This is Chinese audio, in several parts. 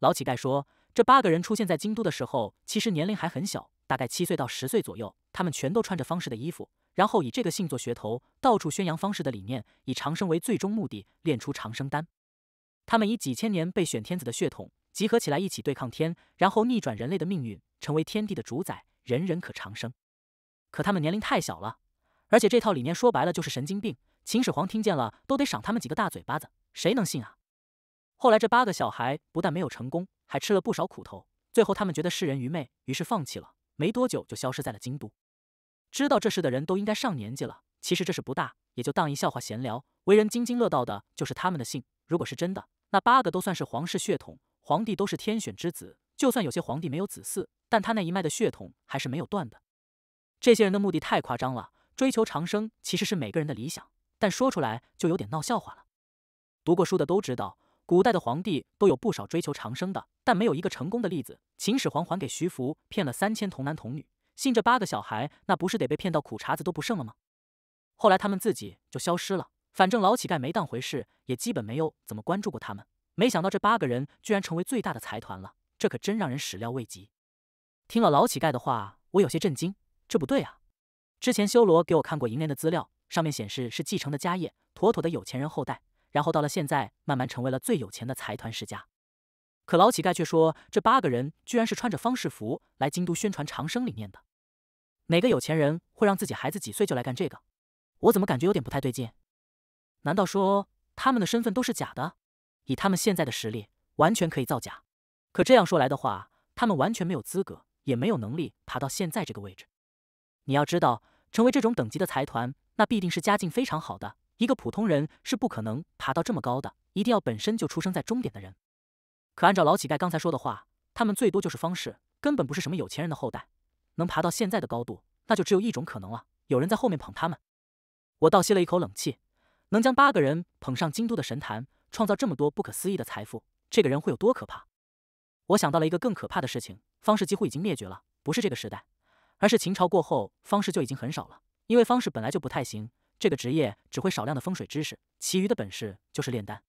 老乞丐说：“这八个人出现在京都的时候，其实年龄还很小，大概七岁到十岁左右。他们全都穿着方士的衣服，然后以这个信作噱头，到处宣扬方士的理念，以长生为最终目的，练出长生丹。他们以几千年被选天子的血统，集合起来一起对抗天，然后逆转人类的命运，成为天地的主宰，人人可长生。可他们年龄太小了，而且这套理念说白了就是神经病。秦始皇听见了，都得赏他们几个大嘴巴子，谁能信啊？”后来，这八个小孩不但没有成功，还吃了不少苦头。最后，他们觉得世人愚昧，于是放弃了。没多久，就消失在了京都。知道这事的人都应该上年纪了。其实这事不大，也就当一笑话闲聊。为人津津乐道的就是他们的姓。如果是真的，那八个都算是皇室血统，皇帝都是天选之子。就算有些皇帝没有子嗣，但他那一脉的血统还是没有断的。这些人的目的太夸张了，追求长生其实是每个人的理想，但说出来就有点闹笑话了。读过书的都知道。古代的皇帝都有不少追求长生的，但没有一个成功的例子。秦始皇还给徐福骗了三千童男童女，信这八个小孩，那不是得被骗到苦茬子都不剩了吗？后来他们自己就消失了，反正老乞丐没当回事，也基本没有怎么关注过他们。没想到这八个人居然成为最大的财团了，这可真让人始料未及。听了老乞丐的话，我有些震惊，这不对啊！之前修罗给我看过银联的资料，上面显示是继承的家业，妥妥的有钱人后代。然后到了现在，慢慢成为了最有钱的财团世家。可老乞丐却说，这八个人居然是穿着方士服来京都宣传长生理念的。哪个有钱人会让自己孩子几岁就来干这个？我怎么感觉有点不太对劲？难道说他们的身份都是假的？以他们现在的实力，完全可以造假。可这样说来的话，他们完全没有资格，也没有能力爬到现在这个位置。你要知道，成为这种等级的财团，那必定是家境非常好的。一个普通人是不可能爬到这么高的，一定要本身就出生在终点的人。可按照老乞丐刚才说的话，他们最多就是方士，根本不是什么有钱人的后代。能爬到现在的高度，那就只有一种可能了：有人在后面捧他们。我倒吸了一口冷气，能将八个人捧上京都的神坛，创造这么多不可思议的财富，这个人会有多可怕？我想到了一个更可怕的事情：方式几乎已经灭绝了，不是这个时代，而是秦朝过后，方式就已经很少了，因为方式本来就不太行。这个职业只会少量的风水知识，其余的本事就是炼丹。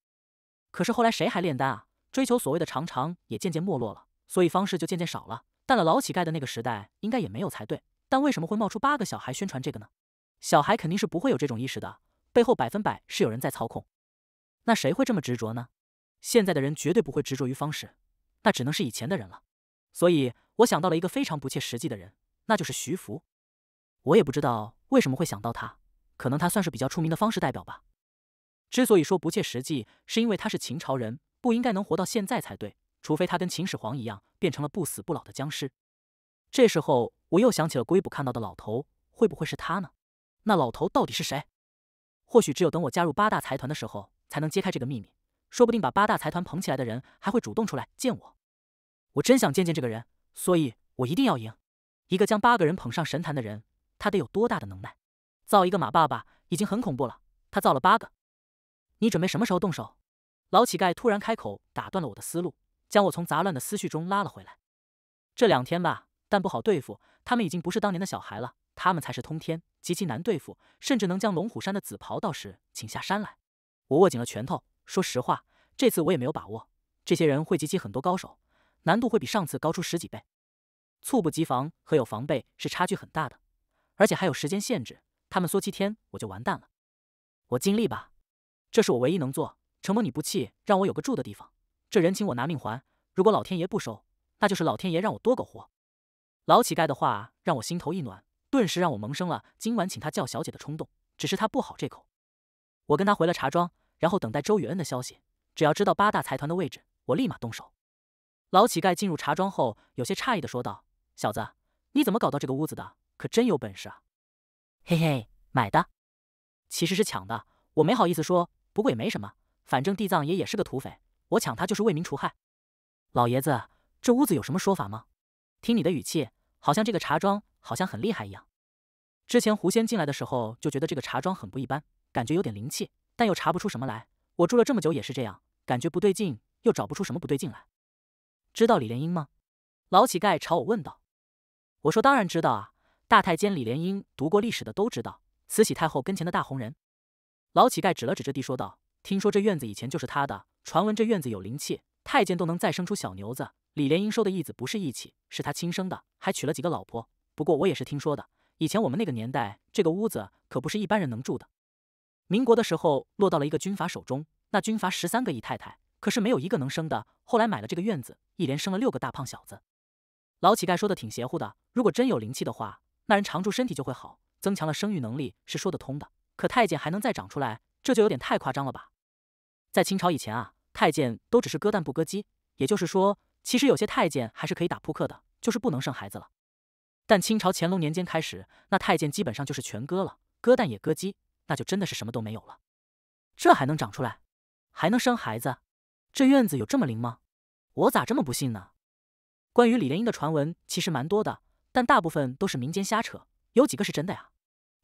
可是后来谁还炼丹啊？追求所谓的长长也渐渐没落了，所以方式就渐渐少了。但了老乞丐的那个时代应该也没有才对。但为什么会冒出八个小孩宣传这个呢？小孩肯定是不会有这种意识的，背后百分百是有人在操控。那谁会这么执着呢？现在的人绝对不会执着于方式，那只能是以前的人了。所以我想到了一个非常不切实际的人，那就是徐福。我也不知道为什么会想到他。可能他算是比较出名的方式代表吧。之所以说不切实际，是因为他是秦朝人，不应该能活到现在才对，除非他跟秦始皇一样变成了不死不老的僵尸。这时候我又想起了龟卜看到的老头，会不会是他呢？那老头到底是谁？或许只有等我加入八大财团的时候，才能揭开这个秘密。说不定把八大财团捧起来的人，还会主动出来见我。我真想见见这个人，所以我一定要赢。一个将八个人捧上神坛的人，他得有多大的能耐？造一个马爸爸已经很恐怖了，他造了八个。你准备什么时候动手？老乞丐突然开口，打断了我的思路，将我从杂乱的思绪中拉了回来。这两天吧，但不好对付。他们已经不是当年的小孩了，他们才是通天，极其难对付，甚至能将龙虎山的紫袍道士请下山来。我握紧了拳头。说实话，这次我也没有把握。这些人会集齐很多高手，难度会比上次高出十几倍。猝不及防和有防备是差距很大的，而且还有时间限制。他们缩七天，我就完蛋了。我尽力吧，这是我唯一能做。承蒙你不弃，让我有个住的地方，这人情我拿命还。如果老天爷不收，那就是老天爷让我多苟活。老乞丐的话让我心头一暖，顿时让我萌生了今晚请他叫小姐的冲动。只是他不好这口。我跟他回了茶庄，然后等待周雨恩的消息。只要知道八大财团的位置，我立马动手。老乞丐进入茶庄后，有些诧异的说道：“小子，你怎么搞到这个屋子的？可真有本事啊！”嘿嘿，买的，其实是抢的，我没好意思说，不过也没什么，反正地藏爷也是个土匪，我抢他就是为民除害。老爷子，这屋子有什么说法吗？听你的语气，好像这个茶庄好像很厉害一样。之前狐仙进来的时候就觉得这个茶庄很不一般，感觉有点灵气，但又查不出什么来。我住了这么久也是这样，感觉不对劲，又找不出什么不对劲来。知道李莲英吗？老乞丐朝我问道。我说当然知道啊。大太监李莲英读过历史的都知道，慈禧太后跟前的大红人。老乞丐指了指这地，说道：“听说这院子以前就是他的，传闻这院子有灵气，太监都能再生出小牛子。”李莲英收的义子不是义气，是他亲生的，还娶了几个老婆。不过我也是听说的，以前我们那个年代，这个屋子可不是一般人能住的。民国的时候落到了一个军阀手中，那军阀十三个姨太太，可是没有一个能生的。后来买了这个院子，一连生了六个大胖小子。老乞丐说的挺邪乎的，如果真有灵气的话。那人常住身体就会好，增强了生育能力是说得通的。可太监还能再长出来，这就有点太夸张了吧？在清朝以前啊，太监都只是割蛋不割鸡，也就是说，其实有些太监还是可以打扑克的，就是不能生孩子了。但清朝乾隆年间开始，那太监基本上就是全割了，割蛋也割鸡，那就真的是什么都没有了。这还能长出来？还能生孩子？这院子有这么灵吗？我咋这么不信呢？关于李莲英的传闻其实蛮多的。但大部分都是民间瞎扯，有几个是真的呀？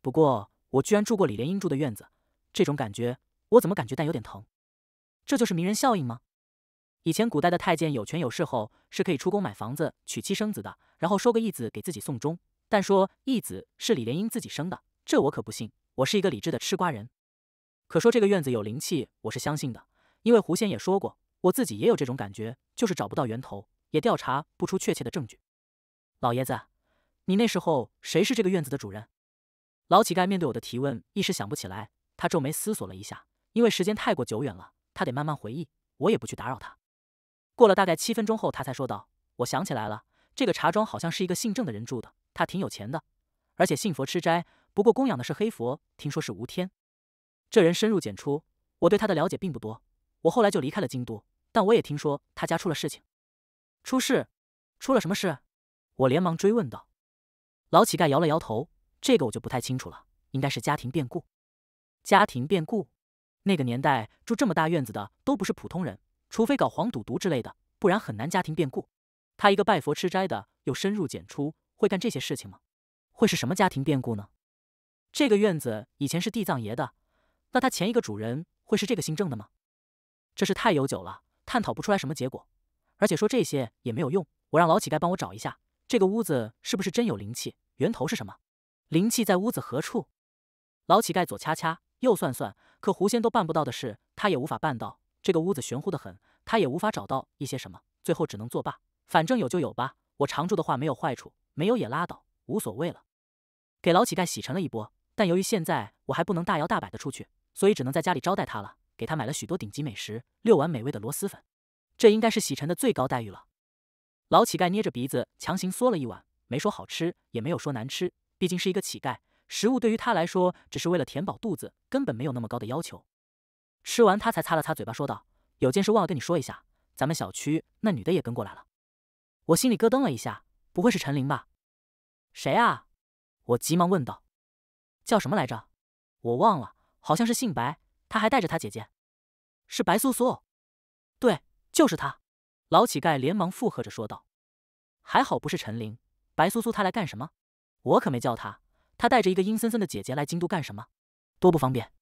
不过我居然住过李莲英住的院子，这种感觉我怎么感觉但有点疼？这就是名人效应吗？以前古代的太监有权有势后是可以出宫买房子、娶妻生子的，然后收个义子给自己送终。但说义子是李莲英自己生的，这我可不信。我是一个理智的吃瓜人。可说这个院子有灵气，我是相信的，因为狐仙也说过，我自己也有这种感觉，就是找不到源头，也调查不出确切的证据。老爷子。你那时候谁是这个院子的主人？老乞丐面对我的提问，一时想不起来。他皱眉思索了一下，因为时间太过久远了，他得慢慢回忆。我也不去打扰他。过了大概七分钟后，他才说道：“我想起来了，这个茶庄好像是一个姓郑的人住的，他挺有钱的，而且信佛吃斋，不过供养的是黑佛。听说是无天，这人深入简出，我对他的了解并不多。我后来就离开了京都，但我也听说他家出了事情，出事，出了什么事？”我连忙追问道。老乞丐摇了摇头，这个我就不太清楚了。应该是家庭变故。家庭变故？那个年代住这么大院子的都不是普通人，除非搞黄赌毒之类的，不然很难家庭变故。他一个拜佛吃斋的，又深入简出，会干这些事情吗？会是什么家庭变故呢？这个院子以前是地藏爷的，那他前一个主人会是这个姓郑的吗？这是太悠久了，探讨不出来什么结果。而且说这些也没有用，我让老乞丐帮我找一下。这个屋子是不是真有灵气？源头是什么？灵气在屋子何处？老乞丐左掐掐，右算算，可狐仙都办不到的事，他也无法办到。这个屋子玄乎的很，他也无法找到一些什么，最后只能作罢。反正有就有吧，我常住的话没有坏处，没有也拉倒，无所谓了。给老乞丐洗尘了一波，但由于现在我还不能大摇大摆的出去，所以只能在家里招待他了。给他买了许多顶级美食，六碗美味的螺蛳粉，这应该是洗尘的最高待遇了。老乞丐捏着鼻子，强行嗦了一碗，没说好吃，也没有说难吃。毕竟是一个乞丐，食物对于他来说只是为了填饱肚子，根本没有那么高的要求。吃完，他才擦了擦嘴巴，说道：“有件事忘了跟你说一下，咱们小区那女的也跟过来了。”我心里咯噔了一下，不会是陈琳吧？谁啊？我急忙问道：“叫什么来着？我忘了，好像是姓白。他还带着他姐姐，是白苏苏，对，就是她。”老乞丐连忙附和着说道：“还好不是陈林，白苏苏她来干什么？我可没叫她。她带着一个阴森森的姐姐来京都干什么？多不方便！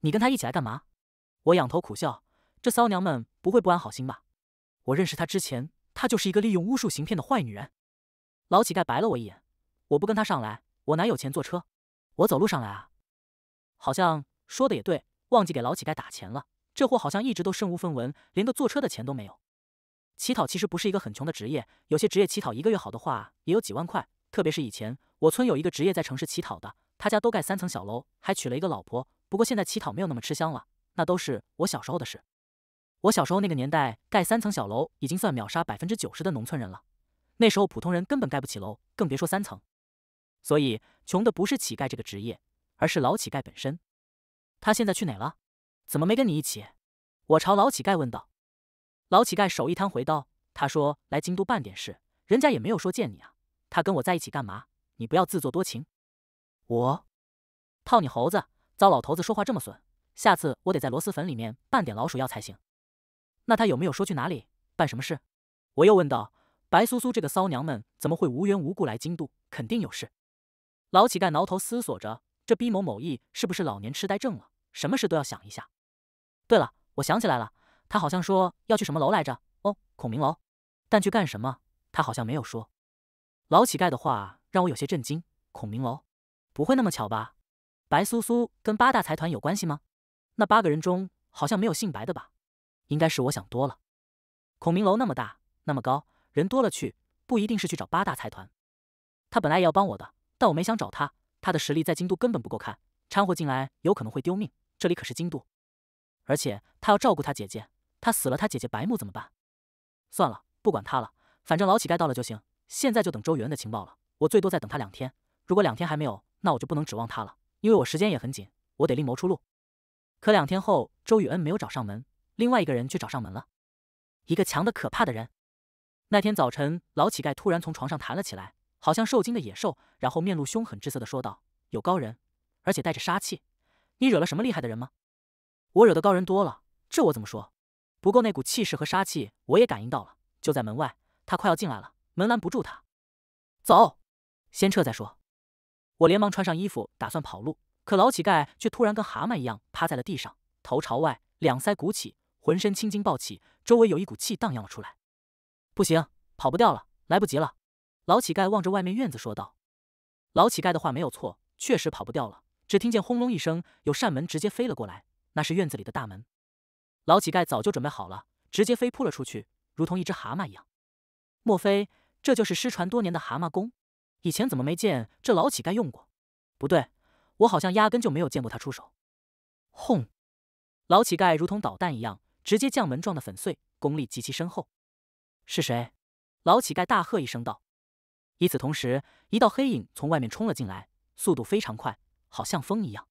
你跟她一起来干嘛？”我仰头苦笑：“这骚娘们不会不安好心吧？我认识她之前，她就是一个利用巫术行骗的坏女人。”老乞丐白了我一眼：“我不跟她上来，我哪有钱坐车？我走路上来啊。好像说的也对，忘记给老乞丐打钱了。这货好像一直都身无分文，连个坐车的钱都没有。”乞讨其实不是一个很穷的职业，有些职业乞讨一个月好的话也有几万块。特别是以前，我村有一个职业在城市乞讨的，他家都盖三层小楼，还娶了一个老婆。不过现在乞讨没有那么吃香了，那都是我小时候的事。我小时候那个年代，盖三层小楼已经算秒杀百分之九十的农村人了。那时候普通人根本盖不起楼，更别说三层。所以，穷的不是乞丐这个职业，而是老乞丐本身。他现在去哪了？怎么没跟你一起？我朝老乞丐问道。老乞丐手一摊，回道：“他说来京都办点事，人家也没有说见你啊。他跟我在一起干嘛？你不要自作多情。我套你猴子，糟老头子说话这么损，下次我得在螺蛳粉里面拌点老鼠药才行。那他有没有说去哪里办什么事？”我又问道：“白苏苏这个骚娘们怎么会无缘无故来京都？肯定有事。”老乞丐挠头思索着：“这逼某某义是不是老年痴呆症了？什么事都要想一下。对了，我想起来了。”他好像说要去什么楼来着？哦，孔明楼，但去干什么？他好像没有说。老乞丐的话让我有些震惊。孔明楼，不会那么巧吧？白苏苏跟八大财团有关系吗？那八个人中好像没有姓白的吧？应该是我想多了。孔明楼那么大，那么高，人多了去，不一定是去找八大财团。他本来也要帮我的，但我没想找他。他的实力在京都根本不够看，掺和进来有可能会丢命。这里可是京都，而且他要照顾他姐姐。他死了，他姐姐白木怎么办？算了，不管他了，反正老乞丐到了就行。现在就等周雨恩的情报了。我最多再等他两天，如果两天还没有，那我就不能指望他了，因为我时间也很紧，我得另谋出路。可两天后，周雨恩没有找上门，另外一个人却找上门了，一个强的可怕的人。那天早晨，老乞丐突然从床上弹了起来，好像受惊的野兽，然后面露凶狠之色的说道：“有高人，而且带着杀气，你惹了什么厉害的人吗？”“我惹的高人多了，这我怎么说？”不过那股气势和杀气我也感应到了，就在门外，他快要进来了，门拦不住他。走，先撤再说。我连忙穿上衣服，打算跑路，可老乞丐却突然跟蛤蟆一样趴在了地上，头朝外，两腮鼓起，浑身青筋暴起，周围有一股气荡漾了出来。不行，跑不掉了，来不及了。老乞丐望着外面院子说道。老乞丐的话没有错，确实跑不掉了。只听见轰隆一声，有扇门直接飞了过来，那是院子里的大门。老乞丐早就准备好了，直接飞扑了出去，如同一只蛤蟆一样。莫非这就是失传多年的蛤蟆功？以前怎么没见这老乞丐用过？不对，我好像压根就没有见过他出手。轰！老乞丐如同导弹一样，直接将门撞得粉碎，功力极其深厚。是谁？老乞丐大喝一声道。与此同时，一道黑影从外面冲了进来，速度非常快，好像风一样。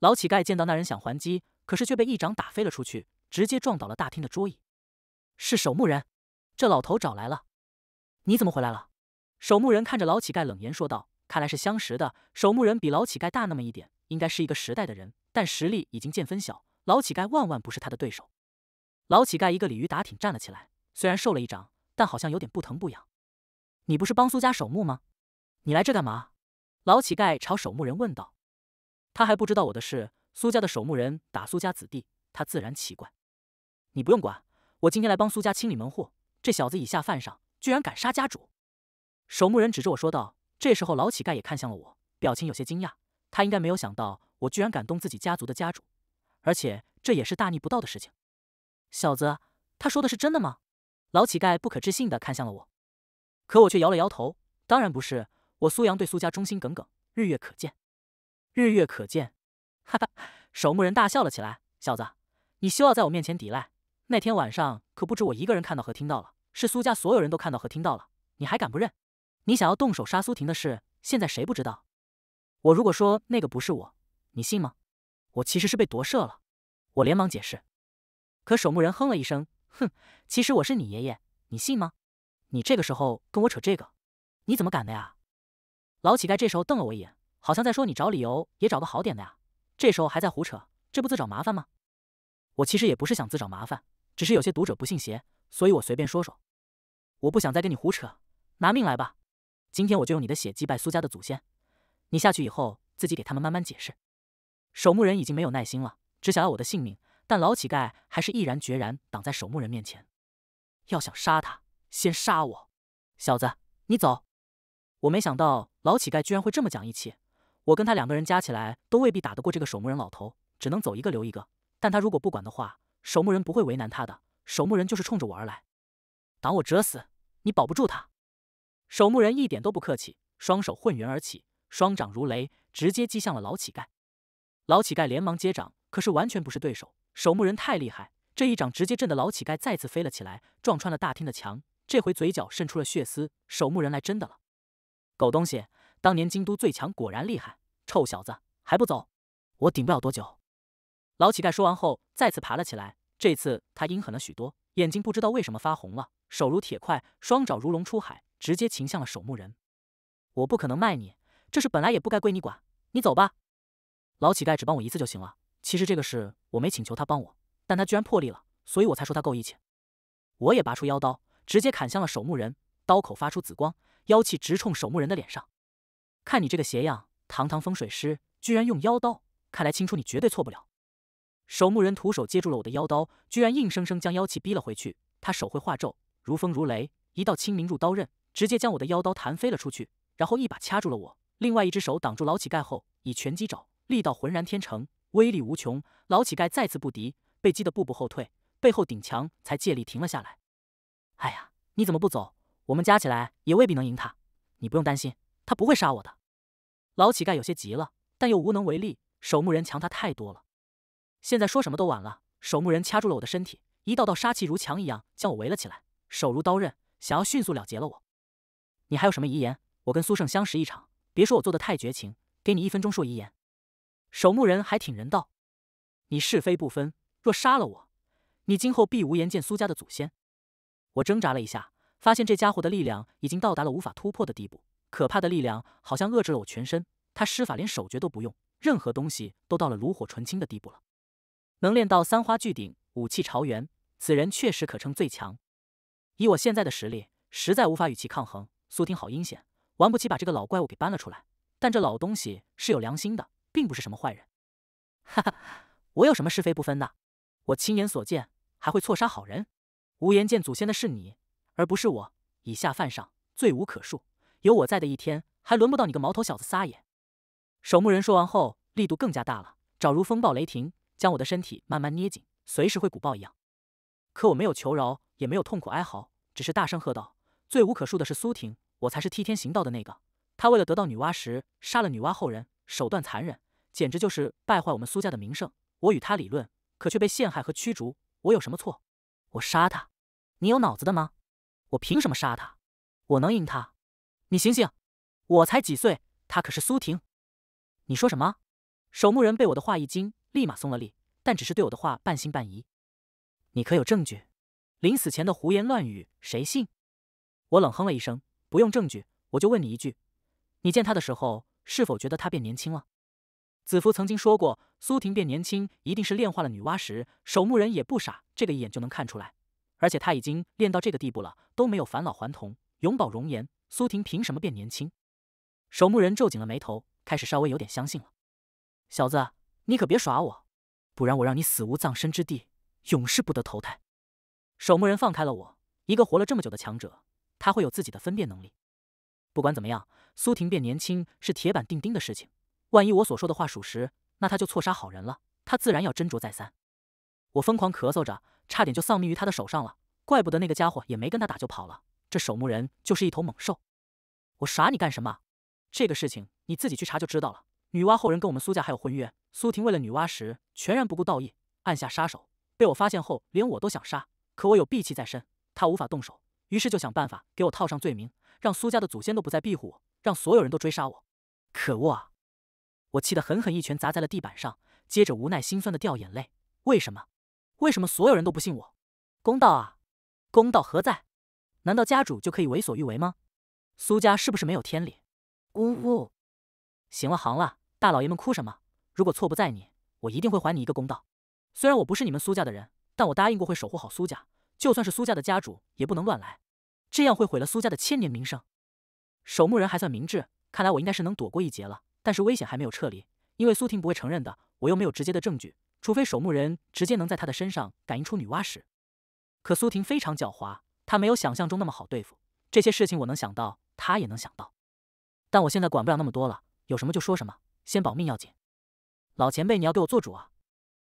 老乞丐见到那人，想还击。可是却被一掌打飞了出去，直接撞倒了大厅的桌椅。是守墓人，这老头找来了。你怎么回来了？守墓人看着老乞丐，冷言说道：“看来是相识的。守墓人比老乞丐大那么一点，应该是一个时代的人，但实力已经见分晓。老乞丐万万不是他的对手。”老乞丐一个鲤鱼打挺站了起来，虽然受了一掌，但好像有点不疼不痒。“你不是帮苏家守墓吗？你来这干嘛？”老乞丐朝守墓人问道。“他还不知道我的事。”苏家的守墓人打苏家子弟，他自然奇怪。你不用管，我今天来帮苏家清理门户。这小子以下犯上，居然敢杀家主！守墓人指着我说道。这时候，老乞丐也看向了我，表情有些惊讶。他应该没有想到我居然敢动自己家族的家主，而且这也是大逆不道的事情。小子，他说的是真的吗？老乞丐不可置信地看向了我，可我却摇了摇头。当然不是，我苏阳对苏家忠心耿耿，日月可见。日月可见。哈哈，守墓人大笑了起来。小子，你休要在我面前抵赖！那天晚上可不止我一个人看到和听到了，是苏家所有人都看到和听到了。你还敢不认？你想要动手杀苏婷的事，现在谁不知道？我如果说那个不是我，你信吗？我其实是被夺舍了。我连忙解释。可守墓人哼了一声，哼，其实我是你爷爷，你信吗？你这个时候跟我扯这个，你怎么敢的呀？老乞丐这时候瞪了我一眼，好像在说你找理由也找个好点的呀。这时候还在胡扯，这不自找麻烦吗？我其实也不是想自找麻烦，只是有些读者不信邪，所以我随便说说。我不想再跟你胡扯，拿命来吧！今天我就用你的血击败苏家的祖先。你下去以后，自己给他们慢慢解释。守墓人已经没有耐心了，只想要我的性命，但老乞丐还是毅然决然挡在守墓人面前。要想杀他，先杀我。小子，你走！我没想到老乞丐居然会这么讲义气。我跟他两个人加起来都未必打得过这个守墓人老头，只能走一个留一个。但他如果不管的话，守墓人不会为难他的。守墓人就是冲着我而来，挡我者死，你保不住他。守墓人一点都不客气，双手混圆而起，双掌如雷，直接击向了老乞丐。老乞丐连忙接掌，可是完全不是对手。守墓人太厉害，这一掌直接震得老乞丐再次飞了起来，撞穿了大厅的墙。这回嘴角渗出了血丝。守墓人来真的了，狗东西！当年京都最强果然厉害，臭小子还不走，我顶不了多久。老乞丐说完后再次爬了起来，这次他阴狠了许多，眼睛不知道为什么发红了，手如铁块，双爪如龙出海，直接擒向了守墓人。我不可能卖你，这事本来也不该归你管，你走吧。老乞丐只帮我一次就行了。其实这个事我没请求他帮我，但他居然破例了，所以我才说他够义气。我也拔出腰刀，直接砍向了守墓人，刀口发出紫光，妖气直冲守墓人的脸上。看你这个邪样，堂堂风水师居然用妖刀，看来清初你绝对错不了。守墓人徒手接住了我的妖刀，居然硬生生将妖气逼了回去。他手绘画咒，如风如雷，一道清明入刀刃，直接将我的妖刀弹飞了出去。然后一把掐住了我，另外一只手挡住老乞丐后，以拳击肘，力道浑然天成，威力无穷。老乞丐再次不敌，被击得步步后退，背后顶墙才借力停了下来。哎呀，你怎么不走？我们加起来也未必能赢他。你不用担心，他不会杀我的。老乞丐有些急了，但又无能为力。守墓人强他太多了，现在说什么都晚了。守墓人掐住了我的身体，一道道杀气如墙一样将我围了起来，手如刀刃，想要迅速了结了我。你还有什么遗言？我跟苏胜相识一场，别说我做的太绝情，给你一分钟说遗言。守墓人还挺人道，你是非不分，若杀了我，你今后必无颜见苏家的祖先。我挣扎了一下，发现这家伙的力量已经到达了无法突破的地步。可怕的力量好像遏制了我全身。他施法连手诀都不用，任何东西都到了炉火纯青的地步了。能练到三花聚顶，武器朝元，此人确实可称最强。以我现在的实力，实在无法与其抗衡。苏婷好阴险，玩不起，把这个老怪物给搬了出来。但这老东西是有良心的，并不是什么坏人。哈哈，我有什么是非不分的？我亲眼所见，还会错杀好人？无颜见祖先的是你，而不是我。以下犯上，罪无可恕。有我在的一天，还轮不到你个毛头小子撒野！守墓人说完后，力度更加大了，爪如风暴雷霆，将我的身体慢慢捏紧，随时会鼓爆一样。可我没有求饶，也没有痛苦哀嚎，只是大声喝道：“罪无可恕的是苏婷，我才是替天行道的那个。他为了得到女娲石，杀了女娲后人，手段残忍，简直就是败坏我们苏家的名声。我与他理论，可却被陷害和驱逐。我有什么错？我杀他？你有脑子的吗？我凭什么杀他？我能赢他？”你醒醒，我才几岁？她可是苏婷。你说什么？守墓人被我的话一惊，立马松了力，但只是对我的话半信半疑。你可有证据？临死前的胡言乱语，谁信？我冷哼了一声，不用证据，我就问你一句：你见他的时候，是否觉得他变年轻了？子服曾经说过，苏婷变年轻一定是炼化了女娲石。守墓人也不傻，这个一眼就能看出来。而且他已经练到这个地步了，都没有返老还童。永葆容颜，苏婷凭什么变年轻？守墓人皱紧了眉头，开始稍微有点相信了。小子，你可别耍我，不然我让你死无葬身之地，永世不得投胎！守墓人放开了我。一个活了这么久的强者，他会有自己的分辨能力。不管怎么样，苏婷变年轻是铁板钉钉的事情。万一我所说的话属实，那他就错杀好人了，他自然要斟酌再三。我疯狂咳嗽着，差点就丧命于他的手上了。怪不得那个家伙也没跟他打就跑了。这守墓人就是一头猛兽，我耍你干什么？这个事情你自己去查就知道了。女娲后人跟我们苏家还有婚约，苏婷为了女娲石，全然不顾道义，暗下杀手。被我发现后，连我都想杀，可我有闭气在身，他无法动手，于是就想办法给我套上罪名，让苏家的祖先都不再庇护我，让所有人都追杀我。可恶啊！我气得狠狠一拳砸在了地板上，接着无奈心酸的掉眼泪。为什么？为什么所有人都不信我？公道啊！公道何在？难道家主就可以为所欲为吗？苏家是不是没有天理？呜呜！行了，行了，大老爷们哭什么？如果错不在你，我一定会还你一个公道。虽然我不是你们苏家的人，但我答应过会守护好苏家，就算是苏家的家主也不能乱来，这样会毁了苏家的千年名声。守墓人还算明智，看来我应该是能躲过一劫了。但是危险还没有撤离，因为苏婷不会承认的，我又没有直接的证据，除非守墓人直接能在她的身上感应出女娲石。可苏婷非常狡猾。他没有想象中那么好对付，这些事情我能想到，他也能想到，但我现在管不了那么多了，有什么就说什么，先保命要紧。老前辈，你要给我做主啊！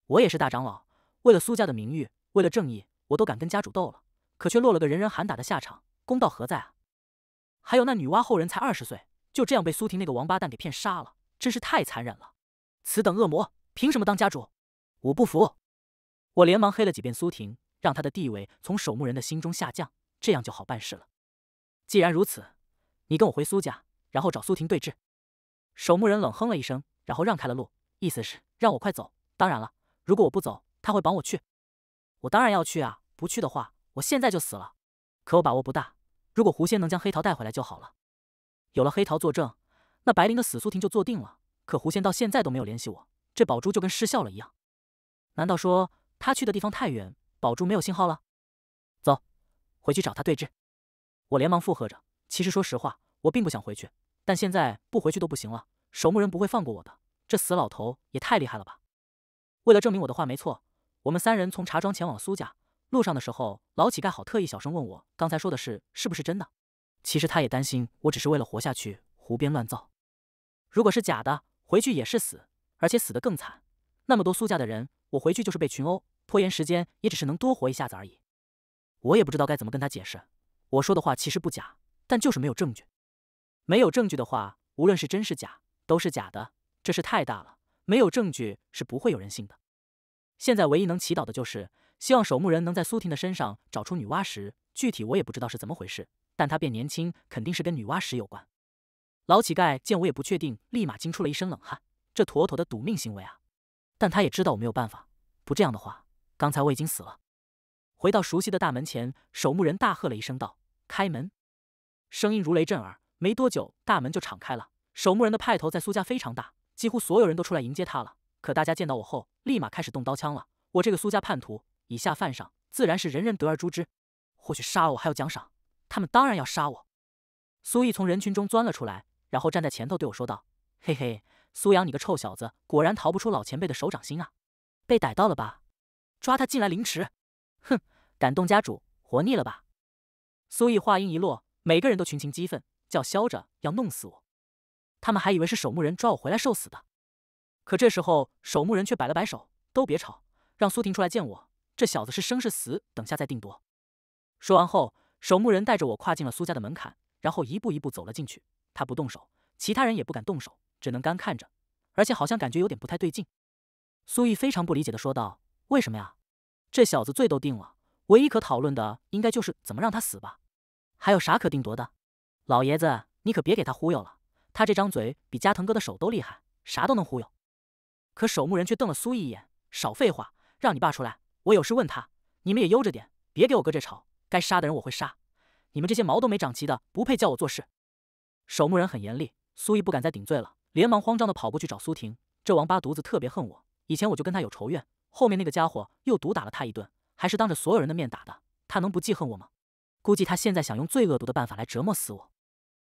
我也是大长老，为了苏家的名誉，为了正义，我都敢跟家主斗了，可却落了个人人喊打的下场，公道何在啊？还有那女娲后人，才二十岁，就这样被苏婷那个王八蛋给骗杀了，真是太残忍了！此等恶魔凭什么当家主？我不服！我连忙黑了几遍苏婷。让他的地位从守墓人的心中下降，这样就好办事了。既然如此，你跟我回苏家，然后找苏婷对质。守墓人冷哼了一声，然后让开了路，意思是让我快走。当然了，如果我不走，他会绑我去。我当然要去啊！不去的话，我现在就死了。可我把握不大。如果狐仙能将黑桃带回来就好了，有了黑桃作证，那白灵的死苏婷就坐定了。可狐仙到现在都没有联系我，这宝珠就跟失效了一样。难道说他去的地方太远？宝珠没有信号了，走，回去找他对质。我连忙附和着。其实说实话，我并不想回去，但现在不回去都不行了。守墓人不会放过我的，这死老头也太厉害了吧！为了证明我的话没错，我们三人从茶庄前往苏家。路上的时候，老乞丐好特意小声问我刚才说的事是不是真的。其实他也担心我只是为了活下去胡编乱造。如果是假的，回去也是死，而且死得更惨。那么多苏家的人，我回去就是被群殴。拖延时间也只是能多活一下子而已，我也不知道该怎么跟他解释。我说的话其实不假，但就是没有证据。没有证据的话，无论是真是假，都是假的。这事太大了，没有证据是不会有人信的。现在唯一能祈祷的就是希望守墓人能在苏婷的身上找出女娲石。具体我也不知道是怎么回事，但她变年轻肯定是跟女娲石有关。老乞丐见我也不确定，立马惊出了一身冷汗。这妥妥的赌命行为啊！但他也知道我没有办法，不这样的话。刚才我已经死了。回到熟悉的大门前，守墓人大喝了一声，道：“开门！”声音如雷震耳。没多久，大门就敞开了。守墓人的派头在苏家非常大，几乎所有人都出来迎接他了。可大家见到我后，立马开始动刀枪了。我这个苏家叛徒，以下犯上，自然是人人得而诛之。或许杀了我还有奖赏，他们当然要杀我。苏毅从人群中钻了出来，然后站在前头对我说道：“嘿嘿，苏阳，你个臭小子，果然逃不出老前辈的手掌心啊！被逮到了吧？”抓他进来凌迟！哼，敢动家主，活腻了吧？苏毅话音一落，每个人都群情激愤，叫嚣着要弄死我。他们还以为是守墓人抓我回来受死的。可这时候，守墓人却摆了摆手：“都别吵，让苏婷出来见我。这小子是生是死，等下再定夺。”说完后，守墓人带着我跨进了苏家的门槛，然后一步一步走了进去。他不动手，其他人也不敢动手，只能干看着。而且好像感觉有点不太对劲。苏毅非常不理解的说道。为什么呀？这小子罪都定了，唯一可讨论的应该就是怎么让他死吧？还有啥可定夺的？老爷子，你可别给他忽悠了，他这张嘴比加藤哥的手都厉害，啥都能忽悠。可守墓人却瞪了苏毅一眼：“少废话，让你爸出来，我有事问他。你们也悠着点，别给我哥这吵。该杀的人我会杀，你们这些毛都没长齐的不配叫我做事。”守墓人很严厉，苏毅不敢再顶罪了，连忙慌张的跑过去找苏婷。这王八犊子特别恨我，以前我就跟他有仇怨。后面那个家伙又毒打了他一顿，还是当着所有人的面打的。他能不记恨我吗？估计他现在想用最恶毒的办法来折磨死我。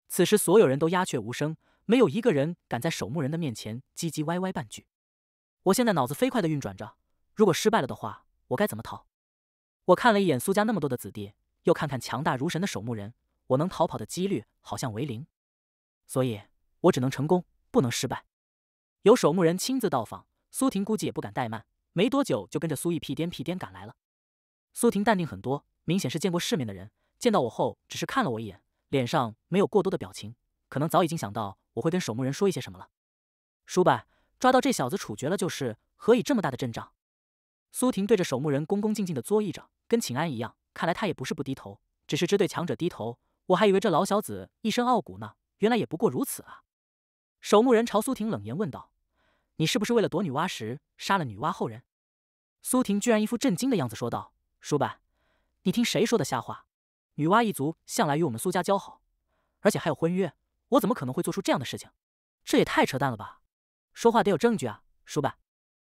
此时所有人都鸦雀无声，没有一个人敢在守墓人的面前唧唧歪歪半句。我现在脑子飞快的运转着，如果失败了的话，我该怎么逃？我看了一眼苏家那么多的子弟，又看看强大如神的守墓人，我能逃跑的几率好像为零。所以，我只能成功，不能失败。有守墓人亲自到访，苏婷估计也不敢怠慢。没多久就跟着苏毅屁颠屁颠赶来了。苏婷淡定很多，明显是见过世面的人。见到我后，只是看了我一眼，脸上没有过多的表情，可能早已经想到我会跟守墓人说一些什么了。叔伯，抓到这小子处决了就是，何以这么大的阵仗？苏婷对着守墓人恭恭敬敬的作揖着，跟请安一样。看来他也不是不低头，只是只对强者低头。我还以为这老小子一身傲骨呢，原来也不过如此啊！守墓人朝苏婷冷言问道。你是不是为了夺女娲石杀了女娲后人？苏婷居然一副震惊的样子说道：“叔伯，你听谁说的瞎话？女娲一族向来与我们苏家交好，而且还有婚约，我怎么可能会做出这样的事情？这也太扯淡了吧！说话得有证据啊，叔伯，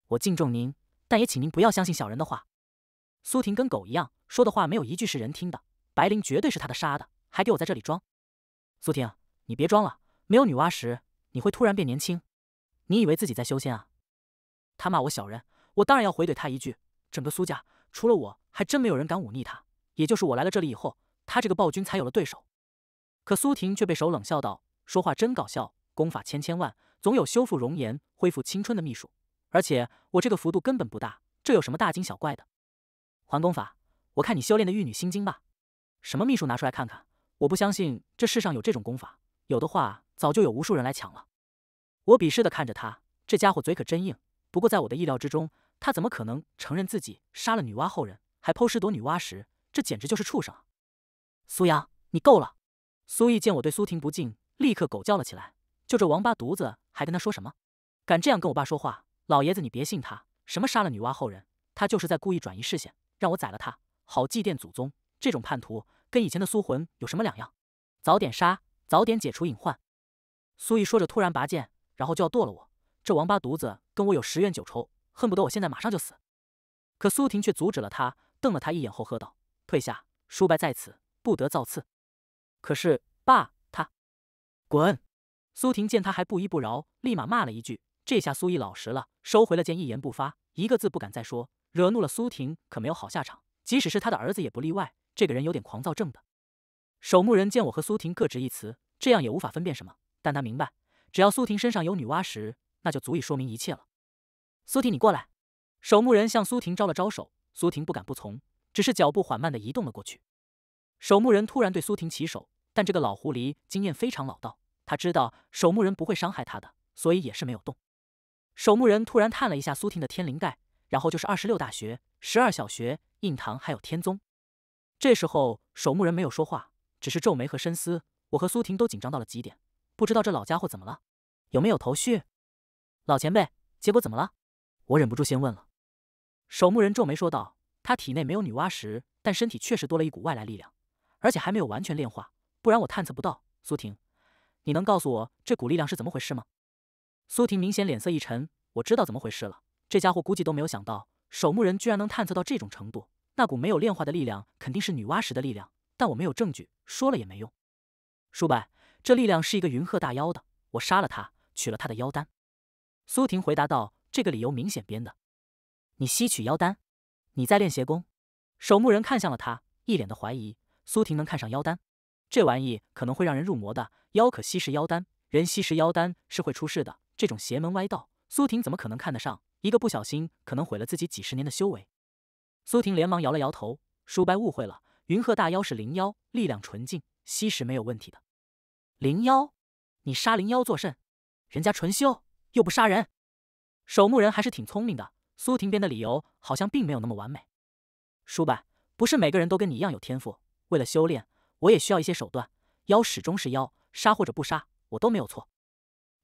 我敬重您，但也请您不要相信小人的话。”苏婷跟狗一样，说的话没有一句是人听的。白灵绝对是他的杀的，还给我在这里装！苏婷，你别装了，没有女娲石，你会突然变年轻。你以为自己在修仙啊？他骂我小人，我当然要回怼他一句。整个苏家除了我，还真没有人敢忤逆他。也就是我来了这里以后，他这个暴君才有了对手。可苏婷却被手冷笑道：“说话真搞笑！功法千千万，总有修复容颜、恢复青春的秘术。而且我这个幅度根本不大，这有什么大惊小怪的？”还功法？我看你修炼的玉女心经吧。什么秘术拿出来看看？我不相信这世上有这种功法，有的话早就有无数人来抢了。我鄙视的看着他，这家伙嘴可真硬。不过在我的意料之中，他怎么可能承认自己杀了女娲后人，还剖尸夺女娲石？这简直就是畜生！苏阳，你够了！苏毅见我对苏婷不敬，立刻狗叫了起来。就这王八犊子，还跟他说什么？敢这样跟我爸说话，老爷子你别信他。什么杀了女娲后人，他就是在故意转移视线，让我宰了他，好祭奠祖宗。这种叛徒，跟以前的苏魂有什么两样？早点杀，早点解除隐患。苏毅说着，突然拔剑。然后就要剁了我，这王八犊子跟我有十怨九仇，恨不得我现在马上就死。可苏婷却阻止了他，瞪了他一眼后喝道：“退下，叔伯在此，不得造次。”可是爸，他滚！苏婷见他还不依不饶，立马骂了一句。这下苏毅老实了，收回了剑，一言不发，一个字不敢再说，惹怒了苏婷可没有好下场，即使是他的儿子也不例外。这个人有点狂躁症的。守墓人见我和苏婷各执一词，这样也无法分辨什么，但他明白。只要苏婷身上有女娲石，那就足以说明一切了。苏婷，你过来。守墓人向苏婷招了招手，苏婷不敢不从，只是脚步缓慢的移动了过去。守墓人突然对苏婷起手，但这个老狐狸经验非常老道，他知道守墓人不会伤害他的，所以也是没有动。守墓人突然探了一下苏婷的天灵盖，然后就是二十六大学、十二小学、印堂还有天宗。这时候守墓人没有说话，只是皱眉和深思。我和苏婷都紧张到了极点。不知道这老家伙怎么了，有没有头绪？老前辈，结果怎么了？我忍不住先问了。守墓人皱眉说道：“他体内没有女娲石，但身体确实多了一股外来力量，而且还没有完全炼化，不然我探测不到。”苏婷，你能告诉我这股力量是怎么回事吗？苏婷明显脸色一沉：“我知道怎么回事了。这家伙估计都没有想到，守墓人居然能探测到这种程度。那股没有炼化的力量，肯定是女娲石的力量，但我没有证据，说了也没用。”舒白。这力量是一个云鹤大妖的，我杀了他，取了他的妖丹。”苏婷回答道，“这个理由明显编的。你吸取妖丹？你在练邪功？”守墓人看向了他，一脸的怀疑。苏婷能看上妖丹？这玩意可能会让人入魔的。妖可吸食妖丹，人吸食妖丹是会出事的。这种邪门歪道，苏婷怎么可能看得上？一个不小心，可能毁了自己几十年的修为。苏婷连忙摇了摇头：“叔白误会了，云鹤大妖是灵妖，力量纯净，吸食没有问题的。”灵妖，你杀灵妖作甚？人家纯修，又不杀人。守墓人还是挺聪明的。苏婷编的理由好像并没有那么完美。叔伯，不是每个人都跟你一样有天赋。为了修炼，我也需要一些手段。妖始终是妖，杀或者不杀，我都没有错。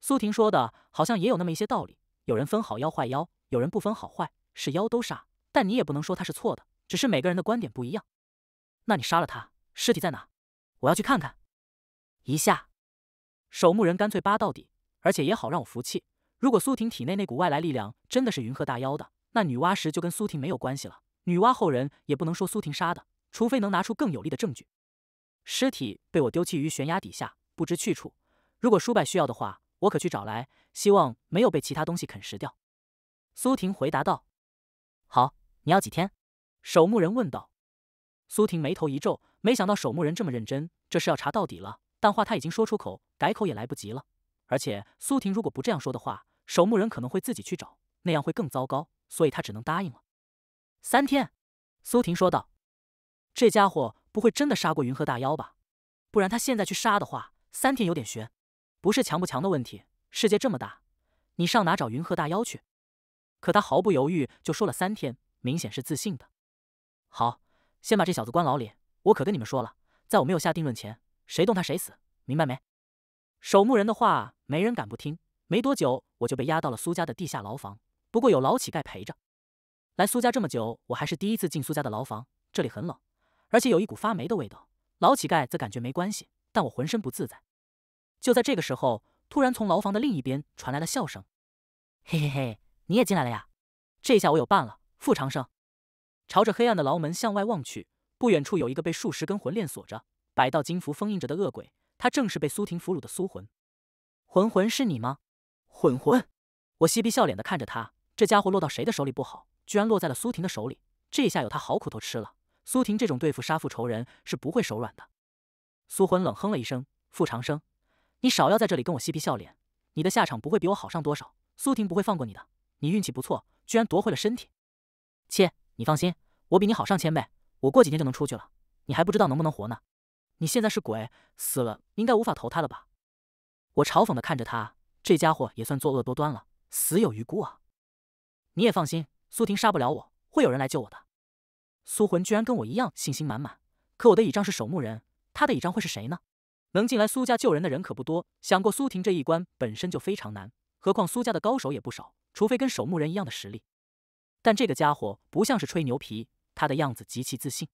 苏婷说的，好像也有那么一些道理。有人分好妖坏妖，有人不分好坏，是妖都杀。但你也不能说他是错的，只是每个人的观点不一样。那你杀了他，尸体在哪？我要去看看。一下，守墓人干脆扒到底，而且也好让我服气。如果苏婷体内那股外来力量真的是云鹤大妖的，那女娲石就跟苏婷没有关系了。女娲后人也不能说苏婷杀的，除非能拿出更有力的证据。尸体被我丢弃于悬崖底下，不知去处。如果叔伯需要的话，我可去找来，希望没有被其他东西啃食掉。”苏婷回答道。“好，你要几天？”守墓人问道。苏婷眉头一皱，没想到守墓人这么认真，这是要查到底了。但话他已经说出口，改口也来不及了。而且苏婷如果不这样说的话，守墓人可能会自己去找，那样会更糟糕。所以他只能答应了。三天，苏婷说道：“这家伙不会真的杀过云鹤大妖吧？不然他现在去杀的话，三天有点悬。不是强不强的问题，世界这么大，你上哪找云鹤大妖去？”可他毫不犹豫就说了三天，明显是自信的。好，先把这小子关牢里。我可跟你们说了，在我没有下定论前。谁动他谁死，明白没？守墓人的话没人敢不听。没多久，我就被押到了苏家的地下牢房。不过有老乞丐陪着。来苏家这么久，我还是第一次进苏家的牢房。这里很冷，而且有一股发霉的味道。老乞丐则感觉没关系，但我浑身不自在。就在这个时候，突然从牢房的另一边传来了笑声：“嘿嘿嘿，你也进来了呀？这下我有伴了。”傅长生朝着黑暗的牢门向外望去，不远处有一个被数十根魂链锁着。百道金符封印着的恶鬼，他正是被苏婷俘虏的苏魂。魂魂是你吗？魂魂，我嬉皮笑脸的看着他，这家伙落到谁的手里不好，居然落在了苏婷的手里。这下有他好苦头吃了。苏婷这种对付杀父仇人是不会手软的。苏魂冷哼了一声：“傅长生，你少要在这里跟我嬉皮笑脸，你的下场不会比我好上多少。苏婷不会放过你的。你运气不错，居然夺回了身体。切，你放心，我比你好上千倍，我过几天就能出去了。你还不知道能不能活呢。”你现在是鬼，死了应该无法投胎了吧？我嘲讽的看着他，这家伙也算作恶多端了，死有余辜啊！你也放心，苏婷杀不了我，会有人来救我的。苏魂居然跟我一样信心满满，可我的倚仗是守墓人，他的倚仗会是谁呢？能进来苏家救人的人可不多，想过苏婷这一关本身就非常难，何况苏家的高手也不少，除非跟守墓人一样的实力。但这个家伙不像是吹牛皮，他的样子极其自信。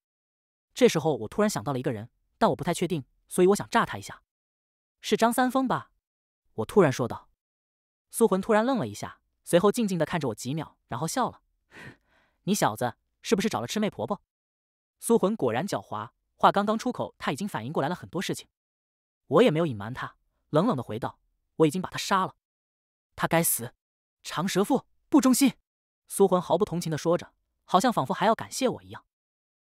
这时候我突然想到了一个人。但我不太确定，所以我想炸他一下。是张三丰吧？我突然说道。苏魂突然愣了一下，随后静静的看着我几秒，然后笑了。你小子是不是找了魑魅婆婆？苏魂果然狡猾，话刚刚出口，他已经反应过来了很多事情。我也没有隐瞒他，冷冷的回道：“我已经把他杀了，他该死，长舌妇不忠心。”苏魂毫不同情的说着，好像仿佛还要感谢我一样。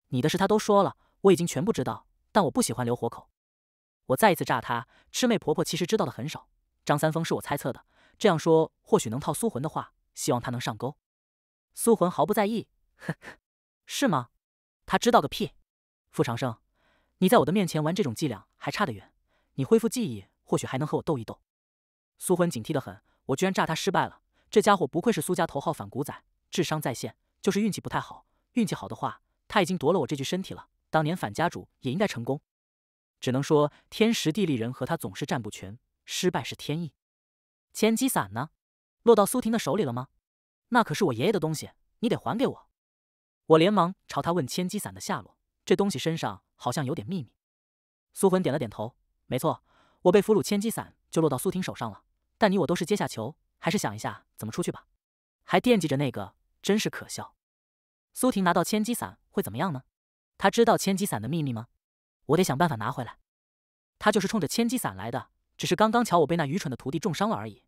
你的事他都说了，我已经全部知道。但我不喜欢留活口，我再一次炸他。魑魅婆婆其实知道的很少，张三丰是我猜测的。这样说或许能套苏魂的话，希望他能上钩。苏魂毫不在意，呵呵，是吗？他知道个屁！傅长生，你在我的面前玩这种伎俩还差得远。你恢复记忆，或许还能和我斗一斗。苏魂警惕得很，我居然炸他失败了。这家伙不愧是苏家头号反骨仔，智商在线，就是运气不太好。运气好的话，他已经夺了我这具身体了。当年反家主也应该成功，只能说天时地利人和他总是占不全，失败是天意。千机伞呢？落到苏婷的手里了吗？那可是我爷爷的东西，你得还给我。我连忙朝他问千机伞的下落，这东西身上好像有点秘密。苏魂点了点头，没错，我被俘虏，千机伞就落到苏婷手上了。但你我都是阶下囚，还是想一下怎么出去吧。还惦记着那个，真是可笑。苏婷拿到千机伞会怎么样呢？他知道千机伞的秘密吗？我得想办法拿回来。他就是冲着千机伞来的，只是刚刚巧我被那愚蠢的徒弟重伤了而已。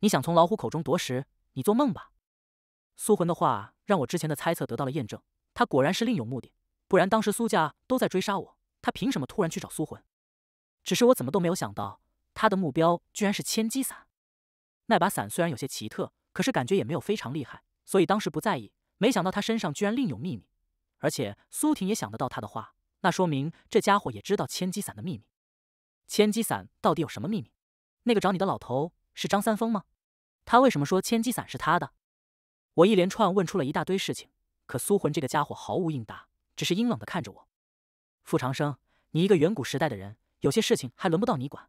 你想从老虎口中夺食？你做梦吧！苏魂的话让我之前的猜测得到了验证，他果然是另有目的，不然当时苏家都在追杀我，他凭什么突然去找苏魂？只是我怎么都没有想到，他的目标居然是千机伞。那把伞虽然有些奇特，可是感觉也没有非常厉害，所以当时不在意。没想到他身上居然另有秘密。而且苏婷也想得到他的话，那说明这家伙也知道千机伞的秘密。千机伞到底有什么秘密？那个找你的老头是张三丰吗？他为什么说千机伞是他的？我一连串问出了一大堆事情，可苏魂这个家伙毫无应答，只是阴冷的看着我。傅长生，你一个远古时代的人，有些事情还轮不到你管，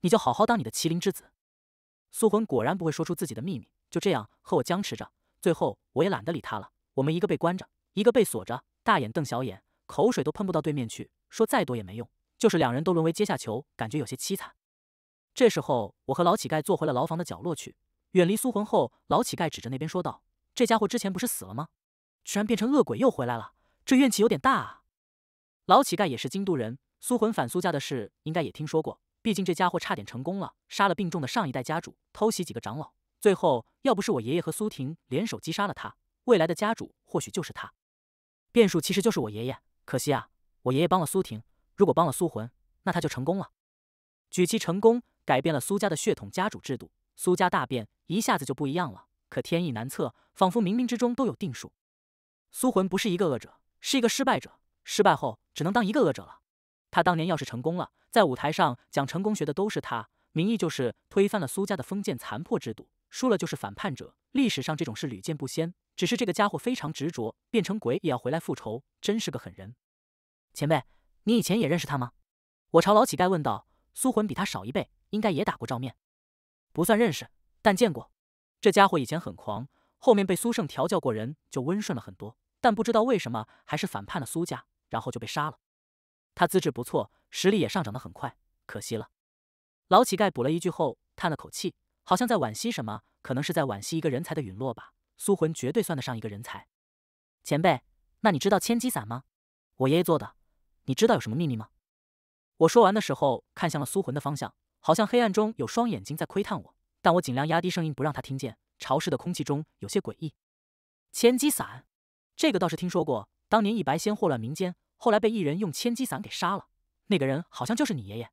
你就好好当你的麒麟之子。苏魂果然不会说出自己的秘密，就这样和我僵持着。最后我也懒得理他了，我们一个被关着。一个被锁着，大眼瞪小眼，口水都喷不到对面去，说再多也没用。就是两人都沦为阶下囚，感觉有些凄惨。这时候，我和老乞丐坐回了牢房的角落去，远离苏魂后，老乞丐指着那边说道：“这家伙之前不是死了吗？居然变成恶鬼又回来了，这怨气有点大啊！”老乞丐也是京都人，苏魂反苏家的事应该也听说过，毕竟这家伙差点成功了，杀了病重的上一代家主，偷袭几个长老，最后要不是我爷爷和苏婷联手击杀了他，未来的家主或许就是他。变数其实就是我爷爷，可惜啊，我爷爷帮了苏婷。如果帮了苏魂，那他就成功了，举棋成功，改变了苏家的血统家主制度，苏家大变，一下子就不一样了。可天意难测，仿佛冥冥之中都有定数。苏魂不是一个恶者，是一个失败者，失败后只能当一个恶者了。他当年要是成功了，在舞台上讲成功学的都是他，名义就是推翻了苏家的封建残破制度，输了就是反叛者。历史上这种事屡见不鲜。只是这个家伙非常执着，变成鬼也要回来复仇，真是个狠人。前辈，你以前也认识他吗？我朝老乞丐问道。苏魂比他少一倍，应该也打过照面，不算认识，但见过。这家伙以前很狂，后面被苏胜调教过，人就温顺了很多。但不知道为什么还是反叛了苏家，然后就被杀了。他资质不错，实力也上涨得很快，可惜了。老乞丐补了一句后，叹了口气，好像在惋惜什么，可能是在惋惜一个人才的陨落吧。苏魂绝对算得上一个人才，前辈，那你知道千机伞吗？我爷爷做的，你知道有什么秘密吗？我说完的时候看向了苏魂的方向，好像黑暗中有双眼睛在窥探我，但我尽量压低声音不让他听见。潮湿的空气中有些诡异。千机伞，这个倒是听说过，当年一白仙祸乱民间，后来被一人用千机伞给杀了，那个人好像就是你爷爷。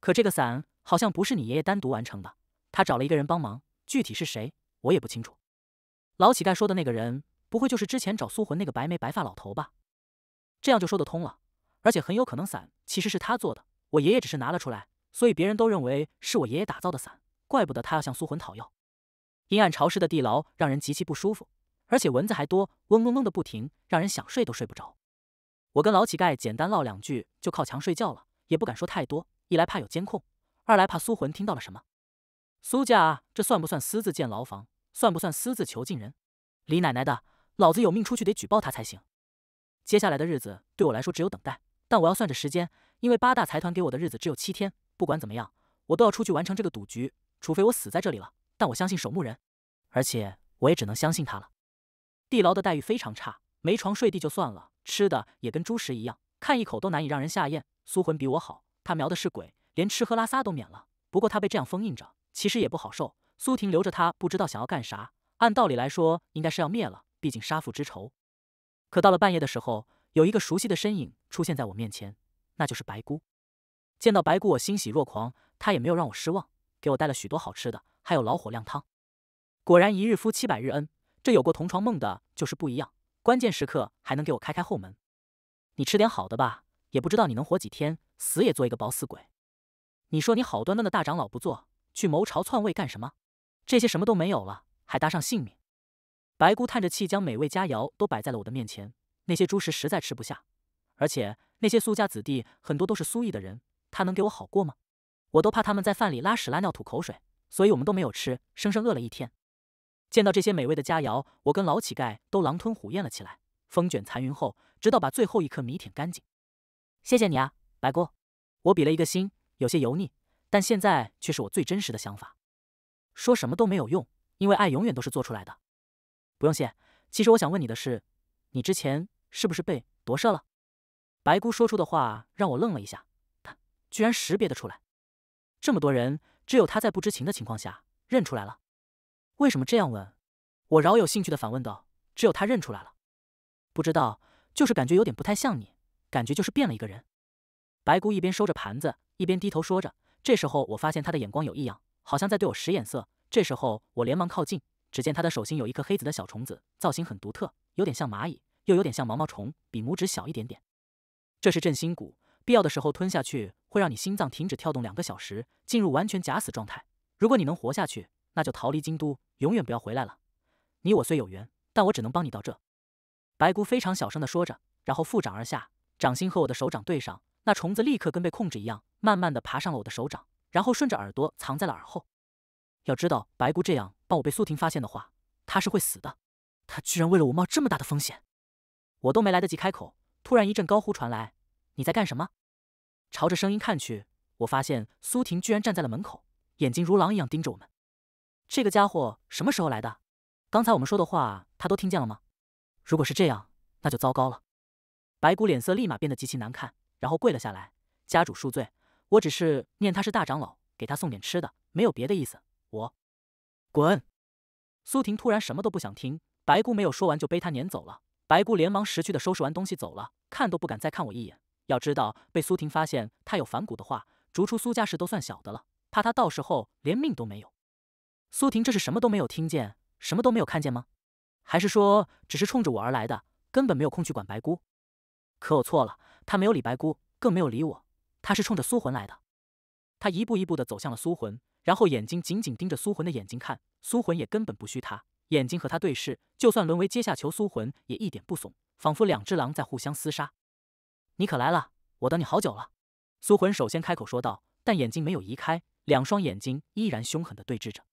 可这个伞好像不是你爷爷单独完成的，他找了一个人帮忙，具体是谁我也不清楚。老乞丐说的那个人，不会就是之前找苏魂那个白眉白发老头吧？这样就说得通了。而且很有可能伞其实是他做的，我爷爷只是拿了出来，所以别人都认为是我爷爷打造的伞。怪不得他要向苏魂讨要。阴暗潮湿的地牢让人极其不舒服，而且蚊子还多，嗡嗡嗡的不停，让人想睡都睡不着。我跟老乞丐简单唠两句，就靠墙睡觉了，也不敢说太多，一来怕有监控，二来怕苏魂听到了什么。苏家这算不算私自建牢房？算不算私自囚禁人？李奶奶的老子有命出去得举报他才行。接下来的日子对我来说只有等待，但我要算着时间，因为八大财团给我的日子只有七天。不管怎么样，我都要出去完成这个赌局，除非我死在这里了。但我相信守墓人，而且我也只能相信他了。地牢的待遇非常差，没床睡地就算了，吃的也跟猪食一样，看一口都难以让人下咽。苏魂比我好，他瞄的是鬼，连吃喝拉撒都免了。不过他被这样封印着，其实也不好受。苏婷留着他，不知道想要干啥。按道理来说，应该是要灭了，毕竟杀父之仇。可到了半夜的时候，有一个熟悉的身影出现在我面前，那就是白姑。见到白姑，我欣喜若狂。她也没有让我失望，给我带了许多好吃的，还有老火靓汤。果然一日夫妻百日恩，这有过同床梦的，就是不一样。关键时刻还能给我开开后门。你吃点好的吧，也不知道你能活几天，死也做一个饱死鬼。你说你好端端的大长老不做，去谋朝篡位干什么？这些什么都没有了，还搭上性命。白姑叹着气，将美味佳肴都摆在了我的面前。那些猪食实在吃不下，而且那些苏家子弟很多都是苏义的人，他能给我好过吗？我都怕他们在饭里拉屎拉尿吐口水，所以我们都没有吃，生生饿了一天。见到这些美味的佳肴，我跟老乞丐都狼吞虎咽了起来，风卷残云后，直到把最后一颗米舔干净。谢谢你啊，白姑。我比了一个心，有些油腻，但现在却是我最真实的想法。说什么都没有用，因为爱永远都是做出来的。不用谢。其实我想问你的是，你之前是不是被夺舍了？白姑说出的话让我愣了一下，他居然识别得出来。这么多人，只有他在不知情的情况下认出来了。为什么这样问？我饶有兴趣的反问道。只有他认出来了，不知道，就是感觉有点不太像你，感觉就是变了一个人。白姑一边收着盘子，一边低头说着。这时候我发现他的眼光有异样。好像在对我使眼色，这时候我连忙靠近，只见他的手心有一颗黑紫的小虫子，造型很独特，有点像蚂蚁，又有点像毛毛虫，比拇指小一点点。这是镇心蛊，必要的时候吞下去会让你心脏停止跳动两个小时，进入完全假死状态。如果你能活下去，那就逃离京都，永远不要回来了。你我虽有缘，但我只能帮你到这。白姑非常小声地说着，然后负掌而下，掌心和我的手掌对上，那虫子立刻跟被控制一样，慢慢地爬上了我的手掌。然后顺着耳朵藏在了耳后。要知道，白骨这样帮我被苏婷发现的话，他是会死的。他居然为了我冒这么大的风险，我都没来得及开口，突然一阵高呼传来：“你在干什么？”朝着声音看去，我发现苏婷居然站在了门口，眼睛如狼一样盯着我们。这个家伙什么时候来的？刚才我们说的话，他都听见了吗？如果是这样，那就糟糕了。白骨脸色立马变得极其难看，然后跪了下来：“家主恕罪。”我只是念他是大长老，给他送点吃的，没有别的意思。我滚！苏婷突然什么都不想听，白姑没有说完就背他撵走了。白姑连忙识趣的收拾完东西走了，看都不敢再看我一眼。要知道被苏婷发现她有反骨的话，逐出苏家时都算小的了，怕她到时候连命都没有。苏婷这是什么都没有听见，什么都没有看见吗？还是说只是冲着我而来的，根本没有空去管白姑？可我错了，他没有理白姑，更没有理我。他是冲着苏魂来的，他一步一步的走向了苏魂，然后眼睛紧紧盯着苏魂的眼睛看。苏魂也根本不虚他，眼睛和他对视，就算沦为阶下囚，苏魂也一点不怂，仿佛两只狼在互相厮杀。你可来了，我等你好久了。苏魂首先开口说道，但眼睛没有移开，两双眼睛依然凶狠的对峙着。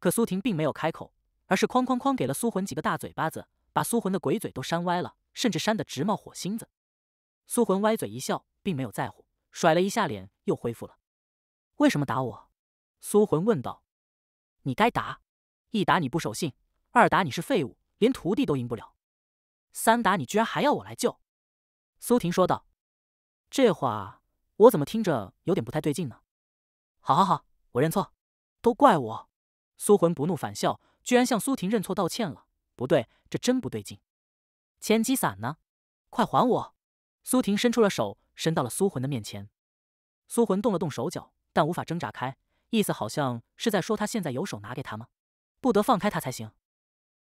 可苏婷并没有开口，而是哐哐哐给了苏魂几个大嘴巴子，把苏魂的鬼嘴都扇歪了，甚至扇得直冒火星子。苏魂歪嘴一笑，并没有在乎。甩了一下脸，又恢复了。为什么打我？苏魂问道。你该打，一打你不守信；二打你是废物，连徒弟都赢不了；三打你居然还要我来救。苏婷说道。这话我怎么听着有点不太对劲呢？好好好，我认错，都怪我。苏魂不怒反笑，居然向苏婷认错道歉了。不对，这真不对劲。千机伞呢？快还我！苏婷伸出了手。伸到了苏魂的面前，苏魂动了动手脚，但无法挣扎开，意思好像是在说他现在有手拿给他吗？不得放开他才行。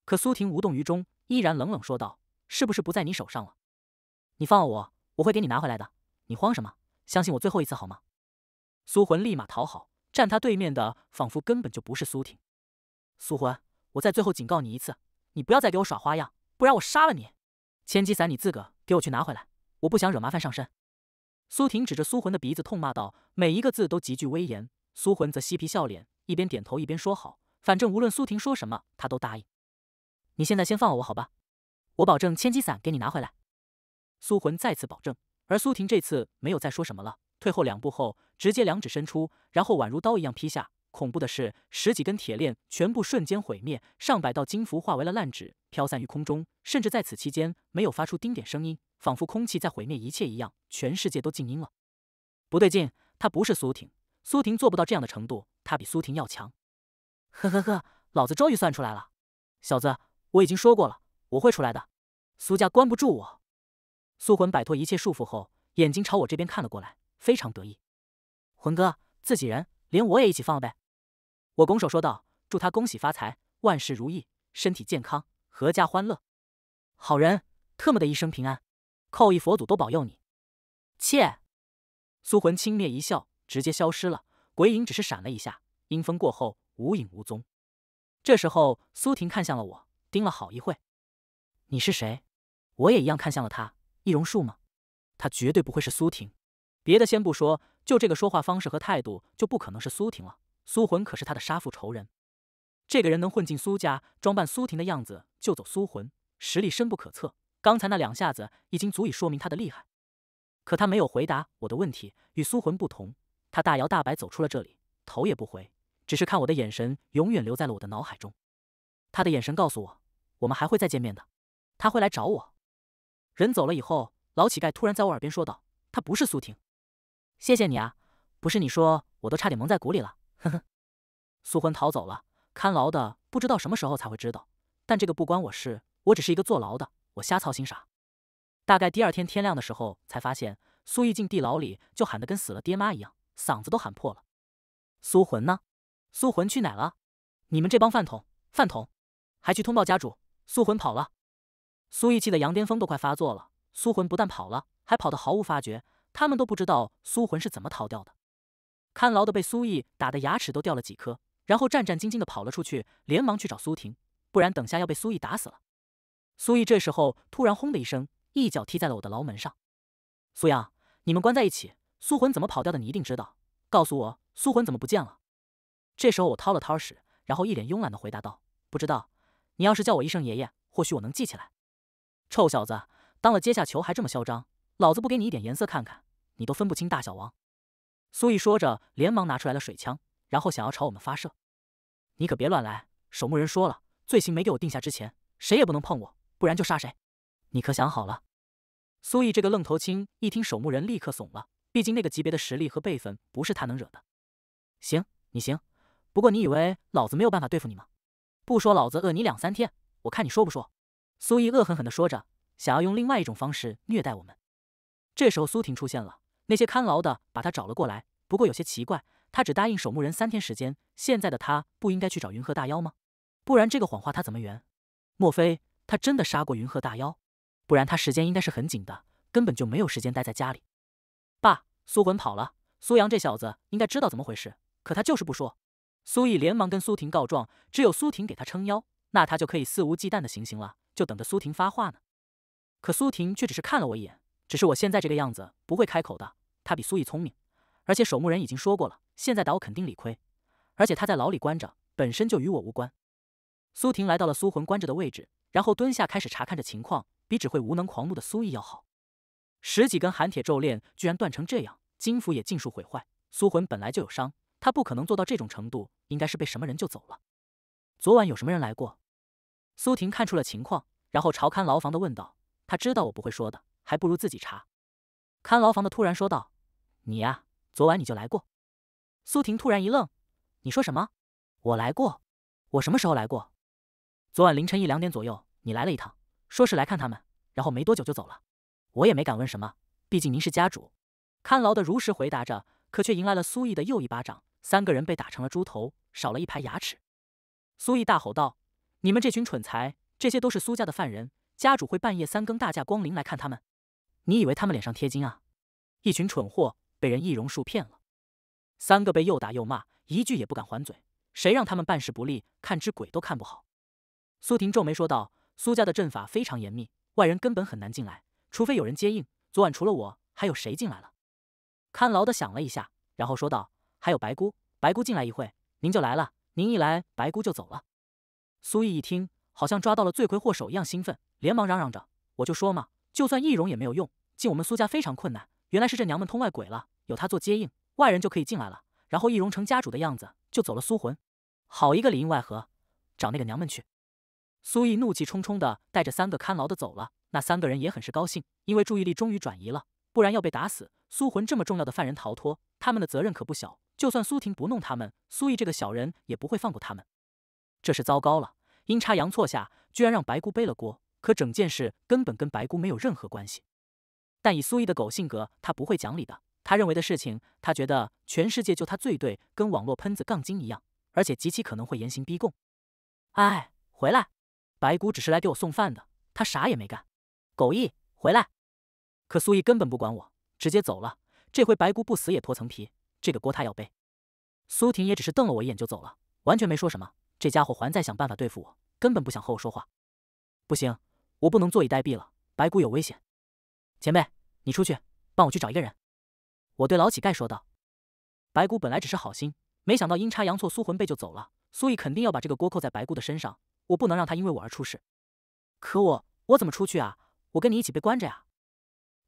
可苏婷无动于衷，依然冷冷说道：“是不是不在你手上了？你放了我，我会给你拿回来的。你慌什么？相信我，最后一次好吗？”苏魂立马讨好，站他对面的仿佛根本就不是苏婷。苏魂，我再最后警告你一次，你不要再给我耍花样，不然我杀了你。千机伞，你自个给我去拿回来，我不想惹麻烦上身。苏婷指着苏魂的鼻子痛骂道，每一个字都极具威严。苏魂则嬉皮笑脸，一边点头一边说好，反正无论苏婷说什么，他都答应。你现在先放了我，好吧？我保证千机伞给你拿回来。苏魂再次保证。而苏婷这次没有再说什么了，退后两步后，直接两指伸出，然后宛如刀一样劈下。恐怖的是，十几根铁链全部瞬间毁灭，上百道金符化为了烂纸，飘散于空中，甚至在此期间没有发出丁点声音。仿佛空气在毁灭一切一样，全世界都静音了。不对劲，他不是苏婷，苏婷做不到这样的程度，他比苏婷要强。呵呵呵，老子终于算出来了，小子，我已经说过了，我会出来的。苏家关不住我。苏魂摆脱一切束缚后，眼睛朝我这边看了过来，非常得意。魂哥，自己人，连我也一起放了呗。我拱手说道：“祝他恭喜发财，万事如意，身体健康，阖家欢乐，好人特么的一生平安。”叩一佛祖都保佑你！切，苏魂轻蔑一笑，直接消失了。鬼影只是闪了一下，阴风过后无影无踪。这时候，苏婷看向了我，盯了好一会。你是谁？我也一样看向了他。易容术吗？他绝对不会是苏婷。别的先不说，就这个说话方式和态度，就不可能是苏婷了。苏魂可是他的杀父仇人。这个人能混进苏家，装扮苏婷的样子，救走苏魂，实力深不可测。刚才那两下子已经足以说明他的厉害，可他没有回答我的问题。与苏魂不同，他大摇大摆走出了这里，头也不回，只是看我的眼神永远留在了我的脑海中。他的眼神告诉我，我们还会再见面的，他会来找我。人走了以后，老乞丐突然在我耳边说道：“他不是苏婷。”谢谢你啊，不是你说我都差点蒙在鼓里了。呵呵。苏魂逃走了，看牢的不知道什么时候才会知道，但这个不关我事，我只是一个坐牢的。我瞎操心啥？大概第二天天亮的时候，才发现苏毅进地牢里就喊得跟死了爹妈一样，嗓子都喊破了。苏魂呢？苏魂去哪了？你们这帮饭桶！饭桶！还去通报家主，苏魂跑了。苏毅气的羊癫疯都快发作了。苏魂不但跑了，还跑得毫无发觉，他们都不知道苏魂是怎么逃掉的。看牢的被苏毅打得牙齿都掉了几颗，然后战战兢兢的跑了出去，连忙去找苏婷，不然等下要被苏毅打死了。苏毅这时候突然轰的一声，一脚踢在了我的牢门上。苏阳，你们关在一起，苏魂怎么跑掉的？你一定知道，告诉我，苏魂怎么不见了？这时候我掏了掏屎，然后一脸慵懒地回答道：“不知道。你要是叫我一声爷爷，或许我能记起来。”臭小子，当了阶下囚还这么嚣张，老子不给你一点颜色看看，你都分不清大小王。苏毅说着，连忙拿出来了水枪，然后想要朝我们发射。你可别乱来！守墓人说了，罪行没给我定下之前，谁也不能碰我。不然就杀谁？你可想好了。苏毅这个愣头青一听守墓人立刻怂了，毕竟那个级别的实力和辈分不是他能惹的。行，你行，不过你以为老子没有办法对付你吗？不说老子饿你两三天，我看你说不说。苏毅恶狠狠的说着，想要用另外一种方式虐待我们。这时候苏婷出现了，那些看牢的把他找了过来。不过有些奇怪，他只答应守墓人三天时间，现在的他不应该去找云鹤大妖吗？不然这个谎话他怎么圆？莫非？他真的杀过云鹤大妖，不然他时间应该是很紧的，根本就没有时间待在家里。爸，苏魂跑了，苏阳这小子应该知道怎么回事，可他就是不说。苏毅连忙跟苏婷告状，只有苏婷给他撑腰，那他就可以肆无忌惮的行刑了，就等着苏婷发话呢。可苏婷却只是看了我一眼，只是我现在这个样子不会开口的。他比苏毅聪明，而且守墓人已经说过了，现在打我肯定理亏，而且他在牢里关着，本身就与我无关。苏婷来到了苏魂关着的位置，然后蹲下开始查看着情况，比只会无能狂怒的苏毅要好。十几根寒铁咒链居然断成这样，金符也尽数毁坏。苏魂本来就有伤，他不可能做到这种程度，应该是被什么人救走了。昨晚有什么人来过？苏婷看出了情况，然后朝看牢房的问道：“他知道我不会说的，还不如自己查。”看牢房的突然说道：“你呀，昨晚你就来过。”苏婷突然一愣：“你说什么？我来过？我什么时候来过？”昨晚凌晨一两点左右，你来了一趟，说是来看他们，然后没多久就走了。我也没敢问什么，毕竟您是家主。看牢的如实回答着，可却迎来了苏毅的又一巴掌。三个人被打成了猪头，少了一排牙齿。苏毅大吼道：“你们这群蠢材！这些都是苏家的犯人，家主会半夜三更大驾光临来看他们？你以为他们脸上贴金啊？一群蠢货，被人易容术骗了！”三个被又打又骂，一句也不敢还嘴。谁让他们办事不力，看只鬼都看不好。苏婷皱眉说道：“苏家的阵法非常严密，外人根本很难进来，除非有人接应。昨晚除了我，还有谁进来了？”看牢的想了一下，然后说道：“还有白姑，白姑进来一会，您就来了。您一来，白姑就走了。”苏毅一听，好像抓到了罪魁祸首一样兴奋，连忙嚷嚷着：“我就说嘛，就算易容也没有用，进我们苏家非常困难。原来是这娘们通外鬼了，有她做接应，外人就可以进来了。然后易容成家主的样子就走了。”苏魂，好一个里应外合，找那个娘们去。苏毅怒气冲冲的带着三个看牢的走了，那三个人也很是高兴，因为注意力终于转移了，不然要被打死。苏魂这么重要的犯人逃脱，他们的责任可不小。就算苏婷不弄他们，苏毅这个小人也不会放过他们。这是糟糕了，阴差阳错下，居然让白姑背了锅，可整件事根本跟白姑没有任何关系。但以苏毅的狗性格，他不会讲理的，他认为的事情，他觉得全世界就他最对，跟网络喷子杠精一样，而且极其可能会严刑逼供。哎，回来。白姑只是来给我送饭的，她啥也没干。狗易回来，可苏毅根本不管我，直接走了。这回白姑不死也脱层皮，这个锅他要背。苏婷也只是瞪了我一眼就走了，完全没说什么。这家伙还在想办法对付我，根本不想和我说话。不行，我不能坐以待毙了，白姑有危险。前辈，你出去帮我去找一个人。我对老乞丐说道。白姑本来只是好心，没想到阴差阳错苏魂被救走了，苏毅肯定要把这个锅扣在白姑的身上。我不能让他因为我而出事，可我我怎么出去啊？我跟你一起被关着呀！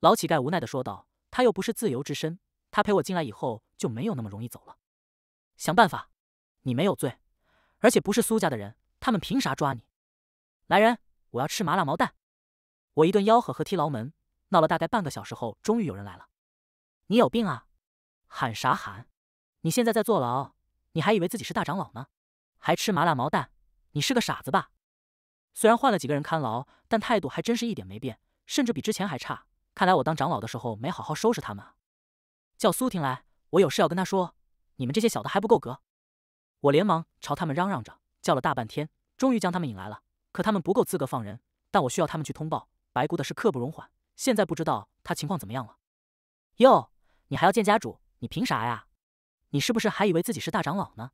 老乞丐无奈的说道：“他又不是自由之身，他陪我进来以后就没有那么容易走了。想办法，你没有罪，而且不是苏家的人，他们凭啥抓你？来人，我要吃麻辣毛蛋！我一顿吆喝和踢牢门，闹了大概半个小时后，终于有人来了。你有病啊？喊啥喊？你现在在坐牢，你还以为自己是大长老呢？还吃麻辣毛蛋？”你是个傻子吧？虽然换了几个人看牢，但态度还真是一点没变，甚至比之前还差。看来我当长老的时候没好好收拾他们。叫苏婷来，我有事要跟他说。你们这些小的还不够格。我连忙朝他们嚷嚷着，叫了大半天，终于将他们引来了。可他们不够资格放人，但我需要他们去通报白姑的事，刻不容缓。现在不知道他情况怎么样了。哟，你还要见家主？你凭啥呀？你是不是还以为自己是大长老呢？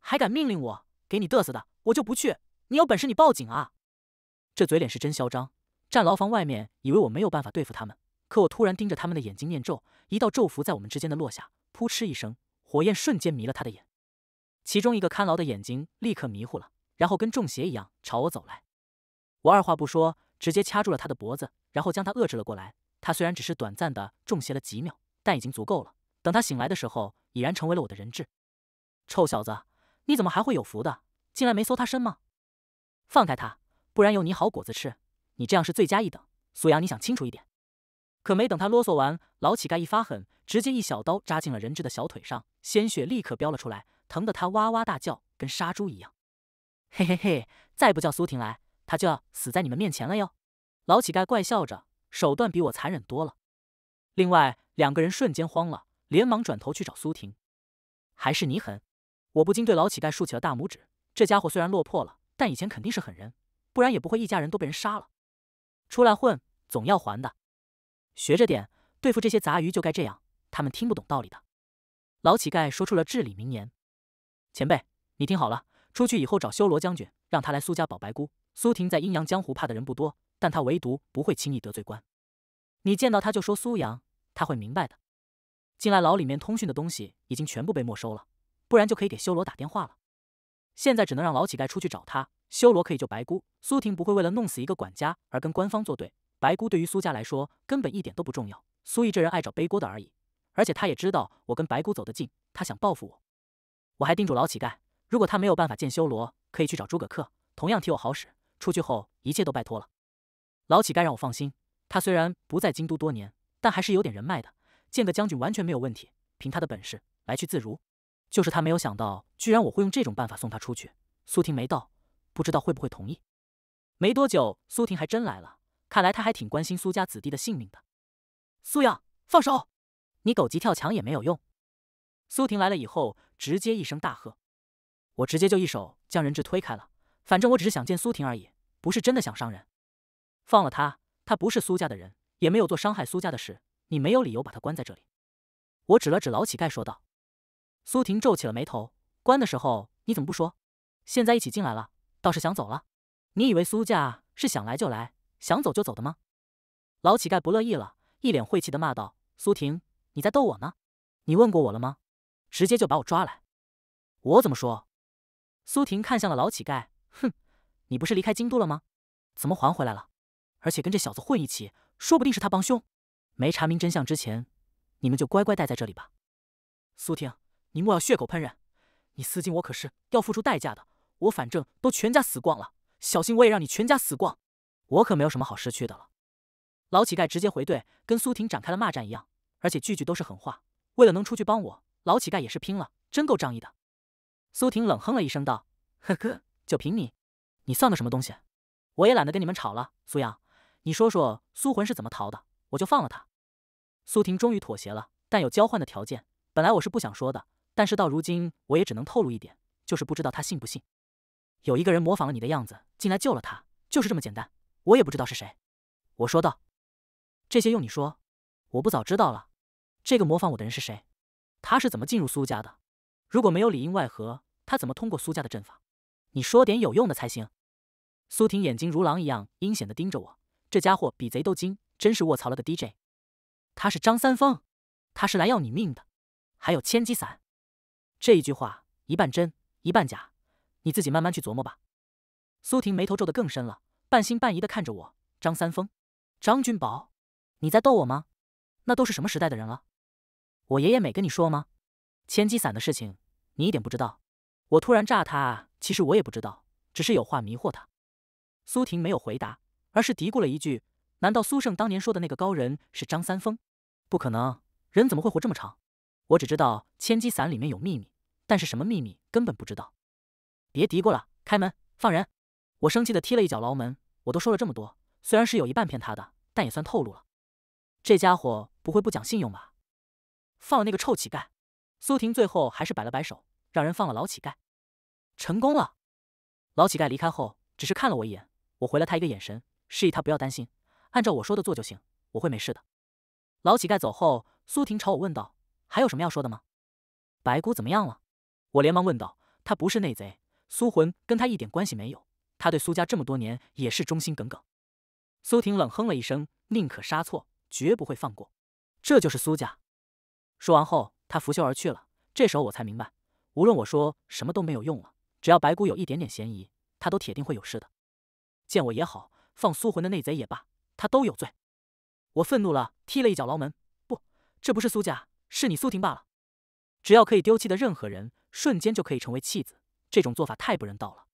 还敢命令我？给你嘚瑟的，我就不去。你有本事你报警啊！这嘴脸是真嚣张，站牢房外面，以为我没有办法对付他们。可我突然盯着他们的眼睛念咒，一道咒符在我们之间的落下，扑哧一声，火焰瞬间迷了他的眼。其中一个看牢的眼睛立刻迷糊了，然后跟中邪一样朝我走来。我二话不说，直接掐住了他的脖子，然后将他遏制了过来。他虽然只是短暂的中邪了几秒，但已经足够了。等他醒来的时候，已然成为了我的人质。臭小子！你怎么还会有福的？竟然没搜他身吗？放开他，不然有你好果子吃！你这样是罪加一等。苏阳，你想清楚一点。可没等他啰嗦完，老乞丐一发狠，直接一小刀扎进了人质的小腿上，鲜血立刻飙了出来，疼得他哇哇大叫，跟杀猪一样。嘿嘿嘿，再不叫苏婷来，他就要死在你们面前了哟！老乞丐怪笑着，手段比我残忍多了。另外两个人瞬间慌了，连忙转头去找苏婷。还是你狠。我不禁对老乞丐竖起了大拇指。这家伙虽然落魄了，但以前肯定是狠人，不然也不会一家人都被人杀了。出来混总要还的，学着点，对付这些杂鱼就该这样。他们听不懂道理的。老乞丐说出了至理名言：“前辈，你听好了，出去以后找修罗将军，让他来苏家保白姑。苏婷在阴阳江湖怕的人不多，但他唯独不会轻易得罪官。你见到他就说苏阳，他会明白的。进来牢里面通讯的东西已经全部被没收了。”不然就可以给修罗打电话了。现在只能让老乞丐出去找他。修罗可以救白姑，苏婷不会为了弄死一个管家而跟官方作对。白姑对于苏家来说根本一点都不重要。苏毅这人爱找背锅的而已。而且他也知道我跟白姑走得近，他想报复我。我还叮嘱老乞丐，如果他没有办法见修罗，可以去找诸葛恪，同样替我好使。出去后一切都拜托了。老乞丐让我放心，他虽然不在京都多年，但还是有点人脉的，见个将军完全没有问题。凭他的本事，来去自如。就是他没有想到，居然我会用这种办法送他出去。苏婷没到，不知道会不会同意。没多久，苏婷还真来了，看来他还挺关心苏家子弟的性命的。苏漾，放手！你狗急跳墙也没有用。苏婷来了以后，直接一声大喝，我直接就一手将人质推开了。反正我只是想见苏婷而已，不是真的想伤人。放了他，他不是苏家的人，也没有做伤害苏家的事，你没有理由把他关在这里。我指了指老乞丐，说道。苏婷皱起了眉头，关的时候你怎么不说？现在一起进来了，倒是想走了？你以为苏家是想来就来，想走就走的吗？老乞丐不乐意了，一脸晦气的骂道：“苏婷，你在逗我呢？你问过我了吗？直接就把我抓来，我怎么说？”苏婷看向了老乞丐，哼，你不是离开京都了吗？怎么还回来了？而且跟这小子混一起，说不定是他帮凶。没查明真相之前，你们就乖乖待在这里吧。苏婷。你莫要血口喷人，你私进我可是要付出代价的。我反正都全家死光了，小心我也让你全家死光。我可没有什么好失去的了。老乞丐直接回怼，跟苏婷展开了骂战一样，而且句句都是狠话。为了能出去帮我，老乞丐也是拼了，真够仗义的。苏婷冷哼了一声，道：“呵呵，就凭你，你算个什么东西？我也懒得跟你们吵了。”苏阳，你说说苏魂是怎么逃的，我就放了他。苏婷终于妥协了，但有交换的条件。本来我是不想说的。但是到如今，我也只能透露一点，就是不知道他信不信。有一个人模仿了你的样子进来救了他，就是这么简单。我也不知道是谁，我说道。这些用你说，我不早知道了。这个模仿我的人是谁？他是怎么进入苏家的？如果没有里应外合，他怎么通过苏家的阵法？你说点有用的才行。苏婷眼睛如狼一样阴险的盯着我，这家伙比贼都精，真是卧槽了！个 DJ，他是张三丰，他是来要你命的，还有千机伞。这一句话一半真一半假，你自己慢慢去琢磨吧。苏婷眉头皱得更深了，半信半疑的看着我。张三丰，张君宝，你在逗我吗？那都是什么时代的人了？我爷爷没跟你说吗？千机伞的事情你一点不知道？我突然炸他，其实我也不知道，只是有话迷惑他。苏婷没有回答，而是嘀咕了一句：“难道苏胜当年说的那个高人是张三丰？不可能，人怎么会活这么长？我只知道千机伞里面有秘密。”但是什么秘密根本不知道，别嘀咕了，开门放人！我生气的踢了一脚牢门。我都说了这么多，虽然是有一半骗他的，但也算透露了。这家伙不会不讲信用吧？放了那个臭乞丐！苏婷最后还是摆了摆手，让人放了老乞丐。成功了。老乞丐离开后，只是看了我一眼，我回了他一个眼神，示意他不要担心，按照我说的做就行，我会没事的。老乞丐走后，苏婷朝我问道：“还有什么要说的吗？白姑怎么样了？”我连忙问道：“他不是内贼，苏魂跟他一点关系没有。他对苏家这么多年也是忠心耿耿。”苏婷冷哼了一声：“宁可杀错，绝不会放过。”这就是苏家。说完后，他拂袖而去了。这时候我才明白，无论我说什么都没有用了。只要白姑有一点点嫌疑，他都铁定会有事的。见我也好，放苏魂的内贼也罢，他都有罪。我愤怒了，踢了一脚牢门：“不，这不是苏家，是你苏婷罢了。只要可以丢弃的任何人。”瞬间就可以成为弃子，这种做法太不人道了。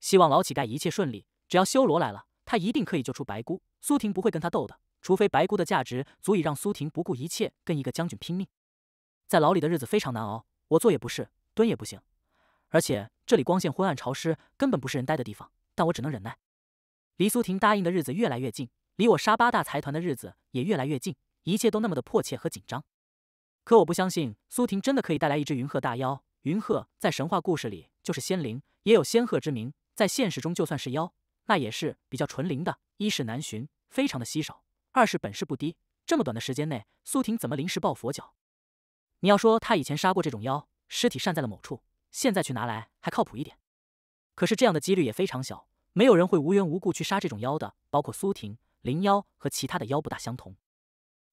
希望老乞丐一切顺利，只要修罗来了，他一定可以救出白姑。苏婷不会跟他斗的，除非白姑的价值足以让苏婷不顾一切跟一个将军拼命。在牢里的日子非常难熬，我坐也不是，蹲也不行，而且这里光线昏暗、潮湿，根本不是人待的地方。但我只能忍耐。离苏婷答应的日子越来越近，离我杀八大财团的日子也越来越近，一切都那么的迫切和紧张。可我不相信苏婷真的可以带来一只云鹤大妖。云鹤在神话故事里就是仙灵，也有仙鹤之名。在现实中就算是妖，那也是比较纯灵的。一是难寻，非常的稀少；二是本事不低。这么短的时间内，苏婷怎么临时抱佛脚？你要说她以前杀过这种妖，尸体散在了某处，现在去拿来还靠谱一点。可是这样的几率也非常小，没有人会无缘无故去杀这种妖的。包括苏婷，灵妖和其他的妖不大相同。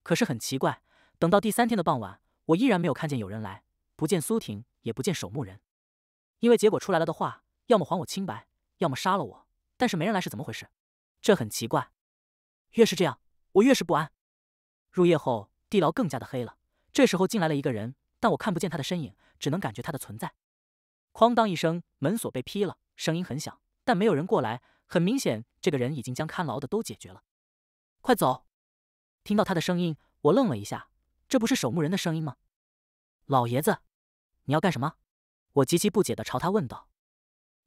可是很奇怪，等到第三天的傍晚，我依然没有看见有人来，不见苏婷。也不见守墓人，因为结果出来了的话，要么还我清白，要么杀了我。但是没人来是怎么回事？这很奇怪。越是这样，我越是不安。入夜后，地牢更加的黑了。这时候进来了一个人，但我看不见他的身影，只能感觉他的存在。哐当一声，门锁被劈了，声音很响，但没有人过来。很明显，这个人已经将看牢的都解决了。快走！听到他的声音，我愣了一下。这不是守墓人的声音吗？老爷子。你要干什么？我极其不解的朝他问道。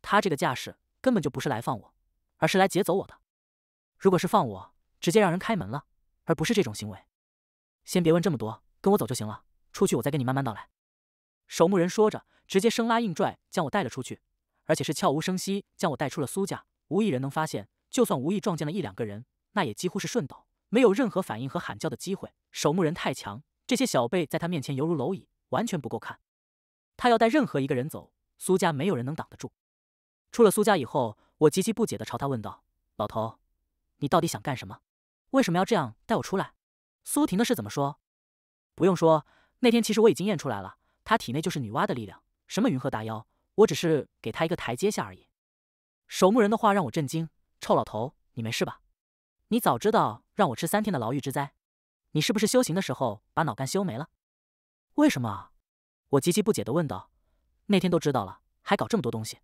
他这个架势根本就不是来放我，而是来劫走我的。如果是放我，直接让人开门了，而不是这种行为。先别问这么多，跟我走就行了。出去我再跟你慢慢道来。守墓人说着，直接生拉硬拽将我带了出去，而且是悄无声息将我带出了苏家，无一人能发现。就算无意撞见了一两个人，那也几乎是顺道，没有任何反应和喊叫的机会。守墓人太强，这些小辈在他面前犹如蝼蚁，完全不够看。他要带任何一个人走，苏家没有人能挡得住。出了苏家以后，我极其不解的朝他问道：“老头，你到底想干什么？为什么要这样带我出来？苏婷的事怎么说？”不用说，那天其实我已经验出来了，她体内就是女娲的力量。什么云鹤大妖，我只是给她一个台阶下而已。守墓人的话让我震惊：“臭老头，你没事吧？你早知道让我吃三天的牢狱之灾，你是不是修行的时候把脑干修没了？为什么？”我极其不解地问道：“那天都知道了，还搞这么多东西？”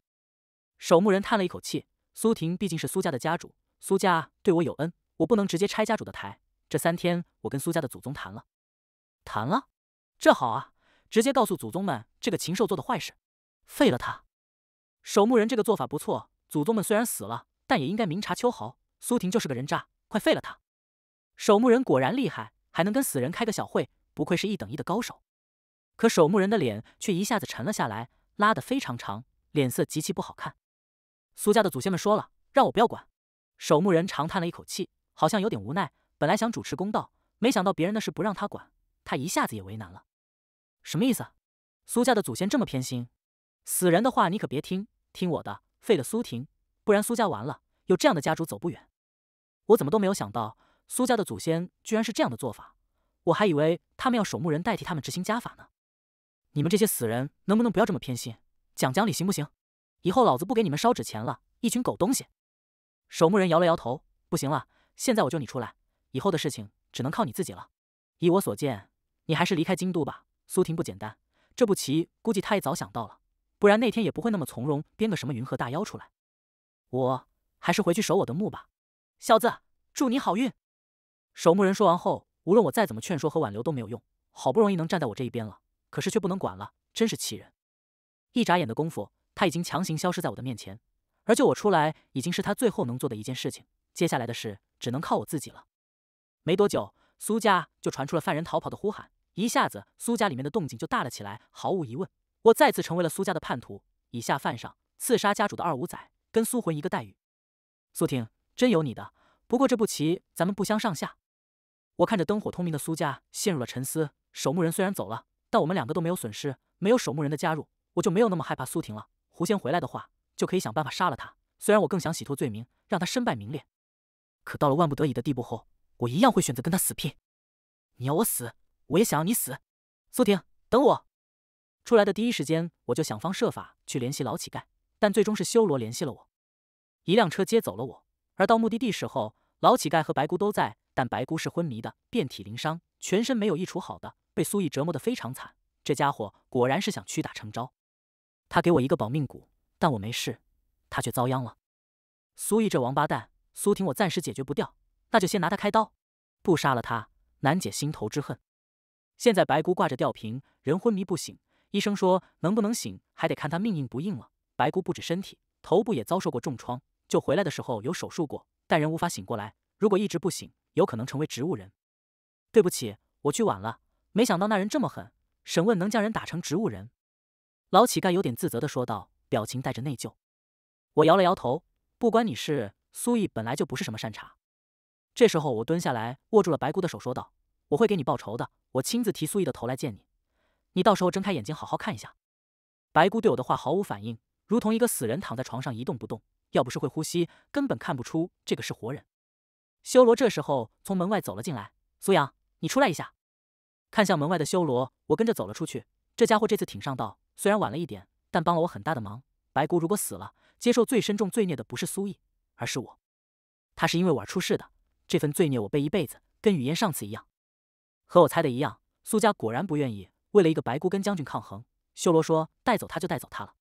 守墓人叹了一口气：“苏婷毕竟是苏家的家主，苏家对我有恩，我不能直接拆家主的台。这三天我跟苏家的祖宗谈了，谈了。这好啊，直接告诉祖宗们这个禽兽做的坏事，废了他。守墓人这个做法不错，祖宗们虽然死了，但也应该明察秋毫。苏婷就是个人渣，快废了他！守墓人果然厉害，还能跟死人开个小会，不愧是一等一的高手。”可守墓人的脸却一下子沉了下来，拉得非常长，脸色极其不好看。苏家的祖先们说了，让我不要管。守墓人长叹了一口气，好像有点无奈。本来想主持公道，没想到别人的事不让他管，他一下子也为难了。什么意思？苏家的祖先这么偏心？死人的话你可别听，听我的，废了苏婷，不然苏家完了。有这样的家主走不远。我怎么都没有想到，苏家的祖先居然是这样的做法。我还以为他们要守墓人代替他们执行家法呢。你们这些死人，能不能不要这么偏心？讲讲理行不行？以后老子不给你们烧纸钱了，一群狗东西！守墓人摇了摇头，不行了，现在我救你出来，以后的事情只能靠你自己了。以我所见，你还是离开京都吧。苏婷不简单，这步棋估计他也早想到了，不然那天也不会那么从容编个什么云鹤大妖出来。我还是回去守我的墓吧。小子，祝你好运！守墓人说完后，无论我再怎么劝说和挽留都没有用。好不容易能站在我这一边了。可是却不能管了，真是气人！一眨眼的功夫，他已经强行消失在我的面前，而救我出来已经是他最后能做的一件事情。接下来的事只能靠我自己了。没多久，苏家就传出了犯人逃跑的呼喊，一下子，苏家里面的动静就大了起来。毫无疑问，我再次成为了苏家的叛徒，以下犯上，刺杀家主的二五仔，跟苏魂一个待遇。苏婷，真有你的！不过这步棋，咱们不相上下。我看着灯火通明的苏家，陷入了沉思。守墓人虽然走了。但我们两个都没有损失，没有守墓人的加入，我就没有那么害怕苏婷了。狐仙回来的话，就可以想办法杀了她。虽然我更想洗脱罪名，让她身败名裂，可到了万不得已的地步后，我一样会选择跟她死拼。你要我死，我也想要你死。苏婷，等我。出来的第一时间，我就想方设法去联系老乞丐，但最终是修罗联系了我。一辆车接走了我，而到目的地时候，老乞丐和白姑都在，但白姑是昏迷的，遍体鳞伤，全身没有一处好的。被苏毅折磨得非常惨，这家伙果然是想屈打成招。他给我一个保命蛊，但我没事，他却遭殃了。苏毅这王八蛋，苏婷我暂时解决不掉，那就先拿他开刀，不杀了他难解心头之恨。现在白姑挂着吊瓶，人昏迷不醒，医生说能不能醒还得看他命硬不硬了。白姑不止身体，头部也遭受过重创，就回来的时候有手术过，但人无法醒过来。如果一直不醒，有可能成为植物人。对不起，我去晚了。没想到那人这么狠，审问能将人打成植物人。老乞丐有点自责的说道，表情带着内疚。我摇了摇头，不关你事。苏毅本来就不是什么善茬。这时候，我蹲下来，握住了白姑的手，说道：“我会给你报仇的，我亲自提苏毅的头来见你，你到时候睁开眼睛，好好看一下。”白姑对我的话毫无反应，如同一个死人躺在床上一动不动，要不是会呼吸，根本看不出这个是活人。修罗这时候从门外走了进来：“苏阳，你出来一下。”看向门外的修罗，我跟着走了出去。这家伙这次挺上道，虽然晚了一点，但帮了我很大的忙。白姑如果死了，接受最深重罪孽的不是苏毅，而是我。他是因为我而出事的，这份罪孽我背一辈子，跟雨嫣上次一样。和我猜的一样，苏家果然不愿意为了一个白姑跟将军抗衡。修罗说带走他就带走他了。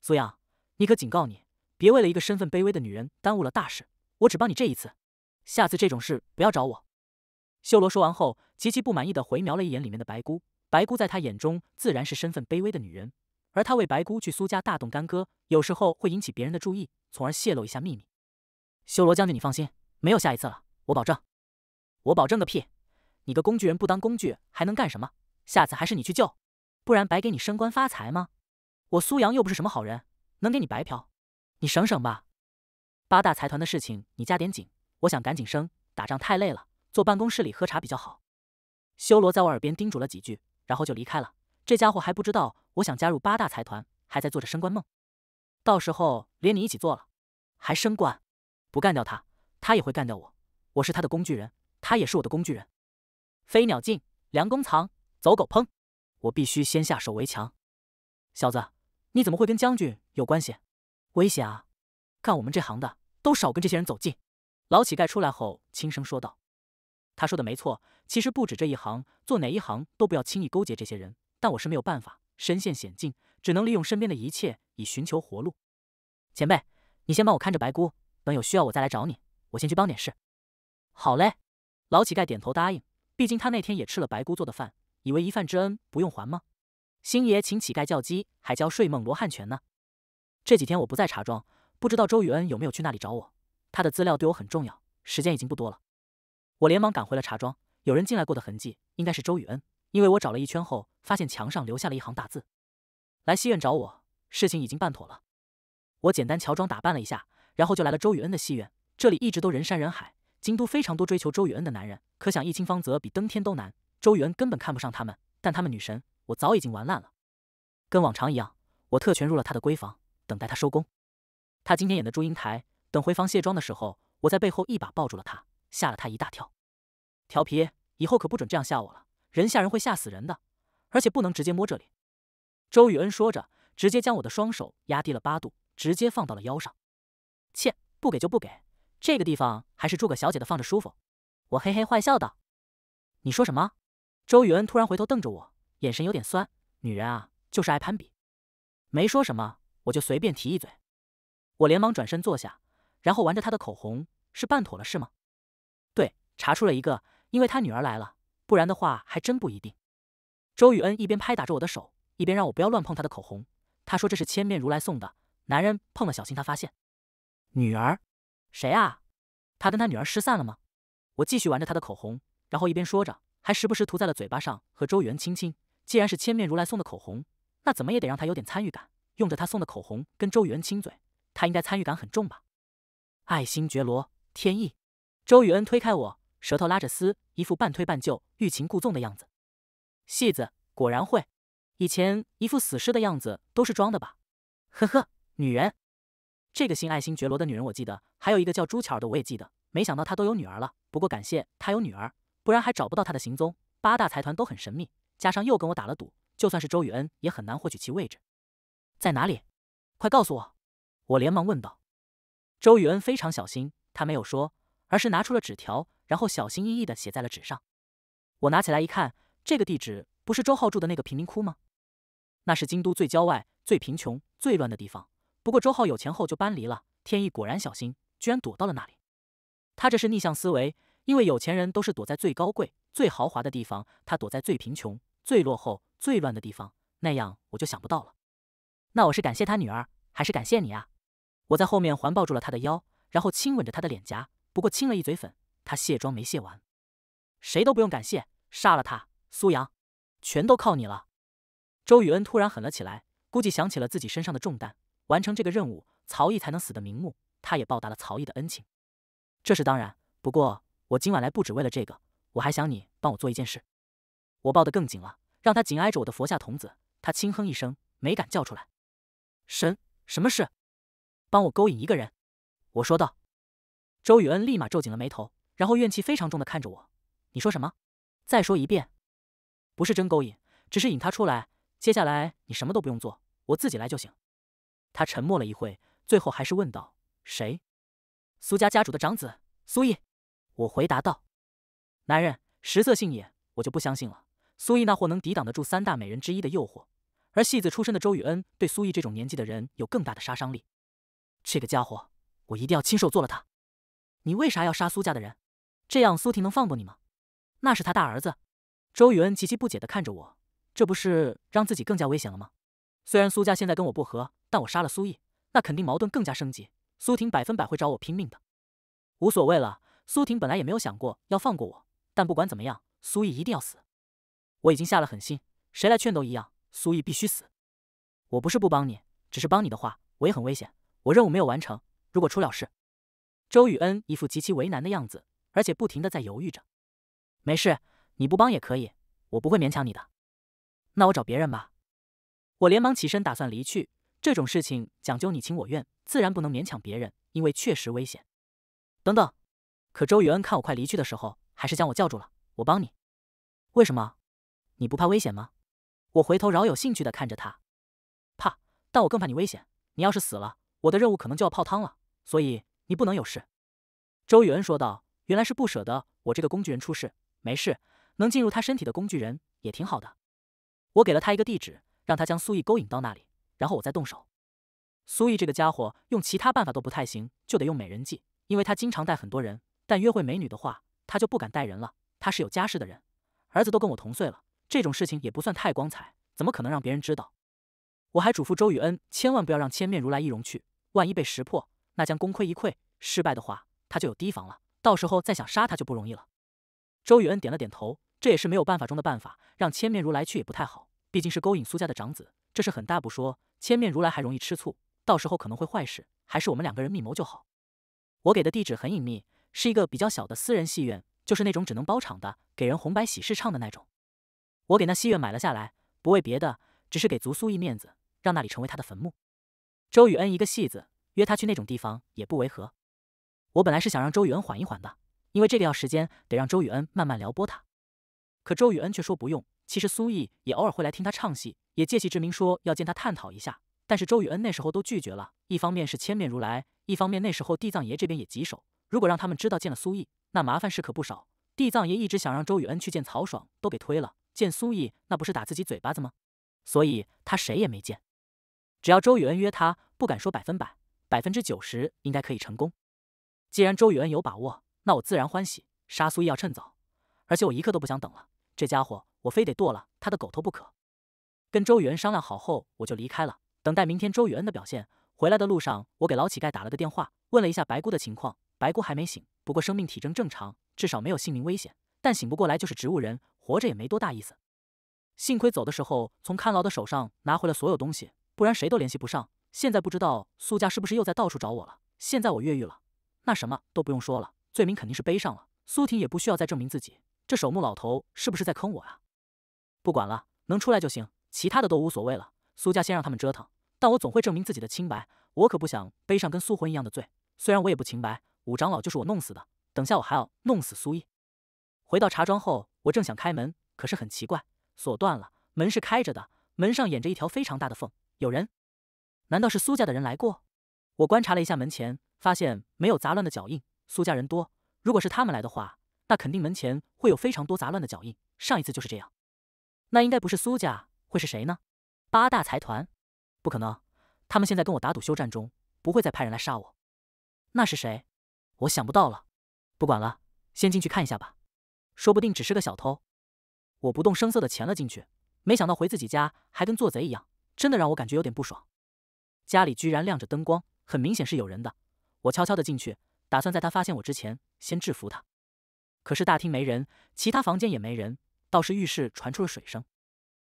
苏阳，你可警告你，别为了一个身份卑微的女人耽误了大事。我只帮你这一次，下次这种事不要找我。修罗说完后。极其不满意的回瞄了一眼里面的白姑，白姑在他眼中自然是身份卑微的女人，而他为白姑去苏家大动干戈，有时候会引起别人的注意，从而泄露一下秘密。修罗将军，你放心，没有下一次了，我保证。我保证个屁！你个工具人不当工具还能干什么？下次还是你去救，不然白给你升官发财吗？我苏阳又不是什么好人，能给你白嫖？你省省吧。八大财团的事情你加点紧，我想赶紧升。打仗太累了，坐办公室里喝茶比较好。修罗在我耳边叮嘱了几句，然后就离开了。这家伙还不知道我想加入八大财团，还在做着升官梦。到时候连你一起做了，还升官？不干掉他，他也会干掉我。我是他的工具人，他也是我的工具人。飞鸟尽，良弓藏，走狗烹。我必须先下手为强。小子，你怎么会跟将军有关系？危险啊！干我们这行的，都少跟这些人走近。老乞丐出来后，轻声说道。他说的没错，其实不止这一行，做哪一行都不要轻易勾结这些人。但我是没有办法，身陷险境，只能利用身边的一切以寻求活路。前辈，你先帮我看着白姑，等有需要我再来找你。我先去帮点事。好嘞，老乞丐点头答应。毕竟他那天也吃了白姑做的饭，以为一饭之恩不用还吗？星爷请乞丐叫鸡，还教睡梦罗汉拳呢。这几天我不在茶庄，不知道周雨恩有没有去那里找我。他的资料对我很重要，时间已经不多了。我连忙赶回了茶庄，有人进来过的痕迹，应该是周雨恩。因为我找了一圈后，发现墙上留下了一行大字：“来戏院找我，事情已经办妥了。”我简单乔装打扮了一下，然后就来了周雨恩的戏院。这里一直都人山人海，京都非常多追求周雨恩的男人。可想一亲芳泽比登天都难，周雨恩根本看不上他们，但他们女神我早已经玩烂了。跟往常一样，我特权入了他的闺房，等待他收工。他今天演的祝英台，等回房卸妆的时候，我在背后一把抱住了他。吓了他一大跳，调皮，以后可不准这样吓我了。人吓人会吓死人的，而且不能直接摸这里。周雨恩说着，直接将我的双手压低了八度，直接放到了腰上。切，不给就不给，这个地方还是住个小姐的放着舒服。我嘿嘿坏笑道：“你说什么？”周雨恩突然回头瞪着我，眼神有点酸。女人啊，就是爱攀比。没说什么，我就随便提一嘴。我连忙转身坐下，然后玩着她的口红。是办妥了是吗？查出了一个，因为他女儿来了，不然的话还真不一定。周雨恩一边拍打着我的手，一边让我不要乱碰他的口红。他说这是千面如来送的，男人碰了小心他发现。女儿？谁啊？他跟他女儿失散了吗？我继续玩着他的口红，然后一边说着，还时不时涂在了嘴巴上，和周元亲亲。既然是千面如来送的口红，那怎么也得让他有点参与感，用着他送的口红跟周雨恩亲嘴。他应该参与感很重吧？爱新觉罗天意。周雨恩推开我。舌头拉着丝，一副半推半就、欲擒故纵的样子。戏子果然会，以前一副死尸的样子都是装的吧？呵呵，女人，这个姓爱新觉罗的女人我记得，还有一个叫朱巧儿的我也记得。没想到她都有女儿了，不过感谢她有女儿，不然还找不到她的行踪。八大财团都很神秘，加上又跟我打了赌，就算是周雨恩也很难获取其位置。在哪里？快告诉我！我连忙问道。周雨恩非常小心，他没有说，而是拿出了纸条。然后小心翼翼地写在了纸上。我拿起来一看，这个地址不是周浩住的那个贫民窟吗？那是京都最郊外、最贫穷、最乱的地方。不过周浩有钱后就搬离了。天意果然小心，居然躲到了那里。他这是逆向思维，因为有钱人都是躲在最高贵、最豪华的地方，他躲在最贫穷、最落后、最乱的地方，那样我就想不到了。那我是感谢他女儿，还是感谢你啊？我在后面环抱住了他的腰，然后亲吻着他的脸颊，不过亲了一嘴粉。他卸妆没卸完，谁都不用感谢，杀了他，苏阳，全都靠你了。周雨恩突然狠了起来，估计想起了自己身上的重担，完成这个任务，曹毅才能死的瞑目，他也报答了曹毅的恩情。这是当然，不过我今晚来不只为了这个，我还想你帮我做一件事。我抱得更紧了，让他紧挨着我的佛下童子。他轻哼一声，没敢叫出来。什什么事？帮我勾引一个人。我说道。周雨恩立马皱紧了眉头。然后怨气非常重的看着我，你说什么？再说一遍，不是真勾引，只是引他出来。接下来你什么都不用做，我自己来就行。他沉默了一会，最后还是问道：“谁？”苏家家主的长子苏毅，我回答道：“男人食色性也，我就不相信了。苏毅那货能抵挡得住三大美人之一的诱惑？而戏子出身的周雨恩，对苏毅这种年纪的人有更大的杀伤力。这个家伙，我一定要亲手做了他。你为啥要杀苏家的人？”这样，苏婷能放过你吗？那是他大儿子。周宇恩极其不解的看着我，这不是让自己更加危险了吗？虽然苏家现在跟我不和，但我杀了苏毅，那肯定矛盾更加升级，苏婷百分百会找我拼命的。无所谓了，苏婷本来也没有想过要放过我，但不管怎么样，苏毅一定要死。我已经下了狠心，谁来劝都一样，苏毅必须死。我不是不帮你，只是帮你的话，我也很危险，我任务没有完成，如果出了事……周宇恩一副极其为难的样子。而且不停的在犹豫着，没事，你不帮也可以，我不会勉强你的。那我找别人吧。我连忙起身打算离去，这种事情讲究你情我愿，自然不能勉强别人，因为确实危险。等等，可周雨恩看我快离去的时候，还是将我叫住了。我帮你，为什么？你不怕危险吗？我回头饶有兴趣的看着他，怕，但我更怕你危险。你要是死了，我的任务可能就要泡汤了，所以你不能有事。周雨恩说道。原来是不舍得我这个工具人出事，没事，能进入他身体的工具人也挺好的。我给了他一个地址，让他将苏毅勾引到那里，然后我再动手。苏毅这个家伙用其他办法都不太行，就得用美人计，因为他经常带很多人，但约会美女的话，他就不敢带人了。他是有家室的人，儿子都跟我同岁了，这种事情也不算太光彩，怎么可能让别人知道？我还嘱咐周雨恩千万不要让千面如来易容去，万一被识破，那将功亏一篑。失败的话，他就有提防了。到时候再想杀他就不容易了。周雨恩点了点头，这也是没有办法中的办法。让千面如来去也不太好，毕竟是勾引苏家的长子，这事很大不说，千面如来还容易吃醋，到时候可能会坏事。还是我们两个人密谋就好。我给的地址很隐秘，是一个比较小的私人戏院，就是那种只能包场的，给人红白喜事唱的那种。我给那戏院买了下来，不为别的，只是给足苏艺面子，让那里成为他的坟墓。周雨恩一个戏子，约他去那种地方也不违和。我本来是想让周雨恩缓一缓的，因为这个要时间，得让周雨恩慢慢撩拨他。可周雨恩却说不用。其实苏毅也偶尔会来听他唱戏，也借戏之名说要见他探讨一下。但是周雨恩那时候都拒绝了，一方面是千面如来，一方面那时候地藏爷这边也棘手，如果让他们知道见了苏毅，那麻烦事可不少。地藏爷一直想让周雨恩去见曹爽，都给推了。见苏毅那不是打自己嘴巴子吗？所以他谁也没见。只要周雨恩约他，不敢说百分百，百分之九十应该可以成功。既然周宇恩有把握，那我自然欢喜。杀苏毅要趁早，而且我一刻都不想等了。这家伙，我非得剁了他的狗头不可。跟周宇恩商量好后，我就离开了，等待明天周宇恩的表现。回来的路上，我给老乞丐打了个电话，问了一下白姑的情况。白姑还没醒，不过生命体征正常，至少没有性命危险。但醒不过来就是植物人，活着也没多大意思。幸亏走的时候从看牢的手上拿回了所有东西，不然谁都联系不上。现在不知道苏家是不是又在到处找我了。现在我越狱了。那什么都不用说了，罪名肯定是背上了。苏婷也不需要再证明自己。这守墓老头是不是在坑我啊？不管了，能出来就行，其他的都无所谓了。苏家先让他们折腾，但我总会证明自己的清白。我可不想背上跟苏魂一样的罪，虽然我也不清白。五长老就是我弄死的。等下我还要弄死苏毅。回到茶庄后，我正想开门，可是很奇怪，锁断了，门是开着的，门上掩着一条非常大的缝。有人？难道是苏家的人来过？我观察了一下门前。发现没有杂乱的脚印，苏家人多，如果是他们来的话，那肯定门前会有非常多杂乱的脚印。上一次就是这样，那应该不是苏家，会是谁呢？八大财团？不可能，他们现在跟我打赌，休战中不会再派人来杀我。那是谁？我想不到了。不管了，先进去看一下吧，说不定只是个小偷。我不动声色的潜了进去，没想到回自己家还跟做贼一样，真的让我感觉有点不爽。家里居然亮着灯光，很明显是有人的。我悄悄地进去，打算在他发现我之前先制服他。可是大厅没人，其他房间也没人，倒是浴室传出了水声，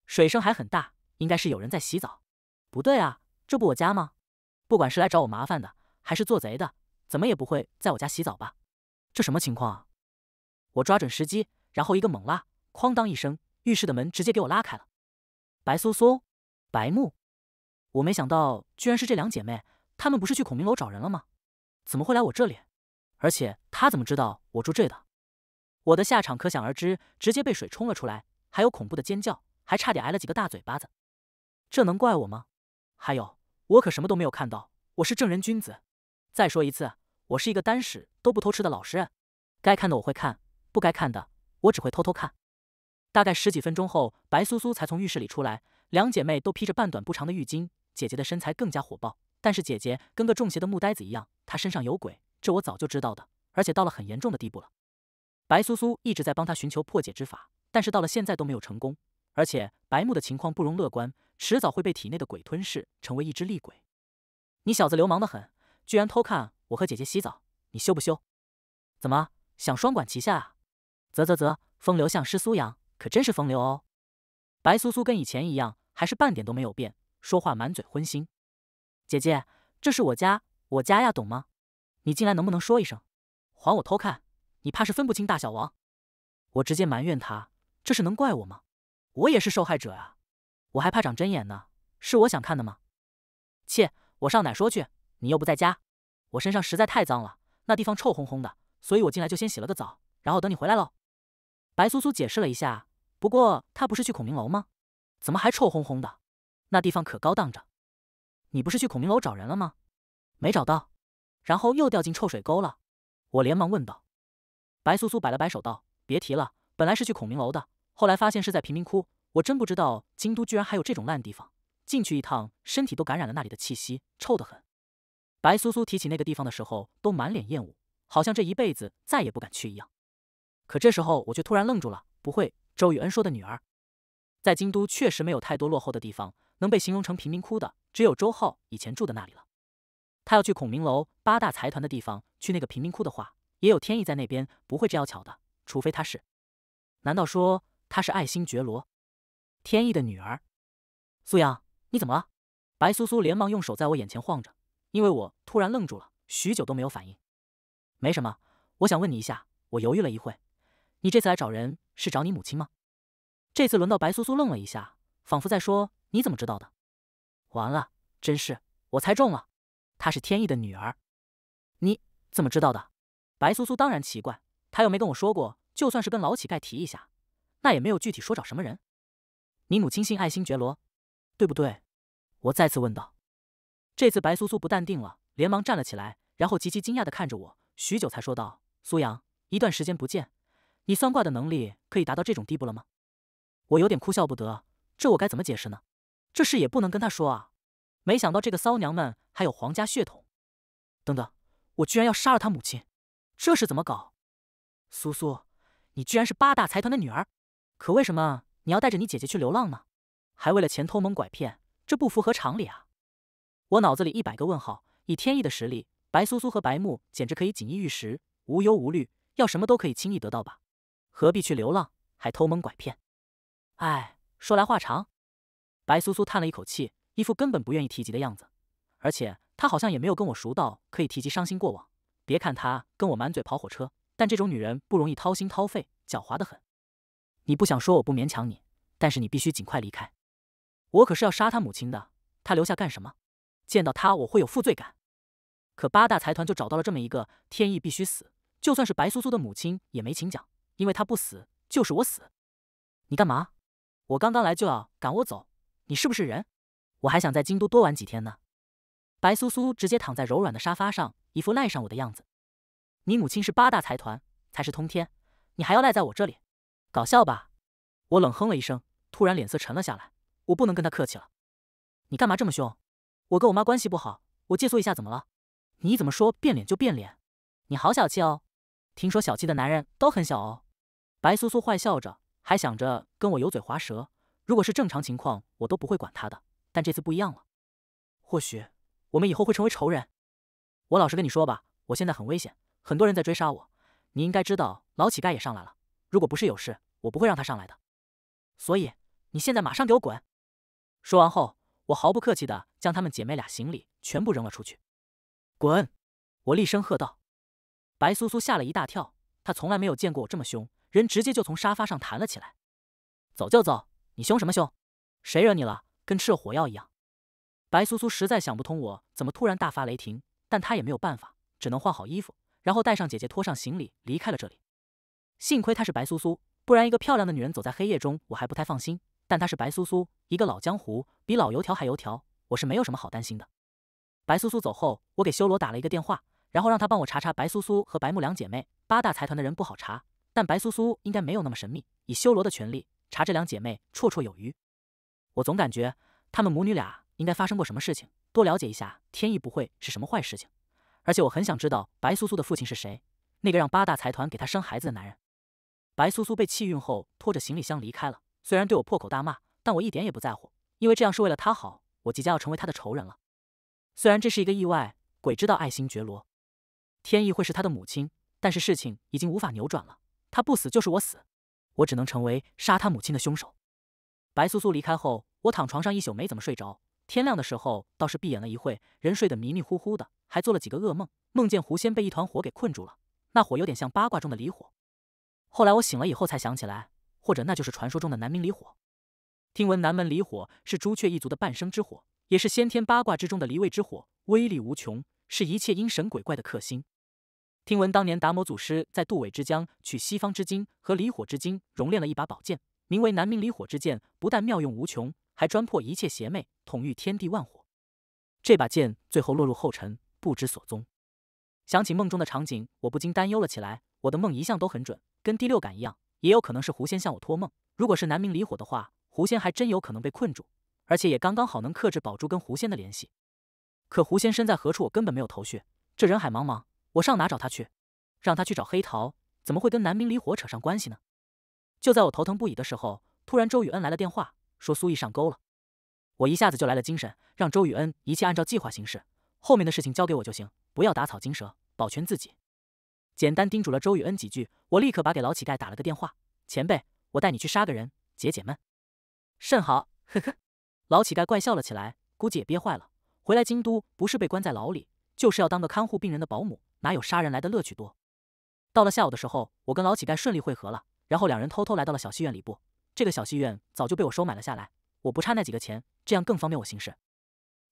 水声还很大，应该是有人在洗澡。不对啊，这不我家吗？不管是来找我麻烦的，还是做贼的，怎么也不会在我家洗澡吧？这什么情况啊？我抓准时机，然后一个猛拉，哐当一声，浴室的门直接给我拉开了。白苏苏，白木，我没想到居然是这两姐妹，她们不是去孔明楼找人了吗？怎么会来我这里？而且他怎么知道我住这的？我的下场可想而知，直接被水冲了出来，还有恐怖的尖叫，还差点挨了几个大嘴巴子。这能怪我吗？还有，我可什么都没有看到，我是正人君子。再说一次，我是一个单食都不偷吃的老实人。该看的我会看，不该看的我只会偷偷看。大概十几分钟后，白苏苏才从浴室里出来，两姐妹都披着半短不长的浴巾，姐姐的身材更加火爆。但是姐姐跟个中邪的木呆子一样，她身上有鬼，这我早就知道的，而且到了很严重的地步了。白苏苏一直在帮他寻求破解之法，但是到了现在都没有成功，而且白木的情况不容乐观，迟早会被体内的鬼吞噬，成为一只厉鬼。你小子流氓的很，居然偷看我和姐姐洗澡，你羞不羞？怎么想双管齐下啊？啧啧啧，风流像师苏阳可真是风流哦。白苏苏跟以前一样，还是半点都没有变，说话满嘴荤腥。姐姐，这是我家，我家呀，懂吗？你进来能不能说一声？还我偷看，你怕是分不清大小王。我直接埋怨他，这事能怪我吗？我也是受害者啊，我还怕长针眼呢，是我想看的吗？切，我上哪说去？你又不在家，我身上实在太脏了，那地方臭烘烘的，所以我进来就先洗了个澡，然后等你回来喽。白苏苏解释了一下，不过她不是去孔明楼吗？怎么还臭烘烘的？那地方可高档着。你不是去孔明楼找人了吗？没找到，然后又掉进臭水沟了。我连忙问道。白苏苏摆了摆手道：“别提了，本来是去孔明楼的，后来发现是在贫民窟。我真不知道京都居然还有这种烂地方，进去一趟，身体都感染了那里的气息，臭得很。”白苏苏提起那个地方的时候，都满脸厌恶，好像这一辈子再也不敢去一样。可这时候，我却突然愣住了。不会，周雨恩说的女儿，在京都确实没有太多落后的地方能被形容成贫民窟的。只有周浩以前住的那里了。他要去孔明楼八大财团的地方，去那个贫民窟的话，也有天意在那边，不会这样巧的。除非他是……难道说他是爱新觉罗天意的女儿？苏阳，你怎么了？白苏苏连忙用手在我眼前晃着，因为我突然愣住了，许久都没有反应。没什么，我想问你一下。我犹豫了一会，你这次来找人是找你母亲吗？这次轮到白苏苏愣了一下，仿佛在说：“你怎么知道的？”完了，真是我猜中了，她是天意的女儿。你怎么知道的？白苏苏当然奇怪，她又没跟我说过，就算是跟老乞丐提一下，那也没有具体说找什么人。你母亲姓爱新觉罗，对不对？我再次问道。这次白苏苏不淡定了，连忙站了起来，然后极其惊讶的看着我，许久才说道：“苏阳，一段时间不见，你算卦的能力可以达到这种地步了吗？”我有点哭笑不得，这我该怎么解释呢？这事也不能跟他说啊！没想到这个骚娘们还有皇家血统，等等，我居然要杀了他母亲，这是怎么搞？苏苏，你居然是八大财团的女儿，可为什么你要带着你姐姐去流浪呢？还为了钱偷蒙拐骗，这不符合常理啊！我脑子里一百个问号。以天意的实力，白苏苏和白木简直可以锦衣玉食，无忧无虑，要什么都可以轻易得到吧？何必去流浪，还偷蒙拐骗？哎，说来话长。白苏苏叹了一口气，一副根本不愿意提及的样子。而且她好像也没有跟我熟到可以提及伤心过往。别看她跟我满嘴跑火车，但这种女人不容易掏心掏肺，狡猾得很。你不想说，我不勉强你，但是你必须尽快离开。我可是要杀她母亲的，她留下干什么？见到她，我会有负罪感。可八大财团就找到了这么一个，天意必须死。就算是白苏苏的母亲也没请讲，因为她不死就是我死。你干嘛？我刚刚来就要赶我走？你是不是人？我还想在京都多玩几天呢。白苏苏直接躺在柔软的沙发上，一副赖上我的样子。你母亲是八大财团，才是通天，你还要赖在我这里，搞笑吧？我冷哼了一声，突然脸色沉了下来。我不能跟她客气了。你干嘛这么凶？我跟我妈关系不好，我借宿一下怎么了？你怎么说变脸就变脸？你好小气哦。听说小气的男人都很小哦。白苏苏坏笑着，还想着跟我油嘴滑舌。如果是正常情况，我都不会管他的。但这次不一样了，或许我们以后会成为仇人。我老实跟你说吧，我现在很危险，很多人在追杀我。你应该知道，老乞丐也上来了。如果不是有事，我不会让他上来的。所以，你现在马上给我滚！说完后，我毫不客气地将他们姐妹俩行李全部扔了出去。滚！我厉声喝道。白苏苏吓了一大跳，她从来没有见过我这么凶，人直接就从沙发上弹了起来。走就走。你凶什么凶？谁惹你了？跟吃了火药一样。白苏苏实在想不通我怎么突然大发雷霆，但她也没有办法，只能换好衣服，然后带上姐姐，拖上行李离开了这里。幸亏她是白苏苏，不然一个漂亮的女人走在黑夜中，我还不太放心。但她是白苏苏，一个老江湖，比老油条还油条，我是没有什么好担心的。白苏苏走后，我给修罗打了一个电话，然后让他帮我查查白苏苏和白木两姐妹。八大财团的人不好查，但白苏苏应该没有那么神秘。以修罗的权力。查这两姐妹绰绰有余，我总感觉她们母女俩应该发生过什么事情。多了解一下天意不会是什么坏事情，而且我很想知道白苏苏的父亲是谁，那个让八大财团给她生孩子的男人。白苏苏被气晕后，拖着行李箱离开了。虽然对我破口大骂，但我一点也不在乎，因为这样是为了她好。我即将要成为她的仇人了。虽然这是一个意外，鬼知道爱新觉罗天意会是她的母亲，但是事情已经无法扭转了。她不死就是我死。我只能成为杀他母亲的凶手。白苏苏离开后，我躺床上一宿没怎么睡着。天亮的时候倒是闭眼了一会，人睡得迷迷糊糊的，还做了几个噩梦。梦见狐仙被一团火给困住了，那火有点像八卦中的离火。后来我醒了以后才想起来，或者那就是传说中的南明离火。听闻南门离火是朱雀一族的半生之火，也是先天八卦之中的离位之火，威力无穷，是一切阴神鬼怪的克星。听闻当年达摩祖师在渡尾之江取西方之经和离火之精，熔炼了一把宝剑，名为南明离火之剑，不但妙用无穷，还专破一切邪魅，统御天地万火。这把剑最后落入后尘，不知所踪。想起梦中的场景，我不禁担忧了起来。我的梦一向都很准，跟第六感一样，也有可能是狐仙向我托梦。如果是南明离火的话，狐仙还真有可能被困住，而且也刚刚好能克制宝珠跟狐仙的联系。可狐仙身在何处，我根本没有头绪。这人海茫茫。我上哪找他去？让他去找黑桃，怎么会跟南明离火扯上关系呢？就在我头疼不已的时候，突然周雨恩来了电话，说苏毅上钩了。我一下子就来了精神，让周雨恩一切按照计划行事，后面的事情交给我就行，不要打草惊蛇，保全自己。简单叮嘱了周雨恩几句，我立刻把给老乞丐打了个电话：“前辈，我带你去杀个人，解解闷。”甚好，呵呵。老乞丐怪笑了起来，估计也憋坏了。回来京都，不是被关在牢里，就是要当个看护病人的保姆。哪有杀人来的乐趣多？到了下午的时候，我跟老乞丐顺利会合了，然后两人偷偷来到了小戏院里部。这个小戏院早就被我收买了下来，我不差那几个钱，这样更方便我行事。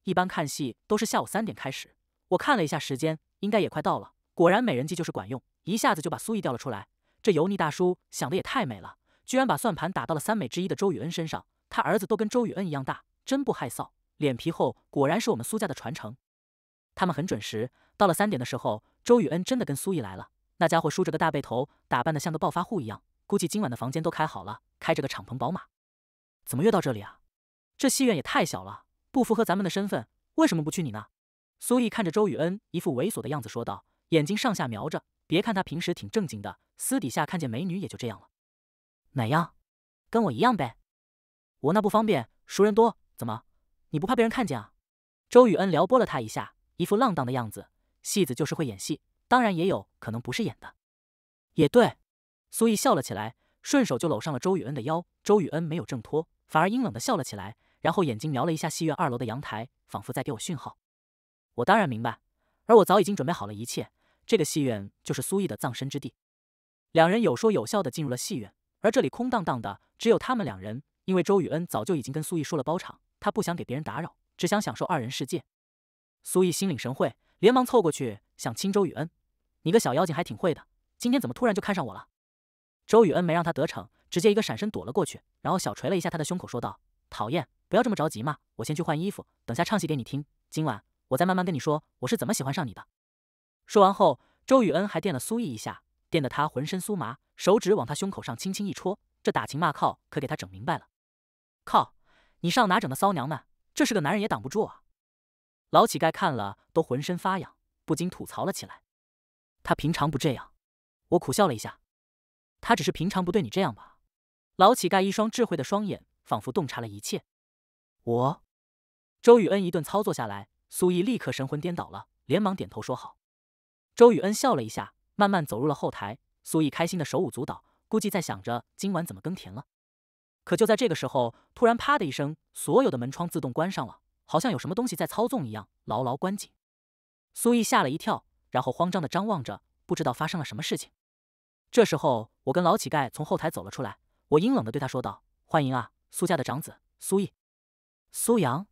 一般看戏都是下午三点开始，我看了一下时间，应该也快到了。果然美人计就是管用，一下子就把苏毅调了出来。这油腻大叔想的也太美了，居然把算盘打到了三美之一的周雨恩身上。他儿子都跟周雨恩一样大，真不害臊，脸皮厚，果然是我们苏家的传承。他们很准时。到了三点的时候，周雨恩真的跟苏毅来了。那家伙梳着个大背头，打扮得像个暴发户一样，估计今晚的房间都开好了，开着个敞篷宝马。怎么约到这里啊？这戏院也太小了，不符合咱们的身份。为什么不去你呢？苏毅看着周雨恩一副猥琐的样子说道，眼睛上下瞄着。别看他平时挺正经的，私底下看见美女也就这样了。哪样？跟我一样呗。我那不方便，熟人多。怎么？你不怕被人看见啊？周雨恩撩拨了他一下，一副浪荡的样子。戏子就是会演戏，当然也有可能不是演的。也对，苏毅笑了起来，顺手就搂上了周雨恩的腰。周雨恩没有挣脱，反而阴冷的笑了起来，然后眼睛瞄了一下戏院二楼的阳台，仿佛在给我讯号。我当然明白，而我早已经准备好了一切。这个戏院就是苏毅的葬身之地。两人有说有笑的进入了戏院，而这里空荡荡的，只有他们两人。因为周雨恩早就已经跟苏毅说了包场，他不想给别人打扰，只想享受二人世界。苏毅心领神会。连忙凑过去想亲周雨恩，你个小妖精还挺会的，今天怎么突然就看上我了？周雨恩没让他得逞，直接一个闪身躲了过去，然后小捶了一下他的胸口，说道：“讨厌，不要这么着急嘛，我先去换衣服，等下唱戏给你听，今晚我再慢慢跟你说我是怎么喜欢上你的。”说完后，周雨恩还电了苏毅一下，电得他浑身酥麻，手指往他胸口上轻轻一戳，这打情骂俏可给他整明白了。靠，你上哪整的骚娘们？这是个男人也挡不住啊！老乞丐看了都浑身发痒，不禁吐槽了起来。他平常不这样。我苦笑了一下。他只是平常不对你这样吧。老乞丐一双智慧的双眼，仿佛洞察了一切。我周雨恩一顿操作下来，苏毅立刻神魂颠倒了，连忙点头说好。周雨恩笑了一下，慢慢走入了后台。苏毅开心的手舞足蹈，估计在想着今晚怎么耕田了。可就在这个时候，突然啪的一声，所有的门窗自动关上了。好像有什么东西在操纵一样，牢牢关紧。苏毅吓了一跳，然后慌张的张望着，不知道发生了什么事情。这时候，我跟老乞丐从后台走了出来，我阴冷的对他说道：“欢迎啊，苏家的长子苏毅。”苏阳，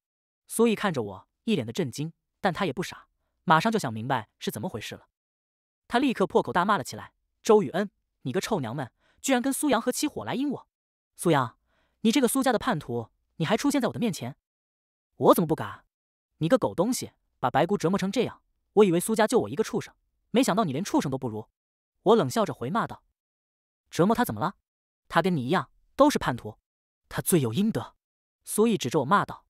苏毅看着我，一脸的震惊，但他也不傻，马上就想明白是怎么回事了。他立刻破口大骂了起来：“周雨恩，你个臭娘们，居然跟苏阳合起伙来阴我！苏阳，你这个苏家的叛徒，你还出现在我的面前！”我怎么不敢？你个狗东西，把白姑折磨成这样！我以为苏家就我一个畜生，没想到你连畜生都不如！我冷笑着回骂道：“折磨他怎么了？他跟你一样，都是叛徒，他罪有应得。”苏毅指着我骂道：“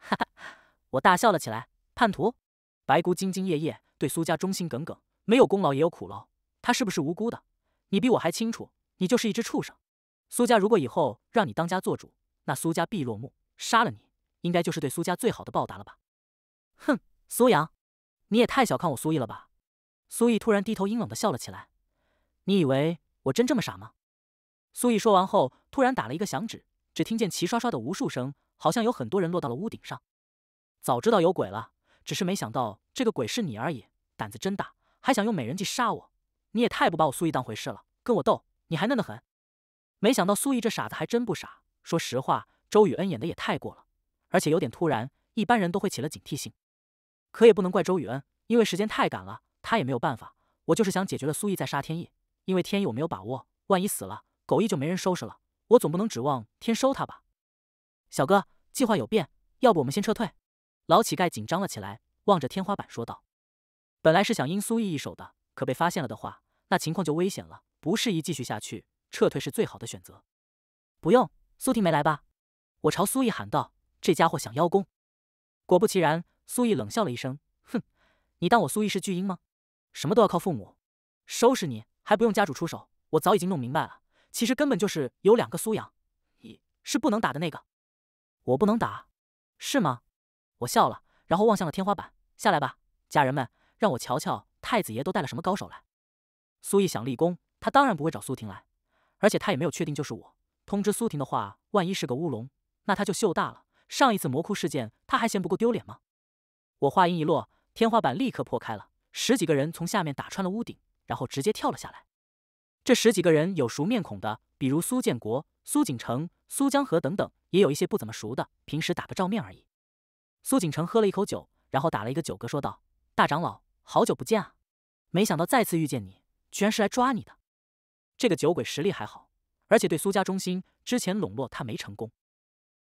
哈哈！”我大笑了起来。叛徒？白姑兢兢业业，对苏家忠心耿耿，没有功劳也有苦劳，他是不是无辜的？你比我还清楚，你就是一只畜生！苏家如果以后让你当家做主，那苏家必落幕，杀了你！应该就是对苏家最好的报答了吧？哼，苏阳，你也太小看我苏毅了吧？苏毅突然低头阴冷的笑了起来。你以为我真这么傻吗？苏毅说完后，突然打了一个响指，只听见齐刷刷的无数声，好像有很多人落到了屋顶上。早知道有鬼了，只是没想到这个鬼是你而已。胆子真大，还想用美人计杀我？你也太不把我苏毅当回事了，跟我斗你还嫩得很。没想到苏毅这傻子还真不傻。说实话，周雨恩演的也太过了。而且有点突然，一般人都会起了警惕性，可也不能怪周雨恩，因为时间太赶了，他也没有办法。我就是想解决了苏毅再杀天意，因为天意我没有把握，万一死了，狗意就没人收拾了，我总不能指望天收他吧？小哥，计划有变，要不我们先撤退？老乞丐紧张了起来，望着天花板说道：“本来是想阴苏毅一手的，可被发现了的话，那情况就危险了，不适宜继续下去，撤退是最好的选择。”不用，苏婷没来吧？我朝苏毅喊道。这家伙想邀功，果不其然，苏毅冷笑了一声，哼，你当我苏毅是巨婴吗？什么都要靠父母？收拾你还不用家主出手，我早已经弄明白了，其实根本就是有两个苏阳，你是不能打的那个，我不能打，是吗？我笑了，然后望向了天花板，下来吧，家人们，让我瞧瞧太子爷都带了什么高手来。苏毅想立功，他当然不会找苏婷来，而且他也没有确定就是我，通知苏婷的话，万一是个乌龙，那他就秀大了。上一次魔窟事件，他还嫌不够丢脸吗？我话音一落，天花板立刻破开了，十几个人从下面打穿了屋顶，然后直接跳了下来。这十几个人有熟面孔的，比如苏建国、苏锦城、苏江河等等，也有一些不怎么熟的，平时打个照面而已。苏锦城喝了一口酒，然后打了一个酒嗝，说道：“大长老，好久不见啊！没想到再次遇见你，居然是来抓你的。”这个酒鬼实力还好，而且对苏家忠心，之前笼络他没成功。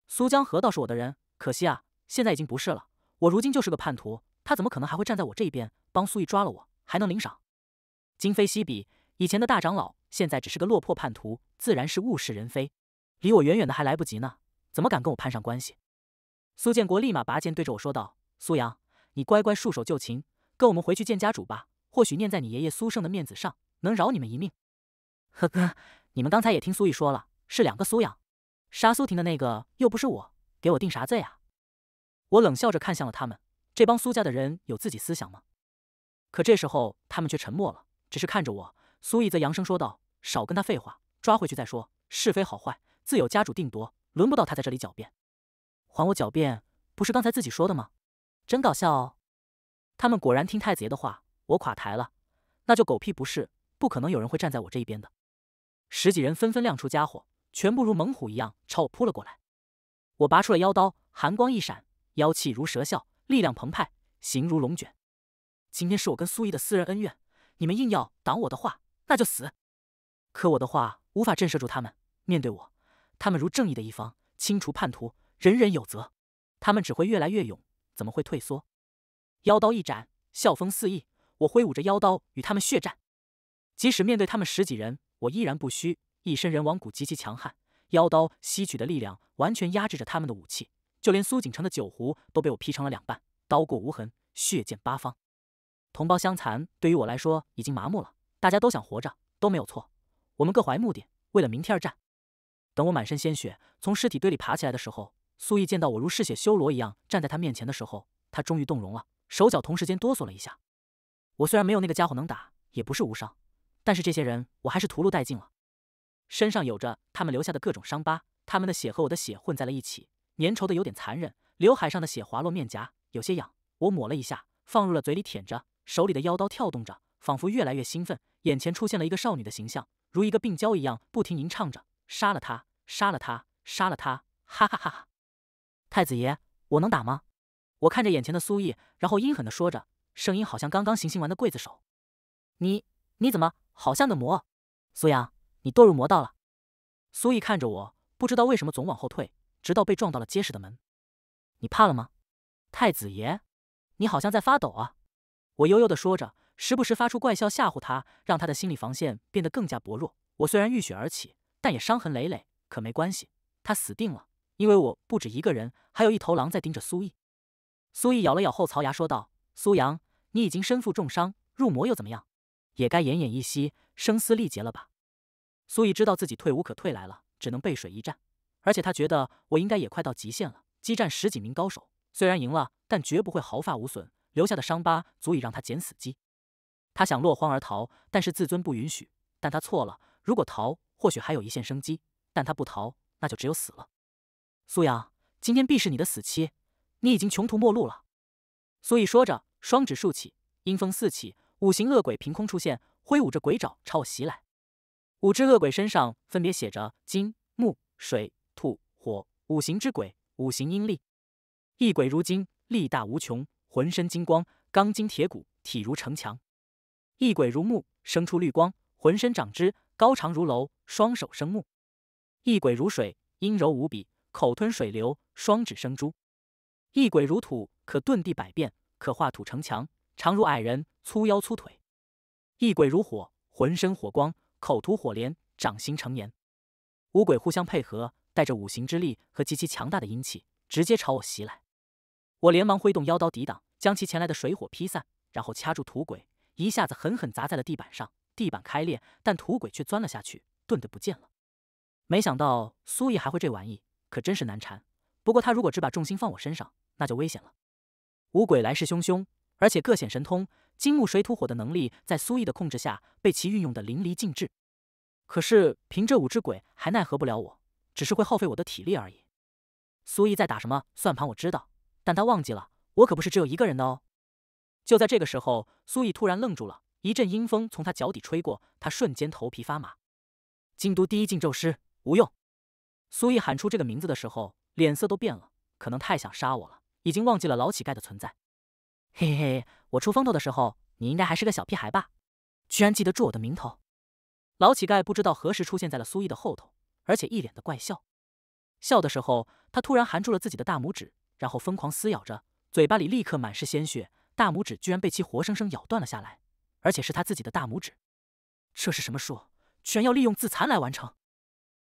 苏江河倒是我的人，可惜啊，现在已经不是了。我如今就是个叛徒，他怎么可能还会站在我这一边？帮苏毅抓了我，还能领赏？今非昔比，以前的大长老现在只是个落魄叛徒，自然是物是人非。离我远远的还来不及呢，怎么敢跟我攀上关系？苏建国立马拔剑对着我说道：“苏阳，你乖乖束手就擒，跟我们回去见家主吧。或许念在你爷爷苏胜的面子上，能饶你们一命。”呵呵，你们刚才也听苏毅说了，是两个苏阳。杀苏婷的那个又不是我，给我定啥罪啊？我冷笑着看向了他们，这帮苏家的人有自己思想吗？可这时候他们却沉默了，只是看着我。苏毅则扬声说道：“少跟他废话，抓回去再说，是非好坏自有家主定夺，轮不到他在这里狡辩。”还我狡辩？不是刚才自己说的吗？真搞笑！他们果然听太子爷的话，我垮台了，那就狗屁不是，不可能有人会站在我这一边的。十几人纷纷亮出家伙。全部如猛虎一样朝我扑了过来，我拔出了妖刀，寒光一闪，妖气如蛇啸，力量澎湃，形如龙卷。今天是我跟苏毅的私人恩怨，你们硬要挡我的话，那就死。可我的话无法震慑住他们，面对我，他们如正义的一方，清除叛徒，人人有责。他们只会越来越勇，怎么会退缩？妖刀一斩，啸风四溢，我挥舞着妖刀与他们血战。即使面对他们十几人，我依然不虚。一身人亡骨极其强悍，妖刀吸取的力量完全压制着他们的武器，就连苏锦城的酒壶都被我劈成了两半。刀过无痕，血溅八方，同胞相残，对于我来说已经麻木了。大家都想活着，都没有错。我们各怀目的，为了明天而战。等我满身鲜血从尸体堆里爬起来的时候，苏毅见到我如嗜血修罗一样站在他面前的时候，他终于动容了，手脚同时间哆嗦了一下。我虽然没有那个家伙能打，也不是无伤，但是这些人我还是屠戮殆尽了。身上有着他们留下的各种伤疤，他们的血和我的血混在了一起，粘稠的有点残忍。刘海上的血滑落面颊，有些痒，我抹了一下，放入了嘴里舔着。手里的妖刀跳动着，仿佛越来越兴奋。眼前出现了一个少女的形象，如一个病娇一样，不停吟唱着：“杀了他，杀了他，杀了他！”哈哈哈哈！太子爷，我能打吗？我看着眼前的苏毅，然后阴狠的说着，声音好像刚刚行刑完的刽子手：“你你怎么好像个魔？”苏阳。你堕入魔道了，苏毅看着我，不知道为什么总往后退，直到被撞到了结实的门。你怕了吗，太子爷？你好像在发抖啊。我悠悠的说着，时不时发出怪笑吓唬他，让他的心理防线变得更加薄弱。我虽然浴血而起，但也伤痕累累，可没关系，他死定了，因为我不止一个人，还有一头狼在盯着苏毅。苏毅咬了咬后槽牙，说道：“苏阳，你已经身负重伤，入魔又怎么样？也该奄奄一息、声嘶力竭了吧。”苏毅知道自己退无可退，来了只能背水一战。而且他觉得我应该也快到极限了，激战十几名高手，虽然赢了，但绝不会毫发无损，留下的伤疤足以让他捡死鸡。他想落荒而逃，但是自尊不允许。但他错了，如果逃，或许还有一线生机；但他不逃，那就只有死了。苏阳，今天必是你的死期，你已经穷途末路了。苏毅说着，双指竖起，阴风四起，五行恶鬼凭空出现，挥舞着鬼爪朝我袭来。五只恶鬼身上分别写着金、木、水、土、火五行之鬼，五行阴力。一鬼如金，力大无穷，浑身金光，钢筋铁骨，体如城墙。一鬼如木，生出绿光，浑身长枝，高长如楼，双手生木。一鬼如水，阴柔无比，口吞水流，双指生珠。一鬼如土，可遁地百变，可化土城墙，长如矮人，粗腰粗腿。一鬼如火，浑身火光。口吐火莲，掌形成岩。五鬼互相配合，带着五行之力和极其强大的阴气，直接朝我袭来。我连忙挥动妖刀抵挡，将其前来的水火劈散，然后掐住土鬼，一下子狠狠砸在了地板上。地板开裂，但土鬼却钻了下去，顿的不见了。没想到苏毅还会这玩意，可真是难缠。不过他如果只把重心放我身上，那就危险了。五鬼来势汹汹，而且各显神通。金木水土火的能力在苏毅的控制下被其运用的淋漓尽致，可是凭这五只鬼还奈何不了我，只是会耗费我的体力而已。苏毅在打什么算盘？我知道，但他忘记了，我可不是只有一个人的哦。就在这个时候，苏毅突然愣住了，一阵阴风从他脚底吹过，他瞬间头皮发麻。京都第一禁咒师无用，苏毅喊出这个名字的时候，脸色都变了，可能太想杀我了，已经忘记了老乞丐的存在。嘿嘿，我出风头的时候，你应该还是个小屁孩吧？居然记得住我的名头！老乞丐不知道何时出现在了苏毅的后头，而且一脸的怪笑。笑的时候，他突然含住了自己的大拇指，然后疯狂撕咬着，嘴巴里立刻满是鲜血，大拇指居然被其活生生咬断了下来，而且是他自己的大拇指。这是什么术？居然要利用自残来完成？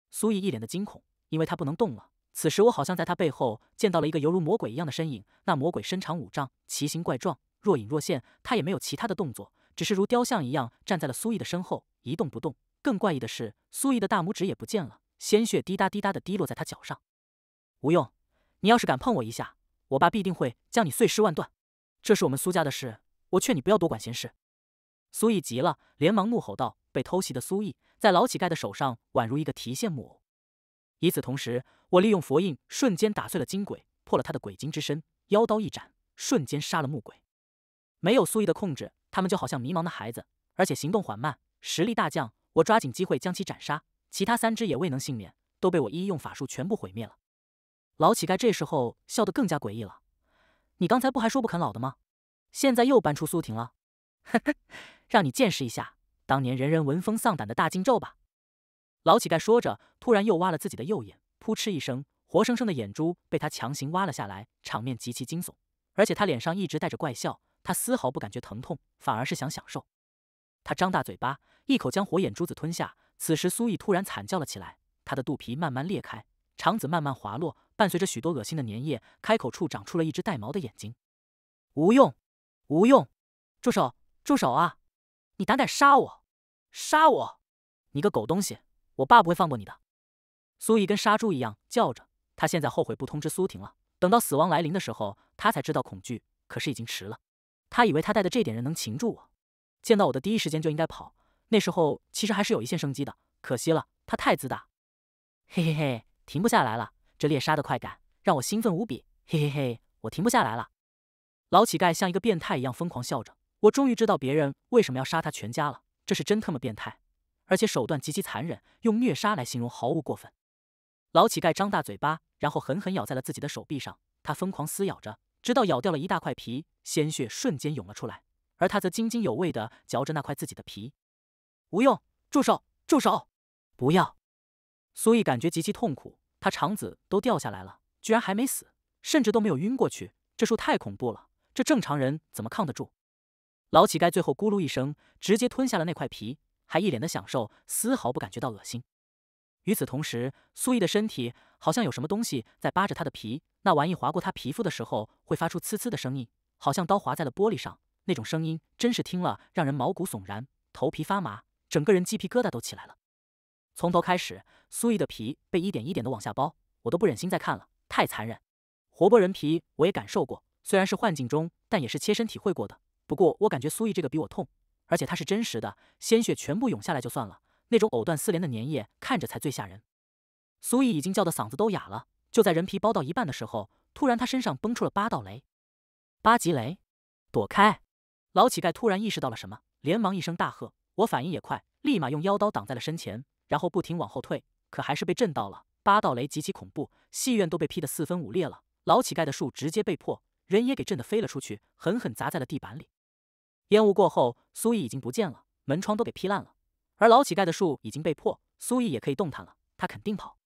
苏毅一脸的惊恐，因为他不能动了。此时，我好像在他背后见到了一个犹如魔鬼一样的身影。那魔鬼身长五丈，奇形怪状，若隐若现。他也没有其他的动作，只是如雕像一样站在了苏毅的身后，一动不动。更怪异的是，苏毅的大拇指也不见了，鲜血滴答滴答的滴落在他脚上。吴用，你要是敢碰我一下，我爸必定会将你碎尸万段。这是我们苏家的事，我劝你不要多管闲事。苏毅急了，连忙怒吼道：“被偷袭的苏毅，在老乞丐的手上宛如一个提线木偶。”与此同时，我利用佛印瞬间打碎了金鬼，破了他的鬼精之身，妖刀一斩，瞬间杀了木鬼。没有苏毅的控制，他们就好像迷茫的孩子，而且行动缓慢，实力大降。我抓紧机会将其斩杀，其他三只也未能幸免，都被我一一用法术全部毁灭了。老乞丐这时候笑得更加诡异了：“你刚才不还说不肯老的吗？现在又搬出苏婷了，呵呵，让你见识一下当年人人闻风丧胆的大禁咒吧。”老乞丐说着，突然又挖了自己的右眼，扑哧一声，活生生的眼珠被他强行挖了下来，场面极其惊悚。而且他脸上一直带着怪笑，他丝毫不感觉疼痛，反而是想享受。他张大嘴巴，一口将火眼珠子吞下。此时苏毅突然惨叫了起来，他的肚皮慢慢裂开，肠子慢慢滑落，伴随着许多恶心的粘液。开口处长出了一只带毛的眼睛。无用，无用，住手，住手啊！你胆敢杀我，杀我，你个狗东西！我爸不会放过你的，苏毅跟杀猪一样叫着。他现在后悔不通知苏婷了。等到死亡来临的时候，他才知道恐惧，可是已经迟了。他以为他带的这点人能擒住我？见到我的第一时间就应该跑，那时候其实还是有一线生机的。可惜了，他太自大。嘿嘿嘿，停不下来了，这猎杀的快感让我兴奋无比。嘿嘿嘿，我停不下来了。老乞丐像一个变态一样疯狂笑着。我终于知道别人为什么要杀他全家了，这是真他妈变态。而且手段极其残忍，用虐杀来形容毫无过分。老乞丐张大嘴巴，然后狠狠咬在了自己的手臂上。他疯狂撕咬着，直到咬掉了一大块皮，鲜血瞬间涌了出来。而他则津津有味地嚼着那块自己的皮。吴用，住手！住手！不要！苏毅感觉极其痛苦，他肠子都掉下来了，居然还没死，甚至都没有晕过去。这树太恐怖了，这正常人怎么抗得住？老乞丐最后咕噜一声，直接吞下了那块皮。还一脸的享受，丝毫不感觉到恶心。与此同时，苏毅的身体好像有什么东西在扒着他的皮，那玩意划过他皮肤的时候会发出呲呲的声音，好像刀划在了玻璃上，那种声音真是听了让人毛骨悚然，头皮发麻，整个人鸡皮疙瘩都起来了。从头开始，苏毅的皮被一点一点的往下剥，我都不忍心再看了，太残忍。活剥人皮我也感受过，虽然是幻境中，但也是切身体会过的。不过我感觉苏毅这个比我痛。而且它是真实的，鲜血全部涌下来就算了，那种藕断丝连的粘液看着才最吓人。苏毅已经叫得嗓子都哑了，就在人皮包到一半的时候，突然他身上崩出了八道雷，八级雷！躲开！老乞丐突然意识到了什么，连忙一声大喝。我反应也快，立马用腰刀挡在了身前，然后不停往后退，可还是被震到了。八道雷极其恐怖，戏院都被劈得四分五裂了，老乞丐的树直接被破，人也给震得飞了出去，狠狠砸在了地板里。烟雾过后，苏毅已经不见了，门窗都给劈烂了，而老乞丐的树已经被破，苏毅也可以动弹了，他肯定跑。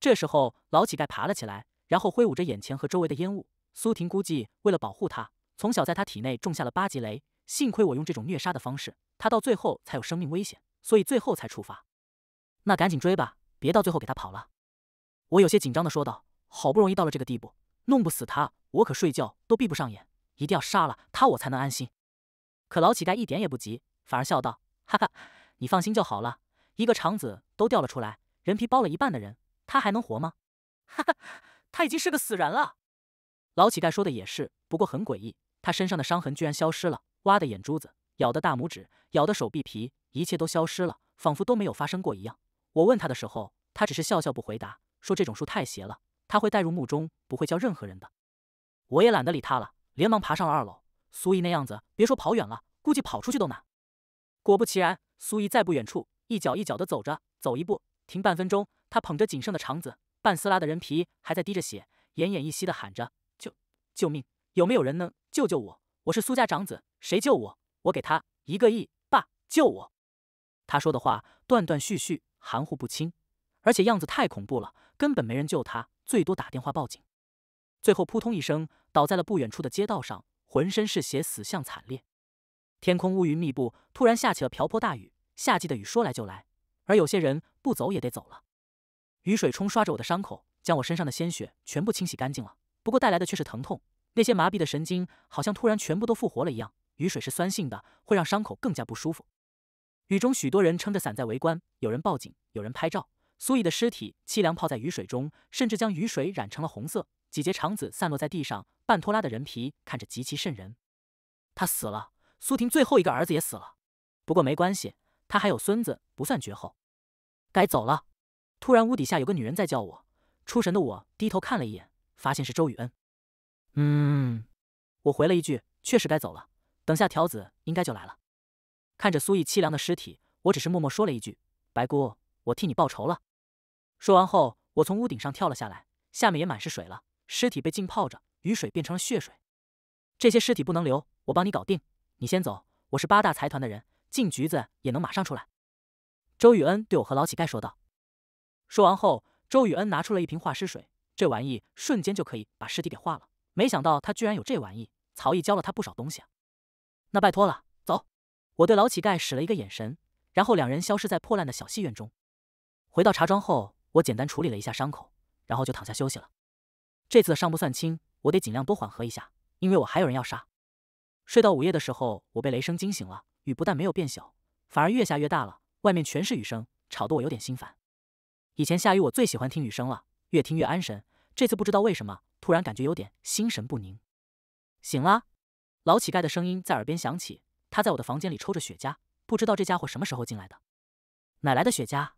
这时候，老乞丐爬了起来，然后挥舞着眼前和周围的烟雾。苏婷估计为了保护他，从小在他体内种下了八级雷，幸亏我用这种虐杀的方式，他到最后才有生命危险，所以最后才触发。那赶紧追吧，别到最后给他跑了。我有些紧张的说道，好不容易到了这个地步，弄不死他，我可睡觉都闭不上眼，一定要杀了他，我才能安心。可老乞丐一点也不急，反而笑道：“哈哈，你放心就好了。一个肠子都掉了出来，人皮剥了一半的人，他还能活吗？哈哈，他已经是个死人了。”老乞丐说的也是，不过很诡异，他身上的伤痕居然消失了。挖的眼珠子，咬的大拇指，咬的手臂皮，一切都消失了，仿佛都没有发生过一样。我问他的时候，他只是笑笑不回答，说这种树太邪了，他会带入墓中，不会叫任何人的。我也懒得理他了，连忙爬上了二楼。苏怡那样子，别说跑远了，估计跑出去都难。果不其然，苏怡在不远处，一脚一脚的走着，走一步停半分钟。他捧着仅剩的肠子，半撕拉的人皮还在滴着血，奄奄一息的喊着：“救救命！有没有人能救救我！我是苏家长子，谁救我？我给他一个亿！爸，救我！”他说的话断断续续，含糊不清，而且样子太恐怖了，根本没人救他，最多打电话报警。最后扑通一声，倒在了不远处的街道上。浑身是血，死相惨烈。天空乌云密布，突然下起了瓢泼大雨。夏季的雨说来就来，而有些人不走也得走了。雨水冲刷着我的伤口，将我身上的鲜血全部清洗干净了。不过带来的却是疼痛。那些麻痹的神经好像突然全部都复活了一样。雨水是酸性的，会让伤口更加不舒服。雨中许多人撑着伞在围观，有人报警，有人拍照。苏毅的尸体凄凉泡在雨水中，甚至将雨水染成了红色。几节肠子散落在地上。半拖拉的人皮看着极其瘆人，他死了，苏婷最后一个儿子也死了，不过没关系，他还有孙子，不算绝后。该走了。突然，屋底下有个女人在叫我，出神的我低头看了一眼，发现是周雨恩。嗯，我回了一句，确实该走了，等下条子应该就来了。看着苏毅凄凉的尸体，我只是默默说了一句：“白姑，我替你报仇了。”说完后，我从屋顶上跳了下来，下面也满是水了，尸体被浸泡着。雨水变成了血水，这些尸体不能留，我帮你搞定，你先走。我是八大财团的人，进局子也能马上出来。周雨恩对我和老乞丐说道。说完后，周雨恩拿出了一瓶化尸水，这玩意瞬间就可以把尸体给化了。没想到他居然有这玩意，曹毅教了他不少东西啊。那拜托了，走。我对老乞丐使了一个眼神，然后两人消失在破烂的小戏院中。回到茶庄后，我简单处理了一下伤口，然后就躺下休息了。这次的伤不算轻。我得尽量多缓和一下，因为我还有人要杀。睡到午夜的时候，我被雷声惊醒了，雨不但没有变小，反而越下越大了，外面全是雨声，吵得我有点心烦。以前下雨我最喜欢听雨声了，越听越安神，这次不知道为什么，突然感觉有点心神不宁。醒了，老乞丐的声音在耳边响起，他在我的房间里抽着雪茄，不知道这家伙什么时候进来的，哪来的雪茄？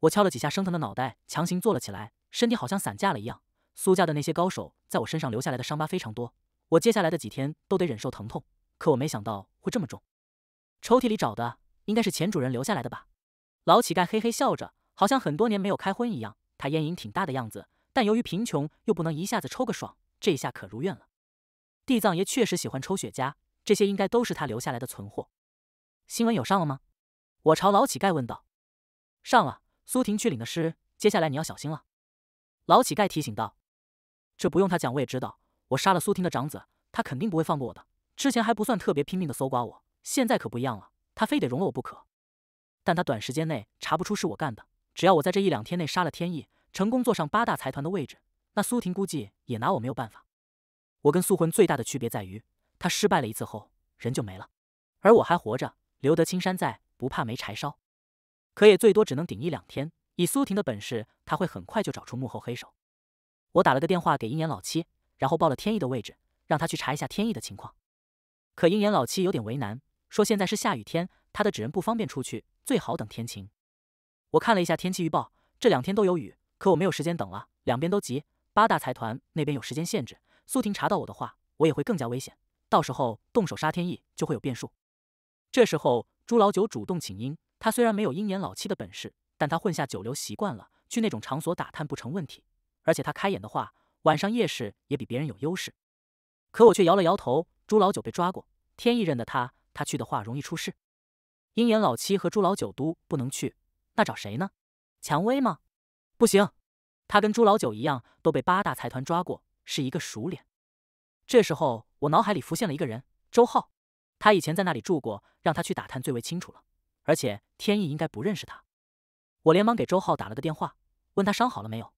我敲了几下生疼的脑袋，强行坐了起来，身体好像散架了一样。苏家的那些高手在我身上留下来的伤疤非常多，我接下来的几天都得忍受疼痛。可我没想到会这么重。抽屉里找的应该是前主人留下来的吧？老乞丐嘿嘿笑着，好像很多年没有开荤一样。他烟瘾挺大的样子，但由于贫穷又不能一下子抽个爽，这一下可如愿了。地藏爷确实喜欢抽雪茄，这些应该都是他留下来的存货。新闻有上了吗？我朝老乞丐问道。上了，苏婷去领的尸。接下来你要小心了，老乞丐提醒道。这不用他讲，我也知道。我杀了苏婷的长子，他肯定不会放过我的。之前还不算特别拼命的搜刮我，现在可不一样了，他非得容了我不可。但他短时间内查不出是我干的，只要我在这一两天内杀了天意，成功坐上八大财团的位置，那苏婷估计也拿我没有办法。我跟苏魂最大的区别在于，他失败了一次后人就没了，而我还活着，留得青山在，不怕没柴烧。可也最多只能顶一两天，以苏婷的本事，他会很快就找出幕后黑手。我打了个电话给鹰眼老七，然后报了天意的位置，让他去查一下天意的情况。可鹰眼老七有点为难，说现在是下雨天，他的纸人不方便出去，最好等天晴。我看了一下天气预报，这两天都有雨，可我没有时间等了，两边都急。八大财团那边有时间限制，苏婷查到我的话，我也会更加危险，到时候动手杀天意就会有变数。这时候朱老九主动请缨，他虽然没有鹰眼老七的本事，但他混下九流习惯了，去那种场所打探不成问题。而且他开眼的话，晚上夜市也比别人有优势。可我却摇了摇头。朱老九被抓过，天意认得他，他去的话容易出事。鹰眼老七和朱老九都不能去，那找谁呢？蔷薇吗？不行，他跟朱老九一样都被八大财团抓过，是一个熟脸。这时候我脑海里浮现了一个人，周浩。他以前在那里住过，让他去打探最为清楚了。而且天意应该不认识他。我连忙给周浩打了个电话，问他伤好了没有。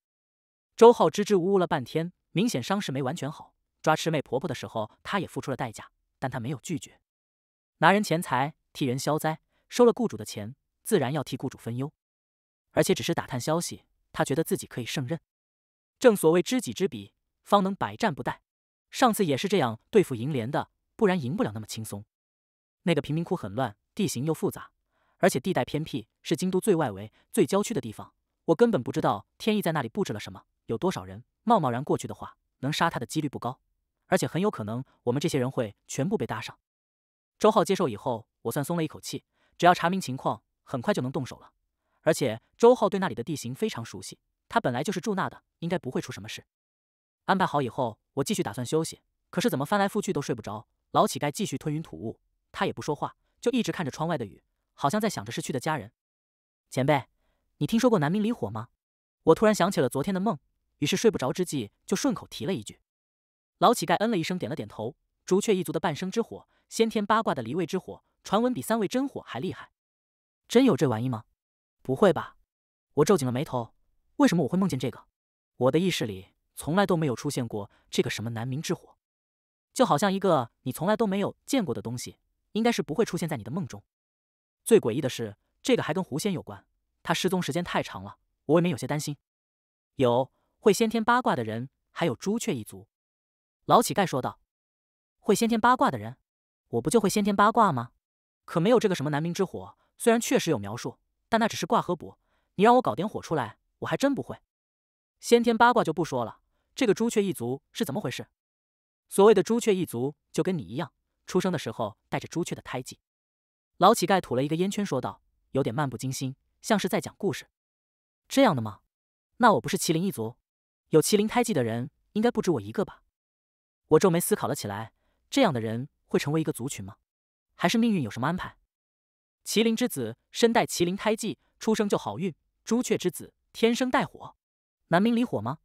周浩支支吾吾了半天，明显伤势没完全好。抓魑魅婆婆的时候，他也付出了代价，但他没有拒绝。拿人钱财，替人消灾，收了雇主的钱，自然要替雇主分忧。而且只是打探消息，他觉得自己可以胜任。正所谓知己知彼，方能百战不殆。上次也是这样对付银联的，不然赢不了那么轻松。那个贫民窟很乱，地形又复杂，而且地带偏僻，是京都最外围、最郊区的地方。我根本不知道天意在那里布置了什么。有多少人贸贸然过去的话，能杀他的几率不高，而且很有可能我们这些人会全部被搭上。周浩接受以后，我算松了一口气。只要查明情况，很快就能动手了。而且周浩对那里的地形非常熟悉，他本来就是住那的，应该不会出什么事。安排好以后，我继续打算休息，可是怎么翻来覆去都睡不着。老乞丐继续吞云吐雾，他也不说话，就一直看着窗外的雨，好像在想着逝去的家人。前辈，你听说过南明离火吗？我突然想起了昨天的梦。于是睡不着之际，就顺口提了一句。老乞丐嗯了一声，点了点头。朱雀一族的半生之火，先天八卦的离位之火，传闻比三味真火还厉害。真有这玩意吗？不会吧！我皱紧了眉头。为什么我会梦见这个？我的意识里从来都没有出现过这个什么南明之火，就好像一个你从来都没有见过的东西，应该是不会出现在你的梦中。最诡异的是，这个还跟狐仙有关。他失踪时间太长了，我未免有些担心。有。会先天八卦的人，还有朱雀一族。老乞丐说道：“会先天八卦的人，我不就会先天八卦吗？可没有这个什么南明之火。虽然确实有描述，但那只是卦和卜。你让我搞点火出来，我还真不会。先天八卦就不说了，这个朱雀一族是怎么回事？所谓的朱雀一族，就跟你一样，出生的时候带着朱雀的胎记。”老乞丐吐了一个烟圈，说道，有点漫不经心，像是在讲故事：“这样的吗？那我不是麒麟一族？”有麒麟胎记的人应该不止我一个吧？我皱眉思考了起来。这样的人会成为一个族群吗？还是命运有什么安排？麒麟之子身带麒麟胎记，出生就好运；朱雀之子天生带火，南明离火吗？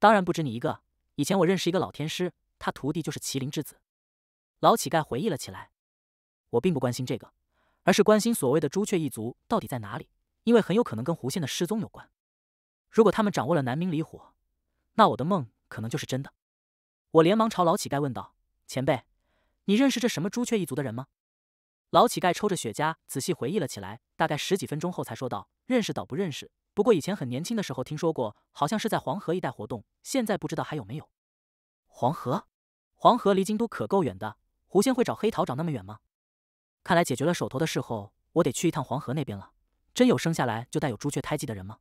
当然不止你一个。以前我认识一个老天师，他徒弟就是麒麟之子。老乞丐回忆了起来。我并不关心这个，而是关心所谓的朱雀一族到底在哪里，因为很有可能跟狐仙的失踪有关。如果他们掌握了南明离火，那我的梦可能就是真的，我连忙朝老乞丐问道：“前辈，你认识这什么朱雀一族的人吗？”老乞丐抽着雪茄，仔细回忆了起来，大概十几分钟后才说道：“认识倒不认识，不过以前很年轻的时候听说过，好像是在黄河一带活动，现在不知道还有没有。”黄河，黄河离京都可够远的，狐仙会找黑桃找那么远吗？看来解决了手头的事后，我得去一趟黄河那边了。真有生下来就带有朱雀胎记的人吗？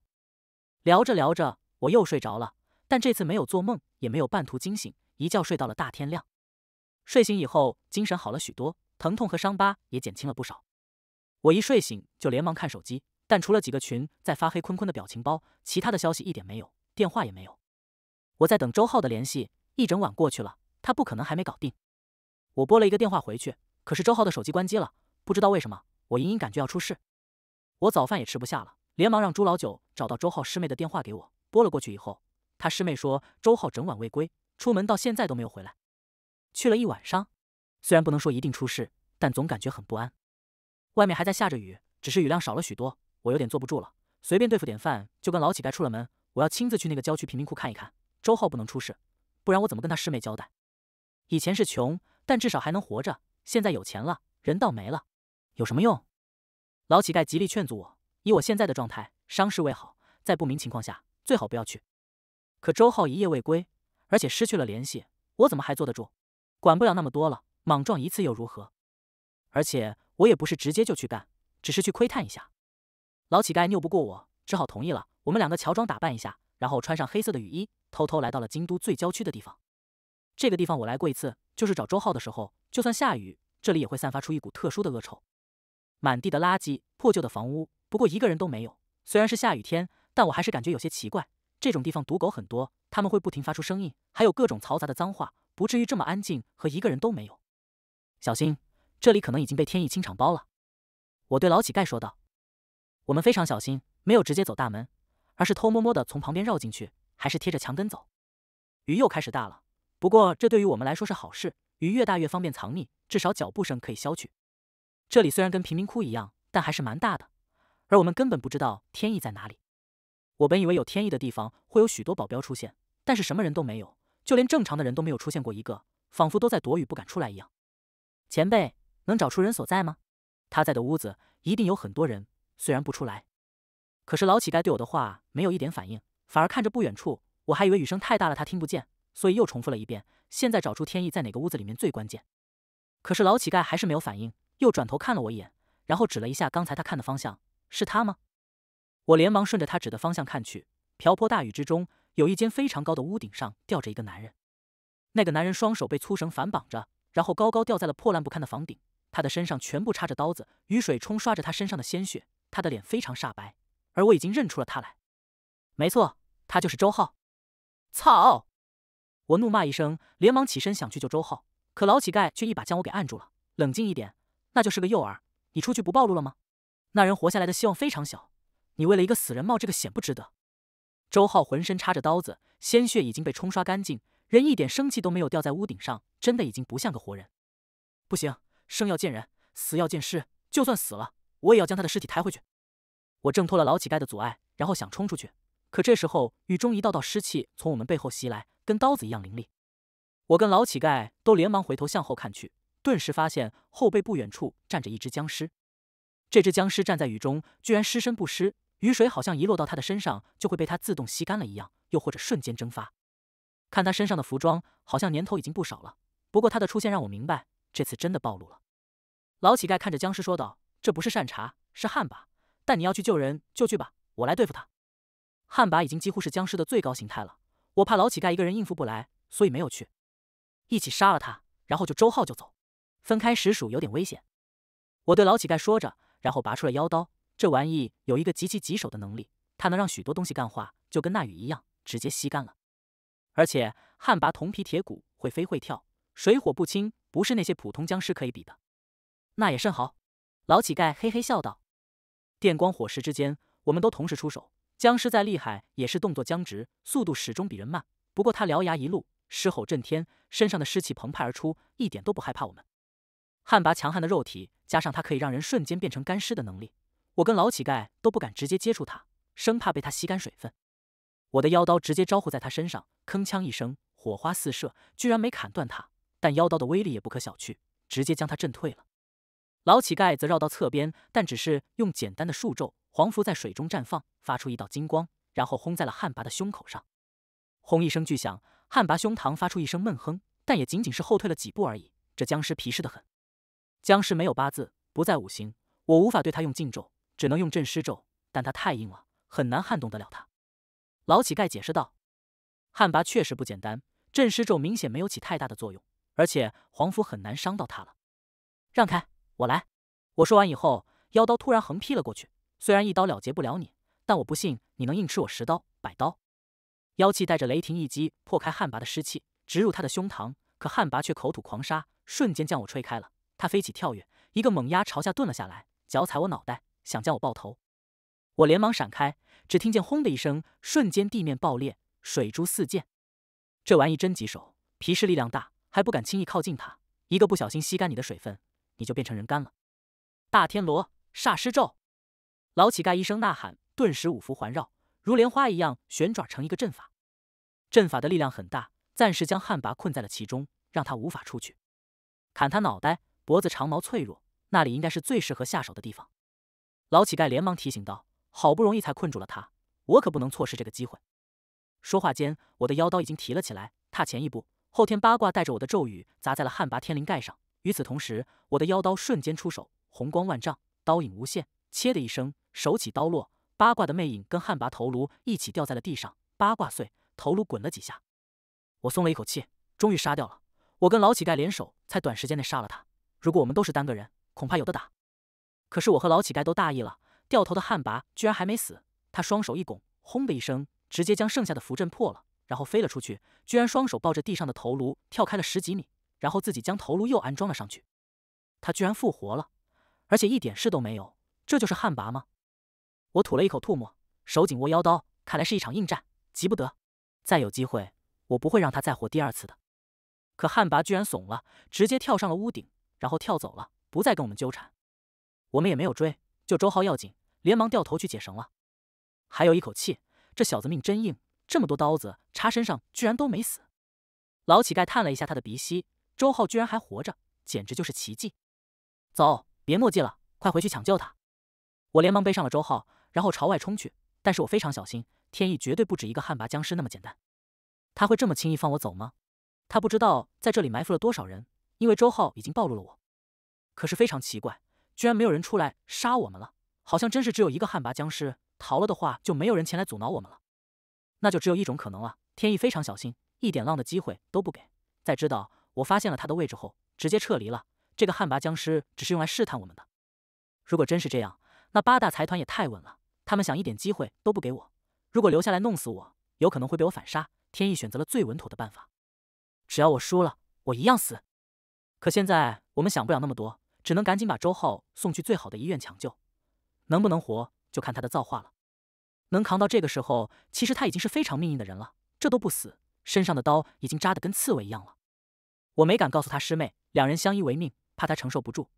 聊着聊着，我又睡着了。但这次没有做梦，也没有半途惊醒，一觉睡到了大天亮。睡醒以后精神好了许多，疼痛和伤疤也减轻了不少。我一睡醒就连忙看手机，但除了几个群在发黑坤坤的表情包，其他的消息一点没有，电话也没有。我在等周浩的联系，一整晚过去了，他不可能还没搞定。我拨了一个电话回去，可是周浩的手机关机了，不知道为什么。我隐隐感觉要出事，我早饭也吃不下了，连忙让朱老九找到周浩师妹的电话给我拨了过去，以后。他师妹说，周浩整晚未归，出门到现在都没有回来，去了一晚上。虽然不能说一定出事，但总感觉很不安。外面还在下着雨，只是雨量少了许多。我有点坐不住了，随便对付点饭，就跟老乞丐出了门。我要亲自去那个郊区贫民窟看一看，周浩不能出事，不然我怎么跟他师妹交代？以前是穷，但至少还能活着；现在有钱了，人倒没了，有什么用？老乞丐极力劝阻我，以我现在的状态，伤势未好，在不明情况下，最好不要去。可周浩一夜未归，而且失去了联系，我怎么还坐得住？管不了那么多了，莽撞一次又如何？而且我也不是直接就去干，只是去窥探一下。老乞丐拗不过我，只好同意了。我们两个乔装打扮一下，然后穿上黑色的雨衣，偷偷来到了京都最郊区的地方。这个地方我来过一次，就是找周浩的时候。就算下雨，这里也会散发出一股特殊的恶臭，满地的垃圾，破旧的房屋，不过一个人都没有。虽然是下雨天，但我还是感觉有些奇怪。这种地方赌狗很多，他们会不停发出声音，还有各种嘈杂的脏话，不至于这么安静和一个人都没有。小心，这里可能已经被天意清场包了。我对老乞丐说道：“我们非常小心，没有直接走大门，而是偷摸摸的从旁边绕进去，还是贴着墙根走。雨又开始大了，不过这对于我们来说是好事，雨越大越方便藏匿，至少脚步声可以消去。这里虽然跟贫民窟一样，但还是蛮大的，而我们根本不知道天意在哪里。”我本以为有天意的地方会有许多保镖出现，但是什么人都没有，就连正常的人都没有出现过一个，仿佛都在躲雨不敢出来一样。前辈，能找出人所在吗？他在的屋子一定有很多人，虽然不出来，可是老乞丐对我的话没有一点反应，反而看着不远处。我还以为雨声太大了他听不见，所以又重复了一遍。现在找出天意在哪个屋子里面最关键。可是老乞丐还是没有反应，又转头看了我一眼，然后指了一下刚才他看的方向。是他吗？我连忙顺着他指的方向看去，瓢泼大雨之中，有一间非常高的屋顶上吊着一个男人。那个男人双手被粗绳反绑着，然后高高吊在了破烂不堪的房顶。他的身上全部插着刀子，雨水冲刷着他身上的鲜血。他的脸非常煞白，而我已经认出了他来。没错，他就是周浩。操！我怒骂一声，连忙起身想去救周浩，可老乞丐却一把将我给按住了。冷静一点，那就是个诱饵。你出去不暴露了吗？那人活下来的希望非常小。你为了一个死人冒这个险不值得？周浩浑身插着刀子，鲜血已经被冲刷干净，人一点生气都没有，掉在屋顶上，真的已经不像个活人。不行，生要见人，死要见尸，就算死了，我也要将他的尸体抬回去。我挣脱了老乞丐的阻碍，然后想冲出去，可这时候雨中一道道湿气从我们背后袭来，跟刀子一样凌厉。我跟老乞丐都连忙回头向后看去，顿时发现后背不远处站着一只僵尸。这只僵尸站在雨中，居然尸身不湿，雨水好像一落到他的身上就会被他自动吸干了一样，又或者瞬间蒸发。看他身上的服装，好像年头已经不少了。不过他的出现让我明白，这次真的暴露了。老乞丐看着僵尸说道：“这不是善茬，是旱魃。但你要去救人就去吧，我来对付他。”旱魃已经几乎是僵尸的最高形态了，我怕老乞丐一个人应付不来，所以没有去。一起杀了他，然后就周浩就走，分开实属有点危险。我对老乞丐说着。然后拔出了妖刀，这玩意有一个极其棘手的能力，它能让许多东西干化，就跟那雨一样，直接吸干了。而且旱魃铜皮铁骨，会飞会跳，水火不侵，不是那些普通僵尸可以比的。那也甚好，老乞丐嘿嘿笑道。电光火石之间，我们都同时出手，僵尸再厉害也是动作僵直，速度始终比人慢。不过他獠牙一露，狮吼震天，身上的尸气澎湃而出，一点都不害怕我们。旱魃强悍的肉体。加上他可以让人瞬间变成干尸的能力，我跟老乞丐都不敢直接接触他，生怕被他吸干水分。我的妖刀直接招呼在他身上，铿锵一声，火花四射，居然没砍断他。但妖刀的威力也不可小觑，直接将他震退了。老乞丐则绕到侧边，但只是用简单的术咒黄符在水中绽放，发出一道金光，然后轰在了旱魃的胸口上。轰一声巨响，旱魃胸膛发出一声闷哼，但也仅仅是后退了几步而已。这僵尸皮实的很。僵尸没有八字，不在五行，我无法对他用禁咒，只能用镇尸咒。但他太硬了，很难撼动得了他。老乞丐解释道：“旱魃确实不简单，镇尸咒明显没有起太大的作用，而且黄符很难伤到他了。”让开，我来！我说完以后，妖刀突然横劈了过去。虽然一刀了结不了你，但我不信你能硬吃我十刀、百刀。妖气带着雷霆一击破开旱魃的尸气，直入他的胸膛。可旱魃却口吐狂沙，瞬间将我吹开了。他飞起跳跃，一个猛压朝下顿了下来，脚踩我脑袋，想将我爆头。我连忙闪开，只听见轰的一声，瞬间地面爆裂，水珠四溅。这玩意真棘手，皮试力量大，还不敢轻易靠近它。一个不小心吸干你的水分，你就变成人干了。大天罗煞尸咒，老乞丐一声呐喊，顿时五福环绕，如莲花一样旋转成一个阵法。阵法的力量很大，暂时将旱魃困在了其中，让他无法出去。砍他脑袋！脖子长毛脆弱，那里应该是最适合下手的地方。老乞丐连忙提醒道：“好不容易才困住了他，我可不能错失这个机会。”说话间，我的腰刀已经提了起来，踏前一步，后天八卦带着我的咒语砸在了旱魃天灵盖上。与此同时，我的腰刀瞬间出手，红光万丈，刀影无限。切的一声，手起刀落，八卦的魅影跟旱魃头颅一起掉在了地上。八卦碎，头颅滚了几下，我松了一口气，终于杀掉了。我跟老乞丐联手才短时间内杀了他。如果我们都是单个人，恐怕有的打。可是我和老乞丐都大意了，掉头的旱魃居然还没死。他双手一拱，轰的一声，直接将剩下的符阵破了，然后飞了出去，居然双手抱着地上的头颅跳开了十几米，然后自己将头颅又安装了上去。他居然复活了，而且一点事都没有。这就是旱魃吗？我吐了一口唾沫，手紧握腰刀，看来是一场硬战，急不得。再有机会，我不会让他再活第二次的。可旱魃居然怂了，直接跳上了屋顶。然后跳走了，不再跟我们纠缠。我们也没有追，就周浩要紧，连忙掉头去解绳了。还有一口气，这小子命真硬，这么多刀子插身上居然都没死。老乞丐探了一下他的鼻息，周浩居然还活着，简直就是奇迹。走，别墨迹了，快回去抢救他！我连忙背上了周浩，然后朝外冲去。但是我非常小心，天意绝对不止一个旱魃僵尸那么简单。他会这么轻易放我走吗？他不知道在这里埋伏了多少人。因为周浩已经暴露了我，可是非常奇怪，居然没有人出来杀我们了。好像真是只有一个旱魃僵尸逃了的话，就没有人前来阻挠我们了。那就只有一种可能了。天意非常小心，一点浪的机会都不给。在知道我发现了他的位置后，直接撤离了。这个旱魃僵尸只是用来试探我们的。如果真是这样，那八大财团也太稳了。他们想一点机会都不给我。如果留下来弄死我，有可能会被我反杀。天意选择了最稳妥的办法，只要我输了，我一样死。可现在我们想不了那么多，只能赶紧把周浩送去最好的医院抢救。能不能活，就看他的造化了。能扛到这个时候，其实他已经是非常命硬的人了。这都不死，身上的刀已经扎得跟刺猬一样了。我没敢告诉他师妹，两人相依为命，怕他承受不住。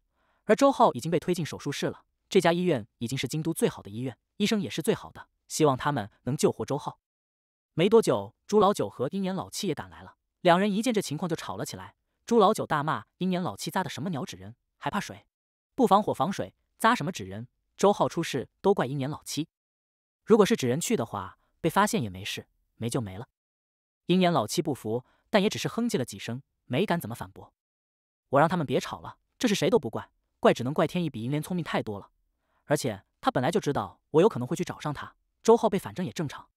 而周浩已经被推进手术室了。这家医院已经是京都最好的医院，医生也是最好的，希望他们能救活周浩。没多久，朱老九和鹰眼老七也赶来了，两人一见这情况就吵了起来。朱老九大骂英年老七扎的什么鸟纸人，还怕水？不防火防水，扎什么纸人？周浩出事都怪英年老七。如果是纸人去的话，被发现也没事，没就没了。英年老七不服，但也只是哼唧了几声，没敢怎么反驳。我让他们别吵了，这事谁都不怪，怪只能怪天意比银莲聪明太多了。而且他本来就知道我有可能会去找上他，周浩被反正也正常。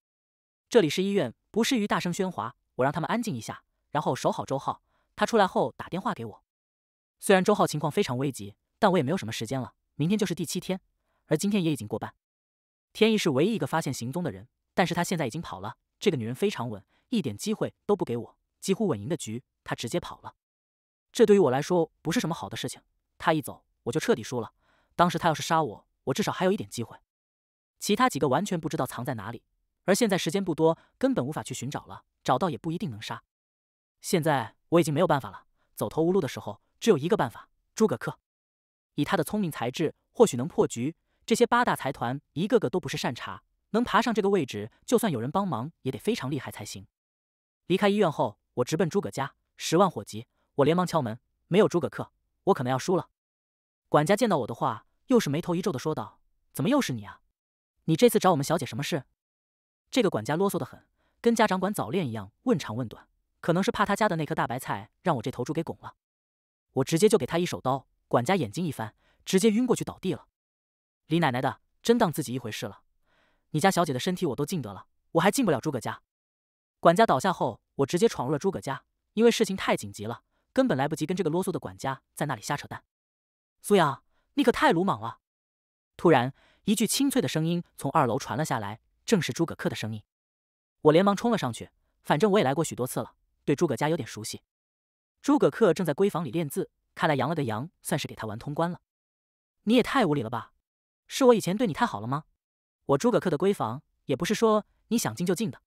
这里是医院，不适于大声喧哗，我让他们安静一下，然后守好周浩。他出来后打电话给我，虽然周浩情况非常危急，但我也没有什么时间了。明天就是第七天，而今天也已经过半。天意是唯一一个发现行踪的人，但是他现在已经跑了。这个女人非常稳，一点机会都不给我，几乎稳赢的局，她直接跑了。这对于我来说不是什么好的事情。她一走，我就彻底输了。当时她要是杀我，我至少还有一点机会。其他几个完全不知道藏在哪里，而现在时间不多，根本无法去寻找了。找到也不一定能杀。现在我已经没有办法了，走投无路的时候，只有一个办法——诸葛恪，以他的聪明才智，或许能破局。这些八大财团一个个都不是善茬，能爬上这个位置，就算有人帮忙，也得非常厉害才行。离开医院后，我直奔诸葛家，十万火急。我连忙敲门，没有诸葛恪，我可能要输了。管家见到我的话，又是眉头一皱的说道：“怎么又是你啊？你这次找我们小姐什么事？”这个管家啰嗦的很，跟家长管早恋一样，问长问短。可能是怕他家的那棵大白菜让我这头猪给拱了，我直接就给他一手刀，管家眼睛一翻，直接晕过去倒地了。李奶奶的，真当自己一回事了！你家小姐的身体我都进得了，我还进不了诸葛家？管家倒下后，我直接闯入了诸葛家，因为事情太紧急了，根本来不及跟这个啰嗦的管家在那里瞎扯淡。苏阳，你可太鲁莽了！突然，一句清脆的声音从二楼传了下来，正是诸葛恪的声音。我连忙冲了上去，反正我也来过许多次了。对诸葛家有点熟悉，诸葛恪正在闺房里练字，看来杨了个杨，算是给他玩通关了。你也太无理了吧？是我以前对你太好了吗？我诸葛恪的闺房也不是说你想进就进的。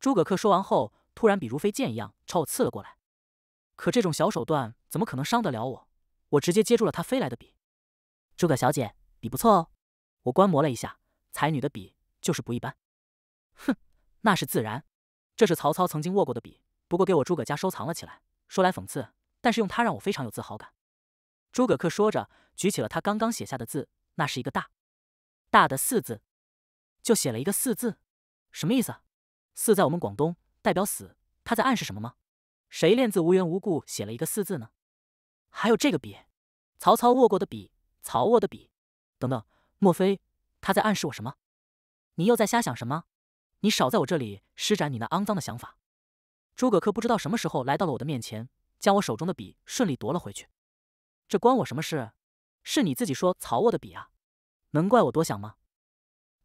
诸葛恪说完后，突然笔如飞剑一样朝我刺了过来。可这种小手段怎么可能伤得了我？我直接接住了他飞来的笔。诸葛小姐，笔不错哦，我观摩了一下，才女的笔就是不一般。哼，那是自然，这是曹操曾经握过的笔。不过给我诸葛家收藏了起来。说来讽刺，但是用它让我非常有自豪感。诸葛恪说着，举起了他刚刚写下的字，那是一个大大的四字，就写了一个四字，什么意思？四在我们广东代表死，他在暗示什么吗？谁练字无缘无故写了一个四字呢？还有这个笔，曹操握过的笔，曹握的笔，等等，莫非他在暗示我什么？你又在瞎想什么？你少在我这里施展你那肮脏的想法！诸葛恪不知道什么时候来到了我的面前，将我手中的笔顺利夺了回去。这关我什么事？是你自己说曹沃的笔啊，能怪我多想吗？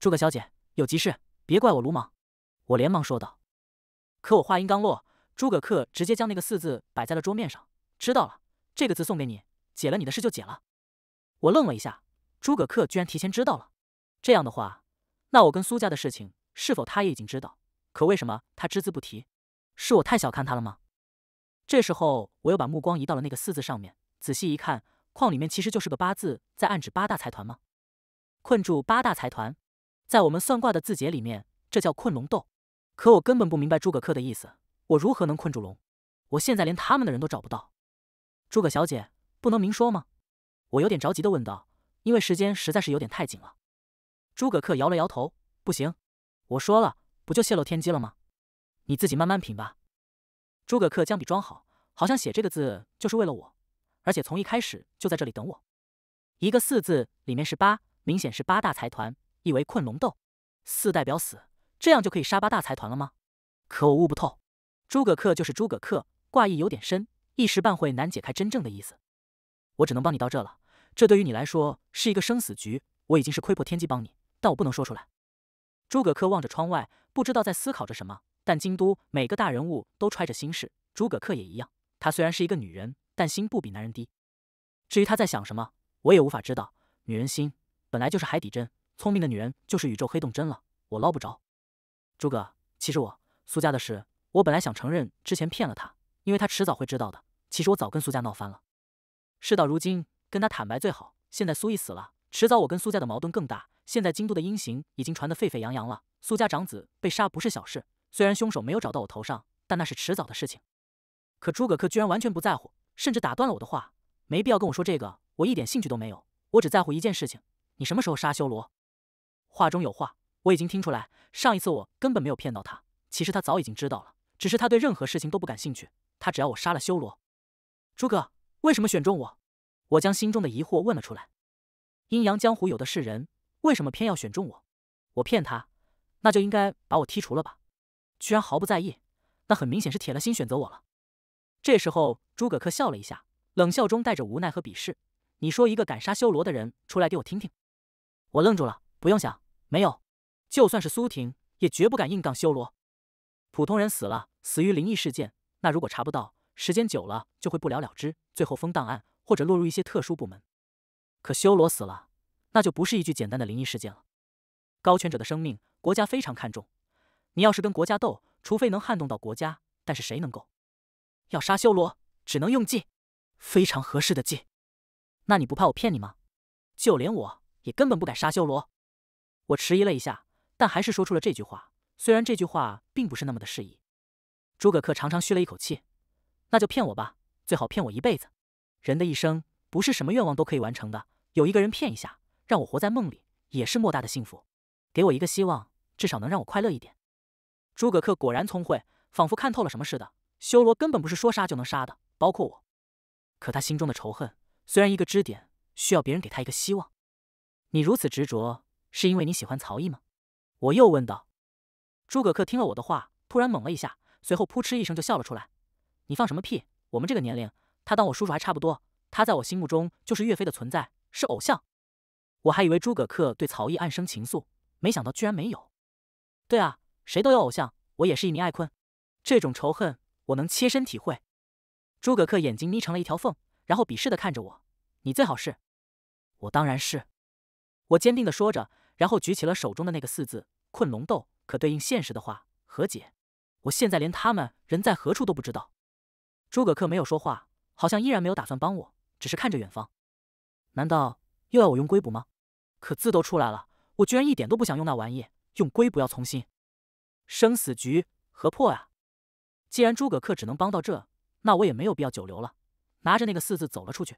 诸葛小姐有急事，别怪我鲁莽。我连忙说道。可我话音刚落，诸葛恪直接将那个四字摆在了桌面上。知道了，这个字送给你，解了你的事就解了。我愣了一下，诸葛恪居然提前知道了。这样的话，那我跟苏家的事情是否他也已经知道？可为什么他只字不提？是我太小看他了吗？这时候，我又把目光移到了那个四字上面，仔细一看，框里面其实就是个八字，在暗指八大财团吗？困住八大财团，在我们算卦的字节里面，这叫困龙斗。可我根本不明白诸葛恪的意思，我如何能困住龙？我现在连他们的人都找不到。诸葛小姐，不能明说吗？我有点着急的问道，因为时间实在是有点太紧了。诸葛恪摇了摇头，不行，我说了，不就泄露天机了吗？你自己慢慢品吧。诸葛恪将笔装好，好像写这个字就是为了我，而且从一开始就在这里等我。一个四字里面是八，明显是八大财团，意为困龙斗。四代表死，这样就可以杀八大财团了吗？可我悟不透。诸葛恪就是诸葛恪，卦意有点深，一时半会难解开真正的意思。我只能帮你到这了。这对于你来说是一个生死局，我已经是窥破天机帮你，但我不能说出来。诸葛恪望着窗外，不知道在思考着什么。但京都每个大人物都揣着心事，诸葛克也一样。她虽然是一个女人，但心不比男人低。至于她在想什么，我也无法知道。女人心本来就是海底针，聪明的女人就是宇宙黑洞针了，我捞不着。诸葛，其实我苏家的事，我本来想承认之前骗了他，因为他迟早会知道的。其实我早跟苏家闹翻了。事到如今，跟他坦白最好。现在苏毅死了，迟早我跟苏家的矛盾更大。现在京都的阴行已经传得沸沸扬扬了，苏家长子被杀不是小事。虽然凶手没有找到我头上，但那是迟早的事情。可诸葛恪居然完全不在乎，甚至打断了我的话。没必要跟我说这个，我一点兴趣都没有。我只在乎一件事情：你什么时候杀修罗？话中有话，我已经听出来。上一次我根本没有骗到他，其实他早已经知道了。只是他对任何事情都不感兴趣。他只要我杀了修罗，诸葛为什么选中我？我将心中的疑惑问了出来。阴阳江湖有的是人，为什么偏要选中我？我骗他，那就应该把我剔除了吧？居然毫不在意，那很明显是铁了心选择我了。这时候，诸葛恪笑了一下，冷笑中带着无奈和鄙视：“你说一个敢杀修罗的人出来给我听听？”我愣住了。不用想，没有。就算是苏婷，也绝不敢硬杠修罗。普通人死了，死于灵异事件，那如果查不到，时间久了就会不了了之，最后封档案或者落入一些特殊部门。可修罗死了，那就不是一句简单的灵异事件了。高权者的生命，国家非常看重。你要是跟国家斗，除非能撼动到国家，但是谁能够？要杀修罗，只能用计，非常合适的计。那你不怕我骗你吗？就连我也根本不敢杀修罗。我迟疑了一下，但还是说出了这句话，虽然这句话并不是那么的适宜。诸葛恪长长吁了一口气，那就骗我吧，最好骗我一辈子。人的一生不是什么愿望都可以完成的，有一个人骗一下，让我活在梦里，也是莫大的幸福。给我一个希望，至少能让我快乐一点。诸葛恪果然聪慧，仿佛看透了什么似的。修罗根本不是说杀就能杀的，包括我。可他心中的仇恨，虽然一个支点需要别人给他一个希望。你如此执着，是因为你喜欢曹毅吗？我又问道。诸葛恪听了我的话，突然猛了一下，随后扑哧一声就笑了出来。你放什么屁？我们这个年龄，他当我叔叔还差不多。他在我心目中就是岳飞的存在，是偶像。我还以为诸葛恪对曹毅暗生情愫，没想到居然没有。对啊。谁都有偶像，我也是一名爱困。这种仇恨我能切身体会。诸葛恪眼睛眯成了一条缝，然后鄙视的看着我：“你最好是……我当然是。”我坚定的说着，然后举起了手中的那个四字“困龙斗”。可对应现实的话，和解。我现在连他们人在何处都不知道。诸葛恪没有说话，好像依然没有打算帮我，只是看着远方。难道又要我用龟卜吗？可字都出来了，我居然一点都不想用那玩意。用龟卜要从心。生死局何破呀？既然诸葛恪只能帮到这，那我也没有必要久留了。拿着那个四字走了出去。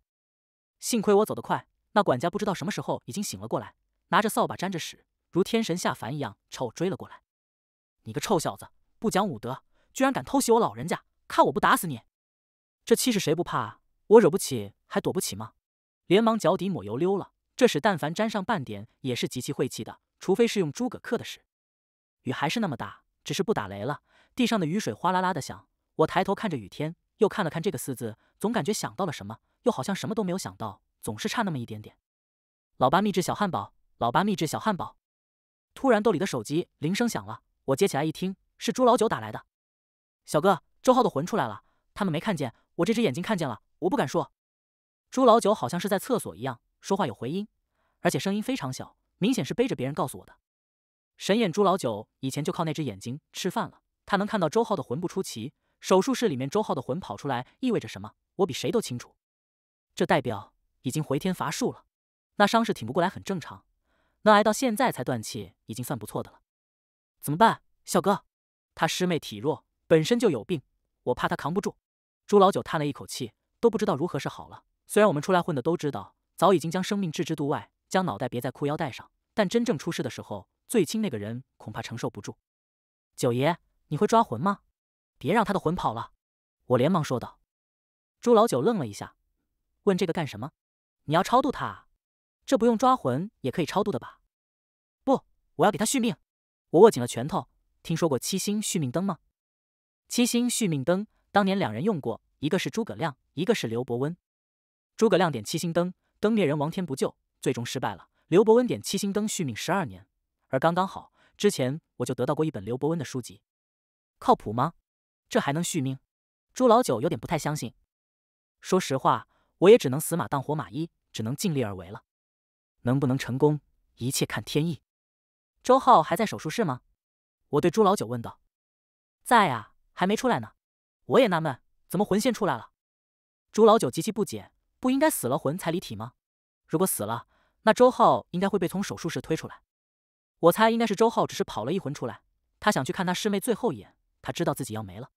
幸亏我走得快，那管家不知道什么时候已经醒了过来，拿着扫把沾着屎，如天神下凡一样朝我追了过来。你个臭小子，不讲武德，居然敢偷袭我老人家，看我不打死你！这气势谁不怕？我惹不起还躲不起吗？连忙脚底抹油溜了。这屎但凡沾上半点，也是极其晦气的，除非是用诸葛恪的屎。雨还是那么大。只是不打雷了，地上的雨水哗啦啦的响。我抬头看着雨天，又看了看这个四字，总感觉想到了什么，又好像什么都没有想到，总是差那么一点点。老八秘制小汉堡，老八秘制小汉堡。突然，兜里的手机铃声响了，我接起来一听，是朱老九打来的。小哥，周浩的魂出来了，他们没看见，我这只眼睛看见了，我不敢说。朱老九好像是在厕所一样，说话有回音，而且声音非常小，明显是背着别人告诉我的。神眼朱老九以前就靠那只眼睛吃饭了，他能看到周浩的魂不出奇。手术室里面周浩的魂跑出来意味着什么？我比谁都清楚。这代表已经回天乏术了，那伤势挺不过来很正常。能挨到现在才断气已经算不错的了。怎么办，笑哥？他师妹体弱，本身就有病，我怕他扛不住。朱老九叹了一口气，都不知道如何是好了。虽然我们出来混的都知道，早已经将生命置之度外，将脑袋别在裤腰带上，但真正出事的时候。最亲那个人恐怕承受不住。九爷，你会抓魂吗？别让他的魂跑了！我连忙说道。朱老九愣了一下，问：“这个干什么？你要超度他？这不用抓魂也可以超度的吧？”不，我要给他续命。我握紧了拳头。听说过七星续命灯吗？七星续命灯，当年两人用过，一个是诸葛亮，一个是刘伯温。诸葛亮点七星灯，灯灭人亡天不救，最终失败了。刘伯温点七星灯续命十二年。而刚刚好，之前我就得到过一本刘伯温的书籍，靠谱吗？这还能续命？朱老九有点不太相信。说实话，我也只能死马当活马医，只能尽力而为了。能不能成功，一切看天意。周浩还在手术室吗？我对朱老九问道。在啊，还没出来呢。我也纳闷，怎么魂先出来了？朱老九极其不解，不应该死了魂才离体吗？如果死了，那周浩应该会被从手术室推出来。我猜应该是周浩只是跑了一魂出来，他想去看他师妹最后一眼，他知道自己要没了。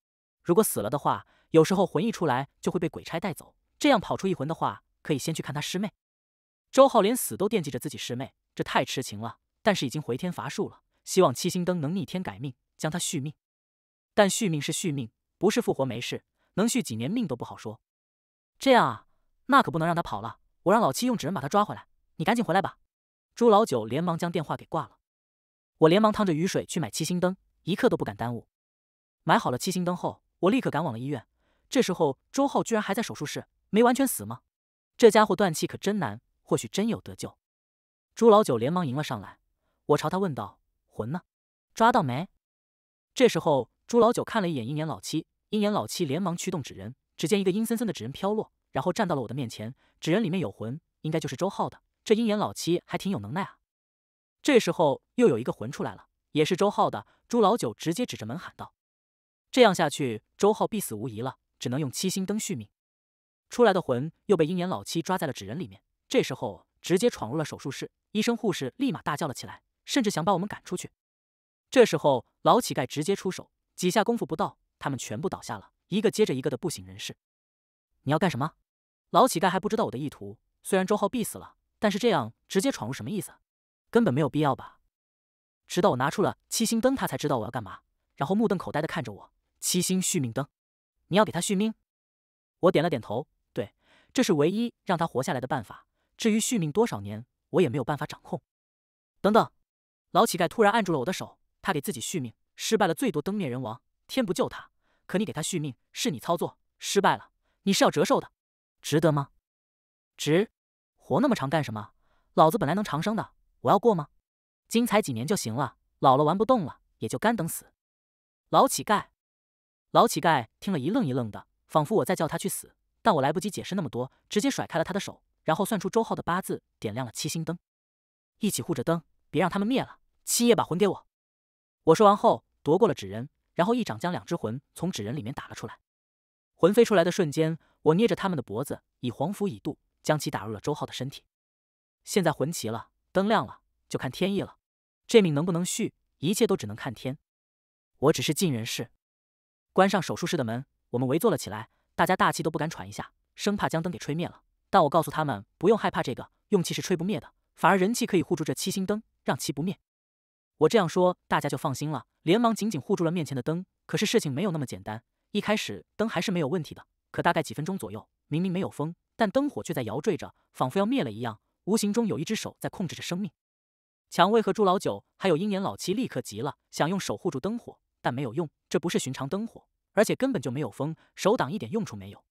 如果死了的话，有时候魂一出来就会被鬼差带走。这样跑出一魂的话，可以先去看他师妹。周浩连死都惦记着自己师妹，这太痴情了。但是已经回天乏术了，希望七星灯能逆天改命，将他续命。但续命是续命，不是复活没事，能续几年命都不好说。这样啊，那可不能让他跑了，我让老七用纸人把他抓回来。你赶紧回来吧。朱老九连忙将电话给挂了。我连忙趟着雨水去买七星灯，一刻都不敢耽误。买好了七星灯后，我立刻赶往了医院。这时候，周浩居然还在手术室，没完全死吗？这家伙断气可真难，或许真有得救。朱老九连忙迎了上来，我朝他问道：“魂呢？抓到没？”这时候，朱老九看了一眼鹰眼老七，鹰眼老七连忙驱动纸人，只见一个阴森森的纸人飘落，然后站到了我的面前。纸人里面有魂，应该就是周浩的。这鹰眼老七还挺有能耐啊。这时候又有一个魂出来了，也是周浩的。朱老九直接指着门喊道：“这样下去，周浩必死无疑了，只能用七星灯续命。”出来的魂又被鹰眼老七抓在了纸人里面。这时候直接闯入了手术室，医生护士立马大叫了起来，甚至想把我们赶出去。这时候老乞丐直接出手，几下功夫不到，他们全部倒下了，一个接着一个的不省人事。你要干什么？老乞丐还不知道我的意图。虽然周浩必死了，但是这样直接闯入什么意思？根本没有必要吧。直到我拿出了七星灯，他才知道我要干嘛，然后目瞪口呆的看着我。七星续命灯，你要给他续命？我点了点头。对，这是唯一让他活下来的办法。至于续命多少年，我也没有办法掌控。等等，老乞丐突然按住了我的手。他给自己续命失败了，最多灯灭人亡，天不救他。可你给他续命，是你操作失败了，你是要折寿的，值得吗？值？活那么长干什么？老子本来能长生的。我要过吗？精彩几年就行了，老了玩不动了，也就干等死。老乞丐，老乞丐听了一愣一愣的，仿佛我在叫他去死。但我来不及解释那么多，直接甩开了他的手，然后算出周浩的八字，点亮了七星灯，一起护着灯，别让他们灭了。七爷把魂给我。我说完后，夺过了纸人，然后一掌将两只魂从纸人里面打了出来。魂飞出来的瞬间，我捏着他们的脖子，以黄符以度，将其打入了周浩的身体。现在魂齐了。灯亮了，就看天意了。这命能不能续，一切都只能看天。我只是尽人事。关上手术室的门，我们围坐了起来，大家大气都不敢喘一下，生怕将灯给吹灭了。但我告诉他们，不用害怕，这个用气是吹不灭的，反而人气可以护住这七星灯，让其不灭。我这样说，大家就放心了，连忙紧紧护住了面前的灯。可是事情没有那么简单，一开始灯还是没有问题的，可大概几分钟左右，明明没有风，但灯火却在摇坠着，仿佛要灭了一样。无形中有一只手在控制着生命，蔷薇和朱老九还有鹰眼老七立刻急了，想用手护住灯火，但没有用。这不是寻常灯火，而且根本就没有风，手挡一点用处没有。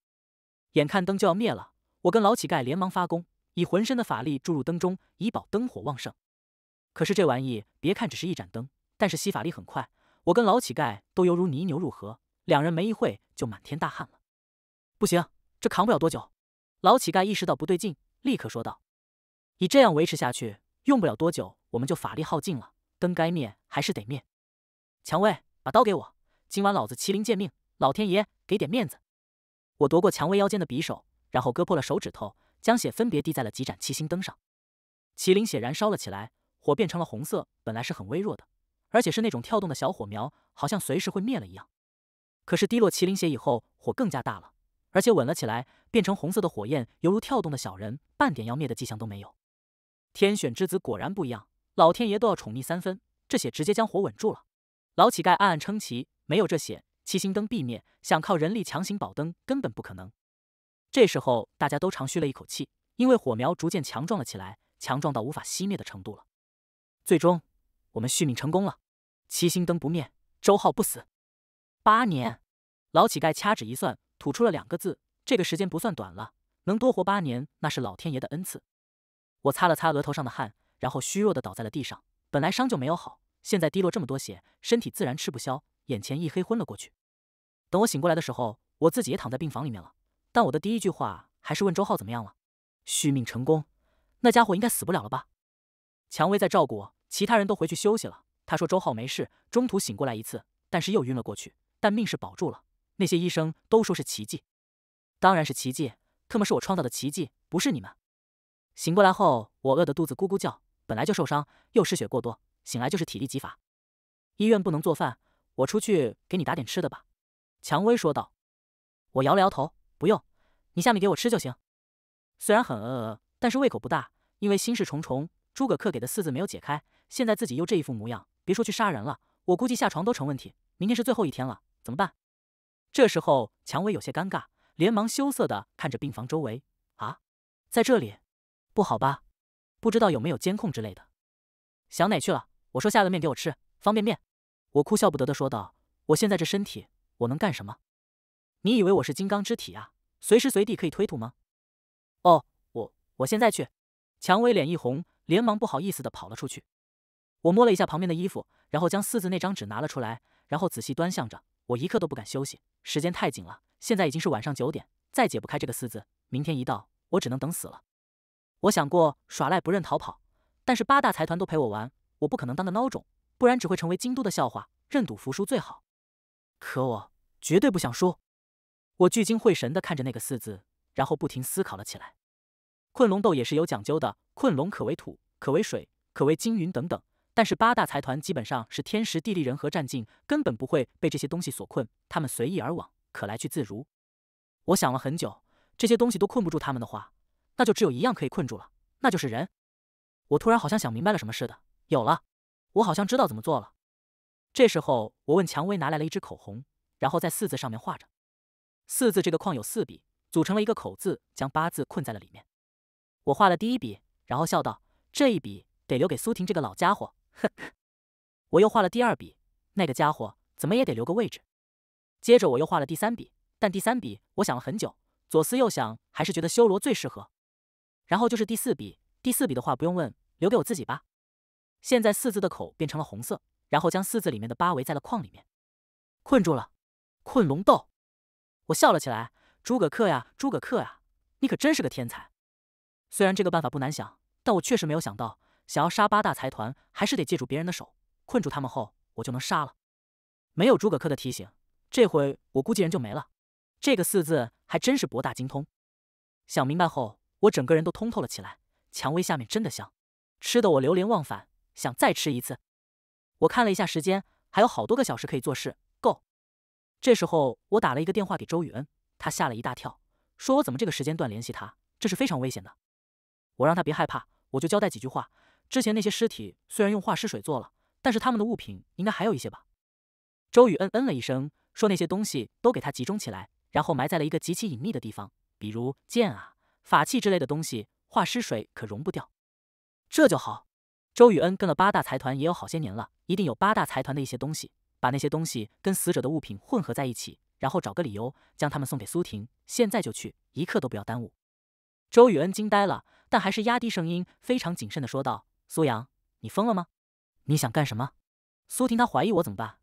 眼看灯就要灭了，我跟老乞丐连忙发功，以浑身的法力注入灯中，以保灯火旺盛。可是这玩意别看只是一盏灯，但是吸法力很快，我跟老乞丐都犹如泥牛入河，两人没一会就满天大汗了。不行，这扛不了多久。老乞丐意识到不对劲，立刻说道。以这样维持下去，用不了多久，我们就法力耗尽了。灯该灭还是得灭。蔷薇，把刀给我。今晚老子麒麟见命，老天爷给点面子。我夺过蔷薇腰间的匕首，然后割破了手指头，将血分别滴在了几盏七星灯上。麒麟血燃烧了起来，火变成了红色，本来是很微弱的，而且是那种跳动的小火苗，好像随时会灭了一样。可是滴落麒麟血以后，火更加大了，而且稳了起来，变成红色的火焰，犹如跳动的小人，半点要灭的迹象都没有。天选之子果然不一样，老天爷都要宠溺三分。这血直接将火稳住了。老乞丐暗暗称奇，没有这血，七星灯必灭。想靠人力强行保灯，根本不可能。这时候，大家都长吁了一口气，因为火苗逐渐强壮了起来，强壮到无法熄灭的程度了。最终，我们续命成功了，七星灯不灭，周浩不死。八年，老乞丐掐指一算，吐出了两个字：这个时间不算短了，能多活八年，那是老天爷的恩赐。我擦了擦额头上的汗，然后虚弱的倒在了地上。本来伤就没有好，现在滴落这么多血，身体自然吃不消，眼前一黑，昏了过去。等我醒过来的时候，我自己也躺在病房里面了。但我的第一句话还是问周浩怎么样了。续命成功，那家伙应该死不了了吧？蔷薇在照顾我，其他人都回去休息了。她说周浩没事，中途醒过来一次，但是又晕了过去，但命是保住了。那些医生都说是奇迹，当然是奇迹，特么是我创造的奇迹，不是你们。醒过来后，我饿得肚子咕咕叫，本来就受伤，又失血过多，醒来就是体力极乏。医院不能做饭，我出去给你打点吃的吧。”蔷薇说道。我摇了摇头：“不用，你下面给我吃就行。虽然很饿，但是胃口不大，因为心事重重。诸葛恪给的四字没有解开，现在自己又这一副模样，别说去杀人了，我估计下床都成问题。明天是最后一天了，怎么办？”这时候，蔷薇有些尴尬，连忙羞涩的看着病房周围：“啊，在这里。”不好吧？不知道有没有监控之类的。想哪去了？我说下个面给我吃方便面。我哭笑不得的说道：“我现在这身体，我能干什么？你以为我是金刚之体啊？随时随地可以推土吗？”哦，我我现在去。蔷薇脸一红，连忙不好意思的跑了出去。我摸了一下旁边的衣服，然后将四字那张纸拿了出来，然后仔细端详着。我一刻都不敢休息，时间太紧了。现在已经是晚上九点，再解不开这个四字，明天一到，我只能等死了。我想过耍赖不认逃跑，但是八大财团都陪我玩，我不可能当个孬种，不然只会成为京都的笑话。认赌服输最好，可我绝对不想输。我聚精会神地看着那个四字，然后不停思考了起来。困龙斗也是有讲究的，困龙可为土，可为水，可为金云等等。但是八大财团基本上是天时地利人和占尽，根本不会被这些东西所困，他们随意而往，可来去自如。我想了很久，这些东西都困不住他们的话。那就只有一样可以困住了，那就是人。我突然好像想明白了什么似的，有了，我好像知道怎么做了。这时候，我问蔷薇拿来了一支口红，然后在四字上面画着四字这个框有四笔，组成了一个口字，将八字困在了里面。我画了第一笔，然后笑道：“这一笔得留给苏婷这个老家伙。”呵呵。我又画了第二笔，那个家伙怎么也得留个位置。接着我又画了第三笔，但第三笔我想了很久，左思右想，还是觉得修罗最适合。然后就是第四笔，第四笔的话不用问，留给我自己吧。现在四字的口变成了红色，然后将四字里面的八围在了框里面，困住了，困龙斗。我笑了起来，诸葛恪呀，诸葛恪呀，你可真是个天才。虽然这个办法不难想，但我确实没有想到，想要杀八大财团，还是得借助别人的手。困住他们后，我就能杀了。没有诸葛恪的提醒，这回我估计人就没了。这个四字还真是博大精通。想明白后。我整个人都通透了起来，蔷薇下面真的香，吃的我流连忘返，想再吃一次。我看了一下时间，还有好多个小时可以做事，够。这时候我打了一个电话给周雨恩，他吓了一大跳，说我怎么这个时间段联系他，这是非常危险的。我让他别害怕，我就交代几句话。之前那些尸体虽然用化尸水做了，但是他们的物品应该还有一些吧。周雨恩嗯了一声，说那些东西都给他集中起来，然后埋在了一个极其隐秘的地方，比如剑啊。法器之类的东西，化尸水可溶不掉。这就好。周雨恩跟了八大财团也有好些年了，一定有八大财团的一些东西。把那些东西跟死者的物品混合在一起，然后找个理由将他们送给苏婷。现在就去，一刻都不要耽误。周雨恩惊呆了，但还是压低声音，非常谨慎的说道：“苏阳，你疯了吗？你想干什么？苏婷她怀疑我怎么办？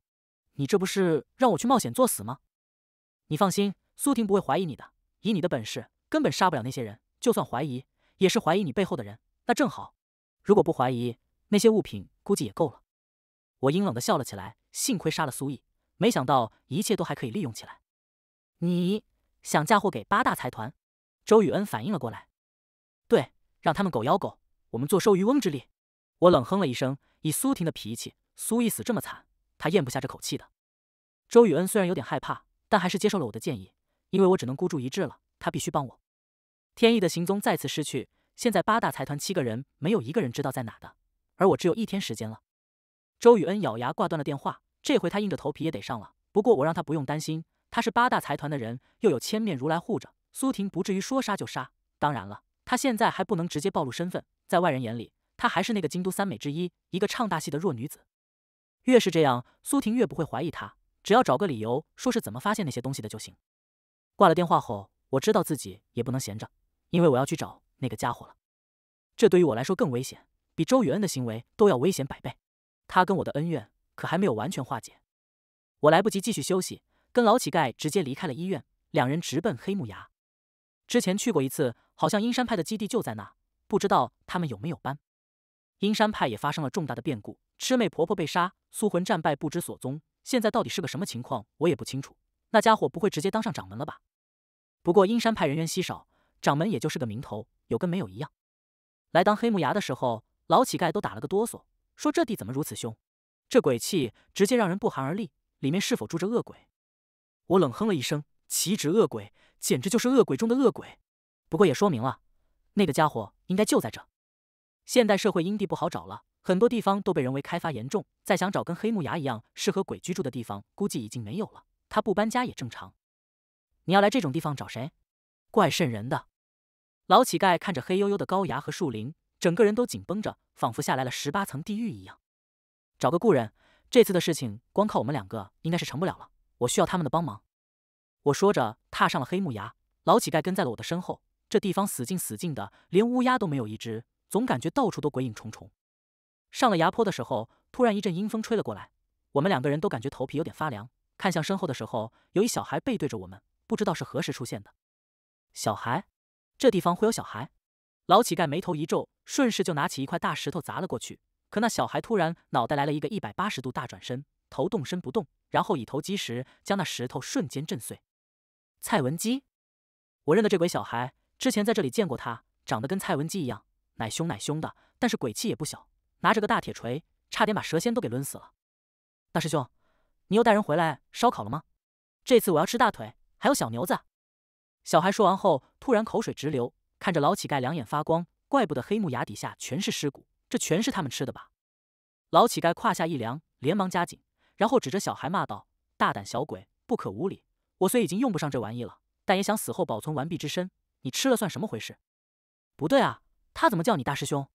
你这不是让我去冒险作死吗？你放心，苏婷不会怀疑你的，以你的本事。”根本杀不了那些人，就算怀疑，也是怀疑你背后的人。那正好，如果不怀疑，那些物品估计也够了。我阴冷的笑了起来。幸亏杀了苏毅，没想到一切都还可以利用起来。你想嫁祸给八大财团？周雨恩反应了过来。对，让他们狗咬狗，我们坐收渔翁之利。我冷哼了一声。以苏婷的脾气，苏毅死这么惨，他咽不下这口气的。周雨恩虽然有点害怕，但还是接受了我的建议，因为我只能孤注一掷了。他必须帮我，天意的行踪再次失去。现在八大财团七个人没有一个人知道在哪的，而我只有一天时间了。周宇恩咬牙挂断了电话，这回他硬着头皮也得上了。不过我让他不用担心，他是八大财团的人，又有千面如来护着，苏婷不至于说杀就杀。当然了，他现在还不能直接暴露身份，在外人眼里，他还是那个京都三美之一，一个唱大戏的弱女子。越是这样，苏婷越不会怀疑他，只要找个理由说是怎么发现那些东西的就行。挂了电话后。我知道自己也不能闲着，因为我要去找那个家伙了。这对于我来说更危险，比周雨恩的行为都要危险百倍。他跟我的恩怨可还没有完全化解。我来不及继续休息，跟老乞丐直接离开了医院，两人直奔黑木崖。之前去过一次，好像阴山派的基地就在那，不知道他们有没有搬。阴山派也发生了重大的变故，魑魅婆婆被杀，苏魂战败不知所踪。现在到底是个什么情况，我也不清楚。那家伙不会直接当上掌门了吧？不过阴山派人员稀少，掌门也就是个名头，有跟没有一样。来当黑木崖的时候，老乞丐都打了个哆嗦，说这地怎么如此凶？这鬼气直接让人不寒而栗。里面是否住着恶鬼？我冷哼了一声，岂止恶鬼，简直就是恶鬼中的恶鬼。不过也说明了，那个家伙应该就在这。现代社会阴地不好找了，很多地方都被人为开发严重，再想找跟黑木崖一样适合鬼居住的地方，估计已经没有了。他不搬家也正常。你要来这种地方找谁？怪瘆人的。老乞丐看着黑黝黝的高崖和树林，整个人都紧绷着，仿佛下来了十八层地狱一样。找个故人，这次的事情光靠我们两个应该是成不了了。我需要他们的帮忙。我说着，踏上了黑木崖。老乞丐跟在了我的身后。这地方死静死静的，连乌鸦都没有一只，总感觉到处都鬼影重重。上了崖坡的时候，突然一阵阴风吹了过来，我们两个人都感觉头皮有点发凉。看向身后的时候，有一小孩背对着我们。不知道是何时出现的，小孩，这地方会有小孩？老乞丐眉头一皱，顺势就拿起一块大石头砸了过去。可那小孩突然脑袋来了一个一百八十度大转身，头动身不动，然后以头击石，将那石头瞬间震碎。蔡文姬，我认得这鬼小孩，之前在这里见过他，长得跟蔡文姬一样，奶凶奶凶的，但是鬼气也不小，拿着个大铁锤，差点把蛇仙都给抡死了。大师兄，你又带人回来烧烤了吗？这次我要吃大腿。还有小牛子，小孩说完后，突然口水直流，看着老乞丐两眼发光，怪不得黑木崖底下全是尸骨，这全是他们吃的吧？老乞丐胯下一凉，连忙加紧，然后指着小孩骂道：“大胆小鬼，不可无礼！我虽已经用不上这玩意了，但也想死后保存完璧之身，你吃了算什么回事？”不对啊，他怎么叫你大师兄？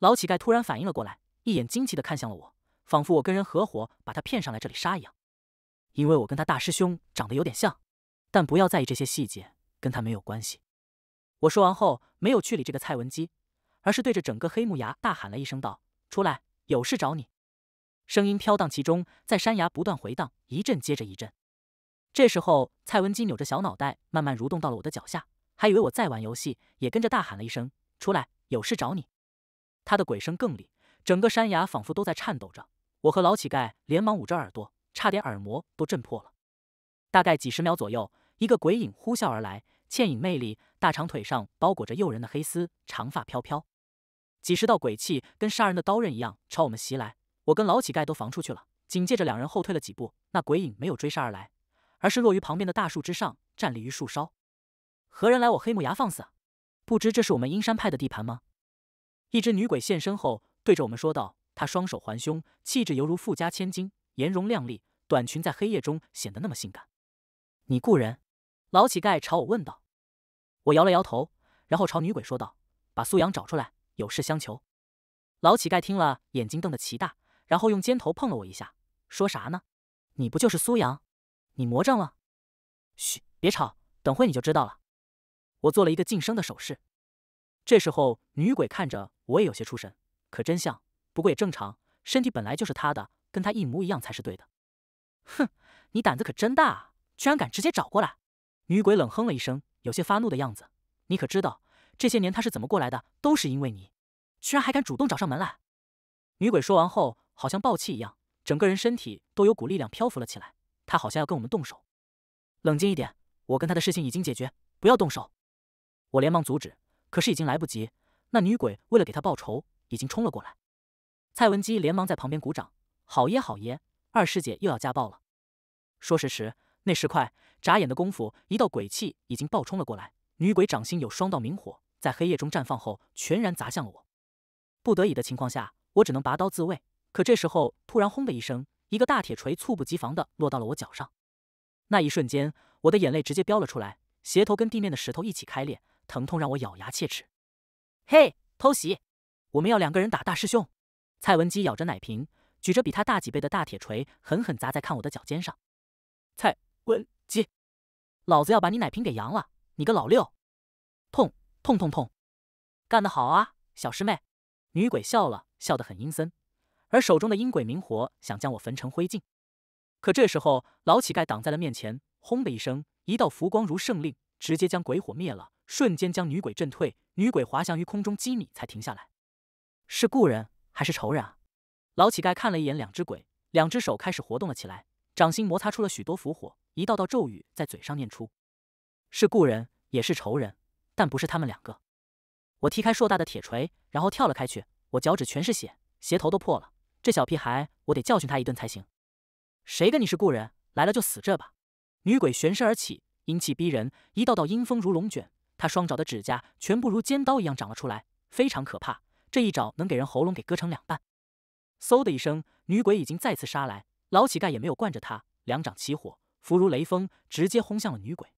老乞丐突然反应了过来，一眼惊奇的看向了我，仿佛我跟人合伙把他骗上来这里杀一样，因为我跟他大师兄长得有点像。但不要在意这些细节，跟他没有关系。我说完后，没有去理这个蔡文姬，而是对着整个黑木崖大喊了一声：“道出来，有事找你。”声音飘荡其中，在山崖不断回荡，一阵接着一阵。这时候，蔡文姬扭着小脑袋，慢慢蠕动到了我的脚下，还以为我在玩游戏，也跟着大喊了一声：“出来，有事找你。”他的鬼声更厉，整个山崖仿佛都在颤抖着。我和老乞丐连忙捂着耳朵，差点耳膜都震破了。大概几十秒左右。一个鬼影呼啸而来，倩影魅力，大长腿上包裹着诱人的黑丝，长发飘飘。几十道鬼气跟杀人的刀刃一样朝我们袭来，我跟老乞丐都防出去了。紧接着，两人后退了几步，那鬼影没有追杀而来，而是落于旁边的大树之上，站立于树梢。何人来我黑木崖放肆？不知这是我们阴山派的地盘吗？一只女鬼现身后，对着我们说道。她双手环胸，气质犹如富家千金，颜容靓丽，短裙在黑夜中显得那么性感。你故人。老乞丐朝我问道：“我摇了摇头，然后朝女鬼说道：‘把苏阳找出来，有事相求。’老乞丐听了，眼睛瞪得奇大，然后用肩头碰了我一下，说：‘啥呢？你不就是苏阳？你魔怔了？嘘，别吵，等会你就知道了。’我做了一个噤声的手势。这时候，女鬼看着我也有些出神，可真像，不过也正常，身体本来就是他的，跟他一模一样才是对的。哼，你胆子可真大，居然敢直接找过来。”女鬼冷哼了一声，有些发怒的样子。你可知道这些年她是怎么过来的？都是因为你，居然还敢主动找上门来！女鬼说完后，好像暴气一样，整个人身体都有股力量漂浮了起来。她好像要跟我们动手。冷静一点，我跟她的事情已经解决，不要动手。我连忙阻止，可是已经来不及。那女鬼为了给她报仇，已经冲了过来。蔡文姬连忙在旁边鼓掌：“好耶，好耶，二师姐又要家暴了。”说时迟。那时快，眨眼的功夫，一道鬼气已经暴冲了过来。女鬼掌心有双道明火，在黑夜中绽放后，全然砸向了我。不得已的情况下，我只能拔刀自卫。可这时候，突然轰的一声，一个大铁锤猝不及防的落到了我脚上。那一瞬间，我的眼泪直接飙了出来，鞋头跟地面的石头一起开裂，疼痛让我咬牙切齿。嘿，偷袭！我们要两个人打大师兄。蔡文姬咬着奶瓶，举着比他大几倍的大铁锤，狠狠砸在看我的脚尖上。蔡。滚鸡！老子要把你奶瓶给扬了！你个老六！痛痛痛痛！干得好啊，小师妹！女鬼笑了笑得很阴森，而手中的阴鬼冥火想将我焚成灰烬。可这时候，老乞丐挡在了面前，轰的一声，一道浮光如圣令，直接将鬼火灭了，瞬间将女鬼震退。女鬼滑翔于空中几米才停下来。是故人还是仇人啊？老乞丐看了一眼两只鬼，两只手开始活动了起来。掌心摩擦出了许多符火，一道道咒语在嘴上念出。是故人，也是仇人，但不是他们两个。我踢开硕大的铁锤，然后跳了开去。我脚趾全是血，鞋头都破了。这小屁孩，我得教训他一顿才行。谁跟你是故人？来了就死这吧！女鬼旋身而起，阴气逼人，一道道阴风如龙卷。她双爪的指甲全部如尖刀一样长了出来，非常可怕。这一爪能给人喉咙给割成两半。嗖的一声，女鬼已经再次杀来。老乞丐也没有惯着他，两掌起火，福如雷锋，直接轰向了女鬼。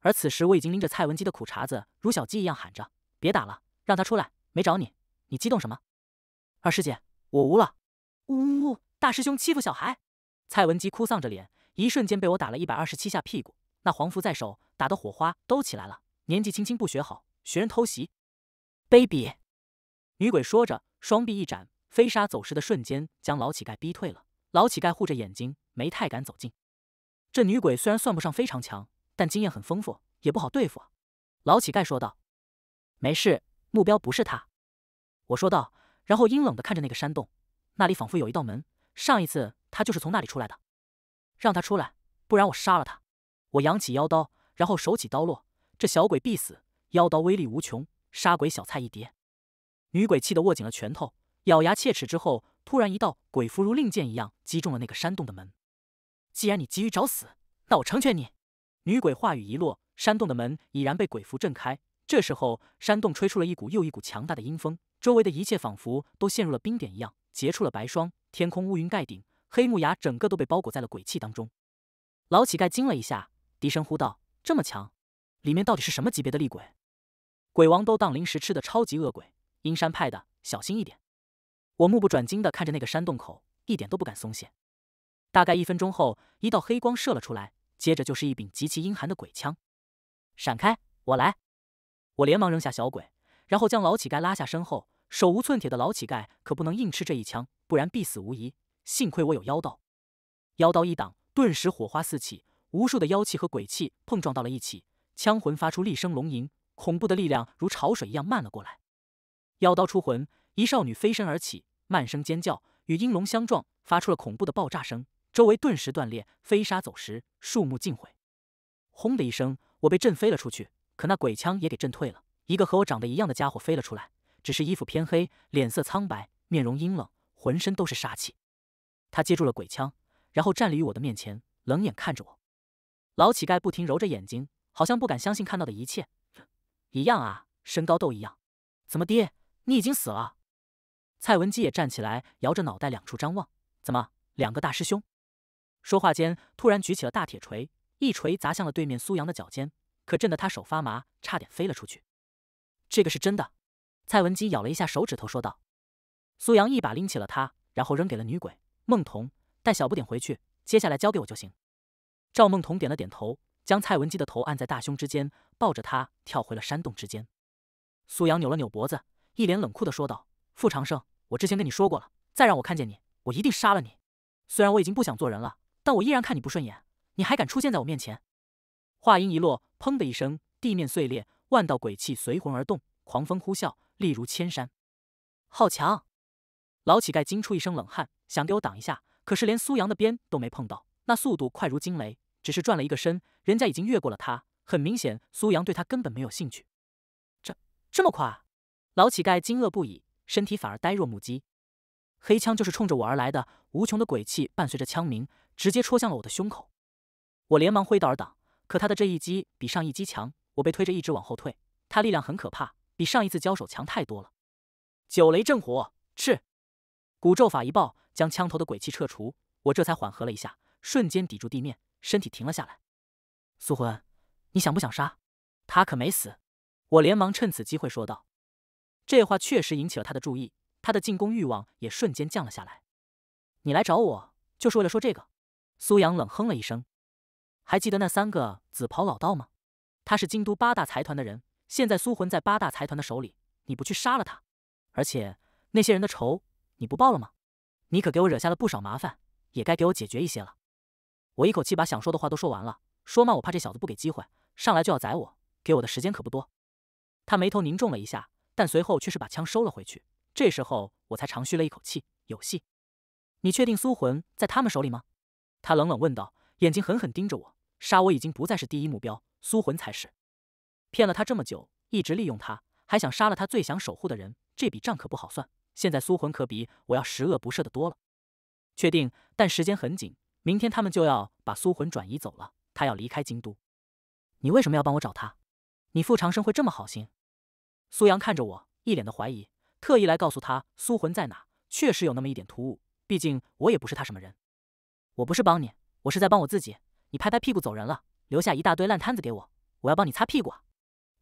而此时我已经拎着蔡文姬的苦茬子，如小鸡一样喊着：“别打了，让他出来！没找你，你激动什么？”二师姐，我无了！呜呜！大师兄欺负小孩！蔡文姬哭丧着脸，一瞬间被我打了一百二十七下屁股。那黄符在手，打的火花都起来了。年纪轻轻不学好，学人偷袭，卑鄙！女鬼说着，双臂一展，飞沙走石的瞬间将老乞丐逼退了。老乞丐护着眼睛，没太敢走近。这女鬼虽然算不上非常强，但经验很丰富，也不好对付啊。老乞丐说道：“没事，目标不是他。”我说道，然后阴冷的看着那个山洞，那里仿佛有一道门，上一次他就是从那里出来的。让他出来，不然我杀了他！我扬起妖刀，然后手起刀落，这小鬼必死！妖刀威力无穷，杀鬼小菜一碟。女鬼气得握紧了拳头，咬牙切齿之后。突然，一道鬼符如令箭一样击中了那个山洞的门。既然你急于找死，那我成全你。女鬼话语一落，山洞的门已然被鬼符震开。这时候，山洞吹出了一股又一股强大的阴风，周围的一切仿佛都陷入了冰点一样，结出了白霜。天空乌云盖顶，黑木崖整个都被包裹在了鬼气当中。老乞丐惊了一下，低声呼道：“这么强，里面到底是什么级别的厉鬼？鬼王都当零食吃的超级恶鬼，阴山派的，小心一点。”我目不转睛的看着那个山洞口，一点都不敢松懈。大概一分钟后，一道黑光射了出来，接着就是一柄极其阴寒的鬼枪。闪开，我来！我连忙扔下小鬼，然后将老乞丐拉下身后。手无寸铁的老乞丐可不能硬吃这一枪，不然必死无疑。幸亏我有妖刀，妖刀一挡，顿时火花四起，无数的妖气和鬼气碰撞到了一起，枪魂发出厉声龙吟，恐怖的力量如潮水一样漫了过来。妖刀出魂，一少女飞身而起。慢声尖叫，与阴龙相撞，发出了恐怖的爆炸声。周围顿时断裂，飞沙走石，树木尽毁。轰的一声，我被震飞了出去。可那鬼枪也给震退了。一个和我长得一样的家伙飞了出来，只是衣服偏黑，脸色苍白，面容阴冷，浑身都是杀气。他接住了鬼枪，然后站立于我的面前，冷眼看着我。老乞丐不停揉着眼睛，好像不敢相信看到的一切。一样啊，身高都一样。怎么爹，你已经死了？蔡文姬也站起来，摇着脑袋，两处张望。怎么，两个大师兄？说话间，突然举起了大铁锤，一锤砸向了对面苏阳的脚尖，可震得他手发麻，差点飞了出去。这个是真的。蔡文姬咬了一下手指头，说道。苏阳一把拎起了他，然后扔给了女鬼孟童，带小不点回去，接下来交给我就行。赵孟童点了点头，将蔡文姬的头按在大胸之间，抱着他跳回了山洞之间。苏阳扭了扭脖子，一脸冷酷的说道：“傅长生。”我之前跟你说过了，再让我看见你，我一定杀了你。虽然我已经不想做人了，但我依然看你不顺眼。你还敢出现在我面前？话音一落，砰的一声，地面碎裂，万道鬼气随魂而动，狂风呼啸，力如千山。好强！老乞丐惊出一身冷汗，想给我挡一下，可是连苏阳的鞭都没碰到，那速度快如惊雷，只是转了一个身，人家已经越过了他。很明显，苏阳对他根本没有兴趣。这这么快？老乞丐惊愕不已。身体反而呆若木鸡，黑枪就是冲着我而来的。无穷的鬼气伴随着枪鸣，直接戳向了我的胸口。我连忙挥刀而挡，可他的这一击比上一击强，我被推着一直往后退。他力量很可怕，比上一次交手强太多了。九雷正火，赤，古咒法一爆，将枪头的鬼气撤除，我这才缓和了一下，瞬间抵住地面，身体停了下来。苏魂，你想不想杀？他可没死。我连忙趁此机会说道。这话确实引起了他的注意，他的进攻欲望也瞬间降了下来。你来找我就是为了说这个？苏阳冷哼了一声。还记得那三个紫袍老道吗？他是京都八大财团的人，现在苏魂在八大财团的手里，你不去杀了他？而且那些人的仇你不报了吗？你可给我惹下了不少麻烦，也该给我解决一些了。我一口气把想说的话都说完了，说嘛，我怕这小子不给机会，上来就要宰我，给我的时间可不多。他眉头凝重了一下。但随后却是把枪收了回去。这时候我才长吁了一口气，有戏。你确定苏魂在他们手里吗？他冷冷问道，眼睛狠狠盯着我。杀我已经不再是第一目标，苏魂才是。骗了他这么久，一直利用他，还想杀了他最想守护的人，这笔账可不好算。现在苏魂可比我要十恶不赦的多了。确定，但时间很紧，明天他们就要把苏魂转移走了，他要离开京都。你为什么要帮我找他？你傅长生会这么好心？苏阳看着我，一脸的怀疑，特意来告诉他苏魂在哪，确实有那么一点突兀。毕竟我也不是他什么人。我不是帮你，我是在帮我自己。你拍拍屁股走人了，留下一大堆烂摊子给我，我要帮你擦屁股啊！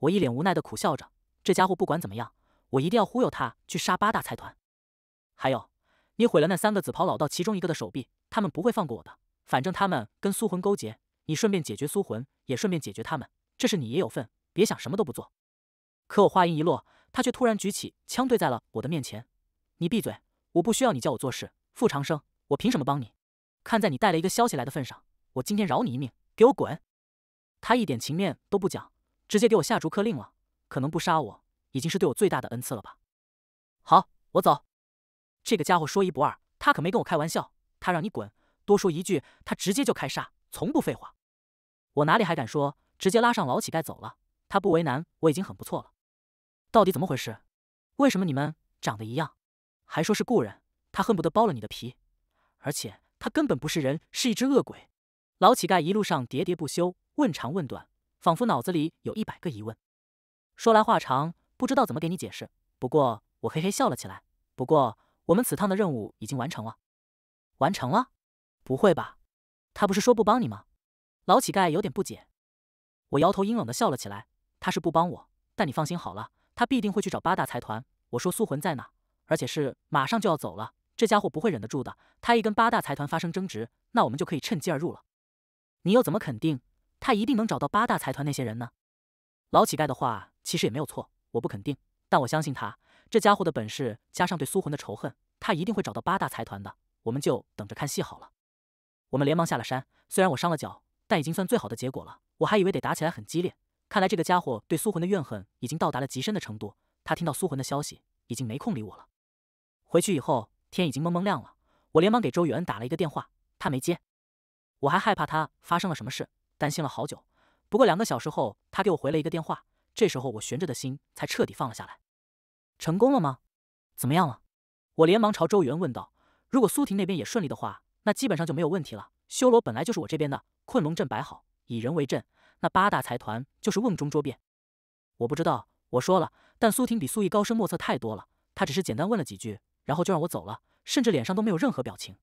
我一脸无奈的苦笑着，这家伙不管怎么样，我一定要忽悠他去杀八大财团。还有，你毁了那三个紫袍老道其中一个的手臂，他们不会放过我的。反正他们跟苏魂勾结，你顺便解决苏魂，也顺便解决他们，这事你也有份，别想什么都不做。可我话音一落，他却突然举起枪对在了我的面前。你闭嘴！我不需要你教我做事。傅长生，我凭什么帮你？看在你带了一个消息来的份上，我今天饶你一命，给我滚！他一点情面都不讲，直接给我下逐客令了。可能不杀我，已经是对我最大的恩赐了吧？好，我走。这个家伙说一不二，他可没跟我开玩笑。他让你滚，多说一句，他直接就开杀，从不废话。我哪里还敢说？直接拉上老乞丐走了。他不为难我已经很不错了。到底怎么回事？为什么你们长得一样？还说是故人？他恨不得剥了你的皮！而且他根本不是人，是一只恶鬼！老乞丐一路上喋喋不休，问长问短，仿佛脑子里有一百个疑问。说来话长，不知道怎么给你解释。不过我嘿嘿笑了起来。不过我们此趟的任务已经完成了。完成了？不会吧？他不是说不帮你吗？老乞丐有点不解。我摇头，阴冷的笑了起来。他是不帮我，但你放心好了。他必定会去找八大财团。我说苏魂在哪，而且是马上就要走了。这家伙不会忍得住的。他一跟八大财团发生争执，那我们就可以趁机而入了。你又怎么肯定他一定能找到八大财团那些人呢？老乞丐的话其实也没有错。我不肯定，但我相信他。这家伙的本事加上对苏魂的仇恨，他一定会找到八大财团的。我们就等着看戏好了。我们连忙下了山。虽然我伤了脚，但已经算最好的结果了。我还以为得打起来很激烈。看来这个家伙对苏魂的怨恨已经到达了极深的程度。他听到苏魂的消息，已经没空理我了。回去以后，天已经蒙蒙亮了。我连忙给周元打了一个电话，他没接。我还害怕他发生了什么事，担心了好久。不过两个小时后，他给我回了一个电话。这时候，我悬着的心才彻底放了下来。成功了吗？怎么样了？我连忙朝周元问道。如果苏婷那边也顺利的话，那基本上就没有问题了。修罗本来就是我这边的，困龙阵摆好，以人为阵。那八大财团就是瓮中捉鳖，我不知道。我说了，但苏婷比苏毅高深莫测太多了。他只是简单问了几句，然后就让我走了，甚至脸上都没有任何表情。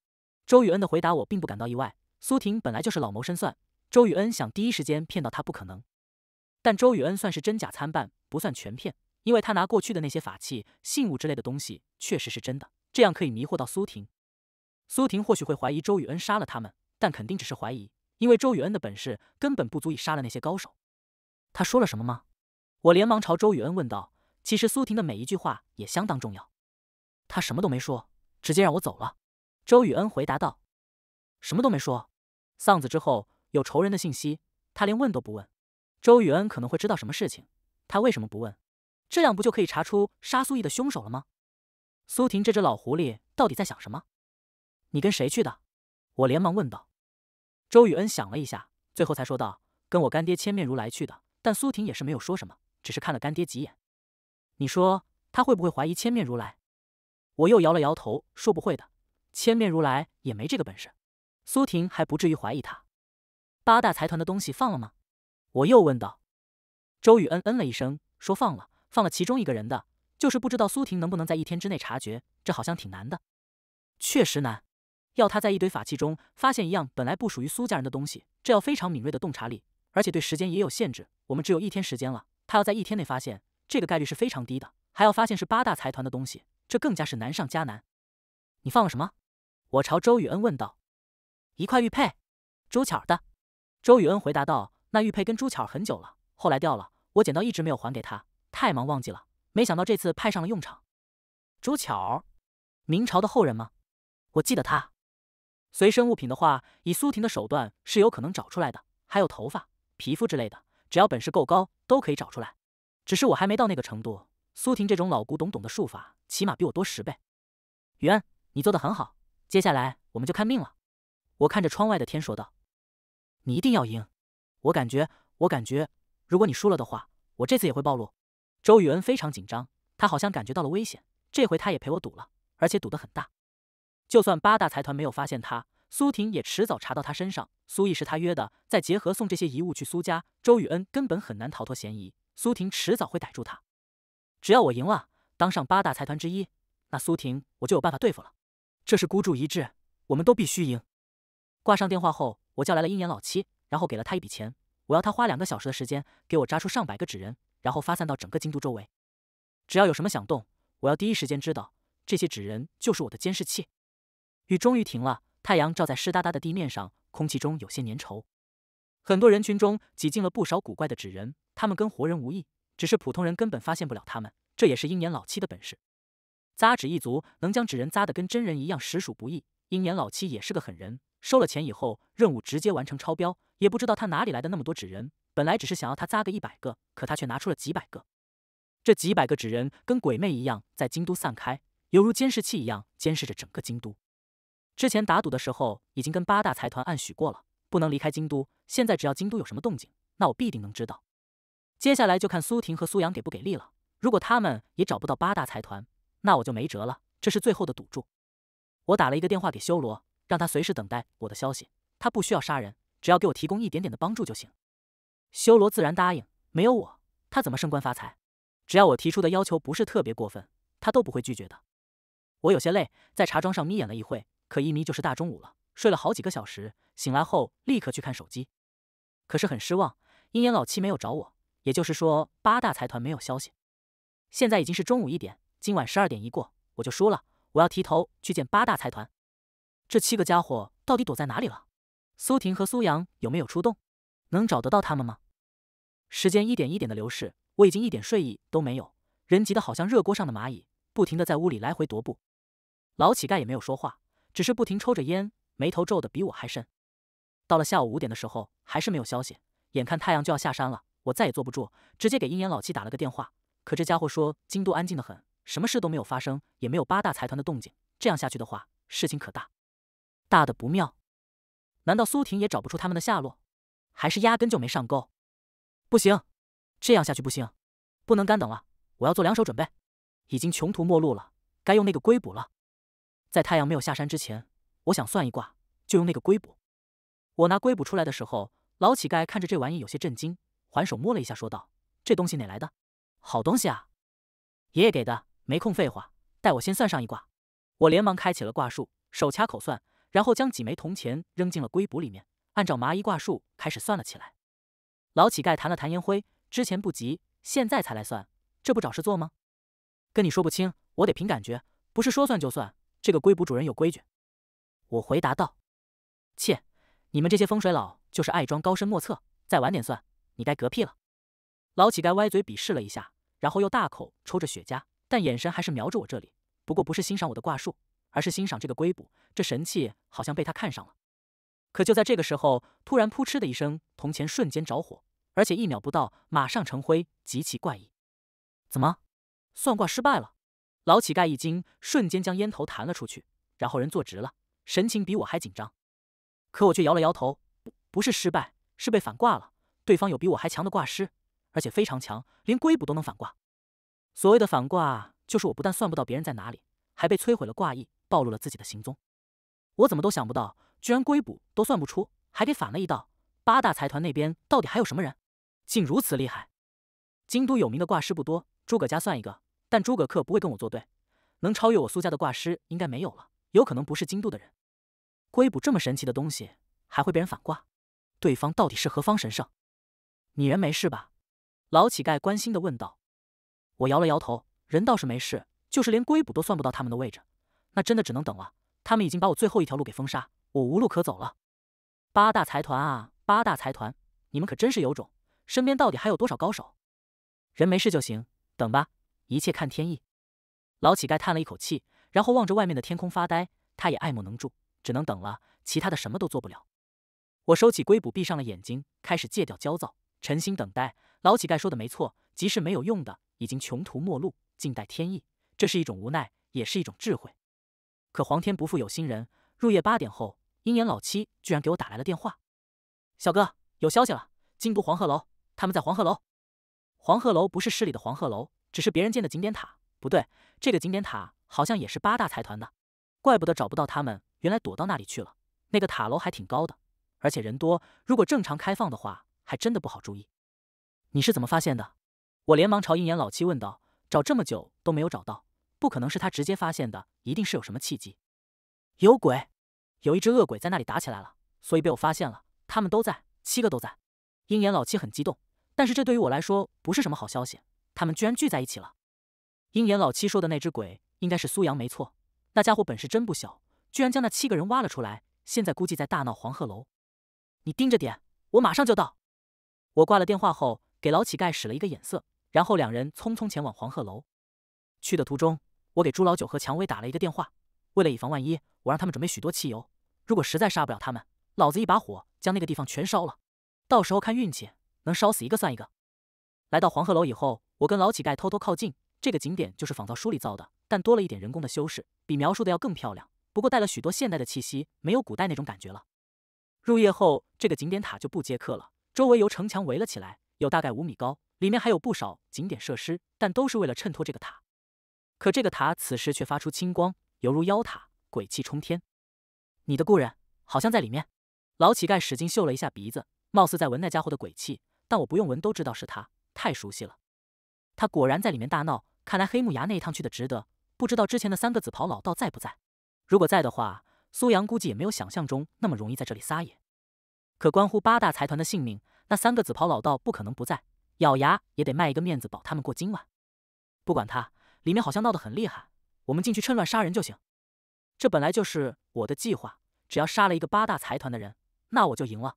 周雨恩的回答我并不感到意外。苏婷本来就是老谋深算，周雨恩想第一时间骗到他不可能。但周雨恩算是真假参半，不算全骗，因为他拿过去的那些法器、信物之类的东西确实是真的，这样可以迷惑到苏婷。苏婷或许会怀疑周雨恩杀了他们，但肯定只是怀疑。因为周雨恩的本事根本不足以杀了那些高手，他说了什么吗？我连忙朝周雨恩问道。其实苏婷的每一句话也相当重要，他什么都没说，直接让我走了。周雨恩回答道：“什么都没说，丧子之后有仇人的信息，他连问都不问。周雨恩可能会知道什么事情，他为什么不问？这样不就可以查出杀苏毅的凶手了吗？苏婷这只老狐狸到底在想什么？你跟谁去的？”我连忙问道。周雨恩想了一下，最后才说道：“跟我干爹千面如来去的。”但苏婷也是没有说什么，只是看了干爹几眼。你说他会不会怀疑千面如来？我又摇了摇头，说：“不会的，千面如来也没这个本事。”苏婷还不至于怀疑他。八大财团的东西放了吗？我又问道。周雨恩嗯了一声，说：“放了，放了其中一个人的，就是不知道苏婷能不能在一天之内察觉，这好像挺难的，确实难。”要他在一堆法器中发现一样本来不属于苏家人的东西，这要非常敏锐的洞察力，而且对时间也有限制。我们只有一天时间了，他要在一天内发现，这个概率是非常低的。还要发现是八大财团的东西，这更加是难上加难。你放了什么？我朝周雨恩问道。一块玉佩，朱巧的。周雨恩回答道：“那玉佩跟朱巧很久了，后来掉了，我捡到一直没有还给他，太忙忘记了。没想到这次派上了用场。”朱巧，明朝的后人吗？我记得他。随身物品的话，以苏婷的手段是有可能找出来的，还有头发、皮肤之类的，只要本事够高，都可以找出来。只是我还没到那个程度，苏婷这种老古董懂的术法，起码比我多十倍。雨恩，你做的很好，接下来我们就看命了。我看着窗外的天说道：“你一定要赢！我感觉，我感觉，如果你输了的话，我这次也会暴露。”周雨恩非常紧张，他好像感觉到了危险。这回他也陪我赌了，而且赌得很大。就算八大财团没有发现他，苏婷也迟早查到他身上。苏毅是他约的，再结合送这些遗物去苏家，周雨恩根本很难逃脱嫌疑。苏婷迟早会逮住他。只要我赢了，当上八大财团之一，那苏婷我就有办法对付了。这是孤注一掷，我们都必须赢。挂上电话后，我叫来了鹰眼老七，然后给了他一笔钱，我要他花两个小时的时间，给我扎出上百个纸人，然后发散到整个京都周围。只要有什么响动，我要第一时间知道。这些纸人就是我的监视器。雨终于停了，太阳照在湿哒哒的地面上，空气中有些粘稠。很多人群中挤进了不少古怪的纸人，他们跟活人无异，只是普通人根本发现不了他们。这也是鹰眼老七的本事。扎纸一族能将纸人扎得跟真人一样，实属不易。鹰眼老七也是个狠人，收了钱以后，任务直接完成超标。也不知道他哪里来的那么多纸人，本来只是想要他扎个一百个，可他却拿出了几百个。这几百个纸人跟鬼魅一样，在京都散开，犹如监视器一样监视着整个京都。之前打赌的时候，已经跟八大财团暗许过了，不能离开京都。现在只要京都有什么动静，那我必定能知道。接下来就看苏婷和苏阳给不给力了。如果他们也找不到八大财团，那我就没辙了。这是最后的赌注。我打了一个电话给修罗，让他随时等待我的消息。他不需要杀人，只要给我提供一点点的帮助就行。修罗自然答应。没有我，他怎么升官发财？只要我提出的要求不是特别过分，他都不会拒绝的。我有些累，在茶庄上眯眼了一会。可一眯就是大中午了，睡了好几个小时，醒来后立刻去看手机，可是很失望，鹰眼老七没有找我，也就是说八大财团没有消息。现在已经是中午一点，今晚十二点一过我就输了，我要提头去见八大财团。这七个家伙到底躲在哪里了？苏婷和苏阳有没有出动？能找得到他们吗？时间一点一点的流逝，我已经一点睡意都没有，人急得好像热锅上的蚂蚁，不停的在屋里来回踱步。老乞丐也没有说话。只是不停抽着烟，眉头皱得比我还深。到了下午五点的时候，还是没有消息。眼看太阳就要下山了，我再也坐不住，直接给鹰眼老七打了个电话。可这家伙说，京都安静得很，什么事都没有发生，也没有八大财团的动静。这样下去的话，事情可大大的不妙。难道苏婷也找不出他们的下落，还是压根就没上钩？不行，这样下去不行，不能干等了。我要做两手准备。已经穷途末路了，该用那个龟卜了。在太阳没有下山之前，我想算一卦，就用那个龟卜。我拿龟卜出来的时候，老乞丐看着这玩意有些震惊，还手摸了一下，说道：“这东西哪来的？好东西啊，爷爷给的。”没空废话，带我先算上一卦。我连忙开启了卦术，手掐口算，然后将几枚铜钱扔进了龟卜里面，按照麻衣卦术开始算了起来。老乞丐弹了弹烟灰，之前不急，现在才来算，这不找事做吗？跟你说不清，我得凭感觉，不是说算就算。这个龟卜主人有规矩，我回答道：“切，你们这些风水佬就是爱装高深莫测。再晚点算，你该嗝屁了。”老乞丐歪嘴鄙视了一下，然后又大口抽着雪茄，但眼神还是瞄着我这里。不过不是欣赏我的卦术，而是欣赏这个龟卜，这神器好像被他看上了。可就在这个时候，突然扑哧的一声，铜钱瞬间着火，而且一秒不到，马上成灰，极其怪异。怎么，算卦失败了？老乞丐一惊，瞬间将烟头弹了出去，然后人坐直了，神情比我还紧张。可我却摇了摇头，不，不是失败，是被反挂了。对方有比我还强的挂师，而且非常强，连龟卜都能反挂。所谓的反挂，就是我不但算不到别人在哪里，还被摧毁了挂意，暴露了自己的行踪。我怎么都想不到，居然龟卜都算不出，还给反了一道。八大财团那边到底还有什么人，竟如此厉害？京都有名的挂师不多，诸葛家算一个。但诸葛恪不会跟我作对，能超越我苏家的卦师应该没有了。有可能不是京都的人，龟卜这么神奇的东西还会被人反卦，对方到底是何方神圣？你人没事吧？老乞丐关心地问道。我摇了摇头，人倒是没事，就是连龟卜都算不到他们的位置，那真的只能等了。他们已经把我最后一条路给封杀，我无路可走了。八大财团啊，八大财团，你们可真是有种，身边到底还有多少高手？人没事就行，等吧。一切看天意。老乞丐叹了一口气，然后望着外面的天空发呆。他也爱莫能助，只能等了。其他的什么都做不了。我收起龟卜，闭上了眼睛，开始戒掉焦躁，沉心等待。老乞丐说的没错，急是没有用的，已经穷途末路，静待天意。这是一种无奈，也是一种智慧。可皇天不负有心人，入夜八点后，鹰眼老七居然给我打来了电话：“小哥，有消息了，京都黄鹤楼，他们在黄鹤楼。黄鹤楼不是诗里的黄鹤楼。”只是别人建的景点塔，不对，这个景点塔好像也是八大财团的，怪不得找不到他们，原来躲到那里去了。那个塔楼还挺高的，而且人多，如果正常开放的话，还真的不好注意。你是怎么发现的？我连忙朝鹰眼老七问道。找这么久都没有找到，不可能是他直接发现的，一定是有什么契机。有鬼，有一只恶鬼在那里打起来了，所以被我发现了。他们都在，七个都在。鹰眼老七很激动，但是这对于我来说不是什么好消息。他们居然聚在一起了。鹰眼老七说的那只鬼应该是苏阳没错，那家伙本事真不小，居然将那七个人挖了出来。现在估计在大闹黄鹤楼。你盯着点，我马上就到。我挂了电话后，给老乞丐使了一个眼色，然后两人匆匆前往黄鹤楼。去的途中，我给朱老九和蔷薇打了一个电话。为了以防万一，我让他们准备许多汽油。如果实在杀不了他们，老子一把火将那个地方全烧了。到时候看运气，能烧死一个算一个。来到黄鹤楼以后。我跟老乞丐偷偷靠近这个景点，就是仿造书里造的，但多了一点人工的修饰，比描述的要更漂亮。不过带了许多现代的气息，没有古代那种感觉了。入夜后，这个景点塔就不接客了，周围由城墙围了起来，有大概五米高，里面还有不少景点设施，但都是为了衬托这个塔。可这个塔此时却发出青光，犹如妖塔，鬼气冲天。你的故人好像在里面。老乞丐使劲嗅了一下鼻子，貌似在闻那家伙的鬼气，但我不用闻都知道是他，太熟悉了。他果然在里面大闹，看来黑木崖那一趟去的值得。不知道之前的三个紫袍老道在不在？如果在的话，苏阳估计也没有想象中那么容易在这里撒野。可关乎八大财团的性命，那三个紫袍老道不可能不在，咬牙也得卖一个面子保他们过今晚。不管他，里面好像闹得很厉害，我们进去趁乱杀人就行。这本来就是我的计划，只要杀了一个八大财团的人，那我就赢了。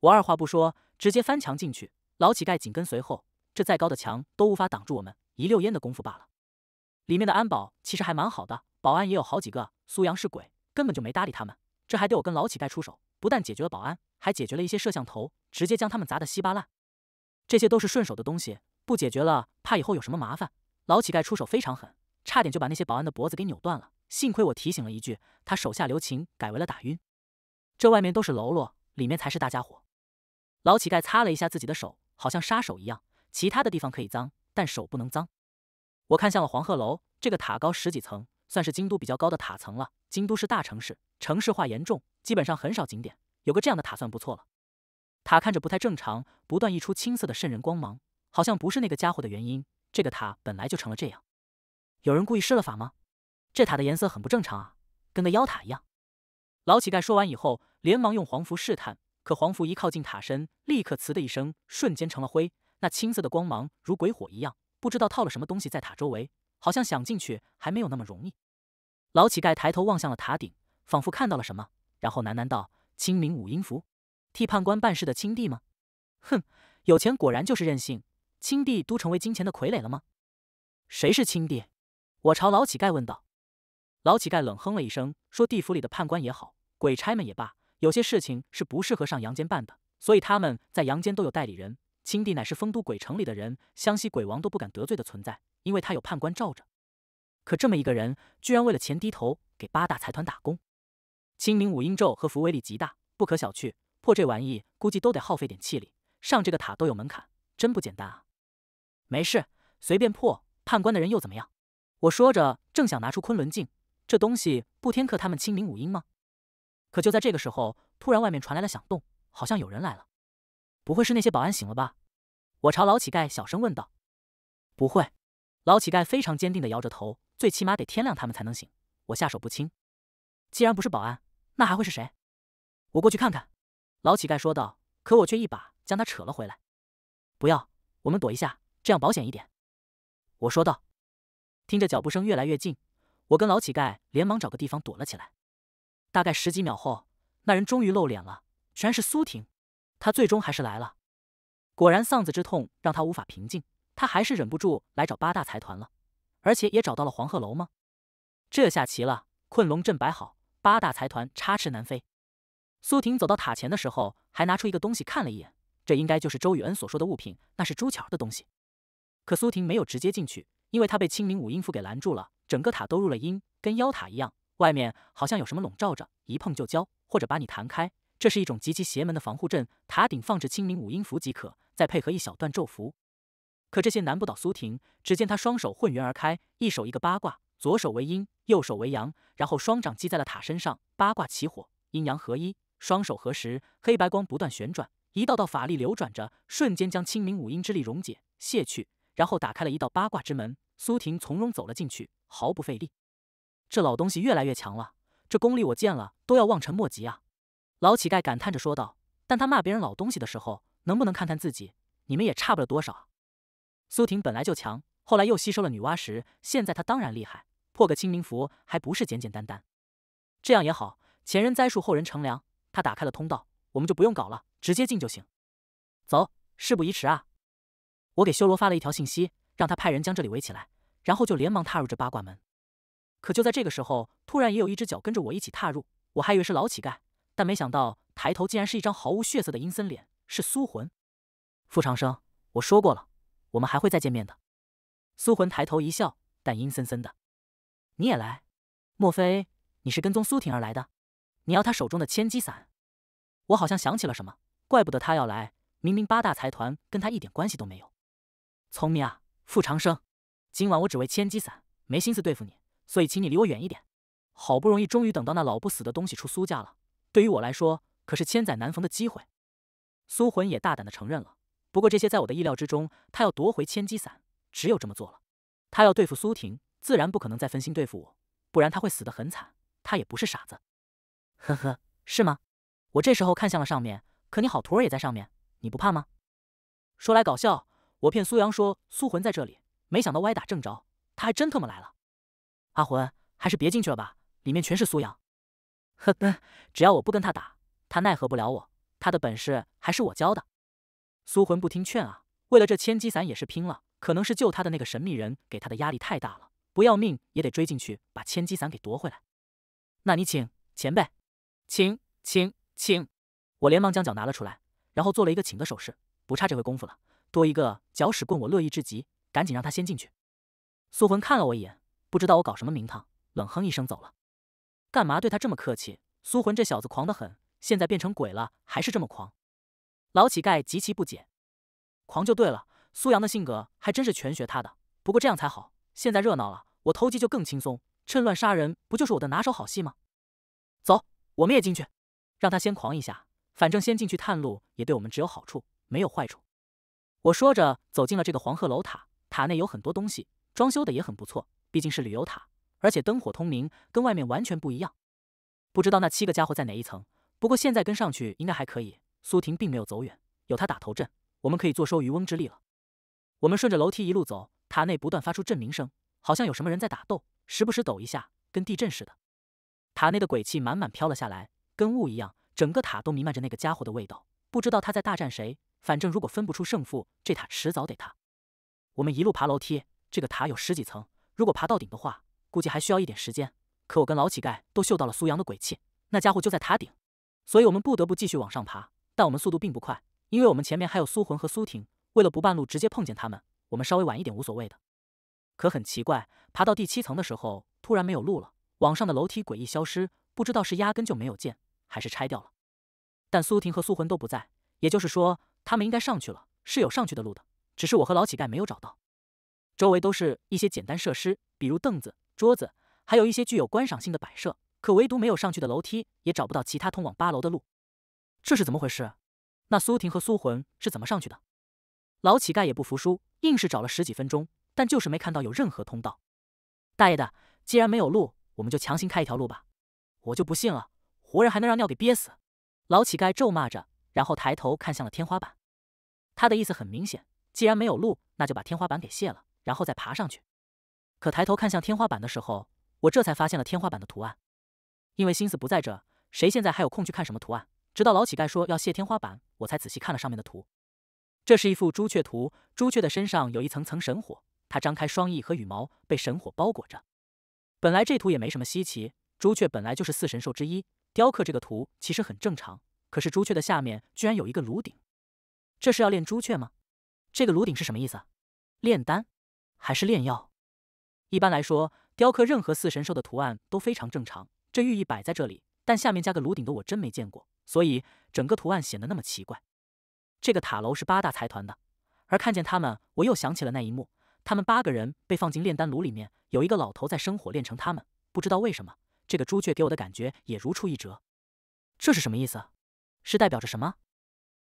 我二话不说，直接翻墙进去，老乞丐紧跟随后。再高的墙都无法挡住我们一溜烟的功夫罢了。里面的安保其实还蛮好的，保安也有好几个。苏阳是鬼，根本就没搭理他们。这还得我跟老乞丐出手，不但解决了保安，还解决了一些摄像头，直接将他们砸得稀巴烂。这些都是顺手的东西，不解决了，怕以后有什么麻烦。老乞丐出手非常狠，差点就把那些保安的脖子给扭断了，幸亏我提醒了一句，他手下留情，改为了打晕。这外面都是喽啰，里面才是大家伙。老乞丐擦了一下自己的手，好像杀手一样。其他的地方可以脏，但手不能脏。我看向了黄鹤楼，这个塔高十几层，算是京都比较高的塔层了。京都是大城市，城市化严重，基本上很少景点，有个这样的塔算不错了。塔看着不太正常，不断溢出青色的渗人光芒，好像不是那个家伙的原因。这个塔本来就成了这样，有人故意施了法吗？这塔的颜色很不正常啊，跟个妖塔一样。老乞丐说完以后，连忙用黄符试探，可黄符一靠近塔身，立刻“呲”的一声，瞬间成了灰。那青色的光芒如鬼火一样，不知道套了什么东西在塔周围，好像想进去还没有那么容易。老乞丐抬头望向了塔顶，仿佛看到了什么，然后喃喃道：“清明五音符，替判官办事的青帝吗？”哼，有钱果然就是任性，青帝都成为金钱的傀儡了吗？谁是青帝？我朝老乞丐问道。老乞丐冷哼了一声，说：“地府里的判官也好，鬼差们也罢，有些事情是不适合上阳间办的，所以他们在阳间都有代理人。”青帝乃是丰都鬼城里的人，湘西鬼王都不敢得罪的存在，因为他有判官罩着。可这么一个人，居然为了钱低头给八大财团打工。清明五阴咒和符威力极大，不可小觑。破这玩意，估计都得耗费点气力。上这个塔都有门槛，真不简单啊！没事，随便破。判官的人又怎么样？我说着，正想拿出昆仑镜，这东西不天克他们清明五阴吗？可就在这个时候，突然外面传来了响动，好像有人来了。不会是那些保安醒了吧？我朝老乞丐小声问道。不会，老乞丐非常坚定地摇着头。最起码得天亮他们才能醒。我下手不轻。既然不是保安，那还会是谁？我过去看看。老乞丐说道。可我却一把将他扯了回来。不要，我们躲一下，这样保险一点。我说道。听着脚步声越来越近，我跟老乞丐连忙找个地方躲了起来。大概十几秒后，那人终于露脸了，居然是苏婷。他最终还是来了，果然丧子之痛让他无法平静，他还是忍不住来找八大财团了，而且也找到了黄鹤楼吗？这下齐了，困龙阵摆好，八大财团插翅难飞。苏婷走到塔前的时候，还拿出一个东西看了一眼，这应该就是周雨恩所说的物品，那是朱巧儿的东西。可苏婷没有直接进去，因为她被清明五音符给拦住了，整个塔都入了音，跟妖塔一样，外面好像有什么笼罩着，一碰就焦，或者把你弹开。这是一种极其邪门的防护阵，塔顶放置清明五音符即可，再配合一小段咒符。可这些难不倒苏婷，只见他双手混元而开，一手一个八卦，左手为阴，右手为阳，然后双掌击在了塔身上，八卦起火，阴阳合一，双手合十，黑白光不断旋转，一道道法力流转着，瞬间将清明五阴之力溶解卸去，然后打开了一道八卦之门，苏婷从容走了进去，毫不费力。这老东西越来越强了，这功力我见了都要望尘莫及啊！老乞丐感叹着说道：“但他骂别人老东西的时候，能不能看看自己？你们也差不了多少啊！”苏婷本来就强，后来又吸收了女娲石，现在她当然厉害，破个清明符还不是简简单单？这样也好，前人栽树，后人乘凉。他打开了通道，我们就不用搞了，直接进就行。走，事不宜迟啊！我给修罗发了一条信息，让他派人将这里围起来，然后就连忙踏入这八卦门。可就在这个时候，突然也有一只脚跟着我一起踏入，我还以为是老乞丐。但没想到，抬头竟然是一张毫无血色的阴森脸，是苏魂。傅长生，我说过了，我们还会再见面的。苏魂抬头一笑，但阴森森的。你也来？莫非你是跟踪苏婷而来的？你要她手中的千机伞？我好像想起了什么，怪不得她要来，明明八大财团跟她一点关系都没有。聪明啊，傅长生。今晚我只为千机伞，没心思对付你，所以请你离我远一点。好不容易，终于等到那老不死的东西出苏家了。对于我来说，可是千载难逢的机会。苏魂也大胆的承认了，不过这些在我的意料之中。他要夺回千机伞，只有这么做了。他要对付苏婷，自然不可能再分心对付我，不然他会死得很惨。他也不是傻子。呵呵，是吗？我这时候看向了上面，可你好徒儿也在上面，你不怕吗？说来搞笑，我骗苏阳说苏魂在这里，没想到歪打正着，他还真特么来了。阿魂，还是别进去了吧，里面全是苏阳。呵呵，只要我不跟他打，他奈何不了我。他的本事还是我教的。苏魂不听劝啊，为了这千机伞也是拼了。可能是救他的那个神秘人给他的压力太大了，不要命也得追进去把千机伞给夺回来。那你请前辈，请请请！我连忙将脚拿了出来，然后做了一个请的手势。不差这回功夫了，多一个搅屎棍我乐意至极。赶紧让他先进去。苏魂看了我一眼，不知道我搞什么名堂，冷哼一声走了。干嘛对他这么客气？苏魂这小子狂得很，现在变成鬼了还是这么狂。老乞丐极其不解，狂就对了，苏阳的性格还真是全学他的。不过这样才好，现在热闹了，我偷鸡就更轻松，趁乱杀人不就是我的拿手好戏吗？走，我们也进去，让他先狂一下，反正先进去探路也对我们只有好处没有坏处。我说着走进了这个黄鹤楼塔，塔内有很多东西，装修的也很不错，毕竟是旅游塔。而且灯火通明，跟外面完全不一样。不知道那七个家伙在哪一层，不过现在跟上去应该还可以。苏婷并没有走远，有他打头阵，我们可以坐收渔翁之利了。我们顺着楼梯一路走，塔内不断发出震鸣声，好像有什么人在打斗，时不时抖一下，跟地震似的。塔内的鬼气满满飘了下来，跟雾一样，整个塔都弥漫着那个家伙的味道。不知道他在大战谁，反正如果分不出胜负，这塔迟早得塌。我们一路爬楼梯，这个塔有十几层，如果爬到顶的话。估计还需要一点时间，可我跟老乞丐都嗅到了苏阳的鬼气，那家伙就在塔顶，所以我们不得不继续往上爬。但我们速度并不快，因为我们前面还有苏魂和苏婷。为了不半路直接碰见他们，我们稍微晚一点无所谓的。可很奇怪，爬到第七层的时候突然没有路了，往上的楼梯诡异消失，不知道是压根就没有建，还是拆掉了。但苏婷和苏魂都不在，也就是说他们应该上去了，是有上去的路的，只是我和老乞丐没有找到。周围都是一些简单设施，比如凳子。桌子还有一些具有观赏性的摆设，可唯独没有上去的楼梯，也找不到其他通往八楼的路。这是怎么回事？那苏婷和苏魂是怎么上去的？老乞丐也不服输，硬是找了十几分钟，但就是没看到有任何通道。大爷的，既然没有路，我们就强行开一条路吧！我就不信了，活人还能让尿给憋死！老乞丐咒骂着，然后抬头看向了天花板。他的意思很明显，既然没有路，那就把天花板给卸了，然后再爬上去。可抬头看向天花板的时候，我这才发现了天花板的图案。因为心思不在这，谁现在还有空去看什么图案？直到老乞丐说要卸天花板，我才仔细看了上面的图。这是一幅朱雀图，朱雀的身上有一层层神火，它张开双翼和羽毛，被神火包裹着。本来这图也没什么稀奇，朱雀本来就是四神兽之一，雕刻这个图其实很正常。可是朱雀的下面居然有一个炉鼎，这是要炼朱雀吗？这个炉鼎是什么意思？炼丹还是炼药？一般来说，雕刻任何四神兽的图案都非常正常，这寓意摆在这里。但下面加个炉顶的，我真没见过，所以整个图案显得那么奇怪。这个塔楼是八大财团的，而看见他们，我又想起了那一幕：他们八个人被放进炼丹炉里面，有一个老头在生火炼成他们。不知道为什么，这个朱雀给我的感觉也如出一辙。这是什么意思？是代表着什么？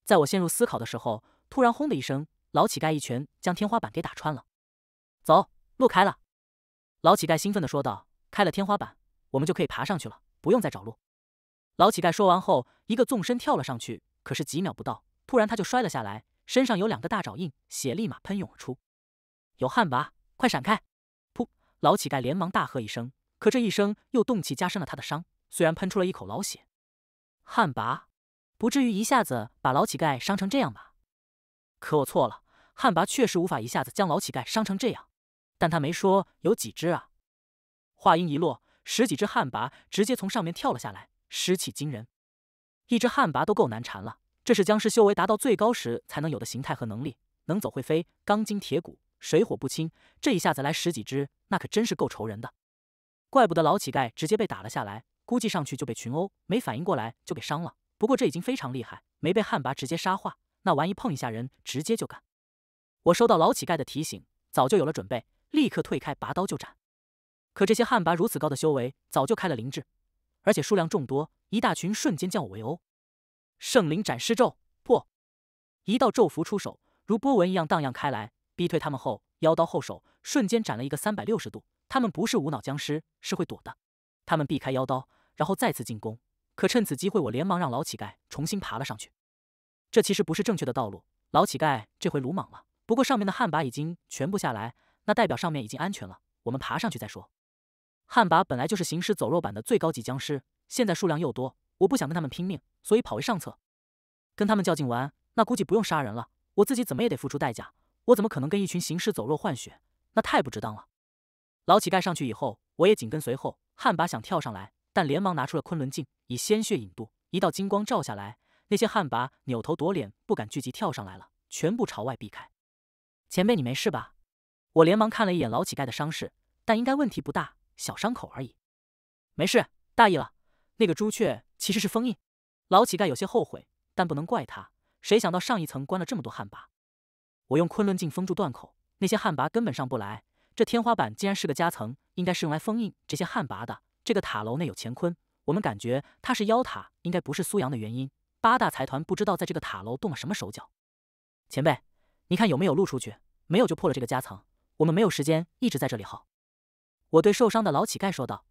在我陷入思考的时候，突然轰的一声，老乞丐一拳将天花板给打穿了。走路开了。老乞丐兴奋的说道：“开了天花板，我们就可以爬上去了，不用再找路。”老乞丐说完后，一个纵身跳了上去。可是几秒不到，突然他就摔了下来，身上有两个大爪印，血立马喷涌而出。有旱魃，快闪开！噗！老乞丐连忙大喝一声，可这一声又动气，加深了他的伤，虽然喷出了一口老血。旱魃，不至于一下子把老乞丐伤成这样吧？可我错了，旱魃确实无法一下子将老乞丐伤成这样。但他没说有几只啊！话音一落，十几只旱魃直接从上面跳了下来，尸气惊人。一只旱魃都够难缠了，这是僵尸修为达到最高时才能有的形态和能力，能走会飞，钢筋铁骨，水火不侵。这一下子来十几只，那可真是够愁人的。怪不得老乞丐直接被打了下来，估计上去就被群殴，没反应过来就给伤了。不过这已经非常厉害，没被旱魃直接杀化，那玩意碰一下人，直接就干。我收到老乞丐的提醒，早就有了准备。立刻退开，拔刀就斩。可这些旱魃如此高的修为，早就开了灵智，而且数量众多，一大群瞬间将我围殴。圣灵斩尸咒破，一道咒符出手，如波纹一样荡漾开来，逼退他们后，妖刀后手瞬间斩了一个三百六十度。他们不是无脑僵尸，是会躲的。他们避开妖刀，然后再次进攻。可趁此机会，我连忙让老乞丐重新爬了上去。这其实不是正确的道路，老乞丐这回鲁莽了。不过上面的旱魃已经全部下来。那代表上面已经安全了，我们爬上去再说。旱魃本来就是行尸走肉版的最高级僵尸，现在数量又多，我不想跟他们拼命，所以跑为上策。跟他们较劲完，那估计不用杀人了，我自己怎么也得付出代价。我怎么可能跟一群行尸走肉换血？那太不值当了。老乞丐上去以后，我也紧跟随后。旱魃想跳上来，但连忙拿出了昆仑镜，以鲜血引渡，一道金光照下来，那些旱魃扭头躲脸，不敢聚集跳上来了，全部朝外避开。前辈，你没事吧？我连忙看了一眼老乞丐的伤势，但应该问题不大，小伤口而已，没事。大意了，那个朱雀其实是封印。老乞丐有些后悔，但不能怪他。谁想到上一层关了这么多旱魃？我用昆仑镜封住断口，那些旱魃根本上不来。这天花板竟然是个夹层，应该是用来封印这些旱魃的。这个塔楼内有乾坤，我们感觉它是妖塔，应该不是苏阳的原因。八大财团不知道在这个塔楼动了什么手脚。前辈，你看有没有路出去？没有就破了这个夹层。我们没有时间一直在这里耗，我对受伤的老乞丐说道：“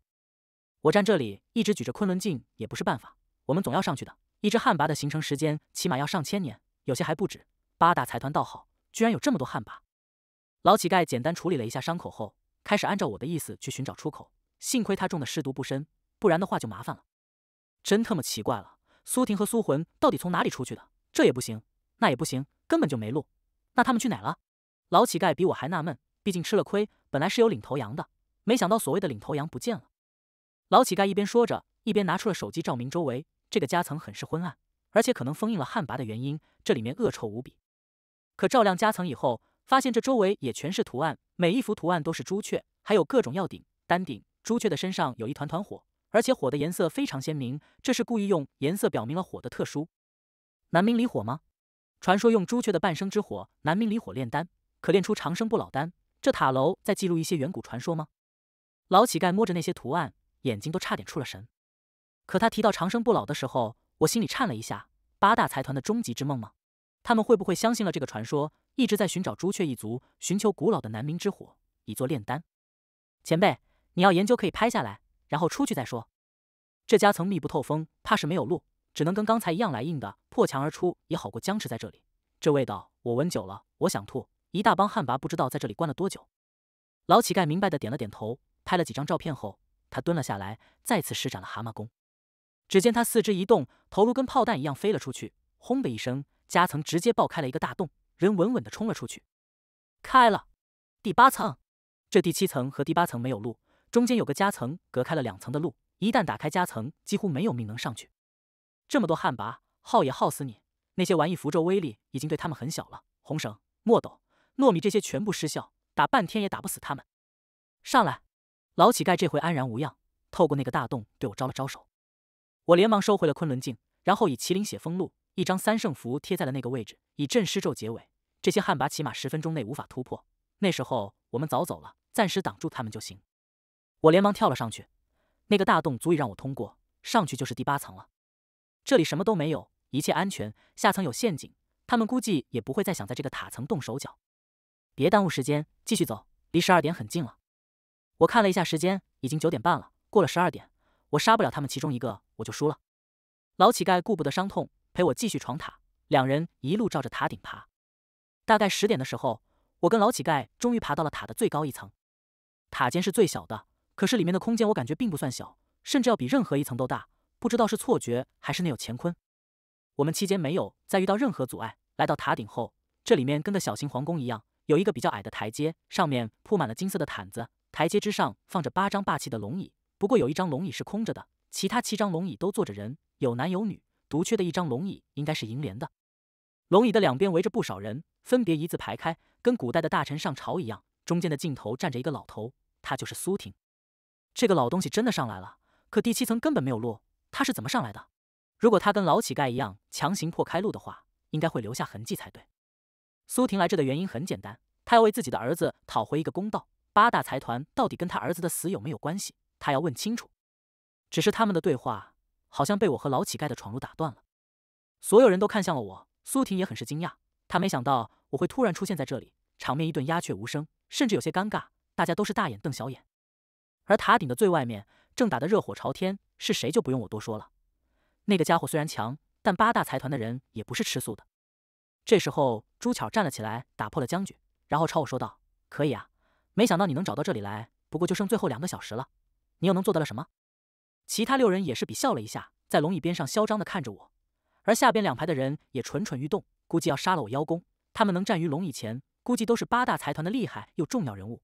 我站这里一直举着昆仑镜也不是办法，我们总要上去的。一只旱魃的形成时间起码要上千年，有些还不止。八大财团倒好，居然有这么多旱魃。”老乞丐简单处理了一下伤口后，开始按照我的意思去寻找出口。幸亏他中的尸毒不深，不然的话就麻烦了。真特么奇怪了，苏婷和苏魂到底从哪里出去的？这也不行，那也不行，根本就没路。那他们去哪了？老乞丐比我还纳闷。毕竟吃了亏，本来是有领头羊的，没想到所谓的领头羊不见了。老乞丐一边说着，一边拿出了手机照明。周围这个夹层很是昏暗，而且可能封印了旱魃的原因，这里面恶臭无比。可照亮夹层以后，发现这周围也全是图案，每一幅图案都是朱雀，还有各种药鼎、丹鼎。朱雀的身上有一团团火，而且火的颜色非常鲜明，这是故意用颜色表明了火的特殊。南明离火吗？传说用朱雀的半生之火，南明离火炼丹，可炼出长生不老丹。这塔楼在记录一些远古传说吗？老乞丐摸着那些图案，眼睛都差点出了神。可他提到长生不老的时候，我心里颤了一下。八大财团的终极之梦吗？他们会不会相信了这个传说，一直在寻找朱雀一族，寻求古老的南明之火，以作炼丹？前辈，你要研究可以拍下来，然后出去再说。这夹层密不透风，怕是没有路，只能跟刚才一样来硬的，破墙而出也好过僵持在这里。这味道我闻久了，我想吐。一大帮旱魃不知道在这里关了多久，老乞丐明白的点了点头，拍了几张照片后，他蹲了下来，再次施展了蛤蟆功。只见他四肢一动，头颅跟炮弹一样飞了出去，轰的一声，夹层直接爆开了一个大洞，人稳稳的冲了出去。开了第八层，这第七层和第八层没有路，中间有个夹层隔开了两层的路，一旦打开夹层，几乎没有命能上去。这么多旱魃，耗也耗死你。那些玩意符咒威力已经对他们很小了，红绳墨斗。糯米这些全部失效，打半天也打不死他们。上来，老乞丐这回安然无恙，透过那个大洞对我招了招手。我连忙收回了昆仑镜，然后以麒麟血封路，一张三圣符贴在了那个位置，以镇尸咒结尾。这些旱魃起码十分钟内无法突破，那时候我们早走了，暂时挡住他们就行。我连忙跳了上去，那个大洞足以让我通过，上去就是第八层了。这里什么都没有，一切安全。下层有陷阱，他们估计也不会再想在这个塔层动手脚。别耽误时间，继续走，离十二点很近了。我看了一下时间，已经九点半了。过了十二点，我杀不了他们其中一个，我就输了。老乞丐顾不得伤痛，陪我继续闯塔。两人一路照着塔顶爬。大概十点的时候，我跟老乞丐终于爬到了塔的最高一层。塔尖是最小的，可是里面的空间我感觉并不算小，甚至要比任何一层都大。不知道是错觉还是内有乾坤。我们期间没有再遇到任何阻碍。来到塔顶后，这里面跟个小型皇宫一样。有一个比较矮的台阶，上面铺满了金色的毯子。台阶之上放着八张霸气的龙椅，不过有一张龙椅是空着的，其他七张龙椅都坐着人，有男有女。独缺的一张龙椅应该是银莲的。龙椅的两边围着不少人，分别一字排开，跟古代的大臣上朝一样。中间的尽头站着一个老头，他就是苏婷。这个老东西真的上来了，可第七层根本没有路，他是怎么上来的？如果他跟老乞丐一样强行破开路的话，应该会留下痕迹才对。苏婷来这的原因很简单，她要为自己的儿子讨回一个公道。八大财团到底跟他儿子的死有没有关系？她要问清楚。只是他们的对话好像被我和老乞丐的闯入打断了。所有人都看向了我，苏婷也很是惊讶，她没想到我会突然出现在这里。场面一顿鸦雀无声，甚至有些尴尬，大家都是大眼瞪小眼。而塔顶的最外面正打得热火朝天，是谁就不用我多说了。那个家伙虽然强，但八大财团的人也不是吃素的。这时候，朱巧站了起来，打破了僵局，然后朝我说道：“可以啊，没想到你能找到这里来。不过就剩最后两个小时了，你又能做得了什么？”其他六人也是比笑了一下，在龙椅边上嚣张的看着我，而下边两排的人也蠢蠢欲动，估计要杀了我邀功。他们能站于龙椅前，估计都是八大财团的厉害又重要人物。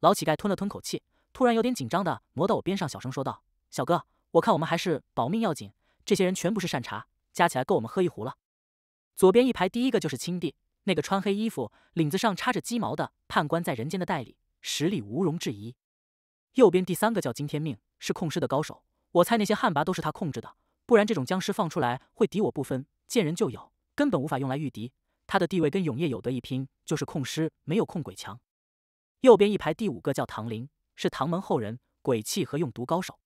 老乞丐吞了吞口气，突然有点紧张的挪到我边上，小声说道：“小哥，我看我们还是保命要紧。这些人全不是善茬，加起来够我们喝一壶了。”左边一排第一个就是青帝，那个穿黑衣服、领子上插着鸡毛的判官，在人间的代理，实力毋庸置疑。右边第三个叫金天命，是控尸的高手，我猜那些旱魃都是他控制的，不然这种僵尸放出来会敌我不分，见人就咬，根本无法用来御敌。他的地位跟永夜有得一拼，就是控尸没有控鬼强。右边一排第五个叫唐林，是唐门后人，鬼气和用毒高手。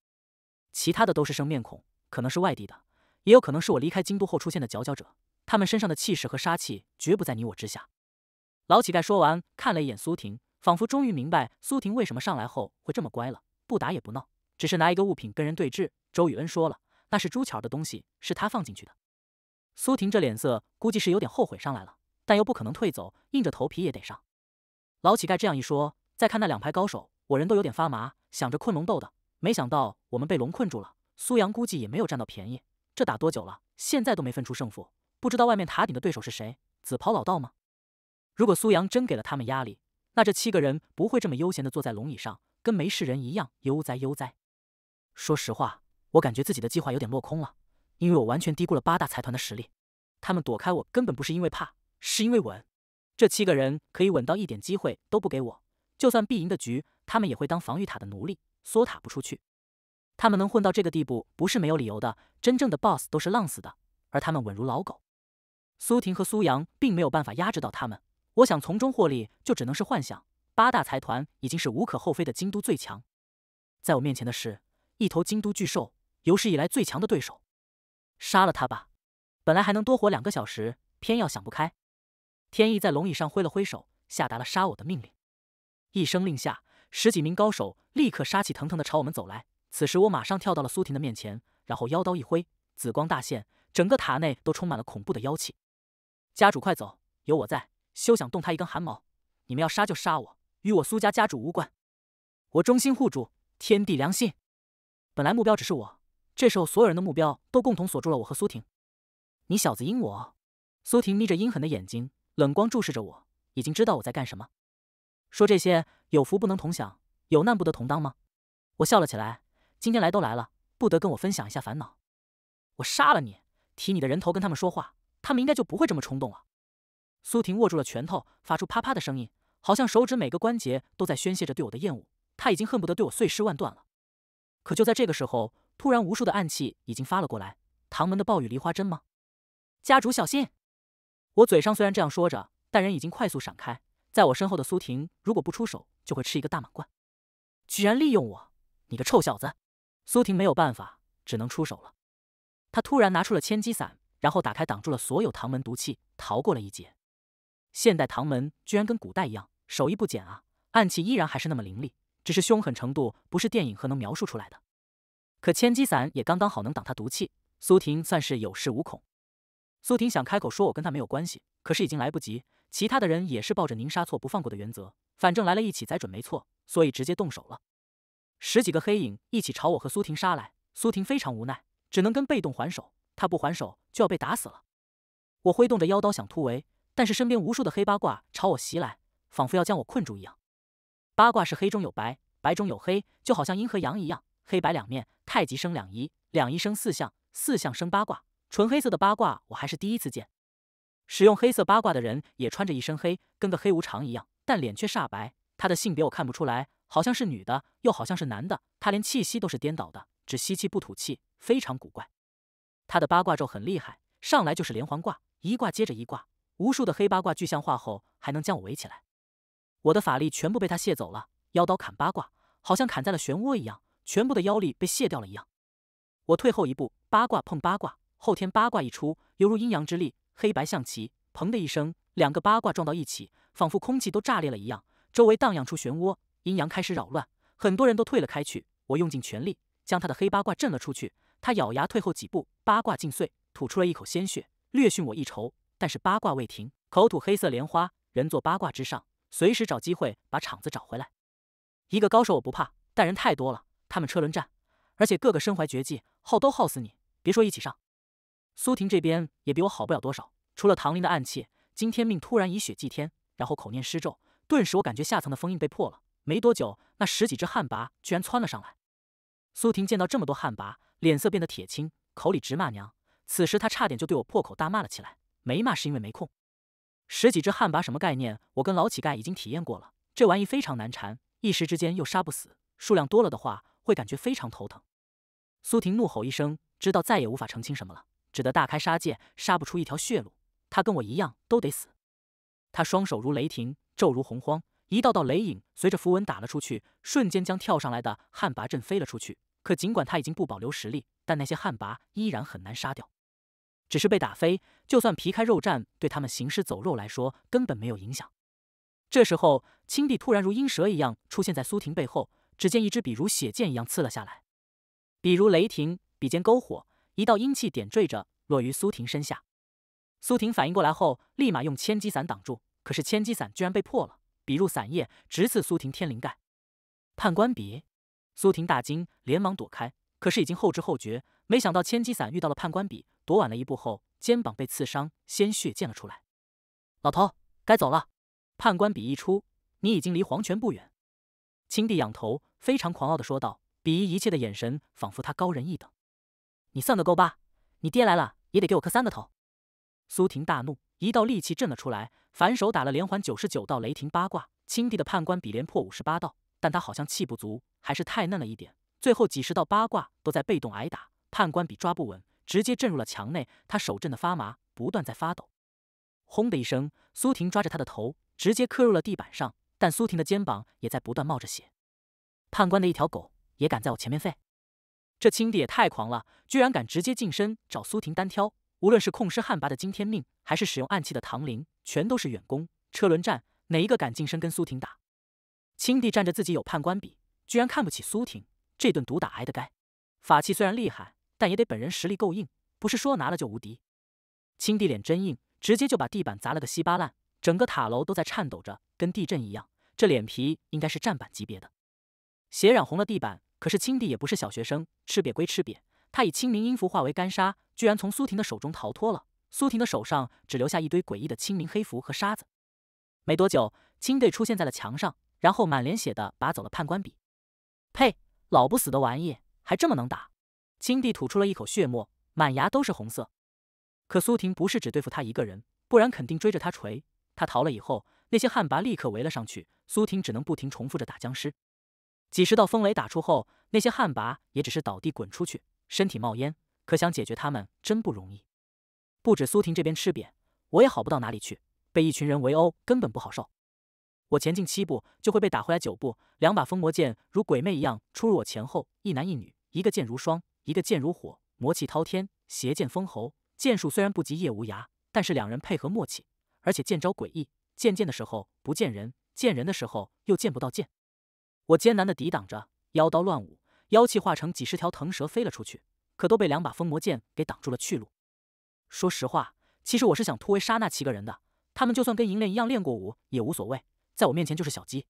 其他的都是生面孔，可能是外地的，也有可能是我离开京都后出现的佼佼者。他们身上的气势和杀气绝不在你我之下。老乞丐说完，看了一眼苏婷，仿佛终于明白苏婷为什么上来后会这么乖了，不打也不闹，只是拿一个物品跟人对峙。周雨恩说了，那是朱巧儿的东西，是他放进去的。苏婷这脸色，估计是有点后悔上来了，但又不可能退走，硬着头皮也得上。老乞丐这样一说，再看那两排高手，我人都有点发麻。想着困龙斗的，没想到我们被龙困住了。苏阳估计也没有占到便宜，这打多久了，现在都没分出胜负。不知道外面塔顶的对手是谁？紫袍老道吗？如果苏阳真给了他们压力，那这七个人不会这么悠闲的坐在龙椅上，跟没事人一样悠哉悠哉。说实话，我感觉自己的计划有点落空了，因为我完全低估了八大财团的实力。他们躲开我根本不是因为怕，是因为稳。这七个人可以稳到一点机会都不给我，就算必赢的局，他们也会当防御塔的奴隶，缩塔不出去。他们能混到这个地步不是没有理由的，真正的 BOSS 都是浪死的，而他们稳如老狗。苏婷和苏阳并没有办法压制到他们，我想从中获利，就只能是幻想。八大财团已经是无可厚非的京都最强，在我面前的是一头京都巨兽，有史以来最强的对手。杀了他吧！本来还能多活两个小时，偏要想不开。天意在龙椅上挥了挥手，下达了杀我的命令。一声令下，十几名高手立刻杀气腾腾地朝我们走来。此时，我马上跳到了苏婷的面前，然后腰刀一挥，紫光大现，整个塔内都充满了恐怖的妖气。家主快走，有我在，休想动他一根汗毛！你们要杀就杀我，与我苏家家主无关。我忠心护主，天地良心。本来目标只是我，这时候所有人的目标都共同锁住了我和苏婷。你小子阴我！苏婷眯着阴狠的眼睛，冷光注视着我，已经知道我在干什么。说这些，有福不能同享，有难不得同当吗？我笑了起来。今天来都来了，不得跟我分享一下烦恼？我杀了你，提你的人头跟他们说话。他们应该就不会这么冲动了。苏婷握住了拳头，发出啪啪的声音，好像手指每个关节都在宣泄着对我的厌恶。他已经恨不得对我碎尸万段了。可就在这个时候，突然无数的暗器已经发了过来。唐门的暴雨梨花针吗？家主小心！我嘴上虽然这样说着，但人已经快速闪开。在我身后的苏婷，如果不出手，就会吃一个大满贯。居然利用我，你个臭小子！苏婷没有办法，只能出手了。他突然拿出了千机伞。然后打开，挡住了所有唐门毒气，逃过了一劫。现代唐门居然跟古代一样，手艺不减啊！暗器依然还是那么凌厉，只是凶狠程度不是电影和能描述出来的。可千机伞也刚刚好能挡他毒气，苏婷算是有恃无恐。苏婷想开口说“我跟他没有关系”，可是已经来不及。其他的人也是抱着宁杀错不放过的原则，反正来了一起宰准没错，所以直接动手了。十几个黑影一起朝我和苏婷杀来，苏婷非常无奈，只能跟被动还手。他不还手就要被打死了，我挥动着妖刀想突围，但是身边无数的黑八卦朝我袭来，仿佛要将我困住一样。八卦是黑中有白，白中有黑，就好像阴和阳一样，黑白两面，太极生两仪，两仪生四象，四象生八卦。纯黑色的八卦我还是第一次见。使用黑色八卦的人也穿着一身黑，跟个黑无常一样，但脸却煞白。他的性别我看不出来，好像是女的，又好像是男的。他连气息都是颠倒的，只吸气不吐气，非常古怪。他的八卦咒很厉害，上来就是连环卦，一卦接着一卦，无数的黑八卦具象化后，还能将我围起来。我的法力全部被他卸走了，妖刀砍八卦，好像砍在了漩涡一样，全部的妖力被卸掉了一样。我退后一步，八卦碰八卦，后天八卦一出，犹如阴阳之力，黑白象棋，砰的一声，两个八卦撞到一起，仿佛空气都炸裂了一样，周围荡漾出漩涡，阴阳开始扰乱，很多人都退了开去。我用尽全力，将他的黑八卦震了出去。他咬牙退后几步，八卦尽碎，吐出了一口鲜血，略逊我一筹。但是八卦未停，口吐黑色莲花，人坐八卦之上，随时找机会把场子找回来。一个高手我不怕，但人太多了，他们车轮战，而且个个身怀绝技，耗都耗死你。别说一起上。苏婷这边也比我好不了多少，除了唐林的暗器，今天命突然以血祭天，然后口念施咒，顿时我感觉下层的封印被破了。没多久，那十几只旱魃居然窜了上来。苏婷见到这么多旱魃。脸色变得铁青，口里直骂娘。此时他差点就对我破口大骂了起来。没骂是因为没空。十几只旱魃什么概念？我跟老乞丐已经体验过了，这玩意非常难缠，一时之间又杀不死。数量多了的话，会感觉非常头疼。苏婷怒吼一声，知道再也无法澄清什么了，只得大开杀戒，杀不出一条血路，他跟我一样都得死。他双手如雷霆，骤如洪荒，一道道雷影随着符文打了出去，瞬间将跳上来的旱魃震飞了出去。可尽管他已经不保留实力，但那些旱魃依然很难杀掉。只是被打飞，就算皮开肉绽，对他们行尸走肉来说根本没有影响。这时候，青帝突然如鹰蛇一样出现在苏婷背后，只见一支笔如血剑一样刺了下来。笔如雷霆，笔尖篝火，一道阴气点缀着，落于苏婷身下。苏婷反应过来后，立马用千机伞挡住，可是千机伞居然被破了，笔入伞叶，直刺苏婷天灵盖。判官笔。苏婷大惊，连忙躲开，可是已经后知后觉，没想到千机伞遇到了判官笔，躲晚了一步后，肩膀被刺伤，鲜血溅了出来。老头，该走了。判官笔一出，你已经离黄泉不远。青帝仰头，非常狂傲的说道，鄙夷一切的眼神，仿佛他高人一等。你算个勾吧！你爹来了也得给我磕三个头。苏婷大怒，一道戾气震了出来，反手打了连环九十九道雷霆八卦，青帝的判官笔连破五十八道。但他好像气不足，还是太嫩了一点。最后几十道八卦都在被动挨打，判官笔抓不稳，直接震入了墙内。他手震得发麻，不断在发抖。轰的一声，苏婷抓着他的头，直接磕入了地板上。但苏婷的肩膀也在不断冒着血。判官的一条狗也敢在我前面吠？这青帝也太狂了，居然敢直接近身找苏婷单挑。无论是控尸旱魃的惊天命，还是使用暗器的唐林，全都是远攻车轮战，哪一个敢近身跟苏婷打？青帝仗着自己有判官笔，居然看不起苏婷，这顿毒打挨得该。法器虽然厉害，但也得本人实力够硬，不是说拿了就无敌。青帝脸真硬，直接就把地板砸了个稀巴烂，整个塔楼都在颤抖着，跟地震一样。这脸皮应该是战板级别的。血染红了地板，可是青帝也不是小学生，吃瘪归吃瘪，他以清明音符化为干沙，居然从苏婷的手中逃脱了。苏婷的手上只留下一堆诡异的清明黑符和沙子。没多久，青帝出现在了墙上。然后满脸血的拔走了判官笔，呸！老不死的玩意，还这么能打！青帝吐出了一口血沫，满牙都是红色。可苏婷不是只对付他一个人，不然肯定追着他锤。他逃了以后，那些旱魃立刻围了上去，苏婷只能不停重复着打僵尸。几十道风雷打出后，那些旱魃也只是倒地滚出去，身体冒烟。可想解决他们真不容易。不止苏婷这边吃瘪，我也好不到哪里去，被一群人围殴，根本不好受。我前进七步，就会被打回来九步。两把封魔剑如鬼魅一样出入我前后，一男一女，一个剑如霜，一个剑如火，魔气滔天，邪剑封喉。剑术虽然不及叶无涯，但是两人配合默契，而且剑招诡异。见剑的时候不见人，见人的时候又见不到剑。我艰难地抵挡着妖刀乱舞，妖气化成几十条藤蛇飞了出去，可都被两把封魔剑给挡住了去路。说实话，其实我是想突围杀那七个人的。他们就算跟银链一样练过武，也无所谓。在我面前就是小鸡，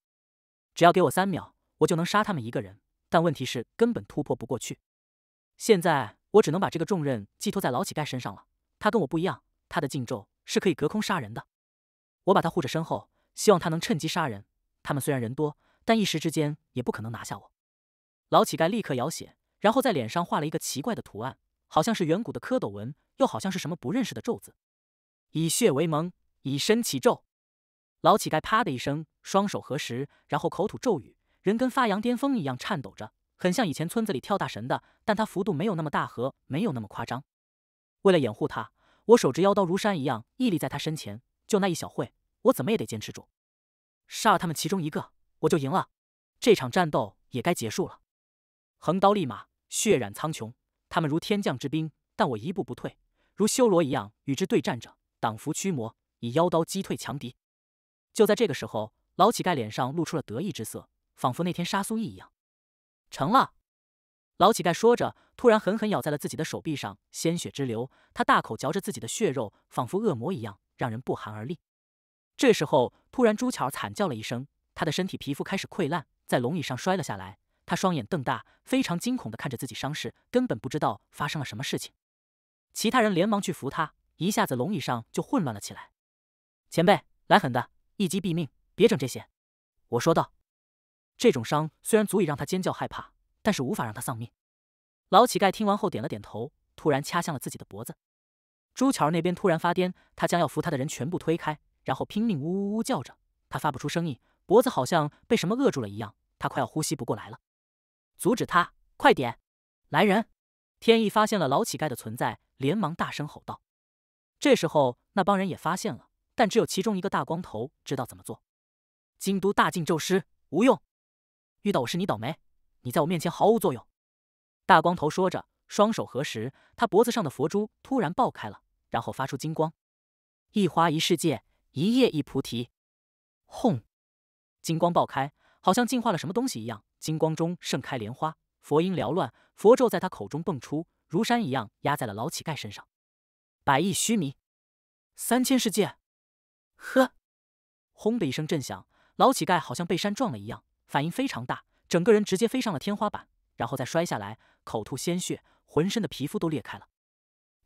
只要给我三秒，我就能杀他们一个人。但问题是根本突破不过去，现在我只能把这个重任寄托在老乞丐身上了。他跟我不一样，他的禁咒是可以隔空杀人的。我把他护着身后，希望他能趁机杀人。他们虽然人多，但一时之间也不可能拿下我。老乞丐立刻咬血，然后在脸上画了一个奇怪的图案，好像是远古的蝌蚪纹，又好像是什么不认识的咒字。以血为盟，以身起咒。老乞丐啪的一声，双手合十，然后口吐咒语，人跟发羊癫疯一样颤抖着，很像以前村子里跳大神的，但他幅度没有那么大和没有那么夸张。为了掩护他，我手执妖刀如山一样屹立在他身前，就那一小会，我怎么也得坚持住。杀了他们其中一个，我就赢了，这场战斗也该结束了。横刀立马，血染苍穹，他们如天降之兵，但我一步不退，如修罗一样与之对战着，挡伏驱魔，以妖刀击退强敌。就在这个时候，老乞丐脸上露出了得意之色，仿佛那天杀苏毅一样。成了，老乞丐说着，突然狠狠咬在了自己的手臂上，鲜血直流。他大口嚼着自己的血肉，仿佛恶魔一样，让人不寒而栗。这时候，突然朱巧儿惨叫了一声，她的身体皮肤开始溃烂，在龙椅上摔了下来。她双眼瞪大，非常惊恐的看着自己伤势，根本不知道发生了什么事情。其他人连忙去扶他，一下子龙椅上就混乱了起来。前辈，来狠的！一击毙命，别整这些，我说道。这种伤虽然足以让他尖叫害怕，但是无法让他丧命。老乞丐听完后点了点头，突然掐向了自己的脖子。朱巧儿那边突然发癫，他将要扶他的人全部推开，然后拼命呜呜呜叫着。他发不出声音，脖子好像被什么扼住了一样，他快要呼吸不过来了。阻止他，快点！来人！天意发现了老乞丐的存在，连忙大声吼道。这时候，那帮人也发现了。但只有其中一个大光头知道怎么做。京都大禁咒师无用，遇到我是你倒霉，你在我面前毫无作用。大光头说着，双手合十，他脖子上的佛珠突然爆开了，然后发出金光。一花一世界，一叶一菩提。轰！金光爆开，好像进化了什么东西一样。金光中盛开莲花，佛音缭乱，佛咒在他口中蹦出，如山一样压在了老乞丐身上。百亿须弥，三千世界。呵！轰的一声震响，老乞丐好像被山撞了一样，反应非常大，整个人直接飞上了天花板，然后再摔下来，口吐鲜血，浑身的皮肤都裂开了。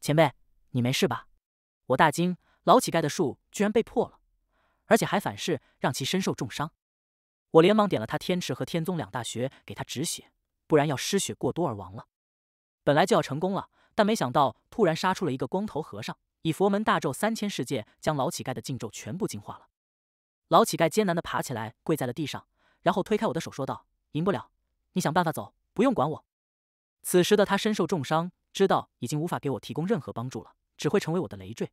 前辈，你没事吧？我大惊，老乞丐的术居然被破了，而且还反噬，让其身受重伤。我连忙点了他天池和天宗两大穴，给他止血，不然要失血过多而亡了。本来就要成功了，但没想到突然杀出了一个光头和尚。以佛门大咒三千世界，将老乞丐的禁咒全部净化了。老乞丐艰难地爬起来，跪在了地上，然后推开我的手，说道：“赢不了，你想办法走，不用管我。”此时的他身受重伤，知道已经无法给我提供任何帮助了，只会成为我的累赘。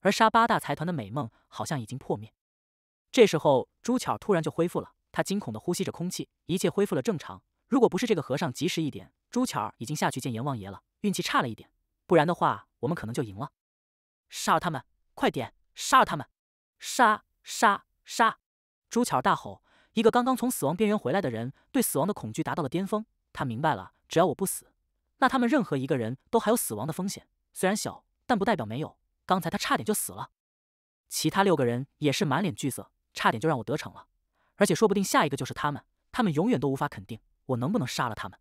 而杀八大财团的美梦好像已经破灭。这时候，朱巧儿突然就恢复了，她惊恐地呼吸着空气，一切恢复了正常。如果不是这个和尚及时一点，朱巧儿已经下去见阎王爷了。运气差了一点，不然的话，我们可能就赢了。杀了他们！快点杀了他们！杀杀杀！朱巧儿大吼。一个刚刚从死亡边缘回来的人，对死亡的恐惧达到了巅峰。他明白了，只要我不死，那他们任何一个人都还有死亡的风险。虽然小，但不代表没有。刚才他差点就死了。其他六个人也是满脸惧色，差点就让我得逞了。而且说不定下一个就是他们。他们永远都无法肯定我能不能杀了他们。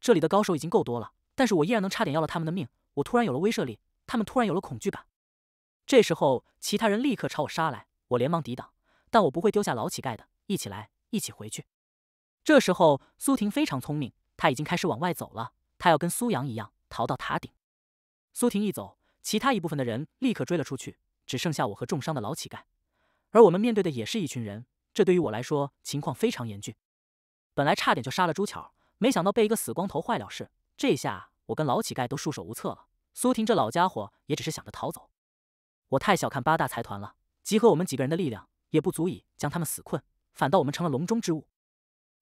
这里的高手已经够多了，但是我依然能差点要了他们的命。我突然有了威慑力。他们突然有了恐惧感，这时候其他人立刻朝我杀来，我连忙抵挡，但我不会丢下老乞丐的，一起来，一起回去。这时候苏婷非常聪明，她已经开始往外走了，她要跟苏阳一样逃到塔顶。苏婷一走，其他一部分的人立刻追了出去，只剩下我和重伤的老乞丐，而我们面对的也是一群人，这对于我来说情况非常严峻。本来差点就杀了朱巧，没想到被一个死光头坏了事，这下我跟老乞丐都束手无策了。苏婷这老家伙也只是想着逃走，我太小看八大财团了。集合我们几个人的力量，也不足以将他们死困，反倒我们成了笼中之物。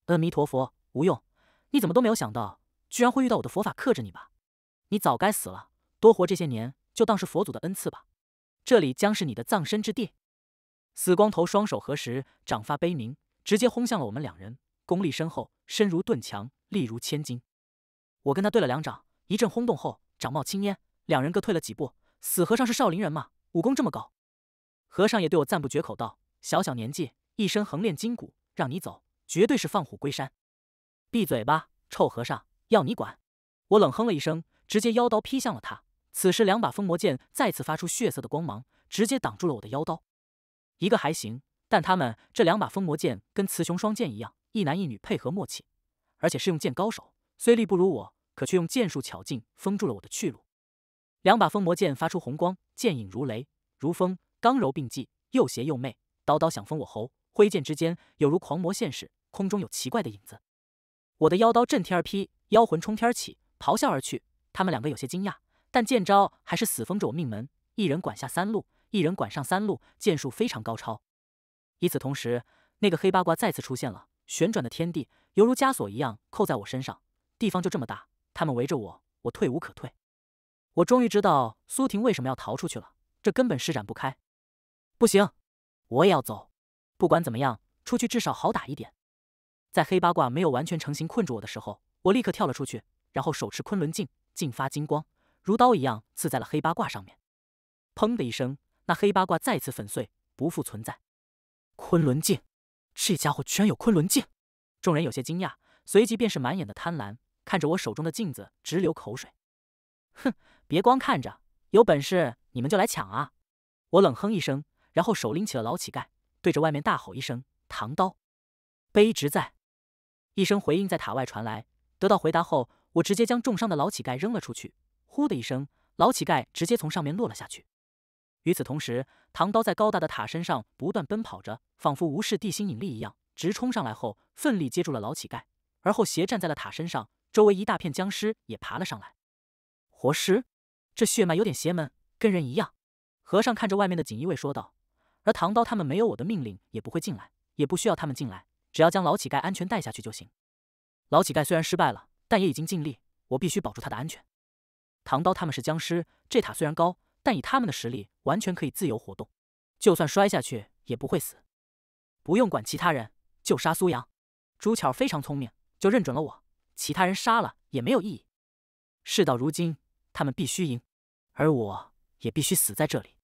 阿弥陀佛，无用，你怎么都没有想到，居然会遇到我的佛法克着你吧？你早该死了，多活这些年就当是佛祖的恩赐吧。这里将是你的葬身之地。死光头双手合十，掌发悲鸣，直接轰向了我们两人。功力深厚，身如盾墙，力如千斤。我跟他对了两掌，一阵轰动后。长冒青烟，两人各退了几步。死和尚是少林人吗？武功这么高，和尚也对我赞不绝口，道：“小小年纪，一身横练筋骨，让你走，绝对是放虎归山。”闭嘴吧，臭和尚，要你管！我冷哼了一声，直接腰刀劈向了他。此时，两把封魔剑再次发出血色的光芒，直接挡住了我的腰刀。一个还行，但他们这两把封魔剑跟雌雄双剑一样，一男一女配合默契，而且是用剑高手，虽力不如我。可却用剑术巧劲封住了我的去路，两把封魔剑发出红光，剑影如雷如风，刚柔并济，又邪又媚，刀刀想封我喉。挥剑之间，有如狂魔现世，空中有奇怪的影子。我的妖刀震天而劈，妖魂冲天起，咆哮而去。他们两个有些惊讶，但剑招还是死封着我命门。一人管下三路，一人管上三路，剑术非常高超。与此同时，那个黑八卦再次出现了，旋转的天地犹如枷锁一样扣在我身上，地方就这么大。他们围着我，我退无可退。我终于知道苏婷为什么要逃出去了，这根本施展不开。不行，我也要走。不管怎么样，出去至少好打一点。在黑八卦没有完全成型困住我的时候，我立刻跳了出去，然后手持昆仑镜，镜发金光，如刀一样刺在了黑八卦上面。砰的一声，那黑八卦再次粉碎，不复存在。昆仑镜，这家伙居然有昆仑镜！众人有些惊讶，随即便是满眼的贪婪。看着我手中的镜子，直流口水。哼，别光看着，有本事你们就来抢啊！我冷哼一声，然后手拎起了老乞丐，对着外面大吼一声：“唐刀，卑职在！”一声回应在塔外传来。得到回答后，我直接将重伤的老乞丐扔了出去。呼的一声，老乞丐直接从上面落了下去。与此同时，唐刀在高大的塔身上不断奔跑着，仿佛无视地心引力一样，直冲上来后，奋力接住了老乞丐，而后斜站在了塔身上。周围一大片僵尸也爬了上来，活尸，这血脉有点邪门，跟人一样。和尚看着外面的锦衣卫说道：“而唐刀他们没有我的命令也不会进来，也不需要他们进来，只要将老乞丐安全带下去就行。”老乞丐虽然失败了，但也已经尽力，我必须保住他的安全。唐刀他们是僵尸，这塔虽然高，但以他们的实力完全可以自由活动，就算摔下去也不会死。不用管其他人，就杀苏阳。朱巧非常聪明，就认准了我。其他人杀了也没有意义，事到如今，他们必须赢，而我也必须死在这里。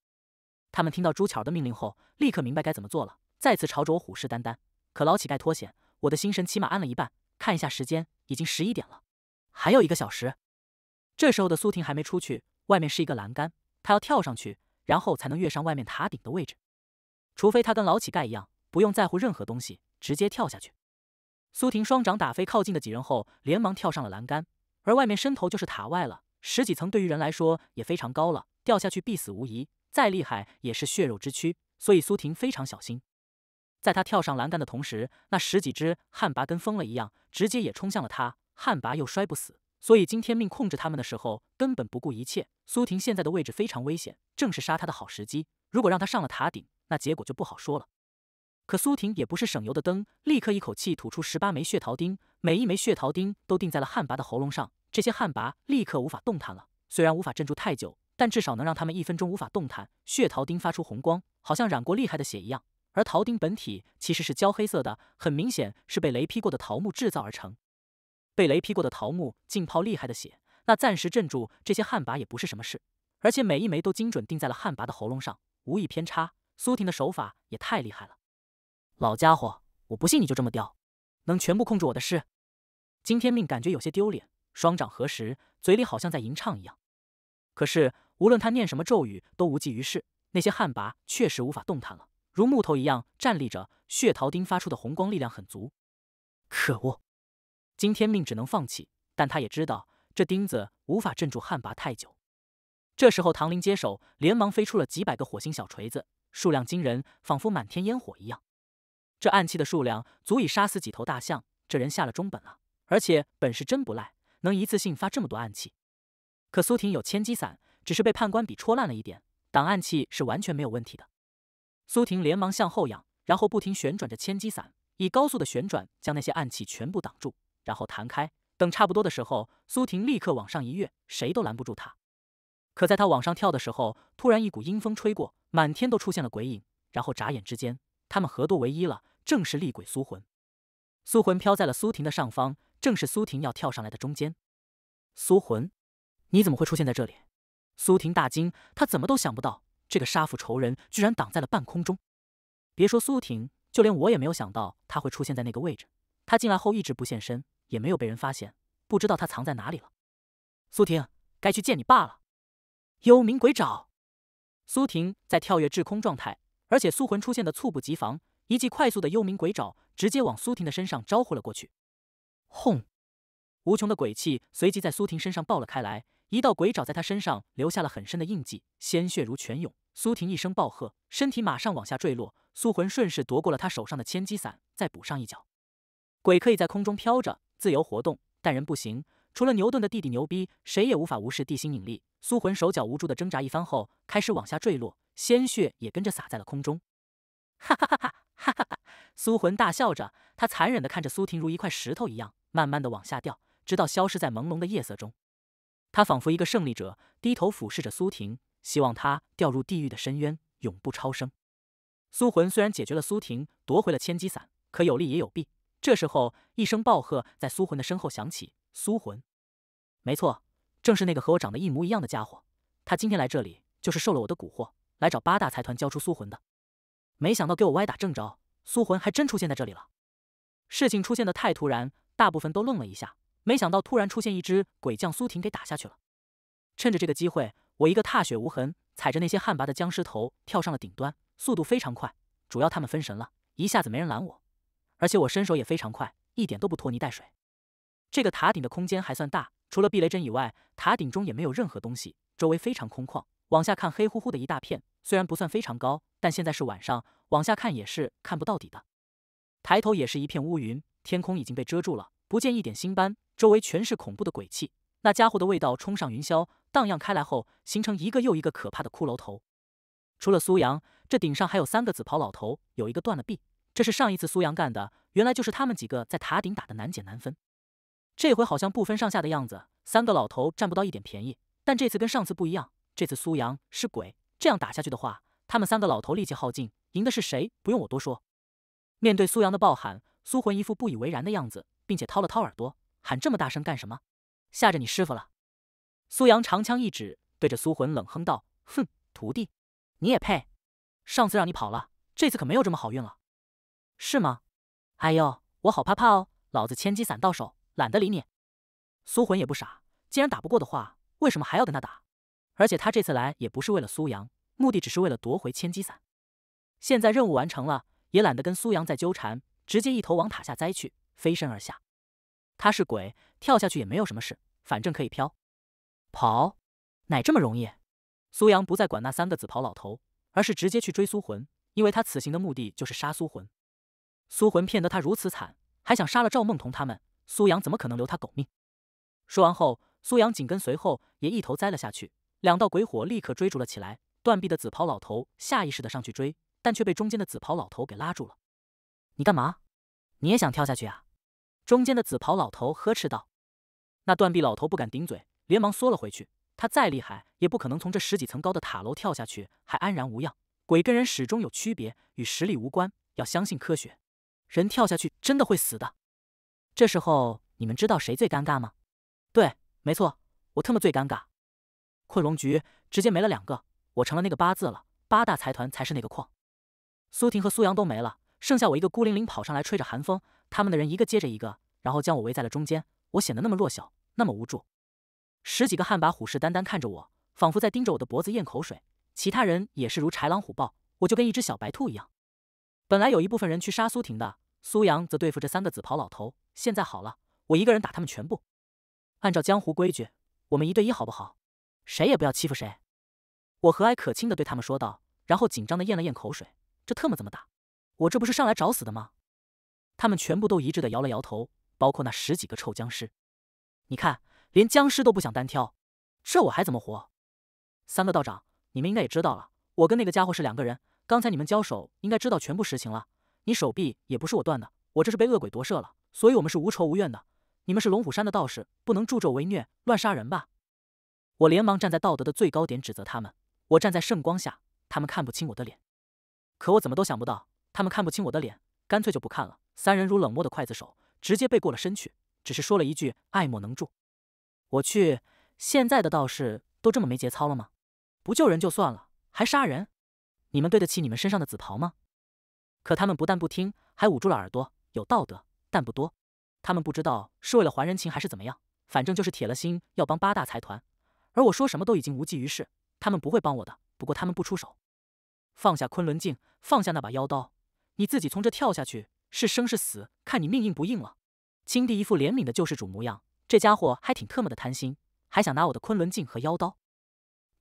他们听到朱巧的命令后，立刻明白该怎么做了，再次朝着我虎视眈眈。可老乞丐脱险，我的心神起码安了一半。看一下时间，已经十一点了，还有一个小时。这时候的苏婷还没出去，外面是一个栏杆，她要跳上去，然后才能跃上外面塔顶的位置。除非她跟老乞丐一样，不用在乎任何东西，直接跳下去。苏婷双掌打飞靠近的几人后，连忙跳上了栏杆。而外面伸头就是塔外了，十几层对于人来说也非常高了，掉下去必死无疑。再厉害也是血肉之躯，所以苏婷非常小心。在她跳上栏杆的同时，那十几只旱魃跟疯了一样，直接也冲向了她。旱魃又摔不死，所以今天命控制他们的时候根本不顾一切。苏婷现在的位置非常危险，正是杀他的好时机。如果让他上了塔顶，那结果就不好说了。可苏婷也不是省油的灯，立刻一口气吐出十八枚血桃钉，每一枚血桃钉都钉在了旱魃的喉咙上。这些旱魃立刻无法动弹了，虽然无法镇住太久，但至少能让他们一分钟无法动弹。血桃钉发出红光，好像染过厉害的血一样，而桃钉本体其实是焦黑色的，很明显是被雷劈过的桃木制造而成。被雷劈过的桃木浸泡厉害的血，那暂时镇住这些旱魃也不是什么事。而且每一枚都精准钉在了旱魃的喉咙上，无一偏差。苏婷的手法也太厉害了。老家伙，我不信你就这么吊，能全部控制我的事。金天命感觉有些丢脸，双掌合十，嘴里好像在吟唱一样。可是无论他念什么咒语，都无济于事。那些旱魃确实无法动弹了，如木头一样站立着。血桃钉发出的红光，力量很足。可恶！金天命只能放弃，但他也知道这钉子无法镇住旱魃太久。这时候唐林接手，连忙飞出了几百个火星小锤子，数量惊人，仿佛满天烟火一样。这暗器的数量足以杀死几头大象，这人下了中本了。而且本事真不赖，能一次性发这么多暗器。可苏婷有千机伞，只是被判官笔戳烂了一点，挡暗器是完全没有问题的。苏婷连忙向后仰，然后不停旋转着千机伞，以高速的旋转将那些暗器全部挡住，然后弹开。等差不多的时候，苏婷立刻往上一跃，谁都拦不住她。可在他往上跳的时候，突然一股阴风吹过，满天都出现了鬼影，然后眨眼之间，他们合度为一了。正是厉鬼苏魂，苏魂飘在了苏婷的上方，正是苏婷要跳上来的中间。苏魂，你怎么会出现在这里？苏婷大惊，她怎么都想不到，这个杀父仇人居然挡在了半空中。别说苏婷，就连我也没有想到他会出现在那个位置。他进来后一直不现身，也没有被人发现，不知道他藏在哪里了。苏婷，该去见你爸了。幽冥鬼爪，苏婷在跳跃滞空状态，而且苏魂出现的猝不及防。一记快速的幽冥鬼爪直接往苏婷的身上招呼了过去，轰！无穷的鬼气随即在苏婷身上爆了开来，一道鬼爪在她身上留下了很深的印记，鲜血如泉涌。苏婷一声暴喝，身体马上往下坠落。苏魂顺势夺过了她手上的千机伞，再补上一脚。鬼可以在空中飘着自由活动，但人不行。除了牛顿的弟弟牛逼，谁也无法无视地心引力。苏魂手脚无助的挣扎一番后，开始往下坠落，鲜血也跟着洒在了空中。哈哈哈！哈哈！苏魂大笑着，他残忍的看着苏婷如一块石头一样慢慢的往下掉，直到消失在朦胧的夜色中。他仿佛一个胜利者，低头俯视着苏婷，希望她掉入地狱的深渊，永不超生。苏魂虽然解决了苏婷，夺回了千机伞，可有利也有弊。这时候，一声暴喝在苏魂的身后响起。苏魂，没错，正是那个和我长得一模一样的家伙。他今天来这里，就是受了我的蛊惑，来找八大财团交出苏魂的。没想到给我歪打正着，苏魂还真出现在这里了。事情出现的太突然，大部分都愣了一下。没想到突然出现一只鬼将，苏婷给打下去了。趁着这个机会，我一个踏雪无痕，踩着那些旱魃的僵尸头跳上了顶端，速度非常快。主要他们分神了，一下子没人拦我，而且我身手也非常快，一点都不拖泥带水。这个塔顶的空间还算大，除了避雷针以外，塔顶中也没有任何东西，周围非常空旷。往下看，黑乎乎的一大片，虽然不算非常高，但现在是晚上，往下看也是看不到底的。抬头也是一片乌云，天空已经被遮住了，不见一点星斑，周围全是恐怖的鬼气。那家伙的味道冲上云霄，荡漾开来后，形成一个又一个可怕的骷髅头。除了苏阳，这顶上还有三个紫袍老头，有一个断了臂，这是上一次苏阳干的。原来就是他们几个在塔顶打的难解难分，这回好像不分上下的样子，三个老头占不到一点便宜。但这次跟上次不一样。这次苏阳是鬼，这样打下去的话，他们三个老头力气耗尽，赢的是谁？不用我多说。面对苏阳的暴喊，苏魂一副不以为然的样子，并且掏了掏耳朵，喊这么大声干什么？吓着你师傅了？苏阳长枪一指，对着苏魂冷哼道：“哼，徒弟，你也配？上次让你跑了，这次可没有这么好运了，是吗？”哎呦，我好怕怕哦！老子千机伞到手，懒得理你。苏魂也不傻，既然打不过的话，为什么还要跟他打？而且他这次来也不是为了苏阳，目的只是为了夺回千机伞。现在任务完成了，也懒得跟苏阳再纠缠，直接一头往塔下栽去，飞身而下。他是鬼，跳下去也没有什么事，反正可以飘。跑？哪这么容易？苏阳不再管那三个紫袍老头，而是直接去追苏魂，因为他此行的目的就是杀苏魂。苏魂骗得他如此惨，还想杀了赵梦桐他们，苏阳怎么可能留他狗命？说完后，苏阳紧跟随后，也一头栽了下去。两道鬼火立刻追逐了起来。断臂的紫袍老头下意识的上去追，但却被中间的紫袍老头给拉住了。“你干嘛？你也想跳下去啊？”中间的紫袍老头呵斥道。那断臂老头不敢顶嘴，连忙缩了回去。他再厉害，也不可能从这十几层高的塔楼跳下去还安然无恙。鬼跟人始终有区别，与实力无关。要相信科学，人跳下去真的会死的。这时候，你们知道谁最尴尬吗？对，没错，我特么最尴尬。困龙局直接没了两个，我成了那个八字了。八大财团才是那个矿。苏婷和苏阳都没了，剩下我一个孤零零跑上来，吹着寒风。他们的人一个接着一个，然后将我围在了中间。我显得那么弱小，那么无助。十几个汉把虎视眈眈看着我，仿佛在盯着我的脖子咽口水。其他人也是如豺狼虎豹，我就跟一只小白兔一样。本来有一部分人去杀苏婷的，苏阳则对付这三个紫袍老头。现在好了，我一个人打他们全部。按照江湖规矩，我们一对一好不好？谁也不要欺负谁，我和蔼可亲的对他们说道，然后紧张的咽了咽口水。这特么怎么打？我这不是上来找死的吗？他们全部都一致的摇了摇头，包括那十几个臭僵尸。你看，连僵尸都不想单挑，这我还怎么活？三个道长，你们应该也知道了，我跟那个家伙是两个人。刚才你们交手，应该知道全部实情了。你手臂也不是我断的，我这是被恶鬼夺舍了，所以我们是无仇无怨的。你们是龙虎山的道士，不能助纣为虐，乱杀人吧？我连忙站在道德的最高点指责他们。我站在圣光下，他们看不清我的脸。可我怎么都想不到，他们看不清我的脸，干脆就不看了。三人如冷漠的刽子手，直接背过了身去，只是说了一句“爱莫能助”。我去，现在的道士都这么没节操了吗？不救人就算了，还杀人？你们对得起你们身上的紫袍吗？可他们不但不听，还捂住了耳朵。有道德，但不多。他们不知道是为了还人情还是怎么样，反正就是铁了心要帮八大财团。而我说什么都已经无济于事，他们不会帮我的。不过他们不出手，放下昆仑镜，放下那把妖刀，你自己从这跳下去，是生是死，看你命硬不硬了。青帝一副怜悯的救世主模样，这家伙还挺特么的贪心，还想拿我的昆仑镜和妖刀。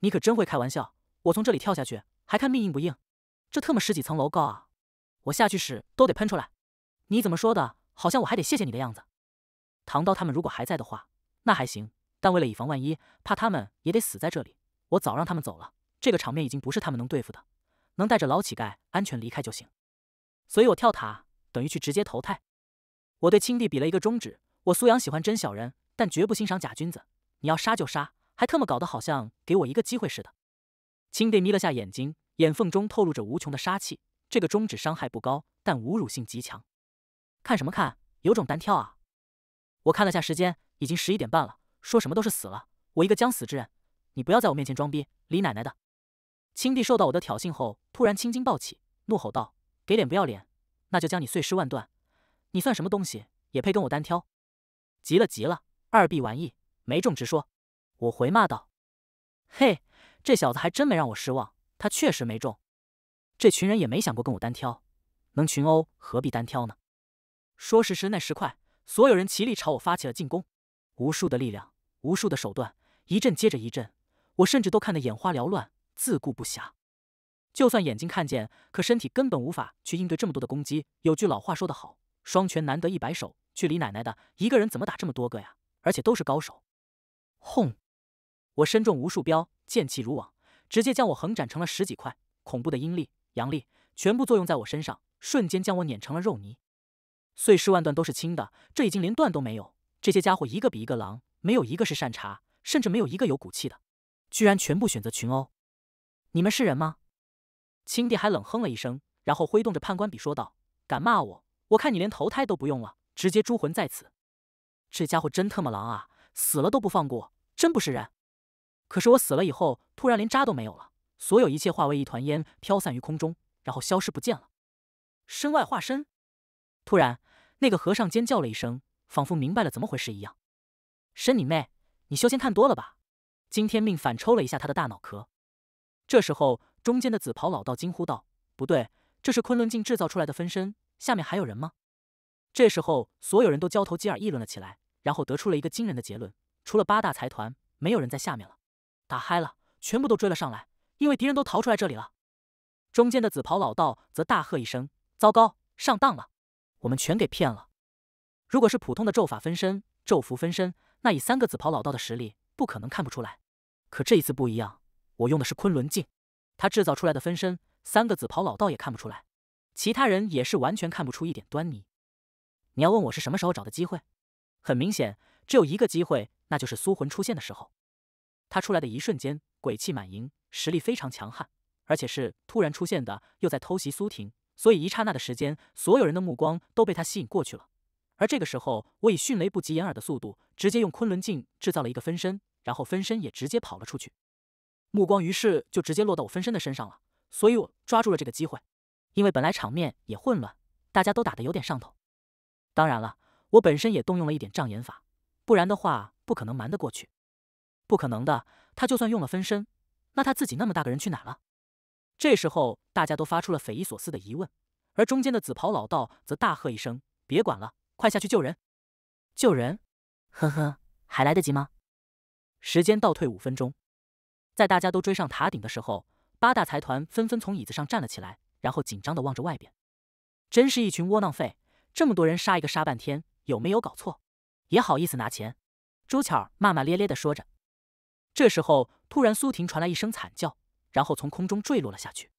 你可真会开玩笑，我从这里跳下去还看命硬不硬？这特么十几层楼高啊，我下去时都得喷出来。你怎么说的，好像我还得谢谢你的样子？唐刀他们如果还在的话，那还行。但为了以防万一，怕他们也得死在这里。我早让他们走了，这个场面已经不是他们能对付的，能带着老乞丐安全离开就行。所以我跳塔等于去直接投胎。我对青帝比了一个中指。我苏阳喜欢真小人，但绝不欣赏假君子。你要杀就杀，还特么搞得好像给我一个机会似的。青帝眯了下眼睛，眼缝中透露着无穷的杀气。这个中指伤害不高，但侮辱性极强。看什么看？有种单挑啊！我看了下时间，已经十一点半了。说什么都是死了，我一个将死之人，你不要在我面前装逼！李奶奶的，青帝受到我的挑衅后，突然青筋暴起，怒吼道：“给脸不要脸，那就将你碎尸万段！你算什么东西，也配跟我单挑？”急了，急了，二逼玩意，没中直说！我回骂道：“嘿，这小子还真没让我失望，他确实没中。这群人也没想过跟我单挑，能群殴何必单挑呢？”说时迟，那时快，所有人齐力朝我发起了进攻，无数的力量。无数的手段，一阵接着一阵，我甚至都看得眼花缭乱，自顾不暇。就算眼睛看见，可身体根本无法去应对这么多的攻击。有句老话说得好：“双拳难得一白手。”去离奶奶的，一个人怎么打这么多个呀？而且都是高手！轰！我身中无数镖，剑气如网，直接将我横斩成了十几块。恐怖的阴力、阳力全部作用在我身上，瞬间将我碾成了肉泥，碎尸万段都是轻的，这已经连断都没有。这些家伙一个比一个狼。没有一个是善茬，甚至没有一个有骨气的，居然全部选择群殴！你们是人吗？青帝还冷哼了一声，然后挥动着判官笔说道：“敢骂我，我看你连投胎都不用了，直接诛魂在此！”这家伙真特么狼啊，死了都不放过，真不是人！可是我死了以后，突然连渣都没有了，所有一切化为一团烟，飘散于空中，然后消失不见了。身外化身！突然，那个和尚尖叫了一声，仿佛明白了怎么回事一样。神你妹！你修仙看多了吧？今天命反抽了一下他的大脑壳。这时候，中间的紫袍老道惊呼道：“不对，这是昆仑镜制造出来的分身，下面还有人吗？”这时候，所有人都交头接耳议论了起来，然后得出了一个惊人的结论：除了八大财团，没有人在下面了。打嗨了，全部都追了上来，因为敌人都逃出来这里了。中间的紫袍老道则大喝一声：“糟糕，上当了，我们全给骗了！”如果是普通的咒法分身、咒符分身，那以三个紫袍老道的实力，不可能看不出来。可这一次不一样，我用的是昆仑镜，他制造出来的分身，三个紫袍老道也看不出来，其他人也是完全看不出一点端倪。你要问我是什么时候找的机会？很明显，只有一个机会，那就是苏魂出现的时候。他出来的一瞬间，鬼气满盈，实力非常强悍，而且是突然出现的，又在偷袭苏婷，所以一刹那的时间，所有人的目光都被他吸引过去了。而这个时候，我以迅雷不及掩耳的速度，直接用昆仑镜制造了一个分身，然后分身也直接跑了出去。目光于是就直接落到我分身的身上了，所以我抓住了这个机会。因为本来场面也混乱，大家都打得有点上头。当然了，我本身也动用了一点障眼法，不然的话不可能瞒得过去。不可能的，他就算用了分身，那他自己那么大个人去哪了？这时候，大家都发出了匪夷所思的疑问。而中间的紫袍老道则大喝一声：“别管了！”快下去救人！救人！呵呵，还来得及吗？时间倒退五分钟，在大家都追上塔顶的时候，八大财团纷纷从椅子上站了起来，然后紧张的望着外边。真是一群窝囊废！这么多人杀一个杀半天，有没有搞错？也好意思拿钱？朱巧儿骂骂咧咧的说着。这时候，突然苏婷传来一声惨叫，然后从空中坠落了下去。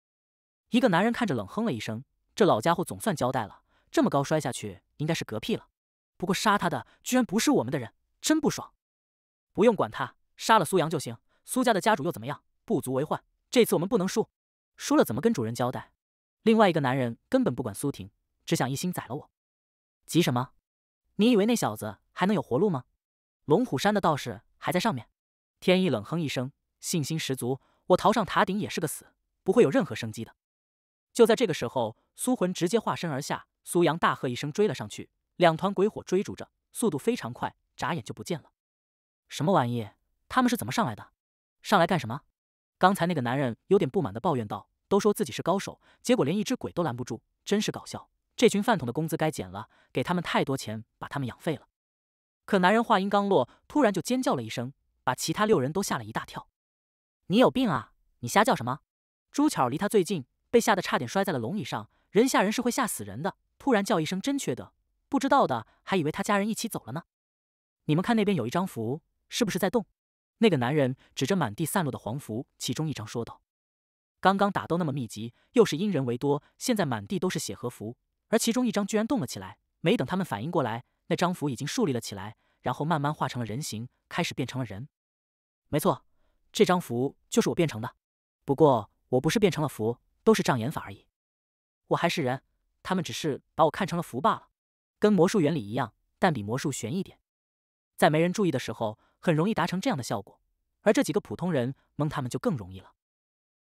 一个男人看着，冷哼了一声：“这老家伙总算交代了，这么高摔下去。”应该是嗝屁了，不过杀他的居然不是我们的人，真不爽！不用管他，杀了苏阳就行。苏家的家主又怎么样？不足为患。这次我们不能输，输了怎么跟主人交代？另外一个男人根本不管苏婷，只想一心宰了我。急什么？你以为那小子还能有活路吗？龙虎山的道士还在上面。天意冷哼一声，信心十足。我逃上塔顶也是个死，不会有任何生机的。就在这个时候，苏魂直接化身而下。苏阳大喝一声，追了上去。两团鬼火追逐着，速度非常快，眨眼就不见了。什么玩意？他们是怎么上来的？上来干什么？刚才那个男人有点不满的抱怨道：“都说自己是高手，结果连一只鬼都拦不住，真是搞笑。这群饭桶的工资该减了，给他们太多钱，把他们养废了。”可男人话音刚落，突然就尖叫了一声，把其他六人都吓了一大跳。“你有病啊！你瞎叫什么？”朱巧儿离他最近，被吓得差点摔在了龙椅上。人吓人是会吓死人的。突然叫一声，真缺德！不知道的还以为他家人一起走了呢。你们看那边有一张符，是不是在动？那个男人指着满地散落的黄符，其中一张说道：“刚刚打斗那么密集，又是阴人为多，现在满地都是血和符，而其中一张居然动了起来。没等他们反应过来，那张符已经竖立了起来，然后慢慢化成了人形，开始变成了人。没错，这张符就是我变成的。不过我不是变成了符，都是障眼法而已，我还是人。”他们只是把我看成了符罢了，跟魔术原理一样，但比魔术玄一点。在没人注意的时候，很容易达成这样的效果，而这几个普通人蒙他们就更容易了。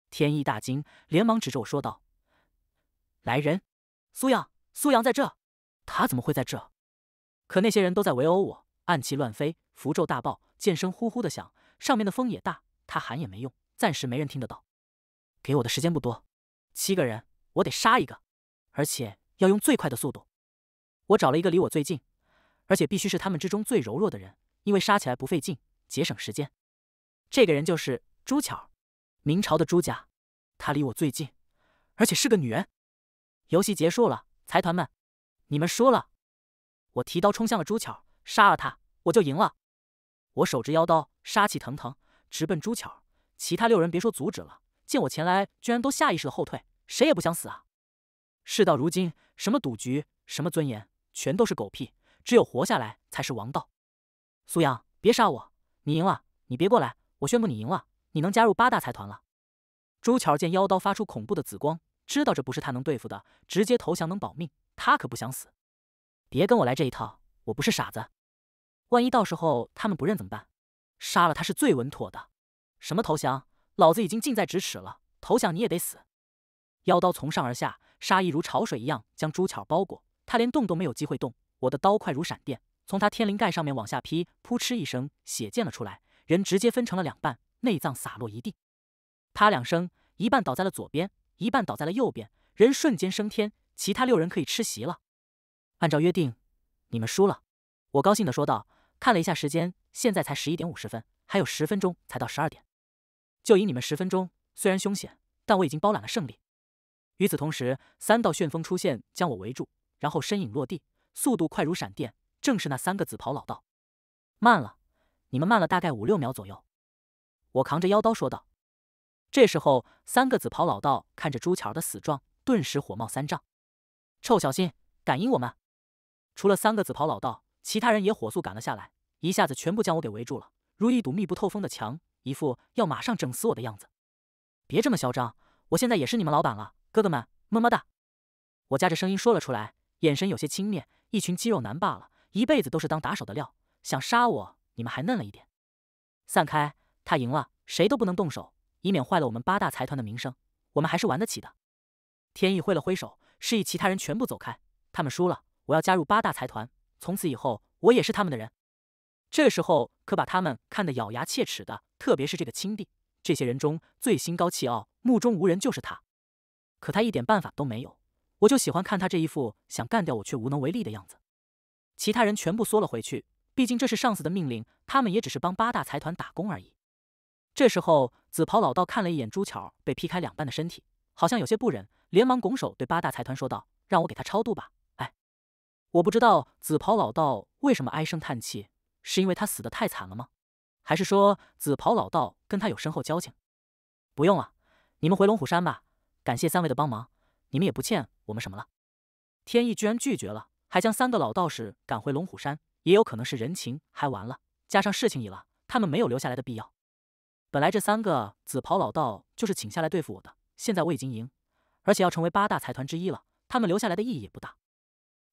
天意大惊，连忙指着我说道：“来人，苏阳，苏阳在这！他怎么会在这？”可那些人都在围殴我，暗器乱飞，符咒大爆，剑声呼呼的响，上面的风也大，他喊也没用，暂时没人听得到。给我的时间不多，七个人，我得杀一个。而且要用最快的速度。我找了一个离我最近，而且必须是他们之中最柔弱的人，因为杀起来不费劲，节省时间。这个人就是朱巧，明朝的朱家，她离我最近，而且是个女人。游戏结束了，财团们，你们输了！我提刀冲向了朱巧，杀了他，我就赢了。我手执腰刀，杀气腾腾，直奔朱巧。其他六人别说阻止了，见我前来，居然都下意识的后退，谁也不想死啊！事到如今，什么赌局，什么尊严，全都是狗屁。只有活下来才是王道。苏阳，别杀我！你赢了，你别过来！我宣布你赢了，你能加入八大财团了。朱巧见妖刀发出恐怖的紫光，知道这不是他能对付的，直接投降能保命，他可不想死。别跟我来这一套，我不是傻子。万一到时候他们不认怎么办？杀了他是最稳妥的。什么投降？老子已经近在咫尺了，投降你也得死。妖刀从上而下。杀意如潮水一样将朱巧包裹，他连动都没有机会动。我的刀快如闪电，从他天灵盖上面往下劈，噗嗤一声，血溅了出来，人直接分成了两半，内脏洒落一地。啪两声，一半倒在了左边，一半倒在了右边，人瞬间升天。其他六人可以吃席了。按照约定，你们输了，我高兴的说道。看了一下时间，现在才十一点五十分，还有十分钟才到十二点，就以你们十分钟。虽然凶险，但我已经包揽了胜利。与此同时，三道旋风出现，将我围住，然后身影落地，速度快如闪电，正是那三个紫袍老道。慢了，你们慢了大概五六秒左右。我扛着妖刀说道。这时候，三个紫袍老道看着朱巧儿的死状，顿时火冒三丈：“臭小新，敢阴我们！”除了三个紫袍老道，其他人也火速赶了下来，一下子全部将我给围住了，如一堵密不透风的墙，一副要马上整死我的样子。别这么嚣张，我现在也是你们老板了。哥哥们，么么哒！我夹着声音说了出来，眼神有些轻蔑。一群肌肉男罢了，一辈子都是当打手的料。想杀我，你们还嫩了一点。散开！他赢了，谁都不能动手，以免坏了我们八大财团的名声。我们还是玩得起的。天意挥了挥手，示意其他人全部走开。他们输了，我要加入八大财团，从此以后我也是他们的人。这时候可把他们看得咬牙切齿的，特别是这个亲弟，这些人中最心高气傲、目中无人就是他。可他一点办法都没有，我就喜欢看他这一副想干掉我却无能为力的样子。其他人全部缩了回去，毕竟这是上司的命令，他们也只是帮八大财团打工而已。这时候，紫袍老道看了一眼朱巧被劈开两半的身体，好像有些不忍，连忙拱手对八大财团说道：“让我给他超度吧。”哎，我不知道紫袍老道为什么唉声叹气，是因为他死的太惨了吗？还是说紫袍老道跟他有深厚交情？不用了，你们回龙虎山吧。感谢三位的帮忙，你们也不欠我们什么了。天意居然拒绝了，还将三个老道士赶回龙虎山，也有可能是人情还完了。加上事情已了，他们没有留下来的必要。本来这三个紫袍老道就是请下来对付我的，现在我已经赢，而且要成为八大财团之一了，他们留下来的意义也不大。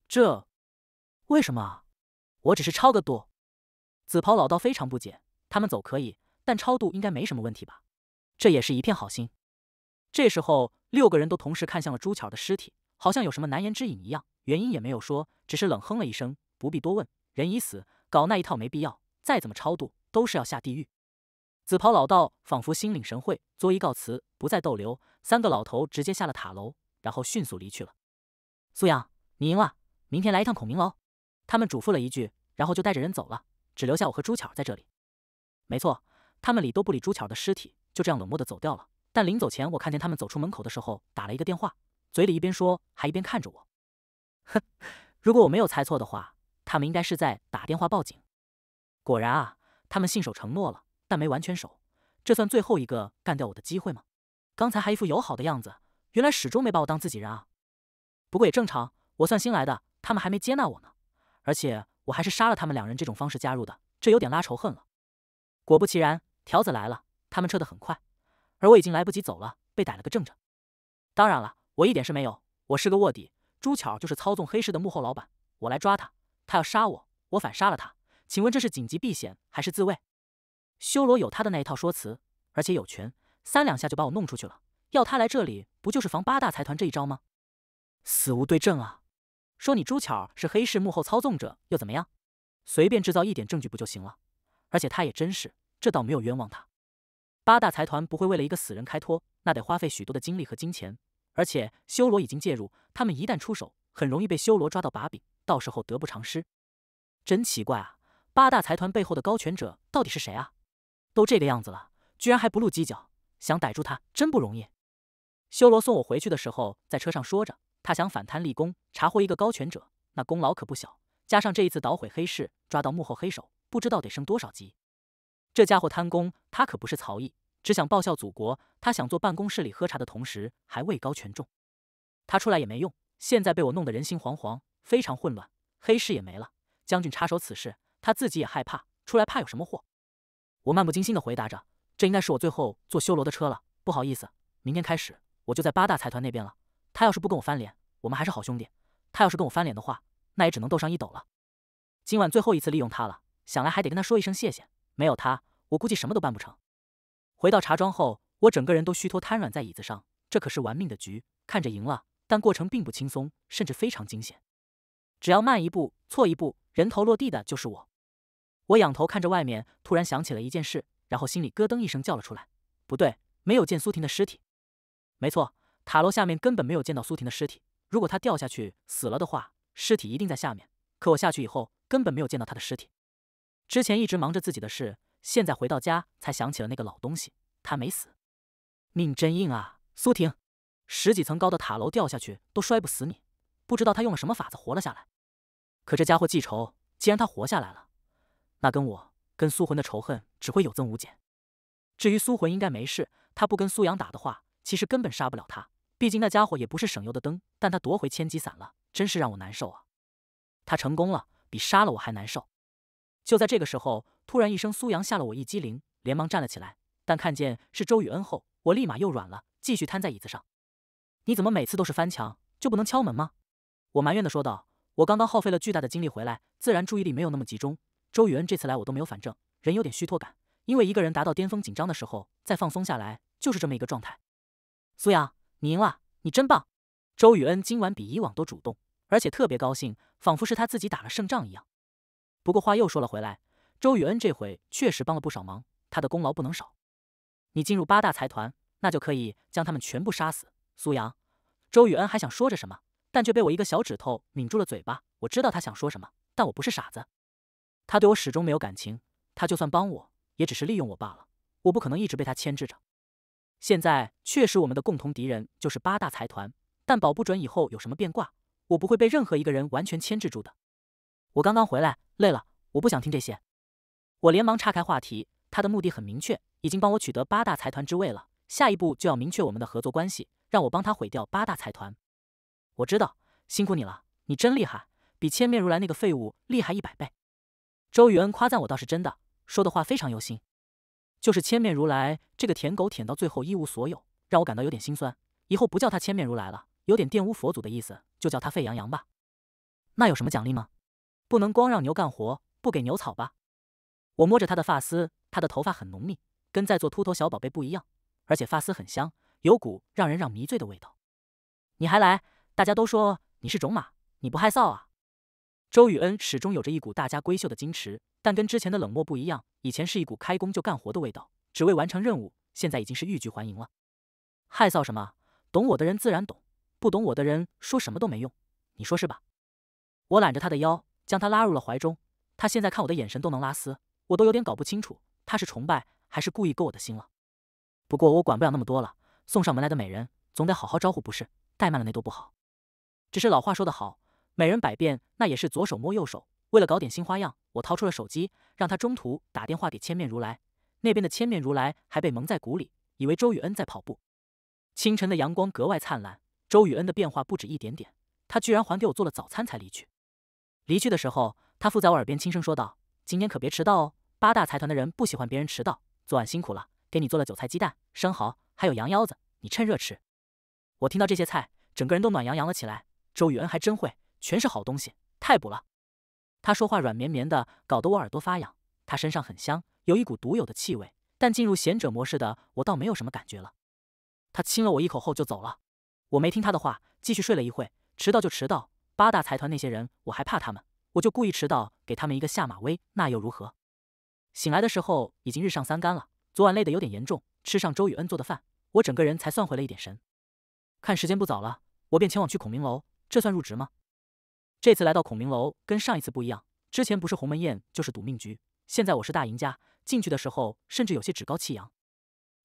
这为什么？我只是超个度。紫袍老道非常不解，他们走可以，但超度应该没什么问题吧？这也是一片好心。这时候，六个人都同时看向了朱巧的尸体，好像有什么难言之隐一样。原因也没有说，只是冷哼了一声：“不必多问，人已死，搞那一套没必要。再怎么超度，都是要下地狱。”紫袍老道仿佛心领神会，作揖告辞，不再逗留。三个老头直接下了塔楼，然后迅速离去了。苏阳，你赢了，明天来一趟孔明楼。他们嘱咐了一句，然后就带着人走了，只留下我和朱巧在这里。没错，他们理都不理朱巧的尸体，就这样冷漠的走掉了。但临走前，我看见他们走出门口的时候打了一个电话，嘴里一边说，还一边看着我。哼，如果我没有猜错的话，他们应该是在打电话报警。果然啊，他们信守承诺了，但没完全守。这算最后一个干掉我的机会吗？刚才还一副友好的样子，原来始终没把我当自己人啊。不过也正常，我算新来的，他们还没接纳我呢。而且我还是杀了他们两人这种方式加入的，这有点拉仇恨了。果不其然，条子来了，他们撤得很快。而我已经来不及走了，被逮了个正着。当然了，我一点事没有，我是个卧底。朱巧就是操纵黑市的幕后老板，我来抓他，他要杀我，我反杀了他。请问这是紧急避险还是自卫？修罗有他的那一套说辞，而且有权，三两下就把我弄出去了。要他来这里，不就是防八大财团这一招吗？死无对证啊！说你朱巧是黑市幕后操纵者又怎么样？随便制造一点证据不就行了？而且他也真是，这倒没有冤枉他。八大财团不会为了一个死人开脱，那得花费许多的精力和金钱。而且修罗已经介入，他们一旦出手，很容易被修罗抓到把柄，到时候得不偿失。真奇怪啊，八大财团背后的高权者到底是谁啊？都这个样子了，居然还不露犄角，想逮住他真不容易。修罗送我回去的时候，在车上说着，他想反贪立功，查获一个高权者，那功劳可不小。加上这一次捣毁黑市，抓到幕后黑手，不知道得升多少级。这家伙贪功，他可不是曹毅。只想报效祖国，他想坐办公室里喝茶的同时还位高权重，他出来也没用。现在被我弄得人心惶惶，非常混乱，黑市也没了。将军插手此事，他自己也害怕出来，怕有什么祸。我漫不经心地回答着：“这应该是我最后坐修罗的车了。不好意思，明天开始我就在八大财团那边了。他要是不跟我翻脸，我们还是好兄弟；他要是跟我翻脸的话，那也只能斗上一斗了。今晚最后一次利用他了，想来还得跟他说一声谢谢。没有他，我估计什么都办不成。”回到茶庄后，我整个人都虚脱，瘫软在椅子上。这可是玩命的局，看着赢了，但过程并不轻松，甚至非常惊险。只要慢一步、错一步，人头落地的就是我。我仰头看着外面，突然想起了一件事，然后心里咯噔一声叫了出来：不对，没有见苏婷的尸体。没错，塔楼下面根本没有见到苏婷的尸体。如果她掉下去死了的话，尸体一定在下面。可我下去以后根本没有见到她的尸体。之前一直忙着自己的事。现在回到家才想起了那个老东西，他没死，命真硬啊！苏婷，十几层高的塔楼掉下去都摔不死你，不知道他用了什么法子活了下来。可这家伙记仇，既然他活下来了，那跟我跟苏魂的仇恨只会有增无减。至于苏魂应该没事，他不跟苏阳打的话，其实根本杀不了他，毕竟那家伙也不是省油的灯。但他夺回千机伞了，真是让我难受啊！他成功了，比杀了我还难受。就在这个时候。突然一声，苏阳吓了我一激灵，连忙站了起来。但看见是周雨恩后，我立马又软了，继续瘫在椅子上。你怎么每次都是翻墙，就不能敲门吗？我埋怨的说道。我刚刚耗费了巨大的精力回来，自然注意力没有那么集中。周雨恩这次来我都没有反正，人有点虚脱感，因为一个人达到巅峰紧张的时候，再放松下来就是这么一个状态。苏阳，你赢了，你真棒！周雨恩今晚比以往都主动，而且特别高兴，仿佛是他自己打了胜仗一样。不过话又说了回来。周雨恩这回确实帮了不少忙，他的功劳不能少。你进入八大财团，那就可以将他们全部杀死。苏阳，周雨恩还想说着什么，但却被我一个小指头抿住了嘴巴。我知道他想说什么，但我不是傻子。他对我始终没有感情，他就算帮我，也只是利用我罢了。我不可能一直被他牵制着。现在确实我们的共同敌人就是八大财团，但保不准以后有什么变卦。我不会被任何一个人完全牵制住的。我刚刚回来累了，我不想听这些。我连忙岔开话题，他的目的很明确，已经帮我取得八大财团之位了，下一步就要明确我们的合作关系，让我帮他毁掉八大财团。我知道，辛苦你了，你真厉害，比千面如来那个废物厉害一百倍。周宇恩夸赞我倒是真的，说的话非常用心。就是千面如来这个舔狗舔到最后一无所有，让我感到有点心酸。以后不叫他千面如来了，有点玷污佛祖的意思，就叫他沸羊羊吧。那有什么奖励吗？不能光让牛干活不给牛草吧？我摸着他的发丝，他的头发很浓密，跟在座秃头小宝贝不一样，而且发丝很香，有股让人让迷醉的味道。你还来？大家都说你是种马，你不害臊啊？周雨恩始终有着一股大家闺秀的矜持，但跟之前的冷漠不一样，以前是一股开工就干活的味道，只为完成任务，现在已经是欲拒还迎了。害臊什么？懂我的人自然懂，不懂我的人说什么都没用。你说是吧？我揽着他的腰，将他拉入了怀中。他现在看我的眼神都能拉丝。我都有点搞不清楚，他是崇拜还是故意勾我的心了。不过我管不了那么多了，送上门来的美人总得好好招呼，不是？怠慢了那都不好。只是老话说得好，美人百变，那也是左手摸右手。为了搞点新花样，我掏出了手机，让他中途打电话给千面如来。那边的千面如来还被蒙在鼓里，以为周雨恩在跑步。清晨的阳光格外灿烂，周雨恩的变化不止一点点，他居然还给我做了早餐才离去。离去的时候，他附在我耳边轻声说道：“今天可别迟到哦。”八大财团的人不喜欢别人迟到。昨晚辛苦了，给你做了韭菜鸡蛋、生蚝，还有羊腰子，你趁热吃。我听到这些菜，整个人都暖洋洋了起来。周雨恩还真会，全是好东西，太补了。他说话软绵绵的，搞得我耳朵发痒。他身上很香，有一股独有的气味，但进入贤者模式的我倒没有什么感觉了。他亲了我一口后就走了。我没听他的话，继续睡了一会。迟到就迟到，八大财团那些人我还怕他们？我就故意迟到，给他们一个下马威，那又如何？醒来的时候已经日上三竿了，昨晚累得有点严重，吃上周雨恩做的饭，我整个人才算回了一点神。看时间不早了，我便前往去孔明楼，这算入职吗？这次来到孔明楼跟上一次不一样，之前不是鸿门宴就是赌命局，现在我是大赢家。进去的时候甚至有些趾高气扬。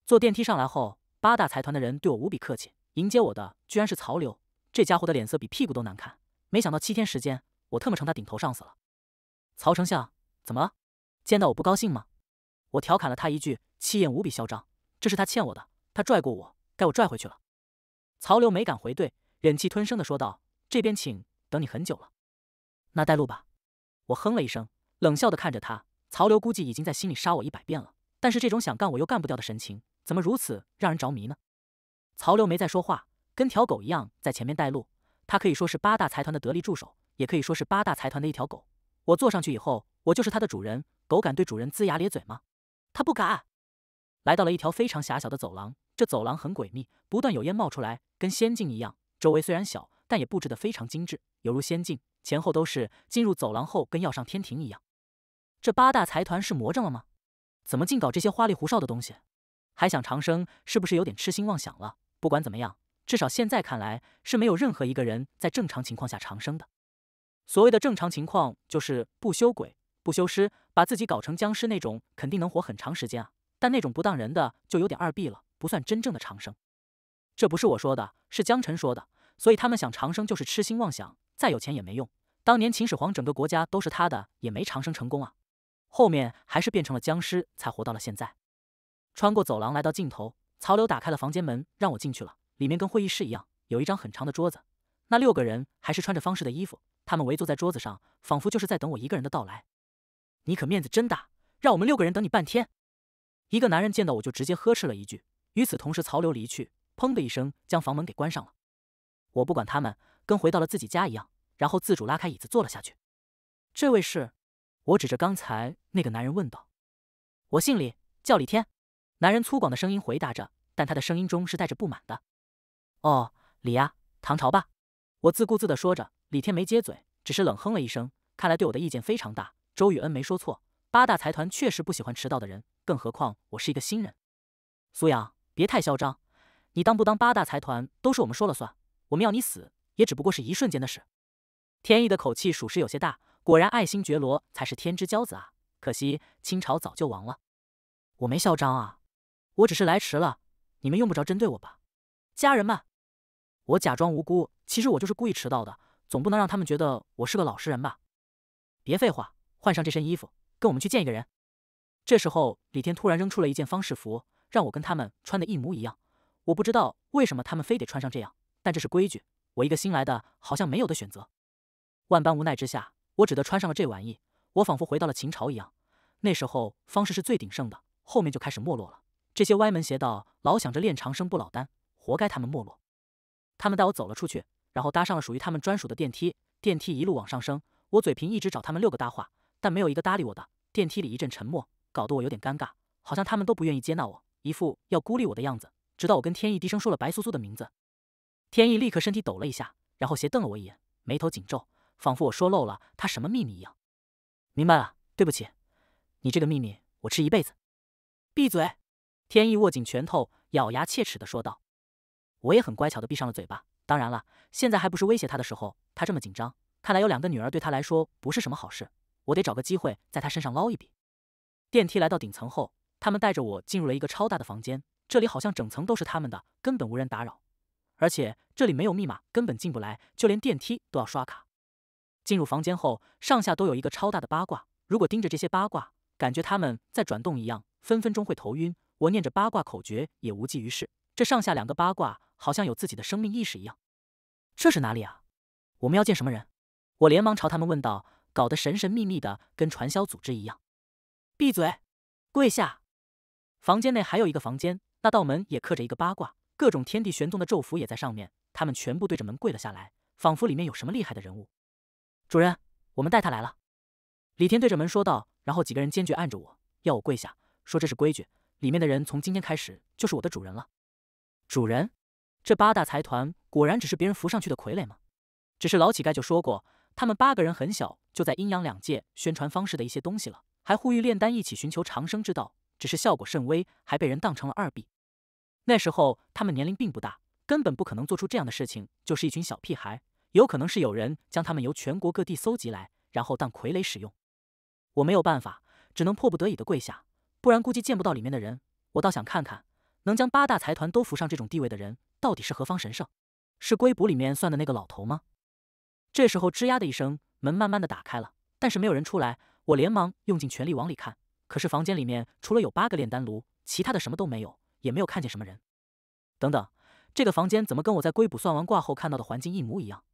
坐电梯上来后，八大财团的人对我无比客气，迎接我的居然是曹刘，这家伙的脸色比屁股都难看。没想到七天时间，我特么成他顶头上司了。曹丞相，怎么了？见到我不高兴吗？我调侃了他一句，气焰无比嚣张。这是他欠我的，他拽过我，该我拽回去了。曹刘没敢回怼，忍气吞声的说道：“这边请，等你很久了。”那带路吧。我哼了一声，冷笑的看着他。曹刘估计已经在心里杀我一百遍了，但是这种想干我又干不掉的神情，怎么如此让人着迷呢？曹刘没再说话，跟条狗一样在前面带路。他可以说是八大财团的得力助手，也可以说是八大财团的一条狗。我坐上去以后。我就是它的主人，狗敢对主人龇牙咧嘴吗？它不敢。来到了一条非常狭小的走廊，这走廊很诡秘，不断有烟冒出来，跟仙境一样。周围虽然小，但也布置得非常精致，犹如仙境。前后都是，进入走廊后跟要上天庭一样。这八大财团是魔怔了吗？怎么净搞这些花里胡哨的东西？还想长生，是不是有点痴心妄想了？不管怎么样，至少现在看来是没有任何一个人在正常情况下长生的。所谓的正常情况就是不修鬼。不修尸，把自己搞成僵尸那种，肯定能活很长时间啊。但那种不当人的，就有点二逼了，不算真正的长生。这不是我说的，是江晨说的。所以他们想长生就是痴心妄想，再有钱也没用。当年秦始皇整个国家都是他的，也没长生成功啊。后面还是变成了僵尸，才活到了现在。穿过走廊来到尽头，曹刘打开了房间门，让我进去了。里面跟会议室一样，有一张很长的桌子。那六个人还是穿着方氏的衣服，他们围坐在桌子上，仿佛就是在等我一个人的到来。你可面子真大，让我们六个人等你半天。一个男人见到我就直接呵斥了一句。与此同时，曹流离去，砰的一声将房门给关上了。我不管他们，跟回到了自己家一样，然后自主拉开椅子坐了下去。这位是？我指着刚才那个男人问道。我姓李，叫李天。男人粗犷的声音回答着，但他的声音中是带着不满的。哦，李啊，唐朝吧？我自顾自的说着。李天没接嘴，只是冷哼了一声，看来对我的意见非常大。周雨恩没说错，八大财团确实不喜欢迟到的人，更何况我是一个新人。苏阳，别太嚣张，你当不当八大财团都是我们说了算，我们要你死也只不过是一瞬间的事。天意的口气属实有些大，果然爱新觉罗才是天之骄子啊！可惜清朝早就亡了。我没嚣张啊，我只是来迟了，你们用不着针对我吧？家人们，我假装无辜，其实我就是故意迟到的，总不能让他们觉得我是个老实人吧？别废话。换上这身衣服，跟我们去见一个人。这时候，李天突然扔出了一件方士服，让我跟他们穿的一模一样。我不知道为什么他们非得穿上这样，但这是规矩。我一个新来的，好像没有的选择。万般无奈之下，我只得穿上了这玩意。我仿佛回到了秦朝一样，那时候方士是最鼎盛的，后面就开始没落了。这些歪门邪道老想着练长生不老丹，活该他们没落。他们带我走了出去，然后搭上了属于他们专属的电梯。电梯一路往上升，我嘴贫一直找他们六个搭话。但没有一个搭理我的。电梯里一阵沉默，搞得我有点尴尬，好像他们都不愿意接纳我，一副要孤立我的样子。直到我跟天意低声说了白苏苏的名字，天意立刻身体抖了一下，然后斜瞪了我一眼，眉头紧皱，仿佛我说漏了他什么秘密一样。明白了，对不起，你这个秘密我吃一辈子。闭嘴！天意握紧拳头，咬牙切齿地说道。我也很乖巧地闭上了嘴巴。当然了，现在还不是威胁他的时候。他这么紧张，看来有两个女儿对他来说不是什么好事。我得找个机会在他身上捞一笔。电梯来到顶层后，他们带着我进入了一个超大的房间，这里好像整层都是他们的，根本无人打扰，而且这里没有密码，根本进不来，就连电梯都要刷卡。进入房间后，上下都有一个超大的八卦，如果盯着这些八卦，感觉他们在转动一样，分分钟会头晕。我念着八卦口诀也无济于事，这上下两个八卦好像有自己的生命意识一样。这是哪里啊？我们要见什么人？我连忙朝他们问道。搞得神神秘秘的，跟传销组织一样。闭嘴，跪下！房间内还有一个房间，那道门也刻着一个八卦，各种天地玄宗的咒符也在上面。他们全部对着门跪了下来，仿佛里面有什么厉害的人物。主人，我们带他来了。李天对着门说道，然后几个人坚决按着我，要我跪下，说这是规矩。里面的人从今天开始就是我的主人了。主人，这八大财团果然只是别人扶上去的傀儡吗？只是老乞丐就说过。他们八个人很小，就在阴阳两界宣传方式的一些东西了，还呼吁炼丹一起寻求长生之道，只是效果甚微，还被人当成了二逼。那时候他们年龄并不大，根本不可能做出这样的事情，就是一群小屁孩。有可能是有人将他们由全国各地搜集来，然后当傀儡使用。我没有办法，只能迫不得已的跪下，不然估计见不到里面的人。我倒想看看，能将八大财团都扶上这种地位的人，到底是何方神圣？是《龟卜里面算的那个老头吗？这时候，吱呀的一声，门慢慢的打开了，但是没有人出来。我连忙用尽全力往里看，可是房间里面除了有八个炼丹炉，其他的什么都没有，也没有看见什么人。等等，这个房间怎么跟我在龟卜算完卦后看到的环境一模一样？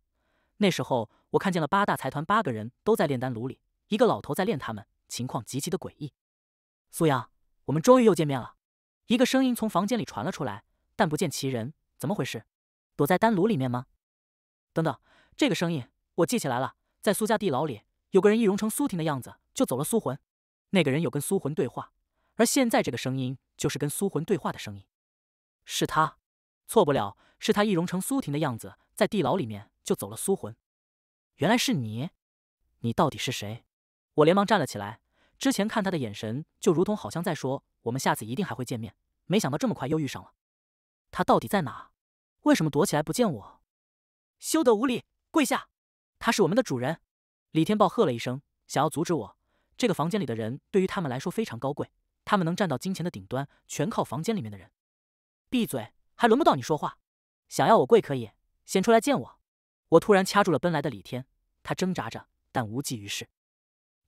那时候我看见了八大财团八个人都在炼丹炉里，一个老头在炼，他们情况极其的诡异。苏阳，我们终于又见面了。一个声音从房间里传了出来，但不见其人，怎么回事？躲在丹炉里面吗？等等。这个声音我记起来了，在苏家地牢里有个人易容成苏婷的样子就走了苏魂，那个人有跟苏魂对话，而现在这个声音就是跟苏魂对话的声音，是他，错不了，是他易容成苏婷的样子在地牢里面就走了苏魂，原来是你，你到底是谁？我连忙站了起来，之前看他的眼神就如同好像在说我们下次一定还会见面，没想到这么快又遇上了，他到底在哪？为什么躲起来不见我？休得无礼！跪下，他是我们的主人！李天豹喝了一声，想要阻止我。这个房间里的人对于他们来说非常高贵，他们能站到金钱的顶端，全靠房间里面的人。闭嘴，还轮不到你说话！想要我跪可以，先出来见我！我突然掐住了奔来的李天，他挣扎着，但无济于事。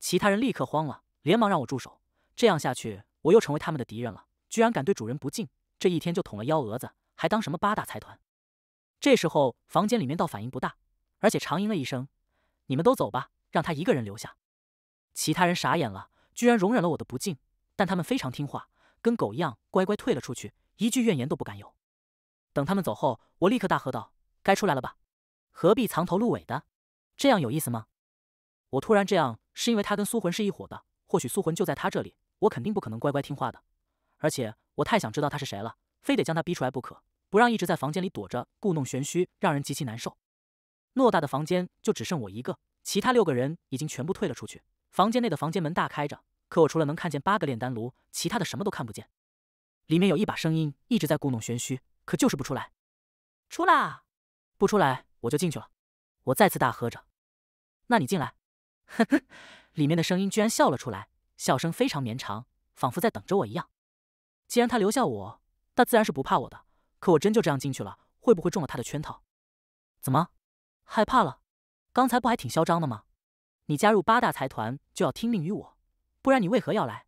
其他人立刻慌了，连忙让我住手。这样下去，我又成为他们的敌人了。居然敢对主人不敬，这一天就捅了幺蛾子，还当什么八大财团？这时候房间里面倒反应不大。而且长吟了一声：“你们都走吧，让他一个人留下。”其他人傻眼了，居然容忍了我的不敬，但他们非常听话，跟狗一样乖乖退了出去，一句怨言都不敢有。等他们走后，我立刻大喝道：“该出来了吧？何必藏头露尾的？这样有意思吗？”我突然这样，是因为他跟苏魂是一伙的，或许苏魂就在他这里，我肯定不可能乖乖听话的。而且我太想知道他是谁了，非得将他逼出来不可，不让一直在房间里躲着故弄玄虚，让人极其难受。偌大的房间就只剩我一个，其他六个人已经全部退了出去。房间内的房间门大开着，可我除了能看见八个炼丹炉，其他的什么都看不见。里面有一把声音一直在故弄玄虚，可就是不出来。出来，不出来我就进去了。我再次大喝着：“那你进来。”呵呵，里面的声音居然笑了出来，笑声非常绵长，仿佛在等着我一样。既然他留下我，那自然是不怕我的。可我真就这样进去了，会不会中了他的圈套？怎么？害怕了，刚才不还挺嚣张的吗？你加入八大财团就要听命于我，不然你为何要来？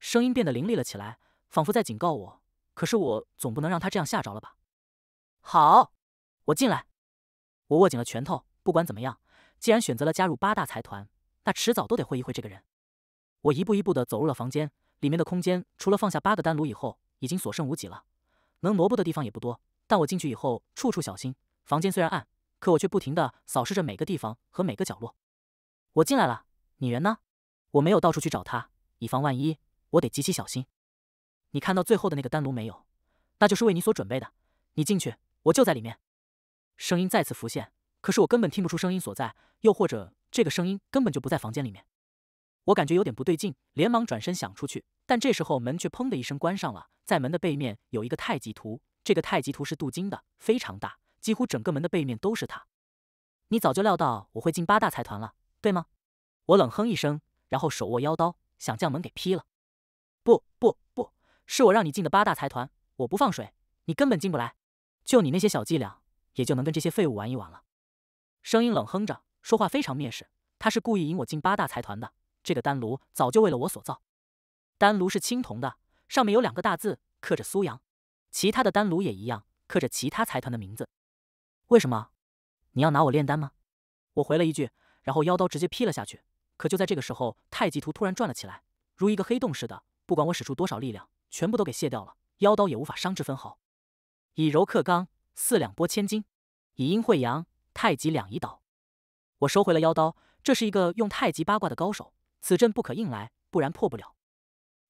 声音变得凌厉了起来，仿佛在警告我。可是我总不能让他这样吓着了吧？好，我进来。我握紧了拳头，不管怎么样，既然选择了加入八大财团，那迟早都得会一会这个人。我一步一步的走入了房间，里面的空间除了放下八个丹炉以后，已经所剩无几了，能挪步的地方也不多。但我进去以后，处处小心。房间虽然暗。可我却不停地扫视着每个地方和每个角落。我进来了，你人呢？我没有到处去找他，以防万一，我得极其小心。你看到最后的那个丹炉没有？那就是为你所准备的。你进去，我就在里面。声音再次浮现，可是我根本听不出声音所在，又或者这个声音根本就不在房间里面。我感觉有点不对劲，连忙转身想出去，但这时候门却砰的一声关上了。在门的背面有一个太极图，这个太极图是镀金的，非常大。几乎整个门的背面都是他。你早就料到我会进八大财团了，对吗？我冷哼一声，然后手握腰刀，想将门给劈了。不不不，是我让你进的八大财团，我不放水，你根本进不来。就你那些小伎俩，也就能跟这些废物玩一玩了。声音冷哼着，说话非常蔑视。他是故意引我进八大财团的。这个丹炉早就为了我所造。丹炉是青铜的，上面有两个大字，刻着“苏阳”。其他的丹炉也一样，刻着其他财团的名字。为什么？你要拿我炼丹吗？我回了一句，然后妖刀直接劈了下去。可就在这个时候，太极图突然转了起来，如一个黑洞似的。不管我使出多少力量，全部都给卸掉了，妖刀也无法伤之分毫。以柔克刚，四两拨千斤，以阴会阳，太极两仪刀。我收回了妖刀，这是一个用太极八卦的高手，此阵不可硬来，不然破不了。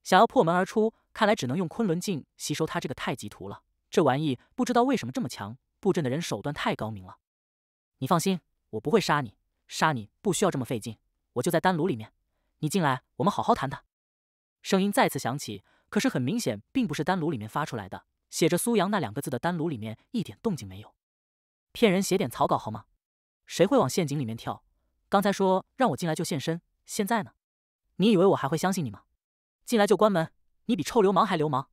想要破门而出，看来只能用昆仑镜吸收他这个太极图了。这玩意不知道为什么这么强。布阵的人手段太高明了，你放心，我不会杀你，杀你不需要这么费劲。我就在丹炉里面，你进来，我们好好谈谈。声音再次响起，可是很明显，并不是丹炉里面发出来的。写着“苏阳”那两个字的丹炉里面一点动静没有。骗人写点草稿好吗？谁会往陷阱里面跳？刚才说让我进来就现身，现在呢？你以为我还会相信你吗？进来就关门，你比臭流氓还流氓！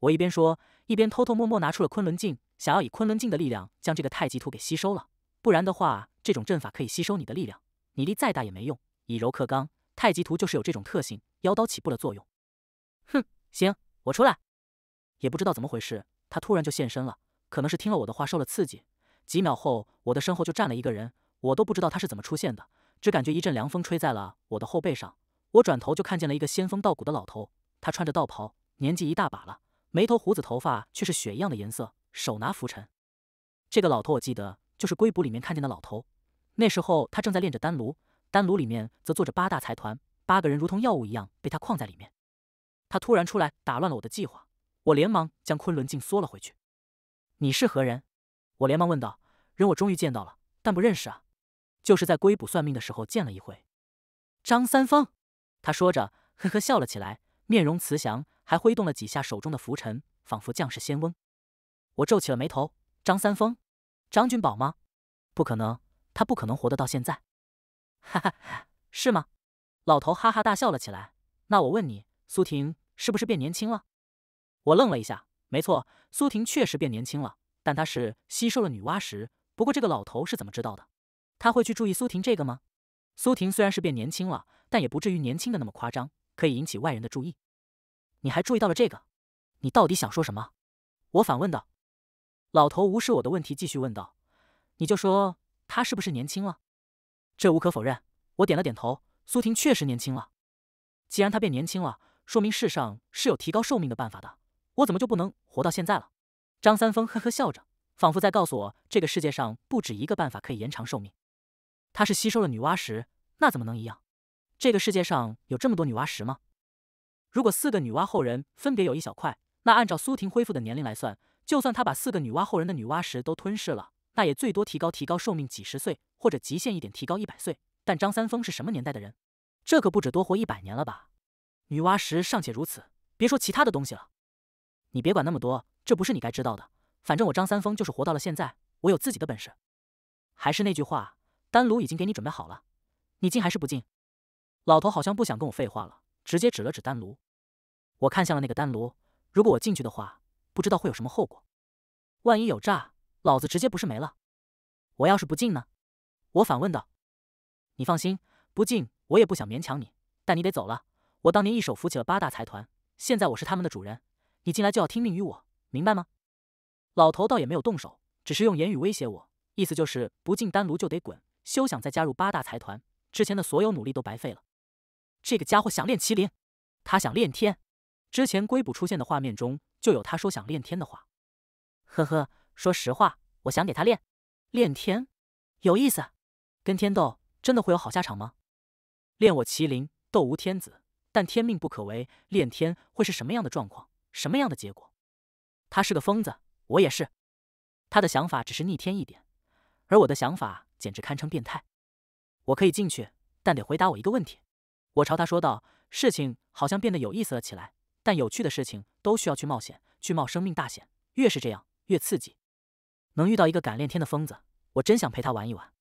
我一边说，一边偷偷摸摸拿出了昆仑镜。想要以昆仑镜的力量将这个太极图给吸收了，不然的话，这种阵法可以吸收你的力量，你力再大也没用。以柔克刚，太极图就是有这种特性。妖刀起步了作用。哼，行，我出来。也不知道怎么回事，他突然就现身了，可能是听了我的话受了刺激。几秒后，我的身后就站了一个人，我都不知道他是怎么出现的，只感觉一阵凉风吹在了我的后背上。我转头就看见了一个仙风道骨的老头，他穿着道袍，年纪一大把了，眉头胡子头发却是雪一样的颜色。手拿拂尘，这个老头我记得就是《龟谷》里面看见的老头。那时候他正在炼着丹炉，丹炉里面则坐着八大财团，八个人如同药物一样被他框在里面。他突然出来，打乱了我的计划。我连忙将昆仑镜缩了回去。你是何人？我连忙问道。人我终于见到了，但不认识啊，就是在《龟卜算命的时候见了一回。张三丰，他说着，呵呵笑了起来，面容慈祥，还挥动了几下手中的拂尘，仿佛降世仙翁。我皱起了眉头，张三丰，张君宝吗？不可能，他不可能活得到现在。哈哈哈，是吗？老头哈哈大笑了起来。那我问你，苏婷是不是变年轻了？我愣了一下，没错，苏婷确实变年轻了，但她是吸收了女娲石。不过这个老头是怎么知道的？他会去注意苏婷这个吗？苏婷虽然是变年轻了，但也不至于年轻的那么夸张，可以引起外人的注意。你还注意到了这个？你到底想说什么？我反问道。老头无视我的问题，继续问道：“你就说他是不是年轻了？这无可否认。”我点了点头。苏婷确实年轻了。既然他变年轻了，说明世上是有提高寿命的办法的。我怎么就不能活到现在了？张三丰呵呵笑着，仿佛在告诉我：这个世界上不止一个办法可以延长寿命。他是吸收了女娲石，那怎么能一样？这个世界上有这么多女娲石吗？如果四个女娲后人分别有一小块，那按照苏婷恢复的年龄来算。就算他把四个女娲后人的女娲石都吞噬了，那也最多提高提高寿命几十岁，或者极限一点提高一百岁。但张三丰是什么年代的人？这可不止多活一百年了吧？女娲石尚且如此，别说其他的东西了。你别管那么多，这不是你该知道的。反正我张三丰就是活到了现在，我有自己的本事。还是那句话，丹炉已经给你准备好了，你进还是不进？老头好像不想跟我废话了，直接指了指丹炉。我看向了那个丹炉，如果我进去的话。不知道会有什么后果，万一有诈，老子直接不是没了。我要是不进呢？我反问道。你放心，不进我也不想勉强你，但你得走了。我当年一手扶起了八大财团，现在我是他们的主人，你进来就要听命于我，明白吗？老头倒也没有动手，只是用言语威胁我，意思就是不进丹炉就得滚，休想再加入八大财团，之前的所有努力都白费了。这个家伙想练麒麟，他想练天。之前龟卜出现的画面中就有他说想练天的话，呵呵，说实话，我想给他练练天，有意思。跟天斗，真的会有好下场吗？练我麒麟，斗无天子，但天命不可违。练天会是什么样的状况，什么样的结果？他是个疯子，我也是。他的想法只是逆天一点，而我的想法简直堪称变态。我可以进去，但得回答我一个问题。我朝他说道：“事情好像变得有意思了起来。”但有趣的事情都需要去冒险，去冒生命大险。越是这样，越刺激。能遇到一个敢练天的疯子，我真想陪他玩一玩。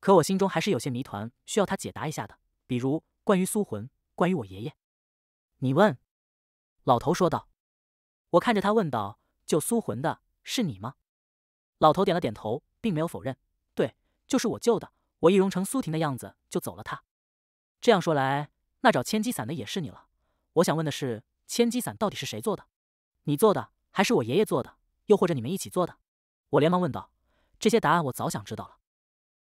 可我心中还是有些谜团需要他解答一下的，比如关于苏魂，关于我爷爷。你问？老头说道。我看着他问道：“救苏魂的是你吗？”老头点了点头，并没有否认。对，就是我救的。我易容成苏婷的样子就走了。他这样说来，那找千机伞的也是你了。我想问的是。千机伞到底是谁做的？你做的，还是我爷爷做的？又或者你们一起做的？我连忙问道。这些答案我早想知道了。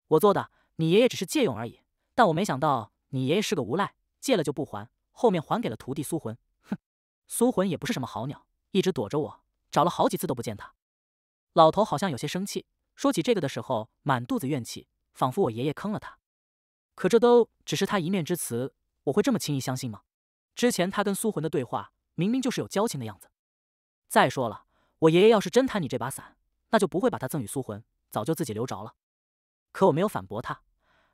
我做的，你爷爷只是借用而已。但我没想到你爷爷是个无赖，借了就不还，后面还给了徒弟苏魂。哼，苏魂也不是什么好鸟，一直躲着我，找了好几次都不见他。老头好像有些生气，说起这个的时候满肚子怨气，仿佛我爷爷坑了他。可这都只是他一面之词，我会这么轻易相信吗？之前他跟苏魂的对话，明明就是有交情的样子。再说了，我爷爷要是真贪你这把伞，那就不会把它赠与苏魂，早就自己留着了。可我没有反驳他，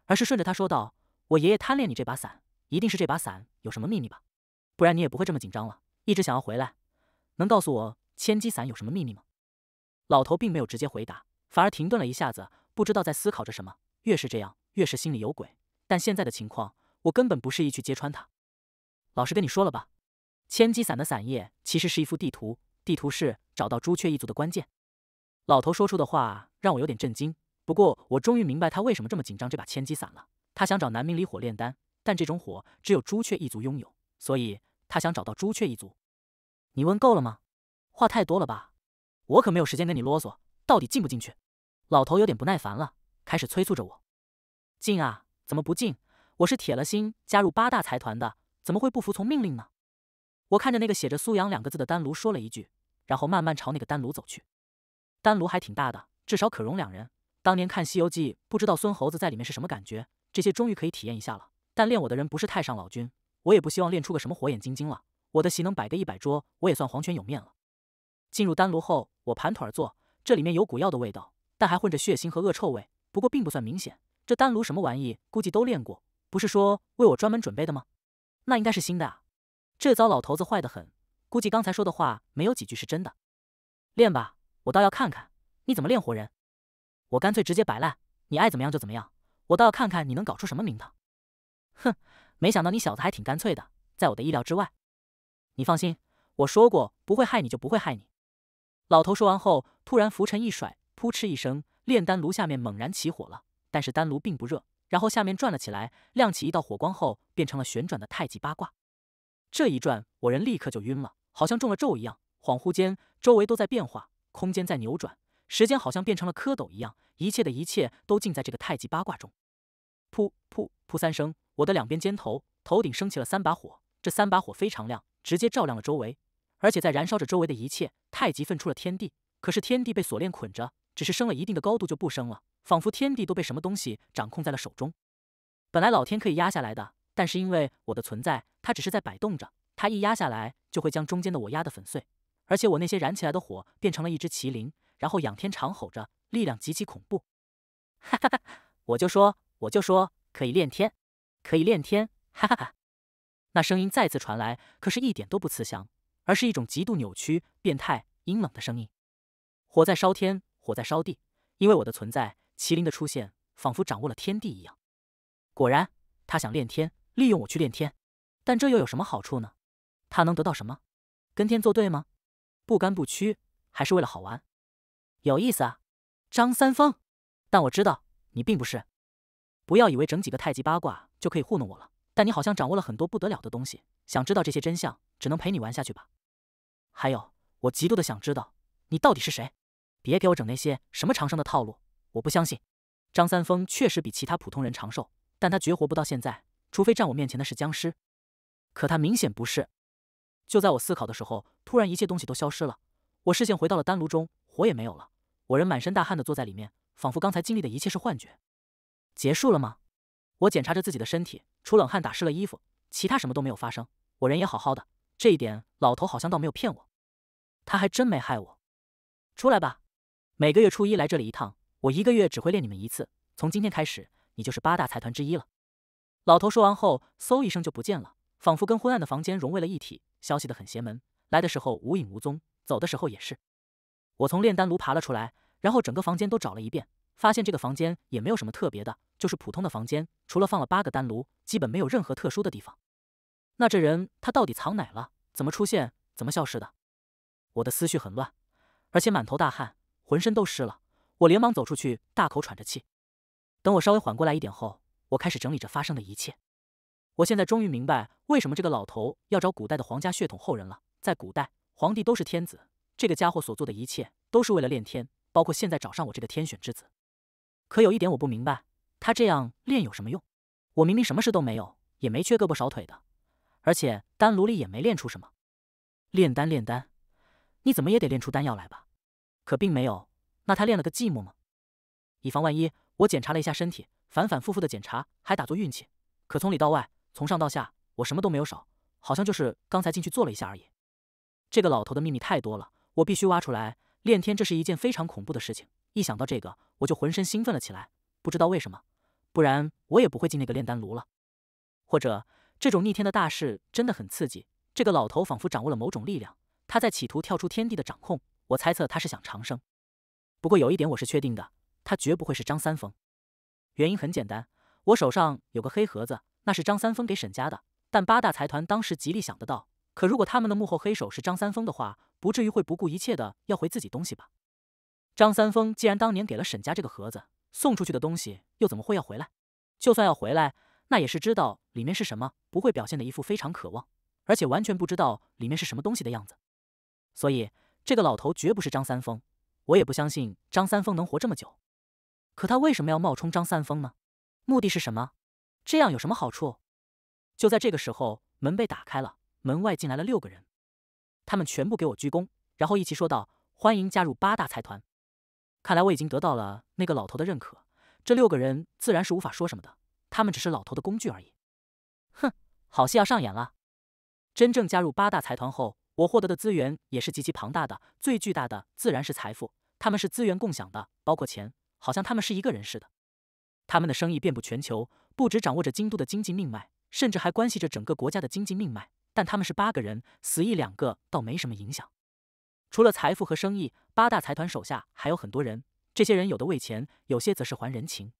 而是顺着他说道：“我爷爷贪恋你这把伞，一定是这把伞有什么秘密吧？不然你也不会这么紧张了，一直想要回来。能告诉我千机伞有什么秘密吗？”老头并没有直接回答，反而停顿了一下子，不知道在思考着什么。越是这样，越是心里有鬼。但现在的情况，我根本不适宜去揭穿他。老实跟你说了吧，千机伞的伞叶其实是一幅地图，地图是找到朱雀一族的关键。老头说出的话让我有点震惊，不过我终于明白他为什么这么紧张这把千机伞了。他想找南明离火炼丹，但这种火只有朱雀一族拥有，所以他想找到朱雀一族。你问够了吗？话太多了吧？我可没有时间跟你啰嗦。到底进不进去？老头有点不耐烦了，开始催促着我。进啊！怎么不进？我是铁了心加入八大财团的。怎么会不服从命令呢？我看着那个写着“苏阳”两个字的丹炉，说了一句，然后慢慢朝那个丹炉走去。丹炉还挺大的，至少可容两人。当年看《西游记》，不知道孙猴子在里面是什么感觉，这些终于可以体验一下了。但练我的人不是太上老君，我也不希望练出个什么火眼金睛了。我的席能摆个一百桌，我也算黄泉有面了。进入丹炉后，我盘腿而坐，这里面有古药的味道，但还混着血腥和恶臭味，不过并不算明显。这丹炉什么玩意？估计都练过，不是说为我专门准备的吗？那应该是新的，啊。这糟老头子坏得很，估计刚才说的话没有几句是真的。练吧，我倒要看看你怎么练活人。我干脆直接摆烂，你爱怎么样就怎么样，我倒要看看你能搞出什么名堂。哼，没想到你小子还挺干脆的，在我的意料之外。你放心，我说过不会害你就不会害你。老头说完后，突然拂尘一甩，扑哧一声，炼丹炉下面猛然起火了，但是丹炉并不热。然后下面转了起来，亮起一道火光后，变成了旋转的太极八卦。这一转，我人立刻就晕了，好像中了咒一样。恍惚间，周围都在变化，空间在扭转，时间好像变成了蝌蚪一样，一切的一切都尽在这个太极八卦中。噗噗噗三声，我的两边肩头、头顶升起了三把火，这三把火非常亮，直接照亮了周围，而且在燃烧着周围的一切。太极分出了天地，可是天地被锁链捆着。只是升了一定的高度就不升了，仿佛天地都被什么东西掌控在了手中。本来老天可以压下来的，但是因为我的存在，它只是在摆动着。它一压下来，就会将中间的我压得粉碎。而且我那些燃起来的火变成了一只麒麟，然后仰天长吼着，力量极其恐怖。哈哈哈，我就说，我就说，可以炼天，可以炼天。哈哈哈，那声音再次传来，可是一点都不慈祥，而是一种极度扭曲、变态、阴冷的声音。火在烧天。火在烧地，因为我的存在，麒麟的出现仿佛掌握了天地一样。果然，他想炼天，利用我去炼天，但这又有什么好处呢？他能得到什么？跟天作对吗？不甘不屈，还是为了好玩？有意思啊，张三丰。但我知道你并不是。不要以为整几个太极八卦就可以糊弄我了。但你好像掌握了很多不得了的东西。想知道这些真相，只能陪你玩下去吧。还有，我极度的想知道你到底是谁。别给我整那些什么长生的套路，我不相信。张三丰确实比其他普通人长寿，但他绝活不到现在，除非站我面前的是僵尸。可他明显不是。就在我思考的时候，突然一切东西都消失了。我视线回到了丹炉中，火也没有了。我人满身大汗的坐在里面，仿佛刚才经历的一切是幻觉。结束了吗？我检查着自己的身体，除冷汗打湿了衣服，其他什么都没有发生。我人也好好的，这一点老头好像倒没有骗我，他还真没害我。出来吧。每个月初一来这里一趟，我一个月只会练你们一次。从今天开始，你就是八大财团之一了。老头说完后，嗖一声就不见了，仿佛跟昏暗的房间融为了一体。消息的很邪门，来的时候无影无踪，走的时候也是。我从炼丹炉爬了出来，然后整个房间都找了一遍，发现这个房间也没有什么特别的，就是普通的房间，除了放了八个丹炉，基本没有任何特殊的地方。那这人他到底藏哪了？怎么出现？怎么消失的？我的思绪很乱，而且满头大汗。浑身都湿了，我连忙走出去，大口喘着气。等我稍微缓过来一点后，我开始整理着发生的一切。我现在终于明白为什么这个老头要找古代的皇家血统后人了。在古代，皇帝都是天子，这个家伙所做的一切都是为了炼天，包括现在找上我这个天选之子。可有一点我不明白，他这样练有什么用？我明明什么事都没有，也没缺胳膊少腿的，而且丹炉里也没炼出什么。炼丹，炼丹，你怎么也得炼出丹药来吧？可并没有，那他练了个寂寞吗？以防万一，我检查了一下身体，反反复复的检查，还打坐运气。可从里到外，从上到下，我什么都没有少，好像就是刚才进去做了一下而已。这个老头的秘密太多了，我必须挖出来。炼天，这是一件非常恐怖的事情，一想到这个，我就浑身兴奋了起来。不知道为什么，不然我也不会进那个炼丹炉了。或者，这种逆天的大事真的很刺激。这个老头仿佛掌握了某种力量，他在企图跳出天地的掌控。我猜测他是想长生，不过有一点我是确定的，他绝不会是张三丰。原因很简单，我手上有个黑盒子，那是张三丰给沈家的。但八大财团当时极力想得到，可如果他们的幕后黑手是张三丰的话，不至于会不顾一切的要回自己东西吧？张三丰既然当年给了沈家这个盒子，送出去的东西又怎么会要回来？就算要回来，那也是知道里面是什么，不会表现的一副非常渴望，而且完全不知道里面是什么东西的样子。所以。这个老头绝不是张三丰，我也不相信张三丰能活这么久。可他为什么要冒充张三丰呢？目的是什么？这样有什么好处？就在这个时候，门被打开了，门外进来了六个人，他们全部给我鞠躬，然后一起说道：“欢迎加入八大财团。”看来我已经得到了那个老头的认可。这六个人自然是无法说什么的，他们只是老头的工具而已。哼，好戏要上演了。真正加入八大财团后。我获得的资源也是极其庞大的，最巨大的自然是财富。他们是资源共享的，包括钱，好像他们是一个人似的。他们的生意遍布全球，不只掌握着京都的经济命脉，甚至还关系着整个国家的经济命脉。但他们是八个人，死一两个倒没什么影响。除了财富和生意，八大财团手下还有很多人。这些人有的为钱，有些则是还人情。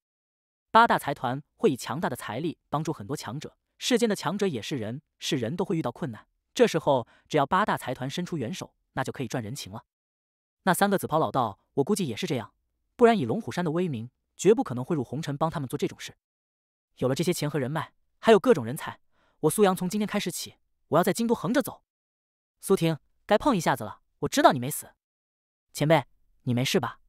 八大财团会以强大的财力帮助很多强者。世间的强者也是人，是人都会遇到困难。这时候，只要八大财团伸出援手，那就可以赚人情了。那三个紫袍老道，我估计也是这样，不然以龙虎山的威名，绝不可能会入红尘帮他们做这种事。有了这些钱和人脉，还有各种人才，我苏阳从今天开始起，我要在京都横着走。苏婷，该碰一下子了。我知道你没死，前辈，你没事吧？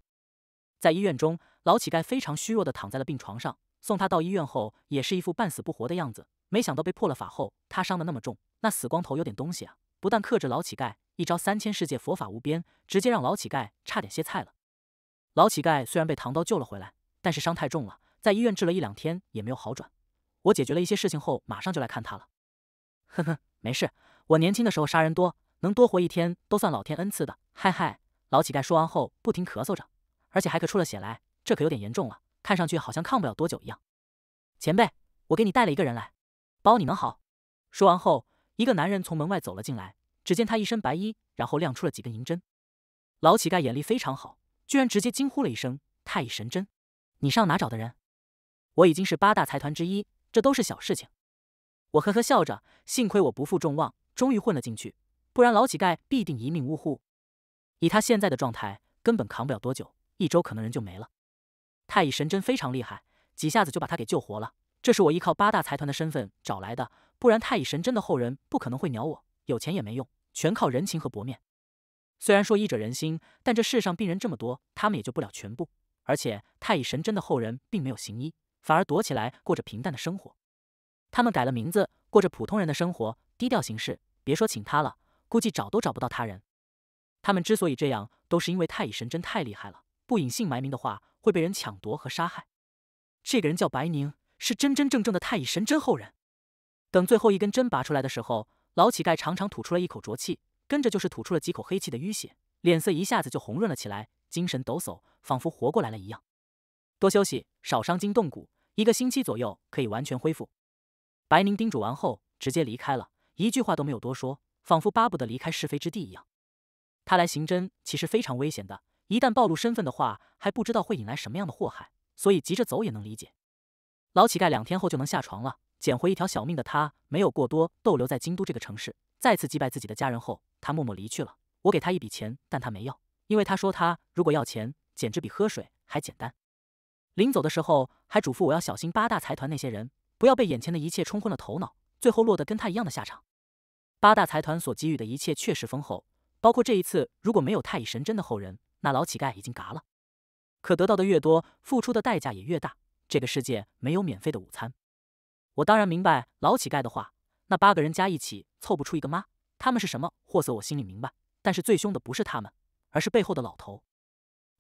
在医院中，老乞丐非常虚弱的躺在了病床上。送他到医院后，也是一副半死不活的样子。没想到被破了法后，他伤的那么重。那死光头有点东西啊！不但克制老乞丐，一招三千世界佛法无边，直接让老乞丐差点歇菜了。老乞丐虽然被唐刀救了回来，但是伤太重了，在医院治了一两天也没有好转。我解决了一些事情后，马上就来看他了。呵呵，没事，我年轻的时候杀人多，能多活一天都算老天恩赐的。嗨嗨！老乞丐说完后不停咳嗽着，而且还咳出了血来，这可有点严重了，看上去好像抗不了多久一样。前辈，我给你带了一个人来，包你能好。说完后。一个男人从门外走了进来，只见他一身白衣，然后亮出了几根银针。老乞丐眼力非常好，居然直接惊呼了一声：“太乙神针！”你上哪找的人？我已经是八大财团之一，这都是小事情。我呵呵笑着，幸亏我不负众望，终于混了进去，不然老乞丐必定一命呜呼。以他现在的状态，根本扛不了多久，一周可能人就没了。太乙神针非常厉害，几下子就把他给救活了。这是我依靠八大财团的身份找来的。不然，太乙神针的后人不可能会鸟我。有钱也没用，全靠人情和薄面。虽然说医者仁心，但这世上病人这么多，他们也救不了全部。而且，太乙神针的后人并没有行医，反而躲起来过着平淡的生活。他们改了名字，过着普通人的生活，低调行事。别说请他了，估计找都找不到他人。他们之所以这样，都是因为太乙神针太厉害了。不隐姓埋名的话，会被人抢夺和杀害。这个人叫白宁，是真真正正的太乙神针后人。等最后一根针拔出来的时候，老乞丐长长吐出了一口浊气，跟着就是吐出了几口黑气的淤血，脸色一下子就红润了起来，精神抖擞，仿佛活过来了一样。多休息，少伤筋动骨，一个星期左右可以完全恢复。白宁叮嘱完后，直接离开了，一句话都没有多说，仿佛巴不得离开是非之地一样。他来刑侦其实非常危险的，一旦暴露身份的话，还不知道会引来什么样的祸害，所以急着走也能理解。老乞丐两天后就能下床了。捡回一条小命的他没有过多逗留在京都这个城市，再次击败自己的家人后，他默默离去了。我给他一笔钱，但他没要，因为他说他如果要钱，简直比喝水还简单。临走的时候，还嘱咐我要小心八大财团那些人，不要被眼前的一切冲昏了头脑，最后落得跟他一样的下场。八大财团所给予的一切确实丰厚，包括这一次，如果没有太乙神针的后人，那老乞丐已经嘎了。可得到的越多，付出的代价也越大。这个世界没有免费的午餐。我当然明白老乞丐的话，那八个人加一起凑不出一个妈，他们是什么货色，我心里明白。但是最凶的不是他们，而是背后的老头。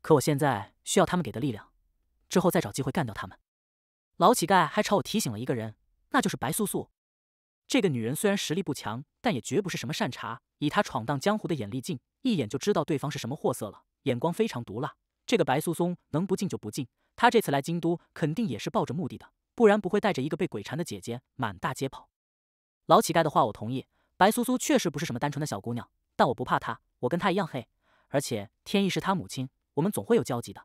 可我现在需要他们给的力量，之后再找机会干掉他们。老乞丐还朝我提醒了一个人，那就是白素素。这个女人虽然实力不强，但也绝不是什么善茬。以她闯荡江湖的眼力劲，一眼就知道对方是什么货色了，眼光非常毒辣。这个白素松能不进就不进，她这次来京都肯定也是抱着目的的。不然不会带着一个被鬼缠的姐姐满大街跑。老乞丐的话我同意，白苏苏确实不是什么单纯的小姑娘，但我不怕她，我跟她一样黑。而且天意是她母亲，我们总会有交集的。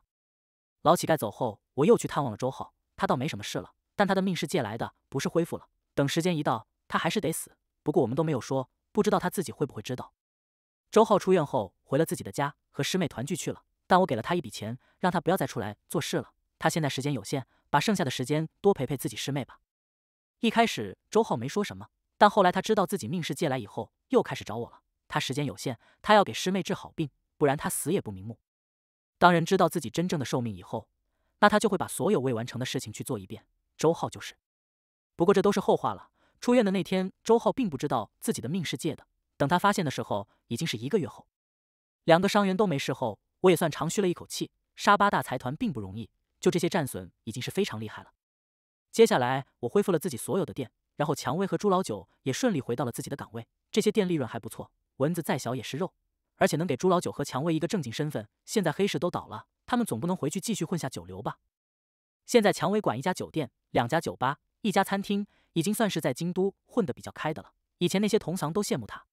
老乞丐走后，我又去探望了周浩，他倒没什么事了，但他的命是借来的，不是恢复了。等时间一到，他还是得死。不过我们都没有说，不知道他自己会不会知道。周浩出院后回了自己的家，和师妹团聚去了。但我给了他一笔钱，让他不要再出来做事了。他现在时间有限。把剩下的时间多陪陪自己师妹吧。一开始周浩没说什么，但后来他知道自己命是借来以后，又开始找我了。他时间有限，他要给师妹治好病，不然他死也不瞑目。当人知道自己真正的寿命以后，那他就会把所有未完成的事情去做一遍。周浩就是。不过这都是后话了。出院的那天，周浩并不知道自己的命是借的。等他发现的时候，已经是一个月后。两个伤员都没事后，我也算长吁了一口气。杀八大财团并不容易。就这些战损已经是非常厉害了。接下来我恢复了自己所有的店，然后蔷薇和朱老九也顺利回到了自己的岗位。这些店利润还不错，蚊子再小也是肉，而且能给朱老九和蔷薇一个正经身份。现在黑市都倒了，他们总不能回去继续混下九流吧？现在蔷薇管一家酒店、两家酒吧、一家餐厅，已经算是在京都混得比较开的了。以前那些同行都羡慕他。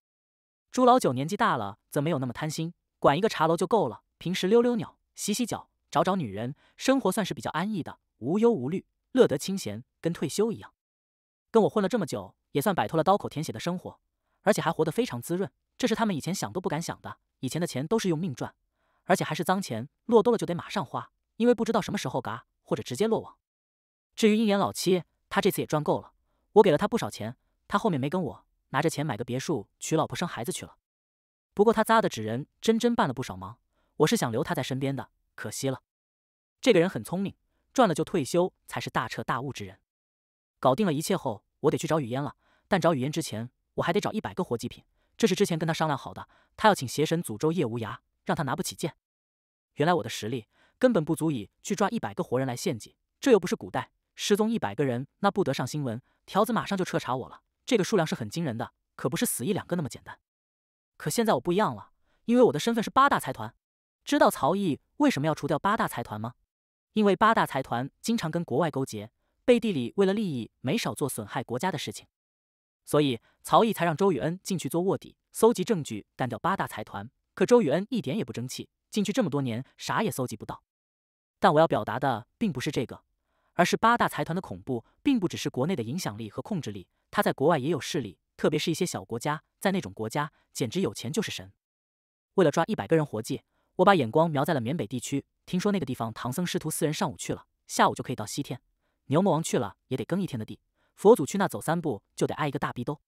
朱老九年纪大了，则没有那么贪心，管一个茶楼就够了。平时溜溜鸟，洗洗脚。找找女人，生活算是比较安逸的，无忧无虑，乐得清闲，跟退休一样。跟我混了这么久，也算摆脱了刀口舔血的生活，而且还活得非常滋润，这是他们以前想都不敢想的。以前的钱都是用命赚，而且还是脏钱，落多了就得马上花，因为不知道什么时候嘎，或者直接落网。至于鹰眼老七，他这次也赚够了，我给了他不少钱，他后面没跟我，拿着钱买个别墅，娶老婆生孩子去了。不过他扎的纸人真真办了不少忙，我是想留他在身边的。可惜了，这个人很聪明，赚了就退休才是大彻大悟之人。搞定了一切后，我得去找雨烟了。但找雨烟之前，我还得找一百个活祭品，这是之前跟他商量好的。他要请邪神诅咒叶无涯，让他拿不起剑。原来我的实力根本不足以去抓一百个活人来献祭，这又不是古代，失踪一百个人那不得上新闻？条子马上就彻查我了。这个数量是很惊人的，可不是死一两个那么简单。可现在我不一样了，因为我的身份是八大财团。知道曹毅为什么要除掉八大财团吗？因为八大财团经常跟国外勾结，背地里为了利益没少做损害国家的事情，所以曹毅才让周雨恩进去做卧底，搜集证据，干掉八大财团。可周雨恩一点也不争气，进去这么多年啥也搜集不到。但我要表达的并不是这个，而是八大财团的恐怖，并不只是国内的影响力和控制力，他在国外也有势力，特别是一些小国家，在那种国家，简直有钱就是神。为了抓一百个人活计。我把眼光瞄在了缅北地区，听说那个地方唐僧师徒四人上午去了，下午就可以到西天。牛魔王去了也得耕一天的地，佛祖去那走三步就得挨一个大逼兜。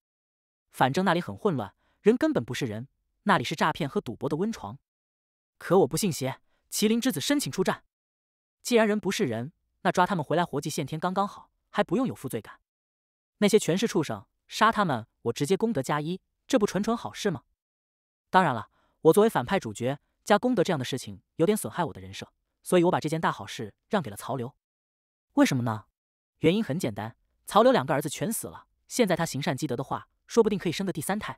反正那里很混乱，人根本不是人，那里是诈骗和赌博的温床。可我不信邪，麒麟之子申请出战。既然人不是人，那抓他们回来活祭献天刚刚好，还不用有负罪感。那些全是畜生，杀他们我直接功德加一，这不纯纯好事吗？当然了，我作为反派主角。加功德这样的事情有点损害我的人设，所以我把这件大好事让给了曹刘。为什么呢？原因很简单，曹刘两个儿子全死了，现在他行善积德的话，说不定可以生个第三胎。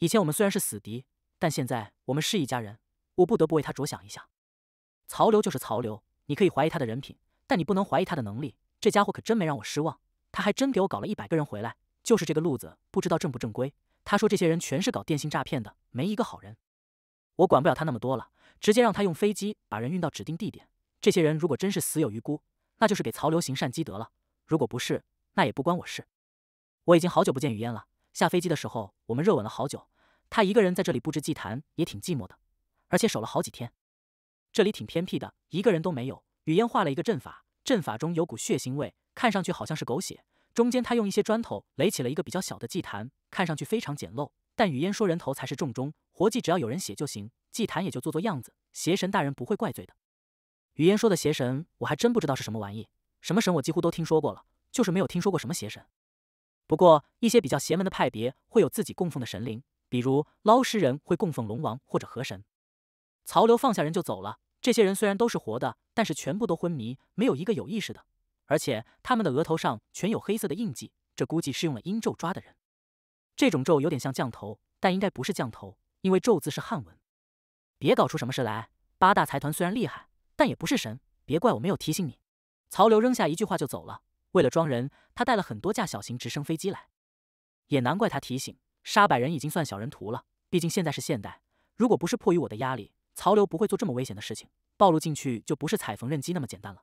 以前我们虽然是死敌，但现在我们是一家人，我不得不为他着想一下。曹刘就是曹刘，你可以怀疑他的人品，但你不能怀疑他的能力。这家伙可真没让我失望，他还真给我搞了一百个人回来，就是这个路子，不知道正不正规。他说这些人全是搞电信诈骗的，没一个好人。我管不了他那么多了，直接让他用飞机把人运到指定地点。这些人如果真是死有余辜，那就是给曹流行善积德了；如果不是，那也不关我事。我已经好久不见雨烟了。下飞机的时候，我们热吻了好久。他一个人在这里布置祭坛也挺寂寞的，而且守了好几天。这里挺偏僻的，一个人都没有。雨烟画了一个阵法，阵法中有股血腥味，看上去好像是狗血。中间他用一些砖头垒起了一个比较小的祭坛，看上去非常简陋。但语嫣说，人头才是重中活祭，只要有人写就行，祭坛也就做做样子，邪神大人不会怪罪的。语嫣说的邪神，我还真不知道是什么玩意，什么神我几乎都听说过了，就是没有听说过什么邪神。不过一些比较邪门的派别会有自己供奉的神灵，比如捞尸人会供奉龙王或者河神。曹刘放下人就走了。这些人虽然都是活的，但是全部都昏迷，没有一个有意识的，而且他们的额头上全有黑色的印记，这估计是用了阴咒抓的人。这种咒有点像降头，但应该不是降头，因为咒字是汉文。别搞出什么事来！八大财团虽然厉害，但也不是神。别怪我没有提醒你。曹刘扔下一句话就走了。为了装人，他带了很多架小型直升飞机来。也难怪他提醒，杀百人已经算小人图了。毕竟现在是现代，如果不是迫于我的压力，曹刘不会做这么危险的事情。暴露进去就不是踩缝纫机那么简单了。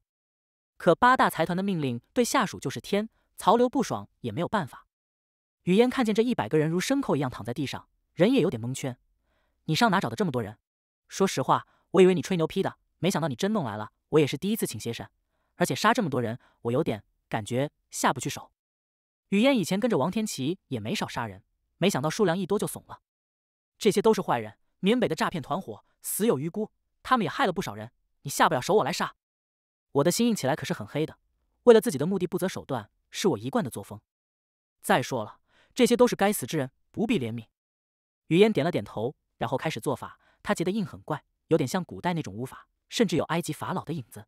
可八大财团的命令对下属就是天，曹刘不爽也没有办法。雨烟看见这一百个人如牲口一样躺在地上，人也有点蒙圈。你上哪找的这么多人？说实话，我以为你吹牛逼的，没想到你真弄来了。我也是第一次请邪神，而且杀这么多人，我有点感觉下不去手。雨烟以前跟着王天琪也没少杀人，没想到数量一多就怂了。这些都是坏人，缅北的诈骗团伙死有余辜，他们也害了不少人。你下不了手，我来杀。我的心硬起来可是很黑的，为了自己的目的不择手段是我一贯的作风。再说了。这些都是该死之人，不必怜悯。雨烟点了点头，然后开始做法。他结的印很怪，有点像古代那种巫法，甚至有埃及法老的影子。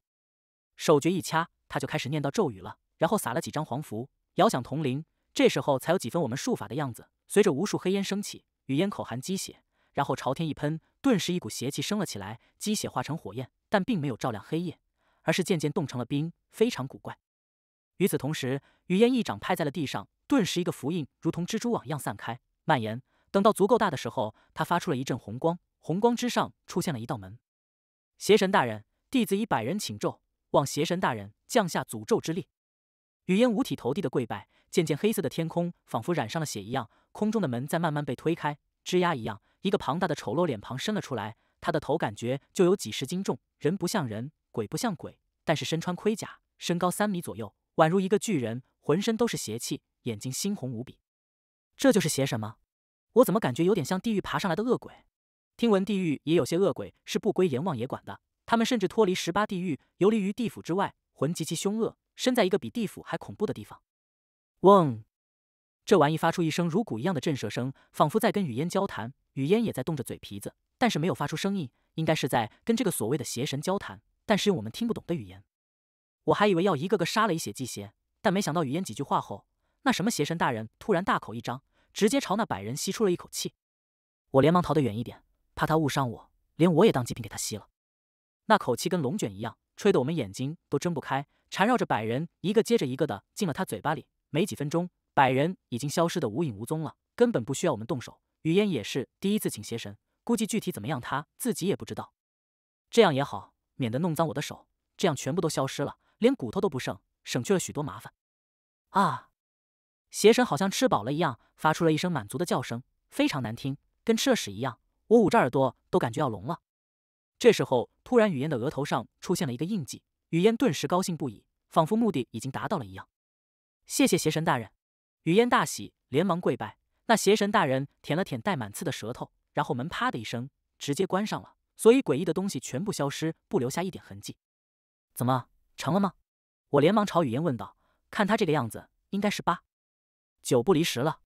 手诀一掐，他就开始念到咒语了，然后撒了几张黄符，遥响铜铃。这时候才有几分我们术法的样子。随着无数黑烟升起，雨烟口含鸡血，然后朝天一喷，顿时一股邪气升了起来。鸡血化成火焰，但并没有照亮黑夜，而是渐渐冻成了冰，非常古怪。与此同时，雨烟一掌拍在了地上。顿时，一个符印如同蜘蛛网一样散开、蔓延。等到足够大的时候，他发出了一阵红光，红光之上出现了一道门。邪神大人，弟子以百人请咒，望邪神大人降下诅咒之力。雨烟五体投地的跪拜。渐渐，黑色的天空仿佛染上了血一样，空中的门在慢慢被推开，吱呀一样，一个庞大的丑陋脸庞伸了出来。他的头感觉就有几十斤重，人不像人，鬼不像鬼，但是身穿盔甲，身高三米左右，宛如一个巨人，浑身都是邪气。眼睛猩红无比，这就是邪神吗？我怎么感觉有点像地狱爬上来的恶鬼？听闻地狱也有些恶鬼是不归阎王爷管的，他们甚至脱离十八地狱，游离于地府之外，魂极其凶恶，身在一个比地府还恐怖的地方。嗡，这玩意发出一声如鼓一样的震慑声，仿佛在跟雨烟交谈。雨烟也在动着嘴皮子，但是没有发出声音，应该是在跟这个所谓的邪神交谈，但是用我们听不懂的语言。我还以为要一个个杀了一血祭邪，但没想到雨烟几句话后。那什么邪神大人突然大口一张，直接朝那百人吸出了一口气。我连忙逃得远一点，怕他误伤我，连我也当祭品给他吸了。那口气跟龙卷一样，吹得我们眼睛都睁不开，缠绕着百人一个接着一个的进了他嘴巴里。没几分钟，百人已经消失得无影无踪了，根本不需要我们动手。雨烟也是第一次请邪神，估计具体怎么样他自己也不知道。这样也好，免得弄脏我的手。这样全部都消失了，连骨头都不剩，省去了许多麻烦。啊！邪神好像吃饱了一样，发出了一声满足的叫声，非常难听，跟吃了屎一样。我捂着耳朵，都感觉要聋了。这时候，突然雨烟的额头上出现了一个印记，雨烟顿时高兴不已，仿佛目的已经达到了一样。谢谢邪神大人，雨烟大喜，连忙跪拜。那邪神大人舔了舔带满刺的舌头，然后门啪的一声直接关上了，所以诡异的东西全部消失，不留下一点痕迹。怎么成了吗？我连忙朝雨烟问道。看他这个样子，应该是八。九不离十了，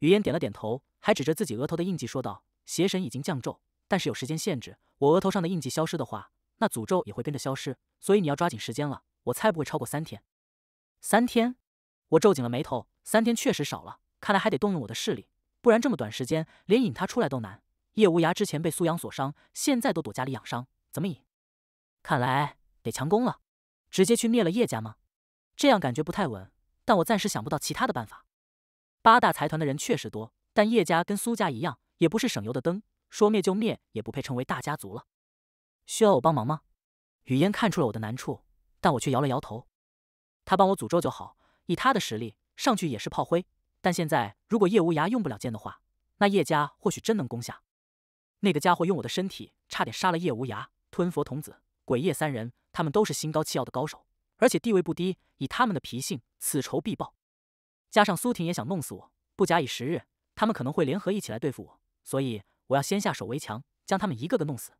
雨烟点了点头，还指着自己额头的印记说道：“邪神已经降咒，但是有时间限制。我额头上的印记消失的话，那诅咒也会跟着消失。所以你要抓紧时间了。我猜不会超过三天。”三天？我皱紧了眉头。三天确实少了，看来还得动用我的势力，不然这么短时间连引他出来都难。叶无涯之前被苏阳所伤，现在都躲家里养伤，怎么引？看来得强攻了，直接去灭了叶家吗？这样感觉不太稳，但我暂时想不到其他的办法。八大财团的人确实多，但叶家跟苏家一样，也不是省油的灯，说灭就灭，也不配称为大家族了。需要我帮忙吗？雨烟看出了我的难处，但我却摇了摇头。他帮我诅咒就好，以他的实力上去也是炮灰。但现在，如果叶无涯用不了剑的话，那叶家或许真能攻下。那个家伙用我的身体差点杀了叶无涯、吞佛童子、鬼夜三人，他们都是心高气傲的高手，而且地位不低，以他们的脾性，此仇必报。加上苏婷也想弄死我，不假以时日，他们可能会联合一起来对付我，所以我要先下手为强，将他们一个个弄死。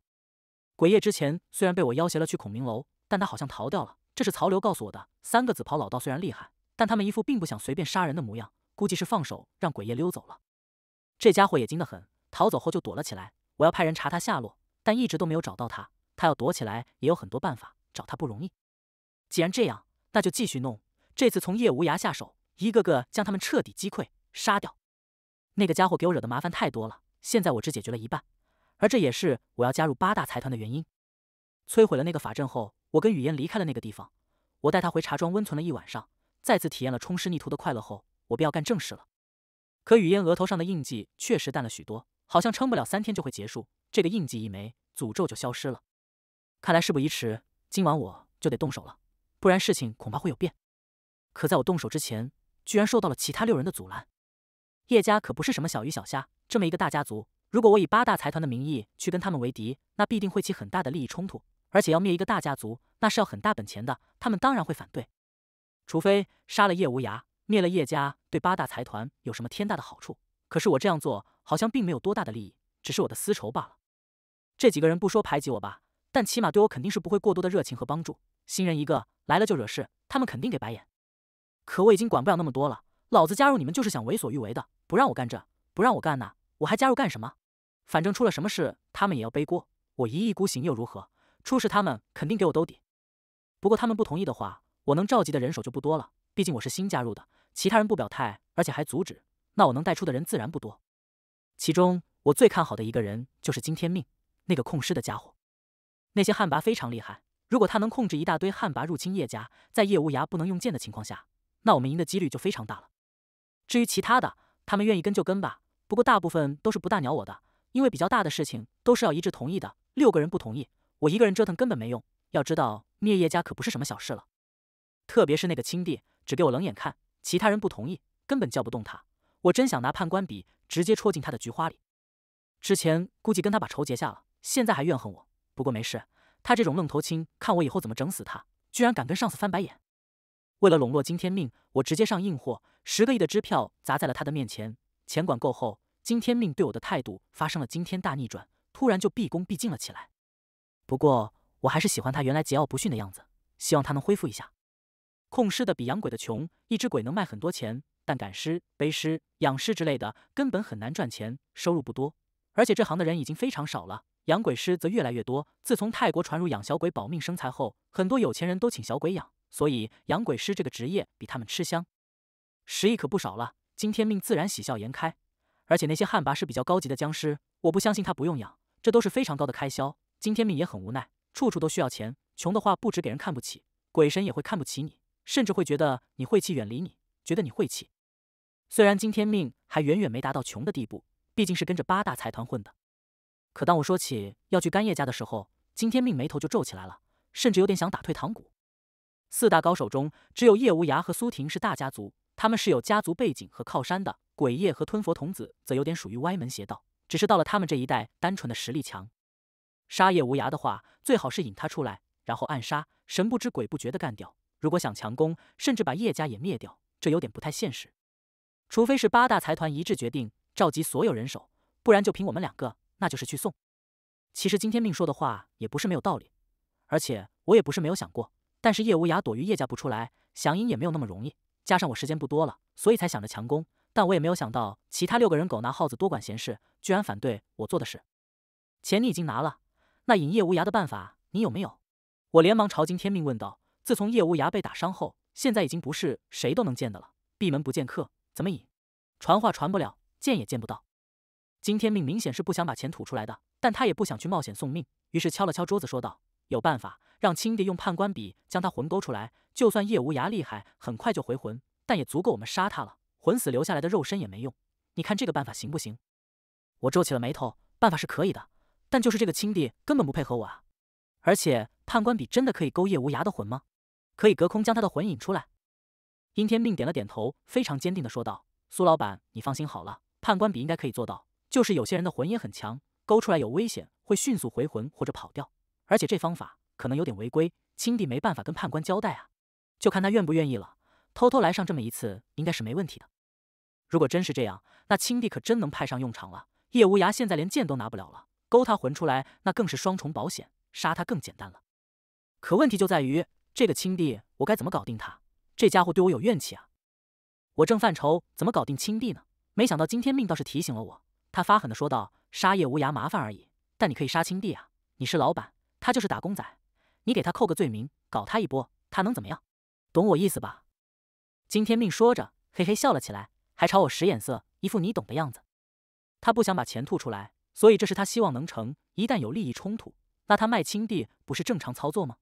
鬼夜之前虽然被我要挟了去孔明楼，但他好像逃掉了，这是曹刘告诉我的。三个紫袍老道虽然厉害，但他们一副并不想随便杀人的模样，估计是放手让鬼夜溜走了。这家伙也精得很，逃走后就躲了起来。我要派人查他下落，但一直都没有找到他。他要躲起来也有很多办法，找他不容易。既然这样，那就继续弄，这次从叶无涯下手。一个个将他们彻底击溃、杀掉。那个家伙给我惹的麻烦太多了，现在我只解决了一半，而这也是我要加入八大财团的原因。摧毁了那个法阵后，我跟雨烟离开了那个地方。我带她回茶庄温存了一晚上，再次体验了冲实逆徒的快乐后，我便要干正事了。可雨烟额头上的印记确实淡了许多，好像撑不了三天就会结束。这个印记一没，诅咒就消失了。看来事不宜迟，今晚我就得动手了，不然事情恐怕会有变。可在我动手之前。居然受到了其他六人的阻拦。叶家可不是什么小鱼小虾，这么一个大家族，如果我以八大财团的名义去跟他们为敌，那必定会起很大的利益冲突。而且要灭一个大家族，那是要很大本钱的，他们当然会反对。除非杀了叶无涯，灭了叶家，对八大财团有什么天大的好处？可是我这样做，好像并没有多大的利益，只是我的私仇罢了。这几个人不说排挤我吧，但起码对我肯定是不会过多的热情和帮助。新人一个来了就惹事，他们肯定给白眼。可我已经管不了那么多了，老子加入你们就是想为所欲为的，不让我干这，不让我干那，我还加入干什么？反正出了什么事，他们也要背锅。我一意孤行又如何？出事他们肯定给我兜底。不过他们不同意的话，我能召集的人手就不多了。毕竟我是新加入的，其他人不表态，而且还阻止，那我能带出的人自然不多。其中我最看好的一个人就是金天命，那个控尸的家伙。那些旱魃非常厉害，如果他能控制一大堆旱魃入侵叶家，在叶无涯不能用剑的情况下。那我们赢的几率就非常大了。至于其他的，他们愿意跟就跟吧。不过大部分都是不大鸟我的，因为比较大的事情都是要一致同意的。六个人不同意，我一个人折腾根本没用。要知道灭叶家可不是什么小事了，特别是那个亲弟，只给我冷眼看。其他人不同意，根本叫不动他。我真想拿判官笔直接戳进他的菊花里。之前估计跟他把仇结下了，现在还怨恨我。不过没事，他这种愣头青，看我以后怎么整死他！居然敢跟上司翻白眼。为了笼络金天命，我直接上硬货，十个亿的支票砸在了他的面前。钱管够后，金天命对我的态度发生了惊天大逆转，突然就毕恭毕敬了起来。不过，我还是喜欢他原来桀骜不驯的样子，希望他能恢复一下。控尸的比养鬼的穷，一只鬼能卖很多钱，但赶尸、背尸、养尸之类的根本很难赚钱，收入不多。而且这行的人已经非常少了，养鬼师则越来越多。自从泰国传入养小鬼保命生财后，很多有钱人都请小鬼养。所以，养鬼师这个职业比他们吃香，十亿可不少了。金天命自然喜笑颜开，而且那些旱魃是比较高级的僵尸，我不相信他不用养，这都是非常高的开销。金天命也很无奈，处处都需要钱，穷的话不只给人看不起，鬼神也会看不起你，甚至会觉得你晦气，远离你，觉得你晦气。虽然今天命还远远没达到穷的地步，毕竟是跟着八大财团混的，可当我说起要去干叶家的时候，金天命眉头就皱起来了，甚至有点想打退堂鼓。四大高手中，只有叶无涯和苏婷是大家族，他们是有家族背景和靠山的。鬼夜和吞佛童子则有点属于歪门邪道，只是到了他们这一代，单纯的实力强。杀叶无涯的话，最好是引他出来，然后暗杀，神不知鬼不觉的干掉。如果想强攻，甚至把叶家也灭掉，这有点不太现实。除非是八大财团一致决定，召集所有人手，不然就凭我们两个，那就是去送。其实今天命说的话也不是没有道理，而且我也不是没有想过。但是叶无涯躲于叶家不出来，想引也没有那么容易。加上我时间不多了，所以才想着强攻。但我也没有想到，其他六个人狗拿耗子多管闲事，居然反对我做的事。钱你已经拿了，那引叶无涯的办法你有没有？我连忙朝金天命问道。自从叶无涯被打伤后，现在已经不是谁都能见的了。闭门不见客，怎么引？传话传不了，见也见不到。金天命明显是不想把钱吐出来的，但他也不想去冒险送命，于是敲了敲桌子说道。有办法让青帝用判官笔将他魂勾出来，就算叶无涯厉害，很快就回魂，但也足够我们杀他了。魂死留下来的肉身也没用，你看这个办法行不行？我皱起了眉头，办法是可以的，但就是这个青帝根本不配合我啊！而且判官笔真的可以勾叶无涯的魂吗？可以隔空将他的魂引出来？阴天命点了点头，非常坚定地说道：“苏老板，你放心好了，判官笔应该可以做到。就是有些人的魂也很强，勾出来有危险，会迅速回魂或者跑掉。”而且这方法可能有点违规，青帝没办法跟判官交代啊，就看他愿不愿意了。偷偷来上这么一次应该是没问题的。如果真是这样，那青帝可真能派上用场了。叶无涯现在连剑都拿不了了，勾他魂出来那更是双重保险，杀他更简单了。可问题就在于这个青帝，我该怎么搞定他？这家伙对我有怨气啊！我正犯愁怎么搞定青帝呢？没想到今天命倒是提醒了我，他发狠的说道：“杀叶无涯麻烦而已，但你可以杀青帝啊，你是老板。”他就是打工仔，你给他扣个罪名，搞他一波，他能怎么样？懂我意思吧？金天命说着，嘿嘿笑了起来，还朝我使眼色，一副你懂的样子。他不想把钱吐出来，所以这是他希望能成。一旦有利益冲突，那他卖亲弟不是正常操作吗？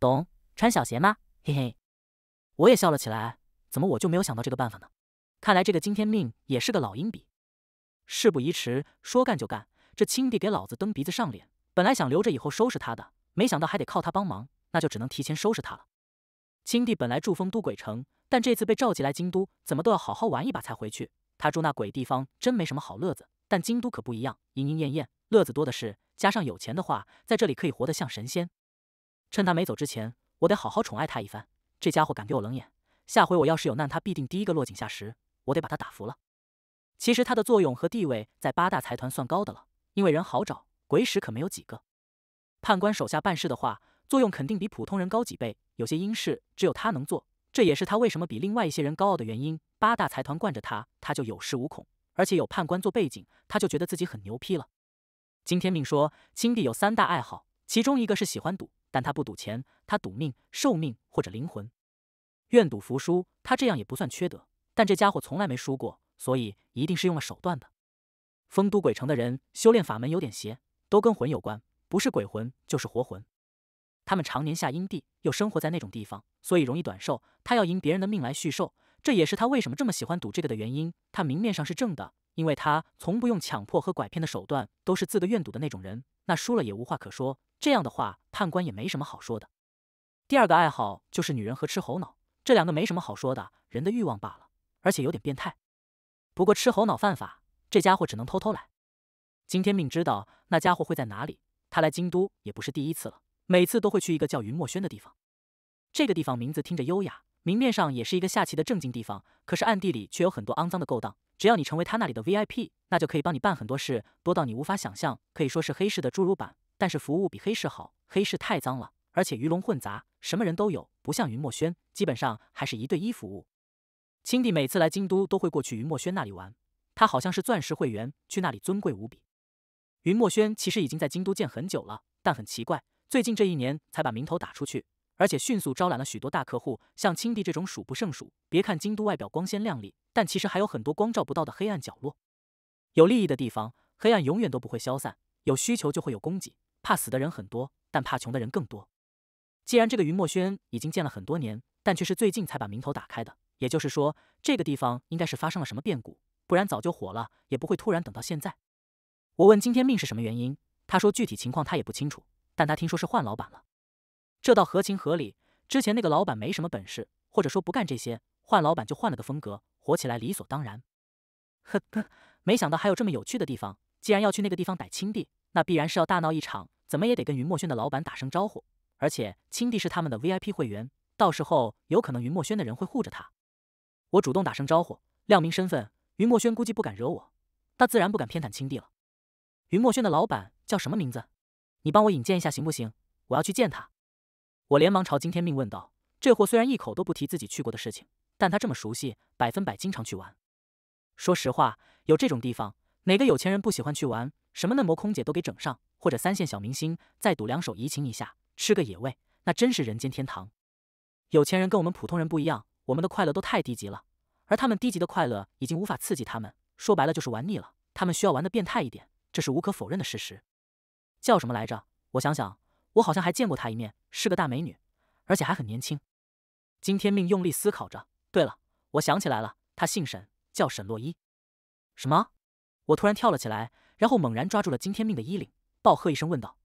懂穿小鞋吗？嘿嘿，我也笑了起来。怎么我就没有想到这个办法呢？看来这个金天命也是个老阴逼。事不宜迟，说干就干，这亲弟给老子蹬鼻子上脸。本来想留着以后收拾他的，没想到还得靠他帮忙，那就只能提前收拾他了。青帝本来住丰都鬼城，但这次被召集来京都，怎么都要好好玩一把才回去。他住那鬼地方真没什么好乐子，但京都可不一样，莺莺燕燕，乐子多的是。加上有钱的话，在这里可以活得像神仙。趁他没走之前，我得好好宠爱他一番。这家伙敢给我冷眼，下回我要是有难，他必定第一个落井下石。我得把他打服了。其实他的作用和地位在八大财团算高的了，因为人好找。鬼使可没有几个，判官手下办事的话，作用肯定比普通人高几倍。有些阴事只有他能做，这也是他为什么比另外一些人高傲的原因。八大财团惯着他，他就有恃无恐，而且有判官做背景，他就觉得自己很牛批了。金天命说，亲帝有三大爱好，其中一个是喜欢赌，但他不赌钱，他赌命、寿命或者灵魂，愿赌服输。他这样也不算缺德，但这家伙从来没输过，所以一定是用了手段的。丰都鬼城的人修炼法门有点邪。都跟魂有关，不是鬼魂就是活魂。他们常年下阴地，又生活在那种地方，所以容易短寿。他要赢别人的命来续寿，这也是他为什么这么喜欢赌这个的原因。他明面上是正的，因为他从不用强迫和拐骗的手段，都是自个愿赌的那种人。那输了也无话可说，这样的话判官也没什么好说的。第二个爱好就是女人和吃猴脑，这两个没什么好说的，人的欲望罢了，而且有点变态。不过吃猴脑犯法，这家伙只能偷偷来。今天命知道那家伙会在哪里，他来京都也不是第一次了，每次都会去一个叫云墨轩的地方。这个地方名字听着优雅，明面上也是一个下棋的正经地方，可是暗地里却有很多肮脏的勾当。只要你成为他那里的 VIP，那就可以帮你办很多事，多到你无法想象，可以说是黑市的侏儒版。但是服务比黑市好，黑市太脏了，而且鱼龙混杂，什么人都有，不像云墨轩，基本上还是一对一服务。青帝每次来京都都会过去云墨轩那里玩，他好像是钻石会员，去那里尊贵无比。云墨轩其实已经在京都建很久了，但很奇怪，最近这一年才把名头打出去，而且迅速招揽了许多大客户，像青帝这种数不胜数。别看京都外表光鲜亮丽，但其实还有很多光照不到的黑暗角落。有利益的地方，黑暗永远都不会消散。有需求就会有供给，怕死的人很多，但怕穷的人更多。既然这个云墨轩已经建了很多年，但却是最近才把名头打开的，也就是说，这个地方应该是发生了什么变故，不然早就火了，也不会突然等到现在。我问今天命是什么原因，他说具体情况他也不清楚，但他听说是换老板了，这倒合情合理。之前那个老板没什么本事，或者说不干这些，换老板就换了个风格，火起来理所当然。呵呵，没想到还有这么有趣的地方。既然要去那个地方逮青帝，那必然是要大闹一场，怎么也得跟云墨轩的老板打声招呼。而且青帝是他们的 VIP 会员，到时候有可能云墨轩的人会护着他。我主动打声招呼，亮明身份，云墨轩估计不敢惹我，那自然不敢偏袒青帝了。云墨轩的老板叫什么名字？你帮我引荐一下行不行？我要去见他。我连忙朝金天命问道：“这货虽然一口都不提自己去过的事情，但他这么熟悉，百分百经常去玩。说实话，有这种地方，哪个有钱人不喜欢去玩？什么嫩模、空姐都给整上，或者三线小明星再赌两手怡情一下，吃个野味，那真是人间天堂。有钱人跟我们普通人不一样，我们的快乐都太低级了，而他们低级的快乐已经无法刺激他们。说白了就是玩腻了，他们需要玩的变态一点。”这是无可否认的事实，叫什么来着？我想想，我好像还见过她一面，是个大美女，而且还很年轻。金天命用力思考着。对了，我想起来了，她姓沈，叫沈洛伊。什么？我突然跳了起来，然后猛然抓住了金天命的衣领，暴喝一声问道：“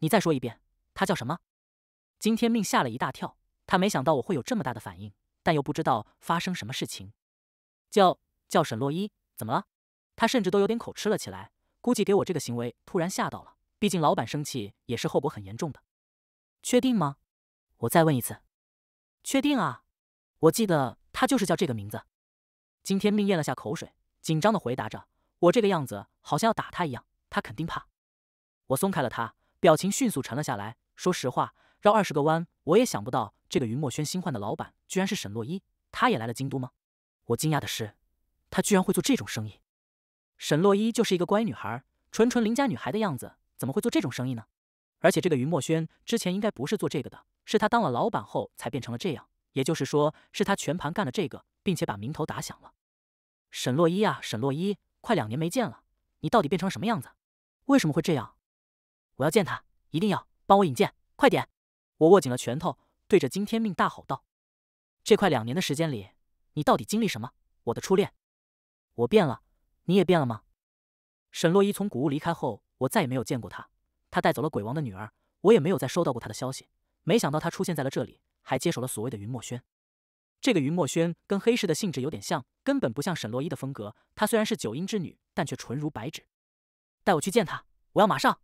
你再说一遍，她叫什么？”金天命吓了一大跳，他没想到我会有这么大的反应，但又不知道发生什么事情。叫叫沈洛伊？怎么了？他甚至都有点口吃了起来。估计给我这个行为突然吓到了，毕竟老板生气也是后果很严重的。确定吗？我再问一次，确定啊！我记得他就是叫这个名字。金天命咽了下口水，紧张的回答着。我这个样子好像要打他一样，他肯定怕。我松开了他，表情迅速沉了下来。说实话，绕二十个弯，我也想不到这个云墨轩新换的老板居然是沈洛伊。他也来了京都吗？我惊讶的是，他居然会做这种生意。沈洛伊就是一个乖女孩，纯纯邻家女孩的样子，怎么会做这种生意呢？而且这个云墨轩之前应该不是做这个的，是他当了老板后才变成了这样。也就是说，是他全盘干了这个，并且把名头打响了。沈洛伊啊，沈洛伊，快两年没见了，你到底变成了什么样子？为什么会这样？我要见他，一定要帮我引荐，快点！我握紧了拳头，对着金天命大吼道：“这快两年的时间里，你到底经历什么？我的初恋，我变了。”你也变了吗？沈洛伊从古屋离开后，我再也没有见过他。他带走了鬼王的女儿，我也没有再收到过他的消息。没想到他出现在了这里，还接手了所谓的云墨轩。这个云墨轩跟黑市的性质有点像，根本不像沈洛伊的风格。他虽然是九阴之女，但却纯如白纸。带我去见他，我要马上！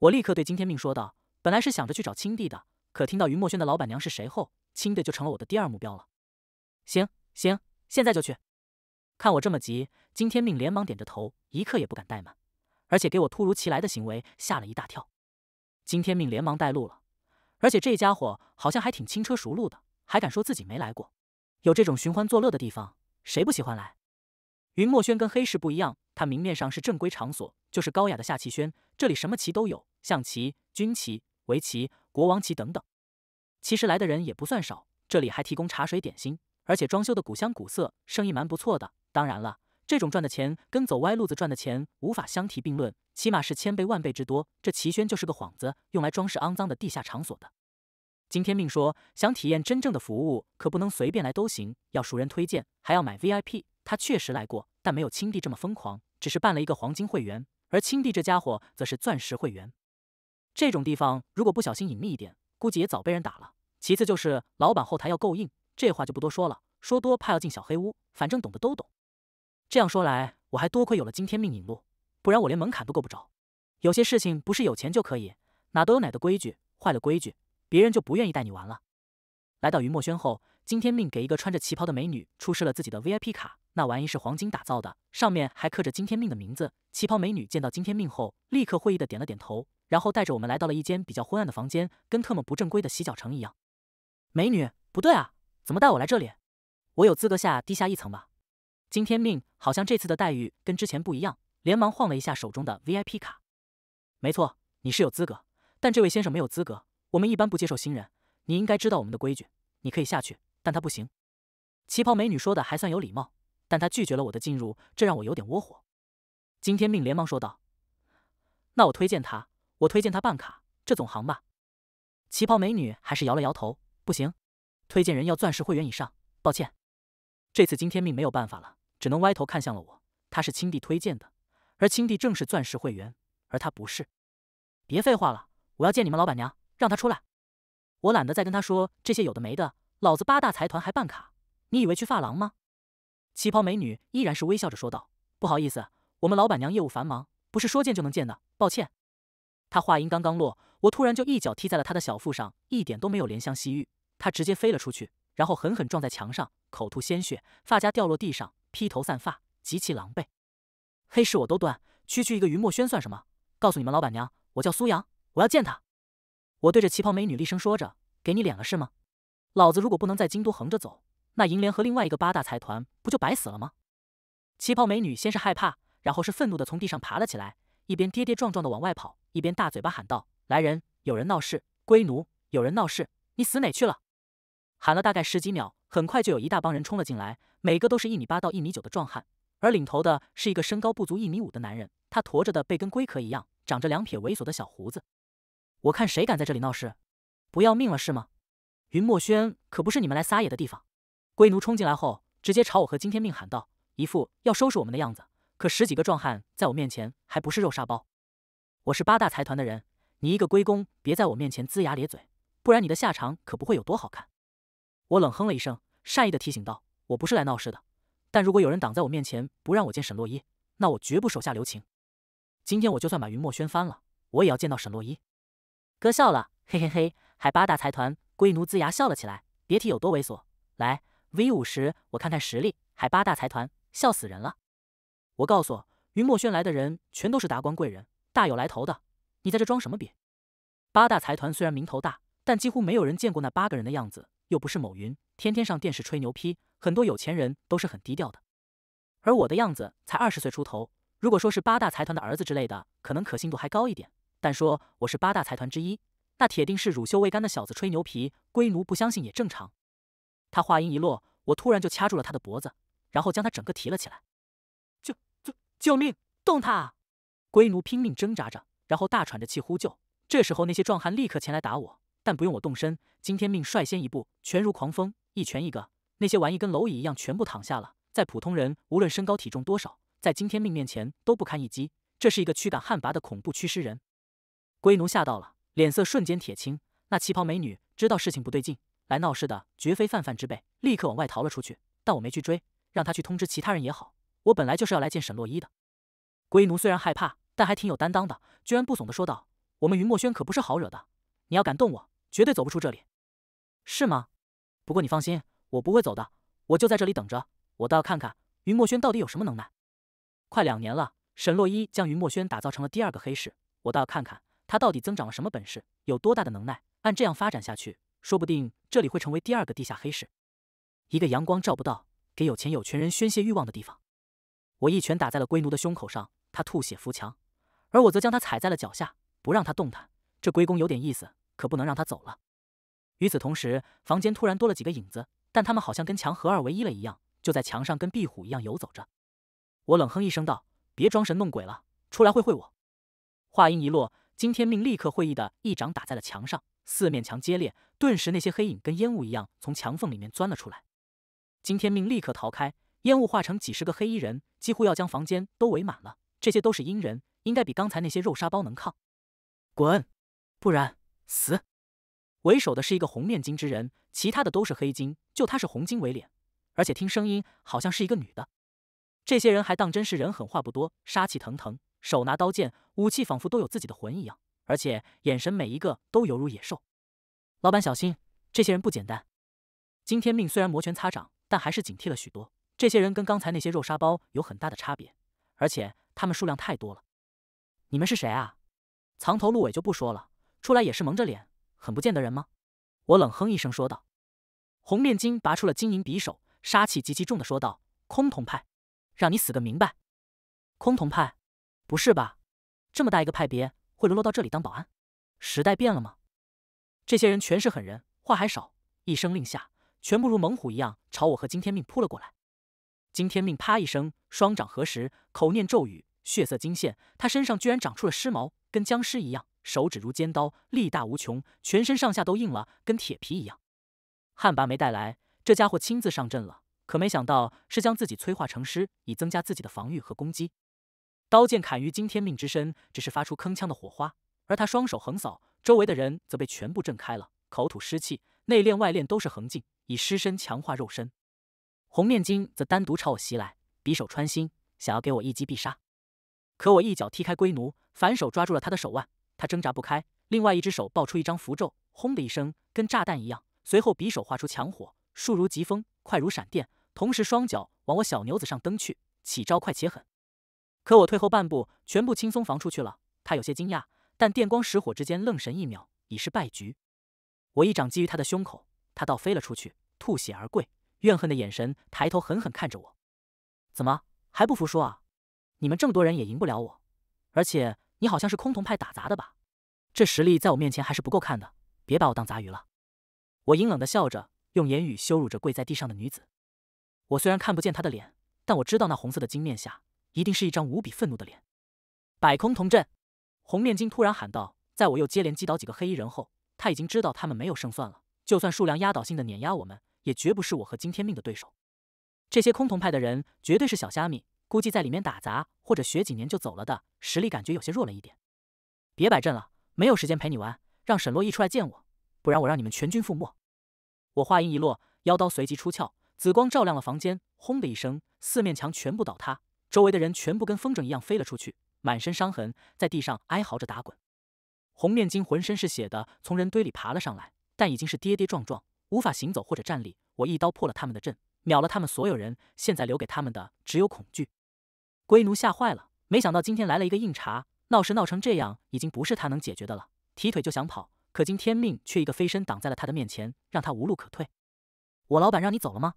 我立刻对金天命说道。本来是想着去找青帝的，可听到云墨轩的老板娘是谁后，青帝就成了我的第二目标了。行行，现在就去。看我这么急，金天命连忙点着头，一刻也不敢怠慢，而且给我突如其来的行为吓了一大跳。金天命连忙带路了，而且这家伙好像还挺轻车熟路的，还敢说自己没来过。有这种寻欢作乐的地方，谁不喜欢来？云墨轩跟黑市不一样，它明面上是正规场所，就是高雅的下棋轩。这里什么棋都有，象棋、军棋、围棋、国王棋等等。其实来的人也不算少，这里还提供茶水点心，而且装修的古香古色，生意蛮不错的。当然了，这种赚的钱跟走歪路子赚的钱无法相提并论，起码是千倍万倍之多。这齐宣就是个幌子，用来装饰肮脏的地下场所的。金天命说，想体验真正的服务，可不能随便来都行，要熟人推荐，还要买 VIP。他确实来过，但没有青帝这么疯狂，只是办了一个黄金会员。而青帝这家伙则是钻石会员。这种地方如果不小心隐秘一点，估计也早被人打了。其次就是老板后台要够硬，这话就不多说了，说多怕要进小黑屋。反正懂的都懂。这样说来，我还多亏有了金天命引路，不然我连门槛都够不着。有些事情不是有钱就可以，哪都有哪的规矩，坏了规矩，别人就不愿意带你玩了。来到云墨轩后，金天命给一个穿着旗袍的美女出示了自己的 VIP 卡，那玩意是黄金打造的，上面还刻着金天命的名字。旗袍美女见到金天命后，立刻会意的点了点头，然后带着我们来到了一间比较昏暗的房间，跟特么不正规的洗脚城一样。美女，不对啊，怎么带我来这里？我有资格下地下一层吧？金天命好像这次的待遇跟之前不一样，连忙晃了一下手中的 VIP 卡。没错，你是有资格，但这位先生没有资格。我们一般不接受新人，你应该知道我们的规矩。你可以下去，但他不行。旗袍美女说的还算有礼貌，但她拒绝了我的进入，这让我有点窝火。金天命连忙说道：“那我推荐他，我推荐他办卡，这总行吧？”旗袍美女还是摇了摇头：“不行，推荐人要钻石会员以上，抱歉。”这次金天命没有办法了，只能歪头看向了我。他是青帝推荐的，而青帝正是钻石会员，而他不是。别废话了，我要见你们老板娘，让她出来。我懒得再跟她说这些有的没的，老子八大财团还办卡，你以为去发廊吗？旗袍美女依然是微笑着说道：“不好意思，我们老板娘业务繁忙，不是说见就能见的，抱歉。”她话音刚刚落，我突然就一脚踢在了她的小腹上，一点都没有怜香惜玉，她直接飞了出去。然后狠狠撞在墙上，口吐鲜血，发夹掉落地上，披头散发，极其狼狈。黑市我都断，区区一个云墨轩算什么？告诉你们老板娘，我叫苏阳，我要见他！我对着旗袍美女厉声说着：“给你脸了是吗？老子如果不能在京都横着走，那银联和另外一个八大财团不就白死了吗？”旗袍美女先是害怕，然后是愤怒的从地上爬了起来，一边跌跌撞撞的往外跑，一边大嘴巴喊道：“来人，有人闹事！龟奴，有人闹事！你死哪去了？”喊了大概十几秒，很快就有一大帮人冲了进来，每个都是一米八到一米九的壮汉，而领头的是一个身高不足一米五的男人，他驼着的背跟龟壳一样，长着两撇猥琐的小胡子。我看谁敢在这里闹事，不要命了是吗？云墨轩可不是你们来撒野的地方。龟奴冲进来后，直接朝我和金天命喊道，一副要收拾我们的样子。可十几个壮汉在我面前还不是肉沙包？我是八大财团的人，你一个龟公别在我面前龇牙咧嘴，不然你的下场可不会有多好看。我冷哼了一声，善意的提醒道：“我不是来闹事的，但如果有人挡在我面前不让我见沈洛伊，那我绝不手下留情。今天我就算把云墨轩翻了，我也要见到沈洛伊。”哥笑了，嘿嘿嘿，海八大财团龟奴呲牙笑了起来，别提有多猥琐。来，V 五十，我看看实力。海八大财团，笑死人了。我告诉云墨轩，来的人全都是达官贵人，大有来头的。你在这装什么逼？八大财团虽然名头大，但几乎没有人见过那八个人的样子。又不是某云，天天上电视吹牛批，很多有钱人都是很低调的，而我的样子才二十岁出头。如果说是八大财团的儿子之类的，可能可信度还高一点。但说我是八大财团之一，那铁定是乳臭未干的小子吹牛皮，龟奴不相信也正常。他话音一落，我突然就掐住了他的脖子，然后将他整个提了起来。救救救命！动他！龟奴拼命挣扎着，然后大喘着气呼救。这时候那些壮汉立刻前来打我。但不用我动身，惊天命率先一步，拳如狂风，一拳一个，那些玩意跟蝼蚁一样，全部躺下了。在普通人无论身高体重多少，在惊天命面前都不堪一击。这是一个驱赶旱魃的恐怖驱尸人。龟奴吓到了，脸色瞬间铁青。那旗袍美女知道事情不对劲，来闹事的绝非泛泛之辈，立刻往外逃了出去。但我没去追，让他去通知其他人也好。我本来就是要来见沈洛伊的。龟奴虽然害怕，但还挺有担当的，居然不怂的说道：“我们云墨轩可不是好惹的。”你要敢动我，绝对走不出这里，是吗？不过你放心，我不会走的，我就在这里等着。我倒要看看云墨轩到底有什么能耐。快两年了，沈洛伊将云墨轩打造成了第二个黑市，我倒要看看他到底增长了什么本事，有多大的能耐。按这样发展下去，说不定这里会成为第二个地下黑市，一个阳光照不到，给有钱有权人宣泄欲望的地方。我一拳打在了龟奴的胸口上，他吐血扶墙，而我则将他踩在了脚下，不让他动弹。这龟公有点意思，可不能让他走了。与此同时，房间突然多了几个影子，但他们好像跟墙合二为一了一样，就在墙上跟壁虎一样游走着。我冷哼一声道：“别装神弄鬼了，出来会会我。”话音一落，金天命立刻会意的一掌打在了墙上，四面墙皆裂，顿时那些黑影跟烟雾一样从墙缝里面钻了出来。金天命立刻逃开，烟雾化成几十个黑衣人，几乎要将房间都围满了。这些都是阴人，应该比刚才那些肉沙包能抗。滚！不然死！为首的是一个红面巾之人，其他的都是黑金，就他是红金为脸，而且听声音好像是一个女的。这些人还当真是人狠话不多，杀气腾腾，手拿刀剑，武器仿佛都有自己的魂一样，而且眼神每一个都犹如野兽。老板小心，这些人不简单。金天命虽然摩拳擦掌，但还是警惕了许多。这些人跟刚才那些肉沙包有很大的差别，而且他们数量太多了。你们是谁啊？藏头露尾就不说了。出来也是蒙着脸，很不见得人吗？我冷哼一声说道。红面巾拔出了金银匕首，杀气极其重的说道：“崆峒派，让你死个明白！”崆峒派，不是吧？这么大一个派别，会沦落到这里当保安？时代变了吗？这些人全是狠人，话还少，一声令下，全部如猛虎一样朝我和金天命扑了过来。金天命啪一声，双掌合十，口念咒语，血色金线，他身上居然长出了尸毛，跟僵尸一样。手指如尖刀，力大无穷，全身上下都硬了，跟铁皮一样。旱魃没带来，这家伙亲自上阵了。可没想到是将自己催化成尸，以增加自己的防御和攻击。刀剑砍于惊天命之身，只是发出铿锵的火花。而他双手横扫，周围的人则被全部震开了，口吐尸气。内练外练都是横劲，以尸身强化肉身。红面巾则单独朝我袭来，匕首穿心，想要给我一击必杀。可我一脚踢开龟奴，反手抓住了他的手腕。他挣扎不开，另外一只手爆出一张符咒，轰的一声，跟炸弹一样。随后匕首画出强火，速如疾风，快如闪电，同时双脚往我小牛子上蹬去，起招快且狠。可我退后半步，全部轻松防出去了。他有些惊讶，但电光石火之间愣神一秒，已是败局。我一掌击于他的胸口，他倒飞了出去，吐血而跪，怨恨的眼神抬头狠狠看着我：“怎么还不服输啊？你们这么多人也赢不了我，而且……”你好像是空峒派打杂的吧？这实力在我面前还是不够看的，别把我当杂鱼了。我阴冷的笑着，用言语羞辱着跪在地上的女子。我虽然看不见她的脸，但我知道那红色的金面下一定是一张无比愤怒的脸。百空同阵，红面巾突然喊道。在我又接连击倒几个黑衣人后，他已经知道他们没有胜算了。就算数量压倒性的碾压我们，也绝不是我和金天命的对手。这些空峒派的人绝对是小虾米，估计在里面打杂。或者学几年就走了的实力，感觉有些弱了一点。别摆阵了，没有时间陪你玩。让沈洛一出来见我，不然我让你们全军覆没。我话音一落，妖刀随即出鞘，紫光照亮了房间。轰的一声，四面墙全部倒塌，周围的人全部跟风筝一样飞了出去，满身伤痕，在地上哀嚎着打滚。红面精浑身是血的从人堆里爬了上来，但已经是跌跌撞撞，无法行走或者站立。我一刀破了他们的阵，秒了他们所有人。现在留给他们的只有恐惧。龟奴吓坏了，没想到今天来了一个硬茬，闹事闹成这样，已经不是他能解决的了。提腿就想跑，可今天命却一个飞身挡在了他的面前，让他无路可退。我老板让你走了吗？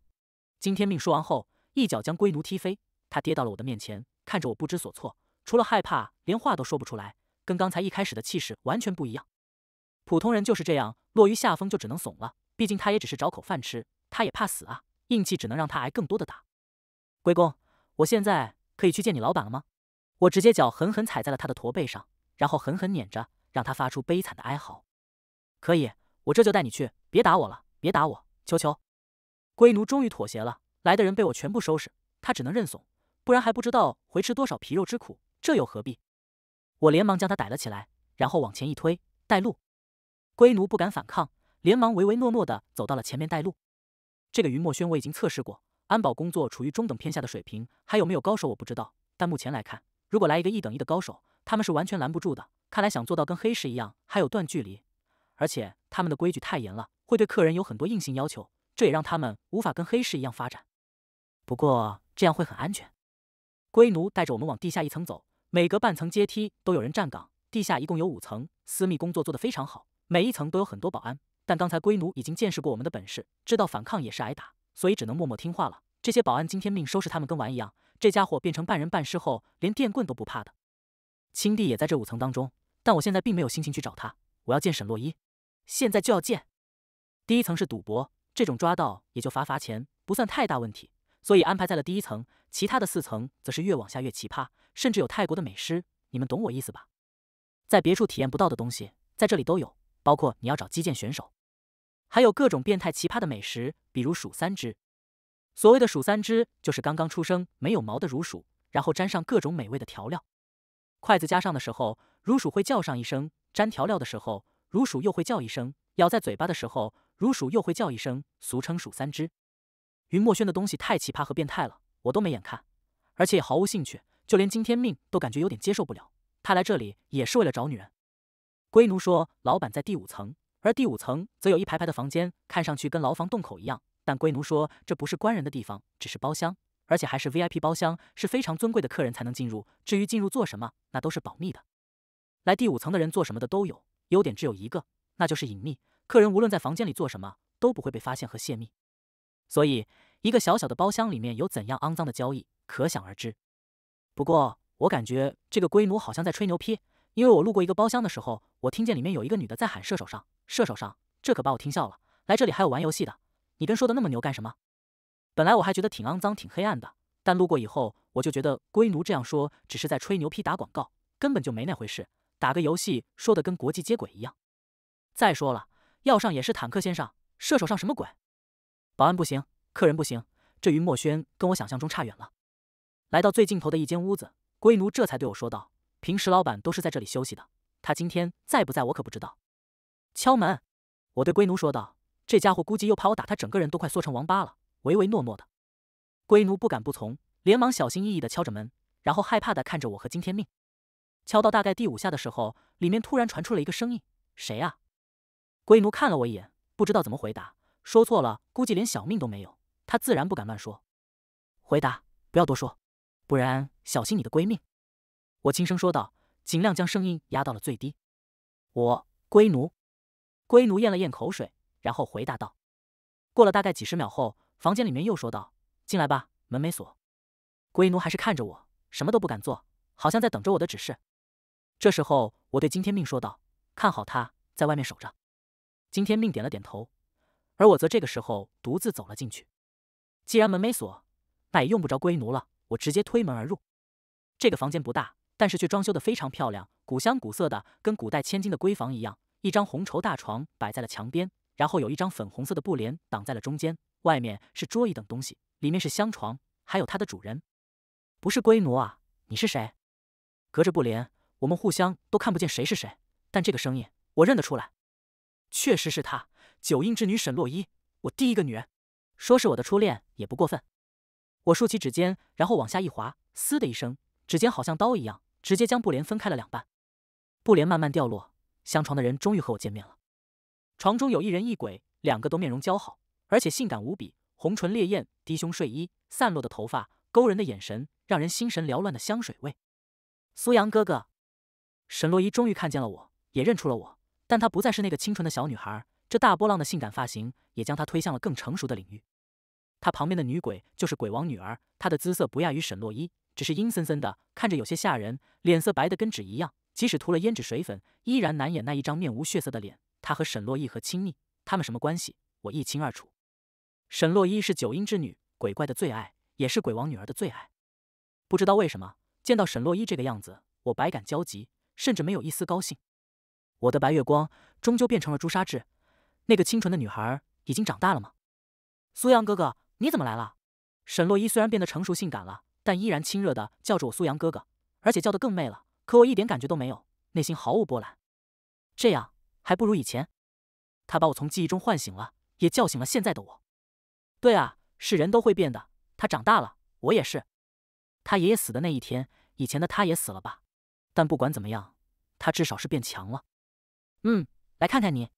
今天命说完后，一脚将龟奴踢飞，他跌到了我的面前，看着我不知所措，除了害怕，连话都说不出来，跟刚才一开始的气势完全不一样。普通人就是这样，落于下风就只能怂了。毕竟他也只是找口饭吃，他也怕死啊，硬气只能让他挨更多的打。龟公，我现在。可以去见你老板了吗？我直接脚狠狠踩在了他的驼背上，然后狠狠碾着，让他发出悲惨的哀嚎。可以，我这就带你去。别打我了，别打我，求求。龟奴终于妥协了，来的人被我全部收拾，他只能认怂，不然还不知道会吃多少皮肉之苦，这又何必？我连忙将他逮了起来，然后往前一推，带路。龟奴不敢反抗，连忙唯唯诺诺的走到了前面带路。这个云墨轩我已经测试过。安保工作处于中等偏下的水平，还有没有高手我不知道。但目前来看，如果来一个一等一的高手，他们是完全拦不住的。看来想做到跟黑市一样还有段距离，而且他们的规矩太严了，会对客人有很多硬性要求，这也让他们无法跟黑市一样发展。不过这样会很安全。龟奴带着我们往地下一层走，每隔半层阶梯都有人站岗。地下一共有五层，私密工作做得非常好，每一层都有很多保安。但刚才龟奴已经见识过我们的本事，知道反抗也是挨打。所以只能默默听话了。这些保安今天命收拾他们跟玩一样。这家伙变成半人半尸后，连电棍都不怕的。青帝也在这五层当中，但我现在并没有心情去找他。我要见沈洛伊，现在就要见。第一层是赌博，这种抓到也就罚罚钱，不算太大问题，所以安排在了第一层。其他的四层则是越往下越奇葩，甚至有泰国的美食，你们懂我意思吧？在别处体验不到的东西，在这里都有，包括你要找击剑选手。还有各种变态奇葩的美食，比如鼠三只。所谓的鼠三只，就是刚刚出生没有毛的乳鼠，然后沾上各种美味的调料。筷子夹上的时候，乳鼠会叫上一声；沾调料的时候，乳鼠又会叫一声；咬在嘴巴的时候，乳鼠又会叫一声。俗称鼠三只。云墨轩的东西太奇葩和变态了，我都没眼看，而且也毫无兴趣。就连惊天命都感觉有点接受不了。他来这里也是为了找女人。龟奴说，老板在第五层。而第五层则有一排排的房间，看上去跟牢房洞口一样。但龟奴说这不是关人的地方，只是包厢，而且还是 VIP 包厢，是非常尊贵的客人才能进入。至于进入做什么，那都是保密的。来第五层的人做什么的都有，优点只有一个，那就是隐秘。客人无论在房间里做什么，都不会被发现和泄密。所以，一个小小的包厢里面有怎样肮脏的交易，可想而知。不过，我感觉这个龟奴好像在吹牛批。因为我路过一个包厢的时候，我听见里面有一个女的在喊“射手上，射手上”，这可把我听笑了。来这里还有玩游戏的，你跟说的那么牛干什么？本来我还觉得挺肮脏、挺黑暗的，但路过以后，我就觉得龟奴这样说只是在吹牛皮、打广告，根本就没那回事。打个游戏说的跟国际接轨一样。再说了，要上也是坦克先上，射手上什么鬼？保安不行，客人不行，这云墨轩跟我想象中差远了。来到最尽头的一间屋子，龟奴这才对我说道。平时老板都是在这里休息的，他今天在不在我可不知道。敲门，我对龟奴说道：“这家伙估计又怕我打他，整个人都快缩成王八了，唯唯诺诺的。”龟奴不敢不从，连忙小心翼翼地敲着门，然后害怕地看着我和金天命。敲到大概第五下的时候，里面突然传出了一个声音：“谁啊？”龟奴看了我一眼，不知道怎么回答，说错了估计连小命都没有，他自然不敢乱说。回答，不要多说，不然小心你的闺命。我轻声说道，尽量将声音压到了最低。我龟奴，龟奴咽了咽口水，然后回答道：“过了大概几十秒后，房间里面又说道：‘进来吧，门没锁。’龟奴还是看着我，什么都不敢做，好像在等着我的指示。这时候，我对金天命说道：‘看好他，在外面守着。’金天命点了点头，而我则这个时候独自走了进去。既然门没锁，那也用不着龟奴了，我直接推门而入。这个房间不大。”但是却装修的非常漂亮，古香古色的，跟古代千金的闺房一样。一张红绸大床摆在了墙边，然后有一张粉红色的布帘挡在了中间，外面是桌椅等东西，里面是香床，还有它的主人。不是龟奴啊，你是谁？隔着布帘，我们互相都看不见谁是谁。但这个声音我认得出来，确实是他，九印之女沈洛伊，我第一个女人，说是我的初恋也不过分。我竖起指尖，然后往下一滑，嘶的一声，指尖好像刀一样。直接将布帘分开了两半，布帘慢慢掉落，相床的人终于和我见面了。床中有一人一鬼，两个都面容姣好，而且性感无比，红唇烈焰，低胸睡衣，散落的头发，勾人的眼神，让人心神缭乱的香水味。苏阳哥哥，沈洛伊终于看见了我，也认出了我，但她不再是那个清纯的小女孩，这大波浪的性感发型也将她推向了更成熟的领域。她旁边的女鬼就是鬼王女儿，她的姿色不亚于沈洛伊。只是阴森森的看着，有些吓人，脸色白的跟纸一样，即使涂了胭脂水粉，依然难掩那一张面无血色的脸。他和沈洛伊和亲密？他们什么关系？我一清二楚。沈洛伊是九阴之女，鬼怪的最爱，也是鬼王女儿的最爱。不知道为什么，见到沈洛伊这个样子，我百感交集，甚至没有一丝高兴。我的白月光，终究变成了朱砂痣。那个清纯的女孩，已经长大了吗？苏阳哥哥，你怎么来了？沈洛伊虽然变得成熟性感了。但依然亲热的叫着我苏阳哥哥，而且叫的更媚了。可我一点感觉都没有，内心毫无波澜。这样还不如以前。他把我从记忆中唤醒了，也叫醒了现在的我。对啊，是人都会变的。他长大了，我也是。他爷爷死的那一天，以前的他也死了吧？但不管怎么样，他至少是变强了。嗯，来看看你。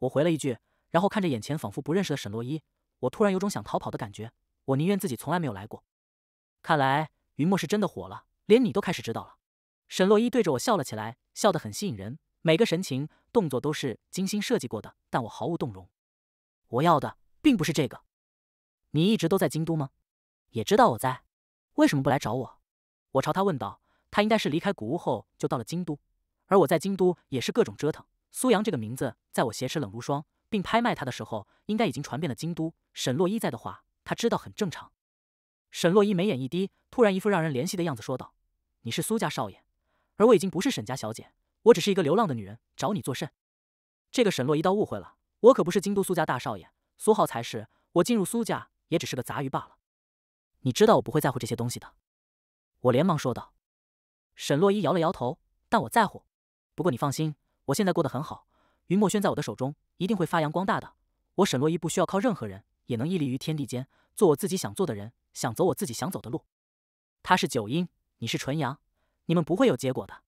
我回了一句，然后看着眼前仿佛不认识的沈洛伊，我突然有种想逃跑的感觉。我宁愿自己从来没有来过。看来云墨是真的火了，连你都开始知道了。沈洛伊对着我笑了起来，笑得很吸引人，每个神情动作都是精心设计过的，但我毫无动容。我要的并不是这个。你一直都在京都吗？也知道我在，为什么不来找我？我朝他问道。他应该是离开古屋后就到了京都，而我在京都也是各种折腾。苏阳这个名字，在我挟持冷如霜并拍卖他的时候，应该已经传遍了京都。沈洛伊在的话，他知道很正常。沈洛伊眉眼一低，突然一副让人怜惜的样子说道：“你是苏家少爷，而我已经不是沈家小姐，我只是一个流浪的女人，找你作甚？”这个沈洛伊倒误会了，我可不是京都苏家大少爷，苏浩才是。我进入苏家也只是个杂鱼罢了。你知道我不会在乎这些东西的，我连忙说道。沈洛伊摇了摇头，但我在乎。不过你放心，我现在过得很好。云墨轩在我的手中一定会发扬光大的。我沈洛伊不需要靠任何人，也能屹立于天地间，做我自己想做的人。想走我自己想走的路，他是九阴，你是纯阳，你们不会有结果的。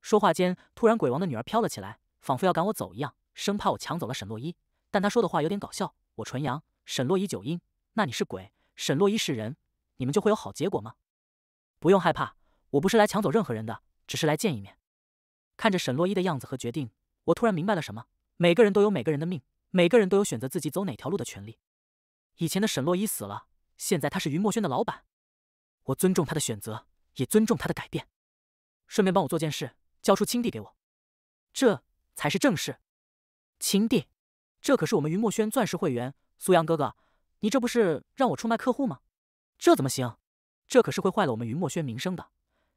说话间，突然鬼王的女儿飘了起来，仿佛要赶我走一样，生怕我抢走了沈洛伊。但他说的话有点搞笑，我纯阳，沈洛伊九阴，那你是鬼，沈洛伊是人，你们就会有好结果吗？不用害怕，我不是来抢走任何人的，只是来见一面。看着沈洛伊的样子和决定，我突然明白了什么：每个人都有每个人的命，每个人都有选择自己走哪条路的权利。以前的沈洛伊死了。现在他是云墨轩的老板，我尊重他的选择，也尊重他的改变。顺便帮我做件事，交出青帝给我。这才是正事。青帝，这可是我们云墨轩钻石会员，苏阳哥哥，你这不是让我出卖客户吗？这怎么行？这可是会坏了我们云墨轩名声的。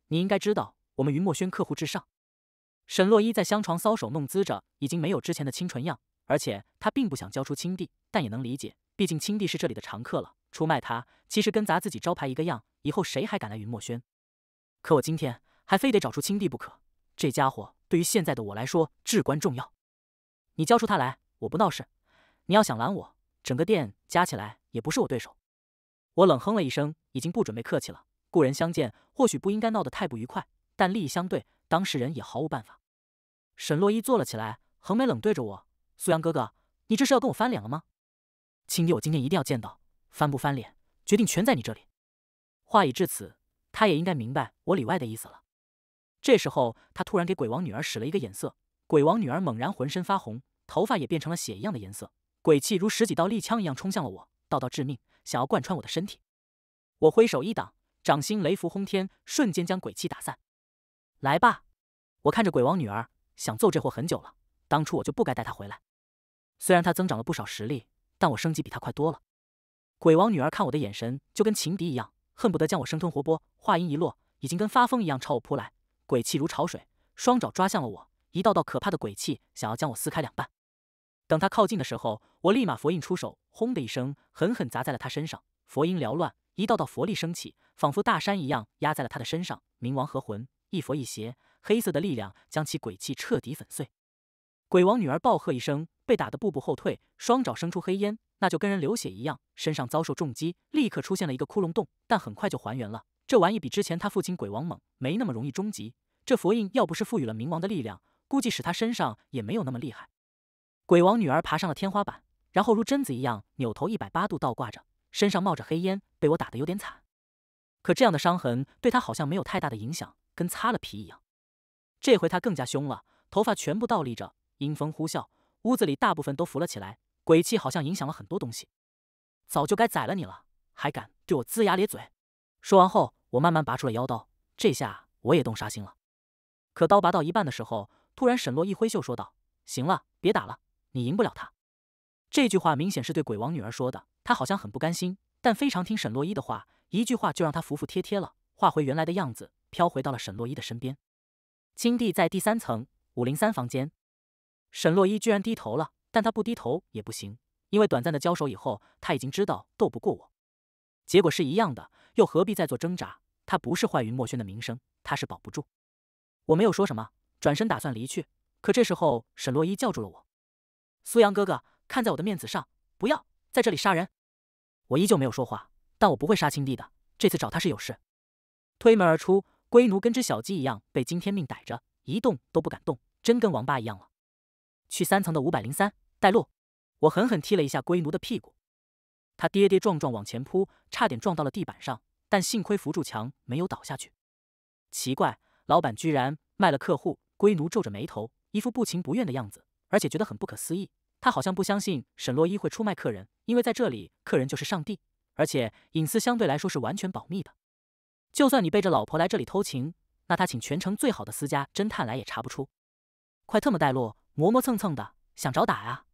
你应该知道，我们云墨轩客户至上。沈洛伊在香床搔首弄姿着，已经没有之前的清纯样。而且他并不想交出青帝，但也能理解，毕竟青帝是这里的常客了。出卖他，其实跟砸自己招牌一个样。以后谁还敢来云墨轩？可我今天还非得找出青帝不可。这家伙对于现在的我来说至关重要。你交出他来，我不闹事。你要想拦我，整个店加起来也不是我对手。我冷哼了一声，已经不准备客气了。故人相见，或许不应该闹得太不愉快，但利益相对，当事人也毫无办法。沈洛伊坐了起来，横眉冷对着我：“苏阳哥哥，你这是要跟我翻脸了吗？青帝，我今天一定要见到。”翻不翻脸，决定全在你这里。话已至此，他也应该明白我里外的意思了。这时候，他突然给鬼王女儿使了一个眼色，鬼王女儿猛然浑身发红，头发也变成了血一样的颜色，鬼气如十几道利枪一样冲向了我，道道致命，想要贯穿我的身体。我挥手一挡，掌心雷符轰天，瞬间将鬼气打散。来吧，我看着鬼王女儿，想揍这货很久了。当初我就不该带她回来。虽然她增长了不少实力，但我升级比她快多了。鬼王女儿看我的眼神就跟情敌一样，恨不得将我生吞活剥。话音一落，已经跟发疯一样朝我扑来，鬼气如潮水，双爪抓向了我，一道道可怕的鬼气想要将我撕开两半。等他靠近的时候，我立马佛印出手，轰的一声，狠狠砸在了他身上，佛音缭乱，一道道佛力升起，仿佛大山一样压在了他的身上。冥王合魂，一佛一邪，黑色的力量将其鬼气彻底粉碎。鬼王女儿暴喝一声，被打得步步后退，双爪生出黑烟。那就跟人流血一样，身上遭受重击，立刻出现了一个窟窿洞，但很快就还原了。这玩意比之前他父亲鬼王猛，没那么容易终极。这佛印要不是赋予了冥王的力量，估计使他身上也没有那么厉害。鬼王女儿爬上了天花板，然后如贞子一样扭头一百八度倒挂着，身上冒着黑烟，被我打得有点惨。可这样的伤痕对他好像没有太大的影响，跟擦了皮一样。这回他更加凶了，头发全部倒立着，阴风呼啸，屋子里大部分都浮了起来。鬼气好像影响了很多东西，早就该宰了你了，还敢对我龇牙咧嘴！说完后，我慢慢拔出了妖刀，这下我也动杀心了。可刀拔到一半的时候，突然沈洛一挥袖说道：“行了，别打了，你赢不了他。”这句话明显是对鬼王女儿说的，她好像很不甘心，但非常听沈洛一的话，一句话就让她服服帖帖了，化回原来的样子，飘回到了沈洛一的身边。金地在第三层五零三房间，沈洛一居然低头了。但他不低头也不行，因为短暂的交手以后，他已经知道斗不过我，结果是一样的，又何必再做挣扎？他不是坏云墨轩的名声，他是保不住。我没有说什么，转身打算离去，可这时候沈洛伊叫住了我：“苏阳哥哥，看在我的面子上，不要在这里杀人。”我依旧没有说话，但我不会杀亲弟的。这次找他是有事。推门而出，龟奴跟只小鸡一样，被惊天命逮着，一动都不敢动，真跟王八一样了。去三层的五百零三，带路！我狠狠踢了一下龟奴的屁股，他跌跌撞撞往前扑，差点撞到了地板上，但幸亏扶住墙，没有倒下去。奇怪，老板居然卖了客户！龟奴皱着眉头，一副不情不愿的样子，而且觉得很不可思议。他好像不相信沈洛伊会出卖客人，因为在这里，客人就是上帝，而且隐私相对来说是完全保密的。就算你背着老婆来这里偷情，那他请全城最好的私家侦探来也查不出。快特么带路！磨磨蹭蹭的，想找打呀！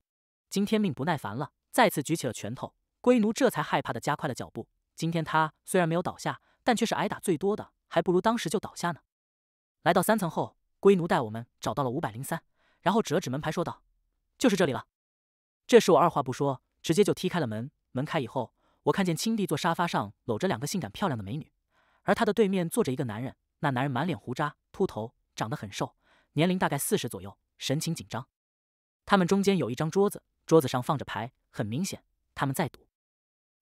今天命不耐烦了，再次举起了拳头。龟奴这才害怕的加快了脚步。今天他虽然没有倒下，但却是挨打最多的，还不如当时就倒下呢。来到三层后，龟奴带我们找到了五百零三，然后指了指门牌说道：“就是这里了。”这时我二话不说，直接就踢开了门。门开以后，我看见青帝坐沙发上，搂着两个性感漂亮的美女，而他的对面坐着一个男人。那男人满脸胡渣，秃头，长得很瘦，年龄大概四十左右。神情紧张，他们中间有一张桌子，桌子上放着牌，很明显他们在赌。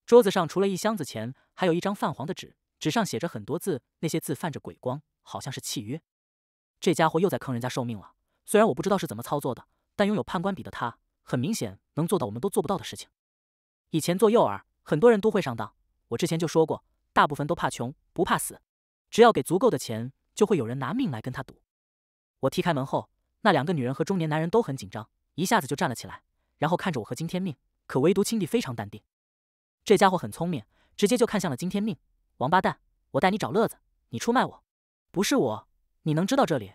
桌子上除了一箱子钱，还有一张泛黄的纸，纸上写着很多字，那些字泛着鬼光，好像是契约。这家伙又在坑人家寿命了。虽然我不知道是怎么操作的，但拥有判官笔的他，很明显能做到我们都做不到的事情。以前做诱饵，很多人都会上当。我之前就说过，大部分都怕穷，不怕死。只要给足够的钱，就会有人拿命来跟他赌。我踢开门后。那两个女人和中年男人都很紧张，一下子就站了起来，然后看着我和金天命。可唯独青帝非常淡定。这家伙很聪明，直接就看向了金天命：“王八蛋，我带你找乐子，你出卖我，不是我，你能知道这里？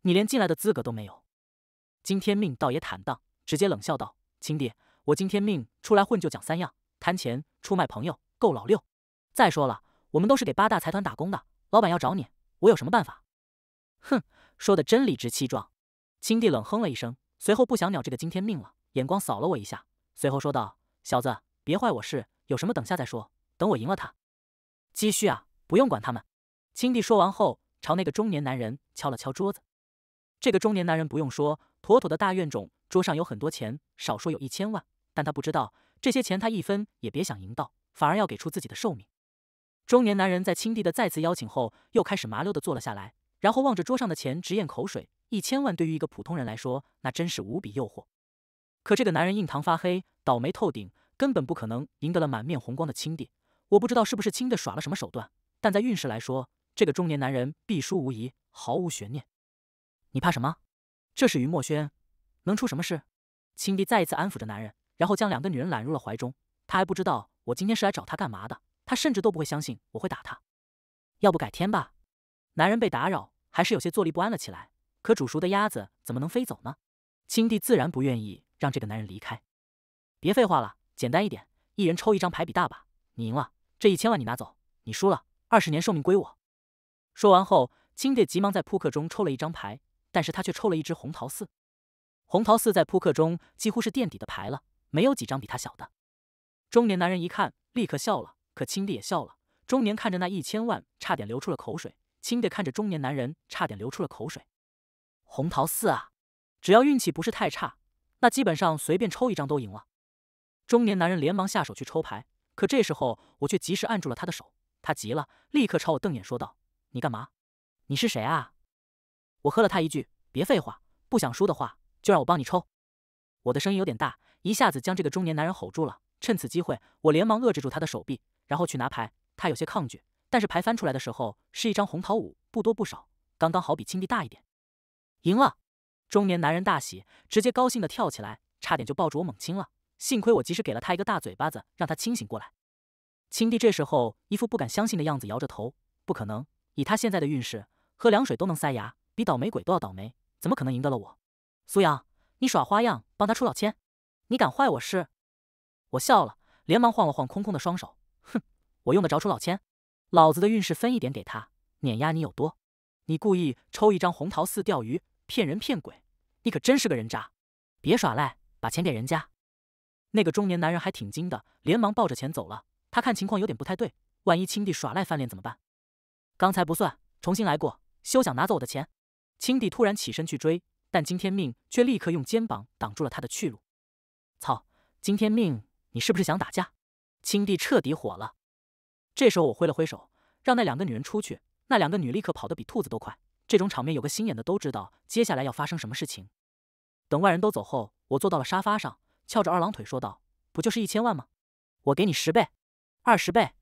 你连进来的资格都没有。”金天命倒也坦荡，直接冷笑道：“青帝，我金天命出来混就讲三样：贪钱、出卖朋友、够老六。再说了，我们都是给八大财团打工的，老板要找你，我有什么办法？”哼，说的真理直气壮。青帝冷哼了一声，随后不想鸟这个惊天命了，眼光扫了我一下，随后说道：“小子，别坏我事，有什么等下再说。等我赢了他，积蓄啊，不用管他们。”青帝说完后，朝那个中年男人敲了敲桌子。这个中年男人不用说，妥妥的大怨种，桌上有很多钱，少说有一千万。但他不知道，这些钱他一分也别想赢到，反而要给出自己的寿命。中年男人在青帝的再次邀请后，又开始麻溜的坐了下来，然后望着桌上的钱直咽口水。一千万对于一个普通人来说，那真是无比诱惑。可这个男人印堂发黑，倒霉透顶，根本不可能赢得了满面红光的亲弟。我不知道是不是亲弟耍了什么手段，但在运势来说，这个中年男人必输无疑，毫无悬念。你怕什么？这是于墨轩，能出什么事？亲弟再一次安抚着男人，然后将两个女人揽入了怀中。他还不知道我今天是来找他干嘛的，他甚至都不会相信我会打他。要不改天吧。男人被打扰，还是有些坐立不安了起来。可煮熟的鸭子怎么能飞走呢？青帝自然不愿意让这个男人离开。别废话了，简单一点，一人抽一张牌，比大吧。你赢了，这一千万你拿走；你输了，二十年寿命归我。说完后，青帝急忙在扑克中抽了一张牌，但是他却抽了一只红桃四。红桃四在扑克中几乎是垫底的牌了，没有几张比他小的。中年男人一看，立刻笑了。可青帝也笑了。中年看着那一千万，差点流出了口水。青帝看着中年男人，差点流出了口水。红桃四啊，只要运气不是太差，那基本上随便抽一张都赢了。中年男人连忙下手去抽牌，可这时候我却及时按住了他的手。他急了，立刻朝我瞪眼说道：“你干嘛？你是谁啊？”我呵了他一句：“别废话，不想输的话，就让我帮你抽。”我的声音有点大，一下子将这个中年男人吼住了。趁此机会，我连忙遏制住他的手臂，然后去拿牌。他有些抗拒，但是牌翻出来的时候是一张红桃五，不多不少，刚刚好比青帝大一点。赢了，中年男人大喜，直接高兴的跳起来，差点就抱住我猛亲了。幸亏我及时给了他一个大嘴巴子，让他清醒过来。青帝这时候一副不敢相信的样子，摇着头：“不可能，以他现在的运势，喝凉水都能塞牙，比倒霉鬼都要倒霉，怎么可能赢得了我？”苏阳，你耍花样，帮他出老千，你敢坏我事？我笑了，连忙晃了晃空空的双手：“哼，我用得着出老千？老子的运势分一点给他，碾压你有多？你故意抽一张红桃四钓鱼。”骗人骗鬼，你可真是个人渣！别耍赖，把钱给人家。那个中年男人还挺精的，连忙抱着钱走了。他看情况有点不太对，万一青帝耍赖翻脸怎么办？刚才不算，重新来过，休想拿走我的钱！青帝突然起身去追，但今天命却立刻用肩膀挡住了他的去路。操，今天命，你是不是想打架？青帝彻底火了。这时候我挥了挥手，让那两个女人出去。那两个女立刻跑得比兔子都快。这种场面，有个心眼的都知道接下来要发生什么事情。等外人都走后，我坐到了沙发上，翘着二郎腿说道：“不就是一千万吗？我给你十倍、二十倍，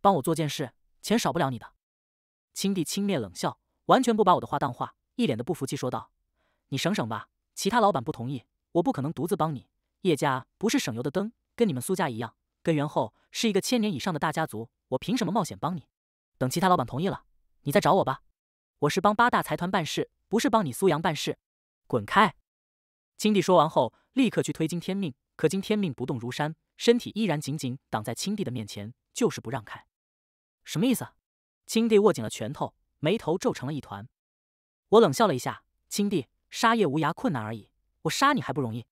帮我做件事，钱少不了你的。”青帝轻蔑冷笑，完全不把我的话当话，一脸的不服气说道：“你省省吧，其他老板不同意，我不可能独自帮你。叶家不是省油的灯，跟你们苏家一样，根源后是一个千年以上的大家族，我凭什么冒险帮你？等其他老板同意了，你再找我吧。”我是帮八大财团办事，不是帮你苏阳办事。滚开！青帝说完后，立刻去推金天命，可金天命不动如山，身体依然紧紧挡在青帝的面前，就是不让开。什么意思？青帝握紧了拳头，眉头皱成了一团。我冷笑了一下，青帝杀叶无涯困难而已，我杀你还不容易？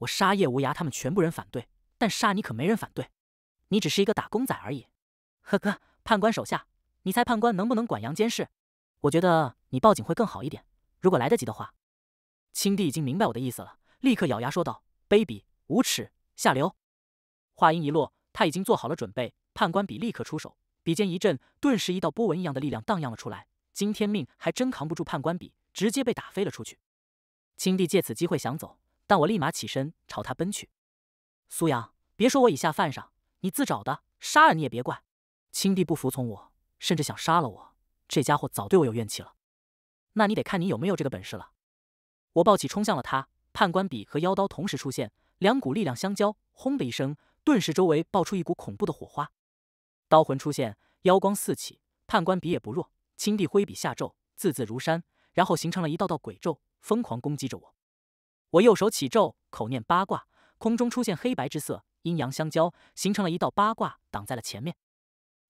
我杀叶无涯，他们全部人反对，但杀你可没人反对。你只是一个打工仔而已。呵呵，判官手下，你猜判官能不能管杨监事？我觉得你报警会更好一点，如果来得及的话。青帝已经明白我的意思了，立刻咬牙说道：“卑鄙、无耻、下流！”话音一落，他已经做好了准备，判官笔立刻出手，笔尖一震，顿时一道波纹一样的力量荡漾了出来。惊天命还真扛不住判官笔，直接被打飞了出去。青帝借此机会想走，但我立马起身朝他奔去。苏阳，别说我以下犯上，你自找的，杀了你也别怪。青帝不服从我，甚至想杀了我。这家伙早对我有怨气了，那你得看你有没有这个本事了。我抱起冲向了他，判官笔和妖刀同时出现，两股力量相交，轰的一声，顿时周围爆出一股恐怖的火花。刀魂出现，妖光四起，判官笔也不弱，青帝挥笔下咒，字字如山，然后形成了一道道鬼咒，疯狂攻击着我。我右手起咒，口念八卦，空中出现黑白之色，阴阳相交，形成了一道八卦挡在了前面。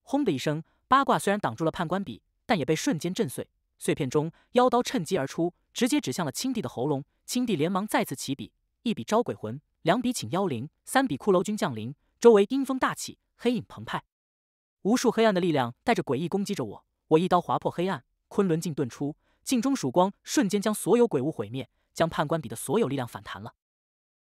轰的一声，八卦虽然挡住了判官笔。但也被瞬间震碎，碎片中妖刀趁机而出，直接指向了青帝的喉咙。青帝连忙再次起笔，一笔招鬼魂，两笔请妖灵，三笔骷髅军降临，周围阴风大起，黑影澎湃，无数黑暗的力量带着诡异攻击着我。我一刀划破黑暗，昆仑镜遁出，镜中曙光瞬间将所有鬼物毁灭，将判官笔的所有力量反弹了。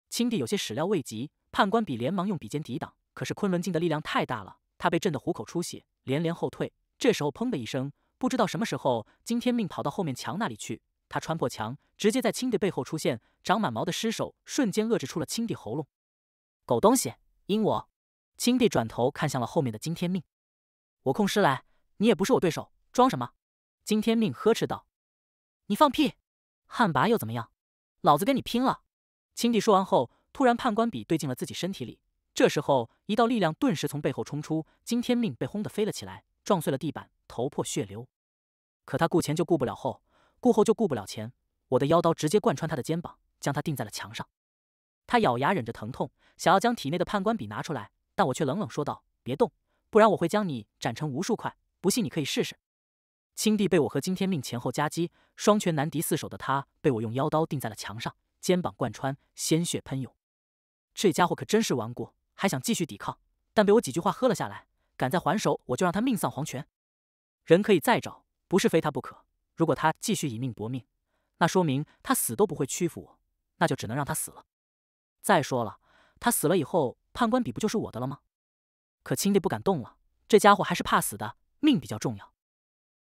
青帝有些始料未及，判官笔连忙用笔尖抵挡，可是昆仑镜的力量太大了，他被震得虎口出血，连连后退。这时候，砰的一声。不知道什么时候，金天命跑到后面墙那里去。他穿破墙，直接在青帝背后出现，长满毛的尸首瞬间遏制出了青帝喉咙。狗东西，阴我！青帝转头看向了后面的金天命：“我控尸来，你也不是我对手，装什么？”金天命呵斥道：“你放屁！旱魃又怎么样？老子跟你拼了！”青帝说完后，突然判官笔对进了自己身体里。这时候，一道力量顿时从背后冲出，金天命被轰得飞了起来，撞碎了地板。头破血流，可他顾前就顾不了后，顾后就顾不了前。我的腰刀直接贯穿他的肩膀，将他钉在了墙上。他咬牙忍着疼痛，想要将体内的判官笔拿出来，但我却冷冷说道：“别动，不然我会将你斩成无数块。不信你可以试试。”青帝被我和金天命前后夹击，双拳难敌四手的他被我用腰刀钉在了墙上，肩膀贯穿，鲜血喷涌。这家伙可真是顽固，还想继续抵抗，但被我几句话喝了下来。敢再还手，我就让他命丧黄泉。人可以再找，不是非他不可。如果他继续以命搏命，那说明他死都不会屈服我，那就只能让他死了。再说了，他死了以后，判官笔不就是我的了吗？可青帝不敢动了，这家伙还是怕死的，命比较重要。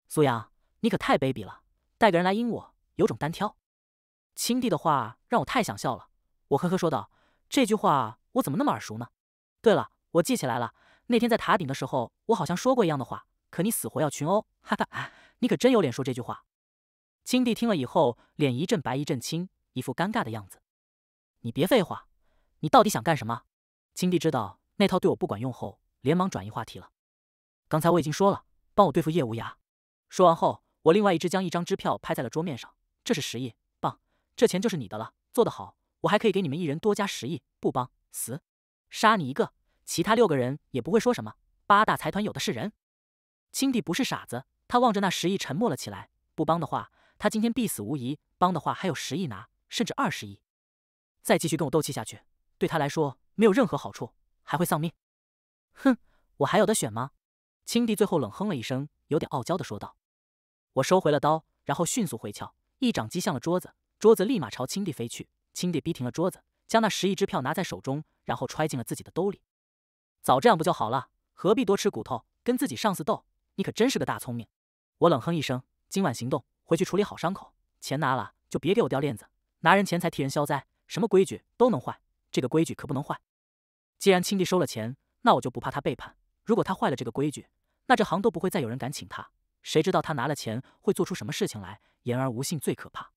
苏阳，你可太卑鄙了，带个人来阴我，有种单挑。青帝的话让我太想笑了，我呵呵说道：“这句话我怎么那么耳熟呢？”对了，我记起来了，那天在塔顶的时候，我好像说过一样的话。可你死活要群殴，哈哈！你可真有脸说这句话。青帝听了以后，脸一阵白一阵青，一副尴尬的样子。你别废话，你到底想干什么？青帝知道那套对我不管用后，连忙转移话题了。刚才我已经说了，帮我对付叶无涯。说完后，我另外一只将一张支票拍在了桌面上，这是十亿，棒，这钱就是你的了。做得好，我还可以给你们一人多加十亿。不帮，死！杀你一个，其他六个人也不会说什么。八大财团有的是人。青帝不是傻子，他望着那十亿，沉默了起来。不帮的话，他今天必死无疑；帮的话，还有十亿拿，甚至二十亿。再继续跟我斗气下去，对他来说没有任何好处，还会丧命。哼，我还有的选吗？青帝最后冷哼了一声，有点傲娇的说道：“我收回了刀，然后迅速回鞘，一掌击向了桌子。桌子立马朝青帝飞去，青帝逼停了桌子，将那十亿支票拿在手中，然后揣进了自己的兜里。早这样不就好了？何必多吃骨头，跟自己上司斗？”你可真是个大聪明！我冷哼一声，今晚行动，回去处理好伤口。钱拿了就别给我掉链子，拿人钱财替人消灾，什么规矩都能坏，这个规矩可不能坏。既然亲弟收了钱，那我就不怕他背叛。如果他坏了这个规矩，那这行都不会再有人敢请他。谁知道他拿了钱会做出什么事情来？言而无信最可怕。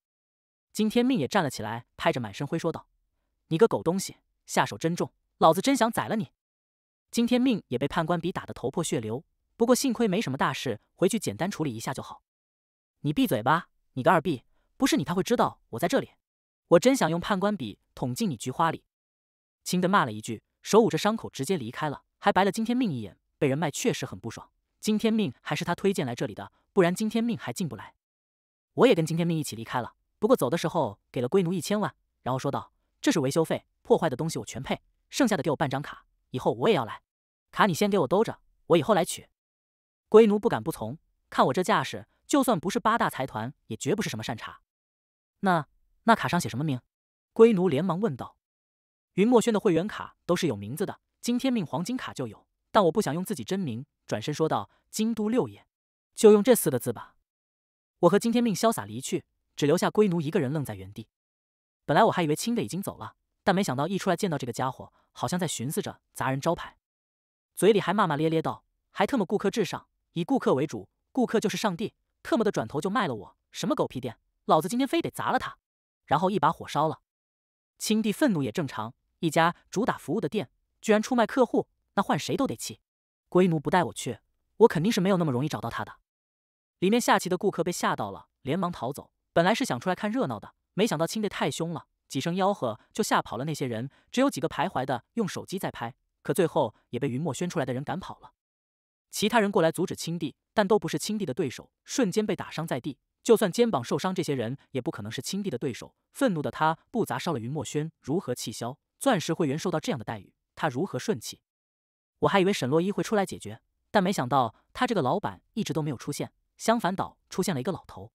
今天命也站了起来，拍着满身灰说道：“你个狗东西，下手真重，老子真想宰了你！”今天命也被判官比打得头破血流。不过幸亏没什么大事，回去简单处理一下就好。你闭嘴吧，你个二逼！不是你他会知道我在这里。我真想用判官笔捅进你菊花里。轻的骂了一句，手捂着伤口直接离开了，还白了金天命一眼。被人卖确实很不爽。金天命还是他推荐来这里的，不然金天命还进不来。我也跟金天命一起离开了，不过走的时候给了龟奴一千万，然后说道：“这是维修费，破坏的东西我全配，剩下的给我办张卡，以后我也要来。卡你先给我兜着，我以后来取。”龟奴不敢不从，看我这架势，就算不是八大财团，也绝不是什么善茬。那那卡上写什么名？龟奴连忙问道。云墨轩的会员卡都是有名字的，金天命黄金卡就有，但我不想用自己真名。转身说道：“京都六爷，就用这四个字吧。”我和金天命潇洒离去，只留下龟奴一个人愣在原地。本来我还以为亲的已经走了，但没想到一出来见到这个家伙，好像在寻思着砸人招牌，嘴里还骂骂咧咧道：“还特么顾客至上！”以顾客为主，顾客就是上帝。特么的，转头就卖了我，什么狗屁店！老子今天非得砸了他，然后一把火烧了。青帝愤怒也正常，一家主打服务的店居然出卖客户，那换谁都得气。龟奴不带我去，我肯定是没有那么容易找到他的。里面下棋的顾客被吓到了，连忙逃走。本来是想出来看热闹的，没想到青帝太凶了，几声吆喝就吓跑了那些人。只有几个徘徊的用手机在拍，可最后也被云墨轩出来的人赶跑了。其他人过来阻止青帝，但都不是青帝的对手，瞬间被打伤在地。就算肩膀受伤，这些人也不可能是青帝的对手。愤怒的他不砸烧了云墨轩，如何气消？钻石会员受到这样的待遇，他如何顺气？我还以为沈洛伊会出来解决，但没想到他这个老板一直都没有出现，相反倒出现了一个老头。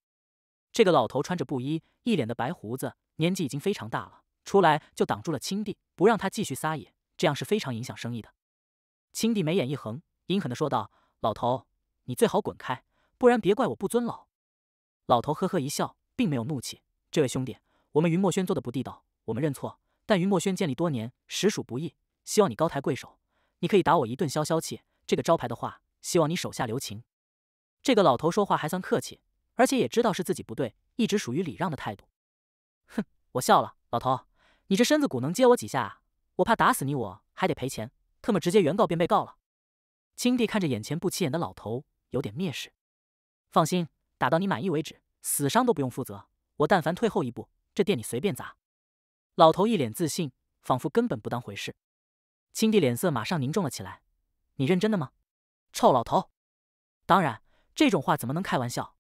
这个老头穿着布衣，一脸的白胡子，年纪已经非常大了。出来就挡住了青帝，不让他继续撒野，这样是非常影响生意的。青帝眉眼一横。阴狠的说道：“老头，你最好滚开，不然别怪我不尊老。”老头呵呵一笑，并没有怒气。“这位兄弟，我们云墨轩做的不地道，我们认错。但云墨轩建立多年，实属不易，希望你高抬贵手。你可以打我一顿消消气。这个招牌的话，希望你手下留情。”这个老头说话还算客气，而且也知道是自己不对，一直属于礼让的态度。“哼！”我笑了，“老头，你这身子骨能接我几下？我怕打死你，我还得赔钱。特么直接原告变被告了。”青帝看着眼前不起眼的老头，有点蔑视。放心，打到你满意为止，死伤都不用负责。我但凡退后一步，这店你随便砸。老头一脸自信，仿佛根本不当回事。青帝脸色马上凝重了起来：“你认真的吗，臭老头？”“当然，这种话怎么能开玩笑？”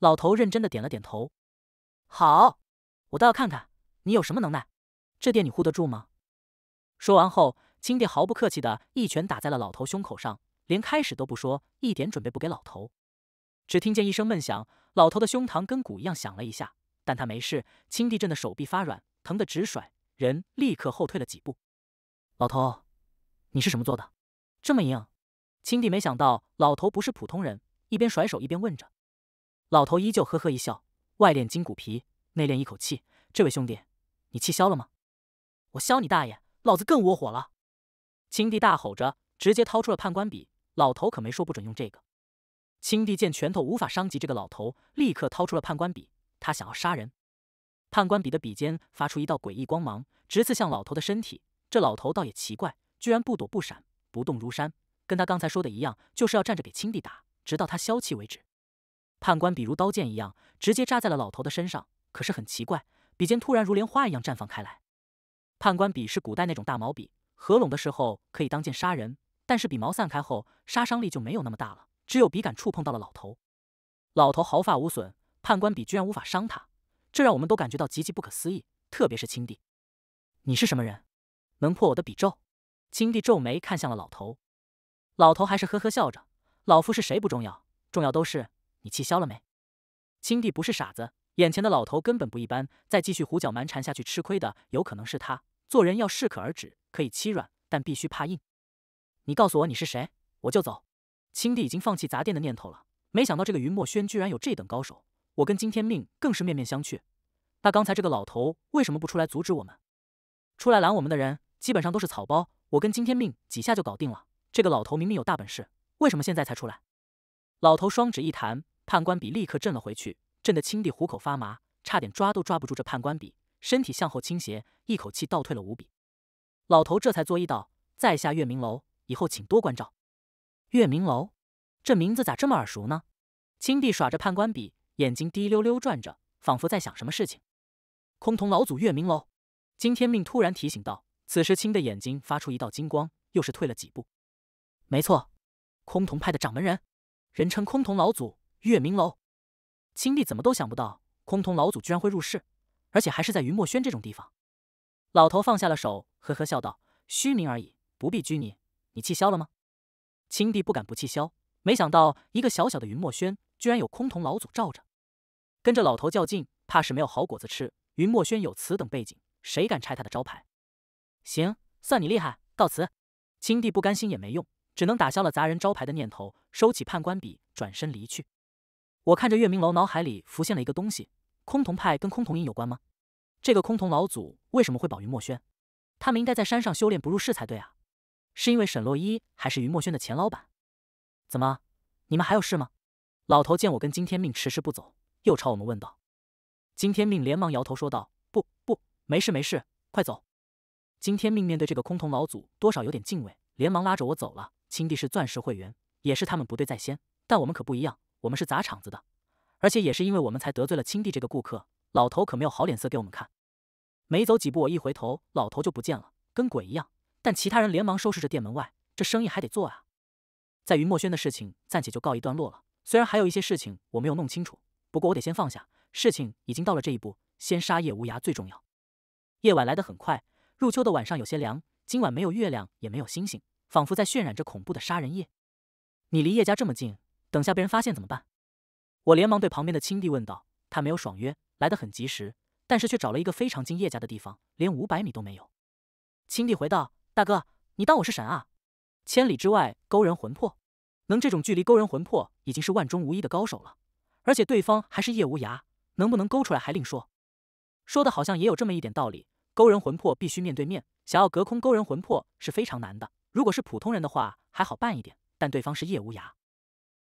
老头认真的点了点头。“好，我倒要看看你有什么能耐，这店你护得住吗？”说完后，青帝毫不客气的一拳打在了老头胸口上。连开始都不说，一点准备不给老头。只听见一声闷响，老头的胸膛跟鼓一样响了一下，但他没事。青帝震的手臂发软，疼得直甩，人立刻后退了几步。老头，你是什么做的？这么硬？青帝没想到老头不是普通人，一边甩手一边问着。老头依旧呵呵一笑：“外练筋骨皮，内练一口气。这位兄弟，你气消了吗？”“我消你大爷！老子更窝火了！”青帝大吼着，直接掏出了判官笔。老头可没说不准用这个。青帝见拳头无法伤及这个老头，立刻掏出了判官笔。他想要杀人。判官笔的笔尖发出一道诡异光芒，直刺向老头的身体。这老头倒也奇怪，居然不躲不闪，不动如山。跟他刚才说的一样，就是要站着给青帝打，直到他消气为止。判官笔如刀剑一样，直接扎在了老头的身上。可是很奇怪，笔尖突然如莲花一样绽放开来。判官笔是古代那种大毛笔，合拢的时候可以当剑杀人。但是笔毛散开后，杀伤力就没有那么大了。只有笔杆触碰到了老头，老头毫发无损，判官笔居然无法伤他，这让我们都感觉到极其不可思议。特别是青帝，你是什么人，能破我的笔咒？青帝皱眉看向了老头，老头还是呵呵笑着。老夫是谁不重要，重要都是你气消了没？青帝不是傻子，眼前的老头根本不一般，再继续胡搅蛮缠下去，吃亏的有可能是他。做人要适可而止，可以欺软，但必须怕硬。你告诉我你是谁，我就走。青帝已经放弃砸店的念头了。没想到这个云墨轩居然有这等高手，我跟金天命更是面面相觑。那刚才这个老头为什么不出来阻止我们？出来拦我们的人基本上都是草包，我跟金天命几下就搞定了。这个老头明明有大本事，为什么现在才出来？老头双指一弹，判官笔立刻震了回去，震得青帝虎口发麻，差点抓都抓不住这判官笔，身体向后倾斜，一口气倒退了五米。老头这才作揖道：“在下月明楼。”以后请多关照。月明楼，这名字咋这么耳熟呢？青帝耍着判官笔，眼睛滴溜溜转着，仿佛在想什么事情。空峒老祖月明楼，金天命突然提醒道。此时青的眼睛发出一道金光，又是退了几步。没错，空峒派的掌门人，人称空峒老祖月明楼。青帝怎么都想不到，空峒老祖居然会入世，而且还是在云墨轩这种地方。老头放下了手，呵呵笑道：“虚名而已，不必拘泥。”你气消了吗？青帝不敢不气消。没想到一个小小的云墨轩，居然有崆峒老祖罩着，跟着老头较劲，怕是没有好果子吃。云墨轩有此等背景，谁敢拆他的招牌？行，算你厉害，告辞。青帝不甘心也没用，只能打消了砸人招牌的念头，收起判官笔，转身离去。我看着月明楼，脑海里浮现了一个东西：崆峒派跟崆峒印有关吗？这个崆峒老祖为什么会保云墨轩？他们应该在山上修炼，不入世才对啊。是因为沈洛伊还是于墨轩的前老板？怎么，你们还有事吗？老头见我跟金天命迟迟不走，又朝我们问道。金天命连忙摇头说道：“不不，没事没事，快走。”金天命面对这个空瞳老祖，多少有点敬畏，连忙拉着我走了。青帝是钻石会员，也是他们不对在先，但我们可不一样，我们是砸场子的，而且也是因为我们才得罪了青帝这个顾客。老头可没有好脸色给我们看。没走几步，我一回头，老头就不见了，跟鬼一样。但其他人连忙收拾着店门外，这生意还得做啊。在于墨轩的事情暂且就告一段落了，虽然还有一些事情我没有弄清楚，不过我得先放下。事情已经到了这一步，先杀叶无涯最重要。夜晚来得很快，入秋的晚上有些凉。今晚没有月亮，也没有星星，仿佛在渲染着恐怖的杀人夜。你离叶家这么近，等下被人发现怎么办？我连忙对旁边的青帝问道。他没有爽约，来得很及时，但是却找了一个非常近叶家的地方，连五百米都没有。青帝回道。大哥，你当我是神啊？千里之外勾人魂魄，能这种距离勾人魂魄，已经是万中无一的高手了。而且对方还是叶无涯，能不能勾出来还另说。说的好像也有这么一点道理，勾人魂魄必须面对面，想要隔空勾人魂魄是非常难的。如果是普通人的话还好办一点，但对方是叶无涯。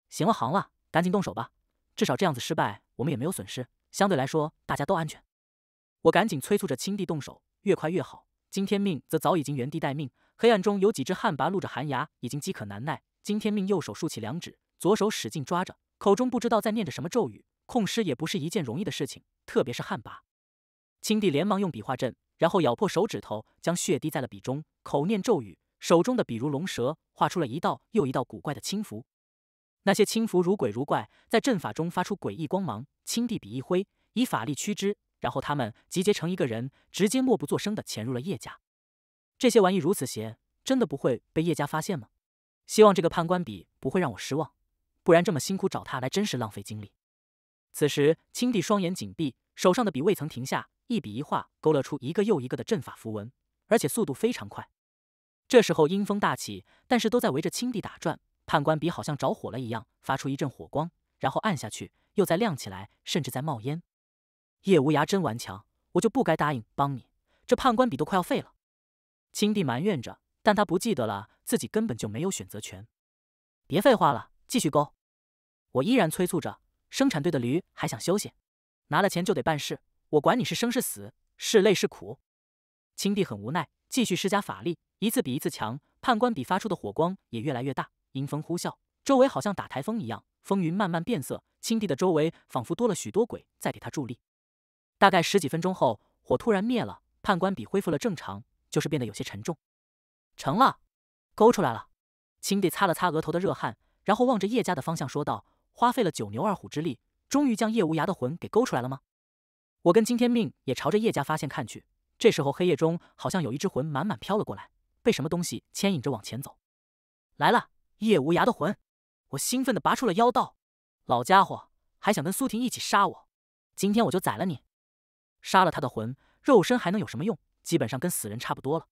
行了行了，赶紧动手吧，至少这样子失败我们也没有损失，相对来说大家都安全。我赶紧催促着青帝动手，越快越好。金天命则早已经原地待命，黑暗中有几只旱魃露着寒牙，已经饥渴难耐。金天命右手竖起两指，左手使劲抓着，口中不知道在念着什么咒语。控尸也不是一件容易的事情，特别是旱魃。青帝连忙用笔画阵，然后咬破手指头，将血滴在了笔中，口念咒语，手中的笔如龙蛇，画出了一道又一道古怪的轻符。那些轻符如鬼如怪，在阵法中发出诡异光芒。青帝笔一挥，以法力驱之。然后他们集结成一个人，直接默不作声地潜入了叶家。这些玩意如此邪，真的不会被叶家发现吗？希望这个判官笔不会让我失望，不然这么辛苦找他来，真是浪费精力。此时，青帝双眼紧闭，手上的笔未曾停下，一笔一画勾勒出一个又一个的阵法符文，而且速度非常快。这时候阴风大起，但是都在围着青帝打转。判官笔好像着火了一样，发出一阵火光，然后按下去，又再亮起来，甚至在冒烟。叶无涯真顽强，我就不该答应帮你。这判官笔都快要废了，青帝埋怨着，但他不记得了，自己根本就没有选择权。别废话了，继续勾！我依然催促着。生产队的驴还想休息？拿了钱就得办事，我管你是生是死，是累是苦。青帝很无奈，继续施加法力，一次比一次强。判官笔发出的火光也越来越大，阴风呼啸，周围好像打台风一样，风云慢慢变色。青帝的周围仿佛多了许多鬼在给他助力。大概十几分钟后，火突然灭了，判官笔恢复了正常，就是变得有些沉重。成了，勾出来了。青帝擦了擦额头的热汗，然后望着叶家的方向说道：“花费了九牛二虎之力，终于将叶无涯的魂给勾出来了吗？”我跟金天命也朝着叶家发现看去。这时候，黑夜中好像有一只魂满满飘了过来，被什么东西牵引着往前走。来了，叶无涯的魂！我兴奋的拔出了妖刀，老家伙还想跟苏婷一起杀我，今天我就宰了你！杀了他的魂，肉身还能有什么用？基本上跟死人差不多了。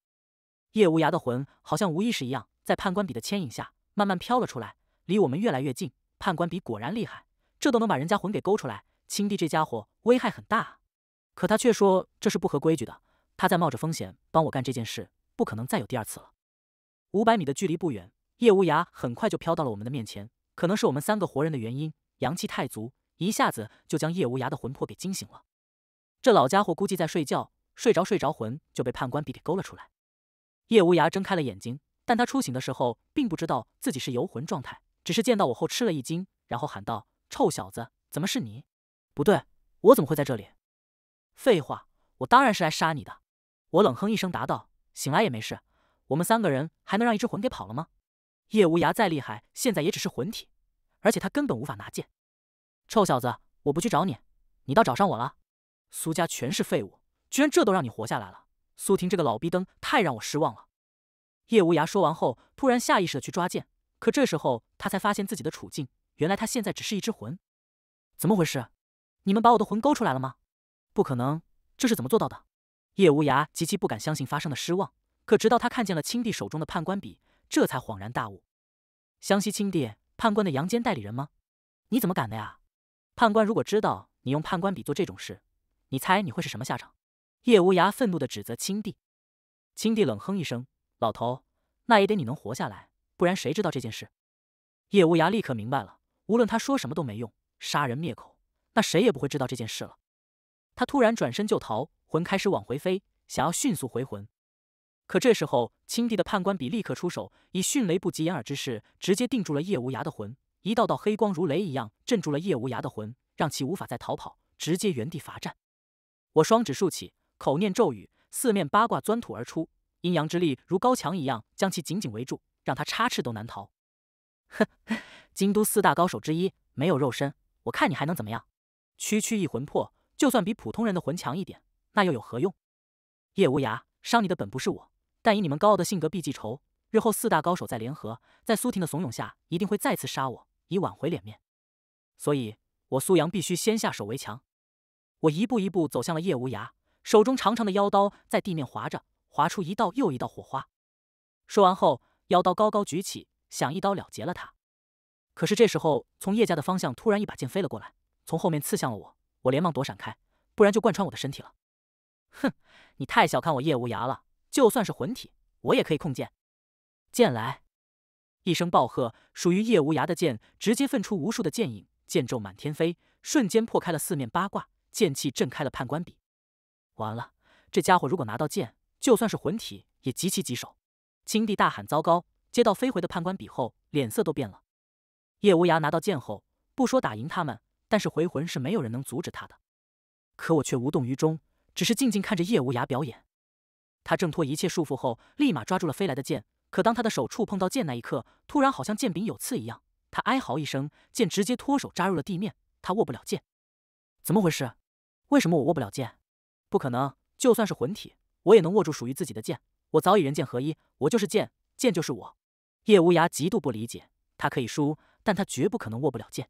叶无涯的魂好像无意识一样，在判官笔的牵引下慢慢飘了出来，离我们越来越近。判官笔果然厉害，这都能把人家魂给勾出来。青帝这家伙危害很大啊！可他却说这是不合规矩的，他在冒着风险帮我干这件事，不可能再有第二次了。五百米的距离不远，叶无涯很快就飘到了我们的面前。可能是我们三个活人的原因，阳气太足，一下子就将叶无涯的魂魄给惊醒了。这老家伙估计在睡觉，睡着睡着魂就被判官笔给勾了出来。叶无涯睁开了眼睛，但他初醒的时候并不知道自己是游魂状态，只是见到我后吃了一惊，然后喊道：“臭小子，怎么是你？不对，我怎么会在这里？”废话，我当然是来杀你的！我冷哼一声答道：“醒来也没事，我们三个人还能让一只魂给跑了吗？”叶无涯再厉害，现在也只是魂体，而且他根本无法拿剑。臭小子，我不去找你，你倒找上我了。苏家全是废物，居然这都让你活下来了！苏婷这个老逼灯太让我失望了。叶无涯说完后，突然下意识的去抓剑，可这时候他才发现自己的处境，原来他现在只是一只魂，怎么回事？你们把我的魂勾出来了吗？不可能，这是怎么做到的？叶无涯极其不敢相信发生的失望，可直到他看见了青帝手中的判官笔，这才恍然大悟。湘西青帝，判官的阳间代理人吗？你怎么敢的呀？判官如果知道你用判官笔做这种事。你猜你会是什么下场？叶无涯愤怒地指责青帝。青帝冷哼一声：“老头，那也得你能活下来，不然谁知道这件事？”叶无涯立刻明白了，无论他说什么都没用，杀人灭口，那谁也不会知道这件事了。他突然转身就逃，魂开始往回飞，想要迅速回魂。可这时候，青帝的判官笔立刻出手，以迅雷不及掩耳之势，直接定住了叶无涯的魂。一道道黑光如雷一样镇住了叶无涯的魂，让其无法再逃跑，直接原地罚站。我双指竖起，口念咒语，四面八卦钻土而出，阴阳之力如高墙一样将其紧紧围住，让他插翅都难逃。哼！京都四大高手之一，没有肉身，我看你还能怎么样？区区一魂魄，就算比普通人的魂强一点，那又有何用？叶无涯，伤你的本不是我，但以你们高傲的性格必记仇，日后四大高手再联合，在苏婷的怂恿下，一定会再次杀我以挽回脸面，所以我苏阳必须先下手为强。我一步一步走向了叶无涯，手中长长的妖刀在地面划着，划出一道又一道火花。说完后，妖刀高高举起，想一刀了结了他。可是这时候，从叶家的方向突然一把剑飞了过来，从后面刺向了我。我连忙躲闪开，不然就贯穿我的身体了。哼，你太小看我叶无涯了，就算是魂体，我也可以控剑。剑来！一声暴喝，属于叶无涯的剑直接分出无数的剑影，剑咒满天飞，瞬间破开了四面八卦。剑气震开了判官笔，完了，这家伙如果拿到剑，就算是魂体也极其棘手。青帝大喊：“糟糕！”接到飞回的判官笔后，脸色都变了。叶无涯拿到剑后，不说打赢他们，但是回魂是没有人能阻止他的。可我却无动于衷，只是静静看着叶无涯表演。他挣脱一切束缚后，立马抓住了飞来的剑。可当他的手触碰到剑那一刻，突然好像剑柄有刺一样，他哀嚎一声，剑直接脱手扎入了地面。他握不了剑，怎么回事？为什么我握不了剑？不可能，就算是魂体，我也能握住属于自己的剑。我早已人剑合一，我就是剑，剑就是我。叶无涯极度不理解，他可以输，但他绝不可能握不了剑。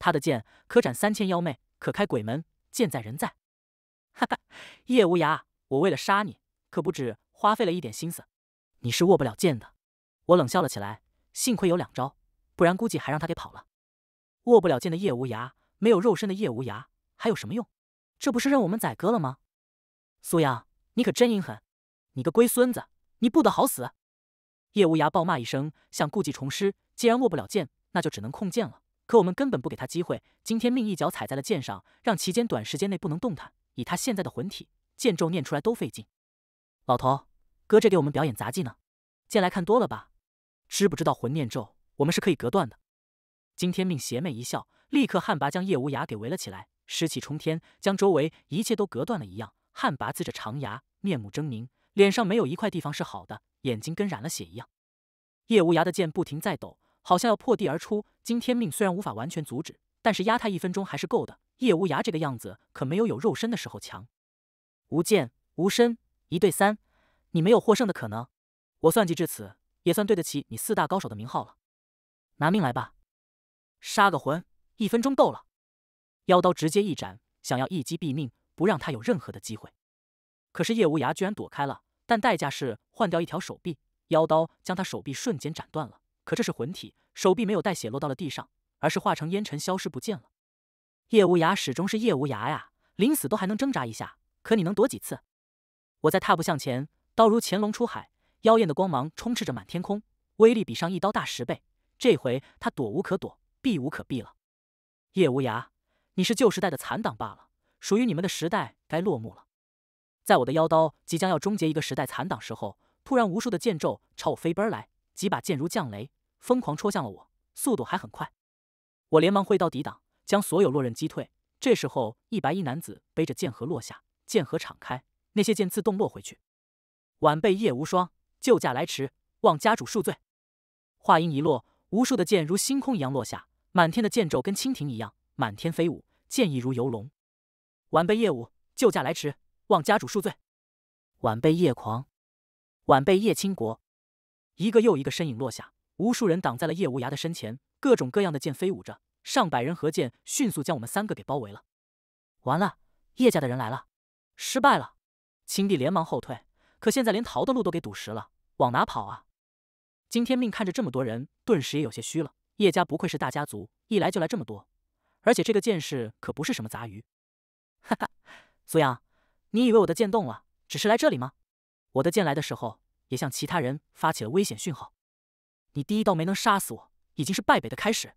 他的剑可斩三千妖魅，可开鬼门，剑在人在。哈哈，叶无涯，我为了杀你，可不止花费了一点心思。你是握不了剑的。我冷笑了起来，幸亏有两招，不然估计还让他给跑了。握不了剑的叶无涯，没有肉身的叶无涯，还有什么用？这不是任我们宰割了吗？苏阳，你可真阴狠！你个龟孙子，你不得好死！叶无涯暴骂一声，像故技重施。既然握不了剑，那就只能控剑了。可我们根本不给他机会。金天命一脚踩在了剑上，让其间短时间内不能动弹。以他现在的魂体，剑咒念出来都费劲。老头，哥这给我们表演杂技呢。剑来看多了吧？知不知道魂念咒，我们是可以隔断的？金天命邪魅一笑，立刻旱拔将叶无涯给围了起来。湿气冲天，将周围一切都隔断了一样。汗魃呲着长牙，面目狰狞，脸上没有一块地方是好的，眼睛跟染了血一样。叶无涯的剑不停在抖，好像要破地而出。今天命虽然无法完全阻止，但是压他一分钟还是够的。叶无涯这个样子，可没有有肉身的时候强。无剑无身，一对三，你没有获胜的可能。我算计至此，也算对得起你四大高手的名号了。拿命来吧，杀个魂，一分钟够了。妖刀直接一斩，想要一击毙命，不让他有任何的机会。可是叶无涯居然躲开了，但代价是换掉一条手臂。妖刀将他手臂瞬间斩断了，可这是魂体，手臂没有带血落到了地上，而是化成烟尘消失不见了。叶无涯始终是叶无涯呀，临死都还能挣扎一下。可你能躲几次？我再踏步向前，刀如潜龙出海，妖艳的光芒充斥着满天空，威力比上一刀大十倍。这回他躲无可躲，避无可避了。叶无涯。你是旧时代的残党罢了，属于你们的时代该落幕了。在我的妖刀即将要终结一个时代残党时候，突然无数的剑咒朝我飞奔来，几把剑如降雷，疯狂戳向了我，速度还很快。我连忙挥刀抵挡，将所有落刃击退。这时候，一白衣男子背着剑盒落下，剑盒敞开，那些剑自动落回去。晚辈叶无双，救驾来迟，望家主恕罪。话音一落，无数的剑如星空一样落下，满天的剑咒跟蜻蜓一样。满天飞舞，剑意如游龙。晚辈叶武救驾来迟，望家主恕罪。晚辈叶狂，晚辈叶倾国。一个又一个身影落下，无数人挡在了叶无涯的身前，各种各样的剑飞舞着，上百人和剑迅速将我们三个给包围了。完了，叶家的人来了，失败了。青帝连忙后退，可现在连逃的路都给堵实了，往哪跑啊？今天命看着这么多人，顿时也有些虚了。叶家不愧是大家族，一来就来这么多。而且这个剑士可不是什么杂鱼，哈哈，苏阳，你以为我的剑动了只是来这里吗？我的剑来的时候也向其他人发起了危险讯号。你第一刀没能杀死我，已经是败北的开始。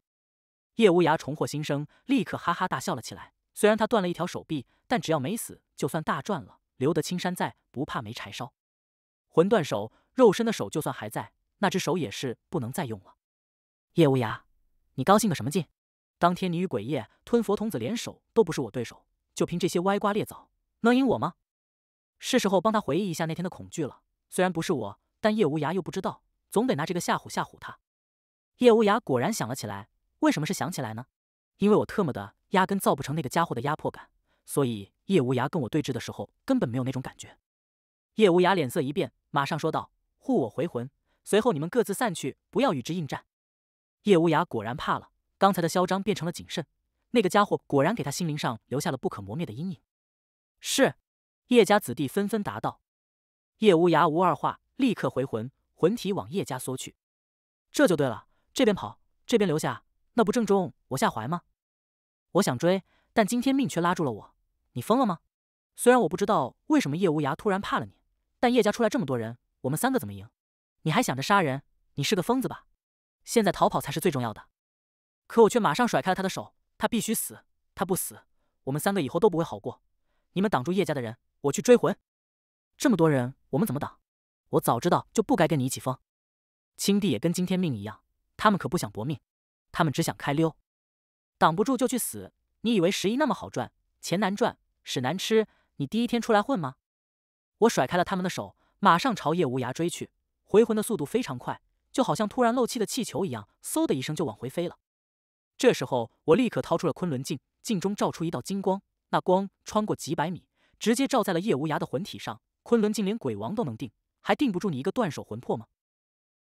叶无涯重获新生，立刻哈哈大笑了起来。虽然他断了一条手臂，但只要没死，就算大赚了。留得青山在，不怕没柴烧。魂断手，肉身的手就算还在，那只手也是不能再用了。叶无涯，你高兴个什么劲？当天你与鬼夜吞佛童子联手都不是我对手，就凭这些歪瓜裂枣，能赢我吗？是时候帮他回忆一下那天的恐惧了。虽然不是我，但叶无涯又不知道，总得拿这个吓唬吓唬他。叶无涯果然想了起来。为什么是想起来呢？因为我特么的压根造不成那个家伙的压迫感，所以叶无涯跟我对峙的时候根本没有那种感觉。叶无涯脸色一变，马上说道：“护我回魂！”随后你们各自散去，不要与之应战。叶无涯果然怕了。刚才的嚣张变成了谨慎，那个家伙果然给他心灵上留下了不可磨灭的阴影。是，叶家子弟纷纷答道。叶无涯无二话，立刻回魂魂体往叶家缩去。这就对了，这边跑，这边留下，那不正中我下怀吗？我想追，但今天命却拉住了我。你疯了吗？虽然我不知道为什么叶无涯突然怕了你，但叶家出来这么多人，我们三个怎么赢？你还想着杀人？你是个疯子吧？现在逃跑才是最重要的。可我却马上甩开了他的手，他必须死，他不死，我们三个以后都不会好过。你们挡住叶家的人，我去追魂。这么多人，我们怎么挡？我早知道就不该跟你一起疯。青帝也跟今天命一样，他们可不想搏命，他们只想开溜。挡不住就去死！你以为十一那么好赚？钱难赚，屎难吃。你第一天出来混吗？我甩开了他们的手，马上朝叶无涯追去。回魂的速度非常快，就好像突然漏气的气球一样，嗖的一声就往回飞了。这时候，我立刻掏出了昆仑镜，镜中照出一道金光，那光穿过几百米，直接照在了叶无涯的魂体上。昆仑镜连鬼王都能定，还定不住你一个断手魂魄吗？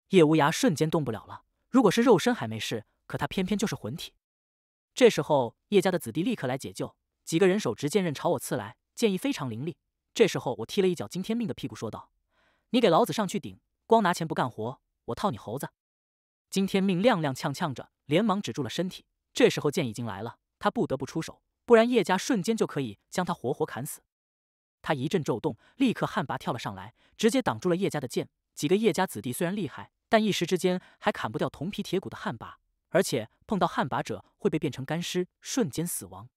叶无涯瞬间动不了了。如果是肉身还没事，可他偏偏就是魂体。这时候，叶家的子弟立刻来解救，几个人手执剑刃朝我刺来，剑意非常凌厉。这时候，我踢了一脚金天命的屁股，说道：“你给老子上去顶！光拿钱不干活，我套你猴子！”金天命踉踉跄跄着。连忙止住了身体，这时候剑已经来了，他不得不出手，不然叶家瞬间就可以将他活活砍死。他一阵骤动，立刻旱魃跳了上来，直接挡住了叶家的剑。几个叶家子弟虽然厉害，但一时之间还砍不掉铜皮铁骨的旱魃，而且碰到旱魃者会被变成干尸，瞬间死亡。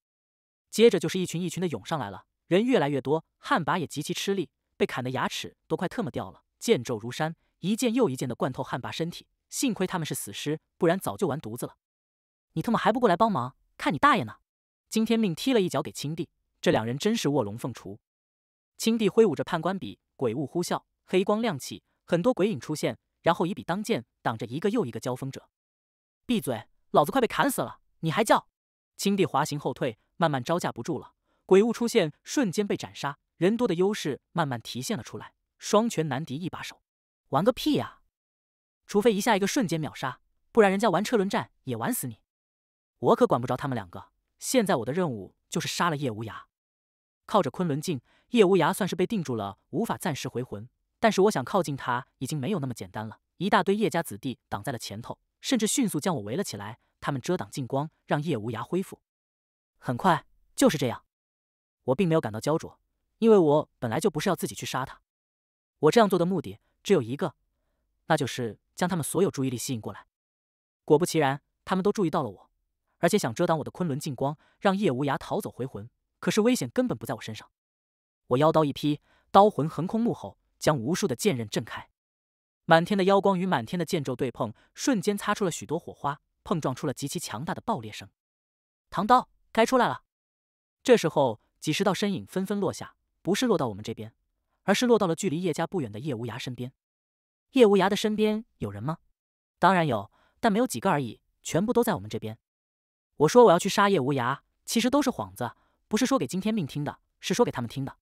接着就是一群一群的涌上来了，人越来越多，旱魃也极其吃力，被砍的牙齿都快特么掉了，剑皱如山，一剑又一剑的贯透旱魃身体。幸亏他们是死尸，不然早就完犊子了。你他妈还不过来帮忙？看你大爷呢！今天命踢了一脚给青帝，这两人真是卧龙凤雏。青帝挥舞着判官笔，鬼雾呼啸，黑光亮起，很多鬼影出现，然后以笔当剑，挡着一个又一个交锋者。闭嘴！老子快被砍死了，你还叫？青帝滑行后退，慢慢招架不住了。鬼雾出现，瞬间被斩杀。人多的优势慢慢提现了出来，双拳难敌一把手，玩个屁呀！除非一下一个瞬间秒杀，不然人家玩车轮战也玩死你。我可管不着他们两个。现在我的任务就是杀了叶无涯。靠着昆仑镜，叶无涯算是被定住了，无法暂时回魂。但是我想靠近他，已经没有那么简单了。一大堆叶家子弟挡在了前头，甚至迅速将我围了起来。他们遮挡进光，让叶无涯恢复。很快，就是这样。我并没有感到焦灼，因为我本来就不是要自己去杀他。我这样做的目的只有一个。那就是将他们所有注意力吸引过来。果不其然，他们都注意到了我，而且想遮挡我的昆仑镜光，让叶无涯逃走回魂。可是危险根本不在我身上。我腰刀一劈，刀魂横空怒吼，将无数的剑刃震开。满天的妖光与满天的剑咒对碰，瞬间擦出了许多火花，碰撞出了极其强大的爆裂声。唐刀该出来了。这时候，几十道身影纷纷落下，不是落到我们这边，而是落到了距离叶家不远的叶无涯身边。叶无涯的身边有人吗？当然有，但没有几个而已，全部都在我们这边。我说我要去杀叶无涯，其实都是幌子，不是说给金天命听的，是说给他们听的。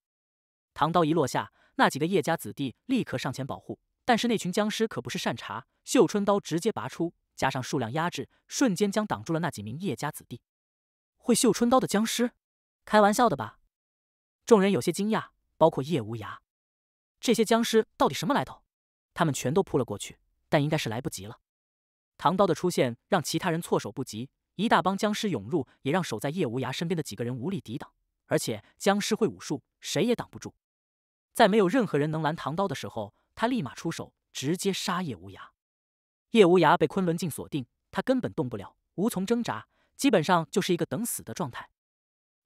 唐刀一落下，那几个叶家子弟立刻上前保护，但是那群僵尸可不是善茬，绣春刀直接拔出，加上数量压制，瞬间将挡住了那几名叶家子弟。会绣春刀的僵尸？开玩笑的吧？众人有些惊讶，包括叶无涯，这些僵尸到底什么来头？他们全都扑了过去，但应该是来不及了。唐刀的出现让其他人措手不及，一大帮僵尸涌入，也让守在叶无涯身边的几个人无力抵挡。而且僵尸会武术，谁也挡不住。在没有任何人能拦唐刀的时候，他立马出手，直接杀叶无涯。叶无涯被昆仑镜锁定，他根本动不了，无从挣扎，基本上就是一个等死的状态。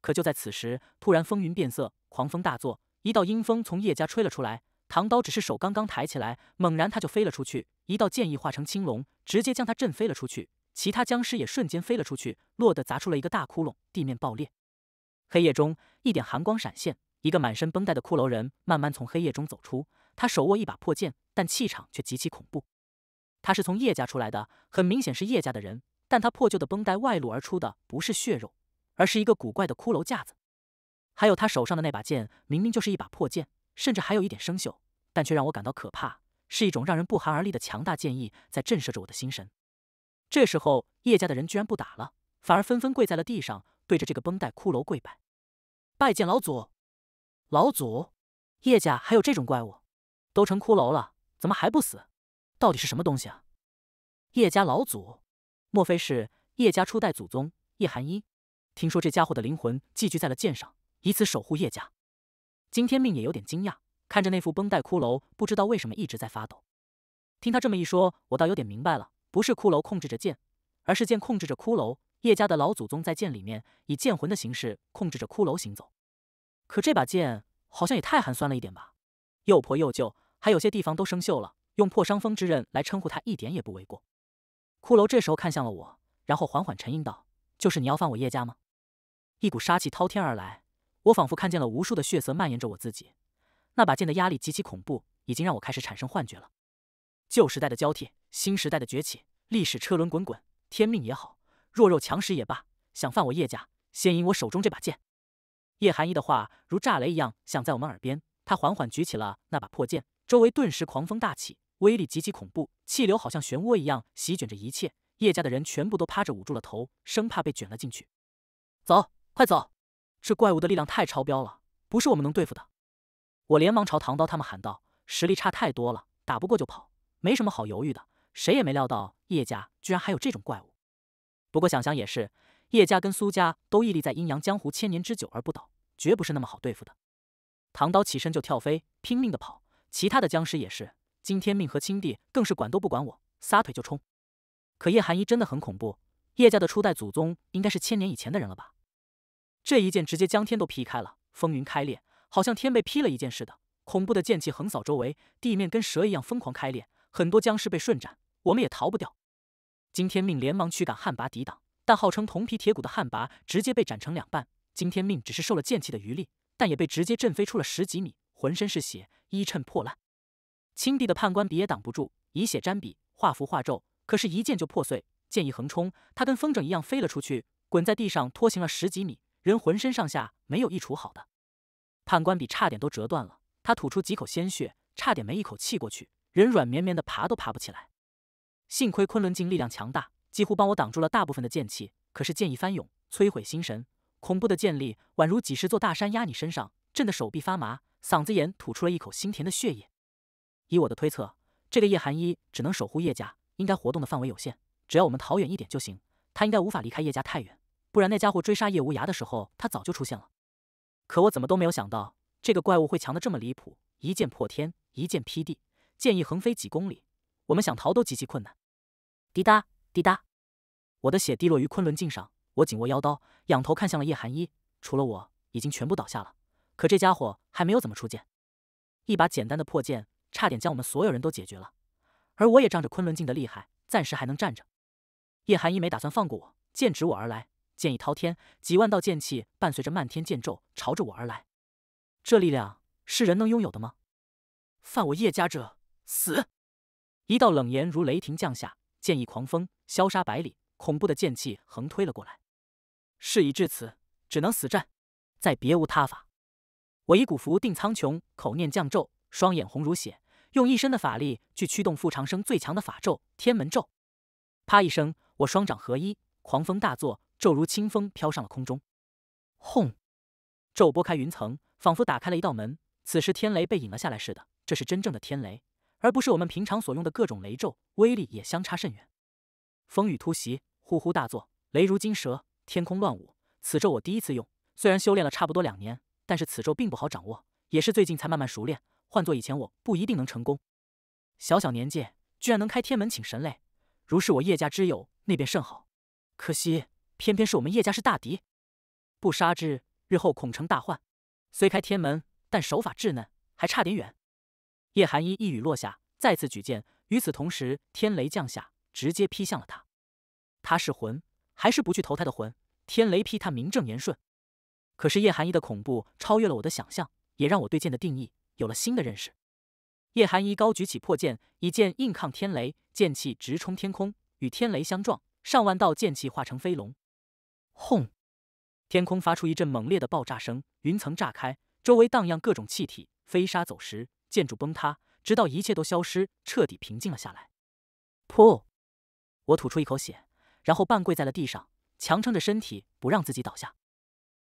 可就在此时，突然风云变色，狂风大作，一道阴风从叶家吹了出来。唐刀只是手刚刚抬起来，猛然他就飞了出去，一道剑意化成青龙，直接将他震飞了出去。其他僵尸也瞬间飞了出去，落得砸出了一个大窟窿，地面爆裂。黑夜中，一点寒光闪现，一个满身绷带的骷髅人慢慢从黑夜中走出。他手握一把破剑，但气场却极其恐怖。他是从叶家出来的，很明显是叶家的人。但他破旧的绷带外露而出的不是血肉，而是一个古怪的骷髅架子。还有他手上的那把剑，明明就是一把破剑。甚至还有一点生锈，但却让我感到可怕，是一种让人不寒而栗的强大剑意在震慑着我的心神。这时候，叶家的人居然不打了，反而纷纷跪在了地上，对着这个绷带骷髅跪拜，拜见老祖。老祖，叶家还有这种怪物，都成骷髅了，怎么还不死？到底是什么东西啊？叶家老祖，莫非是叶家初代祖宗叶寒一？听说这家伙的灵魂寄居在了剑上，以此守护叶家。金天命也有点惊讶，看着那副绷带骷髅，不知道为什么一直在发抖。听他这么一说，我倒有点明白了，不是骷髅控制着剑，而是剑控制着骷髅。叶家的老祖宗在剑里面，以剑魂的形式控制着骷髅行走。可这把剑好像也太寒酸了一点吧，又破又旧，还有些地方都生锈了。用破伤风之刃来称呼它一点也不为过。骷髅这时候看向了我，然后缓缓沉吟道：“就是你要犯我叶家吗？”一股杀气滔天而来。我仿佛看见了无数的血色蔓延着我自己，那把剑的压力极其恐怖，已经让我开始产生幻觉了。旧时代的交替，新时代的崛起，历史车轮滚滚，天命也好，弱肉强食也罢，想犯我叶家，先引我手中这把剑。叶寒一的话如炸雷一样响在我们耳边，他缓缓举起了那把破剑，周围顿时狂风大起，威力极其恐怖，气流好像漩涡一样席卷着一切。叶家的人全部都趴着捂住了头，生怕被卷了进去。走，快走！这怪物的力量太超标了，不是我们能对付的。我连忙朝唐刀他们喊道：“实力差太多了，打不过就跑，没什么好犹豫的。”谁也没料到叶家居然还有这种怪物。不过想想也是，叶家跟苏家都屹立在阴阳江湖千年之久而不倒，绝不是那么好对付的。唐刀起身就跳飞，拼命的跑。其他的僵尸也是，今天命和青帝更是管都不管我，撒腿就冲。可叶寒衣真的很恐怖，叶家的初代祖宗应该是千年以前的人了吧？这一剑直接将天都劈开了，风云开裂，好像天被劈了一剑似的。恐怖的剑气横扫周围，地面跟蛇一样疯狂开裂，很多僵尸被瞬斩，我们也逃不掉。金天命连忙驱赶旱魃抵挡，但号称铜皮铁骨的旱魃直接被斩成两半。金天命只是受了剑气的余力，但也被直接震飞出了十几米，浑身是血，衣衬破烂。青帝的判官笔也挡不住，以血沾笔画符画咒，可是，一剑就破碎。剑意横冲，他跟风筝一样飞了出去，滚在地上拖行了十几米。人浑身上下没有一处好的，判官笔差点都折断了。他吐出几口鲜血，差点没一口气过去。人软绵绵的，爬都爬不起来。幸亏昆仑镜力量强大，几乎帮我挡住了大部分的剑气。可是剑意翻涌，摧毁心神，恐怖的剑力宛如几十座大山压你身上，震得手臂发麻，嗓子眼吐出了一口腥甜的血液。以我的推测，这个叶寒一只能守护叶家，应该活动的范围有限，只要我们逃远一点就行。他应该无法离开叶家太远。不然那家伙追杀叶无涯的时候，他早就出现了。可我怎么都没有想到，这个怪物会强的这么离谱，一剑破天，一剑劈地，剑意横飞几公里，我们想逃都极其困难。滴答滴答，我的血滴落于昆仑镜上，我紧握腰刀，仰头看向了叶寒一。除了我，已经全部倒下了。可这家伙还没有怎么出剑，一把简单的破剑，差点将我们所有人都解决了。而我也仗着昆仑镜的厉害，暂时还能站着。叶寒一没打算放过我，剑指我而来。剑意滔天，几万道剑气伴随着漫天剑咒朝着我而来。这力量是人能拥有的吗？犯我叶家者死！一道冷言如雷霆降下，剑意狂风，消杀百里，恐怖的剑气横推了过来。事已至此，只能死战，再别无他法。我以古符定苍穹，口念降咒，双眼红如血，用一身的法力去驱动傅长生最强的法咒——天门咒。啪一声，我双掌合一，狂风大作。咒如清风飘上了空中，轰！咒拨开云层，仿佛打开了一道门。此时天雷被引了下来似的，这是真正的天雷，而不是我们平常所用的各种雷咒，威力也相差甚远。风雨突袭，呼呼大作，雷如金蛇，天空乱舞。此咒我第一次用，虽然修炼了差不多两年，但是此咒并不好掌握，也是最近才慢慢熟练。换做以前，我不一定能成功。小小年纪居然能开天门，请神雷，如是我叶家之友，那便甚好。可惜。偏偏是我们叶家是大敌，不杀之，日后恐成大患。虽开天门，但手法稚嫩，还差点远。叶寒衣一语落下，再次举剑。与此同时，天雷降下，直接劈向了他。他是魂，还是不去投胎的魂？天雷劈他，名正言顺。可是叶寒衣的恐怖超越了我的想象，也让我对剑的定义有了新的认识。叶寒衣高举起破剑，以剑硬抗天雷，剑气直冲天空，与天雷相撞，上万道剑气化成飞龙。轰！天空发出一阵猛烈的爆炸声，云层炸开，周围荡漾各种气体，飞沙走石，建筑崩塌，直到一切都消失，彻底平静了下来。噗！我吐出一口血，然后半跪在了地上，强撑着身体不让自己倒下。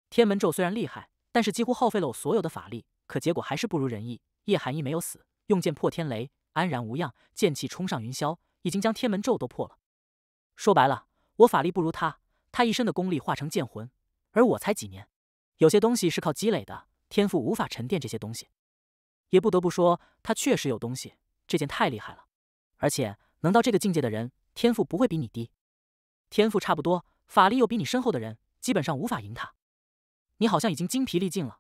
天门咒虽然厉害，但是几乎耗费了我所有的法力，可结果还是不如人意。叶寒衣没有死，用剑破天雷，安然无恙，剑气冲上云霄，已经将天门咒都破了。说白了，我法力不如他。他一身的功力化成剑魂，而我才几年，有些东西是靠积累的，天赋无法沉淀这些东西。也不得不说，他确实有东西，这剑太厉害了。而且能到这个境界的人，天赋不会比你低，天赋差不多，法力又比你深厚的人，基本上无法赢他。你好像已经精疲力尽了，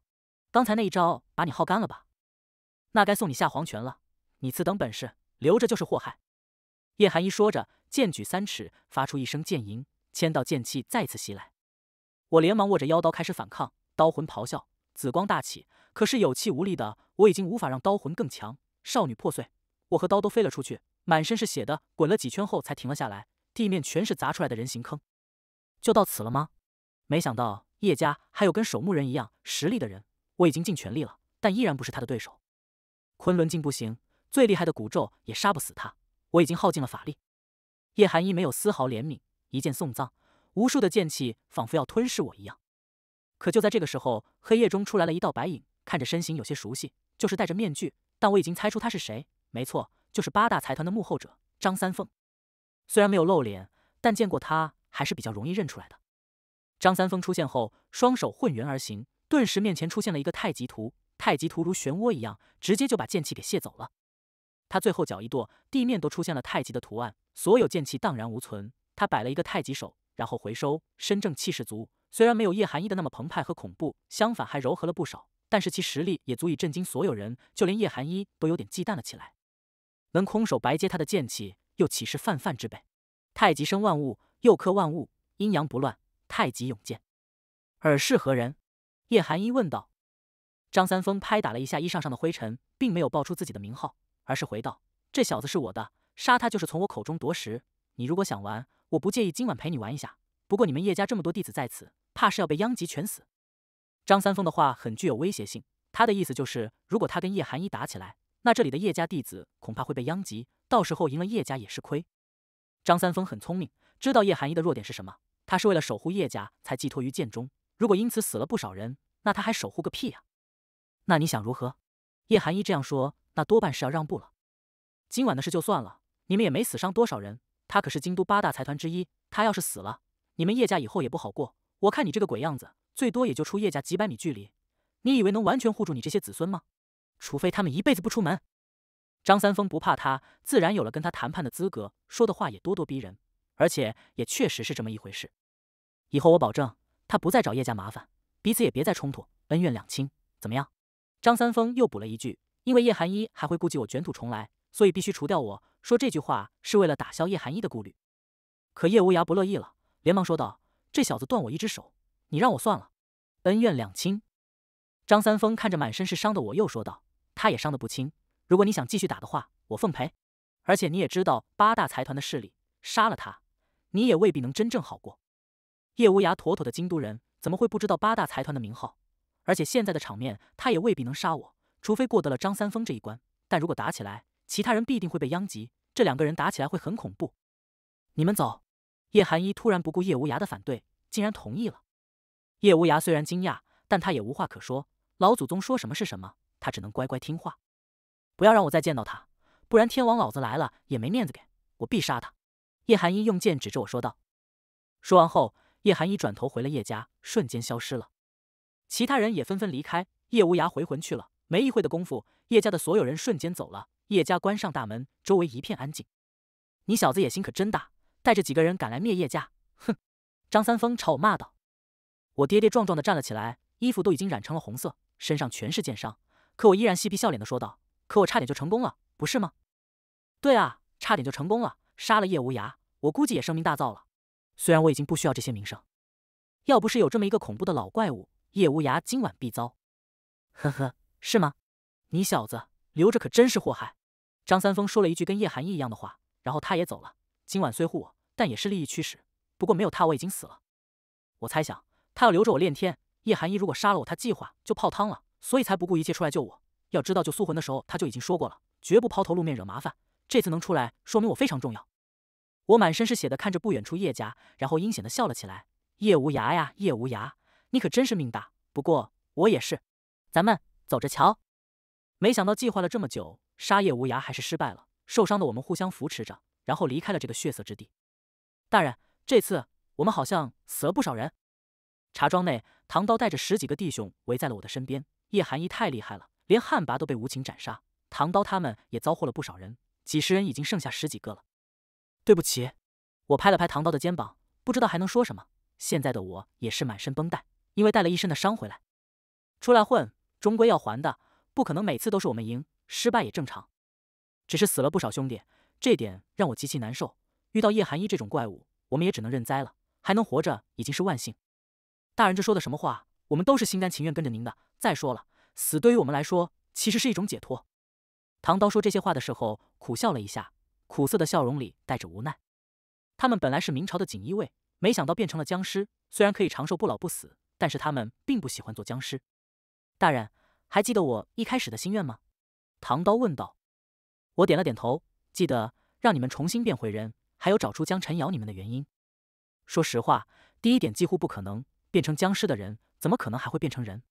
刚才那一招把你耗干了吧？那该送你下黄泉了。你此等本事，留着就是祸害。叶寒一说着，剑举三尺，发出一声剑吟。千道剑气再次袭来，我连忙握着妖刀开始反抗，刀魂咆哮，紫光大起。可是有气无力的，我已经无法让刀魂更强。少女破碎，我和刀都飞了出去，满身是血的滚了几圈后才停了下来，地面全是砸出来的人形坑。就到此了吗？没想到叶家还有跟守墓人一样实力的人，我已经尽全力了，但依然不是他的对手。昆仑镜不行，最厉害的骨咒也杀不死他，我已经耗尽了法力。叶寒衣没有丝毫怜悯。一剑送葬，无数的剑气仿佛要吞噬我一样。可就在这个时候，黑夜中出来了一道白影，看着身形有些熟悉，就是戴着面具。但我已经猜出他是谁，没错，就是八大财团的幕后者张三丰。虽然没有露脸，但见过他还是比较容易认出来的。张三丰出现后，双手混元而行，顿时面前出现了一个太极图。太极图如漩涡一样，直接就把剑气给卸走了。他最后脚一跺，地面都出现了太极的图案，所有剑气荡然无存。他摆了一个太极手，然后回收，身正气势足。虽然没有叶寒衣的那么澎湃和恐怖，相反还柔和了不少，但是其实力也足以震惊所有人，就连叶寒衣都有点忌惮了起来。能空手白接他的剑气，又岂是泛泛之辈？太极生万物，又克万物，阴阳不乱，太极永剑。尔是何人？叶寒衣问道。张三丰拍打了一下衣裳上的灰尘，并没有报出自己的名号，而是回道：“这小子是我的，杀他就是从我口中夺食。你如果想玩。”我不介意今晚陪你玩一下，不过你们叶家这么多弟子在此，怕是要被殃及全死。张三丰的话很具有威胁性，他的意思就是，如果他跟叶寒一打起来，那这里的叶家弟子恐怕会被殃及，到时候赢了叶家也是亏。张三丰很聪明，知道叶寒一的弱点是什么，他是为了守护叶家才寄托于剑中，如果因此死了不少人，那他还守护个屁呀？那你想如何？叶寒一这样说，那多半是要让步了。今晚的事就算了，你们也没死伤多少人。他可是京都八大财团之一，他要是死了，你们叶家以后也不好过。我看你这个鬼样子，最多也就出叶家几百米距离，你以为能完全护住你这些子孙吗？除非他们一辈子不出门。张三丰不怕他，自然有了跟他谈判的资格，说的话也咄咄逼人，而且也确实是这么一回事。以后我保证，他不再找叶家麻烦，彼此也别再冲突，恩怨两清，怎么样？张三丰又补了一句，因为叶寒一还会顾忌我卷土重来，所以必须除掉我。说这句话是为了打消叶寒一的顾虑，可叶无涯不乐意了，连忙说道：“这小子断我一只手，你让我算了，恩怨两清。”张三丰看着满身是伤的我，又说道：“他也伤得不轻，如果你想继续打的话，我奉陪。而且你也知道八大财团的势力，杀了他，你也未必能真正好过。”叶无涯妥妥的京都人，怎么会不知道八大财团的名号？而且现在的场面，他也未必能杀我，除非过得了张三丰这一关。但如果打起来，其他人必定会被殃及。这两个人打起来会很恐怖，你们走。叶寒一突然不顾叶无涯的反对，竟然同意了。叶无涯虽然惊讶，但他也无话可说。老祖宗说什么是什么，他只能乖乖听话。不要让我再见到他，不然天王老子来了也没面子给我必杀他。叶寒一用剑指着我说道。说完后，叶寒一转头回了叶家，瞬间消失了。其他人也纷纷离开。叶无涯回魂去了，没一会的功夫，叶家的所有人瞬间走了。叶家关上大门，周围一片安静。你小子野心可真大，带着几个人赶来灭叶家。哼！张三丰朝我骂道。我跌跌撞撞的站了起来，衣服都已经染成了红色，身上全是剑伤。可我依然嬉皮笑脸的说道：“可我差点就成功了，不是吗？”对啊，差点就成功了，杀了叶无涯，我估计也声名大噪了。虽然我已经不需要这些名声，要不是有这么一个恐怖的老怪物，叶无涯今晚必遭。呵呵，是吗？你小子留着可真是祸害。张三丰说了一句跟叶寒衣一样的话，然后他也走了。今晚虽护我，但也是利益驱使。不过没有他，我已经死了。我猜想他要留着我练天。叶寒衣如果杀了我，他计划就泡汤了，所以才不顾一切出来救我。要知道救苏魂的时候他就已经说过了，绝不抛头露面惹麻烦。这次能出来，说明我非常重要。我满身是血的看着不远处叶家，然后阴险的笑了起来。叶无涯呀，叶无涯，你可真是命大。不过我也是，咱们走着瞧。没想到计划了这么久。杀夜无涯还是失败了，受伤的我们互相扶持着，然后离开了这个血色之地。大人，这次我们好像死了不少人。茶庄内，唐刀带着十几个弟兄围在了我的身边。叶寒衣太厉害了，连旱魃都被无情斩杀。唐刀他们也遭祸了不少人，几十人已经剩下十几个了。对不起，我拍了拍唐刀的肩膀，不知道还能说什么。现在的我也是满身绷带，因为带了一身的伤回来。出来混，终归要还的，不可能每次都是我们赢。失败也正常，只是死了不少兄弟，这点让我极其难受。遇到叶寒一这种怪物，我们也只能认栽了。还能活着已经是万幸。大人这说的什么话？我们都是心甘情愿跟着您的。再说了，死对于我们来说，其实是一种解脱。唐刀说这些话的时候，苦笑了一下，苦涩的笑容里带着无奈。他们本来是明朝的锦衣卫，没想到变成了僵尸。虽然可以长寿不老不死，但是他们并不喜欢做僵尸。大人还记得我一开始的心愿吗？唐刀问道：“我点了点头，记得让你们重新变回人，还有找出江晨咬你们的原因。说实话，第一点几乎不可能，变成僵尸的人怎么可能还会变成人？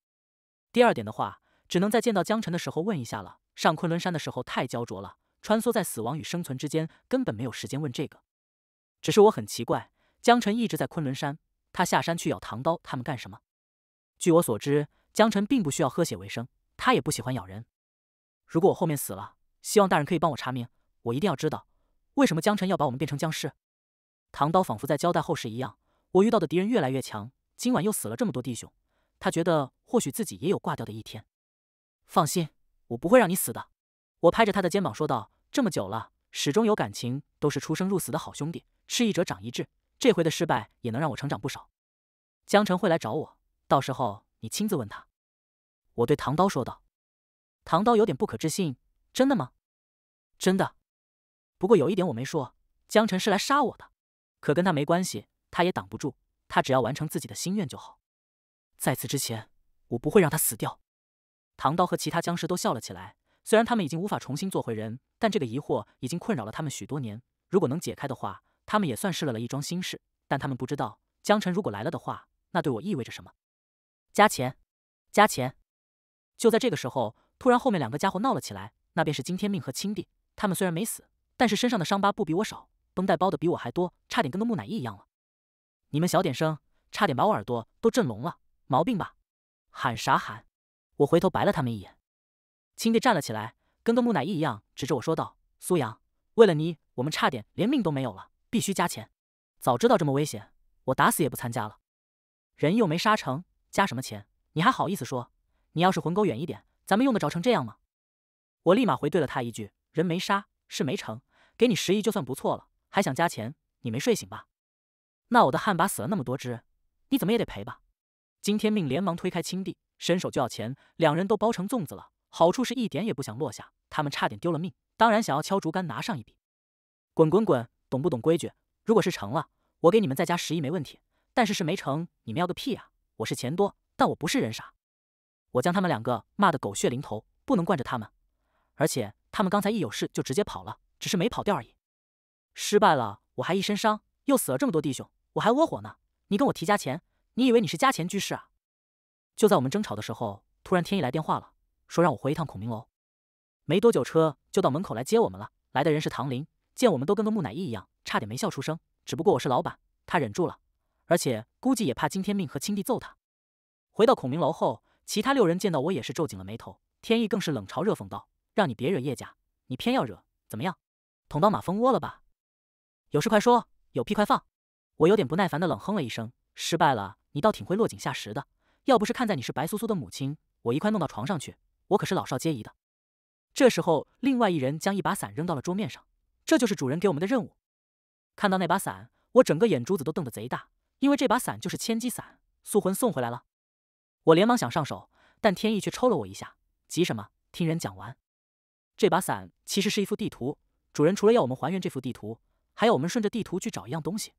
第二点的话，只能在见到江晨的时候问一下了。上昆仑山的时候太焦灼了，穿梭在死亡与生存之间，根本没有时间问这个。只是我很奇怪，江晨一直在昆仑山，他下山去咬唐刀他们干什么？据我所知，江晨并不需要喝血为生，他也不喜欢咬人。”如果我后面死了，希望大人可以帮我查明。我一定要知道，为什么江晨要把我们变成僵尸？唐刀仿佛在交代后事一样。我遇到的敌人越来越强，今晚又死了这么多弟兄，他觉得或许自己也有挂掉的一天。放心，我不会让你死的。我拍着他的肩膀说道：“这么久了，始终有感情，都是出生入死的好兄弟。吃一者长一智，这回的失败也能让我成长不少。”江晨会来找我，到时候你亲自问他。我对唐刀说道。唐刀有点不可置信：“真的吗？真的。不过有一点我没说，江辰是来杀我的，可跟他没关系，他也挡不住。他只要完成自己的心愿就好。在此之前，我不会让他死掉。”唐刀和其他僵尸都笑了起来。虽然他们已经无法重新做回人，但这个疑惑已经困扰了他们许多年。如果能解开的话，他们也算是了了一桩心事。但他们不知道，江辰如果来了的话，那对我意味着什么？加钱，加钱！就在这个时候。突然后面两个家伙闹了起来，那便是金天命和青帝。他们虽然没死，但是身上的伤疤不比我少，绷带包的比我还多，差点跟个木乃伊一样了。你们小点声，差点把我耳朵都震聋了，毛病吧？喊啥喊？我回头白了他们一眼。青帝站了起来，跟个木乃伊一样，指着我说道：“苏阳，为了你，我们差点连命都没有了，必须加钱。早知道这么危险，我打死也不参加了。人又没杀成，加什么钱？你还好意思说？你要是魂勾远一点。”咱们用得着成这样吗？我立马回怼了他一句：“人没杀，事没成，给你十亿就算不错了，还想加钱？你没睡醒吧？”那我的旱魃死了那么多只，你怎么也得赔吧？金天命连忙推开青帝，伸手就要钱，两人都包成粽子了，好处是一点也不想落下，他们差点丢了命，当然想要敲竹竿拿上一笔。滚滚滚，懂不懂规矩？如果是成了，我给你们再加十亿没问题，但是是没成，你们要个屁啊！我是钱多，但我不是人傻。我将他们两个骂得狗血淋头，不能惯着他们。而且他们刚才一有事就直接跑了，只是没跑掉而已。失败了，我还一身伤，又死了这么多弟兄，我还窝火呢。你跟我提加钱，你以为你是加钱居士啊？就在我们争吵的时候，突然天意来电话了，说让我回一趟孔明楼。没多久，车就到门口来接我们了。来的人是唐林，见我们都跟个木乃伊一样，差点没笑出声。只不过我是老板，他忍住了，而且估计也怕金天命和青帝揍他。回到孔明楼后。其他六人见到我也是皱紧了眉头，天意更是冷嘲热讽道：“让你别惹叶家，你偏要惹，怎么样？捅到马蜂窝了吧？有事快说，有屁快放！”我有点不耐烦的冷哼了一声：“失败了，你倒挺会落井下石的。要不是看在你是白苏苏的母亲，我一块弄到床上去，我可是老少皆宜的。”这时候，另外一人将一把伞扔到了桌面上，这就是主人给我们的任务。看到那把伞，我整个眼珠子都瞪得贼大，因为这把伞就是千机伞，素魂送回来了。我连忙想上手，但天意却抽了我一下。急什么？听人讲完。这把伞其实是一幅地图，主人除了要我们还原这幅地图，还要我们顺着地图去找一样东西。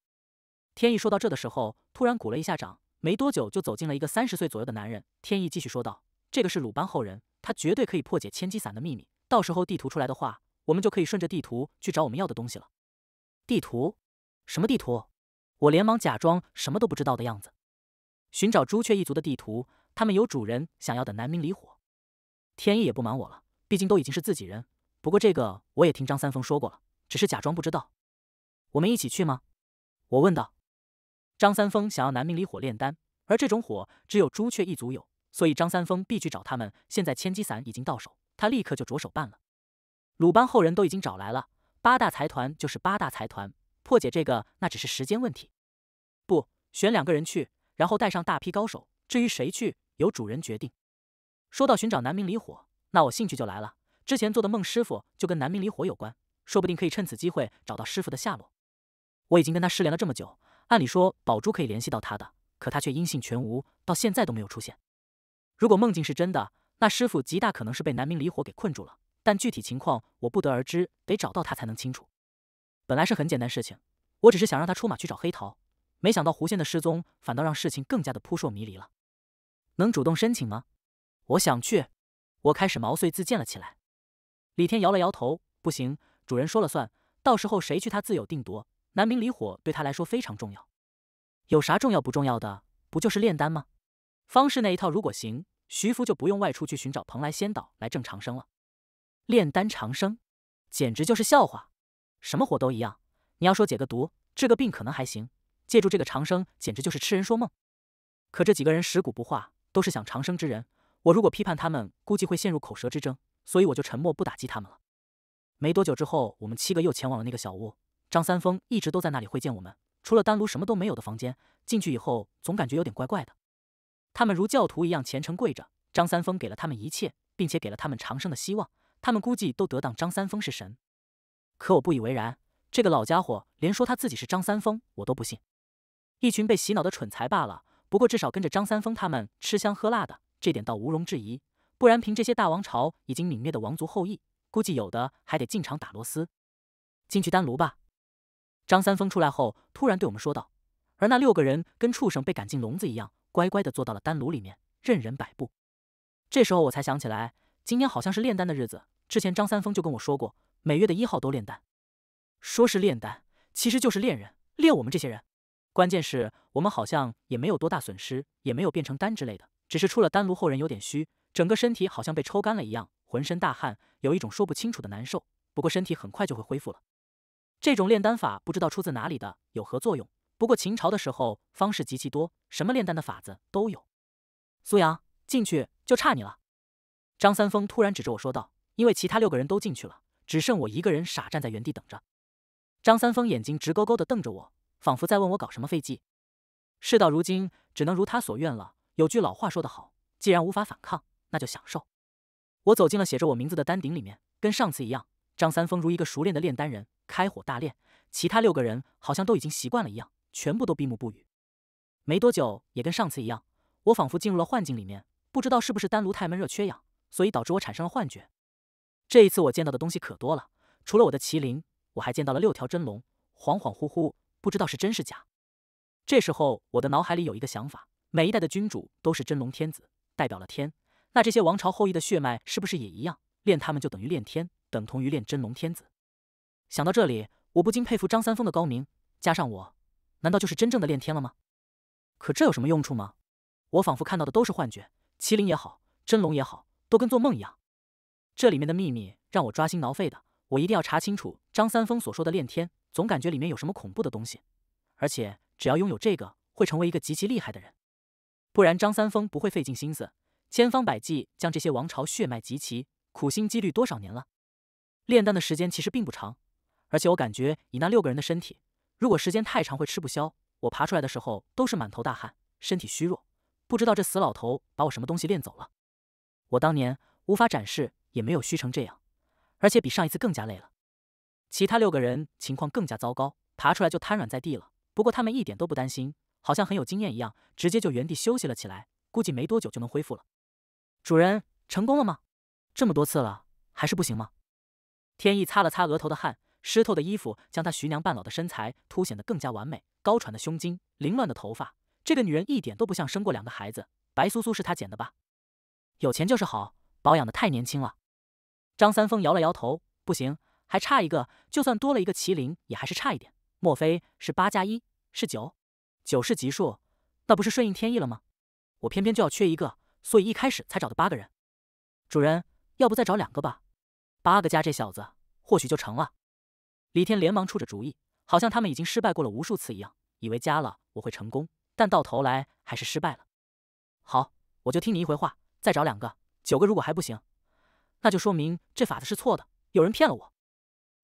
天意说到这的时候，突然鼓了一下掌，没多久就走进了一个三十岁左右的男人。天意继续说道：“这个是鲁班后人，他绝对可以破解千机伞的秘密。到时候地图出来的话，我们就可以顺着地图去找我们要的东西了。”地图？什么地图？我连忙假装什么都不知道的样子，寻找朱雀一族的地图。他们有主人想要的南明离火，天意也不瞒我了，毕竟都已经是自己人。不过这个我也听张三丰说过了，只是假装不知道。我们一起去吗？我问道。张三丰想要南明离火炼丹，而这种火只有朱雀一族有，所以张三丰必去找他们。现在千机伞已经到手，他立刻就着手办了。鲁班后人都已经找来了，八大财团就是八大财团，破解这个那只是时间问题。不，选两个人去，然后带上大批高手。至于谁去？由主人决定。说到寻找南明离火，那我兴趣就来了。之前做的梦，师傅就跟南明离火有关，说不定可以趁此机会找到师傅的下落。我已经跟他失联了这么久，按理说宝珠可以联系到他的，可他却音信全无，到现在都没有出现。如果梦境是真的，那师傅极大可能是被南明离火给困住了，但具体情况我不得而知，得找到他才能清楚。本来是很简单事情，我只是想让他出马去找黑桃，没想到狐仙的失踪反倒让事情更加的扑朔迷离了。能主动申请吗？我想去，我开始毛遂自荐了起来。李天摇了摇头，不行，主人说了算，到时候谁去他自有定夺。南明离火对他来说非常重要，有啥重要不重要的？不就是炼丹吗？方氏那一套如果行，徐福就不用外出去寻找蓬莱仙岛来证长生了。炼丹长生，简直就是笑话。什么火都一样，你要说解个毒、治个病可能还行，借助这个长生简直就是痴人说梦。可这几个人食古不化。都是想长生之人，我如果批判他们，估计会陷入口舌之争，所以我就沉默不打击他们了。没多久之后，我们七个又前往了那个小屋，张三丰一直都在那里会见我们。除了丹炉什么都没有的房间，进去以后总感觉有点怪怪的。他们如教徒一样虔诚跪着，张三丰给了他们一切，并且给了他们长生的希望。他们估计都得当张三丰是神，可我不以为然。这个老家伙连说他自己是张三丰，我都不信，一群被洗脑的蠢材罢了。不过至少跟着张三丰他们吃香喝辣的这点倒毋容置疑，不然凭这些大王朝已经泯灭的王族后裔，估计有的还得进厂打螺丝。进去丹炉吧！张三丰出来后突然对我们说道，而那六个人跟畜生被赶进笼子一样，乖乖的坐到了丹炉里面，任人摆布。这时候我才想起来，今天好像是炼丹的日子。之前张三丰就跟我说过，每月的一号都炼丹，说是炼丹，其实就是炼人，炼我们这些人。关键是，我们好像也没有多大损失，也没有变成丹之类的，只是出了丹炉后人有点虚，整个身体好像被抽干了一样，浑身大汗，有一种说不清楚的难受。不过身体很快就会恢复了。这种炼丹法不知道出自哪里的，有何作用？不过秦朝的时候，方式极其多，什么炼丹的法子都有。苏阳，进去就差你了。张三丰突然指着我说道：“因为其他六个人都进去了，只剩我一个人傻站在原地等着。”张三丰眼睛直勾勾地瞪着我。仿佛在问我搞什么费机。事到如今只能如他所愿了。有句老话说得好，既然无法反抗，那就享受。我走进了写着我名字的丹鼎里面，跟上次一样，张三丰如一个熟练的炼丹人，开火大炼。其他六个人好像都已经习惯了一样，全部都闭目不语。没多久，也跟上次一样，我仿佛进入了幻境里面。不知道是不是丹炉太闷热缺氧，所以导致我产生了幻觉。这一次我见到的东西可多了，除了我的麒麟，我还见到了六条真龙。恍恍惚惚。不知道是真是假。这时候，我的脑海里有一个想法：每一代的君主都是真龙天子，代表了天。那这些王朝后裔的血脉是不是也一样？练他们就等于练天，等同于练真龙天子。想到这里，我不禁佩服张三丰的高明。加上我，难道就是真正的练天了吗？可这有什么用处吗？我仿佛看到的都是幻觉，麒麟也好，真龙也好，都跟做梦一样。这里面的秘密让我抓心挠肺的，我一定要查清楚张三丰所说的练天。总感觉里面有什么恐怖的东西，而且只要拥有这个，会成为一个极其厉害的人。不然张三丰不会费尽心思，千方百计将这些王朝血脉集齐，苦心积虑多少年了。炼丹的时间其实并不长，而且我感觉以那六个人的身体，如果时间太长会吃不消。我爬出来的时候都是满头大汗，身体虚弱。不知道这死老头把我什么东西练走了。我当年无法展示，也没有虚成这样，而且比上一次更加累了。其他六个人情况更加糟糕，爬出来就瘫软在地了。不过他们一点都不担心，好像很有经验一样，直接就原地休息了起来。估计没多久就能恢复了。主人，成功了吗？这么多次了，还是不行吗？天意擦了擦额头的汗，湿透的衣服将他徐娘半老的身材凸显得更加完美。高喘的胸襟，凌乱的头发，这个女人一点都不像生过两个孩子。白苏苏是她捡的吧？有钱就是好，保养的太年轻了。张三丰摇了摇头，不行。还差一个，就算多了一个麒麟，也还是差一点。莫非是八加一，是九？九是级数，那不是顺应天意了吗？我偏偏就要缺一个，所以一开始才找的八个人。主人，要不再找两个吧？八个加这小子，或许就成了。李天连忙出着主意，好像他们已经失败过了无数次一样，以为加了我会成功，但到头来还是失败了。好，我就听你一回话，再找两个，九个如果还不行，那就说明这法子是错的，有人骗了我。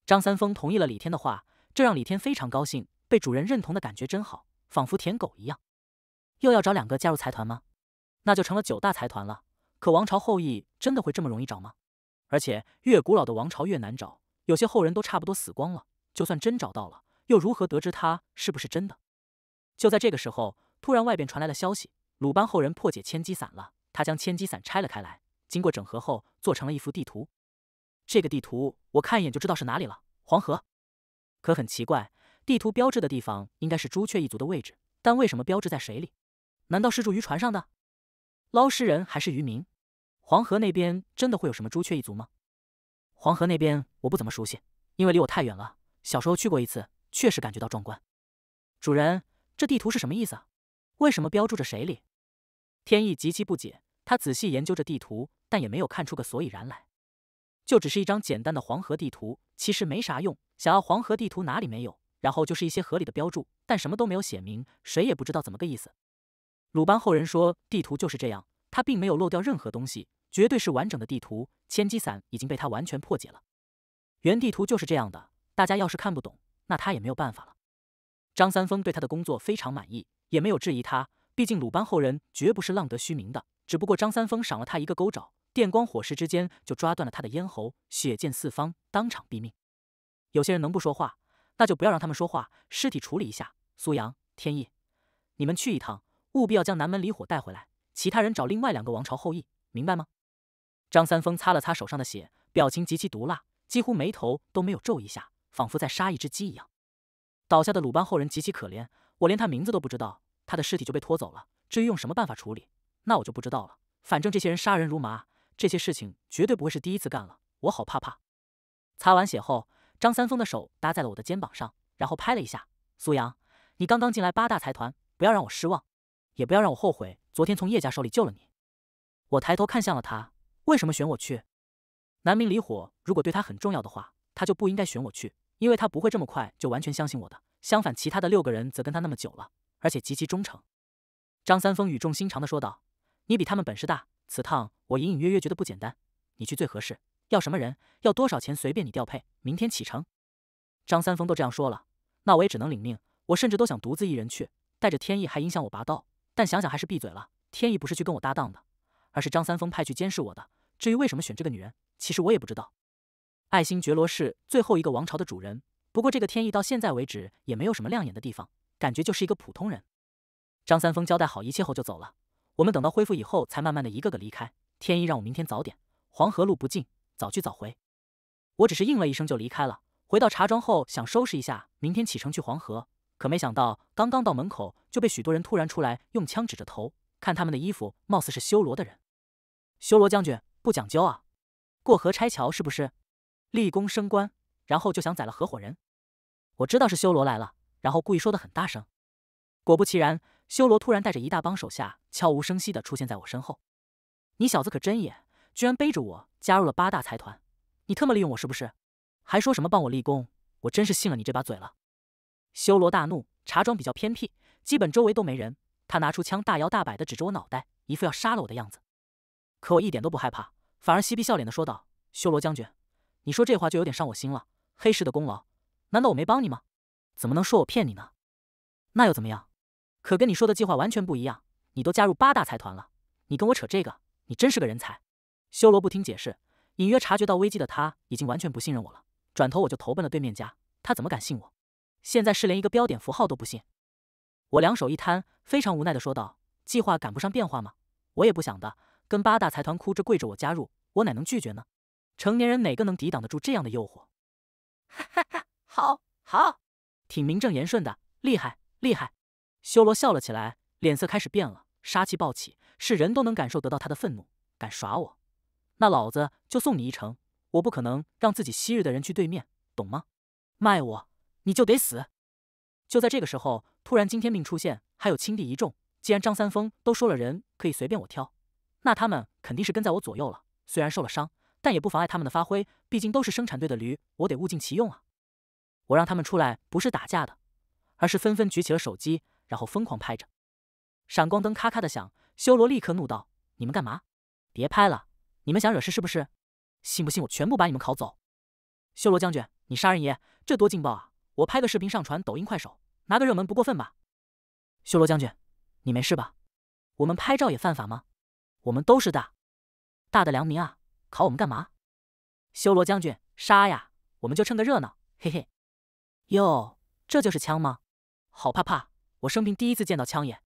张三丰同意了李天的话，这让李天非常高兴。被主人认同的感觉真好，仿佛舔狗一样。又要找两个加入财团吗？那就成了九大财团了。可王朝后裔真的会这么容易找吗？而且越古老的王朝越难找，有些后人都差不多死光了。就算真找到了，又如何得知他是不是真的？就在这个时候，突然外边传来了消息：鲁班后人破解千机伞了。他将千机伞拆了开来，经过整合后，做成了一幅地图。这个地图我看一眼就知道是哪里了。黄河，可很奇怪，地图标志的地方应该是朱雀一族的位置，但为什么标志在水里？难道是住渔船上的捞尸人还是渔民？黄河那边真的会有什么朱雀一族吗？黄河那边我不怎么熟悉，因为离我太远了。小时候去过一次，确实感觉到壮观。主人，这地图是什么意思？为什么标注着水里？天意极其不解，他仔细研究着地图，但也没有看出个所以然来。就只是一张简单的黄河地图，其实没啥用。想要黄河地图哪里没有？然后就是一些河里的标注，但什么都没有写明，谁也不知道怎么个意思。鲁班后人说地图就是这样，他并没有漏掉任何东西，绝对是完整的地图。千机伞已经被他完全破解了，原地图就是这样的。大家要是看不懂，那他也没有办法了。张三丰对他的工作非常满意，也没有质疑他，毕竟鲁班后人绝不是浪得虚名的。只不过张三丰赏了他一个钩爪。电光火石之间就抓断了他的咽喉，血溅四方，当场毙命。有些人能不说话，那就不要让他们说话。尸体处理一下，苏阳、天意，你们去一趟，务必要将南门离火带回来。其他人找另外两个王朝后裔，明白吗？张三丰擦了擦手上的血，表情极其毒辣，几乎眉头都没有皱一下，仿佛在杀一只鸡一样。倒下的鲁班后人极其可怜，我连他名字都不知道，他的尸体就被拖走了。至于用什么办法处理，那我就不知道了。反正这些人杀人如麻。这些事情绝对不会是第一次干了，我好怕怕。擦完血后，张三丰的手搭在了我的肩膀上，然后拍了一下：“苏阳，你刚刚进来八大财团，不要让我失望，也不要让我后悔。昨天从叶家手里救了你。”我抬头看向了他：“为什么选我去？南明离火如果对他很重要的话，他就不应该选我去，因为他不会这么快就完全相信我的。相反，其他的六个人则跟他那么久了，而且极其忠诚。”张三丰语重心长的说道：“你比他们本事大。”此趟我隐隐约约觉得不简单，你去最合适。要什么人，要多少钱，随便你调配。明天启程。张三丰都这样说了，那我也只能领命。我甚至都想独自一人去，带着天意还影响我拔刀，但想想还是闭嘴了。天意不是去跟我搭档的，而是张三丰派去监视我的。至于为什么选这个女人，其实我也不知道。爱新觉罗是最后一个王朝的主人，不过这个天意到现在为止也没有什么亮眼的地方，感觉就是一个普通人。张三丰交代好一切后就走了。我们等到恢复以后，才慢慢的一个个离开。天意让我明天早点，黄河路不近，早去早回。我只是应了一声就离开了。回到茶庄后，想收拾一下，明天启程去黄河。可没想到，刚刚到门口就被许多人突然出来，用枪指着头。看他们的衣服，貌似是修罗的人。修罗将军不讲究啊，过河拆桥是不是？立功升官，然后就想宰了合伙人？我知道是修罗来了，然后故意说的很大声。果不其然。修罗突然带着一大帮手下，悄无声息地出现在我身后。你小子可真野，居然背着我加入了八大财团。你特么利用我是不是？还说什么帮我立功，我真是信了你这把嘴了。修罗大怒。茶庄比较偏僻，基本周围都没人。他拿出枪，大摇大摆地指着我脑袋，一副要杀了我的样子。可我一点都不害怕，反而嬉皮笑脸地说道：“修罗将军，你说这话就有点伤我心了。黑市的功劳，难道我没帮你吗？怎么能说我骗你呢？那又怎么样？”可跟你说的计划完全不一样！你都加入八大财团了，你跟我扯这个，你真是个人才！修罗不听解释，隐约察觉到危机的他，已经完全不信任我了。转头我就投奔了对面家，他怎么敢信我？现在是连一个标点符号都不信。我两手一摊，非常无奈的说道：“计划赶不上变化吗？我也不想的，跟八大财团哭着跪着我加入，我哪能拒绝呢？成年人哪个能抵挡得住这样的诱惑？”哈哈哈，好，好，挺名正言顺的，厉害，厉害！修罗笑了起来，脸色开始变了，杀气暴起，是人都能感受得到他的愤怒。敢耍我，那老子就送你一程。我不可能让自己昔日的人去对面，懂吗？卖我，你就得死。就在这个时候，突然惊天命出现，还有青帝一众。既然张三丰都说了人可以随便我挑，那他们肯定是跟在我左右了。虽然受了伤，但也不妨碍他们的发挥，毕竟都是生产队的驴，我得物尽其用啊。我让他们出来不是打架的，而是纷纷举起了手机。然后疯狂拍着，闪光灯咔咔的响。修罗立刻怒道：“你们干嘛？别拍了！你们想惹事是不是？信不信我全部把你们拷走？”修罗将军，你杀人爷，这多劲爆啊！我拍个视频上传抖音、快手，拿个热门不过分吧？修罗将军，你没事吧？我们拍照也犯法吗？我们都是大大的良民啊，考我们干嘛？修罗将军，杀呀！我们就趁个热闹，嘿嘿。哟，这就是枪吗？好怕怕。我生平第一次见到枪眼，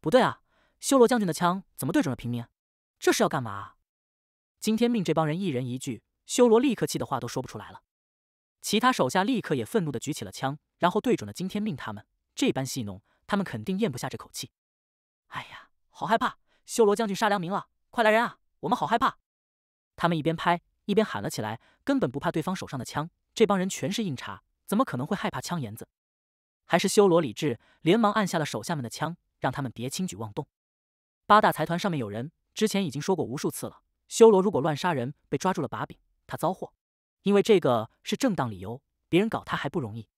不对啊！修罗将军的枪怎么对准了平民？这是要干嘛？金天命这帮人一人一句，修罗立刻气得话都说不出来了。其他手下立刻也愤怒地举起了枪，然后对准了金天命他们。这般戏弄，他们肯定咽不下这口气。哎呀，好害怕！修罗将军杀良民了，快来人啊！我们好害怕！他们一边拍一边喊了起来，根本不怕对方手上的枪。这帮人全是硬茬，怎么可能会害怕枪眼子？还是修罗理智，连忙按下了手下们的枪，让他们别轻举妄动。八大财团上面有人，之前已经说过无数次了。修罗如果乱杀人，被抓住了把柄，他遭祸，因为这个是正当理由。别人搞他还不容易。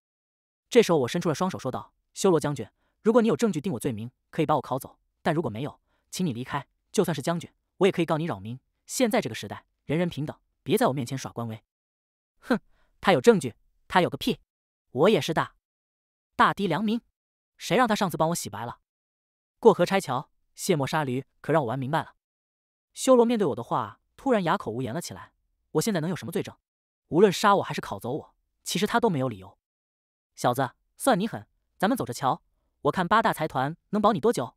这时候我伸出了双手，说道：“修罗将军，如果你有证据定我罪名，可以把我拷走；但如果没有，请你离开。就算是将军，我也可以告你扰民。现在这个时代，人人平等，别在我面前耍官威。”哼，他有证据？他有个屁！我也是大。大堤良民，谁让他上次帮我洗白了？过河拆桥，卸磨杀驴，可让我玩明白了。修罗面对我的话，突然哑口无言了起来。我现在能有什么罪证？无论杀我还是拷走我，其实他都没有理由。小子，算你狠，咱们走着瞧。我看八大财团能保你多久？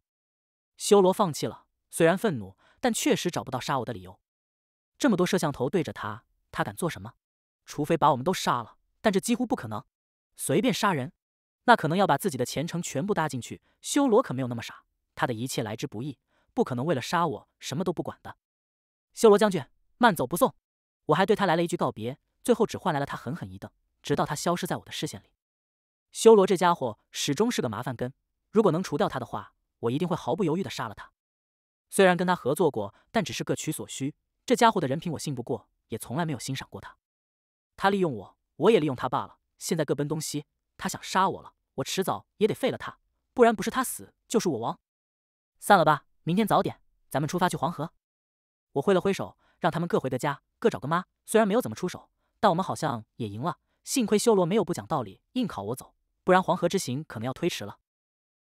修罗放弃了，虽然愤怒，但确实找不到杀我的理由。这么多摄像头对着他，他敢做什么？除非把我们都杀了，但这几乎不可能。随便杀人。那可能要把自己的前程全部搭进去。修罗可没有那么傻，他的一切来之不易，不可能为了杀我什么都不管的。修罗将军，慢走不送。我还对他来了一句告别，最后只换来了他狠狠一瞪，直到他消失在我的视线里。修罗这家伙始终是个麻烦根，如果能除掉他的话，我一定会毫不犹豫的杀了他。虽然跟他合作过，但只是各取所需。这家伙的人品我信不过，也从来没有欣赏过他。他利用我，我也利用他罢了。现在各奔东西，他想杀我了。我迟早也得废了他，不然不是他死就是我亡。散了吧，明天早点，咱们出发去黄河。我挥了挥手，让他们各回各家，各找个妈。虽然没有怎么出手，但我们好像也赢了。幸亏修罗没有不讲道理硬考我走，不然黄河之行可能要推迟了。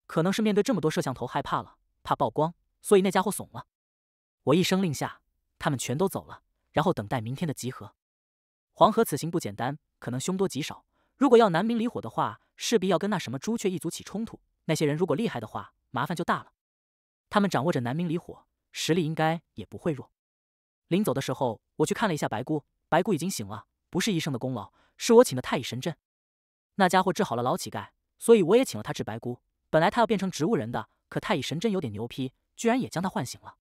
可能是面对这么多摄像头害怕了，怕曝光，所以那家伙怂了。我一声令下，他们全都走了，然后等待明天的集合。黄河此行不简单，可能凶多吉少。如果要南明离火的话。势必要跟那什么朱雀一族起冲突，那些人如果厉害的话，麻烦就大了。他们掌握着南明离火，实力应该也不会弱。临走的时候，我去看了一下白姑，白姑已经醒了，不是医生的功劳，是我请的太乙神针。那家伙治好了老乞丐，所以我也请了他治白姑。本来他要变成植物人的，可太乙神针有点牛批，居然也将他唤醒了。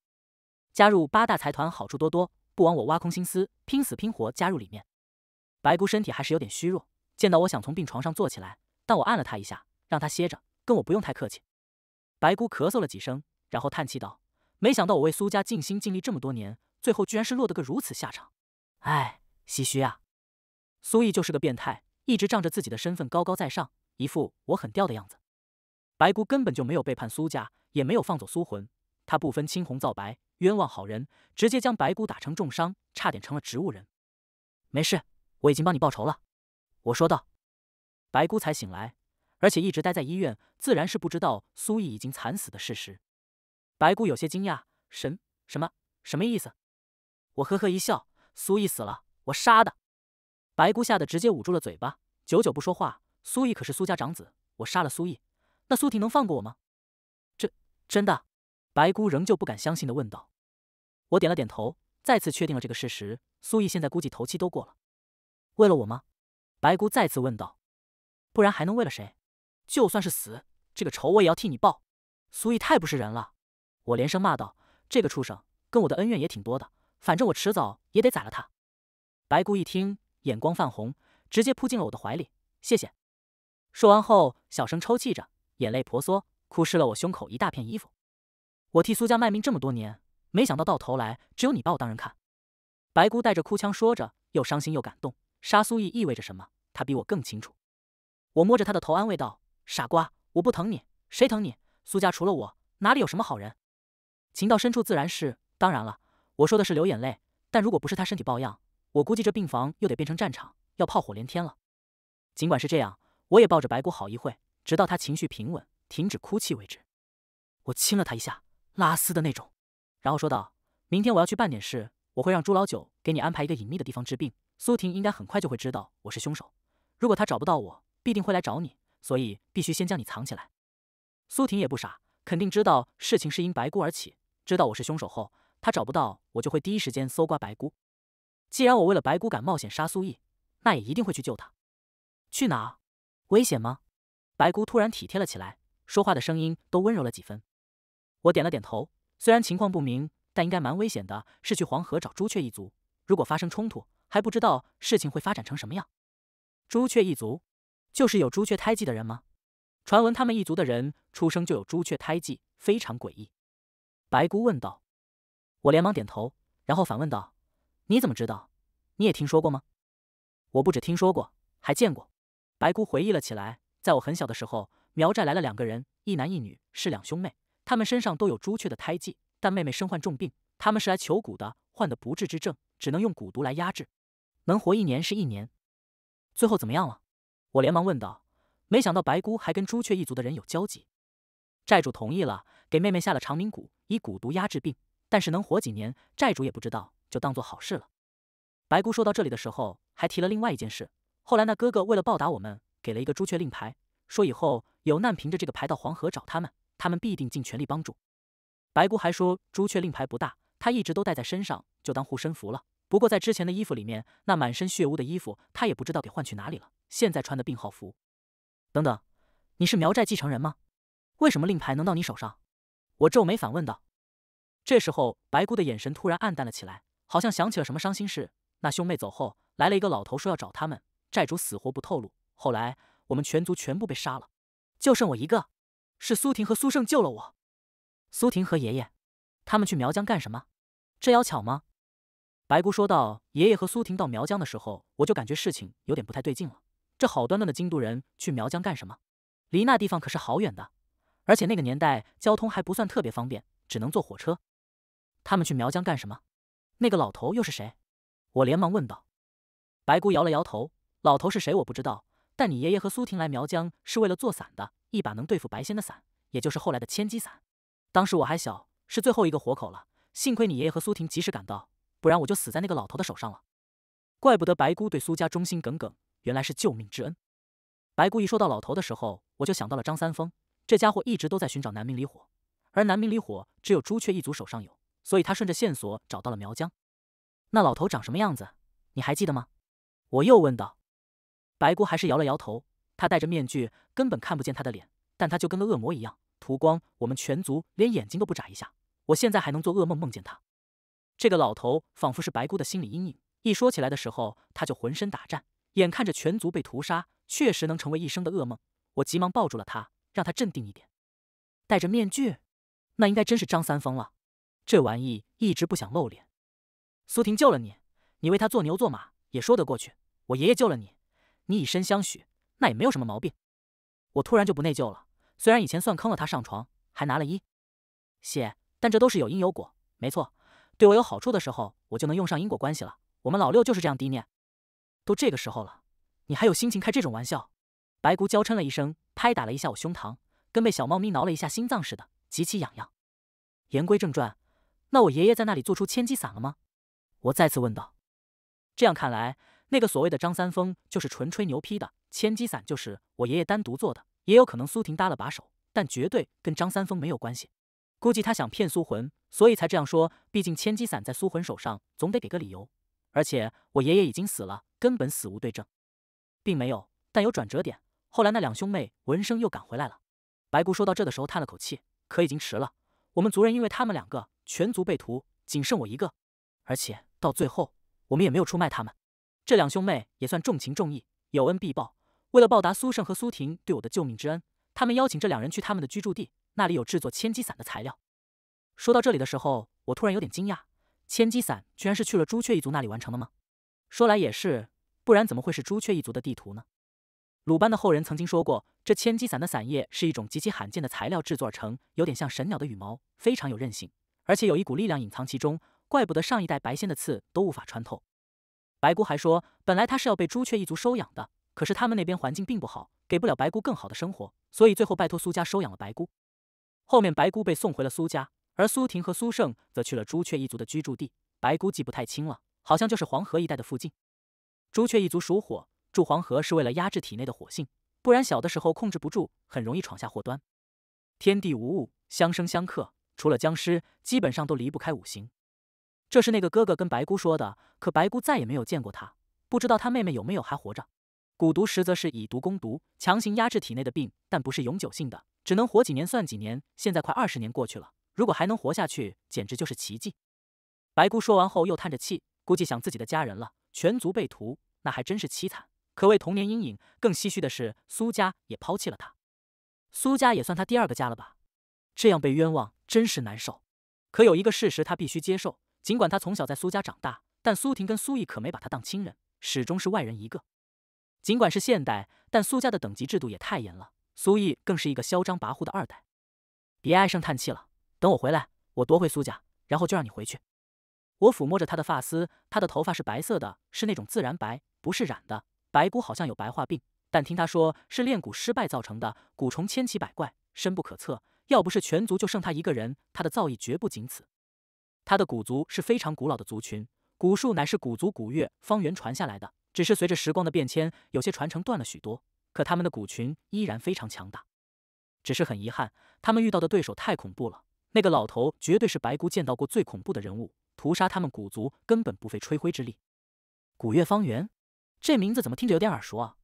加入八大财团好处多多，不枉我挖空心思拼死拼活加入里面。白姑身体还是有点虚弱，见到我想从病床上坐起来。但我按了他一下，让他歇着，跟我不用太客气。白姑咳嗽了几声，然后叹气道：“没想到我为苏家尽心尽力这么多年，最后居然是落得个如此下场，哎，唏嘘啊！”苏毅就是个变态，一直仗着自己的身份高高在上，一副我很吊的样子。白姑根本就没有背叛苏家，也没有放走苏魂，他不分青红皂白，冤枉好人，直接将白姑打成重伤，差点成了植物人。没事，我已经帮你报仇了，我说道。白姑才醒来，而且一直待在医院，自然是不知道苏毅已经惨死的事实。白姑有些惊讶：“什什么什么意思？”我呵呵一笑：“苏毅死了，我杀的。”白姑吓得直接捂住了嘴巴，久久不说话。苏毅可是苏家长子，我杀了苏毅，那苏婷能放过我吗？这真的？白姑仍旧不敢相信的问道。我点了点头，再次确定了这个事实。苏毅现在估计头七都过了。为了我吗？白姑再次问道。不然还能为了谁？就算是死，这个仇我也要替你报。苏毅太不是人了！我连声骂道：“这个畜生，跟我的恩怨也挺多的，反正我迟早也得宰了他。”白姑一听，眼光泛红，直接扑进了我的怀里：“谢谢。”说完后，小声抽泣着，眼泪婆娑，哭湿了我胸口一大片衣服。我替苏家卖命这么多年，没想到到头来只有你把我当人看。白姑带着哭腔说着，又伤心又感动。杀苏毅意味着什么？他比我更清楚。我摸着他的头安慰道：“傻瓜，我不疼你，谁疼你？苏家除了我，哪里有什么好人？情到深处自然是……当然了，我说的是流眼泪。但如果不是他身体抱恙，我估计这病房又得变成战场，要炮火连天了。尽管是这样，我也抱着白骨好一会，直到他情绪平稳，停止哭泣为止。我亲了他一下，拉丝的那种，然后说道：‘明天我要去办点事，我会让朱老九给你安排一个隐秘的地方治病。苏婷应该很快就会知道我是凶手。如果他找不到我，’”必定会来找你，所以必须先将你藏起来。苏婷也不傻，肯定知道事情是因白姑而起。知道我是凶手后，她找不到我就会第一时间搜刮白姑。既然我为了白姑敢冒险杀苏毅，那也一定会去救他。去哪？危险吗？白姑突然体贴了起来，说话的声音都温柔了几分。我点了点头，虽然情况不明，但应该蛮危险的。是去黄河找朱雀一族，如果发生冲突，还不知道事情会发展成什么样。朱雀一族。就是有朱雀胎记的人吗？传闻他们一族的人出生就有朱雀胎记，非常诡异。白姑问道。我连忙点头，然后反问道：“你怎么知道？你也听说过吗？”我不止听说过，还见过。白姑回忆了起来：“在我很小的时候，苗寨来了两个人，一男一女，是两兄妹。他们身上都有朱雀的胎记，但妹妹身患重病。他们是来求蛊的，患的不治之症，只能用蛊毒来压制，能活一年是一年。最后怎么样了？”我连忙问道：“没想到白姑还跟朱雀一族的人有交集。”债主同意了，给妹妹下了长明蛊，以蛊毒压制病，但是能活几年，债主也不知道，就当做好事了。白姑说到这里的时候，还提了另外一件事。后来那哥哥为了报答我们，给了一个朱雀令牌，说以后有难，凭着这个牌到黄河找他们，他们必定尽全力帮助。白姑还说，朱雀令牌不大，她一直都带在身上，就当护身符了。不过，在之前的衣服里面，那满身血污的衣服，他也不知道给换去哪里了。现在穿的病号服。等等，你是苗寨继承人吗？为什么令牌能到你手上？我皱眉反问道。这时候，白姑的眼神突然黯淡了起来，好像想起了什么伤心事。那兄妹走后，来了一个老头，说要找他们寨主，死活不透露。后来，我们全族全部被杀了，就剩我一个。是苏婷和苏胜救了我。苏婷和爷爷，他们去苗疆干什么？这要巧吗？白姑说道：“爷爷和苏婷到苗疆的时候，我就感觉事情有点不太对劲了。这好端端的京都人去苗疆干什么？离那地方可是好远的，而且那个年代交通还不算特别方便，只能坐火车。他们去苗疆干什么？那个老头又是谁？”我连忙问道。白姑摇了摇头：“老头是谁我不知道，但你爷爷和苏婷来苗疆是为了做伞的，一把能对付白仙的伞，也就是后来的千机伞。当时我还小，是最后一个活口了，幸亏你爷爷和苏婷及时赶到。”不然我就死在那个老头的手上了。怪不得白姑对苏家忠心耿耿，原来是救命之恩。白姑一说到老头的时候，我就想到了张三丰。这家伙一直都在寻找南明离火，而南明离火只有朱雀一族手上有，所以他顺着线索找到了苗疆。那老头长什么样子？你还记得吗？我又问道。白姑还是摇了摇头。他戴着面具，根本看不见他的脸，但他就跟个恶魔一样，屠光我们全族，连眼睛都不眨一下。我现在还能做噩梦，梦见他。这个老头仿佛是白姑的心理阴影，一说起来的时候，他就浑身打颤。眼看着全族被屠杀，确实能成为一生的噩梦。我急忙抱住了他，让他镇定一点。戴着面具，那应该真是张三丰了。这玩意一直不想露脸。苏婷救了你，你为他做牛做马也说得过去。我爷爷救了你，你以身相许，那也没有什么毛病。我突然就不内疚了，虽然以前算坑了他上床，还拿了一血，但这都是有因有果，没错。对我有好处的时候，我就能用上因果关系了。我们老六就是这样低念。都这个时候了，你还有心情开这种玩笑？白姑娇嗔了一声，拍打了一下我胸膛，跟被小猫咪挠了一下心脏似的，极其痒痒。言归正传，那我爷爷在那里做出千机伞了吗？我再次问道。这样看来，那个所谓的张三丰就是纯吹牛批的，千机伞就是我爷爷单独做的，也有可能苏婷搭了把手，但绝对跟张三丰没有关系。估计他想骗苏魂，所以才这样说。毕竟千机伞在苏魂手上，总得给个理由。而且我爷爷已经死了，根本死无对证，并没有。但有转折点，后来那两兄妹闻声又赶回来了。白姑说到这的时候叹了口气，可已经迟了。我们族人因为他们两个，全族被屠，仅剩我一个。而且到最后，我们也没有出卖他们。这两兄妹也算重情重义，有恩必报。为了报答苏胜和苏婷对我的救命之恩，他们邀请这两人去他们的居住地。那里有制作千机伞的材料。说到这里的时候，我突然有点惊讶，千机伞居然是去了朱雀一族那里完成的吗？说来也是，不然怎么会是朱雀一族的地图呢？鲁班的后人曾经说过，这千机伞的伞叶是一种极其罕见的材料，制作成有点像神鸟的羽毛，非常有韧性，而且有一股力量隐藏其中，怪不得上一代白仙的刺都无法穿透。白姑还说，本来她是要被朱雀一族收养的，可是他们那边环境并不好，给不了白姑更好的生活，所以最后拜托苏家收养了白姑。后面白姑被送回了苏家，而苏婷和苏胜则去了朱雀一族的居住地。白姑记不太清了，好像就是黄河一带的附近。朱雀一族属火，住黄河是为了压制体内的火性，不然小的时候控制不住，很容易闯下祸端。天地无物，相生相克，除了僵尸，基本上都离不开五行。这是那个哥哥跟白姑说的，可白姑再也没有见过他，不知道他妹妹有没有还活着。蛊毒实则是以毒攻毒，强行压制体内的病，但不是永久性的，只能活几年算几年。现在快二十年过去了，如果还能活下去，简直就是奇迹。白姑说完后又叹着气，估计想自己的家人了。全族被屠，那还真是凄惨，可谓童年阴影。更唏嘘的是，苏家也抛弃了他。苏家也算他第二个家了吧？这样被冤枉真是难受。可有一个事实他必须接受，尽管他从小在苏家长大，但苏婷跟苏毅可没把他当亲人，始终是外人一个。尽管是现代，但苏家的等级制度也太严了。苏毅更是一个嚣张跋扈的二代。别唉声叹气了，等我回来，我夺回苏家，然后就让你回去。我抚摸着他的发丝，他的头发是白色的，是那种自然白，不是染的。白骨好像有白化病，但听他说是炼骨失败造成的。蛊虫千奇百怪，深不可测。要不是全族就剩他一个人，他的造诣绝不仅此。他的蛊族是非常古老的族群，蛊术乃是蛊族古月方圆传下来的。只是随着时光的变迁，有些传承断了许多，可他们的古群依然非常强大。只是很遗憾，他们遇到的对手太恐怖了。那个老头绝对是白姑见到过最恐怖的人物，屠杀他们古族根本不费吹灰之力。古月方圆，这名字怎么听着有点耳熟啊？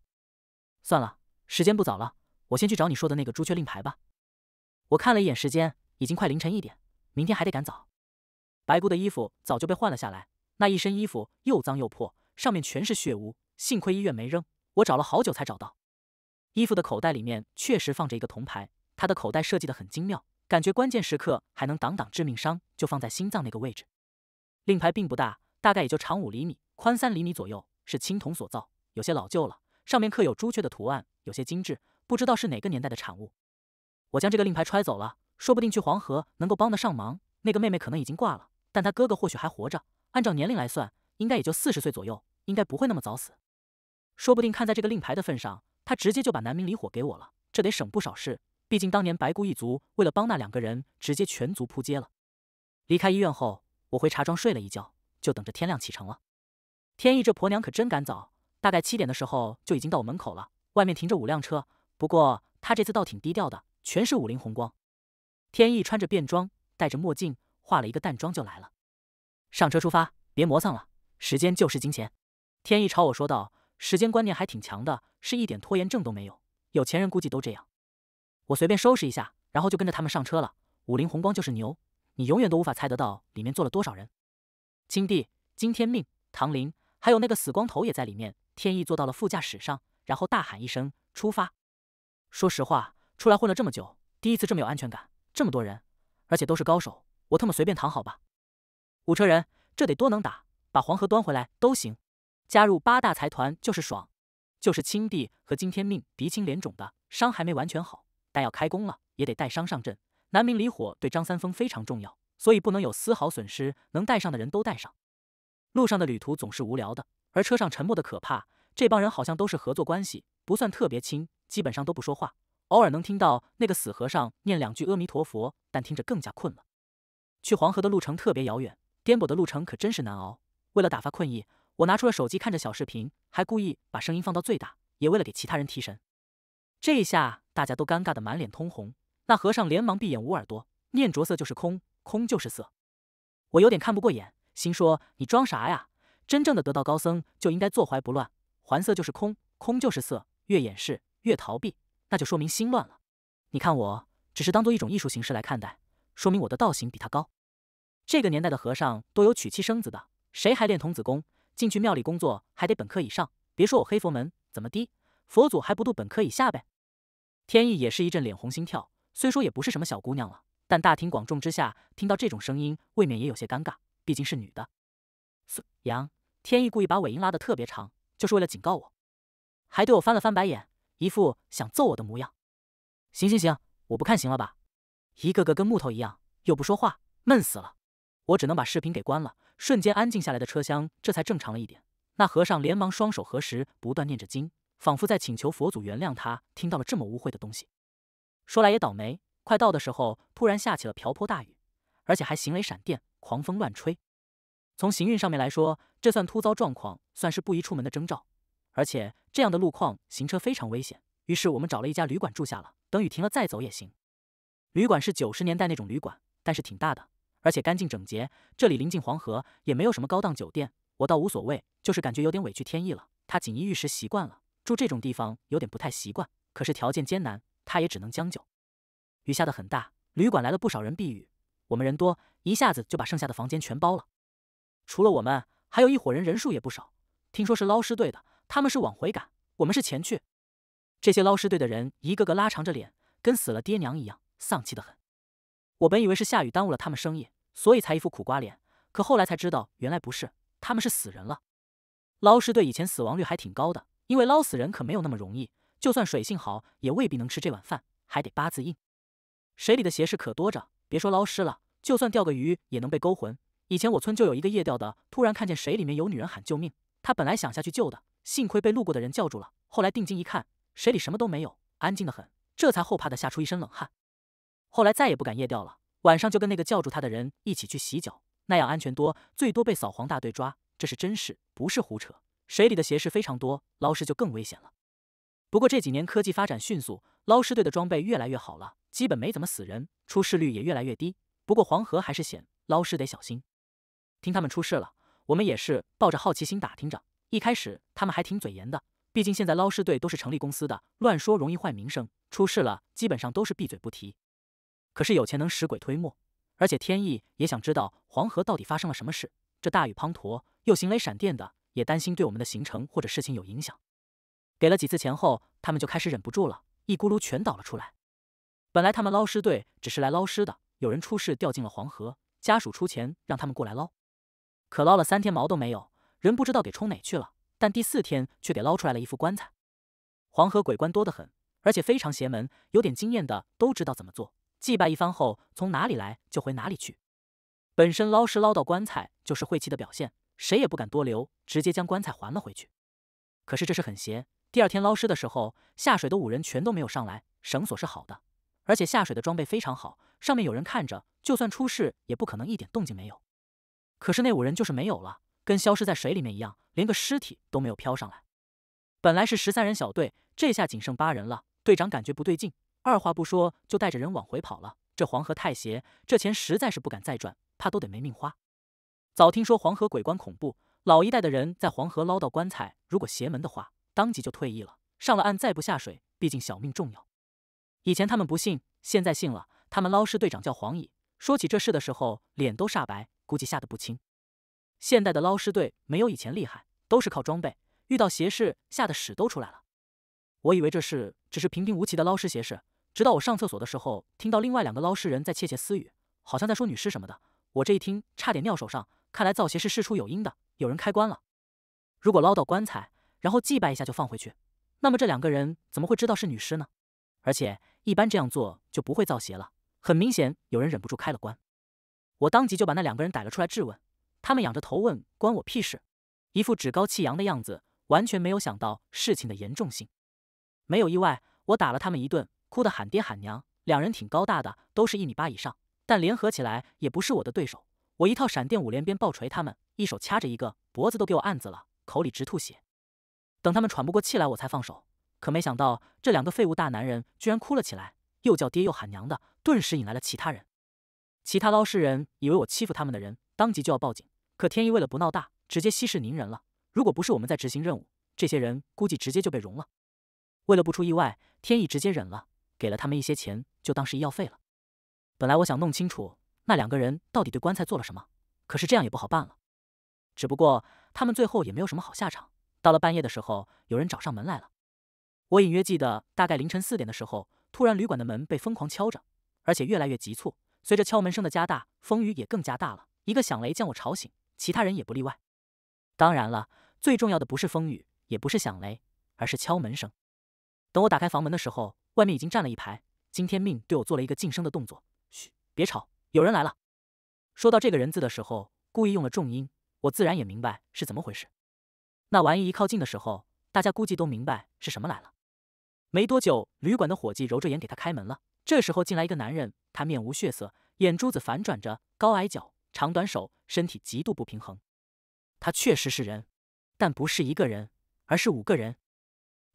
算了，时间不早了，我先去找你说的那个朱雀令牌吧。我看了一眼时间，已经快凌晨一点，明天还得赶早。白姑的衣服早就被换了下来，那一身衣服又脏又破。上面全是血污，幸亏医院没扔，我找了好久才找到。衣服的口袋里面确实放着一个铜牌，它的口袋设计得很精妙，感觉关键时刻还能挡挡致命伤，就放在心脏那个位置。令牌并不大，大概也就长五厘米，宽三厘米左右，是青铜所造，有些老旧了。上面刻有朱雀的图案，有些精致，不知道是哪个年代的产物。我将这个令牌揣走了，说不定去黄河能够帮得上忙。那个妹妹可能已经挂了，但她哥哥或许还活着。按照年龄来算。应该也就四十岁左右，应该不会那么早死。说不定看在这个令牌的份上，他直接就把南明离火给我了，这得省不少事。毕竟当年白姑一族为了帮那两个人，直接全族扑街了。离开医院后，我回茶庄睡了一觉，就等着天亮启程了。天意这婆娘可真赶早，大概七点的时候就已经到我门口了。外面停着五辆车，不过她这次倒挺低调的，全是五菱宏光。天意穿着便装，戴着墨镜，化了一个淡妆就来了。上车出发，别磨蹭了。时间就是金钱，天意朝我说道：“时间观念还挺强的，是一点拖延症都没有。有钱人估计都这样。”我随便收拾一下，然后就跟着他们上车了。五菱宏光就是牛，你永远都无法猜得到里面坐了多少人。青帝、金天命、唐林，还有那个死光头也在里面。天意坐到了副驾驶上，然后大喊一声：“出发！”说实话，出来混了这么久，第一次这么有安全感。这么多人，而且都是高手，我他妈随便躺好吧。五车人，这得多能打！把黄河端回来都行，加入八大财团就是爽。就是亲帝和惊天命敌青脸肿的，伤还没完全好，但要开工了也得带伤上阵。南明离火对张三丰非常重要，所以不能有丝毫损失。能带上的人都带上。路上的旅途总是无聊的，而车上沉默的可怕。这帮人好像都是合作关系，不算特别亲，基本上都不说话。偶尔能听到那个死和尚念两句阿弥陀佛，但听着更加困了。去黄河的路程特别遥远，颠簸的路程可真是难熬。为了打发困意，我拿出了手机，看着小视频，还故意把声音放到最大，也为了给其他人提神。这一下，大家都尴尬的满脸通红。那和尚连忙闭眼捂耳朵，念着色就是空，空就是色。我有点看不过眼，心说你装啥呀？真正的得道高僧就应该坐怀不乱，还色就是空，空就是色，越掩饰越逃避，那就说明心乱了。你看我，只是当做一种艺术形式来看待，说明我的道行比他高。这个年代的和尚都有娶妻生子的。谁还练童子功？进去庙里工作还得本科以上。别说我黑佛门，怎么的？佛祖还不渡本科以下呗？天意也是一阵脸红心跳，虽说也不是什么小姑娘了，但大庭广众之下听到这种声音，未免也有些尴尬。毕竟是女的。杨天意故意把尾音拉得特别长，就是为了警告我，还对我翻了翻白眼，一副想揍我的模样。行行行，我不看行了吧？一个个跟木头一样，又不说话，闷死了。我只能把视频给关了。瞬间安静下来的车厢，这才正常了一点。那和尚连忙双手合十，不断念着经，仿佛在请求佛祖原谅他听到了这么污秽的东西。说来也倒霉，快到的时候突然下起了瓢泼大雨，而且还行雷闪电，狂风乱吹。从行运上面来说，这算突遭状况，算是不宜出门的征兆。而且这样的路况行车非常危险，于是我们找了一家旅馆住下了，等雨停了再走也行。旅馆是九十年代那种旅馆，但是挺大的。而且干净整洁，这里临近黄河，也没有什么高档酒店，我倒无所谓，就是感觉有点委屈天意了。他锦衣玉食习惯了，住这种地方有点不太习惯，可是条件艰难，他也只能将就。雨下得很大，旅馆来了不少人避雨，我们人多，一下子就把剩下的房间全包了。除了我们，还有一伙人，人数也不少。听说是捞尸队的，他们是往回赶，我们是前去。这些捞尸队的人一个个拉长着脸，跟死了爹娘一样，丧气的很。我本以为是下雨耽误了他们生意，所以才一副苦瓜脸。可后来才知道，原来不是，他们是死人了。捞尸队以前死亡率还挺高的，因为捞死人可没有那么容易。就算水性好，也未必能吃这碗饭，还得八字硬。水里的邪事可多着，别说捞尸了，就算钓个鱼也能被勾魂。以前我村就有一个夜钓的，突然看见水里面有女人喊救命，他本来想下去救的，幸亏被路过的人叫住了。后来定睛一看，水里什么都没有，安静的很，这才后怕的吓出一身冷汗。后来再也不敢夜钓了，晚上就跟那个叫住他的人一起去洗脚，那样安全多，最多被扫黄大队抓。这是真事，不是胡扯。水里的邪事非常多，捞尸就更危险了。不过这几年科技发展迅速，捞尸队的装备越来越好了，基本没怎么死人，出事率也越来越低。不过黄河还是险，捞尸得小心。听他们出事了，我们也是抱着好奇心打听着。一开始他们还挺嘴严的，毕竟现在捞尸队都是成立公司的，乱说容易坏名声。出事了，基本上都是闭嘴不提。可是有钱能使鬼推磨，而且天意也想知道黄河到底发生了什么事。这大雨滂沱，又行雷闪电的，也担心对我们的行程或者事情有影响。给了几次钱后，他们就开始忍不住了，一咕噜全倒了出来。本来他们捞尸队只是来捞尸的，有人出事掉进了黄河，家属出钱让他们过来捞。可捞了三天毛都没有，人不知道给冲哪去了。但第四天却给捞出来了一副棺材。黄河鬼棺多得很，而且非常邪门，有点经验的都知道怎么做。祭拜一番后，从哪里来就回哪里去。本身捞尸捞到棺材就是晦气的表现，谁也不敢多留，直接将棺材还了回去。可是这是很邪。第二天捞尸的时候，下水的五人全都没有上来，绳索是好的，而且下水的装备非常好，上面有人看着，就算出事也不可能一点动静没有。可是那五人就是没有了，跟消失在水里面一样，连个尸体都没有飘上来。本来是十三人小队，这下仅剩八人了，队长感觉不对劲。二话不说就带着人往回跑了。这黄河太邪，这钱实在是不敢再赚，怕都得没命花。早听说黄河鬼棺恐怖，老一代的人在黄河捞到棺材，如果邪门的话，当即就退役了，上了岸再不下水，毕竟小命重要。以前他们不信，现在信了。他们捞尸队长叫黄乙，说起这事的时候脸都煞白，估计吓得不轻。现代的捞尸队没有以前厉害，都是靠装备。遇到邪事，吓得屎都出来了。我以为这事只是平平无奇的捞尸邪事。直到我上厕所的时候，听到另外两个捞尸人在窃窃私语，好像在说女尸什么的。我这一听，差点尿手上。看来造邪是事出有因的，有人开棺了。如果捞到棺材，然后祭拜一下就放回去，那么这两个人怎么会知道是女尸呢？而且一般这样做就不会造邪了。很明显，有人忍不住开了棺。我当即就把那两个人逮了出来质问。他们仰着头问：“关我屁事？”一副趾高气扬的样子，完全没有想到事情的严重性。没有意外，我打了他们一顿。哭得喊爹喊娘，两人挺高大的，都是一米八以上，但联合起来也不是我的对手。我一套闪电五连鞭暴锤他们，一手掐着一个脖子都给我按紫了，口里直吐血。等他们喘不过气来，我才放手。可没想到这两个废物大男人居然哭了起来，又叫爹又喊娘的，顿时引来了其他人。其他捞尸人以为我欺负他们的人，当即就要报警。可天意为了不闹大，直接息事宁人了。如果不是我们在执行任务，这些人估计直接就被融了。为了不出意外，天意直接忍了。给了他们一些钱，就当是医药费了。本来我想弄清楚那两个人到底对棺材做了什么，可是这样也不好办了。只不过他们最后也没有什么好下场。到了半夜的时候，有人找上门来了。我隐约记得，大概凌晨四点的时候，突然旅馆的门被疯狂敲着，而且越来越急促。随着敲门声的加大，风雨也更加大了。一个响雷将我吵醒，其他人也不例外。当然了，最重要的不是风雨，也不是响雷，而是敲门声。等我打开房门的时候，外面已经站了一排，今天命对我做了一个晋升的动作。嘘，别吵，有人来了。说到这个人字的时候，故意用了重音，我自然也明白是怎么回事。那玩意一靠近的时候，大家估计都明白是什么来了。没多久，旅馆的伙计揉着眼给他开门了。这时候进来一个男人，他面无血色，眼珠子反转着，高矮脚，长短手，身体极度不平衡。他确实是人，但不是一个人，而是五个人。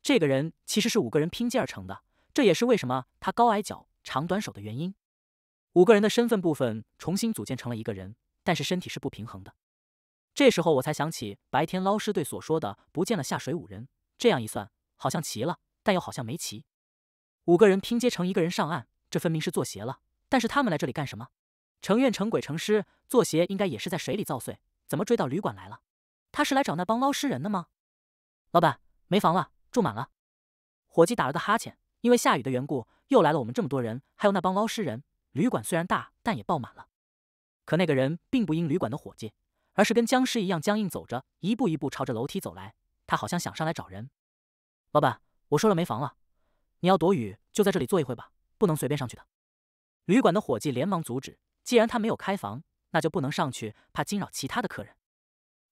这个人其实是五个人拼接而成的。这也是为什么他高矮脚、长短手的原因。五个人的身份部分重新组建成了一个人，但是身体是不平衡的。这时候我才想起白天捞尸队所说的不见了下水五人。这样一算，好像齐了，但又好像没齐。五个人拼接成一个人上岸，这分明是做鞋了。但是他们来这里干什么？成怨、成鬼、成尸、做鞋，应该也是在水里造祟。怎么追到旅馆来了？他是来找那帮捞尸人的吗？老板，没房了，住满了。伙计打了个哈欠。因为下雨的缘故，又来了我们这么多人，还有那帮捞尸人。旅馆虽然大，但也爆满了。可那个人并不因旅馆的伙计，而是跟僵尸一样僵硬，走着一步一步朝着楼梯走来。他好像想上来找人。老板，我说了没房了，你要躲雨就在这里坐一会吧，不能随便上去的。旅馆的伙计连忙阻止，既然他没有开房，那就不能上去，怕惊扰其他的客人。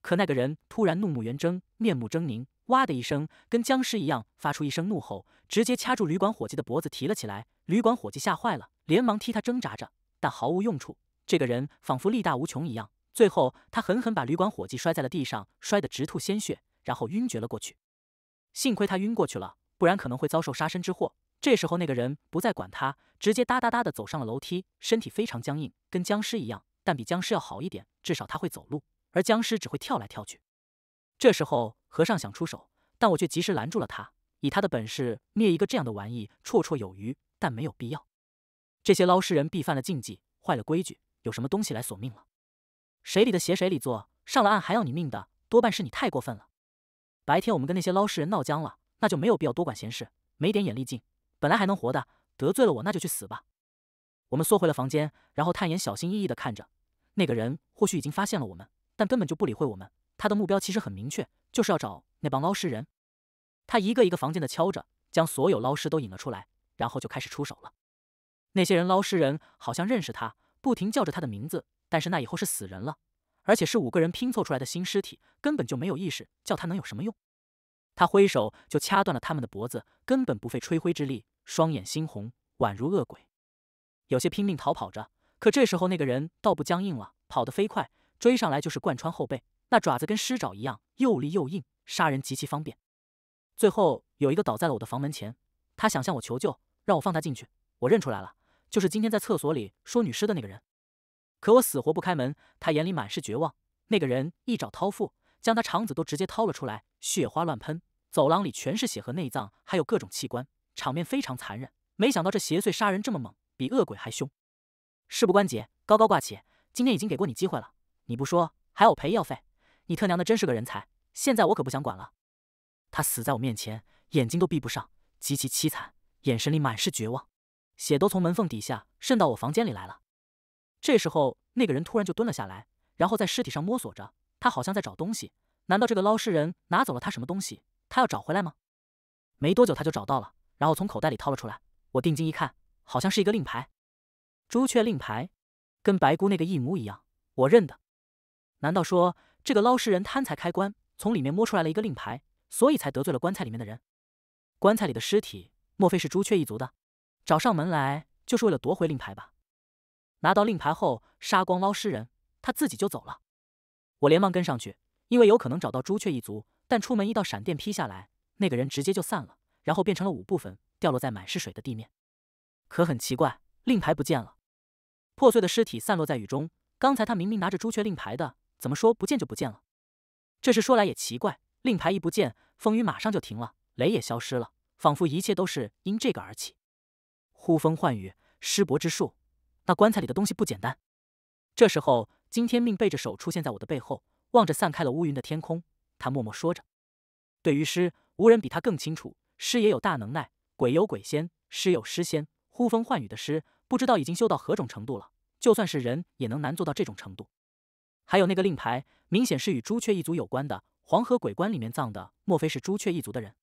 可那个人突然怒目圆睁，面目狰狞。哇的一声，跟僵尸一样发出一声怒吼，直接掐住旅馆伙计的脖子提了起来。旅馆伙计吓坏了，连忙踢他挣扎着，但毫无用处。这个人仿佛力大无穷一样，最后他狠狠把旅馆伙计摔在了地上，摔得直吐鲜血，然后晕厥了过去。幸亏他晕过去了，不然可能会遭受杀身之祸。这时候那个人不再管他，直接哒哒哒的走上了楼梯，身体非常僵硬，跟僵尸一样，但比僵尸要好一点，至少他会走路，而僵尸只会跳来跳去。这时候。和尚想出手，但我却及时拦住了他。以他的本事，灭一个这样的玩意绰绰有余，但没有必要。这些捞尸人必犯了禁忌，坏了规矩，有什么东西来索命了？水里的鞋，水里做，上了岸还要你命的，多半是你太过分了。白天我们跟那些捞尸人闹僵了，那就没有必要多管闲事。没点眼力劲，本来还能活的，得罪了我，那就去死吧。我们缩回了房间，然后探眼，小心翼翼地看着。那个人或许已经发现了我们，但根本就不理会我们。他的目标其实很明确。就是要找那帮捞尸人，他一个一个房间的敲着，将所有捞尸都引了出来，然后就开始出手了。那些人捞尸人好像认识他，不停叫着他的名字，但是那以后是死人了，而且是五个人拼凑出来的新尸体，根本就没有意识，叫他能有什么用？他挥手就掐断了他们的脖子，根本不费吹灰之力，双眼猩红，宛如恶鬼。有些拼命逃跑着，可这时候那个人倒不僵硬了，跑得飞快，追上来就是贯穿后背。那爪子跟狮爪一样，又利又硬，杀人极其方便。最后有一个倒在了我的房门前，他想向我求救，让我放他进去。我认出来了，就是今天在厕所里说女尸的那个人。可我死活不开门，他眼里满是绝望。那个人一爪掏腹，将他肠子都直接掏了出来，血花乱喷。走廊里全是血和内脏，还有各种器官，场面非常残忍。没想到这邪祟杀人这么猛，比恶鬼还凶。事不关己，高高挂起。今天已经给过你机会了，你不说，还要我赔医药费？你他娘的真是个人才！现在我可不想管了。他死在我面前，眼睛都闭不上，极其凄惨，眼神里满是绝望，血都从门缝底下渗到我房间里来了。这时候，那个人突然就蹲了下来，然后在尸体上摸索着，他好像在找东西。难道这个捞尸人拿走了他什么东西？他要找回来吗？没多久他就找到了，然后从口袋里掏了出来。我定睛一看，好像是一个令牌，朱雀令牌，跟白姑那个一模一样，我认得。难道说？这个捞尸人贪财开棺，从里面摸出来了一个令牌，所以才得罪了棺材里面的人。棺材里的尸体，莫非是朱雀一族的？找上门来就是为了夺回令牌吧？拿到令牌后，杀光捞尸人，他自己就走了。我连忙跟上去，因为有可能找到朱雀一族。但出门一道闪电劈下来，那个人直接就散了，然后变成了五部分，掉落在满是水的地面。可很奇怪，令牌不见了，破碎的尸体散落在雨中。刚才他明明拿着朱雀令牌的。怎么说不见就不见了？这事说来也奇怪，令牌一不见，风雨马上就停了，雷也消失了，仿佛一切都是因这个而起。呼风唤雨，师伯之术，那棺材里的东西不简单。这时候，金天命背着手出现在我的背后，望着散开了乌云的天空，他默默说着：“对于师，无人比他更清楚。师也有大能耐，鬼有鬼仙，师有师仙，呼风唤雨的师，不知道已经修到何种程度了。就算是人，也能难做到这种程度。”还有那个令牌，明显是与朱雀一族有关的。黄河鬼棺里面葬的，莫非是朱雀一族的人？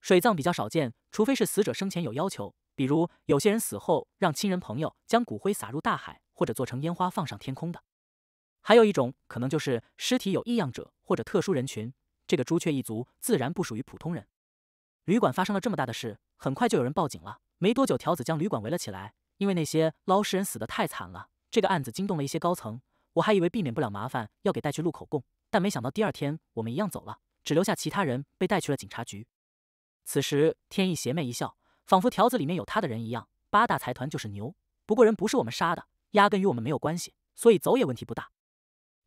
水葬比较少见，除非是死者生前有要求，比如有些人死后让亲人朋友将骨灰撒入大海，或者做成烟花放上天空的。还有一种可能就是尸体有异样者或者特殊人群。这个朱雀一族自然不属于普通人。旅馆发生了这么大的事，很快就有人报警了。没多久，条子将旅馆围了起来，因为那些捞尸人死的太惨了。这个案子惊动了一些高层。我还以为避免不了麻烦，要给带去录口供，但没想到第二天我们一样走了，只留下其他人被带去了警察局。此时，天意邪魅一笑，仿佛条子里面有他的人一样。八大财团就是牛，不过人不是我们杀的，压根与我们没有关系，所以走也问题不大。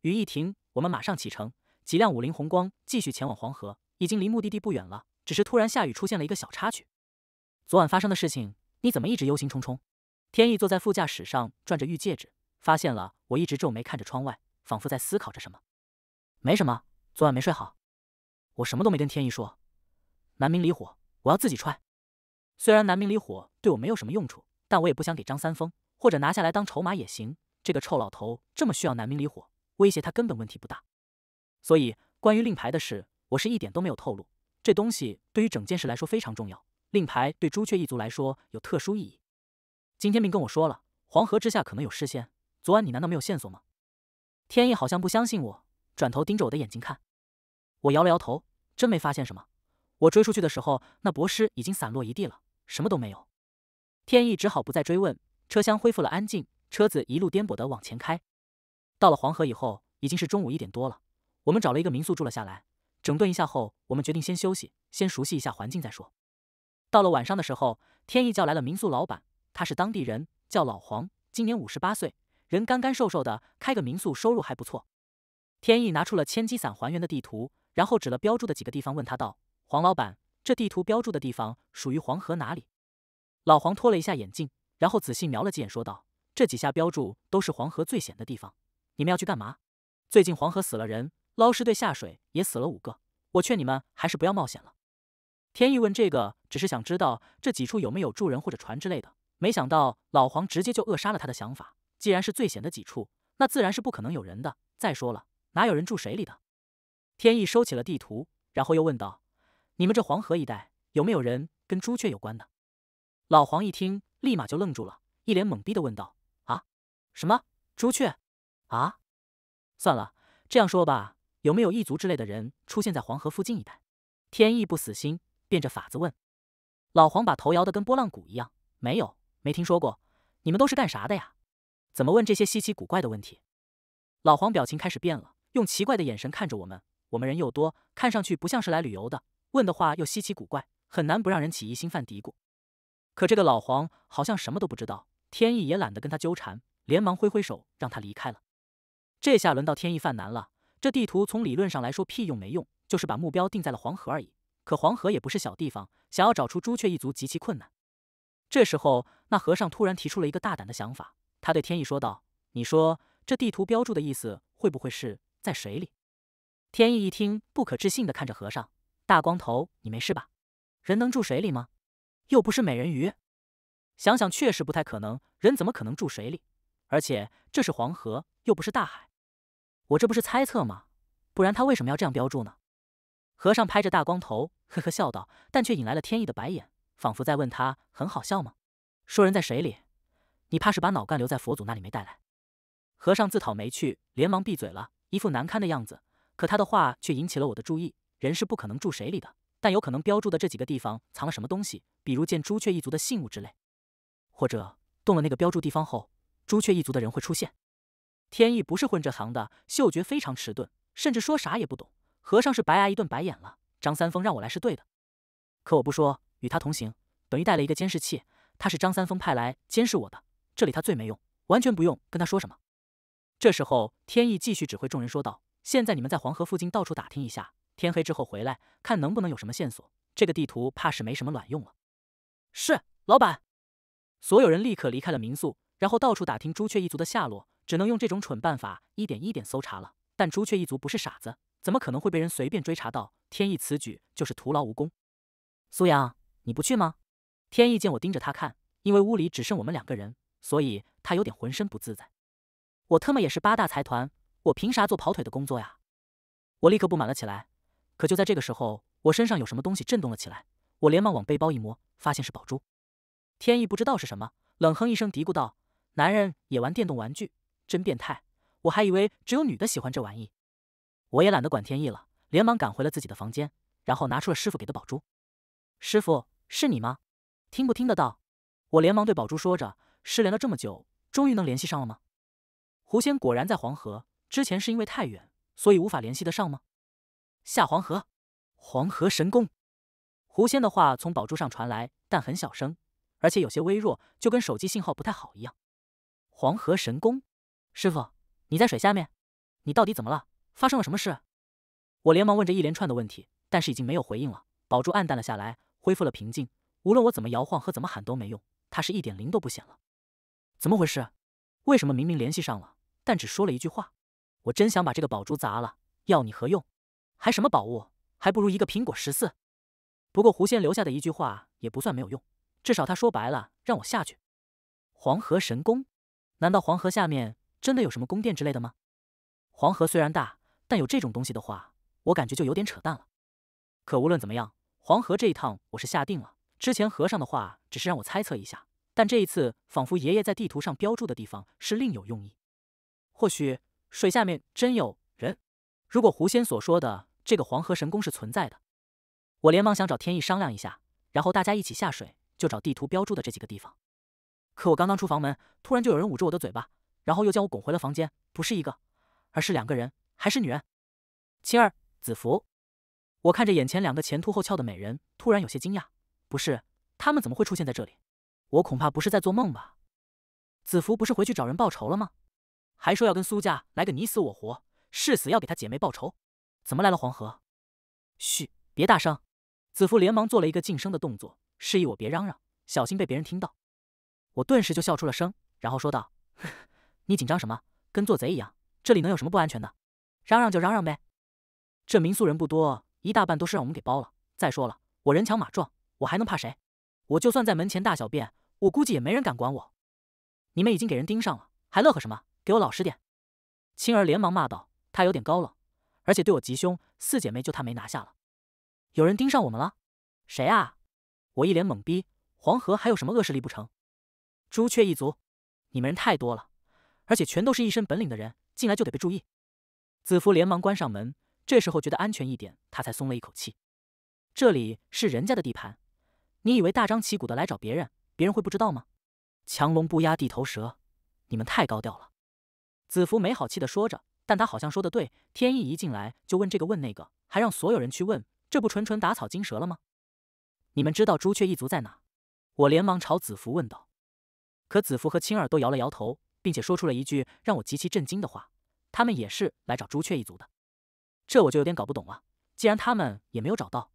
雨一停，我们马上启程，几辆五菱宏光继续前往黄河，已经离目的地不远了。只是突然下雨，出现了一个小插曲。昨晚发生的事情，你怎么一直忧心忡忡？天意坐在副驾驶上转着玉戒指，发现了。我一直皱眉看着窗外，仿佛在思考着什么。没什么，昨晚没睡好。我什么都没跟天意说。南明离火，我要自己踹。虽然南明离火对我没有什么用处，但我也不想给张三丰，或者拿下来当筹码也行。这个臭老头这么需要南明离火，威胁他根本问题不大。所以关于令牌的事，我是一点都没有透露。这东西对于整件事来说非常重要，令牌对朱雀一族来说有特殊意义。金天并跟我说了，黄河之下可能有尸仙。昨晚你难道没有线索吗？天意好像不相信我，转头盯着我的眼睛看。我摇了摇头，真没发现什么。我追出去的时候，那博士已经散落一地了，什么都没有。天意只好不再追问。车厢恢复了安静，车子一路颠簸的往前开。到了黄河以后，已经是中午一点多了。我们找了一个民宿住了下来，整顿一下后，我们决定先休息，先熟悉一下环境再说。到了晚上的时候，天意叫来了民宿老板，他是当地人，叫老黄，今年五十八岁。人干干瘦瘦的，开个民宿收入还不错。天意拿出了千机伞还原的地图，然后指了标注的几个地方，问他道：“黄老板，这地图标注的地方属于黄河哪里？”老黄脱了一下眼镜，然后仔细瞄了几眼，说道：“这几下标注都是黄河最险的地方，你们要去干嘛？最近黄河死了人，捞尸队下水也死了五个，我劝你们还是不要冒险了。”天意问这个只是想知道这几处有没有住人或者船之类的，没想到老黄直接就扼杀了他的想法。既然是最险的几处，那自然是不可能有人的。再说了，哪有人住水里的？天意收起了地图，然后又问道：“你们这黄河一带有没有人跟朱雀有关的？”老黄一听，立马就愣住了，一脸懵逼的问道：“啊？什么朱雀？啊？算了，这样说吧，有没有异族之类的人出现在黄河附近一带？”天意不死心，变着法子问。老黄把头摇得跟拨浪鼓一样：“没有，没听说过。你们都是干啥的呀？”怎么问这些稀奇古怪的问题？老黄表情开始变了，用奇怪的眼神看着我们。我们人又多，看上去不像是来旅游的。问的话又稀奇古怪，很难不让人起疑心、犯嘀咕。可这个老黄好像什么都不知道。天意也懒得跟他纠缠，连忙挥挥手让他离开了。这下轮到天意犯难了。这地图从理论上来说屁用没用，就是把目标定在了黄河而已。可黄河也不是小地方，想要找出朱雀一族极其困难。这时候，那和尚突然提出了一个大胆的想法。他对天意说道：“你说这地图标注的意思会不会是在水里？”天意一听，不可置信的看着和尚大光头：“你没事吧？人能住水里吗？又不是美人鱼。想想确实不太可能，人怎么可能住水里？而且这是黄河，又不是大海。我这不是猜测吗？不然他为什么要这样标注呢？”和尚拍着大光头，呵呵笑道，但却引来了天意的白眼，仿佛在问他：“很好笑吗？说人在水里。”你怕是把脑干留在佛祖那里没带来，和尚自讨没趣，连忙闭嘴了，一副难堪的样子。可他的话却引起了我的注意：人是不可能住水里的，但有可能标注的这几个地方藏了什么东西，比如见朱雀一族的信物之类，或者动了那个标注地方后，朱雀一族的人会出现。天意不是混这行的，嗅觉非常迟钝，甚至说啥也不懂。和尚是白挨一顿白眼了。张三丰让我来是对的，可我不说与他同行，等于带了一个监视器。他是张三丰派来监视我的。这里他最没用，完全不用跟他说什么。这时候，天意继续指挥众人说道：“现在你们在黄河附近到处打听一下，天黑之后回来，看能不能有什么线索。这个地图怕是没什么卵用了。”是，老板。所有人立刻离开了民宿，然后到处打听朱雀一族的下落，只能用这种蠢办法一点一点搜查了。但朱雀一族不是傻子，怎么可能会被人随便追查到？天意此举就是徒劳无功。苏阳，你不去吗？天意见我盯着他看，因为屋里只剩我们两个人。所以他有点浑身不自在。我特么也是八大财团，我凭啥做跑腿的工作呀？我立刻不满了起来。可就在这个时候，我身上有什么东西震动了起来。我连忙往背包一摸，发现是宝珠。天意不知道是什么，冷哼一声，嘀咕道：“男人也玩电动玩具，真变态！我还以为只有女的喜欢这玩意。”我也懒得管天意了，连忙赶回了自己的房间，然后拿出了师傅给的宝珠。师傅，是你吗？听不听得到？我连忙对宝珠说着。失联了这么久，终于能联系上了吗？狐仙果然在黄河，之前是因为太远，所以无法联系得上吗？下黄河，黄河神功。狐仙的话从宝珠上传来，但很小声，而且有些微弱，就跟手机信号不太好一样。黄河神功，师傅，你在水下面？你到底怎么了？发生了什么事？我连忙问着一连串的问题，但是已经没有回应了。宝珠暗淡了下来，恢复了平静。无论我怎么摇晃和怎么喊都没用，它是一点灵都不显了。怎么回事？为什么明明联系上了，但只说了一句话？我真想把这个宝珠砸了，要你何用？还什么宝物，还不如一个苹果十四。不过狐仙留下的一句话也不算没有用，至少他说白了让我下去。黄河神宫，难道黄河下面真的有什么宫殿之类的吗？黄河虽然大，但有这种东西的话，我感觉就有点扯淡了。可无论怎么样，黄河这一趟我是下定了。之前和尚的话只是让我猜测一下。但这一次，仿佛爷爷在地图上标注的地方是另有用意。或许水下面真有人。如果狐仙所说的这个黄河神宫是存在的，我连忙想找天意商量一下，然后大家一起下水，就找地图标注的这几个地方。可我刚刚出房门，突然就有人捂着我的嘴巴，然后又将我拱回了房间。不是一个，而是两个人，还是女人。青儿、子服。我看着眼前两个前凸后翘的美人，突然有些惊讶：不是他们怎么会出现在这里？我恐怕不是在做梦吧？子服不是回去找人报仇了吗？还说要跟苏家来个你死我活，誓死要给他姐妹报仇，怎么来了黄河？嘘，别大声！子服连忙做了一个噤声的动作，示意我别嚷嚷，小心被别人听到。我顿时就笑出了声，然后说道：“你紧张什么？跟做贼一样，这里能有什么不安全的？嚷嚷就嚷嚷呗。这民宿人不多，一大半都是让我们给包了。再说了，我人强马壮，我还能怕谁？我就算在门前大小便。”我估计也没人敢管我，你们已经给人盯上了，还乐呵什么？给我老实点！青儿连忙骂道：“她有点高冷，而且对我极凶。四姐妹就她没拿下了。”有人盯上我们了？谁啊？我一脸懵逼。黄河还有什么恶势力不成？朱雀一族？你们人太多了，而且全都是一身本领的人，进来就得被注意。子服连忙关上门，这时候觉得安全一点，他才松了一口气。这里是人家的地盘，你以为大张旗鼓的来找别人？别人会不知道吗？强龙不压地头蛇，你们太高调了。子服没好气的说着，但他好像说的对。天意一进来就问这个问那个，还让所有人去问，这不纯纯打草惊蛇了吗？你们知道朱雀一族在哪？我连忙朝子服问道。可子服和青儿都摇了摇头，并且说出了一句让我极其震惊的话：他们也是来找朱雀一族的。这我就有点搞不懂了。既然他们也没有找到，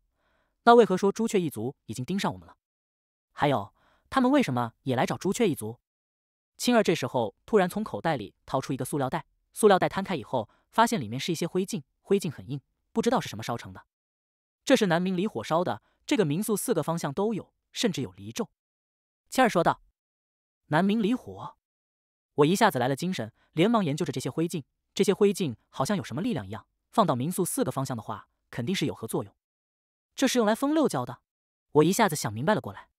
那为何说朱雀一族已经盯上我们了？还有。他们为什么也来找朱雀一族？青儿这时候突然从口袋里掏出一个塑料袋，塑料袋摊开以后，发现里面是一些灰烬，灰烬很硬，不知道是什么烧成的。这是南明离火烧的。这个民宿四个方向都有，甚至有离咒。青儿说道：“南明离火。”我一下子来了精神，连忙研究着这些灰烬。这些灰烬好像有什么力量一样，放到民宿四个方向的话，肯定是有何作用。这是用来封六教的。我一下子想明白了过来。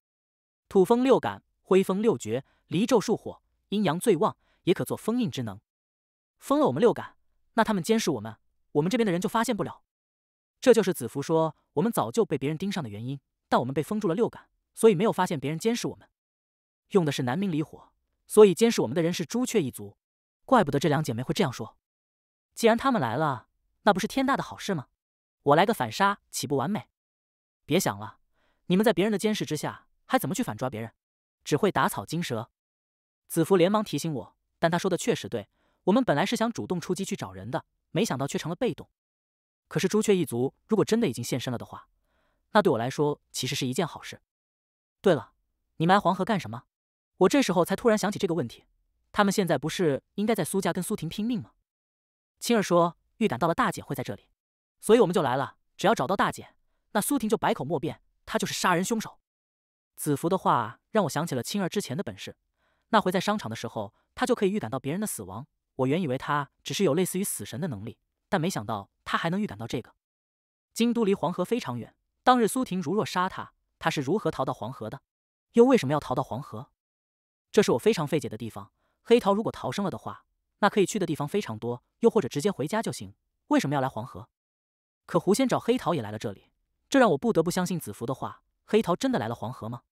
土风六感，灰风六绝，离咒术火，阴阳最旺，也可做封印之能。封了我们六感，那他们监视我们，我们这边的人就发现不了。这就是子符说我们早就被别人盯上的原因。但我们被封住了六感，所以没有发现别人监视我们。用的是南明离火，所以监视我们的人是朱雀一族。怪不得这两姐妹会这样说。既然他们来了，那不是天大的好事吗？我来个反杀，岂不完美？别想了，你们在别人的监视之下。还怎么去反抓别人？只会打草惊蛇。子服连忙提醒我，但他说的确实对。我们本来是想主动出击去找人的，没想到却成了被动。可是朱雀一族如果真的已经现身了的话，那对我来说其实是一件好事。对了，你埋黄河干什么？我这时候才突然想起这个问题。他们现在不是应该在苏家跟苏婷拼命吗？青儿说预感到了大姐会在这里，所以我们就来了。只要找到大姐，那苏婷就百口莫辩，她就是杀人凶手。子服的话让我想起了青儿之前的本事，那回在商场的时候，他就可以预感到别人的死亡。我原以为他只是有类似于死神的能力，但没想到他还能预感到这个。京都离黄河非常远，当日苏婷如若杀他，他是如何逃到黄河的？又为什么要逃到黄河？这是我非常费解的地方。黑桃如果逃生了的话，那可以去的地方非常多，又或者直接回家就行。为什么要来黄河？可狐仙找黑桃也来了这里，这让我不得不相信子服的话。黑桃真的来了黄河吗？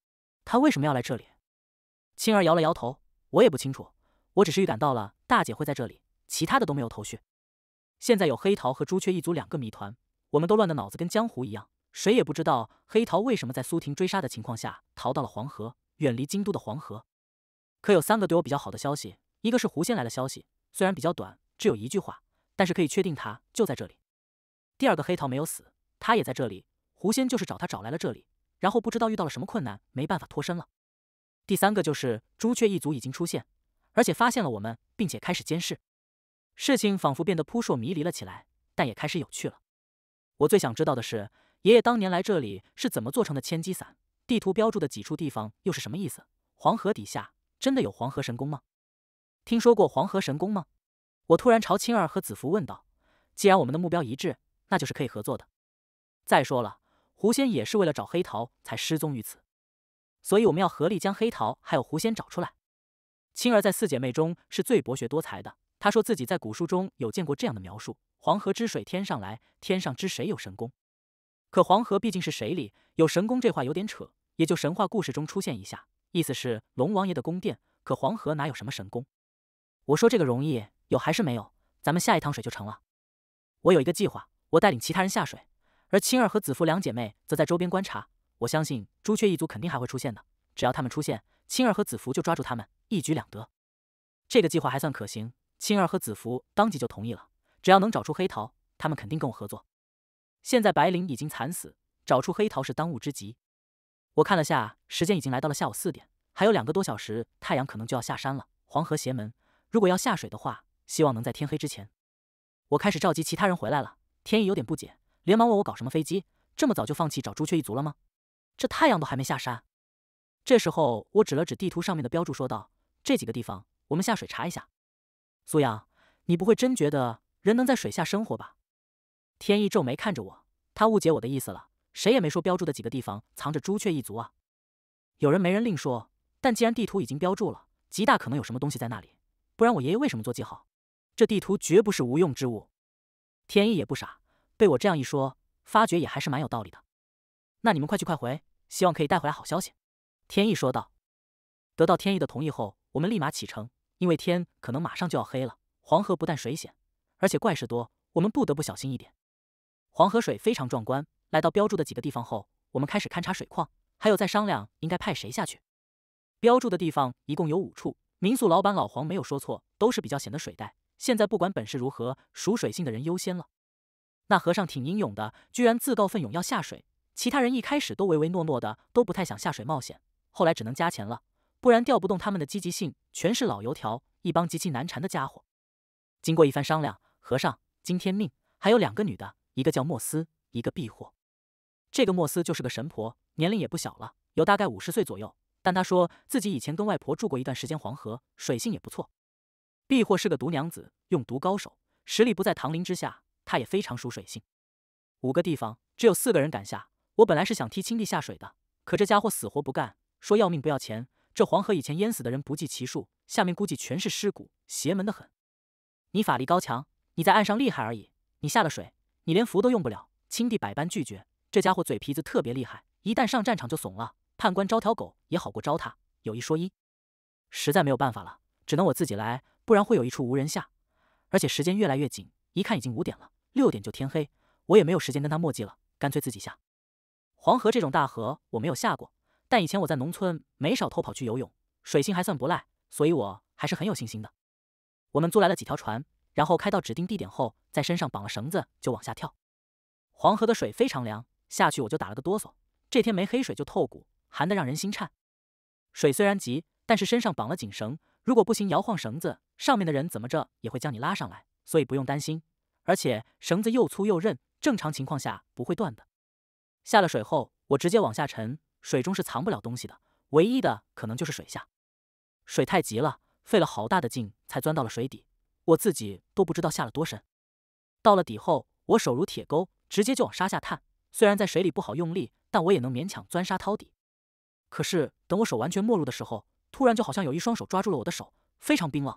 他为什么要来这里？青儿摇了摇头，我也不清楚。我只是预感到了大姐会在这里，其他的都没有头绪。现在有黑桃和朱雀一族两个谜团，我们都乱的脑子跟江湖一样，谁也不知道黑桃为什么在苏婷追杀的情况下逃到了黄河，远离京都的黄河。可有三个对我比较好的消息：一个是狐仙来的消息，虽然比较短，只有一句话，但是可以确定他就在这里；第二个，黑桃没有死，他也在这里，狐仙就是找他找来了这里。然后不知道遇到了什么困难，没办法脱身了。第三个就是朱雀一族已经出现，而且发现了我们，并且开始监视。事情仿佛变得扑朔迷离了起来，但也开始有趣了。我最想知道的是，爷爷当年来这里是怎么做成的千机伞？地图标注的几处地方又是什么意思？黄河底下真的有黄河神功吗？听说过黄河神功吗？我突然朝青儿和子服问道：“既然我们的目标一致，那就是可以合作的。再说了。”狐仙也是为了找黑桃才失踪于此，所以我们要合力将黑桃还有狐仙找出来。青儿在四姐妹中是最博学多才的，她说自己在古书中有见过这样的描述：“黄河之水天上来，天上之水有神功。”可黄河毕竟是水里，有神功这话有点扯，也就神话故事中出现一下，意思是龙王爷的宫殿。可黄河哪有什么神功？我说这个容易，有还是没有？咱们下一趟水就成了。我有一个计划，我带领其他人下水。而青儿和子服两姐妹则在周边观察。我相信朱雀一族肯定还会出现的，只要他们出现，青儿和子服就抓住他们，一举两得。这个计划还算可行。青儿和子服当即就同意了。只要能找出黑桃，他们肯定跟我合作。现在白灵已经惨死，找出黑桃是当务之急。我看了下，时间已经来到了下午四点，还有两个多小时，太阳可能就要下山了。黄河邪门，如果要下水的话，希望能在天黑之前。我开始召集其他人回来了。天意有点不解。连忙问我搞什么飞机？这么早就放弃找朱雀一族了吗？这太阳都还没下山。这时候我指了指地图上面的标注，说道：“这几个地方，我们下水查一下。”苏阳，你不会真觉得人能在水下生活吧？天意皱眉看着我，他误解我的意思了。谁也没说标注的几个地方藏着朱雀一族啊。有人没人另说，但既然地图已经标注了，极大可能有什么东西在那里。不然我爷爷为什么做记号？这地图绝不是无用之物。天意也不傻。被我这样一说，发觉也还是蛮有道理的。那你们快去快回，希望可以带回来好消息。天意说道。得到天意的同意后，我们立马启程，因为天可能马上就要黑了。黄河不但水险，而且怪事多，我们不得不小心一点。黄河水非常壮观。来到标注的几个地方后，我们开始勘察水况，还有在商量应该派谁下去。标注的地方一共有五处，民宿老板老黄没有说错，都是比较险的水带。现在不管本事如何，属水性的人优先了。那和尚挺英勇的，居然自告奋勇要下水。其他人一开始都唯唯诺诺的，都不太想下水冒险。后来只能加钱了，不然调不动他们的积极性。全是老油条，一帮极其难缠的家伙。经过一番商量，和尚、金天命还有两个女的，一个叫莫斯，一个碧货。这个莫斯就是个神婆，年龄也不小了，有大概五十岁左右。但她说自己以前跟外婆住过一段时间黄河，水性也不错。碧货是个毒娘子，用毒高手，实力不在唐林之下。他也非常属水性，五个地方只有四个人敢下。我本来是想踢青帝下水的，可这家伙死活不干，说要命不要钱。这黄河以前淹死的人不计其数，下面估计全是尸骨，邪门的很。你法力高强，你在岸上厉害而已，你下了水，你连符都用不了。青帝百般拒绝，这家伙嘴皮子特别厉害，一旦上战场就怂了。判官招条狗也好过招他。有一说一，实在没有办法了，只能我自己来，不然会有一处无人下，而且时间越来越紧，一看已经五点了。六点就天黑，我也没有时间跟他墨迹了，干脆自己下。黄河这种大河我没有下过，但以前我在农村没少偷跑去游泳，水性还算不赖，所以我还是很有信心的。我们租来了几条船，然后开到指定地点后，在身上绑了绳子就往下跳。黄河的水非常凉，下去我就打了个哆嗦。这天没黑，水就透骨寒得让人心颤。水虽然急，但是身上绑了紧绳，如果不行摇晃绳子，上面的人怎么着也会将你拉上来，所以不用担心。而且绳子又粗又韧，正常情况下不会断的。下了水后，我直接往下沉，水中是藏不了东西的。唯一的可能就是水下。水太急了，费了好大的劲才钻到了水底，我自己都不知道下了多深。到了底后，我手如铁钩，直接就往沙下探。虽然在水里不好用力，但我也能勉强钻沙掏底。可是等我手完全没入的时候，突然就好像有一双手抓住了我的手，非常冰冷，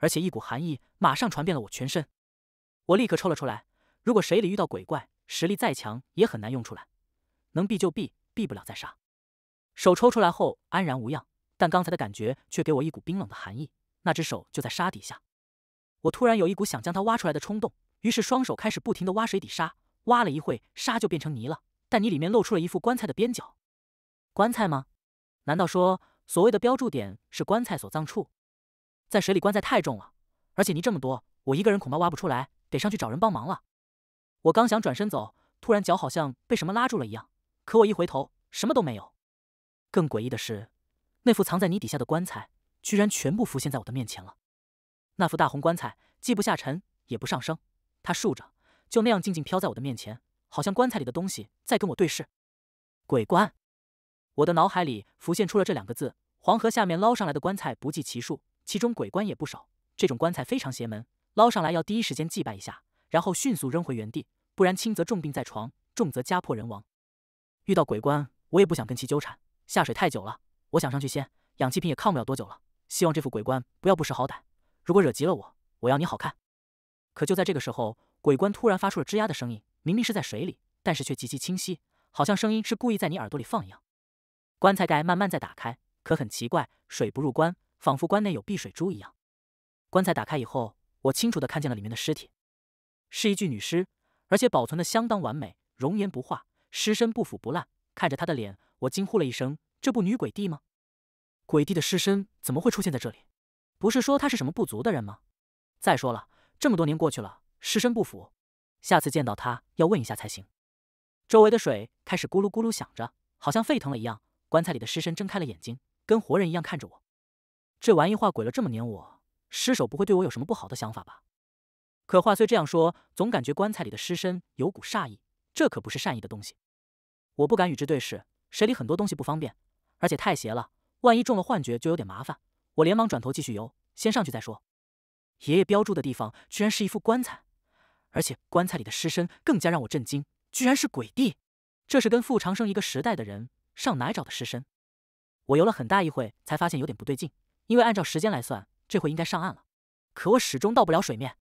而且一股寒意马上传遍了我全身。我立刻抽了出来。如果水里遇到鬼怪，实力再强也很难用出来。能避就避，避不了再杀。手抽出来后安然无恙，但刚才的感觉却给我一股冰冷的寒意。那只手就在沙底下。我突然有一股想将它挖出来的冲动，于是双手开始不停地挖水底沙。挖了一会，沙就变成泥了，但泥里面露出了一副棺材的边角。棺材吗？难道说所谓的标注点是棺材所葬处？在水里，棺材太重了，而且泥这么多，我一个人恐怕挖不出来。得上去找人帮忙了。我刚想转身走，突然脚好像被什么拉住了一样。可我一回头，什么都没有。更诡异的是，那副藏在泥底下的棺材，居然全部浮现在我的面前了。那副大红棺材，既不下沉也不上升，它竖着，就那样静静飘在我的面前，好像棺材里的东西在跟我对视。鬼棺！我的脑海里浮现出了这两个字。黄河下面捞上来的棺材不计其数，其中鬼棺也不少。这种棺材非常邪门。捞上来要第一时间祭拜一下，然后迅速扔回原地，不然轻则重病在床，重则家破人亡。遇到鬼棺，我也不想跟其纠缠。下水太久了，我想上去先。氧气瓶也抗不了多久了。希望这副鬼棺不要不识好歹。如果惹急了我，我要你好看。可就在这个时候，鬼棺突然发出了吱呀的声音，明明是在水里，但是却极其清晰，好像声音是故意在你耳朵里放一样。棺材盖慢慢在打开，可很奇怪，水不入棺，仿佛棺内有避水珠一样。棺材打开以后。我清楚的看见了里面的尸体，是一具女尸，而且保存的相当完美，容颜不化，尸身不腐不烂。看着她的脸，我惊呼了一声：“这不女鬼帝吗？”鬼帝的尸身怎么会出现在这里？不是说他是什么部族的人吗？再说了，这么多年过去了，尸身不腐，下次见到他要问一下才行。周围的水开始咕噜咕噜响着，好像沸腾了一样。棺材里的尸身睁开了眼睛，跟活人一样看着我。这玩意化鬼了，这么黏我。尸首不会对我有什么不好的想法吧？可话虽这样说，总感觉棺材里的尸身有股煞意，这可不是善意的东西。我不敢与之对视，水里很多东西不方便，而且太邪了，万一中了幻觉就有点麻烦。我连忙转头继续游，先上去再说。爷爷标注的地方居然是一副棺材，而且棺材里的尸身更加让我震惊，居然是鬼帝！这是跟傅长生一个时代的人，上哪找的尸身？我游了很大一会，才发现有点不对劲，因为按照时间来算。这回应该上岸了，可我始终到不了水面。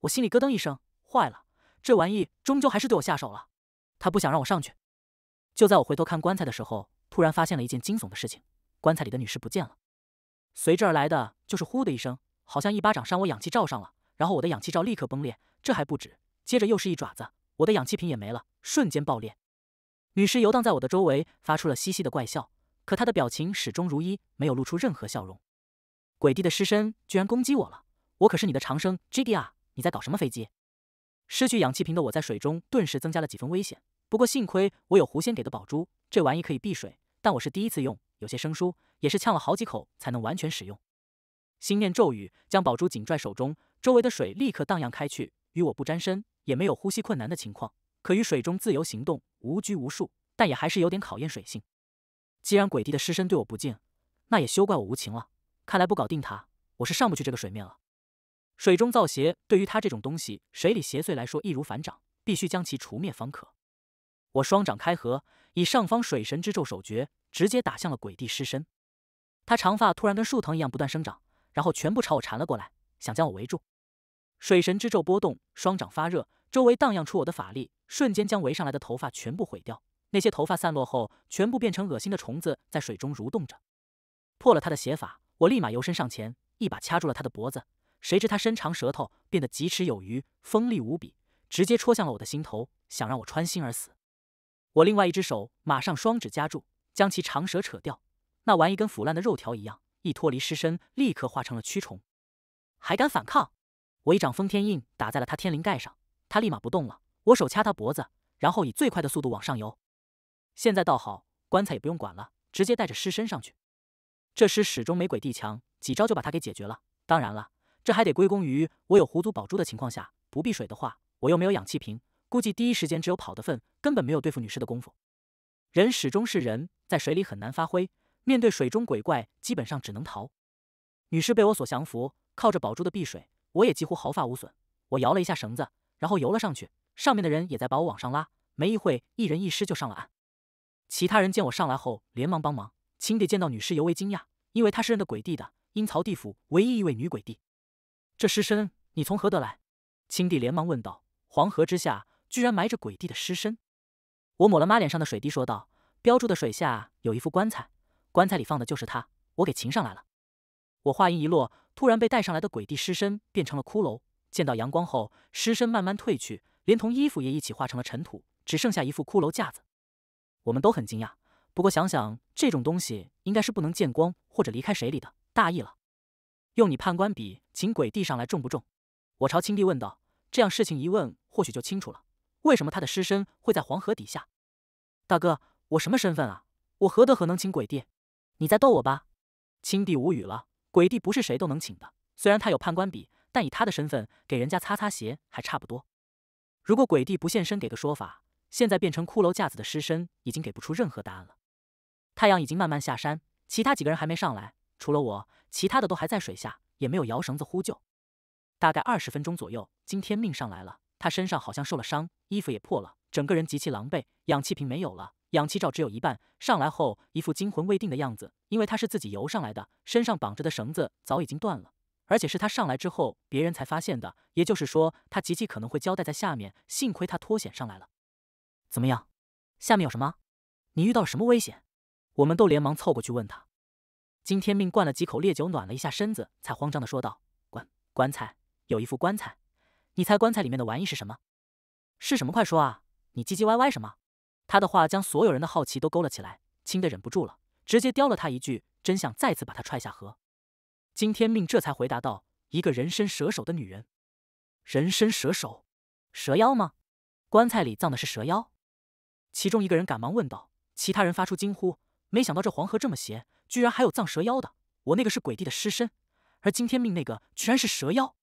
我心里咯噔一声，坏了，这玩意终究还是对我下手了。他不想让我上去。就在我回头看棺材的时候，突然发现了一件惊悚的事情：棺材里的女尸不见了。随之而来的就是“呼”的一声，好像一巴掌扇我氧气罩上了，然后我的氧气罩立刻崩裂。这还不止，接着又是一爪子，我的氧气瓶也没了，瞬间爆裂。女尸游荡在我的周围，发出了嘻嘻的怪笑，可她的表情始终如一，没有露出任何笑容。鬼帝的尸身居然攻击我了！我可是你的长生 G D R，你在搞什么飞机？失去氧气瓶的我在水中顿时增加了几分危险，不过幸亏我有狐仙给的宝珠，这玩意可以避水，但我是第一次用，有些生疏，也是呛了好几口才能完全使用。心念咒语，将宝珠紧拽手中，周围的水立刻荡漾开去，与我不沾身，也没有呼吸困难的情况，可于水中自由行动，无拘无束，但也还是有点考验水性。既然鬼帝的尸身对我不敬，那也休怪我无情了。看来不搞定他，我是上不去这个水面了。水中造邪，对于他这种东西——水里邪祟来说，易如反掌，必须将其除灭方可。我双掌开合，以上方水神之咒手诀，直接打向了鬼帝尸身。他长发突然跟树藤一样不断生长，然后全部朝我缠了过来，想将我围住。水神之咒波动，双掌发热，周围荡漾出我的法力，瞬间将围上来的头发全部毁掉。那些头发散落后，全部变成恶心的虫子，在水中蠕动着。破了他的邪法。我立马游身上前，一把掐住了他的脖子。谁知他伸长舌头，变得疾驰有余，锋利无比，直接戳向了我的心头，想让我穿心而死。我另外一只手马上双指夹住，将其长舌扯掉。那玩意跟腐烂的肉条一样，一脱离尸身，立刻化成了蛆虫。还敢反抗？我一掌封天印打在了他天灵盖上，他立马不动了。我手掐他脖子，然后以最快的速度往上游。现在倒好，棺材也不用管了，直接带着尸身上去。这尸始终没鬼帝强，几招就把他给解决了。当然了，这还得归功于我有狐族宝珠的情况下，不避水的话，我又没有氧气瓶，估计第一时间只有跑的份，根本没有对付女尸的功夫。人始终是人，在水里很难发挥，面对水中鬼怪，基本上只能逃。女尸被我所降服，靠着宝珠的避水，我也几乎毫发无损。我摇了一下绳子，然后游了上去，上面的人也在把我往上拉。没一会，一人一尸就上了岸。其他人见我上来后，连忙帮忙。青帝见到女尸，尤为惊讶。因为她是认得鬼帝的，阴曹地府唯一一位女鬼帝。这尸身你从何得来？青帝连忙问道。黄河之下居然埋着鬼帝的尸身？我抹了妈脸上的水滴，说道：“标注的水下有一副棺材，棺材里放的就是他，我给擒上来了。”我话音一落，突然被带上来的鬼帝尸身变成了骷髅。见到阳光后，尸身慢慢退去，连同衣服也一起化成了尘土，只剩下一副骷髅架子。我们都很惊讶。不过想想，这种东西应该是不能见光或者离开水里的。大意了，用你判官笔请鬼帝上来，重不重？我朝青帝问道。这样事情一问，或许就清楚了。为什么他的尸身会在黄河底下？大哥，我什么身份啊？我何德何能请鬼帝？你在逗我吧？青帝无语了。鬼帝不是谁都能请的。虽然他有判官笔，但以他的身份，给人家擦擦鞋还差不多。如果鬼帝不现身给个说法，现在变成骷髅架子的尸身，已经给不出任何答案了。太阳已经慢慢下山，其他几个人还没上来，除了我，其他的都还在水下，也没有摇绳子呼救。大概二十分钟左右，金天命上来了，他身上好像受了伤，衣服也破了，整个人极其狼狈。氧气瓶没有了，氧气罩只有一半。上来后，一副惊魂未定的样子，因为他是自己游上来的，身上绑着的绳子早已经断了，而且是他上来之后别人才发现的，也就是说，他极其可能会交代在下面。幸亏他脱险上来了。怎么样？下面有什么？你遇到了什么危险？我们都连忙凑过去问他，金天命灌了几口烈酒，暖了一下身子，才慌张地说道：“棺棺材有一副棺材，你猜棺材里面的玩意是什么？是什么？快说啊！你唧唧歪歪什么？”他的话将所有人的好奇都勾了起来，轻的忍不住了，直接叼了他一句：“真相再次把他踹下河。”金天命这才回答道：“一个人身蛇首的女人，人身蛇首，蛇妖吗？棺材里葬的是蛇妖？”其中一个人赶忙问道，其他人发出惊呼。没想到这黄河这么邪，居然还有藏蛇妖的。我那个是鬼帝的尸身，而今天命那个居然是蛇妖。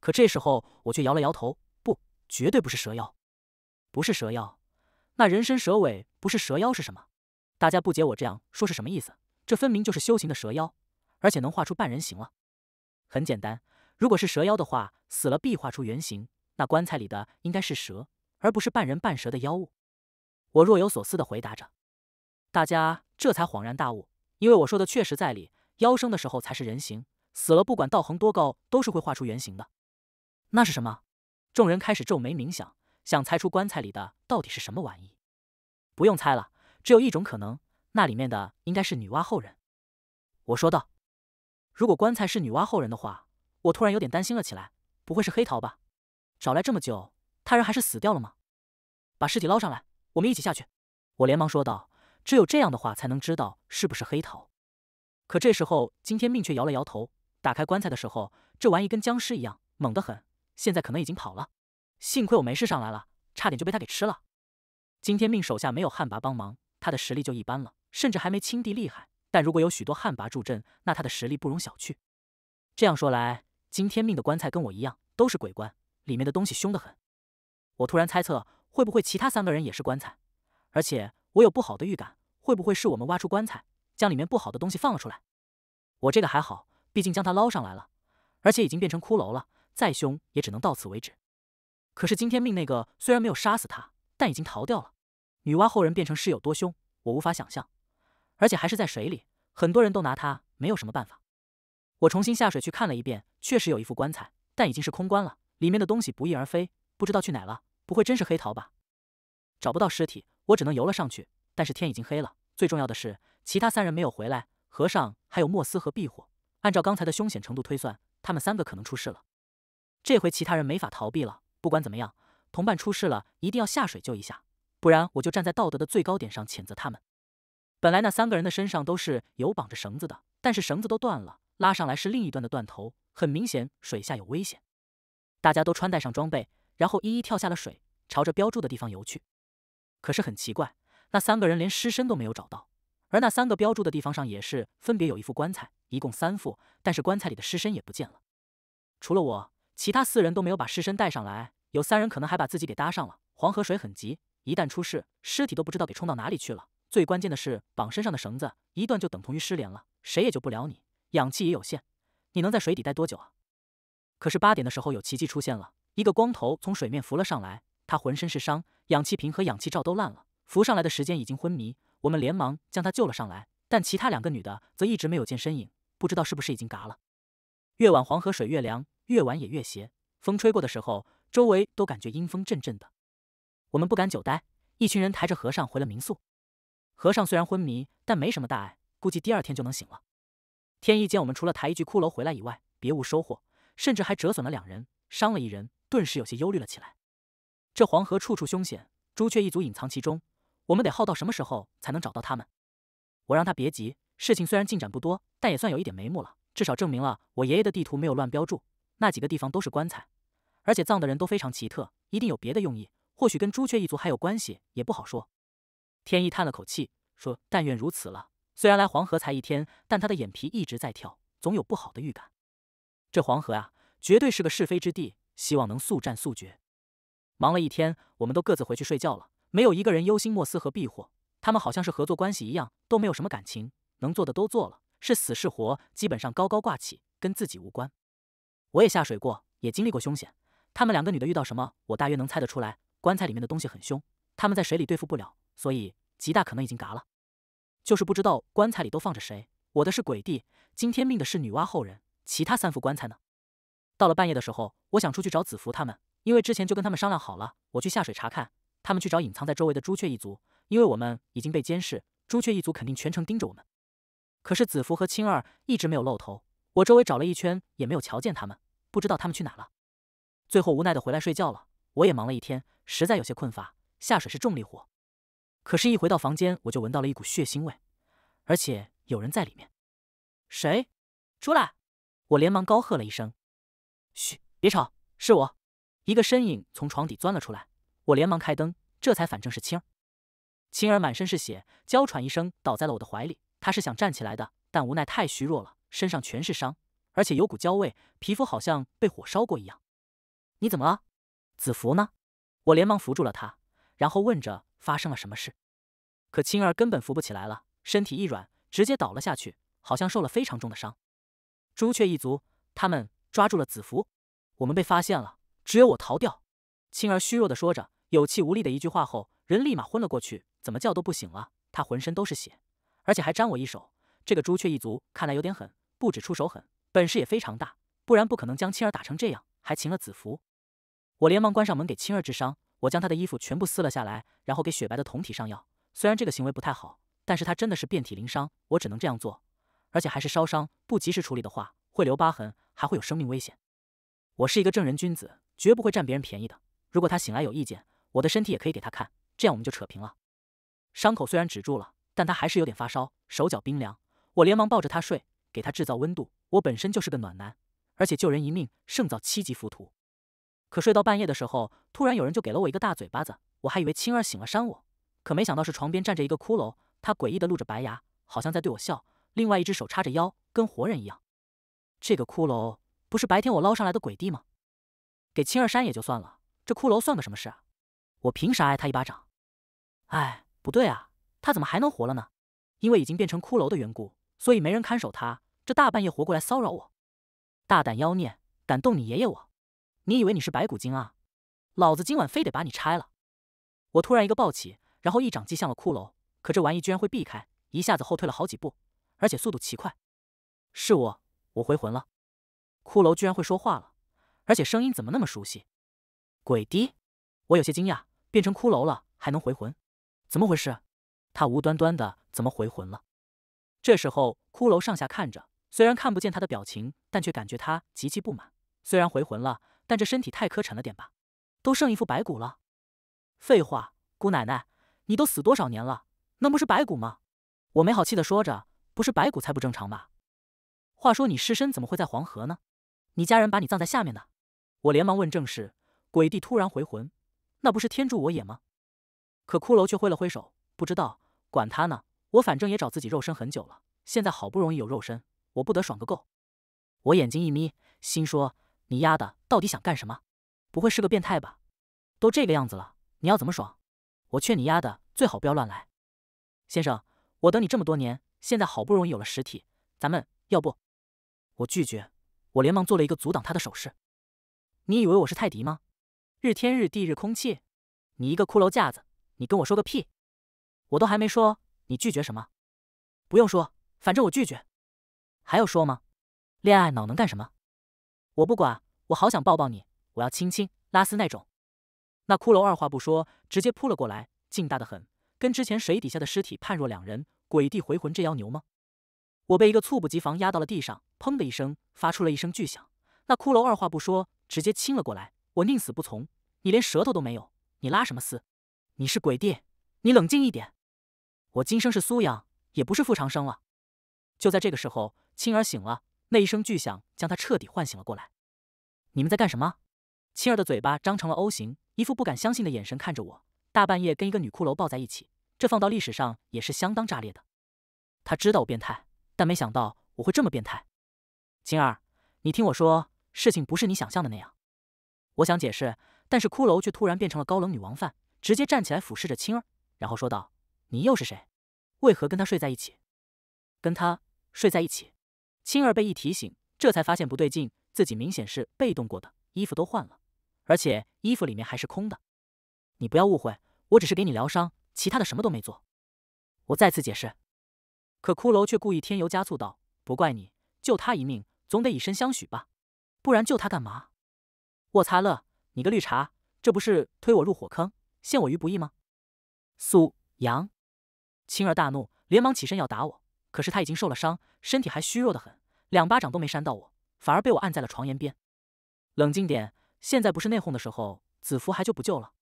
可这时候我却摇了摇头，不，绝对不是蛇妖，不是蛇妖。那人身蛇尾不是蛇妖是什么？大家不解我这样说是什么意思？这分明就是修行的蛇妖，而且能画出半人形了。很简单，如果是蛇妖的话，死了必画出原形。那棺材里的应该是蛇，而不是半人半蛇的妖物。我若有所思地回答着。大家这才恍然大悟，因为我说的确实在理。妖生的时候才是人形，死了不管道行多高，都是会画出原形的。那是什么？众人开始皱眉冥想，想猜出棺材里的到底是什么玩意。不用猜了，只有一种可能，那里面的应该是女娲后人。我说道。如果棺材是女娲后人的话，我突然有点担心了起来，不会是黑桃吧？找来这么久，他人还是死掉了吗？把尸体捞上来，我们一起下去。我连忙说道。只有这样的话，才能知道是不是黑桃。可这时候，金天命却摇了摇头。打开棺材的时候，这玩意跟僵尸一样，猛得很。现在可能已经跑了，幸亏我没事上来了，差点就被他给吃了。金天命手下没有旱魃帮忙，他的实力就一般了，甚至还没青帝厉害。但如果有许多旱魃助阵，那他的实力不容小觑。这样说来，金天命的棺材跟我一样，都是鬼棺，里面的东西凶得很。我突然猜测，会不会其他三个人也是棺材？而且，我有不好的预感。会不会是我们挖出棺材，将里面不好的东西放了出来？我这个还好，毕竟将它捞上来了，而且已经变成骷髅了，再凶也只能到此为止。可是今天命那个虽然没有杀死他，但已经逃掉了。女娲后人变成尸有多凶，我无法想象，而且还是在水里，很多人都拿他没有什么办法。我重新下水去看了一遍，确实有一副棺材，但已经是空棺了，里面的东西不翼而飞，不知道去哪了。不会真是黑桃吧？找不到尸体，我只能游了上去。但是天已经黑了，最重要的是，其他三人没有回来。和尚还有莫斯和毕霍，按照刚才的凶险程度推算，他们三个可能出事了。这回其他人没法逃避了。不管怎么样，同伴出事了，一定要下水救一下，不然我就站在道德的最高点上谴责他们。本来那三个人的身上都是有绑着绳子的，但是绳子都断了，拉上来是另一端的断头，很明显水下有危险。大家都穿戴上装备，然后一一跳下了水，朝着标注的地方游去。可是很奇怪。那三个人连尸身都没有找到，而那三个标注的地方上也是分别有一副棺材，一共三副，但是棺材里的尸身也不见了。除了我，其他四人都没有把尸身带上来，有三人可能还把自己给搭上了。黄河水很急，一旦出事，尸体都不知道给冲到哪里去了。最关键的是，绑身上的绳子一断就等同于失联了，谁也救不了你。氧气也有限，你能在水底待多久啊？可是八点的时候有奇迹出现了，一个光头从水面浮了上来，他浑身是伤，氧气瓶和氧气罩都烂了。浮上来的时间已经昏迷，我们连忙将他救了上来。但其他两个女的则一直没有见身影，不知道是不是已经嘎了。越晚黄河水越凉，越晚也越邪。风吹过的时候，周围都感觉阴风阵阵的。我们不敢久待，一群人抬着和尚回了民宿。和尚虽然昏迷，但没什么大碍，估计第二天就能醒了。天意见我们除了抬一具骷髅回来以外，别无收获，甚至还折损了两人，伤了一人，顿时有些忧虑了起来。这黄河处处凶险，朱雀一族隐藏其中。我们得耗到什么时候才能找到他们？我让他别急，事情虽然进展不多，但也算有一点眉目了。至少证明了我爷爷的地图没有乱标注，那几个地方都是棺材，而且葬的人都非常奇特，一定有别的用意。或许跟朱雀一族还有关系，也不好说。天意叹了口气说：“但愿如此了。”虽然来黄河才一天，但他的眼皮一直在跳，总有不好的预感。这黄河啊，绝对是个是非之地，希望能速战速决。忙了一天，我们都各自回去睡觉了。没有一个人忧心莫思和避祸，他们好像是合作关系一样，都没有什么感情，能做的都做了，是死是活基本上高高挂起，跟自己无关。我也下水过，也经历过凶险。他们两个女的遇到什么，我大约能猜得出来。棺材里面的东西很凶，他们在水里对付不了，所以极大可能已经嘎了。就是不知道棺材里都放着谁。我的是鬼帝，今天命的是女娲后人，其他三副棺材呢？到了半夜的时候，我想出去找子服他们，因为之前就跟他们商量好了，我去下水查看。他们去找隐藏在周围的朱雀一族，因为我们已经被监视，朱雀一族肯定全程盯着我们。可是子服和青儿一直没有露头，我周围找了一圈也没有瞧见他们，不知道他们去哪了。最后无奈的回来睡觉了。我也忙了一天，实在有些困乏。下水是重力活，可是，一回到房间我就闻到了一股血腥味，而且有人在里面。谁？出来！我连忙高喝了一声。嘘，别吵，是我。一个身影从床底钻了出来。我连忙开灯，这才反正是青儿，青儿满身是血，娇喘一声倒在了我的怀里。她是想站起来的，但无奈太虚弱了，身上全是伤，而且有股焦味，皮肤好像被火烧过一样。你怎么了？子服呢？我连忙扶住了他，然后问着发生了什么事。可青儿根本扶不起来了，身体一软，直接倒了下去，好像受了非常重的伤。朱雀一族他们抓住了子服，我们被发现了，只有我逃掉。青儿虚弱地说着。有气无力的一句话后，人立马昏了过去，怎么叫都不醒了。他浑身都是血，而且还沾我一手。这个朱雀一族看来有点狠，不止出手狠，本事也非常大，不然不可能将青儿打成这样，还擒了子服。我连忙关上门给青儿治伤。我将他的衣服全部撕了下来，然后给雪白的酮体上药。虽然这个行为不太好，但是他真的是遍体鳞伤，我只能这样做。而且还是烧伤，不及时处理的话，会留疤痕，还会有生命危险。我是一个正人君子，绝不会占别人便宜的。如果他醒来有意见。我的身体也可以给他看，这样我们就扯平了。伤口虽然止住了，但他还是有点发烧，手脚冰凉。我连忙抱着他睡，给他制造温度。我本身就是个暖男，而且救人一命胜造七级浮屠。可睡到半夜的时候，突然有人就给了我一个大嘴巴子，我还以为青儿醒了扇我，可没想到是床边站着一个骷髅，他诡异的露着白牙，好像在对我笑，另外一只手叉着腰，跟活人一样。这个骷髅不是白天我捞上来的鬼帝吗？给青儿扇也就算了，这骷髅算个什么事啊？我凭啥挨他一巴掌？哎，不对啊，他怎么还能活了呢？因为已经变成骷髅的缘故，所以没人看守他。这大半夜活过来骚扰我，大胆妖孽，敢动你爷爷我！你以为你是白骨精啊？老子今晚非得把你拆了！我突然一个暴起，然后一掌击向了骷髅。可这玩意居然会避开，一下子后退了好几步，而且速度奇快。是我，我回魂了。骷髅居然会说话了，而且声音怎么那么熟悉？鬼滴！我有些惊讶。变成骷髅了还能回魂？怎么回事？他无端端的怎么回魂了？这时候骷髅上下看着，虽然看不见他的表情，但却感觉他极其不满。虽然回魂了，但这身体太磕碜了点吧？都剩一副白骨了。废话，姑奶奶，你都死多少年了？那不是白骨吗？我没好气的说着，不是白骨才不正常吧？话说你尸身怎么会在黄河呢？你家人把你葬在下面的？我连忙问正事。鬼帝突然回魂。那不是天助我也吗？可骷髅却挥了挥手，不知道，管他呢，我反正也找自己肉身很久了，现在好不容易有肉身，我不得爽个够？我眼睛一眯，心说你丫的到底想干什么？不会是个变态吧？都这个样子了，你要怎么爽？我劝你丫的最好不要乱来。先生，我等你这么多年，现在好不容易有了实体，咱们要不……我拒绝，我连忙做了一个阻挡他的手势。你以为我是泰迪吗？日天日地日空气，你一个骷髅架子，你跟我说个屁！我都还没说，你拒绝什么？不用说，反正我拒绝。还要说吗？恋爱脑能干什么？我不管，我好想抱抱你，我要亲亲，拉丝那种。那骷髅二话不说，直接扑了过来，劲大的很，跟之前水底下的尸体判若两人。鬼帝回魂这妖牛吗？我被一个猝不及防压到了地上，砰的一声，发出了一声巨响。那骷髅二话不说，直接亲了过来。我宁死不从，你连舌头都没有，你拉什么丝？你是鬼帝，你冷静一点。我今生是苏阳，也不是傅长生了。就在这个时候，青儿醒了，那一声巨响将他彻底唤醒了过来。你们在干什么？青儿的嘴巴张成了 O 型，一副不敢相信的眼神看着我。大半夜跟一个女骷髅抱在一起，这放到历史上也是相当炸裂的。他知道我变态，但没想到我会这么变态。青儿，你听我说，事情不是你想象的那样。我想解释，但是骷髅却突然变成了高冷女王范，直接站起来俯视着青儿，然后说道：“你又是谁？为何跟他睡在一起？跟他睡在一起？”青儿被一提醒，这才发现不对劲，自己明显是被动过的，衣服都换了，而且衣服里面还是空的。你不要误会，我只是给你疗伤，其他的什么都没做。我再次解释，可骷髅却故意添油加醋道：“不怪你，救他一命，总得以身相许吧？不然救他干嘛？”我擦乐，你个绿茶，这不是推我入火坑，陷我于不义吗？苏阳，青儿大怒，连忙起身要打我，可是他已经受了伤，身体还虚弱的很，两巴掌都没扇到我，反而被我按在了床沿边。冷静点，现在不是内讧的时候。子服还就不救了，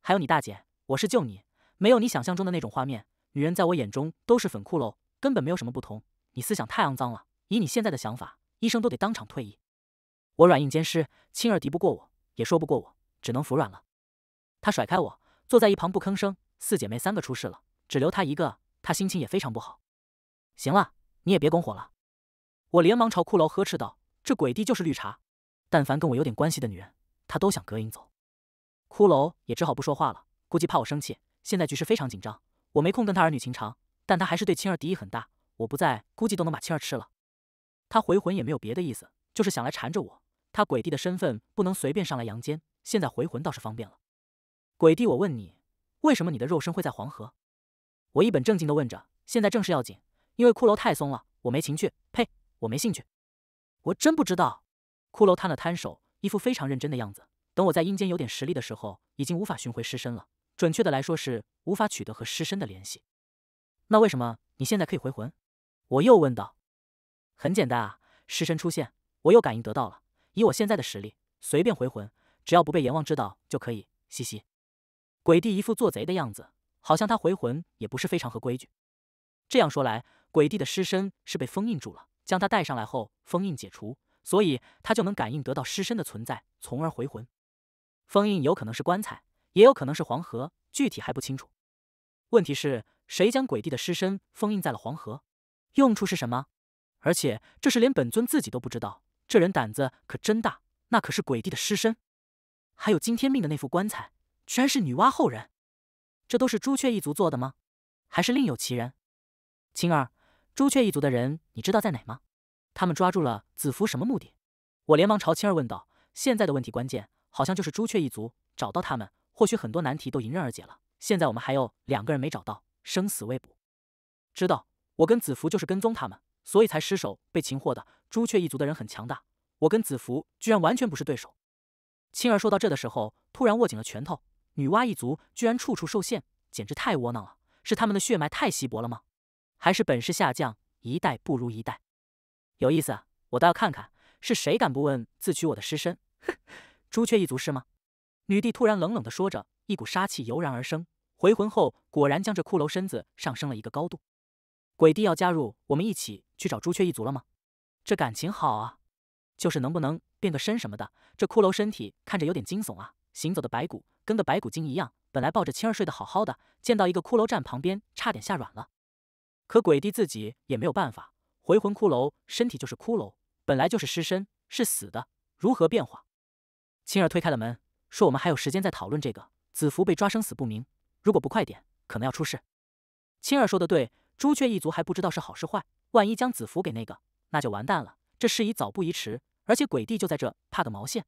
还有你大姐，我是救你，没有你想象中的那种画面。女人在我眼中都是粉骷髅，根本没有什么不同。你思想太肮脏了，以你现在的想法，医生都得当场退役。我软硬兼施，青儿敌不过我，也说不过我，只能服软了。他甩开我，坐在一旁不吭声。四姐妹三个出事了，只留他一个，他心情也非常不好。行了，你也别拱火了。我连忙朝骷髅呵斥道：“这鬼帝就是绿茶，但凡跟我有点关系的女人，他都想隔应走。”骷髅也只好不说话了，估计怕我生气。现在局势非常紧张，我没空跟他儿女情长，但他还是对青儿敌意很大。我不在，估计都能把青儿吃了。他回魂也没有别的意思，就是想来缠着我。他鬼帝的身份不能随便上来阳间，现在回魂倒是方便了。鬼帝，我问你，为什么你的肉身会在黄河？我一本正经的问着。现在正是要紧，因为骷髅太松了，我没情趣，呸，我没兴趣。我真不知道。骷髅摊了摊手，一副非常认真的样子。等我在阴间有点实力的时候，已经无法寻回尸身了。准确的来说是无法取得和尸身的联系。那为什么你现在可以回魂？我又问道。很简单啊，尸身出现，我又感应得到了。以我现在的实力，随便回魂，只要不被阎王知道就可以。嘻嘻，鬼帝一副做贼的样子，好像他回魂也不是非常合规矩。这样说来，鬼帝的尸身是被封印住了，将他带上来后，封印解除，所以他就能感应得到尸身的存在，从而回魂。封印有可能是棺材，也有可能是黄河，具体还不清楚。问题是谁将鬼帝的尸身封印在了黄河？用处是什么？而且这是连本尊自己都不知道。这人胆子可真大，那可是鬼帝的尸身，还有惊天命的那副棺材，居然是女娲后人，这都是朱雀一族做的吗？还是另有其人？青儿，朱雀一族的人，你知道在哪吗？他们抓住了子服，什么目的？我连忙朝青儿问道。现在的问题关键，好像就是朱雀一族，找到他们，或许很多难题都迎刃而解了。现在我们还有两个人没找到，生死未卜。知道，我跟子服就是跟踪他们，所以才失手被擒获的。朱雀一族的人很强大，我跟子服居然完全不是对手。青儿说到这的时候，突然握紧了拳头。女娲一族居然处处受限，简直太窝囊了！是他们的血脉太稀薄了吗？还是本事下降，一代不如一代？有意思，我倒要看看是谁敢不问自取我的尸身。哼，朱雀一族是吗？女帝突然冷冷地说着，一股杀气油然而生。回魂后，果然将这骷髅身子上升了一个高度。鬼帝要加入我们，一起去找朱雀一族了吗？这感情好啊，就是能不能变个身什么的？这骷髅身体看着有点惊悚啊，行走的白骨，跟个白骨精一样。本来抱着青儿睡得好好的，见到一个骷髅站旁边，差点吓软了。可鬼帝自己也没有办法，回魂骷髅身体就是骷髅，本来就是尸身，是死的，如何变化？青儿推开了门，说：“我们还有时间再讨论这个。子服被抓，生死不明，如果不快点，可能要出事。”青儿说的对，朱雀一族还不知道是好是坏，万一将子服给那个……那就完蛋了。这事宜早不宜迟，而且鬼帝就在这，怕个毛线！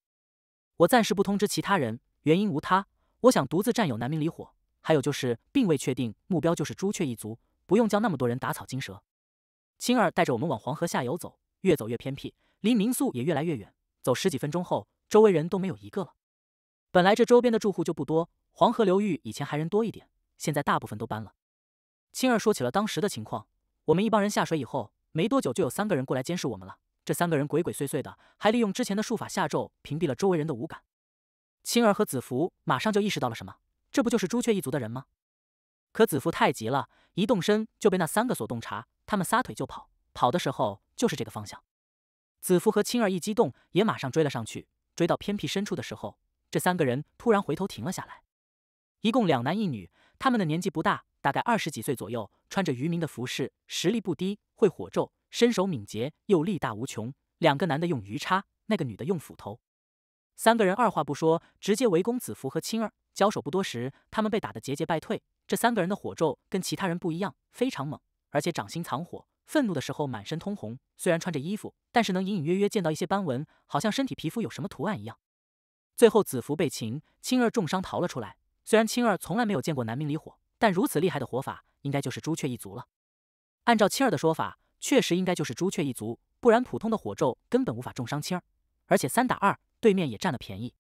我暂时不通知其他人，原因无他，我想独自占有南明离火。还有就是，并未确定目标就是朱雀一族，不用叫那么多人打草惊蛇。青儿带着我们往黄河下游走，越走越偏僻，离民宿也越来越远。走十几分钟后，周围人都没有一个了。本来这周边的住户就不多，黄河流域以前还人多一点，现在大部分都搬了。青儿说起了当时的情况，我们一帮人下水以后。没多久，就有三个人过来监视我们了。这三个人鬼鬼祟祟的，还利用之前的术法下咒，屏蔽了周围人的五感。青儿和子服马上就意识到了什么，这不就是朱雀一族的人吗？可子服太急了，一动身就被那三个所洞察，他们撒腿就跑，跑的时候就是这个方向。子服和青儿一激动，也马上追了上去。追到偏僻深处的时候，这三个人突然回头停了下来，一共两男一女，他们的年纪不大。大概二十几岁左右，穿着渔民的服饰，实力不低，会火咒，身手敏捷又力大无穷。两个男的用鱼叉，那个女的用斧头。三个人二话不说，直接围攻子服和青儿。交手不多时，他们被打得节节败退。这三个人的火咒跟其他人不一样，非常猛，而且掌心藏火，愤怒的时候满身通红。虽然穿着衣服，但是能隐隐约约见到一些斑纹，好像身体皮肤有什么图案一样。最后子服被擒，青儿重伤逃了出来。虽然青儿从来没有见过南明离火。但如此厉害的活法，应该就是朱雀一族了。按照青儿的说法，确实应该就是朱雀一族，不然普通的火咒根本无法重伤青儿，而且三打二，对面也占了便宜。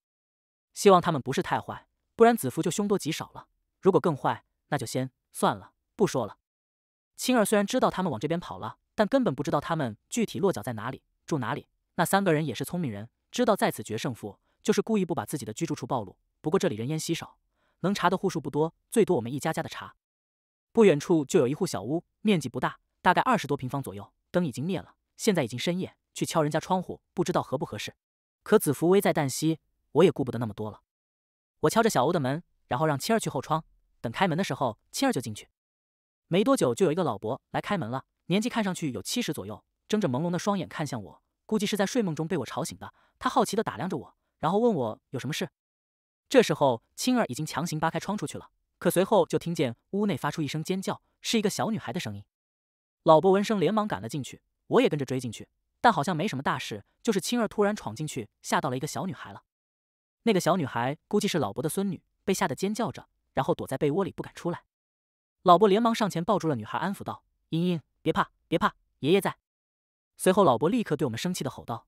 希望他们不是太坏，不然子服就凶多吉少了。如果更坏，那就先算了，不说了。青儿虽然知道他们往这边跑了，但根本不知道他们具体落脚在哪里，住哪里。那三个人也是聪明人，知道在此决胜负，就是故意不把自己的居住处暴露。不过这里人烟稀少。能查的户数不多，最多我们一家家的查。不远处就有一户小屋，面积不大，大概二十多平方左右。灯已经灭了，现在已经深夜，去敲人家窗户不知道合不合适。可子服危在旦夕，我也顾不得那么多了。我敲着小屋的门，然后让青儿去后窗。等开门的时候，青儿就进去。没多久就有一个老伯来开门了，年纪看上去有七十左右，睁着朦胧的双眼看向我，估计是在睡梦中被我吵醒的。他好奇的打量着我，然后问我有什么事。这时候，青儿已经强行扒开窗出去了，可随后就听见屋内发出一声尖叫，是一个小女孩的声音。老伯闻声连忙赶了进去，我也跟着追进去，但好像没什么大事，就是青儿突然闯进去吓到了一个小女孩了。那个小女孩估计是老伯的孙女，被吓得尖叫着，然后躲在被窝里不敢出来。老伯连忙上前抱住了女孩，安抚道：“英英，别怕，别怕，爷爷在。”随后老伯立刻对我们生气的吼道：“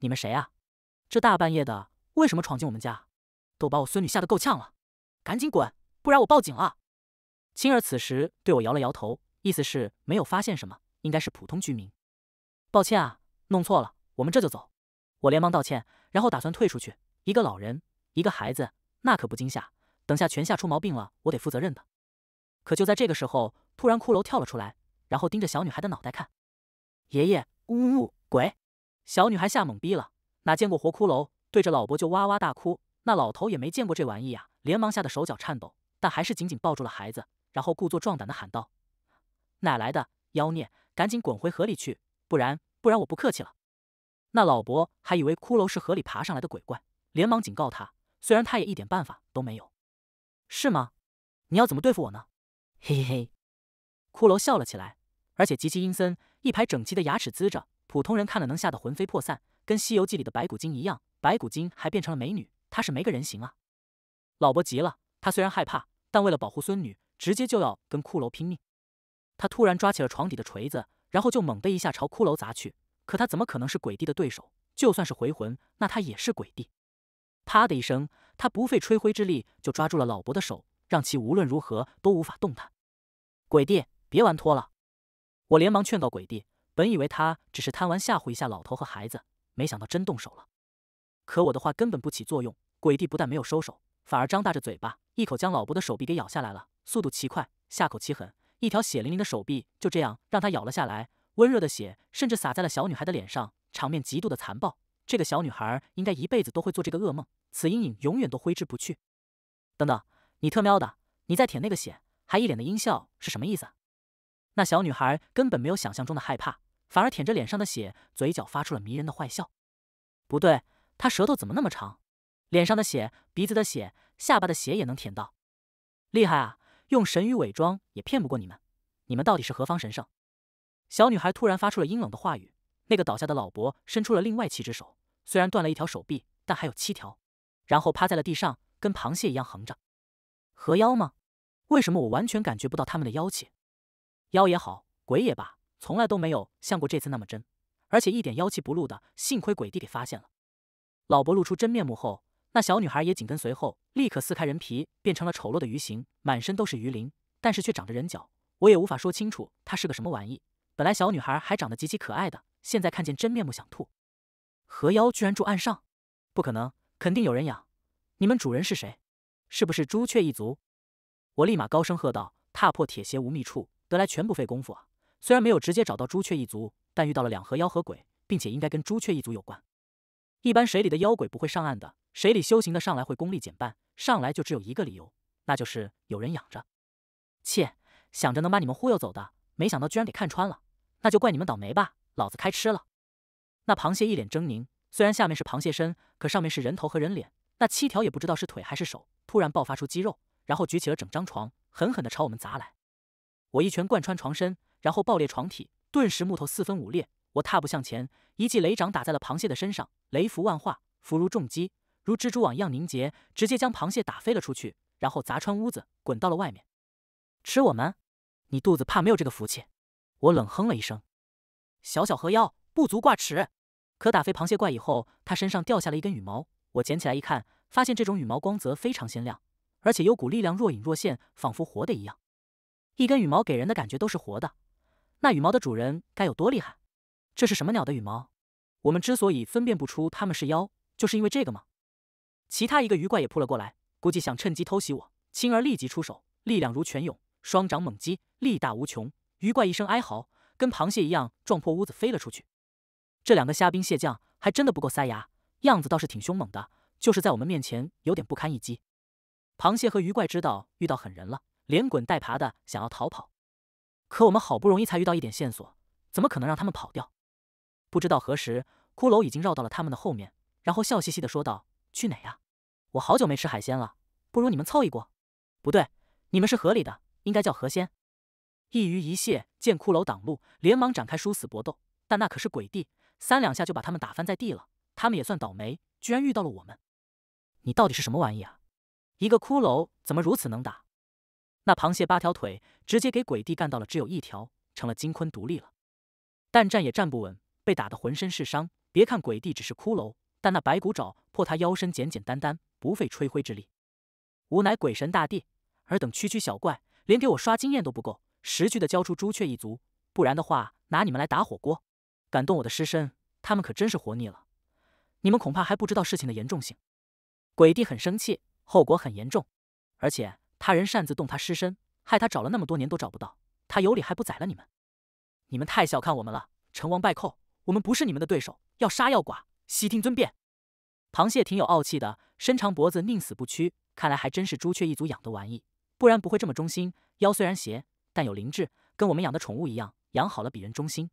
你们谁啊？这大半夜的为什么闯进我们家？”都把我孙女吓得够呛了，赶紧滚，不然我报警了。青儿此时对我摇了摇头，意思是没有发现什么，应该是普通居民。抱歉啊，弄错了，我们这就走。我连忙道歉，然后打算退出去。一个老人，一个孩子，那可不惊吓，等下全吓出毛病了，我得负责任的。可就在这个时候，突然骷髅跳了出来，然后盯着小女孩的脑袋看。爷爷，呜呜，鬼！小女孩吓懵逼了，哪见过活骷髅，对着老伯就哇哇大哭。那老头也没见过这玩意呀，连忙吓得手脚颤抖，但还是紧紧抱住了孩子，然后故作壮胆的喊道：“哪来的妖孽，赶紧滚回河里去，不然不然我不客气了。”那老伯还以为骷髅是河里爬上来的鬼怪，连忙警告他。虽然他也一点办法都没有，是吗？你要怎么对付我呢？嘿嘿嘿，骷髅笑了起来，而且极其阴森，一排整齐的牙齿呲着，普通人看了能吓得魂飞魄散，跟《西游记》里的白骨精一样，白骨精还变成了美女。他是没个人形啊！老伯急了，他虽然害怕，但为了保护孙女，直接就要跟骷髅拼命。他突然抓起了床底的锤子，然后就猛地一下朝骷髅砸去。可他怎么可能是鬼帝的对手？就算是回魂，那他也是鬼帝。啪的一声，他不费吹灰之力就抓住了老伯的手，让其无论如何都无法动弹。鬼帝，别玩脱了！我连忙劝告鬼帝，本以为他只是贪玩吓唬一下老头和孩子，没想到真动手了。可我的话根本不起作用，鬼帝不但没有收手，反而张大着嘴巴，一口将老伯的手臂给咬下来了，速度奇快，下口奇狠，一条血淋淋的手臂就这样让他咬了下来，温热的血甚至洒在了小女孩的脸上，场面极度的残暴。这个小女孩应该一辈子都会做这个噩梦，此阴影永远都挥之不去。等等，你特喵的，你在舔那个血，还一脸的阴笑，是什么意思？那小女孩根本没有想象中的害怕，反而舔着脸上的血，嘴角发出了迷人的坏笑。不对。他舌头怎么那么长？脸上的血、鼻子的血、下巴的血也能舔到，厉害啊！用神语伪装也骗不过你们，你们到底是何方神圣？小女孩突然发出了阴冷的话语。那个倒下的老伯伸出了另外七只手，虽然断了一条手臂，但还有七条，然后趴在了地上，跟螃蟹一样横着。河妖吗？为什么我完全感觉不到他们的妖气？妖也好，鬼也罢，从来都没有像过这次那么真，而且一点妖气不露的。幸亏鬼帝给发现了。老伯露出真面目后，那小女孩也紧跟随后，立刻撕开人皮，变成了丑陋的鱼形，满身都是鱼鳞，但是却长着人脚。我也无法说清楚她是个什么玩意。本来小女孩还长得极其可爱的，现在看见真面目想吐。河妖居然住岸上，不可能，肯定有人养。你们主人是谁？是不是朱雀一族？我立马高声喝道：“踏破铁鞋无觅处，得来全不费工夫啊！”虽然没有直接找到朱雀一族，但遇到了两河妖和鬼，并且应该跟朱雀一族有关。一般水里的妖鬼不会上岸的，水里修行的上来会功力减半，上来就只有一个理由，那就是有人养着。切，想着能把你们忽悠走的，没想到居然给看穿了，那就怪你们倒霉吧，老子开吃了。那螃蟹一脸狰狞，虽然下面是螃蟹身，可上面是人头和人脸。那七条也不知道是腿还是手，突然爆发出肌肉，然后举起了整张床，狠狠的朝我们砸来。我一拳贯穿床身，然后爆裂床体，顿时木头四分五裂。我踏步向前，一记雷掌打在了螃蟹的身上，雷符万化，符如重击，如蜘蛛网一样凝结，直接将螃蟹打飞了出去，然后砸穿屋子，滚到了外面。吃我们？你肚子怕没有这个福气！我冷哼了一声。小小河妖不足挂齿。可打飞螃蟹怪以后，它身上掉下了一根羽毛，我捡起来一看，发现这种羽毛光泽非常鲜亮，而且有股力量若隐若现，仿佛活的一样。一根羽毛给人的感觉都是活的，那羽毛的主人该有多厉害？这是什么鸟的羽毛？我们之所以分辨不出它们是妖，就是因为这个吗？其他一个鱼怪也扑了过来，估计想趁机偷袭我。青儿立即出手，力量如泉涌，双掌猛击，力大无穷。鱼怪一声哀嚎，跟螃蟹一样撞破屋子飞了出去。这两个虾兵蟹将还真的不够塞牙，样子倒是挺凶猛的，就是在我们面前有点不堪一击。螃蟹和鱼怪知道遇到狠人了，连滚带爬的想要逃跑，可我们好不容易才遇到一点线索，怎么可能让他们跑掉？不知道何时，骷髅已经绕到了他们的后面，然后笑嘻嘻的说道：“去哪呀？我好久没吃海鲜了，不如你们凑一锅？不对，你们是河里的，应该叫河鲜。”一鱼一蟹见骷髅挡路，连忙展开殊死搏斗，但那可是鬼帝，三两下就把他们打翻在地了。他们也算倒霉，居然遇到了我们。你到底是什么玩意啊？一个骷髅怎么如此能打？那螃蟹八条腿，直接给鬼帝干到了只有一条，成了金坤独立了，但站也站不稳。被打得浑身是伤。别看鬼帝只是骷髅，但那白骨爪破他腰身，简简单单，不费吹灰之力。吾乃鬼神大帝，尔等区区小怪，连给我刷经验都不够。识趣的交出朱雀一族，不然的话，拿你们来打火锅。敢动我的尸身，他们可真是活腻了。你们恐怕还不知道事情的严重性。鬼帝很生气，后果很严重。而且他人擅自动他尸身，害他找了那么多年都找不到。他有理还不宰了你们？你们太小看我们了，成王败寇。我们不是你们的对手，要杀要剐，悉听尊便。螃蟹挺有傲气的，伸长脖子，宁死不屈。看来还真是朱雀一族养的玩意，不然不会这么忠心。妖虽然邪，但有灵智，跟我们养的宠物一样，养好了比人忠心。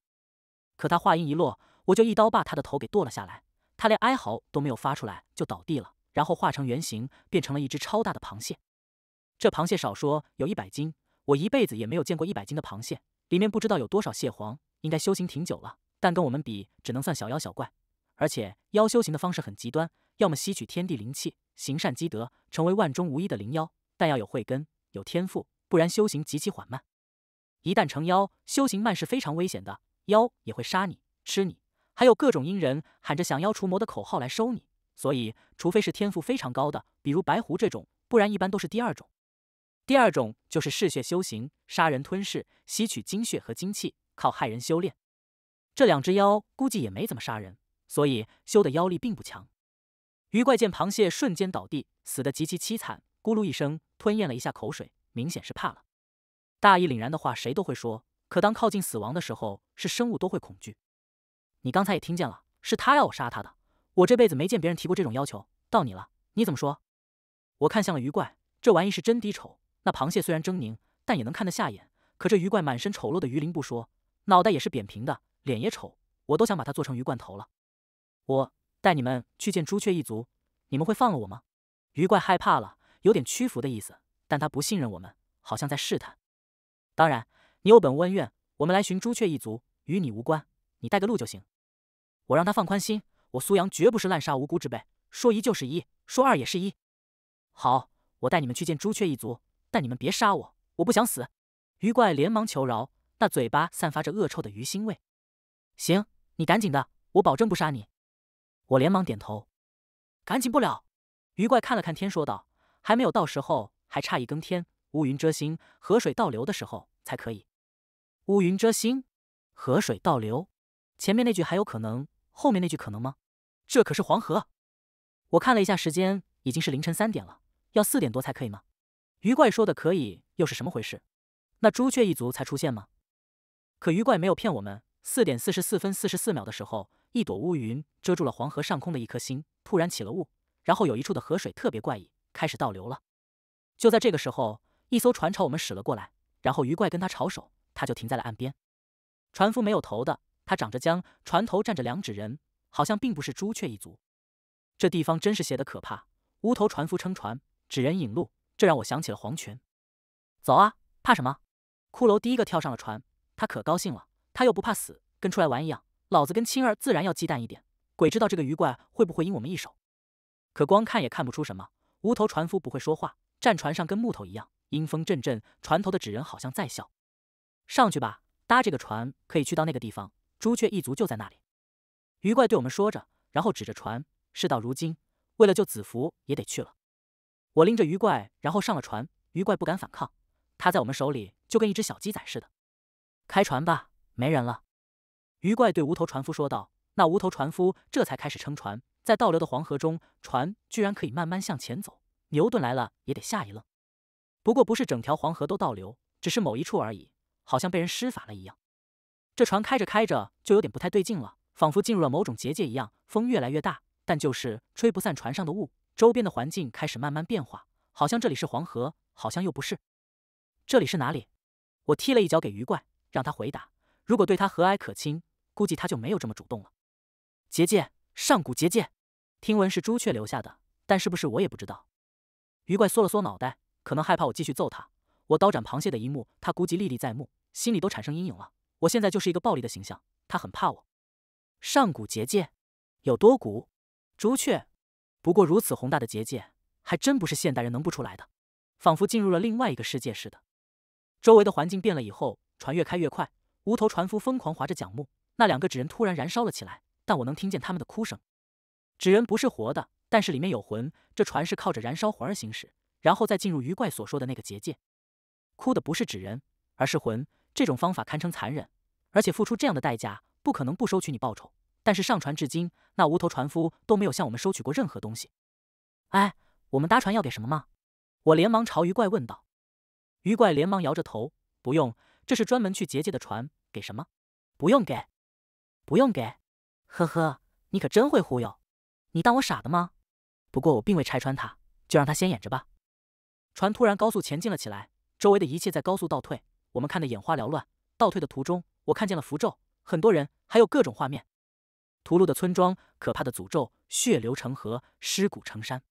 可他话音一落，我就一刀把他的头给剁了下来。他连哀嚎都没有发出来，就倒地了，然后化成原形，变成了一只超大的螃蟹。这螃蟹少说有一百斤，我一辈子也没有见过一百斤的螃蟹。里面不知道有多少蟹黄，应该修行挺久了。但跟我们比，只能算小妖小怪。而且妖修行的方式很极端，要么吸取天地灵气，行善积德，成为万中无一的灵妖，但要有慧根、有天赋，不然修行极其缓慢。一旦成妖，修行慢是非常危险的，妖也会杀你、吃你，还有各种阴人喊着“降妖除魔”的口号来收你。所以，除非是天赋非常高的，比如白狐这种，不然一般都是第二种。第二种就是嗜血修行，杀人吞噬，吸取精血和精气，靠害人修炼。这两只妖估计也没怎么杀人，所以修的妖力并不强。鱼怪见螃蟹瞬间倒地，死得极其凄惨，咕噜一声吞咽了一下口水，明显是怕了。大义凛然的话谁都会说，可当靠近死亡的时候，是生物都会恐惧。你刚才也听见了，是他要我杀他的，我这辈子没见别人提过这种要求。到你了，你怎么说？我看向了鱼怪，这玩意是真低丑。那螃蟹虽然狰狞，但也能看得下眼，可这鱼怪满身丑陋的鱼鳞不说，脑袋也是扁平的。脸也丑，我都想把它做成鱼罐头了。我带你们去见朱雀一族，你们会放了我吗？鱼怪害怕了，有点屈服的意思，但他不信任我们，好像在试探。当然，你有本无恩怨，我们来寻朱雀一族与你无关，你带个路就行。我让他放宽心，我苏阳绝不是滥杀无辜之辈，说一就是一，说二也是一。好，我带你们去见朱雀一族，但你们别杀我，我不想死。鱼怪连忙求饶，那嘴巴散发着恶臭的鱼腥味。行，你赶紧的，我保证不杀你。我连忙点头。赶紧不了。鱼怪看了看天，说道：“还没有到时候，还差一更天。乌云遮星，河水倒流的时候才可以。”乌云遮星，河水倒流。前面那句还有可能，后面那句可能吗？这可是黄河。我看了一下时间，已经是凌晨三点了，要四点多才可以吗？鱼怪说的可以，又是什么回事？那朱雀一族才出现吗？可鱼怪没有骗我们。四点四十四分四十四秒的时候，一朵乌云遮住了黄河上空的一颗星。突然起了雾，然后有一处的河水特别怪异，开始倒流了。就在这个时候，一艘船朝我们驶了过来，然后鱼怪跟他吵手，他就停在了岸边。船夫没有头的，他长着江，船头站着两指人，好像并不是朱雀一族。这地方真是邪的可怕。乌头船夫撑船，指人引路，这让我想起了黄泉。走啊，怕什么？骷髅第一个跳上了船，他可高兴了。他又不怕死，跟出来玩一样。老子跟青儿自然要忌惮一点，鬼知道这个鱼怪会不会因我们一手。可光看也看不出什么。无头船夫不会说话，战船上跟木头一样。阴风阵阵，船头的纸人好像在笑。上去吧，搭这个船可以去到那个地方。朱雀一族就在那里。鱼怪对我们说着，然后指着船。事到如今，为了救子服，也得去了。我拎着鱼怪，然后上了船。鱼怪不敢反抗，他在我们手里就跟一只小鸡仔似的。开船吧。没人了，鱼怪对无头船夫说道。那无头船夫这才开始撑船，在倒流的黄河中，船居然可以慢慢向前走。牛顿来了也得下一愣。不过不是整条黄河都倒流，只是某一处而已，好像被人施法了一样。这船开着开着就有点不太对劲了，仿佛进入了某种结界一样。风越来越大，但就是吹不散船上的雾。周边的环境开始慢慢变化，好像这里是黄河，好像又不是。这里是哪里？我踢了一脚给鱼怪，让他回答。如果对他和蔼可亲，估计他就没有这么主动了。结界，上古结界，听闻是朱雀留下的，但是不是我也不知道。鱼怪缩了缩脑袋，可能害怕我继续揍他。我刀斩螃蟹的一幕，他估计历历在目，心里都产生阴影了。我现在就是一个暴力的形象，他很怕我。上古结界有多古？朱雀。不过如此宏大的结界，还真不是现代人能不出来的，仿佛进入了另外一个世界似的。周围的环境变了以后，船越开越快。无头船夫疯狂划着桨木，那两个纸人突然燃烧了起来，但我能听见他们的哭声。纸人不是活的，但是里面有魂。这船是靠着燃烧魂而行驶，然后再进入鱼怪所说的那个结界。哭的不是纸人，而是魂。这种方法堪称残忍，而且付出这样的代价，不可能不收取你报酬。但是上船至今，那无头船夫都没有向我们收取过任何东西。哎，我们搭船要给什么吗？我连忙朝鱼怪问道。鱼怪连忙摇着头，不用。这是专门去结界的船，给什么？不用给，不用给，呵呵，你可真会忽悠，你当我傻的吗？不过我并未拆穿他，就让他先演着吧。船突然高速前进了起来，周围的一切在高速倒退，我们看得眼花缭乱。倒退的途中，我看见了符咒，很多人，还有各种画面：屠戮的村庄，可怕的诅咒，血流成河，尸骨成山，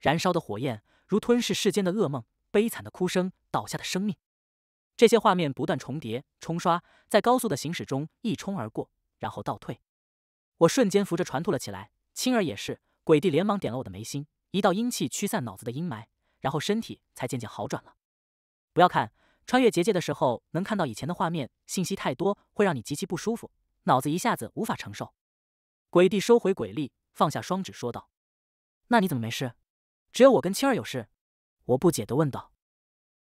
燃烧的火焰如吞噬世间的噩梦，悲惨的哭声，倒下的生命。这些画面不断重叠、冲刷，在高速的行驶中一冲而过，然后倒退。我瞬间扶着船吐了起来，青儿也是。鬼帝连忙点了我的眉心，一道阴气驱散脑子的阴霾，然后身体才渐渐好转了。不要看穿越结界的时候能看到以前的画面，信息太多会让你极其不舒服，脑子一下子无法承受。鬼帝收回鬼力，放下双指说道：“那你怎么没事？只有我跟青儿有事。”我不解的问道。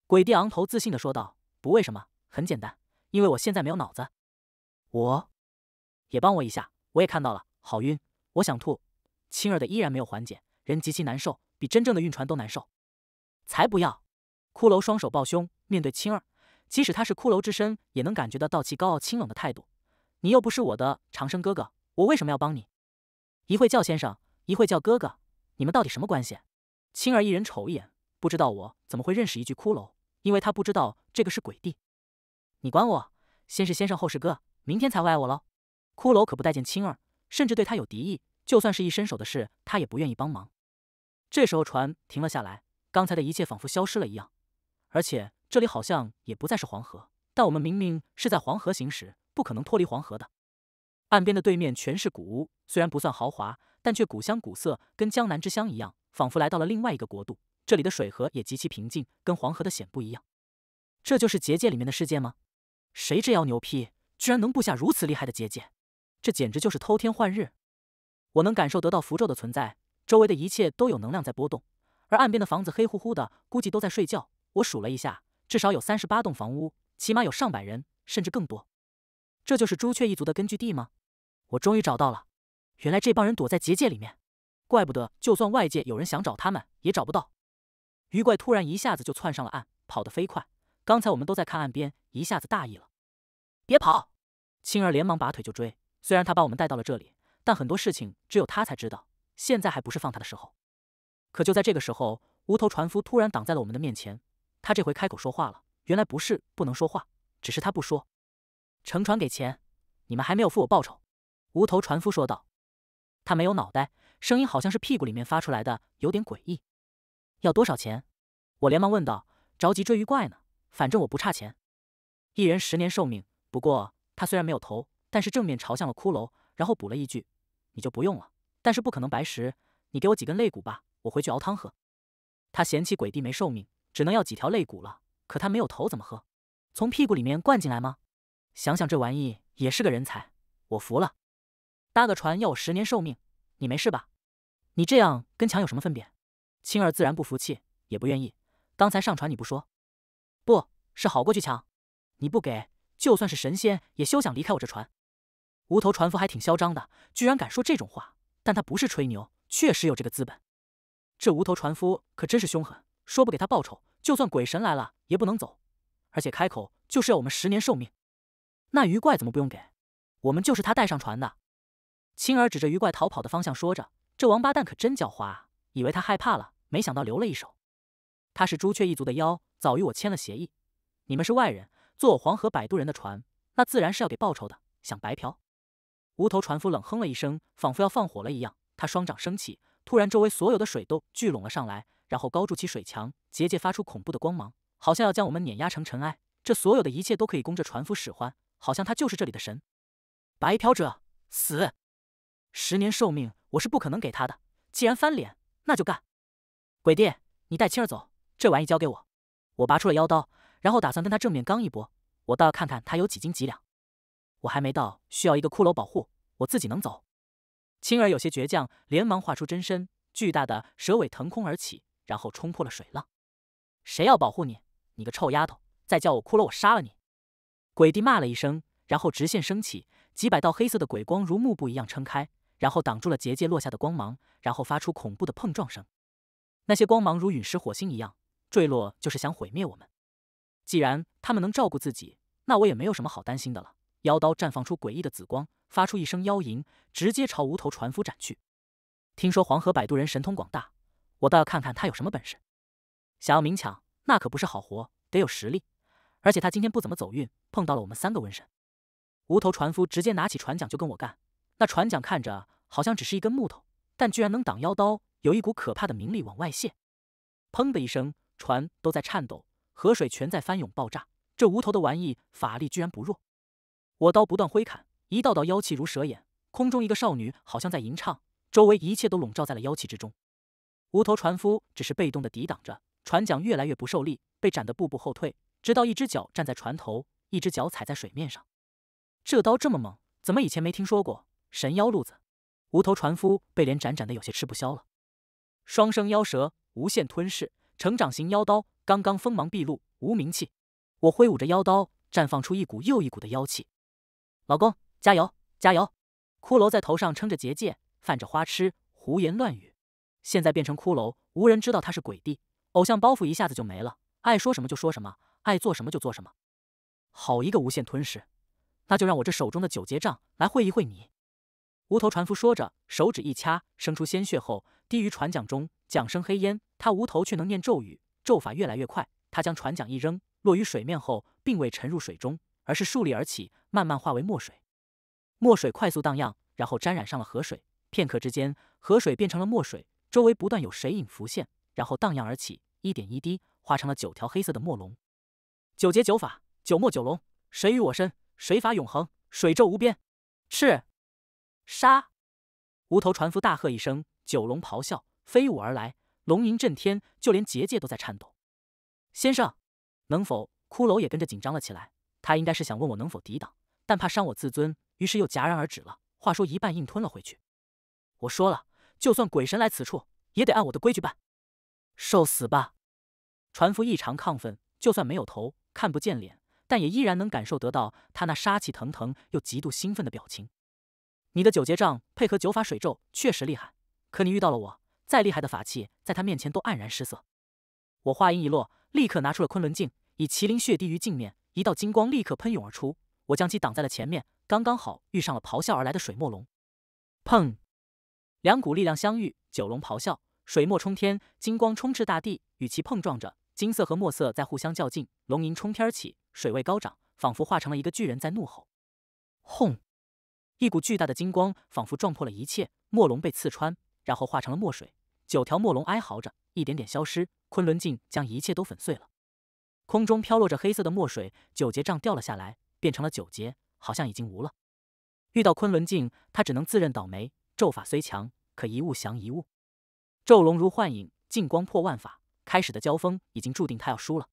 鬼帝昂头自信的说道。不为什么，很简单，因为我现在没有脑子。我，也帮我一下，我也看到了，好晕，我想吐。青儿的依然没有缓解，人极其难受，比真正的晕船都难受。才不要！骷髅双手抱胸，面对青儿，即使他是骷髅之身，也能感觉得到其高傲清冷的态度。你又不是我的长生哥哥，我为什么要帮你？一会叫先生，一会叫哥哥，你们到底什么关系？青儿一人瞅一眼，不知道我怎么会认识一具骷髅。因为他不知道这个是鬼帝，你管我！先是先生后是哥，明天才爱我喽！骷髅可不待见青儿，甚至对他有敌意，就算是一伸手的事，他也不愿意帮忙。这时候船停了下来，刚才的一切仿佛消失了一样，而且这里好像也不再是黄河，但我们明明是在黄河行驶，不可能脱离黄河的。岸边的对面全是古屋，虽然不算豪华，但却古香古色，跟江南之乡一样，仿佛来到了另外一个国度。这里的水河也极其平静，跟黄河的险不一样。这就是结界里面的世界吗？谁这妖牛批，居然能布下如此厉害的结界，这简直就是偷天换日！我能感受得到符咒的存在，周围的一切都有能量在波动。而岸边的房子黑乎乎的，估计都在睡觉。我数了一下，至少有三十八栋房屋，起码有上百人，甚至更多。这就是朱雀一族的根据地吗？我终于找到了，原来这帮人躲在结界里面，怪不得就算外界有人想找他们，也找不到。鱼怪突然一下子就窜上了岸，跑得飞快。刚才我们都在看岸边，一下子大意了。别跑！青儿连忙拔腿就追。虽然他把我们带到了这里，但很多事情只有他才知道。现在还不是放他的时候。可就在这个时候，无头船夫突然挡在了我们的面前。他这回开口说话了。原来不是不能说话，只是他不说。乘船给钱，你们还没有付我报酬。”无头船夫说道。他没有脑袋，声音好像是屁股里面发出来的，有点诡异。要多少钱？我连忙问道。着急追鱼怪呢，反正我不差钱。一人十年寿命。不过他虽然没有头，但是正面朝向了骷髅，然后补了一句：“你就不用了。”但是不可能白食，你给我几根肋骨吧，我回去熬汤喝。他嫌弃鬼帝没寿命，只能要几条肋骨了。可他没有头，怎么喝？从屁股里面灌进来吗？想想这玩意也是个人才，我服了。搭个船要我十年寿命，你没事吧？你这样跟墙有什么分别？青儿自然不服气，也不愿意。刚才上船你不说，不是好过去抢。你不给，就算是神仙也休想离开我这船。无头船夫还挺嚣张的，居然敢说这种话。但他不是吹牛，确实有这个资本。这无头船夫可真是凶狠，说不给他报酬，就算鬼神来了也不能走。而且开口就是要我们十年寿命。那鱼怪怎么不用给？我们就是他带上船的。青儿指着鱼怪逃跑的方向，说着：“这王八蛋可真狡猾。”以为他害怕了，没想到留了一手。他是朱雀一族的妖，早与我签了协议。你们是外人，坐我黄河摆渡人的船，那自然是要给报酬的。想白嫖？无头船夫冷哼了一声，仿佛要放火了一样。他双掌升起，突然周围所有的水都聚拢了上来，然后高筑起水墙，结界发出恐怖的光芒，好像要将我们碾压成尘埃。这所有的一切都可以供这船夫使唤，好像他就是这里的神。白嫖者死！十年寿命我是不可能给他的。既然翻脸。那就干！鬼帝，你带青儿走，这玩意交给我。我拔出了妖刀，然后打算跟他正面刚一波，我倒要看看他有几斤几两。我还没到，需要一个骷髅保护，我自己能走。青儿有些倔强，连忙化出真身，巨大的蛇尾腾空而起，然后冲破了水浪。谁要保护你？你个臭丫头！再叫我骷髅，我杀了你！鬼帝骂了一声，然后直线升起，几百道黑色的鬼光如幕布一样撑开。然后挡住了结界落下的光芒，然后发出恐怖的碰撞声。那些光芒如陨石、火星一样坠落，就是想毁灭我们。既然他们能照顾自己，那我也没有什么好担心的了。妖刀绽放出诡异的紫光，发出一声妖吟，直接朝无头船夫斩去。听说黄河摆渡人神通广大，我倒要看看他有什么本事。想要明抢，那可不是好活，得有实力。而且他今天不怎么走运，碰到了我们三个瘟神。无头船夫直接拿起船桨就跟我干。那船桨看着好像只是一根木头，但居然能挡妖刀，有一股可怕的名力往外泄。砰的一声，船都在颤抖，河水全在翻涌爆炸。这无头的玩意法力居然不弱。我刀不断挥砍，一道道妖气如蛇眼。空中一个少女好像在吟唱，周围一切都笼罩在了妖气之中。无头船夫只是被动的抵挡着，船桨越来越不受力，被斩得步步后退，直到一只脚站在船头，一只脚踩在水面上。这刀这么猛，怎么以前没听说过？神妖路子，无头船夫被连斩斩的有些吃不消了。双生妖蛇无限吞噬，成长型妖刀刚刚锋芒毕露，无名气。我挥舞着妖刀，绽放出一股又一股的妖气。老公，加油，加油！骷髅在头上撑着结界，泛着花痴，胡言乱语。现在变成骷髅，无人知道他是鬼帝，偶像包袱一下子就没了，爱说什么就说什么，爱做什么就做什么。好一个无限吞噬，那就让我这手中的九节杖来会一会你。无头船夫说着，手指一掐，生出鲜血后滴于船桨中，桨生黑烟。他无头却能念咒语，咒法越来越快。他将船桨一扔，落于水面后，并未沉入水中，而是竖立而起，慢慢化为墨水。墨水快速荡漾，然后沾染上了河水。片刻之间，河水变成了墨水，周围不断有水影浮现，然后荡漾而起，一点一滴化成了九条黑色的墨龙。九节九法，九墨九龙，水与我身，水法永恒，水咒无边。是。杀！无头船夫大喝一声，九龙咆哮，飞舞而来，龙吟震天，就连结界都在颤抖。先生，能否？骷髅也跟着紧张了起来。他应该是想问我能否抵挡，但怕伤我自尊，于是又戛然而止了。话说一半，硬吞了回去。我说了，就算鬼神来此处，也得按我的规矩办。受死吧！船夫异常亢奋，就算没有头，看不见脸，但也依然能感受得到他那杀气腾腾又极度兴奋的表情。你的九节杖配合九法水咒确实厉害，可你遇到了我，再厉害的法器在他面前都黯然失色。我话音一落，立刻拿出了昆仑镜，以麒麟血滴于镜面，一道金光立刻喷涌而出，我将其挡在了前面，刚刚好遇上了咆哮而来的水墨龙。砰！两股力量相遇，九龙咆哮，水墨冲天，金光充斥大地，与其碰撞着，金色和墨色在互相较劲，龙吟冲天起，水位高涨，仿佛化成了一个巨人在怒吼。轰！一股巨大的金光仿佛撞破了一切，墨龙被刺穿，然后化成了墨水。九条墨龙哀嚎着，一点点消失。昆仑镜将一切都粉碎了。空中飘落着黑色的墨水，九节杖掉了下来，变成了九节，好像已经无了。遇到昆仑镜，他只能自认倒霉。咒法虽强，可一物降一物。咒龙如幻影，镜光破万法。开始的交锋已经注定他要输了。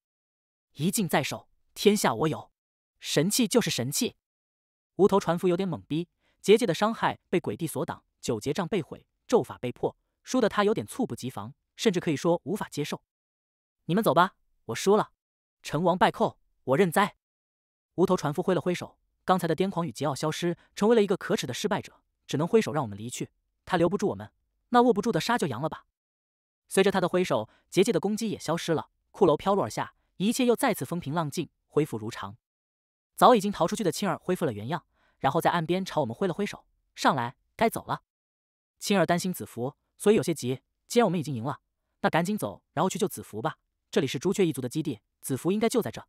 一镜在手，天下我有。神器就是神器。无头船夫有点懵逼。结界的伤害被鬼帝所挡，九节杖被毁，咒法被破，输得他有点猝不及防，甚至可以说无法接受。你们走吧，我输了，成王败寇，我认栽。无头船夫挥了挥手，刚才的癫狂与桀骜消失，成为了一个可耻的失败者，只能挥手让我们离去。他留不住我们，那握不住的沙就扬了吧。随着他的挥手，结界的攻击也消失了，骷髅飘落而下，一切又再次风平浪静，恢复如常。早已经逃出去的青儿恢复了原样。然后在岸边朝我们挥了挥手，上来，该走了。青儿担心子服，所以有些急。既然我们已经赢了，那赶紧走，然后去救子服吧。这里是朱雀一族的基地，子服应该就在这。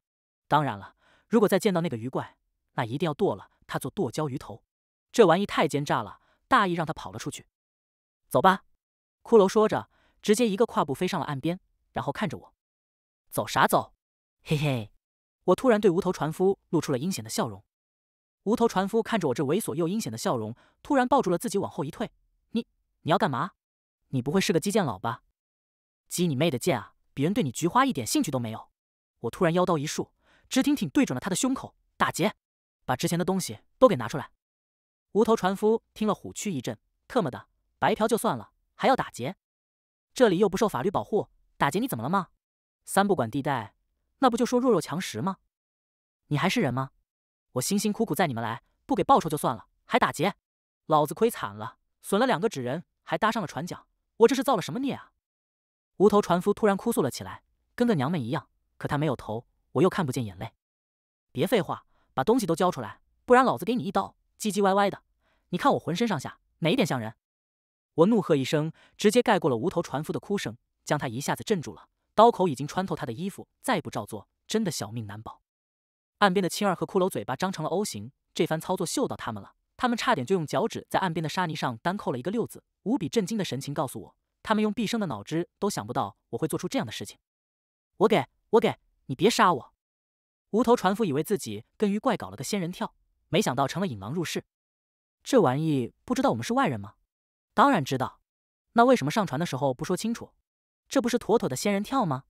当然了，如果再见到那个鱼怪，那一定要剁了他做剁椒鱼头。这玩意太奸诈了，大意让他跑了出去。走吧。骷髅说着，直接一个跨步飞上了岸边，然后看着我，走啥走？嘿嘿。我突然对无头船夫露出了阴险的笑容。无头船夫看着我这猥琐又阴险的笑容，突然抱住了自己，往后一退。“你你要干嘛？你不会是个击剑佬吧？击你妹的剑啊！别人对你菊花一点兴趣都没有。”我突然腰刀一竖，直挺挺对准了他的胸口打劫，把值钱的东西都给拿出来。无头船夫听了虎躯一震，特么的白嫖就算了，还要打劫？这里又不受法律保护，打劫你怎么了吗？三不管地带，那不就说弱肉强食吗？你还是人吗？我辛辛苦苦载你们来，不给报酬就算了，还打劫，老子亏惨了，损了两个纸人，还搭上了船桨，我这是造了什么孽啊？无头船夫突然哭诉了起来，跟个娘们一样，可他没有头，我又看不见眼泪。别废话，把东西都交出来，不然老子给你一刀！唧唧歪歪的，你看我浑身上下哪一点像人？我怒喝一声，直接盖过了无头船夫的哭声，将他一下子镇住了。刀口已经穿透他的衣服，再不照做，真的小命难保。岸边的青儿和骷髅嘴巴张成了 O 型，这番操作秀到他们了，他们差点就用脚趾在岸边的沙泥上单扣了一个六字，无比震惊的神情告诉我，他们用毕生的脑汁都想不到我会做出这样的事情。我给我给你别杀我！无头船夫以为自己跟鱼怪搞了个仙人跳，没想到成了引狼入室。这玩意不知道我们是外人吗？当然知道。那为什么上船的时候不说清楚？这不是妥妥的仙人跳吗？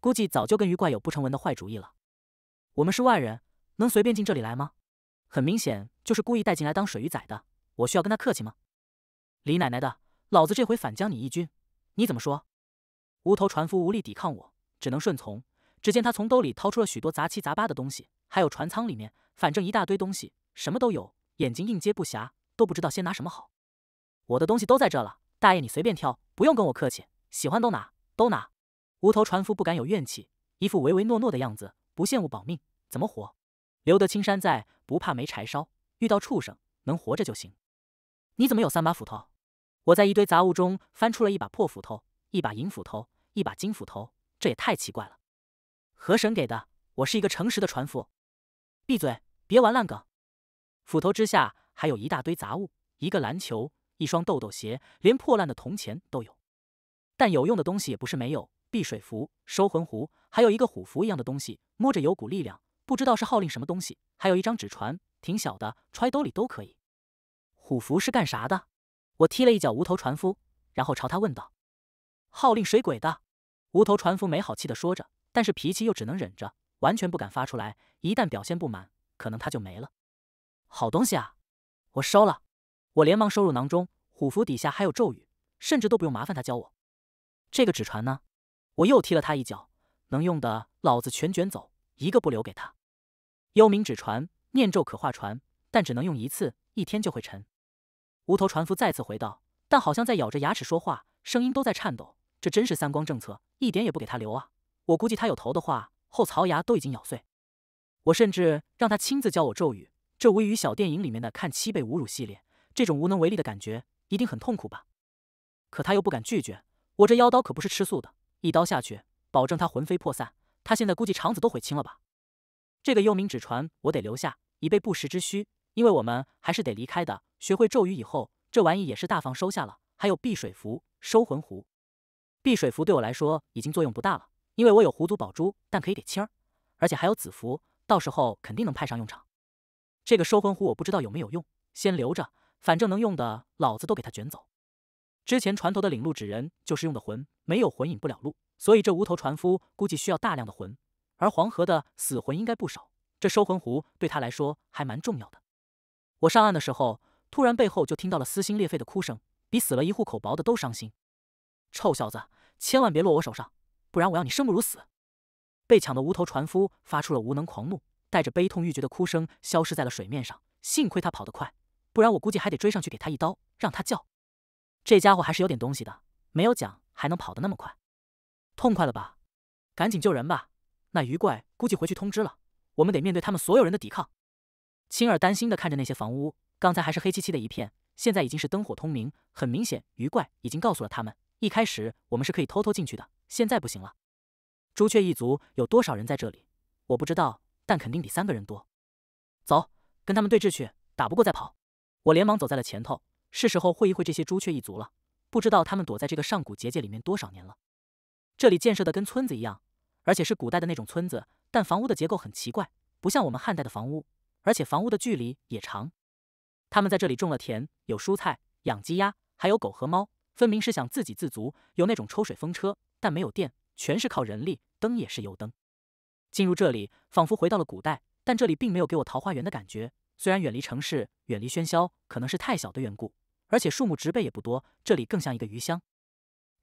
估计早就跟鱼怪有不成文的坏主意了。我们是外人，能随便进这里来吗？很明显就是故意带进来当水鱼仔的。我需要跟他客气吗？李奶奶的，老子这回反将你一军，你怎么说？无头船夫无力抵抗，我只能顺从。只见他从兜里掏出了许多杂七杂八的东西，还有船舱里面，反正一大堆东西，什么都有，眼睛应接不暇，都不知道先拿什么好。我的东西都在这了，大爷你随便挑，不用跟我客气，喜欢都拿，都拿。无头船夫不敢有怨气，一副唯唯诺诺的样子。不羡慕保命，怎么活？留得青山在，不怕没柴烧。遇到畜生，能活着就行。你怎么有三把斧头？我在一堆杂物中翻出了一把破斧头，一把银斧头，一把金斧头。这也太奇怪了。河神给的。我是一个诚实的船夫。闭嘴，别玩烂梗。斧头之下还有一大堆杂物，一个篮球，一双豆豆鞋，连破烂的铜钱都有。但有用的东西也不是没有，避水符，收魂壶。还有一个虎符一样的东西，摸着有股力量，不知道是号令什么东西。还有一张纸船，挺小的，揣兜里都可以。虎符是干啥的？我踢了一脚无头船夫，然后朝他问道：“号令水鬼的。”无头船夫没好气的说着，但是脾气又只能忍着，完全不敢发出来。一旦表现不满，可能他就没了。好东西啊，我收了。我连忙收入囊中。虎符底下还有咒语，甚至都不用麻烦他教我。这个纸船呢？我又踢了他一脚。能用的，老子全卷走，一个不留给他。幽冥纸船，念咒可化船，但只能用一次，一天就会沉。无头船夫再次回道，但好像在咬着牙齿说话，声音都在颤抖。这真是三光政策，一点也不给他留啊！我估计他有头的话，后槽牙都已经咬碎。我甚至让他亲自教我咒语，这无于小电影里面的看七被侮辱系列，这种无能为力的感觉，一定很痛苦吧？可他又不敢拒绝，我这妖刀可不是吃素的，一刀下去。保证他魂飞魄散，他现在估计肠子都悔青了吧。这个幽冥纸船我得留下，以备不时之需。因为我们还是得离开的。学会咒语以后，这玩意也是大方收下了。还有碧水符、收魂壶。碧水符对我来说已经作用不大了，因为我有狐族宝珠，但可以给青儿，而且还有紫符，到时候肯定能派上用场。这个收魂壶我不知道有没有用，先留着，反正能用的老子都给他卷走。之前船头的领路纸人就是用的魂，没有魂引不了路。所以这无头船夫估计需要大量的魂，而黄河的死魂应该不少。这收魂壶对他来说还蛮重要的。我上岸的时候，突然背后就听到了撕心裂肺的哭声，比死了一户口薄的都伤心。臭小子，千万别落我手上，不然我要你生不如死！被抢的无头船夫发出了无能狂怒，带着悲痛欲绝的哭声消失在了水面上。幸亏他跑得快，不然我估计还得追上去给他一刀，让他叫。这家伙还是有点东西的，没有桨还能跑得那么快。痛快了吧？赶紧救人吧！那鱼怪估计回去通知了，我们得面对他们所有人的抵抗。青儿担心的看着那些房屋，刚才还是黑漆漆的一片，现在已经是灯火通明。很明显，鱼怪已经告诉了他们，一开始我们是可以偷偷进去的，现在不行了。朱雀一族有多少人在这里？我不知道，但肯定比三个人多。走，跟他们对峙去，打不过再跑。我连忙走在了前头，是时候会一会这些朱雀一族了。不知道他们躲在这个上古结界里面多少年了。这里建设的跟村子一样，而且是古代的那种村子，但房屋的结构很奇怪，不像我们汉代的房屋，而且房屋的距离也长。他们在这里种了田，有蔬菜，养鸡鸭，还有狗和猫，分明是想自给自足。有那种抽水风车，但没有电，全是靠人力，灯也是油灯。进入这里，仿佛回到了古代，但这里并没有给我桃花源的感觉。虽然远离城市，远离喧嚣，可能是太小的缘故，而且树木植被也不多，这里更像一个鱼乡。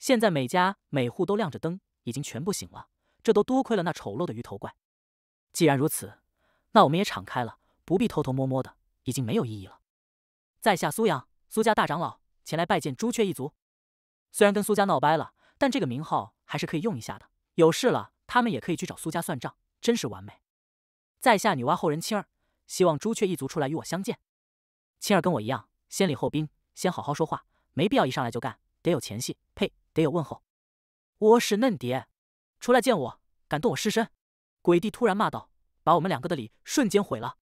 现在每家每户都亮着灯，已经全部醒了。这都多亏了那丑陋的鱼头怪。既然如此，那我们也敞开了，不必偷偷摸摸的，已经没有意义了。在下苏阳，苏家大长老前来拜见朱雀一族。虽然跟苏家闹掰了，但这个名号还是可以用一下的。有事了，他们也可以去找苏家算账，真是完美。在下女娲后人青儿，希望朱雀一族出来与我相见。青儿跟我一样，先礼后兵，先好好说话，没必要一上来就干，得有前戏。得有问候，我是嫩蝶，出来见我，敢动我尸身！鬼帝突然骂道，把我们两个的礼瞬间毁了。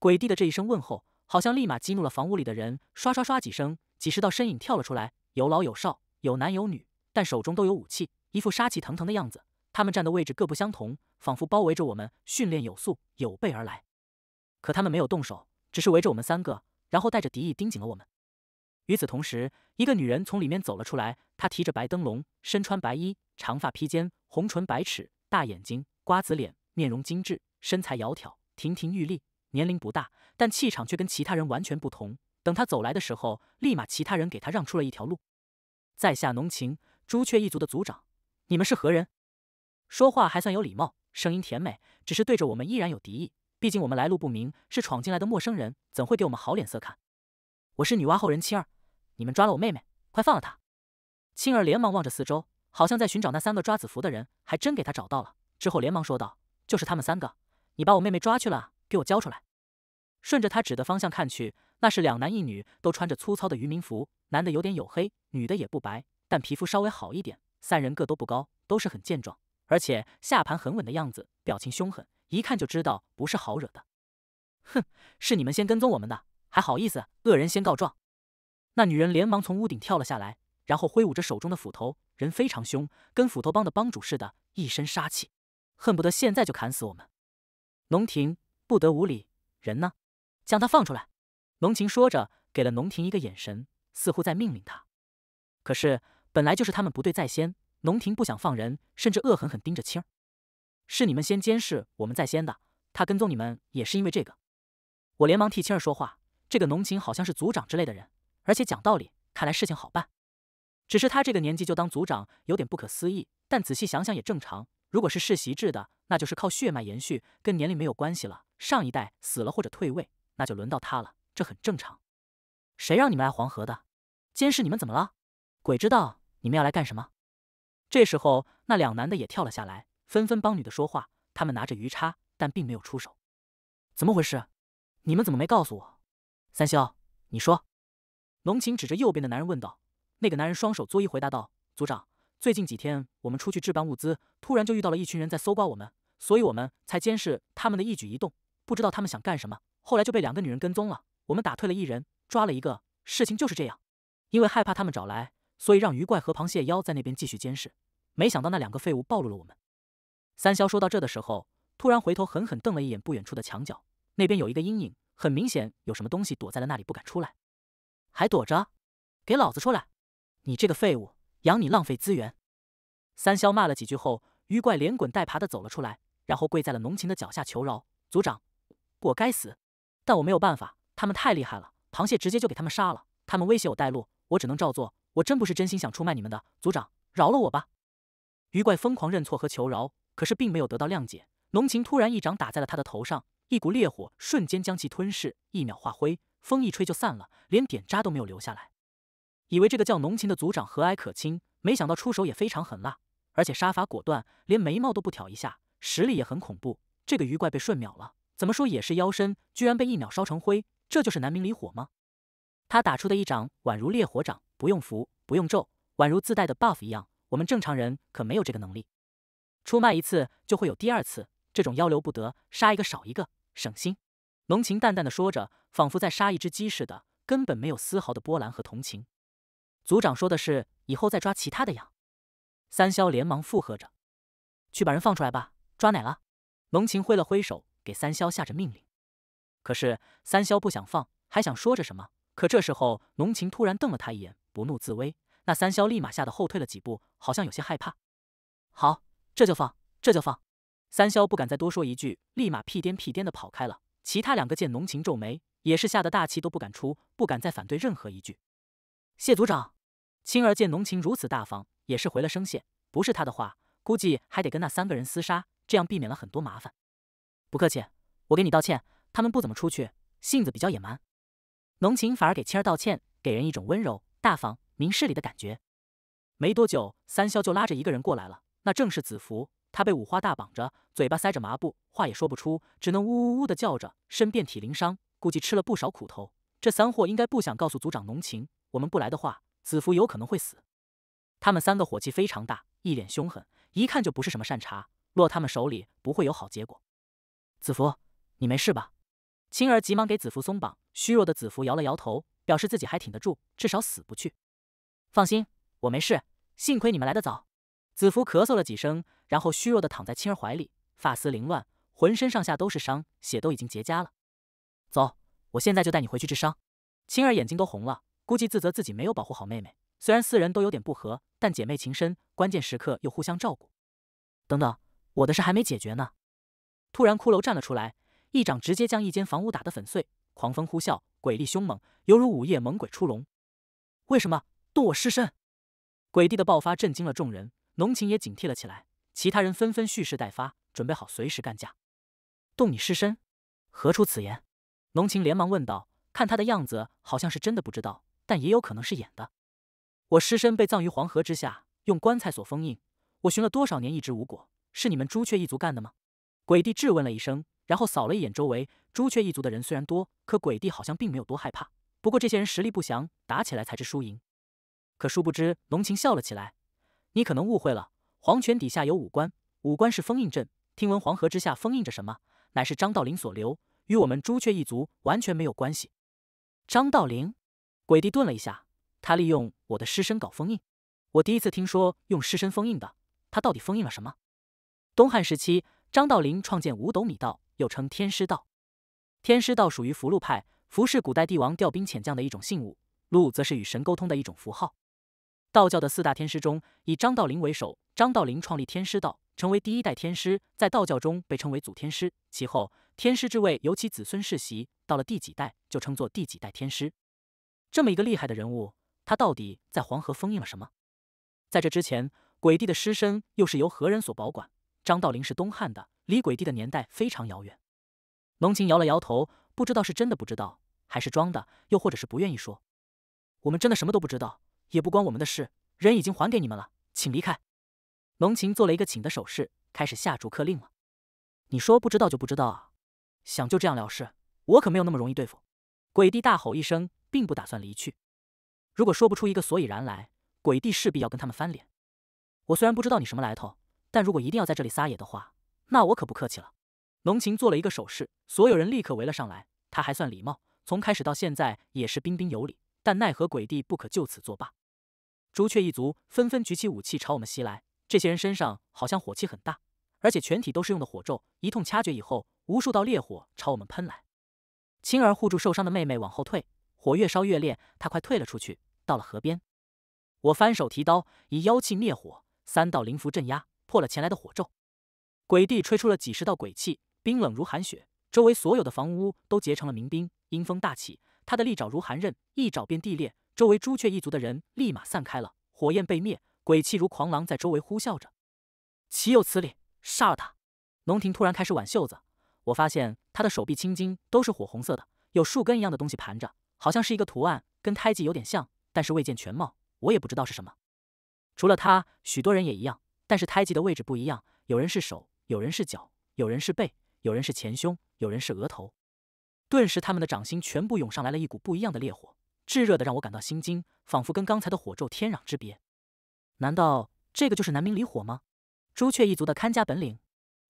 鬼帝的这一声问候，好像立马激怒了房屋里的人，刷刷刷几声，几十道身影跳了出来，有老有少，有男有女，但手中都有武器，一副杀气腾腾的样子。他们站的位置各不相同，仿佛包围着我们，训练有素，有备而来。可他们没有动手，只是围着我们三个，然后带着敌意盯紧了我们。与此同时，一个女人从里面走了出来。他提着白灯笼，身穿白衣，长发披肩，红唇白齿，大眼睛，瓜子脸，面容精致，身材窈窕，亭亭玉立，年龄不大，但气场却跟其他人完全不同。等他走来的时候，立马其他人给他让出了一条路。在下浓情，朱雀一族的族长，你们是何人？说话还算有礼貌，声音甜美，只是对着我们依然有敌意。毕竟我们来路不明，是闯进来的陌生人，怎会给我们好脸色看？我是女娲后人青儿，你们抓了我妹妹，快放了她。青儿连忙望着四周，好像在寻找那三个抓子服的人，还真给他找到了。之后连忙说道：“就是他们三个，你把我妹妹抓去了，给我交出来！”顺着他指的方向看去，那是两男一女，都穿着粗糙的渔民服，男的有点黝黑，女的也不白，但皮肤稍微好一点。三人个都不高，都是很健壮，而且下盘很稳的样子，表情凶狠，一看就知道不是好惹的。哼，是你们先跟踪我们的，还好意思恶人先告状！那女人连忙从屋顶跳了下来。然后挥舞着手中的斧头，人非常凶，跟斧头帮的帮主似的，一身杀气，恨不得现在就砍死我们。农庭，不得无礼！人呢？将他放出来。农情说着，给了农庭一个眼神，似乎在命令他。可是本来就是他们不对在先，农庭不想放人，甚至恶狠狠盯着青儿：“是你们先监视我们在先的，他跟踪你们也是因为这个。”我连忙替青儿说话，这个农情好像是族长之类的人，而且讲道理，看来事情好办。只是他这个年纪就当族长有点不可思议，但仔细想想也正常。如果是世袭制的，那就是靠血脉延续，跟年龄没有关系了。上一代死了或者退位，那就轮到他了，这很正常。谁让你们来黄河的？监视你们怎么了？鬼知道你们要来干什么？这时候，那两男的也跳了下来，纷纷帮女的说话。他们拿着鱼叉，但并没有出手。怎么回事？你们怎么没告诉我？三休，你说。龙情指着右边的男人问道。那个男人双手作揖，回答道：“族长，最近几天我们出去置办物资，突然就遇到了一群人在搜刮我们，所以我们才监视他们的一举一动，不知道他们想干什么。后来就被两个女人跟踪了，我们打退了一人，抓了一个，事情就是这样。因为害怕他们找来，所以让鱼怪和螃蟹妖在那边继续监视。没想到那两个废物暴露了我们。”三霄说到这的时候，突然回头狠狠瞪了一眼不远处的墙角，那边有一个阴影，很明显有什么东西躲在了那里不敢出来，还躲着，给老子出来！你这个废物，养你浪费资源！三霄骂了几句后，鱼怪连滚带爬的走了出来，然后跪在了农情的脚下求饶：“族长，我该死，但我没有办法，他们太厉害了。螃蟹直接就给他们杀了，他们威胁我带路，我只能照做。我真不是真心想出卖你们的，族长，饶了我吧！”鱼怪疯狂认错和求饶，可是并没有得到谅解。浓情突然一掌打在了他的头上，一股烈火瞬间将其吞噬，一秒化灰，风一吹就散了，连点渣都没有留下来。以为这个叫浓情的族长和蔼可亲，没想到出手也非常狠辣，而且杀伐果断，连眉毛都不挑一下，实力也很恐怖。这个鱼怪被瞬秒了，怎么说也是妖身，居然被一秒烧成灰，这就是南明离火吗？他打出的一掌宛如烈火掌，不用符，不用咒，宛如自带的 buff 一样，我们正常人可没有这个能力。出卖一次就会有第二次，这种妖留不得，杀一个少一个，省心。浓情淡淡的说着，仿佛在杀一只鸡似的，根本没有丝毫的波澜和同情。组长说的是，以后再抓其他的羊。三霄连忙附和着：“去把人放出来吧，抓哪了？”龙晴挥了挥手，给三霄下着命令。可是三霄不想放，还想说着什么。可这时候，龙晴突然瞪了他一眼，不怒自威。那三霄立马吓得后退了几步，好像有些害怕。好，这就放，这就放。三霄不敢再多说一句，立马屁颠屁颠的跑开了。其他两个见龙晴皱眉，也是吓得大气都不敢出，不敢再反对任何一句。谢组长。青儿见浓情如此大方，也是回了声谢。不是他的话，估计还得跟那三个人厮杀，这样避免了很多麻烦。不客气，我给你道歉。他们不怎么出去，性子比较野蛮。浓情反而给青儿道歉，给人一种温柔、大方、明事理的感觉。没多久，三肖就拉着一个人过来了，那正是子服。他被五花大绑着，嘴巴塞着麻布，话也说不出，只能呜呜呜的叫着，身遍体鳞伤，估计吃了不少苦头。这三货应该不想告诉族长浓情，我们不来的话。子服有可能会死，他们三个火气非常大，一脸凶狠，一看就不是什么善茬，落他们手里不会有好结果。子服，你没事吧？青儿急忙给子服松绑，虚弱的子服摇了摇头，表示自己还挺得住，至少死不去。放心，我没事，幸亏你们来得早。子服咳嗽了几声，然后虚弱的躺在青儿怀里，发丝凌乱，浑身上下都是伤，血都已经结痂了。走，我现在就带你回去治伤。青儿眼睛都红了。估计自责自己没有保护好妹妹。虽然四人都有点不和，但姐妹情深，关键时刻又互相照顾。等等，我的事还没解决呢！突然，骷髅站了出来，一掌直接将一间房屋打得粉碎，狂风呼啸，鬼力凶猛，犹如午夜猛鬼出笼。为什么动我尸身？鬼帝的爆发震惊了众人，浓情也警惕了起来，其他人纷纷蓄势待发，准备好随时干架。动你尸身？何出此言？浓情连忙问道，看他的样子，好像是真的不知道。但也有可能是演的。我尸身被葬于黄河之下，用棺材所封印。我寻了多少年，一直无果，是你们朱雀一族干的吗？鬼帝质问了一声，然后扫了一眼周围。朱雀一族的人虽然多，可鬼帝好像并没有多害怕。不过这些人实力不详，打起来才知输赢。可殊不知，龙琴笑了起来：“你可能误会了，黄泉底下有五官，五官是封印阵。听闻黄河之下封印着什么，乃是张道陵所留，与我们朱雀一族完全没有关系。”张道陵。鬼帝顿了一下，他利用我的尸身搞封印，我第一次听说用尸身封印的，他到底封印了什么？东汉时期，张道陵创建五斗米道，又称天师道。天师道属于符箓派，符是古代帝王调兵遣将的一种信物，箓则是与神沟通的一种符号。道教的四大天师中，以张道陵为首。张道陵创立天师道，成为第一代天师，在道教中被称为祖天师。其后，天师之位由其子孙世袭，到了第几代就称作第几代天师。这么一个厉害的人物，他到底在黄河封印了什么？在这之前，鬼帝的尸身又是由何人所保管？张道陵是东汉的，离鬼帝的年代非常遥远。浓情摇了摇头，不知道是真的不知道，还是装的，又或者是不愿意说。我们真的什么都不知道，也不关我们的事。人已经还给你们了，请离开。浓情做了一个请的手势，开始下逐客令了。你说不知道就不知道啊？想就这样了事？我可没有那么容易对付！鬼帝大吼一声。并不打算离去。如果说不出一个所以然来，鬼帝势必要跟他们翻脸。我虽然不知道你什么来头，但如果一定要在这里撒野的话，那我可不客气了。浓情做了一个手势，所有人立刻围了上来。他还算礼貌，从开始到现在也是彬彬有礼。但奈何鬼帝不可就此作罢，朱雀一族纷纷举起武器朝我们袭来。这些人身上好像火气很大，而且全体都是用的火咒。一通掐诀以后，无数道烈火朝我们喷来。青儿护住受伤的妹妹，往后退。火越烧越烈，他快退了出去，到了河边。我翻手提刀，以妖气灭火，三道灵符镇压，破了前来的火咒。鬼帝吹出了几十道鬼气，冰冷如寒雪，周围所有的房屋都结成了冰冰。阴风大起，他的利爪如寒刃，一爪便地裂，周围朱雀一族的人立马散开了。火焰被灭，鬼气如狂狼在周围呼啸着。岂有此理！杀了他！龙庭突然开始挽袖子，我发现他的手臂青筋都是火红色的，有树根一样的东西盘着。好像是一个图案，跟胎记有点像，但是未见全貌，我也不知道是什么。除了他，许多人也一样，但是胎记的位置不一样，有人是手，有人是脚，有人是背，有人是前胸，有人是额头。顿时，他们的掌心全部涌上来了一股不一样的烈火，炙热的让我感到心惊，仿佛跟刚才的火咒天壤之别。难道这个就是南明离火吗？朱雀一族的看家本领？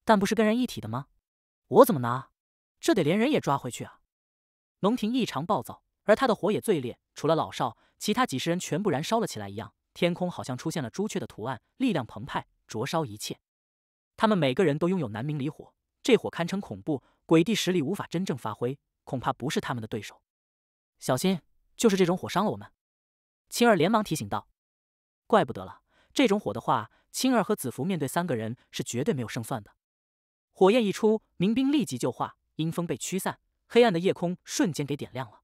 但不是跟人一体的吗？我怎么拿？这得连人也抓回去啊！龙庭异常暴躁。而他的火也最烈，除了老少，其他几十人全部燃烧了起来一样。天空好像出现了朱雀的图案，力量澎湃，灼烧一切。他们每个人都拥有南明离火，这火堪称恐怖，鬼帝实力无法真正发挥，恐怕不是他们的对手。小心，就是这种火伤了我们。”青儿连忙提醒道。“怪不得了，这种火的话，青儿和子服面对三个人是绝对没有胜算的。火焰一出，民兵立即就化，阴风被驱散，黑暗的夜空瞬间给点亮了。”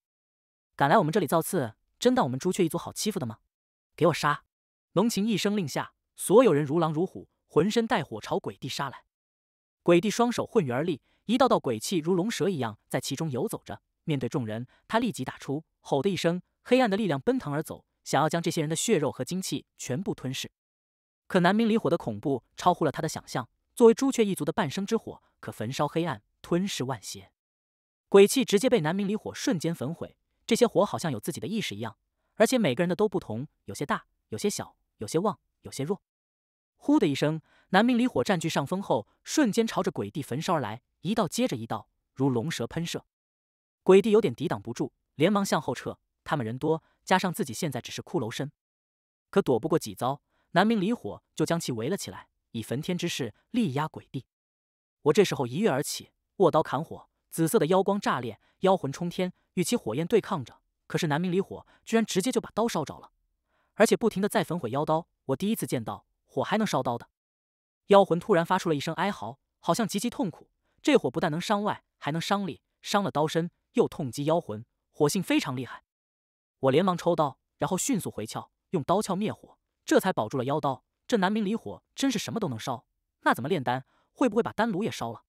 敢来我们这里造次，真当我们朱雀一族好欺负的吗？给我杀！龙情一声令下，所有人如狼如虎，浑身带火朝鬼帝杀来。鬼帝双手混圆而立，一道道鬼气如龙蛇一样在其中游走着。面对众人，他立即打出，吼的一声，黑暗的力量奔腾而走，想要将这些人的血肉和精气全部吞噬。可南明离火的恐怖超乎了他的想象。作为朱雀一族的半生之火，可焚烧黑暗，吞噬万邪。鬼气直接被南明离火瞬间焚毁。这些火好像有自己的意识一样，而且每个人的都不同，有些大，有些小，有些旺，有些弱。呼的一声，南明离火占据上风后，瞬间朝着鬼帝焚烧而来，一道接着一道，如龙蛇喷射。鬼帝有点抵挡不住，连忙向后撤。他们人多，加上自己现在只是骷髅身，可躲不过几遭，南明离火就将其围了起来，以焚天之势力压鬼帝。我这时候一跃而起，握刀砍火，紫色的妖光炸裂，妖魂冲天。与其火焰对抗着，可是南明离火居然直接就把刀烧着了，而且不停的在焚毁妖刀。我第一次见到火还能烧刀的，妖魂突然发出了一声哀嚎，好像极其痛苦。这火不但能伤外，还能伤里，伤了刀身又痛击妖魂，火性非常厉害。我连忙抽刀，然后迅速回鞘，用刀鞘灭火，这才保住了妖刀。这南明离火真是什么都能烧，那怎么炼丹？会不会把丹炉也烧了？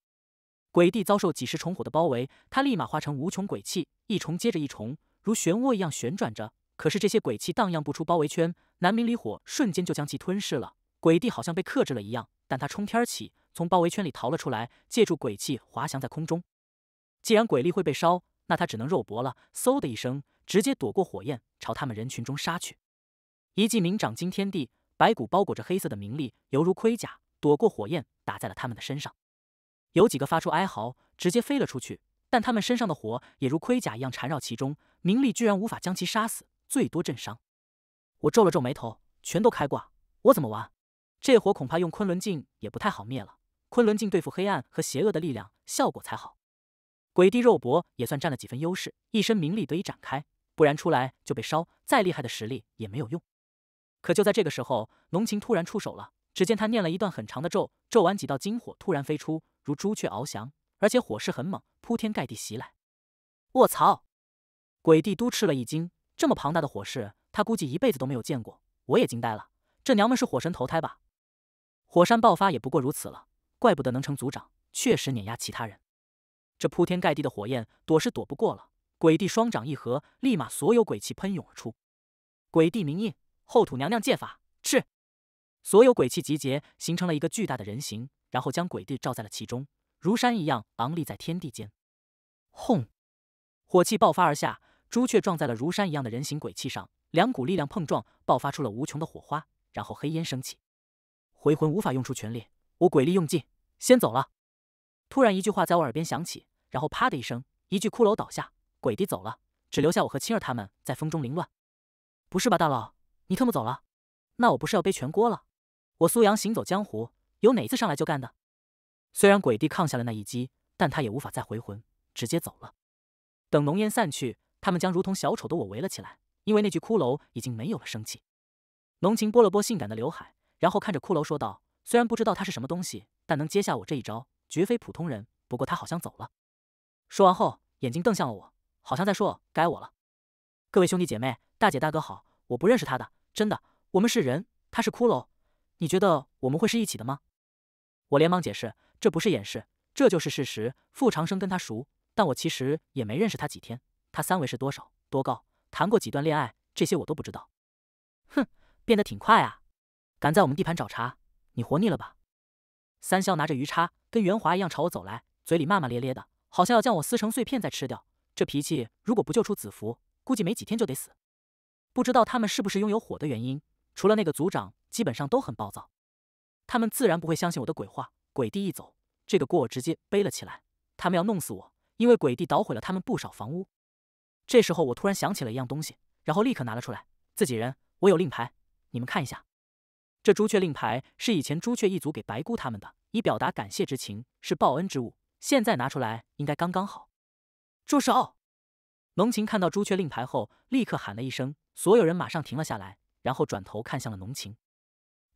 鬼帝遭受几十重火的包围，他立马化成无穷鬼气，一重接着一重，如漩涡一样旋转着。可是这些鬼气荡漾不出包围圈，南明离火瞬间就将其吞噬了。鬼帝好像被克制了一样，但他冲天起，从包围圈里逃了出来，借助鬼气滑翔在空中。既然鬼力会被烧，那他只能肉搏了。嗖的一声，直接躲过火焰，朝他们人群中杀去。一记冥掌惊天地，白骨包裹着黑色的冥力，犹如盔甲，躲过火焰，打在了他们的身上。有几个发出哀嚎，直接飞了出去，但他们身上的火也如盔甲一样缠绕其中，明力居然无法将其杀死，最多震伤。我皱了皱眉头，全都开挂，我怎么玩？这火恐怕用昆仑镜也不太好灭了，昆仑镜对付黑暗和邪恶的力量效果才好。鬼帝肉搏也算占了几分优势，一身名利得以展开，不然出来就被烧，再厉害的实力也没有用。可就在这个时候，浓情突然出手了，只见他念了一段很长的咒，咒完几道金火突然飞出。如朱雀翱翔，而且火势很猛，铺天盖地袭来。卧槽！鬼帝都吃了一惊，这么庞大的火势，他估计一辈子都没有见过。我也惊呆了，这娘们是火神投胎吧？火山爆发也不过如此了，怪不得能成族长，确实碾压其他人。这铺天盖地的火焰，躲是躲不过了。鬼帝双掌一合，立马所有鬼气喷涌而出。鬼帝明印，后土娘娘借法，是！所有鬼气集结，形成了一个巨大的人形。然后将鬼帝罩在了其中，如山一样昂立在天地间。轰！火气爆发而下，朱雀撞在了如山一样的人形鬼气上，两股力量碰撞，爆发出了无穷的火花。然后黑烟升起，回魂无法用出全力，我鬼力用尽，先走了。突然一句话在我耳边响起，然后啪的一声，一具骷髅倒下，鬼帝走了，只留下我和青儿他们在风中凌乱。不是吧，大佬，你特么走了？那我不是要背全锅了？我苏阳行走江湖。有哪一次上来就干的？虽然鬼帝抗下了那一击，但他也无法再回魂，直接走了。等浓烟散去，他们将如同小丑的我围了起来，因为那具骷髅已经没有了生气。浓情拨了拨性感的刘海，然后看着骷髅说道：“虽然不知道他是什么东西，但能接下我这一招，绝非普通人。不过他好像走了。”说完后，眼睛瞪向了我，好像在说：“该我了。”各位兄弟姐妹、大姐大哥好，我不认识他的，真的，我们是人，他是骷髅。你觉得我们会是一起的吗？我连忙解释，这不是掩饰，这就是事实。傅长生跟他熟，但我其实也没认识他几天。他三围是多少？多高？谈过几段恋爱？这些我都不知道。哼，变得挺快啊！敢在我们地盘找茬，你活腻了吧？三霄拿着鱼叉，跟袁华一样朝我走来，嘴里骂骂咧咧的，好像要将我撕成碎片再吃掉。这脾气，如果不救出子服，估计没几天就得死。不知道他们是不是拥有火的原因，除了那个族长，基本上都很暴躁。他们自然不会相信我的鬼话。鬼帝一走，这个锅我直接背了起来。他们要弄死我，因为鬼帝捣毁了他们不少房屋。这时候，我突然想起了一样东西，然后立刻拿了出来。自己人，我有令牌，你们看一下。这朱雀令牌是以前朱雀一族给白姑他们的，以表达感谢之情，是报恩之物。现在拿出来，应该刚刚好。住手！浓情看到朱雀令牌后，立刻喊了一声，所有人马上停了下来，然后转头看向了浓情。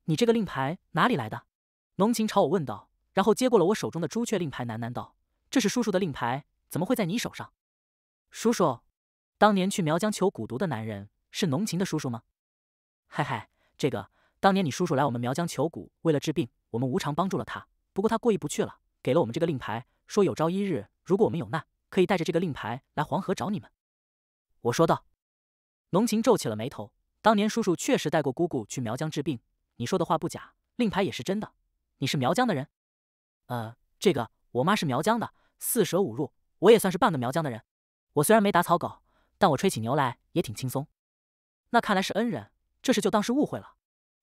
你这个令牌哪里来的？浓情朝我问道，然后接过了我手中的朱雀令牌，喃喃道：“这是叔叔的令牌，怎么会在你手上？”叔叔，当年去苗疆求蛊毒的男人是浓情的叔叔吗？嗨嗨，这个当年你叔叔来我们苗疆求蛊，为了治病，我们无偿帮助了他。不过他过意不去了，给了我们这个令牌，说有朝一日如果我们有难，可以带着这个令牌来黄河找你们。”我说道。浓情皱起了眉头，当年叔叔确实带过姑姑去苗疆治病。你说的话不假，令牌也是真的。你是苗疆的人？呃，这个，我妈是苗疆的，四舍五入，我也算是半个苗疆的人。我虽然没打草稿，但我吹起牛来也挺轻松。那看来是恩人，这事就当是误会了。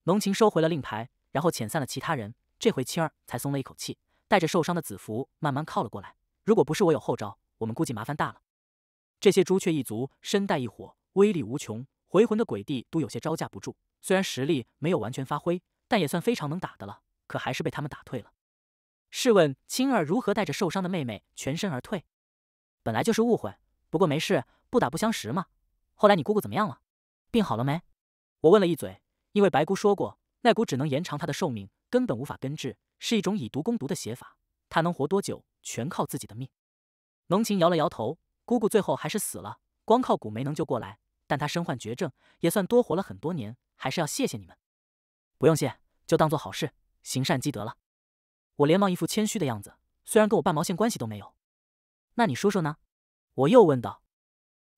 浓情收回了令牌，然后遣散了其他人。这回青儿才松了一口气，带着受伤的子服慢慢靠了过来。如果不是我有后招，我们估计麻烦大了。这些朱雀一族身带异火，威力无穷，回魂的鬼帝都有些招架不住。虽然实力没有完全发挥，但也算非常能打的了。可还是被他们打退了。试问青儿如何带着受伤的妹妹全身而退？本来就是误会，不过没事，不打不相识嘛。后来你姑姑怎么样了？病好了没？我问了一嘴，因为白姑说过，那蛊只能延长她的寿命，根本无法根治，是一种以毒攻毒的写法。她能活多久，全靠自己的命。浓情摇了摇头，姑姑最后还是死了。光靠蛊没能救过来，但她身患绝症，也算多活了很多年。还是要谢谢你们，不用谢，就当做好事，行善积德了。我连忙一副谦虚的样子，虽然跟我半毛线关系都没有。那你叔叔呢？我又问道。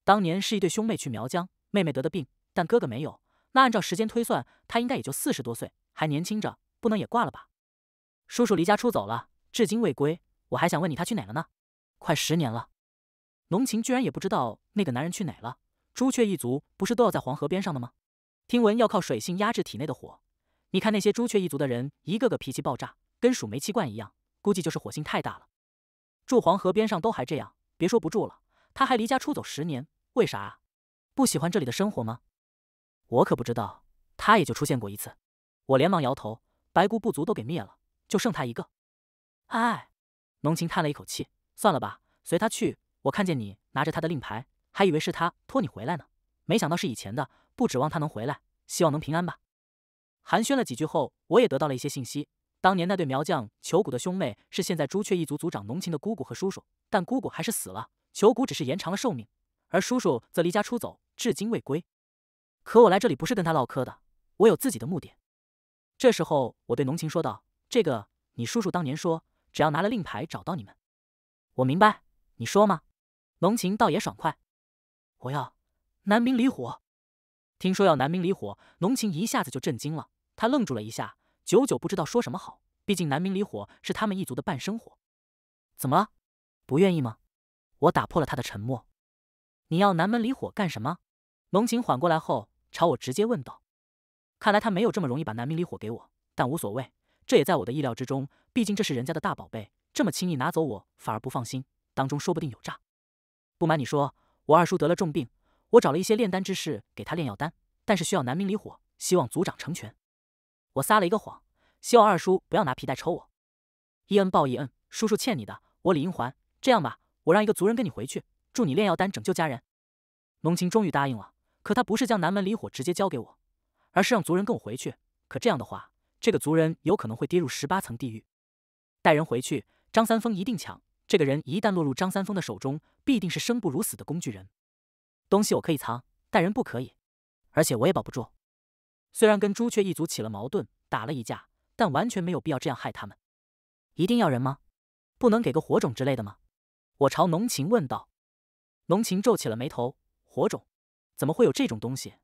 当年是一对兄妹去苗疆，妹妹得的病，但哥哥没有。那按照时间推算，他应该也就四十多岁，还年轻着，不能也挂了吧？叔叔离家出走了，至今未归。我还想问你，他去哪了呢？快十年了，浓情居然也不知道那个男人去哪了。朱雀一族不是都要在黄河边上的吗？听闻要靠水性压制体内的火，你看那些朱雀一族的人，一个个脾气爆炸，跟数煤气罐一样，估计就是火性太大了。住黄河边上都还这样，别说不住了，他还离家出走十年，为啥？不喜欢这里的生活吗？我可不知道，他也就出现过一次。我连忙摇头，白骨不足都给灭了，就剩他一个。哎，浓情叹了一口气，算了吧，随他去。我看见你拿着他的令牌，还以为是他托你回来呢，没想到是以前的。不指望他能回来，希望能平安吧。寒暄了几句后，我也得到了一些信息。当年那对苗匠裘谷的兄妹是现在朱雀一族族长农情的姑姑和叔叔，但姑姑还是死了，裘谷只是延长了寿命，而叔叔则离家出走，至今未归。可我来这里不是跟他唠嗑的，我有自己的目的。这时候，我对农情说道：“这个，你叔叔当年说，只要拿了令牌找到你们，我明白。你说嘛。”农情倒也爽快：“我要南兵离火。”听说要南明离火，浓情一下子就震惊了。他愣住了一下，久久不知道说什么好。毕竟南明离火是他们一族的伴生火。怎么了？不愿意吗？我打破了他的沉默。你要南门离火干什么？浓情缓过来后，朝我直接问道。看来他没有这么容易把南明离火给我，但无所谓，这也在我的意料之中。毕竟这是人家的大宝贝，这么轻易拿走，我反而不放心，当中说不定有诈。不瞒你说，我二叔得了重病。我找了一些炼丹之事给他炼药丹，但是需要南明离火，希望族长成全。我撒了一个谎，希望二叔不要拿皮带抽我。伊恩报伊恩，叔叔欠你的，我理应还。这样吧，我让一个族人跟你回去，助你炼药丹，拯救家人。龙情终于答应了，可他不是将南门离火直接交给我，而是让族人跟我回去。可这样的话，这个族人有可能会跌入十八层地狱。带人回去，张三丰一定抢这个人。一旦落入张三丰的手中，必定是生不如死的工具人。东西我可以藏，但人不可以，而且我也保不住。虽然跟朱雀一族起了矛盾，打了一架，但完全没有必要这样害他们。一定要人吗？不能给个火种之类的吗？我朝浓情问道。浓情皱起了眉头：“火种，怎么会有这种东西？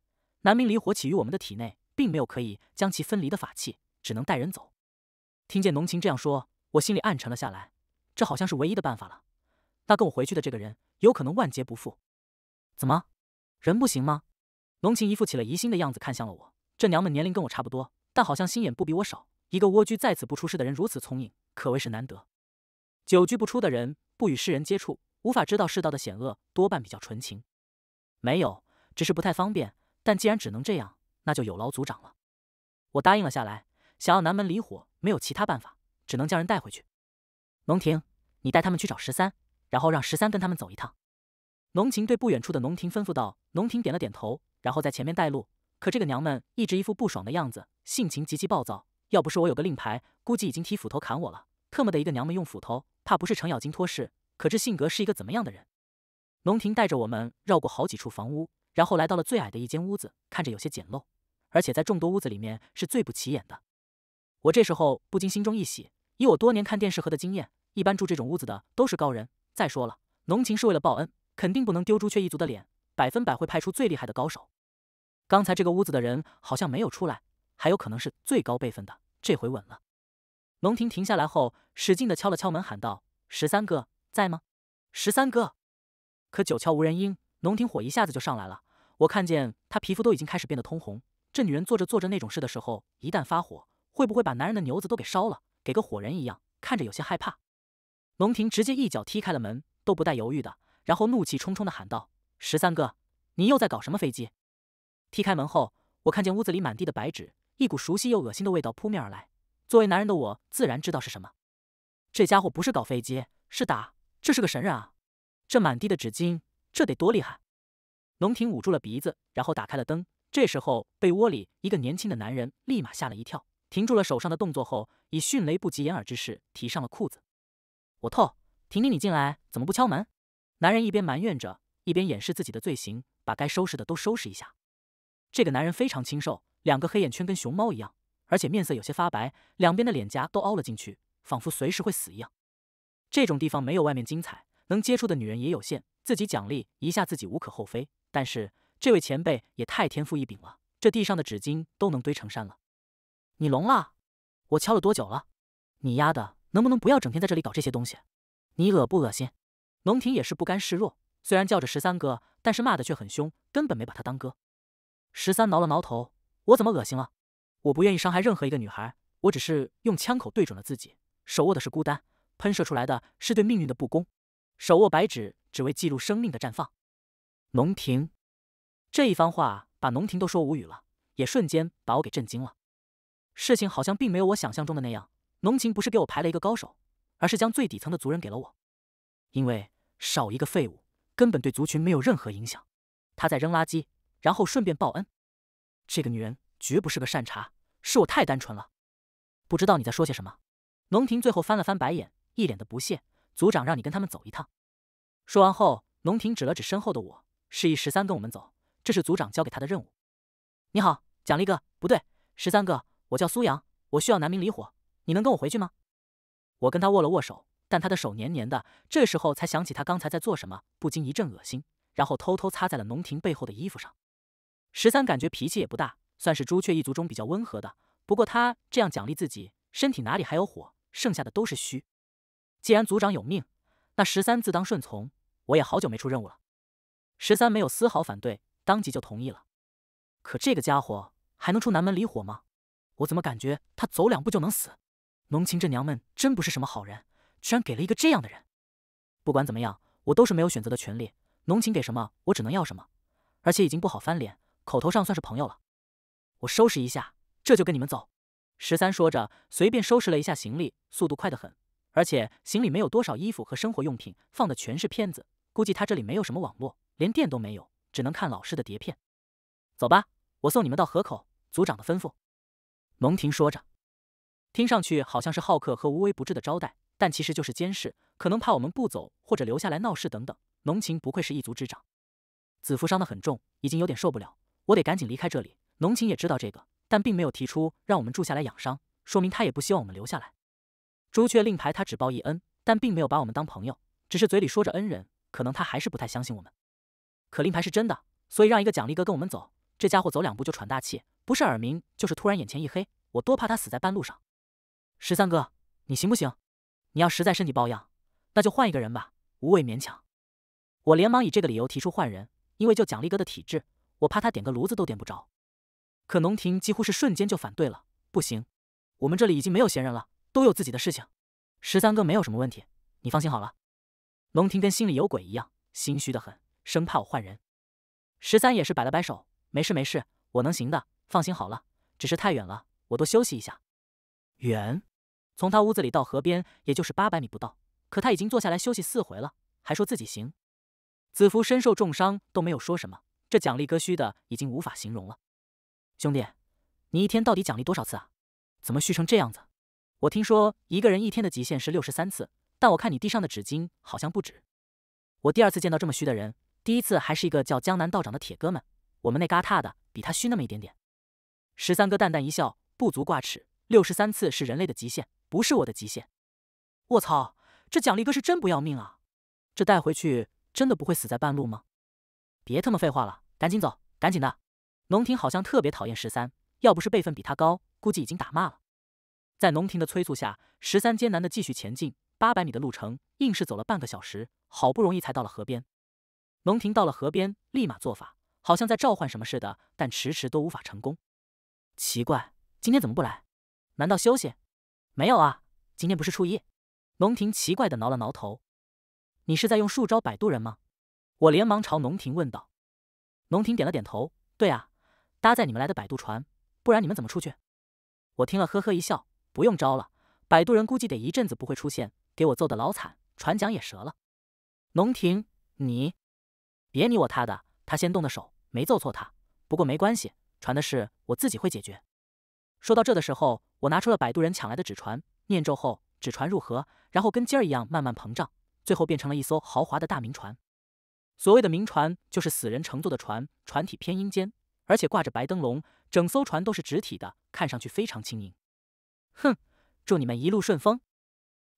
南明离火起于我们的体内，并没有可以将其分离的法器，只能带人走。”听见浓情这样说，我心里暗沉了下来。这好像是唯一的办法了。那跟我回去的这个人，有可能万劫不复。怎么，人不行吗？龙晴一副起了疑心的样子看向了我。这娘们年龄跟我差不多，但好像心眼不比我少。一个蜗居在此不出世的人如此聪颖，可谓是难得。久居不出的人，不与世人接触，无法知道世道的险恶，多半比较纯情。没有，只是不太方便。但既然只能这样，那就有劳族长了。我答应了下来。想要南门离火，没有其他办法，只能将人带回去。龙庭，你带他们去找十三，然后让十三跟他们走一趟。农情对不远处的农亭吩咐道：“农亭点了点头，然后在前面带路。可这个娘们一直一副不爽的样子，性情极其暴躁。要不是我有个令牌，估计已经提斧头砍我了。特么的一个娘们用斧头，怕不是程咬金托世？可这性格是一个怎么样的人？”农亭带着我们绕过好几处房屋，然后来到了最矮的一间屋子，看着有些简陋，而且在众多屋子里面是最不起眼的。我这时候不禁心中一喜，以我多年看电视和的经验，一般住这种屋子的都是高人。再说了，农情是为了报恩。肯定不能丢朱雀一族的脸，百分百会派出最厉害的高手。刚才这个屋子的人好像没有出来，还有可能是最高辈分的，这回稳了。龙庭停下来后，使劲的敲了敲门，喊道：“十三哥，在吗？十三哥？”可九敲无人应，龙庭火一下子就上来了。我看见他皮肤都已经开始变得通红。这女人做着做着那种事的时候，一旦发火，会不会把男人的牛子都给烧了，给个火人一样，看着有些害怕。龙庭直接一脚踢开了门，都不带犹豫的。然后怒气冲冲地喊道：“十三哥，你又在搞什么飞机？”踢开门后，我看见屋子里满地的白纸，一股熟悉又恶心的味道扑面而来。作为男人的我，自然知道是什么。这家伙不是搞飞机，是打，这是个神人啊！这满地的纸巾，这得多厉害！龙婷捂住了鼻子，然后打开了灯。这时候，被窝里一个年轻的男人立马吓了一跳，停住了手上的动作后，以迅雷不及掩耳之势提上了裤子。我透，婷婷，你进来怎么不敲门？男人一边埋怨着，一边掩饰自己的罪行，把该收拾的都收拾一下。这个男人非常清瘦，两个黑眼圈跟熊猫一样，而且面色有些发白，两边的脸颊都凹了进去，仿佛随时会死一样。这种地方没有外面精彩，能接触的女人也有限，自己奖励一下自己无可厚非。但是这位前辈也太天赋异禀了，这地上的纸巾都能堆成山了。你聋了？我敲了多久了？你丫的能不能不要整天在这里搞这些东西？你恶不恶心？农庭也是不甘示弱，虽然叫着十三哥，但是骂的却很凶，根本没把他当哥。十三挠了挠头，我怎么恶心了？我不愿意伤害任何一个女孩，我只是用枪口对准了自己，手握的是孤单，喷射出来的是对命运的不公。手握白纸，只为记录生命的绽放。农庭这一番话把农庭都说无语了，也瞬间把我给震惊了。事情好像并没有我想象中的那样，农情不是给我排了一个高手，而是将最底层的族人给了我，因为。少一个废物，根本对族群没有任何影响。他在扔垃圾，然后顺便报恩。这个女人绝不是个善茬，是我太单纯了。不知道你在说些什么。农庭最后翻了翻白眼，一脸的不屑。族长让你跟他们走一趟。说完后，农庭指了指身后的我，示意十三跟我们走。这是族长交给他的任务。你好，奖励哥，不对，十三哥，我叫苏阳，我需要南明离火，你能跟我回去吗？我跟他握了握手。但他的手黏黏的，这时候才想起他刚才在做什么，不禁一阵恶心，然后偷偷擦在了农情背后的衣服上。十三感觉脾气也不大，算是朱雀一族中比较温和的。不过他这样奖励自己，身体哪里还有火，剩下的都是虚。既然族长有命，那十三自当顺从。我也好久没出任务了，十三没有丝毫反对，当即就同意了。可这个家伙还能出南门离火吗？我怎么感觉他走两步就能死？农情这娘们真不是什么好人。居然给了一个这样的人，不管怎么样，我都是没有选择的权利。浓情给什么，我只能要什么，而且已经不好翻脸，口头上算是朋友了。我收拾一下，这就跟你们走。十三说着，随便收拾了一下行李，速度快得很，而且行李没有多少衣服和生活用品，放的全是片子。估计他这里没有什么网络，连电都没有，只能看老师的碟片。走吧，我送你们到河口。组长的吩咐。蒙婷说着，听上去好像是好客和无微不至的招待。但其实就是监视，可能怕我们不走或者留下来闹事等等。浓情不愧是一族之长，子服伤得很重，已经有点受不了，我得赶紧离开这里。浓情也知道这个，但并没有提出让我们住下来养伤，说明他也不希望我们留下来。朱雀令牌他只报一恩，但并没有把我们当朋友，只是嘴里说着恩人，可能他还是不太相信我们。可令牌是真的，所以让一个奖励哥跟我们走，这家伙走两步就喘大气，不是耳鸣就是突然眼前一黑，我多怕他死在半路上。十三哥，你行不行？你要实在身体抱恙，那就换一个人吧，无谓勉强。我连忙以这个理由提出换人，因为就蒋力哥的体质，我怕他点个炉子都点不着。可农庭几乎是瞬间就反对了，不行，我们这里已经没有闲人了，都有自己的事情。十三哥没有什么问题，你放心好了。农庭跟心里有鬼一样，心虚得很，生怕我换人。十三也是摆了摆手，没事没事，我能行的，放心好了。只是太远了，我多休息一下。远？从他屋子里到河边，也就是八百米不到，可他已经坐下来休息四回了，还说自己行。子服身受重伤都没有说什么，这奖励哥虚的已经无法形容了。兄弟，你一天到底奖励多少次啊？怎么虚成这样子？我听说一个人一天的极限是六十三次，但我看你地上的纸巾好像不止。我第二次见到这么虚的人，第一次还是一个叫江南道长的铁哥们，我们那嘎沓的比他虚那么一点点。十三哥淡淡一笑，不足挂齿。六十三次是人类的极限。不是我的极限，我操！这奖励哥是真不要命啊！这带回去真的不会死在半路吗？别他妈废话了，赶紧走，赶紧的！农庭好像特别讨厌十三，要不是辈分比他高，估计已经打骂了。在农庭的催促下，十三艰难的继续前进，八百米的路程，硬是走了半个小时，好不容易才到了河边。农庭到了河边，立马做法，好像在召唤什么似的，但迟迟都无法成功。奇怪，今天怎么不来？难道休息？没有啊，今天不是初夜。龙庭奇怪的挠了挠头，你是在用树招摆渡人吗？我连忙朝龙庭问道。龙庭点了点头，对啊，搭载你们来的摆渡船，不然你们怎么出去？我听了呵呵一笑，不用招了，摆渡人估计得一阵子不会出现，给我揍的老惨，船桨也折了。龙庭，你别你我他的，他先动的手，没揍错他。不过没关系，船的事我自己会解决。说到这的时候。我拿出了摆渡人抢来的纸船，念咒后纸船入河，然后跟尖儿一样慢慢膨胀，最后变成了一艘豪华的大明船。所谓的明船，就是死人乘坐的船，船体偏阴间，而且挂着白灯笼，整艘船都是直体的，看上去非常轻盈。哼，祝你们一路顺风。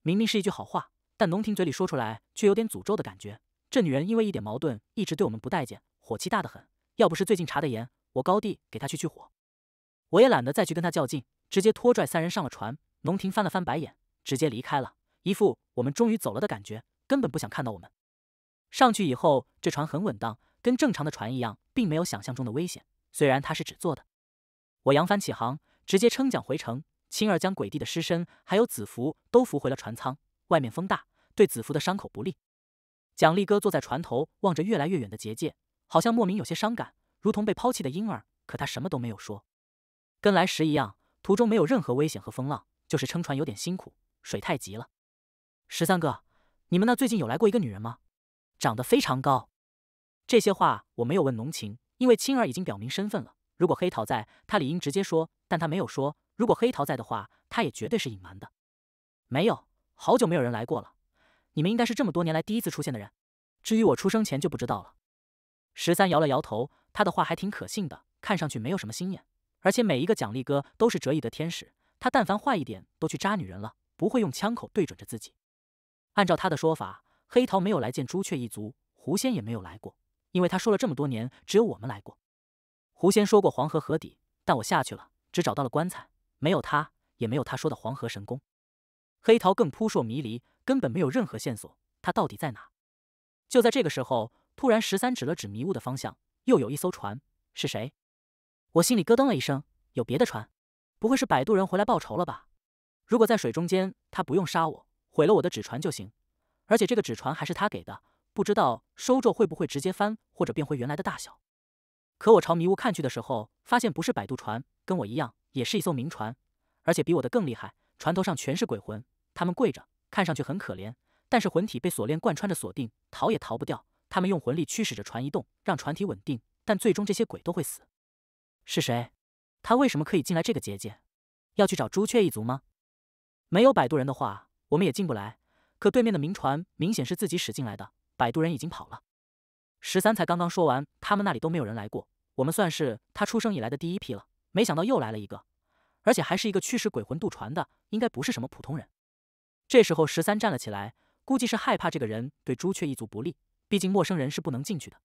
明明是一句好话，但农庭嘴里说出来却有点诅咒的感觉。这女人因为一点矛盾一直对我们不待见，火气大得很。要不是最近查的严，我高地给她去去火，我也懒得再去跟她较劲。直接拖拽三人上了船，龙庭翻了翻白眼，直接离开了，一副我们终于走了的感觉，根本不想看到我们。上去以后，这船很稳当，跟正常的船一样，并没有想象中的危险。虽然它是纸做的，我扬帆起航，直接撑桨回城。青儿将鬼帝的尸身还有子服都扶回了船舱。外面风大，对子服的伤口不利。蒋立哥坐在船头，望着越来越远的结界，好像莫名有些伤感，如同被抛弃的婴儿。可他什么都没有说，跟来时一样。途中没有任何危险和风浪，就是撑船有点辛苦，水太急了。十三哥，你们那最近有来过一个女人吗？长得非常高。这些话我没有问浓情，因为青儿已经表明身份了。如果黑桃在，他理应直接说，但他没有说。如果黑桃在的话，他也绝对是隐瞒的。没有，好久没有人来过了。你们应该是这么多年来第一次出现的人。至于我出生前就不知道了。十三摇了摇头，他的话还挺可信的，看上去没有什么心眼。而且每一个奖励哥都是折翼的天使，他但凡坏一点都去扎女人了，不会用枪口对准着自己。按照他的说法，黑桃没有来见朱雀一族，狐仙也没有来过，因为他说了这么多年，只有我们来过。狐仙说过黄河河底，但我下去了，只找到了棺材，没有他，也没有他说的黄河神功。黑桃更扑朔迷离，根本没有任何线索，他到底在哪？就在这个时候，突然十三指了指迷雾的方向，又有一艘船，是谁？我心里咯噔了一声，有别的船，不会是摆渡人回来报仇了吧？如果在水中间，他不用杀我，毁了我的纸船就行。而且这个纸船还是他给的，不知道收皱会不会直接翻或者变回原来的大小。可我朝迷雾看去的时候，发现不是摆渡船，跟我一样，也是一艘明船，而且比我的更厉害。船头上全是鬼魂，他们跪着，看上去很可怜，但是魂体被锁链贯穿着锁定，逃也逃不掉。他们用魂力驱使着船移动，让船体稳定，但最终这些鬼都会死。是谁？他为什么可以进来这个结界？要去找朱雀一族吗？没有摆渡人的话，我们也进不来。可对面的明船明显是自己驶进来的，摆渡人已经跑了。十三才刚刚说完，他们那里都没有人来过，我们算是他出生以来的第一批了。没想到又来了一个，而且还是一个驱使鬼魂渡船的，应该不是什么普通人。这时候，十三站了起来，估计是害怕这个人对朱雀一族不利，毕竟陌生人是不能进去的。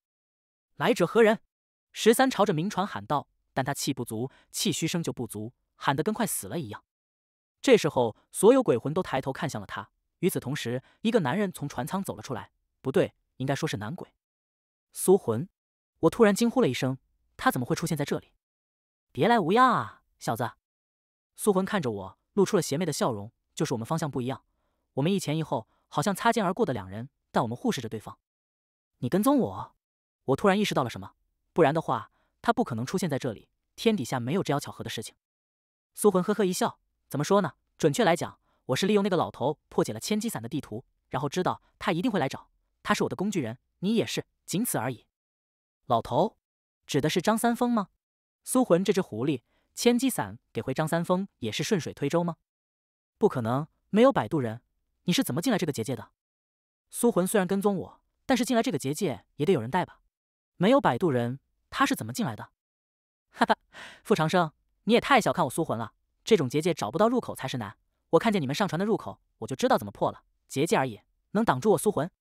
来者何人？十三朝着明船喊道。但他气不足，气虚声就不足，喊得跟快死了一样。这时候，所有鬼魂都抬头看向了他。与此同时，一个男人从船舱走了出来。不对，应该说是男鬼苏魂。我突然惊呼了一声：“他怎么会出现在这里？别来无恙啊，小子！”苏魂看着我，露出了邪魅的笑容。就是我们方向不一样，我们一前一后，好像擦肩而过的两人，但我们忽视着对方。你跟踪我？我突然意识到了什么，不然的话。他不可能出现在这里，天底下没有这样巧合的事情。苏魂呵呵一笑：“怎么说呢？准确来讲，我是利用那个老头破解了千机伞的地图，然后知道他一定会来找。他是我的工具人，你也是，仅此而已。”老头指的是张三丰吗？苏魂这只狐狸，千机伞给回张三丰也是顺水推舟吗？不可能，没有摆渡人，你是怎么进来这个结界的？苏魂虽然跟踪我，但是进来这个结界也得有人带吧？没有摆渡人。他是怎么进来的？哈哈，傅长生，你也太小看我苏魂了。这种结界找不到入口才是难。我看见你们上船的入口，我就知道怎么破了结界而已，能挡住我苏魂？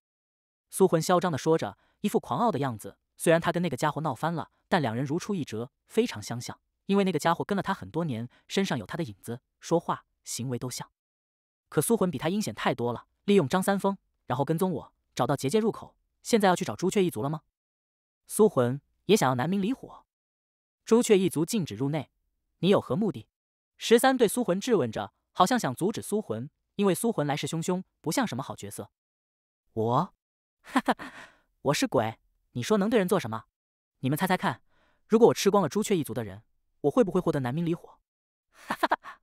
苏魂嚣张的说着，一副狂傲的样子。虽然他跟那个家伙闹翻了，但两人如出一辙，非常相像。因为那个家伙跟了他很多年，身上有他的影子，说话、行为都像。可苏魂比他阴险太多了，利用张三丰，然后跟踪我，找到结界入口，现在要去找朱雀一族了吗？苏魂。也想要南明离火，朱雀一族禁止入内，你有何目的？十三对苏魂质问着，好像想阻止苏魂，因为苏魂来势汹汹，不像什么好角色。我，哈哈，我是鬼，你说能对人做什么？你们猜猜看，如果我吃光了朱雀一族的人，我会不会获得南明离火？哈哈哈哈哈！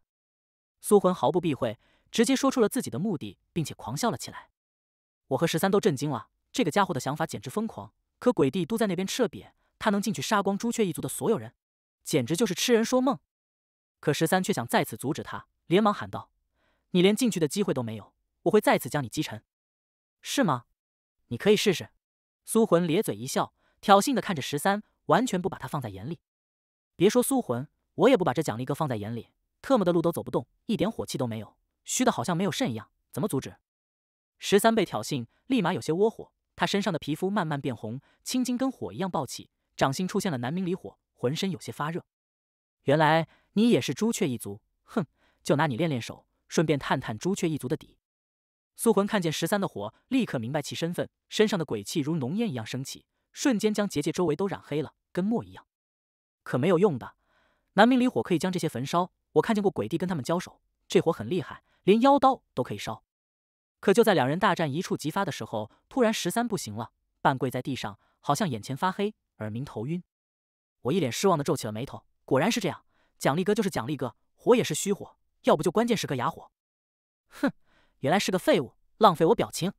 苏魂毫不避讳，直接说出了自己的目的，并且狂笑了起来。我和十三都震惊了，这个家伙的想法简直疯狂。可鬼帝都在那边吃了瘪。他能进去杀光朱雀一族的所有人，简直就是痴人说梦。可十三却想再次阻止他，连忙喊道：“你连进去的机会都没有，我会再次将你击沉，是吗？你可以试试。”苏魂咧嘴一笑，挑衅的看着十三，完全不把他放在眼里。别说苏魂，我也不把这蒋立哥放在眼里。特么的路都走不动，一点火气都没有，虚的好像没有肾一样，怎么阻止？十三被挑衅，立马有些窝火，他身上的皮肤慢慢变红，青筋跟火一样暴起。掌心出现了南明离火，浑身有些发热。原来你也是朱雀一族，哼，就拿你练练手，顺便探探朱雀一族的底。苏魂看见十三的火，立刻明白其身份，身上的鬼气如浓烟一样升起，瞬间将结界周围都染黑了，跟墨一样。可没有用的，南明离火可以将这些焚烧。我看见过鬼帝跟他们交手，这火很厉害，连妖刀都可以烧。可就在两人大战一触即发的时候，突然十三不行了，半跪在地上，好像眼前发黑。耳鸣头晕，我一脸失望的皱起了眉头。果然是这样，奖励哥就是奖励哥，火也是虚火，要不就关键时刻哑火。哼，原来是个废物，浪费我表情。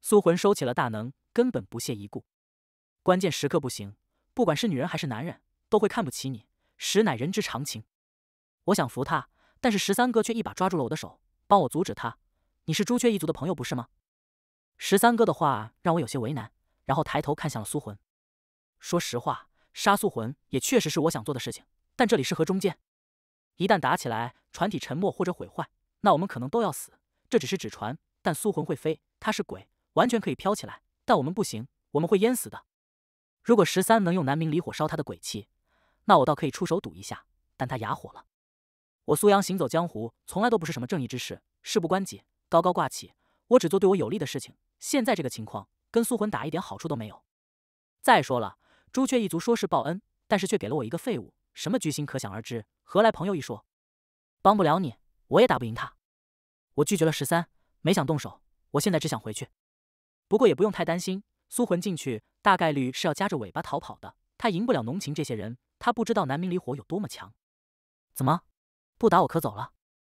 苏魂收起了大能，根本不屑一顾。关键时刻不行，不管是女人还是男人，都会看不起你，实乃人之常情。我想扶他，但是十三哥却一把抓住了我的手，帮我阻止他。你是朱雀一族的朋友不是吗？十三哥的话让我有些为难，然后抬头看向了苏魂。说实话，杀苏魂也确实是我想做的事情。但这里是河中间，一旦打起来，船体沉没或者毁坏，那我们可能都要死。这只是纸船，但苏魂会飞，他是鬼，完全可以飘起来。但我们不行，我们会淹死的。如果十三能用南明离火烧他的鬼气，那我倒可以出手赌一下。但他哑火了。我苏阳行走江湖，从来都不是什么正义之事，事不关己，高高挂起。我只做对我有利的事情。现在这个情况，跟苏魂打一点好处都没有。再说了。朱雀一族说是报恩，但是却给了我一个废物，什么居心可想而知。何来朋友一说？帮不了你，我也打不赢他。我拒绝了十三，没想动手。我现在只想回去，不过也不用太担心。苏魂进去，大概率是要夹着尾巴逃跑的。他赢不了浓情这些人，他不知道南明离火有多么强。怎么？不打我可走了？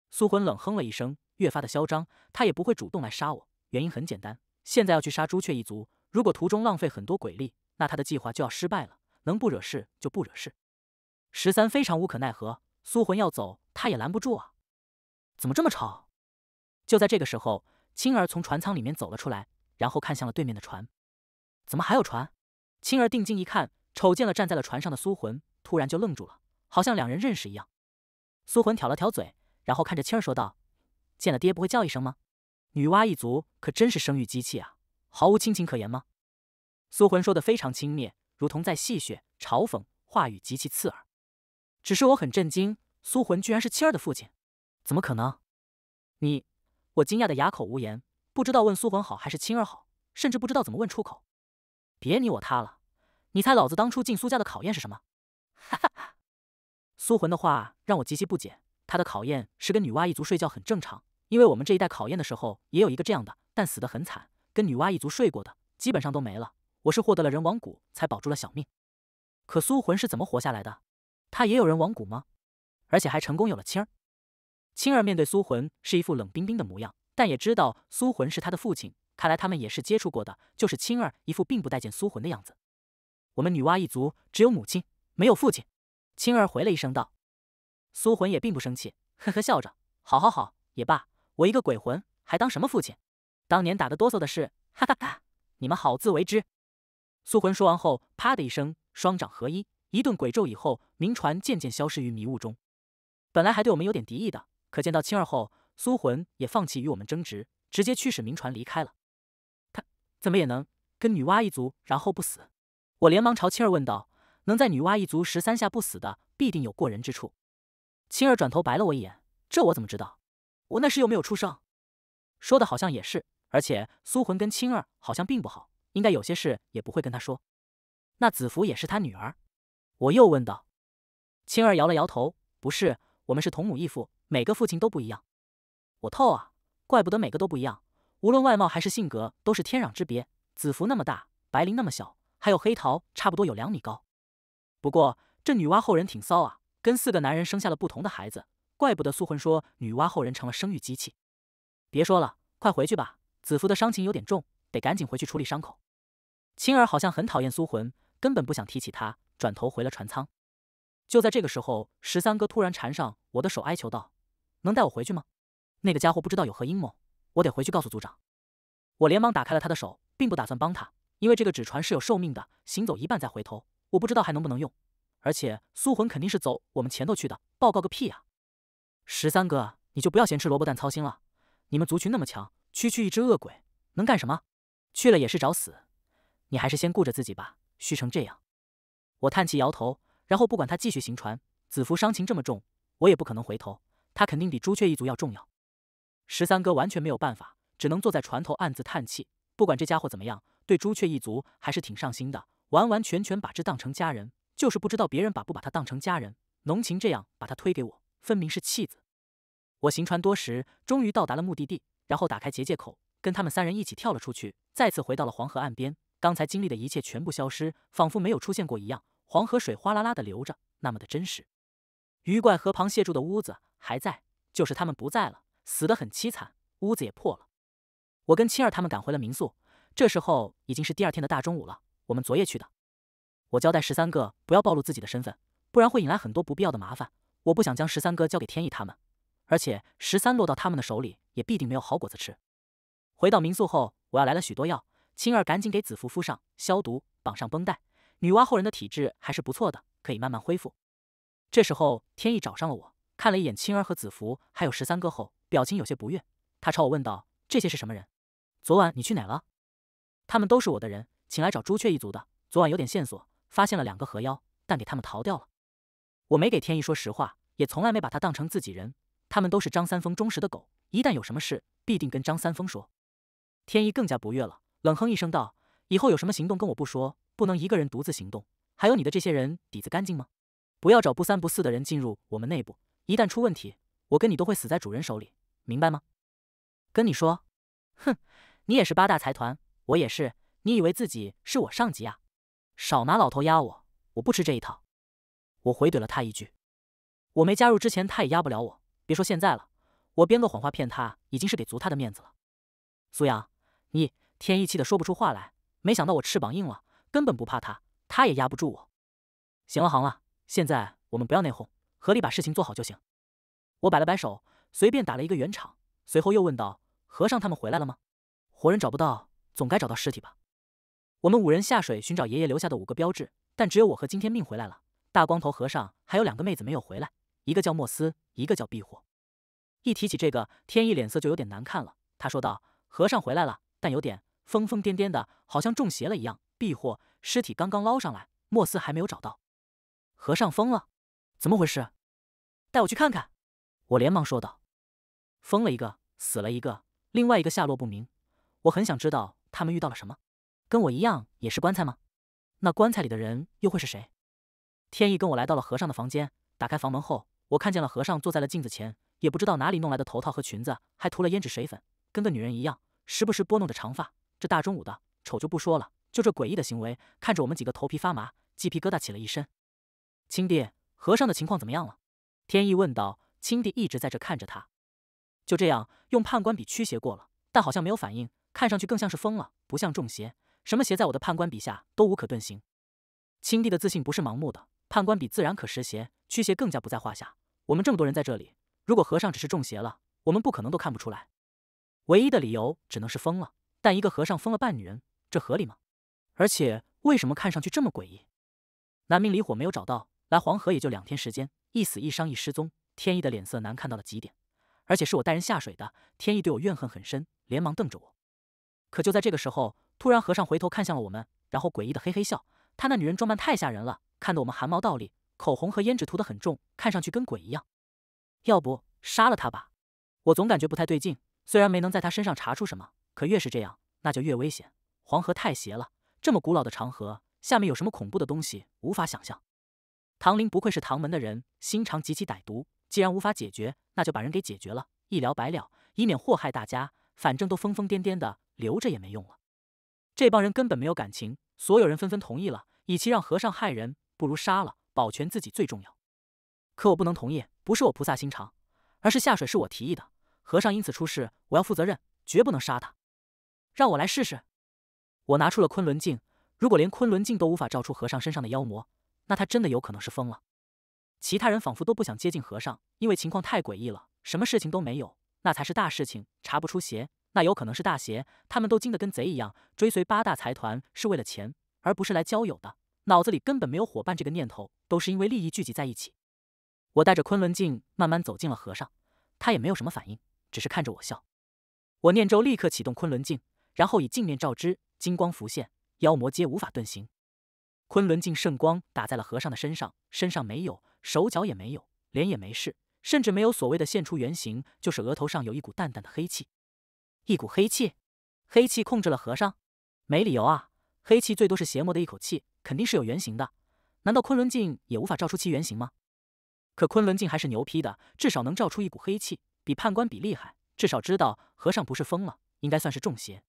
苏魂冷哼了一声，越发的嚣张。他也不会主动来杀我，原因很简单：现在要去杀朱雀一族，如果途中浪费很多鬼力。那他的计划就要失败了，能不惹事就不惹事。十三非常无可奈何，苏魂要走，他也拦不住啊。怎么这么吵？就在这个时候，青儿从船舱里面走了出来，然后看向了对面的船。怎么还有船？青儿定睛一看，瞅见了站在了船上的苏魂，突然就愣住了，好像两人认识一样。苏魂挑了挑嘴，然后看着青儿说道：“见了爹不会叫一声吗？女娲一族可真是生育机器啊，毫无亲情可言吗？”苏魂说的非常轻蔑，如同在戏谑嘲讽，话语极其刺耳。只是我很震惊，苏魂居然是青儿的父亲，怎么可能？你，我惊讶的哑口无言，不知道问苏魂好还是青儿好，甚至不知道怎么问出口。别你我他了，你猜老子当初进苏家的考验是什么？哈哈。苏魂的话让我极其不解，他的考验是跟女娲一族睡觉很正常，因为我们这一代考验的时候也有一个这样的，但死得很惨，跟女娲一族睡过的基本上都没了。我是获得了人王骨才保住了小命，可苏魂是怎么活下来的？他也有人王骨吗？而且还成功有了青儿。青儿面对苏魂是一副冷冰冰的模样，但也知道苏魂是他的父亲。看来他们也是接触过的，就是青儿一副并不待见苏魂的样子。我们女娲一族只有母亲，没有父亲。青儿回了一声道：“苏魂也并不生气，呵呵笑着，好好好，也罢，我一个鬼魂还当什么父亲？当年打的哆嗦的是，哈哈哈！你们好自为之。”苏魂说完后，啪的一声，双掌合一，一顿鬼咒以后，明船渐渐消失于迷雾中。本来还对我们有点敌意的，可见到青儿后，苏魂也放弃与我们争执，直接驱使明船离开了。他怎么也能跟女娲一族然后不死？我连忙朝青儿问道：“能在女娲一族十三下不死的，必定有过人之处。”青儿转头白了我一眼：“这我怎么知道？我那时又没有出声。”说的好像也是，而且苏魂跟青儿好像并不好。应该有些事也不会跟他说。那子福也是他女儿，我又问道。青儿摇了摇头，不是，我们是同母异父，每个父亲都不一样。我透啊，怪不得每个都不一样，无论外貌还是性格都是天壤之别。子福那么大，白灵那么小，还有黑桃差不多有两米高。不过这女娲后人挺骚啊，跟四个男人生下了不同的孩子，怪不得素魂说女娲后人成了生育机器。别说了，快回去吧，子福的伤情有点重。得赶紧回去处理伤口。青儿好像很讨厌苏魂，根本不想提起他，转头回了船舱。就在这个时候，十三哥突然缠上我的手，哀求道：“能带我回去吗？”那个家伙不知道有何阴谋，我得回去告诉组长。我连忙打开了他的手，并不打算帮他，因为这个纸船是有寿命的，行走一半再回头，我不知道还能不能用。而且苏魂肯定是走我们前头去的，报告个屁呀！十三哥，你就不要咸吃萝卜淡操心了。你们族群那么强，区区一只恶鬼能干什么？去了也是找死，你还是先顾着自己吧。虚成这样，我叹气摇头，然后不管他继续行船。子服伤情这么重，我也不可能回头。他肯定比朱雀一族要重要。十三哥完全没有办法，只能坐在船头暗自叹气。不管这家伙怎么样，对朱雀一族还是挺上心的，完完全全把这当成家人。就是不知道别人把不把他当成家人。浓情这样把他推给我，分明是弃子。我行船多时，终于到达了目的地，然后打开结界口。跟他们三人一起跳了出去，再次回到了黄河岸边。刚才经历的一切全部消失，仿佛没有出现过一样。黄河水哗啦啦的流着，那么的真实。鱼怪和螃蟹住的屋子还在，就是他们不在了，死得很凄惨，屋子也破了。我跟青儿他们赶回了民宿。这时候已经是第二天的大中午了。我们昨夜去的。我交代十三哥不要暴露自己的身份，不然会引来很多不必要的麻烦。我不想将十三哥交给天意他们，而且十三落到他们的手里，也必定没有好果子吃。回到民宿后，我要来了许多药，青儿赶紧给子服敷上，消毒，绑上绷带。女娲后人的体质还是不错的，可以慢慢恢复。这时候，天意找上了我，看了一眼青儿和子服，还有十三哥后，表情有些不悦。他朝我问道：“这些是什么人？昨晚你去哪了？”他们都是我的人，请来找朱雀一族的。昨晚有点线索，发现了两个河妖，但给他们逃掉了。我没给天意说实话，也从来没把他当成自己人。他们都是张三丰忠实的狗，一旦有什么事，必定跟张三丰说。天意更加不悦了，冷哼一声道：“以后有什么行动跟我不说，不能一个人独自行动。还有你的这些人底子干净吗？不要找不三不四的人进入我们内部，一旦出问题，我跟你都会死在主人手里，明白吗？”跟你说，哼，你也是八大财团，我也是，你以为自己是我上级啊？少拿老头压我，我不吃这一套。我回怼了他一句：“我没加入之前，他也压不了我。别说现在了，我编个谎话骗他，已经是给足他的面子了。”苏阳。你天意气得说不出话来，没想到我翅膀硬了，根本不怕他，他也压不住我。行了行了，现在我们不要内讧，合理把事情做好就行。我摆了摆手，随便打了一个圆场，随后又问道：“和尚他们回来了吗？活人找不到，总该找到尸体吧？”我们五人下水寻找爷爷留下的五个标志，但只有我和金天命回来了，大光头和尚还有两个妹子没有回来，一个叫莫斯，一个叫碧火。一提起这个，天意脸色就有点难看了。他说道：“和尚回来了。”但有点疯疯癫癫的，好像中邪了一样。避祸，尸体刚刚捞上来，莫斯还没有找到。和尚疯了，怎么回事？带我去看看！我连忙说道。疯了一个，死了一个，另外一个下落不明。我很想知道他们遇到了什么。跟我一样也是棺材吗？那棺材里的人又会是谁？天意跟我来到了和尚的房间，打开房门后，我看见了和尚坐在了镜子前，也不知道哪里弄来的头套和裙子，还涂了胭脂水粉，跟个女人一样。时不时拨弄着长发，这大中午的丑就不说了，就这诡异的行为，看着我们几个头皮发麻，鸡皮疙瘩起了一身。青帝和尚的情况怎么样了？天意问道。青帝一直在这看着他，就这样用判官笔驱邪过了，但好像没有反应，看上去更像是疯了，不像中邪。什么邪在我的判官笔下都无可遁形。青帝的自信不是盲目的，判官笔自然可识邪，驱邪更加不在话下。我们这么多人在这里，如果和尚只是中邪了，我们不可能都看不出来。唯一的理由只能是疯了，但一个和尚疯了扮女人，这合理吗？而且为什么看上去这么诡异？南明离火没有找到，来黄河也就两天时间，一死一伤一失踪，天意的脸色难看到了极点。而且是我带人下水的，天意对我怨恨很深，连忙瞪着我。可就在这个时候，突然和尚回头看向了我们，然后诡异的嘿嘿笑。他那女人装扮太吓人了，看得我们汗毛倒立，口红和胭脂涂得很重，看上去跟鬼一样。要不杀了他吧，我总感觉不太对劲。虽然没能在他身上查出什么，可越是这样，那就越危险。黄河太邪了，这么古老的长河，下面有什么恐怖的东西，无法想象。唐林不愧是唐门的人，心肠极其歹毒。既然无法解决，那就把人给解决了，一了百了，以免祸害大家。反正都疯疯癫癫的，留着也没用了。这帮人根本没有感情，所有人纷纷同意了，与其让和尚害人，不如杀了，保全自己最重要。可我不能同意，不是我菩萨心肠，而是下水是我提议的。和尚因此出事，我要负责任，绝不能杀他。让我来试试。我拿出了昆仑镜，如果连昆仑镜都无法照出和尚身上的妖魔，那他真的有可能是疯了。其他人仿佛都不想接近和尚，因为情况太诡异了。什么事情都没有，那才是大事情。查不出邪，那有可能是大邪。他们都惊得跟贼一样，追随八大财团是为了钱，而不是来交友的。脑子里根本没有伙伴这个念头，都是因为利益聚集在一起。我带着昆仑镜慢慢走进了和尚，他也没有什么反应。只是看着我笑，我念咒，立刻启动昆仑镜，然后以镜面照之，金光浮现，妖魔皆无法遁形。昆仑镜圣光打在了和尚的身上，身上没有，手脚也没有，脸也没事，甚至没有所谓的现出原形，就是额头上有一股淡淡的黑气。一股黑气，黑气控制了和尚，没理由啊！黑气最多是邪魔的一口气，肯定是有原形的，难道昆仑镜也无法照出其原形吗？可昆仑镜还是牛批的，至少能照出一股黑气。比判官笔厉害，至少知道和尚不是疯了，应该算是中邪。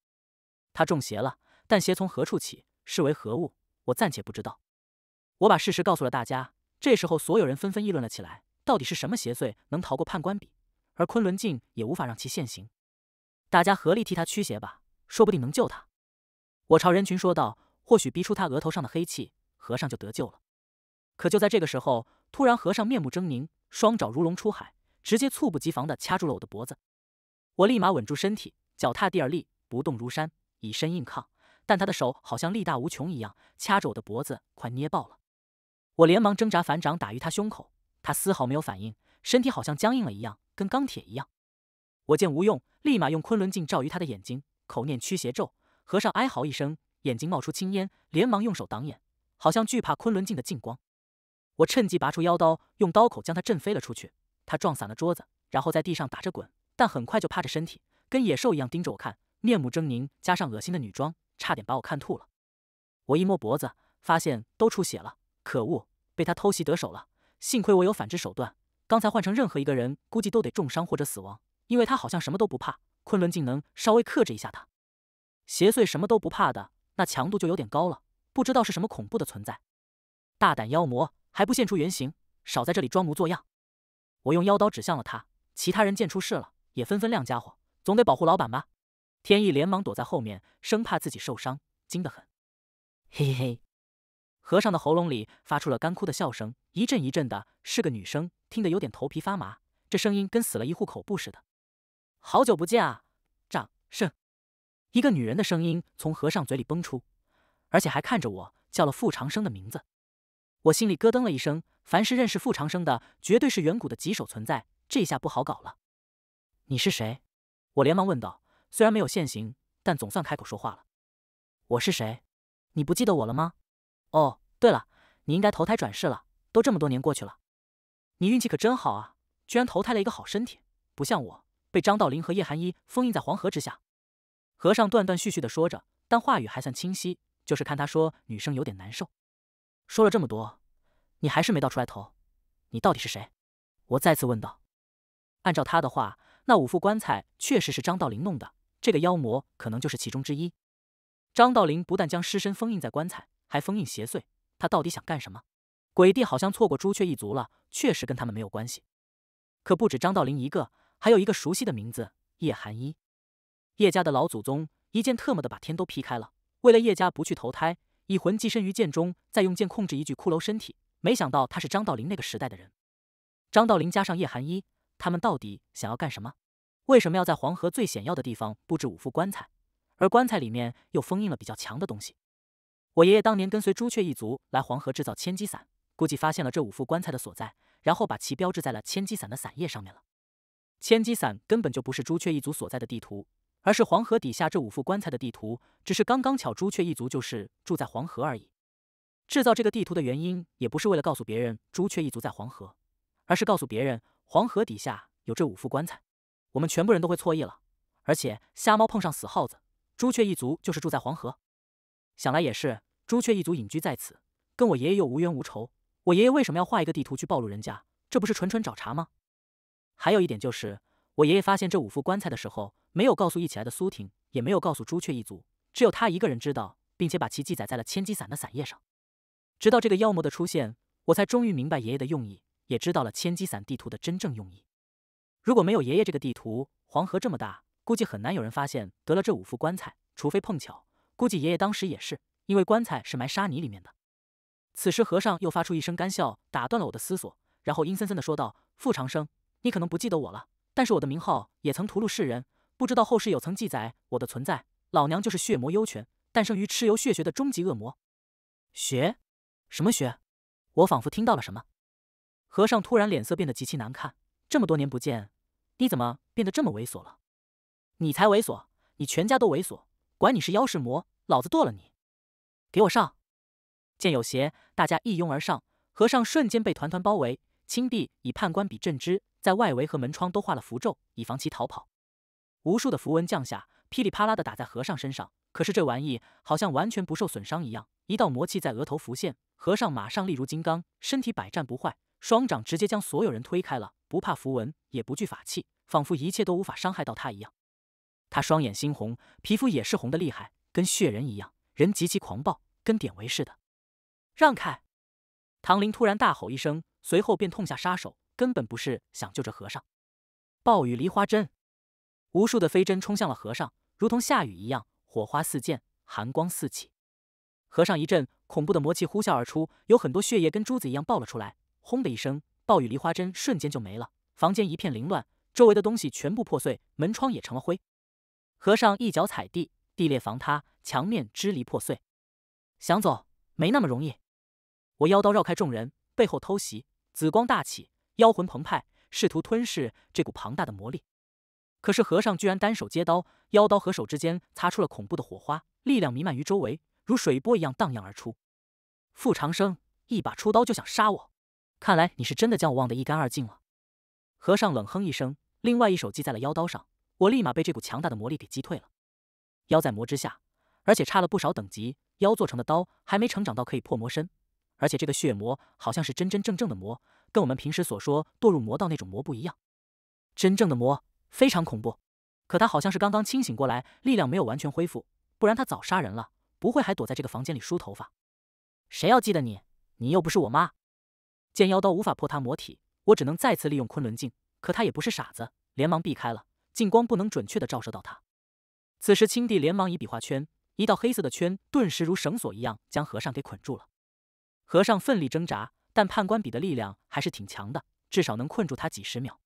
他中邪了，但邪从何处起，是为何物，我暂且不知道。我把事实告诉了大家，这时候所有人纷纷议论了起来：到底是什么邪祟能逃过判官笔，而昆仑镜也无法让其现形？大家合力替他驱邪吧，说不定能救他。我朝人群说道：“或许逼出他额头上的黑气，和尚就得救了。”可就在这个时候，突然和尚面目狰狞，双爪如龙出海。直接猝不及防地掐住了我的脖子，我立马稳住身体，脚踏地而立，不动如山，以身硬抗。但他的手好像力大无穷一样，掐着我的脖子快捏爆了。我连忙挣扎，反掌打于他胸口，他丝毫没有反应，身体好像僵硬了一样，跟钢铁一样。我见无用，立马用昆仑镜照于他的眼睛，口念驱邪咒，和尚哀嚎一声，眼睛冒出青烟，连忙用手挡眼，好像惧怕昆仑镜的镜光。我趁机拔出妖刀，用刀口将他震飞了出去。他撞散了桌子，然后在地上打着滚，但很快就趴着身体，跟野兽一样盯着我看，面目狰狞，加上恶心的女装，差点把我看吐了。我一摸脖子，发现都出血了。可恶，被他偷袭得手了。幸亏我有反制手段，刚才换成任何一个人，估计都得重伤或者死亡。因为他好像什么都不怕，昆仑镜能稍微克制一下他。邪祟什么都不怕的，那强度就有点高了。不知道是什么恐怖的存在。大胆妖魔，还不现出原形！少在这里装模作样。我用妖刀指向了他，其他人见出事了，也纷纷亮家伙，总得保护老板吧。天意连忙躲在后面，生怕自己受伤，惊得很。嘿嘿，和尚的喉咙里发出了干枯的笑声，一阵一阵的，是个女声，听得有点头皮发麻，这声音跟死了一户口簿似的。好久不见啊，长胜！一个女人的声音从和尚嘴里崩出，而且还看着我，叫了傅长生的名字。我心里咯噔了一声，凡是认识傅长生的，绝对是远古的棘手存在，这下不好搞了。你是谁？我连忙问道。虽然没有现形，但总算开口说话了。我是谁？你不记得我了吗？哦，对了，你应该投胎转世了，都这么多年过去了，你运气可真好啊，居然投胎了一个好身体，不像我被张道陵和叶寒一封印在黄河之下。和尚断断续续的说着，但话语还算清晰，就是看他说女生有点难受。说了这么多，你还是没道出来头，你到底是谁？我再次问道。按照他的话，那五副棺材确实是张道陵弄的，这个妖魔可能就是其中之一。张道陵不但将尸身封印在棺材，还封印邪祟，他到底想干什么？鬼帝好像错过朱雀一族了，确实跟他们没有关系。可不止张道陵一个，还有一个熟悉的名字——叶寒一，叶家的老祖宗，一剑特么的把天都劈开了，为了叶家不去投胎。以魂寄身于剑中，再用剑控制一具骷髅身体。没想到他是张道陵那个时代的人。张道陵加上叶寒衣，他们到底想要干什么？为什么要在黄河最险要的地方布置五副棺材？而棺材里面又封印了比较强的东西？我爷爷当年跟随朱雀一族来黄河制造千机伞，估计发现了这五副棺材的所在，然后把其标志在了千机伞的伞叶上面了。千机伞根本就不是朱雀一族所在的地图。而是黄河底下这五副棺材的地图，只是刚刚巧朱雀一族就是住在黄河而已。制造这个地图的原因，也不是为了告诉别人朱雀一族在黄河，而是告诉别人黄河底下有这五副棺材。我们全部人都会错意了。而且瞎猫碰上死耗子，朱雀一族就是住在黄河。想来也是，朱雀一族隐居在此，跟我爷爷又无冤无仇，我爷爷为什么要画一个地图去暴露人家？这不是纯纯找茬吗？还有一点就是，我爷爷发现这五副棺材的时候。没有告诉一起来的苏婷，也没有告诉朱雀一族，只有他一个人知道，并且把其记载在了千机伞的伞叶上。直到这个妖魔的出现，我才终于明白爷爷的用意，也知道了千机伞地图的真正用意。如果没有爷爷这个地图，黄河这么大，估计很难有人发现得了这五副棺材。除非碰巧，估计爷爷当时也是因为棺材是埋沙泥里面的。此时和尚又发出一声干笑，打断了我的思索，然后阴森森的说道：“傅长生，你可能不记得我了，但是我的名号也曾屠戮世人。”不知道后世有曾记载我的存在，老娘就是血魔幽泉，诞生于蚩尤血穴的终极恶魔。血？什么血？我仿佛听到了什么。和尚突然脸色变得极其难看。这么多年不见，你怎么变得这么猥琐了？你才猥琐，你全家都猥琐，管你是妖是魔，老子剁了你！给我上！见有邪，大家一拥而上，和尚瞬间被团团包围。青帝以判官笔镇之，在外围和门窗都画了符咒，以防其逃跑。无数的符文降下，噼里啪啦的打在和尚身上。可是这玩意好像完全不受损伤一样。一道魔气在额头浮现，和尚马上立如金刚，身体百战不坏，双掌直接将所有人推开了。不怕符文，也不惧法器，仿佛一切都无法伤害到他一样。他双眼猩红，皮肤也是红的厉害，跟血人一样，人极其狂暴，跟典韦似的。让开！唐林突然大吼一声，随后便痛下杀手，根本不是想救这和尚。暴雨梨花针。无数的飞针冲向了和尚，如同下雨一样，火花四溅，寒光四起。和尚一阵恐怖的魔气呼啸而出，有很多血液跟珠子一样爆了出来。轰的一声，暴雨梨花针瞬间就没了，房间一片凌乱，周围的东西全部破碎，门窗也成了灰。和尚一脚踩地，地裂房塌，墙面支离破碎。想走没那么容易，我妖刀绕开众人，背后偷袭，紫光大起，妖魂澎湃，试图吞噬这股庞大的魔力。可是和尚居然单手接刀，妖刀和手之间擦出了恐怖的火花，力量弥漫于周围，如水波一样荡漾而出。傅长生一把出刀就想杀我，看来你是真的将我忘得一干二净了。和尚冷哼一声，另外一手系在了妖刀上，我立马被这股强大的魔力给击退了。妖在魔之下，而且差了不少等级。妖做成的刀还没成长到可以破魔身，而且这个血魔好像是真真正正的魔，跟我们平时所说堕入魔道那种魔不一样，真正的魔。非常恐怖，可他好像是刚刚清醒过来，力量没有完全恢复，不然他早杀人了，不会还躲在这个房间里梳头发。谁要记得你？你又不是我妈。见妖刀无法破他魔体，我只能再次利用昆仑镜。可他也不是傻子，连忙避开了。镜光不能准确的照射到他。此时青帝连忙以笔画圈，一道黑色的圈顿时如绳索一样将和尚给捆住了。和尚奋力挣扎，但判官笔的力量还是挺强的，至少能困住他几十秒。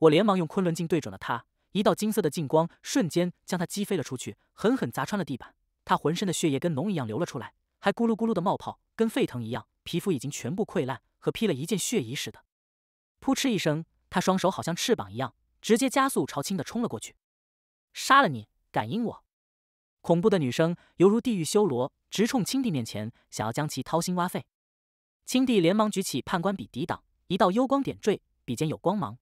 我连忙用昆仑镜对准了他，一道金色的镜光瞬间将他击飞了出去，狠狠砸穿了地板。他浑身的血液跟脓一样流了出来，还咕噜咕噜的冒泡，跟沸腾一样。皮肤已经全部溃烂，和披了一件血衣似的。扑哧一声，他双手好像翅膀一样，直接加速朝青的冲了过去。杀了你，敢阴我！恐怖的女生犹如地狱修罗，直冲青帝面前，想要将其掏心挖肺。青帝连忙举起判官笔抵挡，一道幽光点缀，笔尖有光芒。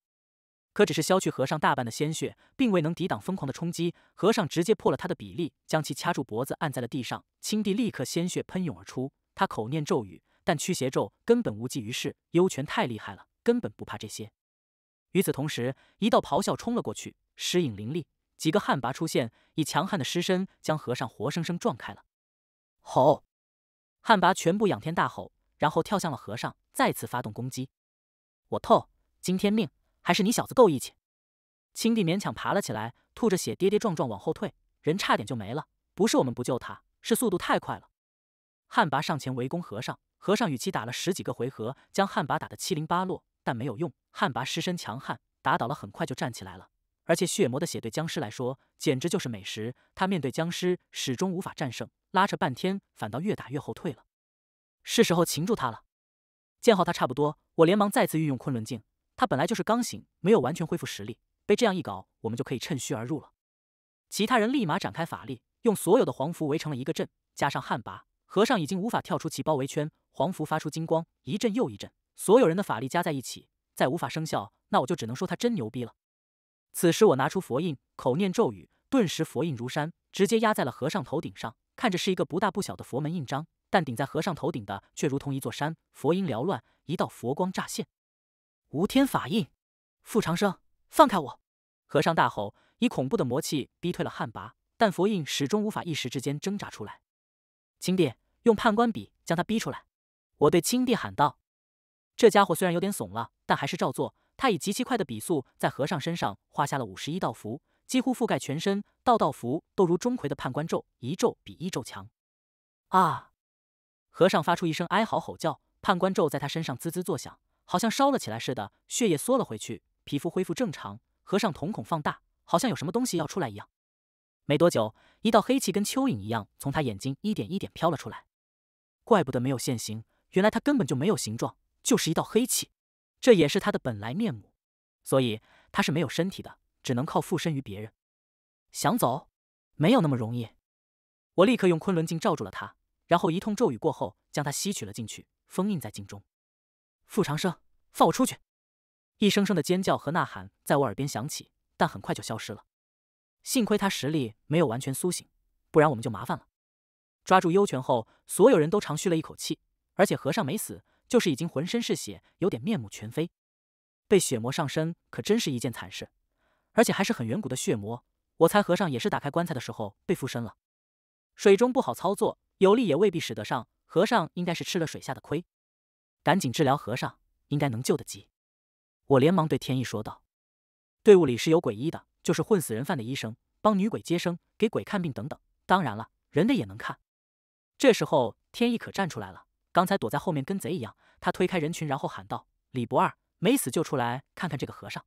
可只是削去和尚大半的鲜血，并未能抵挡疯狂的冲击。和尚直接破了他的比例，将其掐住脖子按在了地上。青帝立刻鲜血喷涌而出，他口念咒语，但驱邪咒根本无济于事。幽泉太厉害了，根本不怕这些。与此同时，一道咆哮冲了过去，尸影凌厉，几个旱魃出现，以强悍的尸身将和尚活生生撞开了。吼！旱魃全部仰天大吼，然后跳向了和尚，再次发动攻击。我透今天命！还是你小子够义气，青帝勉强爬了起来，吐着血，跌跌撞撞往后退，人差点就没了。不是我们不救他，是速度太快了。汉魃上前围攻和尚，和尚与其打了十几个回合，将汉魃打得七零八落，但没有用。汉魃尸身强悍，打倒了很快就站起来了。而且血魔的血对僵尸来说简直就是美食，他面对僵尸始终无法战胜，拉扯半天，反倒越打越后退了。是时候擒住他了。见好他差不多，我连忙再次运用昆仑镜。他本来就是刚醒，没有完全恢复实力，被这样一搞，我们就可以趁虚而入了。其他人立马展开法力，用所有的黄符围成了一个阵，加上旱魃和尚已经无法跳出其包围圈。黄符发出金光，一阵又一阵，所有人的法力加在一起，再无法生效，那我就只能说他真牛逼了。此时我拿出佛印，口念咒语，顿时佛印如山，直接压在了和尚头顶上。看着是一个不大不小的佛门印章，但顶在和尚头顶的却如同一座山，佛音缭乱，一道佛光乍现。无天法印，傅长生，放开我！和尚大吼，以恐怖的魔气逼退了旱魃，但佛印始终无法一时之间挣扎出来。青帝用判官笔将他逼出来，我对青帝喊道：“这家伙虽然有点怂了，但还是照做。”他以极其快的笔速在和尚身上画下了五十一道符，几乎覆盖全身，道道符都如钟馗的判官咒，一咒比一咒强。啊！和尚发出一声哀嚎吼叫，判官咒在他身上滋滋作响。好像烧了起来似的，血液缩了回去，皮肤恢复正常。合上瞳孔放大，好像有什么东西要出来一样。没多久，一道黑气跟蚯蚓一样从他眼睛一点一点飘了出来。怪不得没有现形，原来他根本就没有形状，就是一道黑气，这也是他的本来面目。所以他是没有身体的，只能靠附身于别人。想走，没有那么容易。我立刻用昆仑镜罩住了他，然后一通咒语过后，将他吸取了进去，封印在镜中。傅长生，放我出去！一声声的尖叫和呐喊在我耳边响起，但很快就消失了。幸亏他实力没有完全苏醒，不然我们就麻烦了。抓住幽泉后，所有人都长吁了一口气，而且和尚没死，就是已经浑身是血，有点面目全非。被血魔上身可真是一件惨事，而且还是很远古的血魔。我猜和尚也是打开棺材的时候被附身了。水中不好操作，有力也未必使得上。和尚应该是吃了水下的亏。赶紧治疗和尚，应该能救得及。我连忙对天意说道：“队伍里是有鬼医的，就是混死人犯的医生，帮女鬼接生，给鬼看病等等。当然了，人的也能看。”这时候，天意可站出来了，刚才躲在后面跟贼一样。他推开人群，然后喊道：“李不二，没死就出来看看这个和尚。”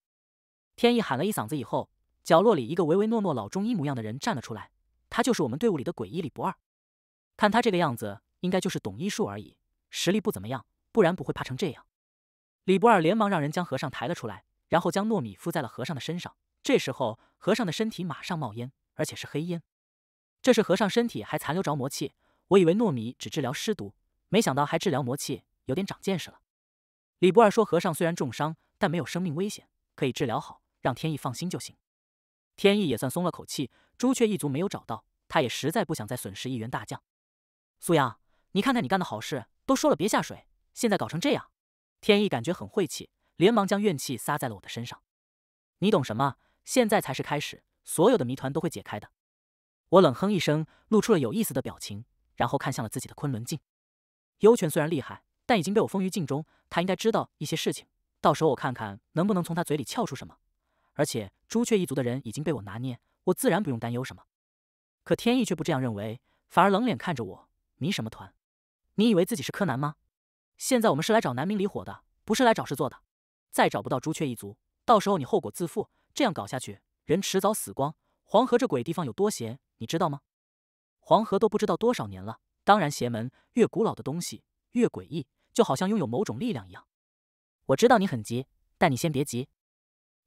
天意喊了一嗓子以后，角落里一个唯唯诺诺、老中医模样的人站了出来，他就是我们队伍里的鬼医李不二。看他这个样子，应该就是懂医术而已，实力不怎么样。不然不会怕成这样。李博尔连忙让人将和尚抬了出来，然后将糯米敷在了和尚的身上。这时候，和尚的身体马上冒烟，而且是黑烟。这是和尚身体还残留着魔气。我以为糯米只治疗尸毒，没想到还治疗魔气，有点长见识了。李博尔说：“和尚虽然重伤，但没有生命危险，可以治疗好，让天意放心就行。”天意也算松了口气。朱雀一族没有找到，他也实在不想再损失一员大将。苏阳，你看看你干的好事！都说了别下水。现在搞成这样，天意感觉很晦气，连忙将怨气撒在了我的身上。你懂什么？现在才是开始，所有的谜团都会解开的。我冷哼一声，露出了有意思的表情，然后看向了自己的昆仑镜。幽泉虽然厉害，但已经被我封于镜中，他应该知道一些事情。到时候我看看能不能从他嘴里撬出什么。而且朱雀一族的人已经被我拿捏，我自然不用担忧什么。可天意却不这样认为，反而冷脸看着我。谜什么团？你以为自己是柯南吗？现在我们是来找南明离火的，不是来找事做的。再找不到朱雀一族，到时候你后果自负。这样搞下去，人迟早死光。黄河这鬼地方有多邪，你知道吗？黄河都不知道多少年了，当然邪门。越古老的东西越诡异，就好像拥有某种力量一样。我知道你很急，但你先别急。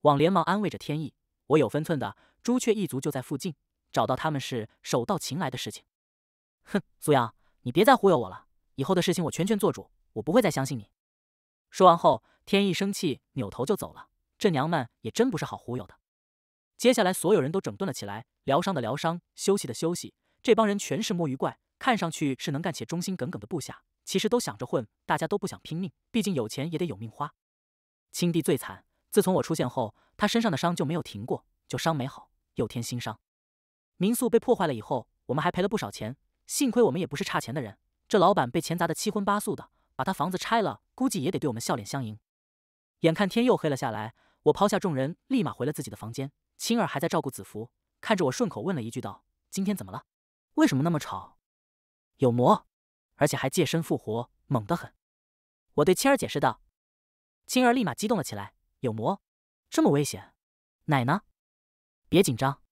网连忙安慰着天意：“我有分寸的，朱雀一族就在附近，找到他们是手到擒来的事情。”哼，苏阳，你别再忽悠我了。以后的事情我全权做主。我不会再相信你。说完后，天一生气，扭头就走了。这娘们也真不是好忽悠的。接下来，所有人都整顿了起来，疗伤的疗伤，休息的休息。这帮人全是摸鱼怪，看上去是能干且忠心耿耿的部下，其实都想着混。大家都不想拼命，毕竟有钱也得有命花。青帝最惨，自从我出现后，他身上的伤就没有停过，就伤没好，又添新伤。民宿被破坏了以后，我们还赔了不少钱。幸亏我们也不是差钱的人，这老板被钱砸得七荤八素的。把他房子拆了，估计也得对我们笑脸相迎。眼看天又黑了下来，我抛下众人，立马回了自己的房间。青儿还在照顾子服，看着我，顺口问了一句道：“今天怎么了？为什么那么吵？”有魔，而且还借身复活，猛得很。我对青儿解释道。青儿立马激动了起来：“有魔，这么危险，奶呢？”别紧张，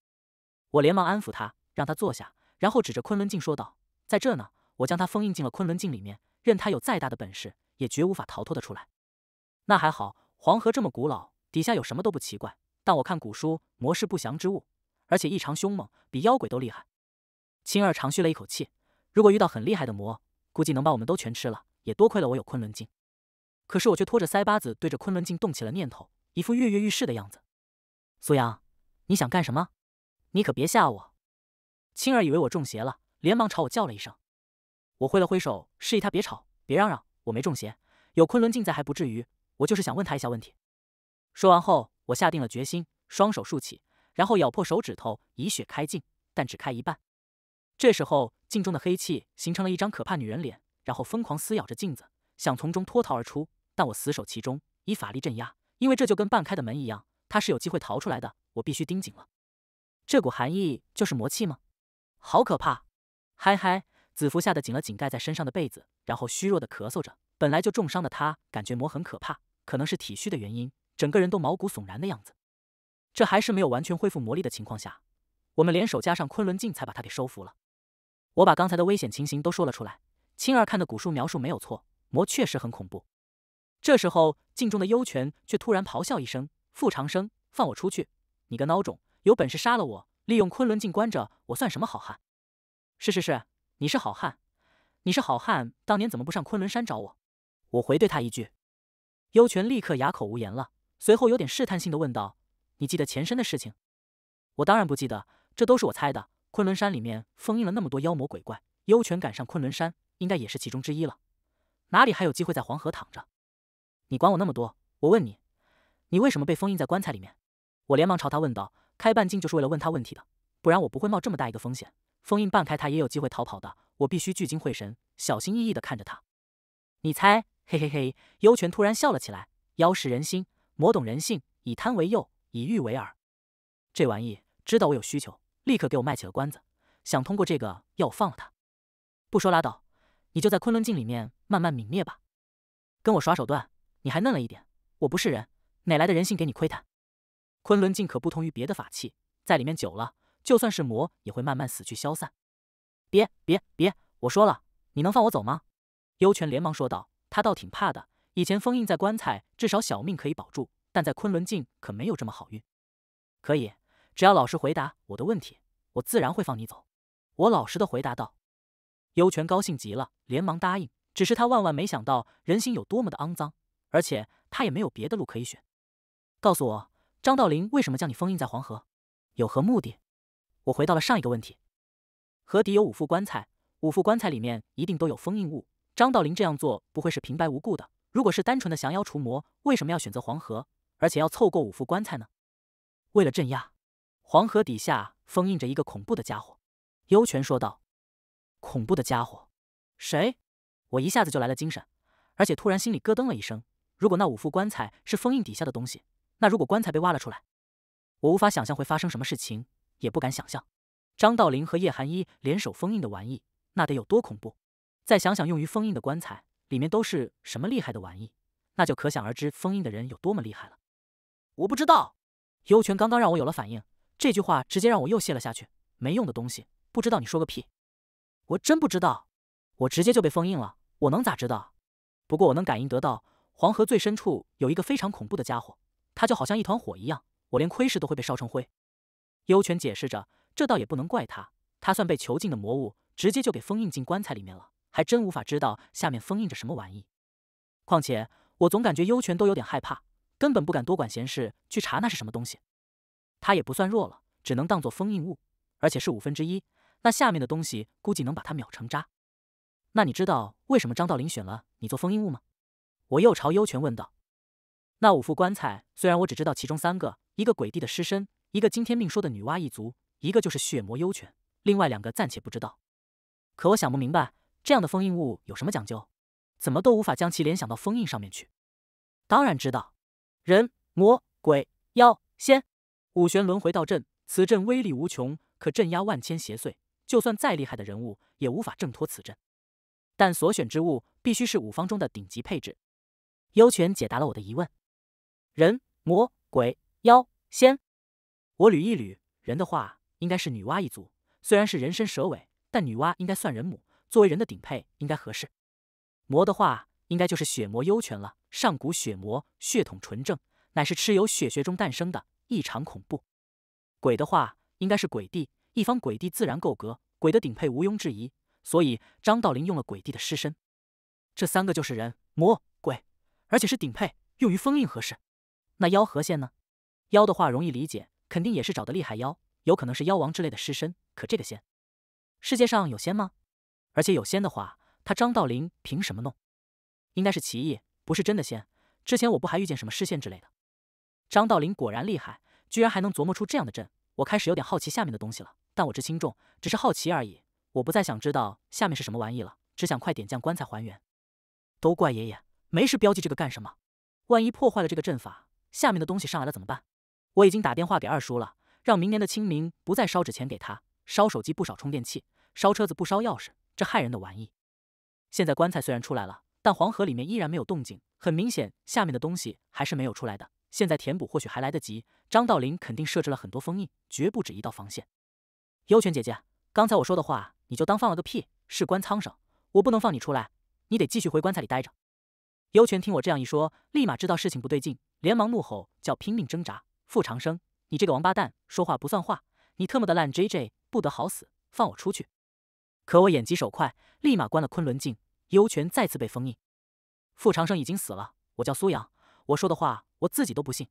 我连忙安抚他，让他坐下，然后指着昆仑镜说道：“在这呢，我将他封印进了昆仑镜里面。”任他有再大的本事，也绝无法逃脱的出来。那还好，黄河这么古老，底下有什么都不奇怪。但我看古书，魔是不祥之物，而且异常凶猛，比妖鬼都厉害。青儿长吁了一口气，如果遇到很厉害的魔，估计能把我们都全吃了。也多亏了我有昆仑镜。可是我却拖着腮巴子对着昆仑镜动起了念头，一副跃跃欲试的样子。苏阳，你想干什么？你可别吓我！青儿以为我中邪了，连忙朝我叫了一声。我挥了挥手，示意他别吵，别嚷嚷，我没中邪，有昆仑镜在还不至于。我就是想问他一下问题。说完后，我下定了决心，双手竖起，然后咬破手指头，以血开镜，但只开一半。这时候，镜中的黑气形成了一张可怕女人脸，然后疯狂撕咬着镜子，想从中脱逃而出。但我死守其中，以法力镇压，因为这就跟半开的门一样，它是有机会逃出来的，我必须盯紧了。这股寒意就是魔气吗？好可怕！嗨嗨。子服吓得紧了紧盖在身上的被子，然后虚弱的咳嗽着。本来就重伤的他，感觉魔很可怕，可能是体虚的原因，整个人都毛骨悚然的样子。这还是没有完全恢复魔力的情况下，我们联手加上昆仑镜才把他给收服了。我把刚才的危险情形都说了出来。青儿看的古树描述没有错，魔确实很恐怖。这时候镜中的幽泉却突然咆哮一声：“傅长生，放我出去！你个孬种，有本事杀了我！利用昆仑镜关着我，算什么好汉？”是是是。你是好汉，你是好汉，当年怎么不上昆仑山找我？我回对他一句，幽泉立刻哑口无言了。随后有点试探性的问道：“你记得前身的事情？”我当然不记得，这都是我猜的。昆仑山里面封印了那么多妖魔鬼怪，幽泉赶上昆仑山，应该也是其中之一了。哪里还有机会在黄河躺着？你管我那么多！我问你，你为什么被封印在棺材里面？我连忙朝他问道，开半径就是为了问他问题的，不然我不会冒这么大一个风险。封印半开，他也有机会逃跑的。我必须聚精会神，小心翼翼地看着他。你猜？嘿嘿嘿，幽泉突然笑了起来。妖识人心，魔懂人性，以贪为诱，以欲为饵。这玩意知道我有需求，立刻给我卖起了关子，想通过这个要我放了他。不说拉倒，你就在昆仑镜里面慢慢泯灭吧。跟我耍手段，你还嫩了一点。我不是人，哪来的人性给你窥探？昆仑镜可不同于别的法器，在里面久了。就算是魔也会慢慢死去消散。别别别！我说了，你能放我走吗？幽泉连忙说道，他倒挺怕的。以前封印在棺材，至少小命可以保住，但在昆仑镜可没有这么好运。可以，只要老实回答我的问题，我自然会放你走。我老实的回答道。幽泉高兴极了，连忙答应。只是他万万没想到人心有多么的肮脏，而且他也没有别的路可以选。告诉我，张道陵为什么将你封印在黄河？有何目的？我回到了上一个问题，河底有五副棺材，五副棺材里面一定都有封印物。张道林这样做不会是平白无故的。如果是单纯的降妖除魔，为什么要选择黄河，而且要凑够五副棺材呢？为了镇压，黄河底下封印着一个恐怖的家伙。”幽泉说道，“恐怖的家伙，谁？我一下子就来了精神，而且突然心里咯噔了一声。如果那五副棺材是封印底下的东西，那如果棺材被挖了出来，我无法想象会发生什么事情。”也不敢想象，张道陵和叶寒一联手封印的玩意，那得有多恐怖！再想想用于封印的棺材里面都是什么厉害的玩意，那就可想而知封印的人有多么厉害了。我不知道，幽泉刚刚让我有了反应，这句话直接让我又泄了下去。没用的东西，不知道你说个屁！我真不知道，我直接就被封印了，我能咋知道？不过我能感应得到，黄河最深处有一个非常恐怖的家伙，他就好像一团火一样，我连窥视都会被烧成灰。幽泉解释着：“这倒也不能怪他，他算被囚禁的魔物，直接就给封印进棺材里面了，还真无法知道下面封印着什么玩意。况且，我总感觉幽泉都有点害怕，根本不敢多管闲事去查那是什么东西。他也不算弱了，只能当做封印物，而且是五分之一。那下面的东西估计能把他秒成渣。那你知道为什么张道陵选了你做封印物吗？”我又朝幽泉问道：“那五副棺材，虽然我只知道其中三个，一个鬼帝的尸身。”一个惊天命说的女娲一族，一个就是血魔幽泉，另外两个暂且不知道。可我想不明白，这样的封印物有什么讲究？怎么都无法将其联想到封印上面去。当然知道，人、魔、鬼、妖、仙，五玄轮回道阵，此阵威力无穷，可镇压万千邪祟，就算再厉害的人物也无法挣脱此阵。但所选之物必须是五方中的顶级配置。幽泉解答了我的疑问：人、魔、鬼、妖、仙。我捋一捋，人的话应该是女娲一族，虽然是人身蛇尾，但女娲应该算人母，作为人的顶配应该合适。魔的话应该就是血魔幽泉了，上古血魔血统纯正，乃是蚩尤血穴中诞生的，异常恐怖。鬼的话应该是鬼帝，一方鬼帝自然够格，鬼的顶配毋庸置疑，所以张道陵用了鬼帝的尸身。这三个就是人、魔、鬼，而且是顶配，用于封印合适。那妖和仙呢？妖的话容易理解。肯定也是找的厉害妖，有可能是妖王之类的尸身。可这个仙，世界上有仙吗？而且有仙的话，他张道林凭什么弄？应该是奇异，不是真的仙。之前我不还遇见什么尸仙之类的？张道林果然厉害，居然还能琢磨出这样的阵。我开始有点好奇下面的东西了，但我知轻重，只是好奇而已。我不再想知道下面是什么玩意了，只想快点将棺材还原。都怪爷爷，没事标记这个干什么？万一破坏了这个阵法，下面的东西上来了怎么办？我已经打电话给二叔了，让明年的清明不再烧纸钱给他，烧手机不少充电器，烧车子不烧钥匙，这害人的玩意。现在棺材虽然出来了，但黄河里面依然没有动静，很明显下面的东西还是没有出来的。现在填补或许还来得及。张道陵肯定设置了很多封印，绝不止一道防线。优泉姐姐，刚才我说的话你就当放了个屁，事关苍生，我不能放你出来，你得继续回棺材里待着。优泉听我这样一说，立马知道事情不对劲，连忙怒吼叫，拼命挣扎。傅长生，你这个王八蛋，说话不算话！你特么的烂 JJ 不得好死，放我出去！可我眼疾手快，立马关了昆仑镜，幽泉再次被封印。傅长生已经死了。我叫苏阳，我说的话我自己都不信，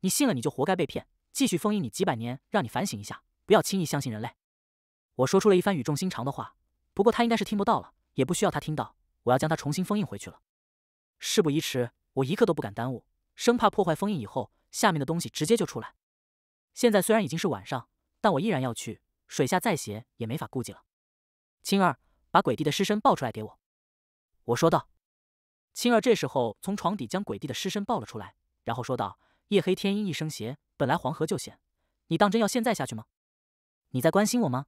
你信了你就活该被骗。继续封印你几百年，让你反省一下，不要轻易相信人类。我说出了一番语重心长的话，不过他应该是听不到了，也不需要他听到。我要将他重新封印回去了。事不宜迟，我一刻都不敢耽误，生怕破坏封印以后。下面的东西直接就出来。现在虽然已经是晚上，但我依然要去。水下再邪也没法顾及了。青儿，把鬼帝的尸身抱出来给我。我说道。青儿这时候从床底将鬼帝的尸身抱了出来，然后说道：“夜黑天阴，一声邪，本来黄河就险，你当真要现在下去吗？你在关心我吗？”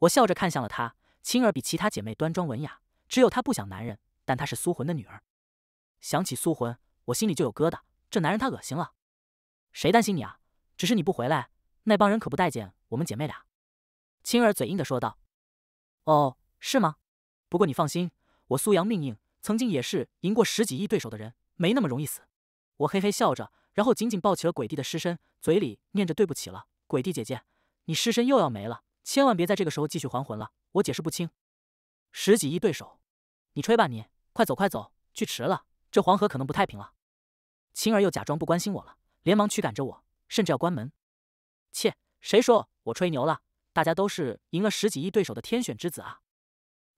我笑着看向了她。青儿比其他姐妹端庄文雅，只有她不想男人，但她是苏魂的女儿。想起苏魂，我心里就有疙瘩。这男人他恶心了。谁担心你啊？只是你不回来，那帮人可不待见我们姐妹俩。”青儿嘴硬的说道。“哦，是吗？不过你放心，我苏阳命硬，曾经也是赢过十几亿对手的人，没那么容易死。”我嘿嘿笑着，然后紧紧抱起了鬼帝的尸身，嘴里念着：“对不起了，鬼帝姐姐，你尸身又要没了，千万别在这个时候继续还魂了，我解释不清。”十几亿对手，你吹吧你！快走快走，去迟了，这黄河可能不太平了。”青儿又假装不关心我了。连忙驱赶着我，甚至要关门。切，谁说我吹牛了？大家都是赢了十几亿对手的天选之子啊！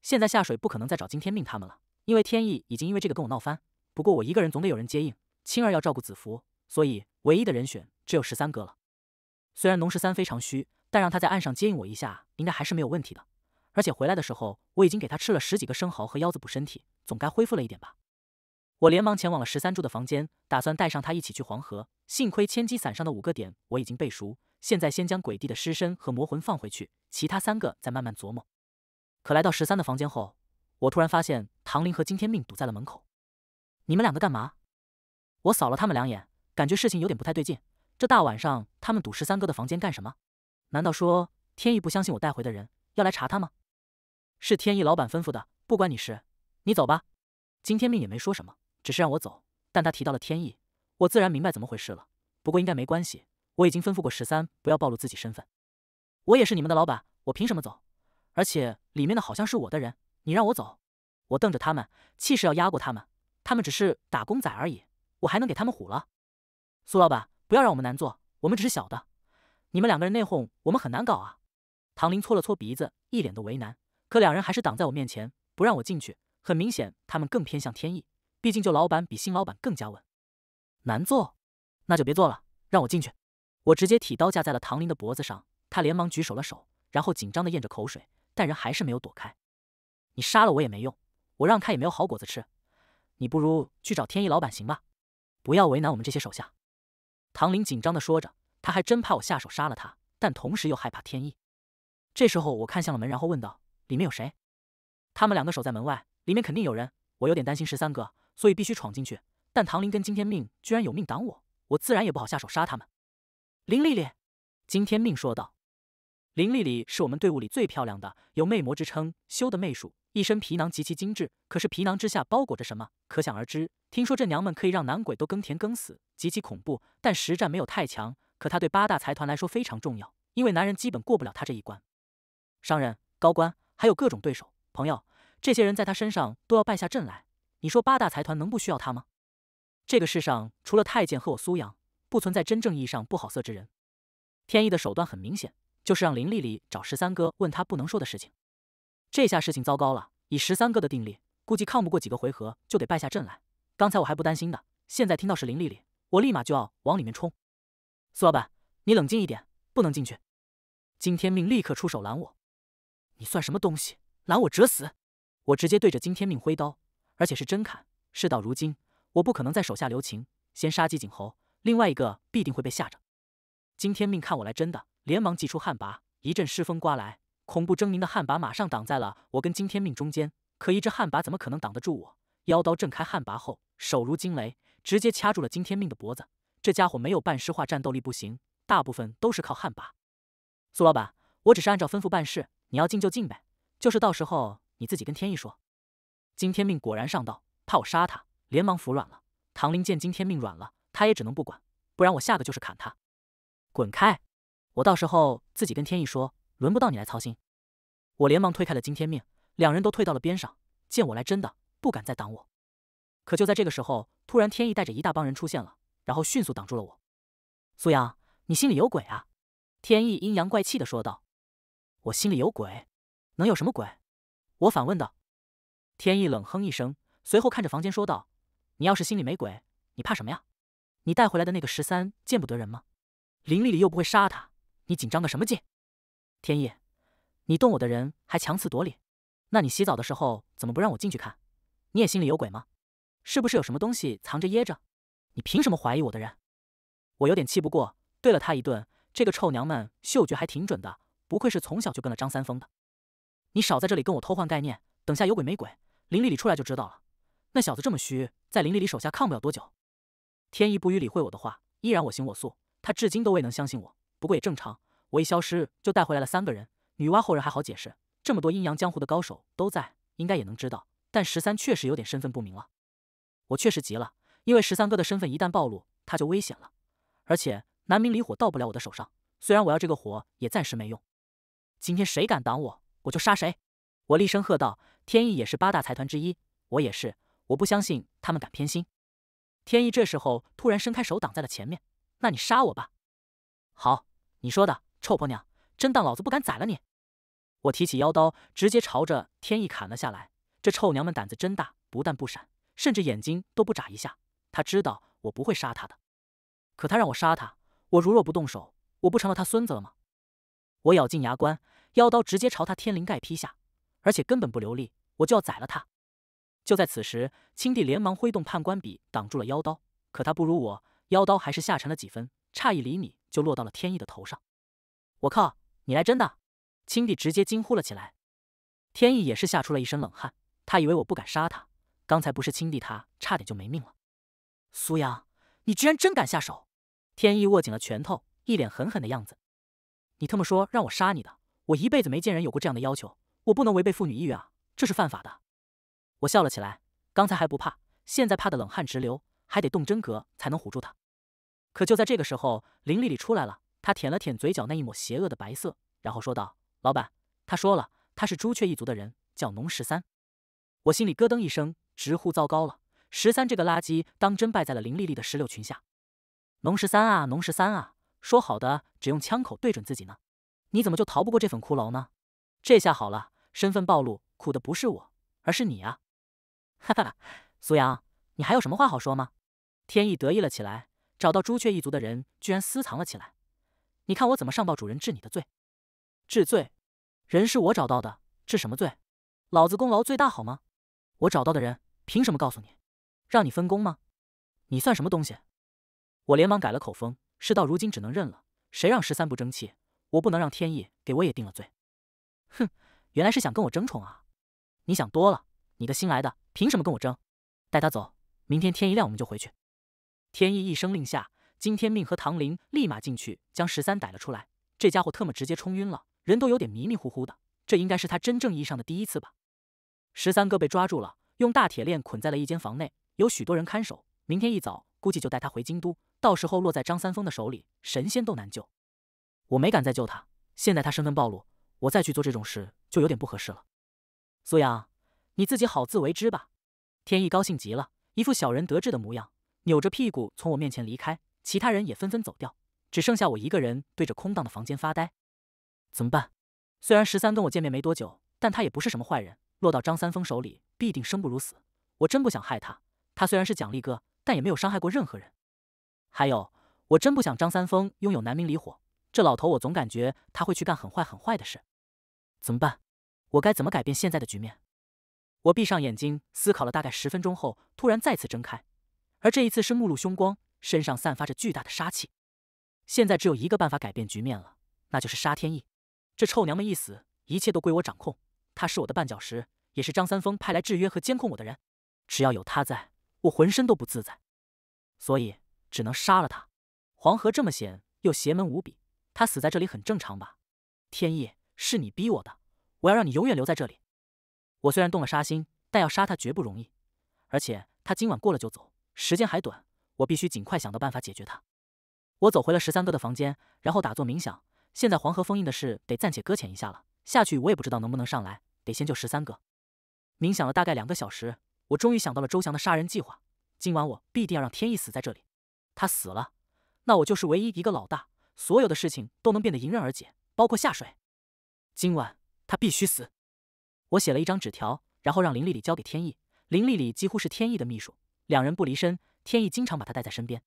现在下水不可能再找金天命他们了，因为天意已经因为这个跟我闹翻。不过我一个人总得有人接应，青儿要照顾子服，所以唯一的人选只有十三哥了。虽然龙十三非常虚，但让他在岸上接应我一下，应该还是没有问题的。而且回来的时候，我已经给他吃了十几个生蚝和腰子补身体，总该恢复了一点吧。我连忙前往了十三住的房间，打算带上他一起去黄河。幸亏千机伞上的五个点我已经背熟，现在先将鬼帝的尸身和魔魂放回去，其他三个再慢慢琢磨。可来到十三的房间后，我突然发现唐林和金天命堵在了门口。你们两个干嘛？我扫了他们两眼，感觉事情有点不太对劲。这大晚上他们堵十三哥的房间干什么？难道说天意不相信我带回的人，要来查他吗？是天意老板吩咐的，不关你事，你走吧。金天命也没说什么，只是让我走，但他提到了天意。我自然明白怎么回事了，不过应该没关系。我已经吩咐过十三不要暴露自己身份。我也是你们的老板，我凭什么走？而且里面的好像是我的人，你让我走？我瞪着他们，气势要压过他们。他们只是打工仔而已，我还能给他们唬了？苏老板，不要让我们难做，我们只是小的。你们两个人内讧，我们很难搞啊！唐林搓了搓鼻子，一脸的为难。可两人还是挡在我面前，不让我进去。很明显，他们更偏向天意，毕竟旧老板比新老板更加稳。难做，那就别做了，让我进去。我直接提刀架在了唐林的脖子上，他连忙举手了手，然后紧张的咽着口水，但人还是没有躲开。你杀了我也没用，我让开也没有好果子吃，你不如去找天意老板行吧，不要为难我们这些手下。唐林紧张的说着，他还真怕我下手杀了他，但同时又害怕天意。这时候我看向了门，然后问道：“里面有谁？他们两个守在门外，里面肯定有人。我有点担心十三哥，所以必须闯进去。”但唐林跟金天命居然有命挡我，我自然也不好下手杀他们。林丽丽，金天命说道：“林丽丽是我们队伍里最漂亮的，有魅魔之称，修的媚术，一身皮囊极其精致。可是皮囊之下包裹着什么，可想而知。听说这娘们可以让男鬼都耕田耕死，极其恐怖。但实战没有太强，可她对八大财团来说非常重要，因为男人基本过不了她这一关。商人、高官，还有各种对手、朋友，这些人在她身上都要败下阵来。你说八大财团能不需要她吗？”这个世上除了太监和我苏阳，不存在真正意义上不好色之人。天意的手段很明显，就是让林丽丽找十三哥问她不能说的事情。这下事情糟糕了，以十三哥的定力，估计抗不过几个回合就得败下阵来。刚才我还不担心的，现在听到是林丽丽，我立马就要往里面冲。苏老板，你冷静一点，不能进去。金天命立刻出手拦我，你算什么东西？拦我者死！我直接对着金天命挥刀，而且是真砍。事到如今。我不可能再手下留情，先杀鸡儆猴，另外一个必定会被吓着。金天命看我来真的，连忙祭出旱魃，一阵湿风刮来，恐怖狰狞的旱魃马上挡在了我跟金天命中间。可一只旱魃怎么可能挡得住我？妖刀震开旱魃后，手如惊雷，直接掐住了金天命的脖子。这家伙没有半尸化，战斗力不行，大部分都是靠旱魃。苏老板，我只是按照吩咐办事，你要进就进呗，就是到时候你自己跟天意说。金天命果然上道，怕我杀他。连忙服软了。唐林见今天命软了，他也只能不管，不然我下个就是砍他。滚开！我到时候自己跟天意说，轮不到你来操心。我连忙推开了今天命，两人都退到了边上，见我来真的，不敢再挡我。可就在这个时候，突然天意带着一大帮人出现了，然后迅速挡住了我。苏阳，你心里有鬼啊！天意阴阳怪气的说道。我心里有鬼？能有什么鬼？我反问道。天意冷哼一声，随后看着房间说道。你要是心里没鬼，你怕什么呀？你带回来的那个十三见不得人吗？林丽丽又不会杀他，你紧张个什么劲？天意，你动我的人还强词夺理？那你洗澡的时候怎么不让我进去看？你也心里有鬼吗？是不是有什么东西藏着掖着？你凭什么怀疑我的人？我有点气不过，对了他一顿。这个臭娘们，嗅觉还挺准的，不愧是从小就跟了张三丰的。你少在这里跟我偷换概念，等下有鬼没鬼，林丽丽出来就知道了。那小子这么虚。在林丽丽手下抗不了多久，天意不予理会我的话，依然我行我素。他至今都未能相信我，不过也正常。我一消失就带回来了三个人，女娲后人还好解释，这么多阴阳江湖的高手都在，应该也能知道。但十三确实有点身份不明了。我确实急了，因为十三哥的身份一旦暴露，他就危险了。而且南明离火到不了我的手上，虽然我要这个火也暂时没用。今天谁敢挡我，我就杀谁！我厉声喝道。天意也是八大财团之一，我也是。我不相信他们敢偏心。天意这时候突然伸开手挡在了前面，那你杀我吧。好，你说的，臭婆娘，真当老子不敢宰了你？我提起腰刀，直接朝着天意砍了下来。这臭娘们胆子真大，不但不闪，甚至眼睛都不眨一下。她知道我不会杀她的，可她让我杀她，我如若不动手，我不成了她孙子了吗？我咬紧牙关，腰刀直接朝她天灵盖劈下，而且根本不留力，我就要宰了她。就在此时，青帝连忙挥动判官笔挡住了妖刀，可他不如我，妖刀还是下沉了几分，差一厘米就落到了天意的头上。我靠！你来真的！青帝直接惊呼了起来。天意也是吓出了一身冷汗，他以为我不敢杀他，刚才不是青帝，他差点就没命了。苏阳，你居然真敢下手！天意握紧了拳头，一脸狠狠的样子。你特么说让我杀你的，我一辈子没见人有过这样的要求，我不能违背父女意愿啊，这是犯法的。我笑了起来，刚才还不怕，现在怕的冷汗直流，还得动真格才能唬住他。可就在这个时候，林丽丽出来了，她舔了舔嘴角那一抹邪恶的白色，然后说道：“老板，他说了，他是朱雀一族的人，叫农十三。”我心里咯噔一声，直呼糟糕了！十三这个垃圾，当真败在了林丽丽的石榴裙下。农十三啊，农十三啊，说好的只用枪口对准自己呢，你怎么就逃不过这份骷髅呢？这下好了，身份暴露，苦的不是我，而是你啊！哈哈，苏阳，你还有什么话好说吗？天意得意了起来，找到朱雀一族的人，居然私藏了起来。你看我怎么上报主人治你的罪？治罪？人是我找到的，治什么罪？老子功劳最大，好吗？我找到的人，凭什么告诉你？让你分工吗？你算什么东西？我连忙改了口风，事到如今只能认了。谁让十三不争气？我不能让天意给我也定了罪。哼，原来是想跟我争宠啊！你想多了，你个新来的。凭什么跟我争？带他走，明天天一亮我们就回去。天意一声令下，金天命和唐林立马进去将十三逮了出来。这家伙特么直接冲晕了，人都有点迷迷糊糊的。这应该是他真正意义上的第一次吧。十三哥被抓住了，用大铁链捆在了一间房内，有许多人看守。明天一早，估计就带他回京都。到时候落在张三丰的手里，神仙都难救。我没敢再救他，现在他身份暴露，我再去做这种事就有点不合适了。苏阳。你自己好自为之吧。天意高兴极了，一副小人得志的模样，扭着屁股从我面前离开。其他人也纷纷走掉，只剩下我一个人对着空荡的房间发呆。怎么办？虽然十三跟我见面没多久，但他也不是什么坏人。落到张三丰手里，必定生不如死。我真不想害他。他虽然是奖励哥，但也没有伤害过任何人。还有，我真不想张三丰拥有南明离火。这老头，我总感觉他会去干很坏很坏的事。怎么办？我该怎么改变现在的局面？我闭上眼睛思考了大概十分钟后，突然再次睁开，而这一次是目露凶光，身上散发着巨大的杀气。现在只有一个办法改变局面了，那就是杀天意。这臭娘们一死，一切都归我掌控。她是我的绊脚石，也是张三丰派来制约和监控我的人。只要有她在，我浑身都不自在。所以只能杀了她。黄河这么险，又邪门无比，她死在这里很正常吧？天意，是你逼我的，我要让你永远留在这里。我虽然动了杀心，但要杀他绝不容易，而且他今晚过了就走，时间还短，我必须尽快想到办法解决他。我走回了十三哥的房间，然后打坐冥想。现在黄河封印的事得暂且搁浅一下了，下去我也不知道能不能上来，得先救十三哥。冥想了大概两个小时，我终于想到了周翔的杀人计划。今晚我必定要让天意死在这里。他死了，那我就是唯一一个老大，所有的事情都能变得迎刃而解，包括下水。今晚他必须死。我写了一张纸条，然后让林丽丽交给天意。林丽丽几乎是天意的秘书，两人不离身，天意经常把她带在身边。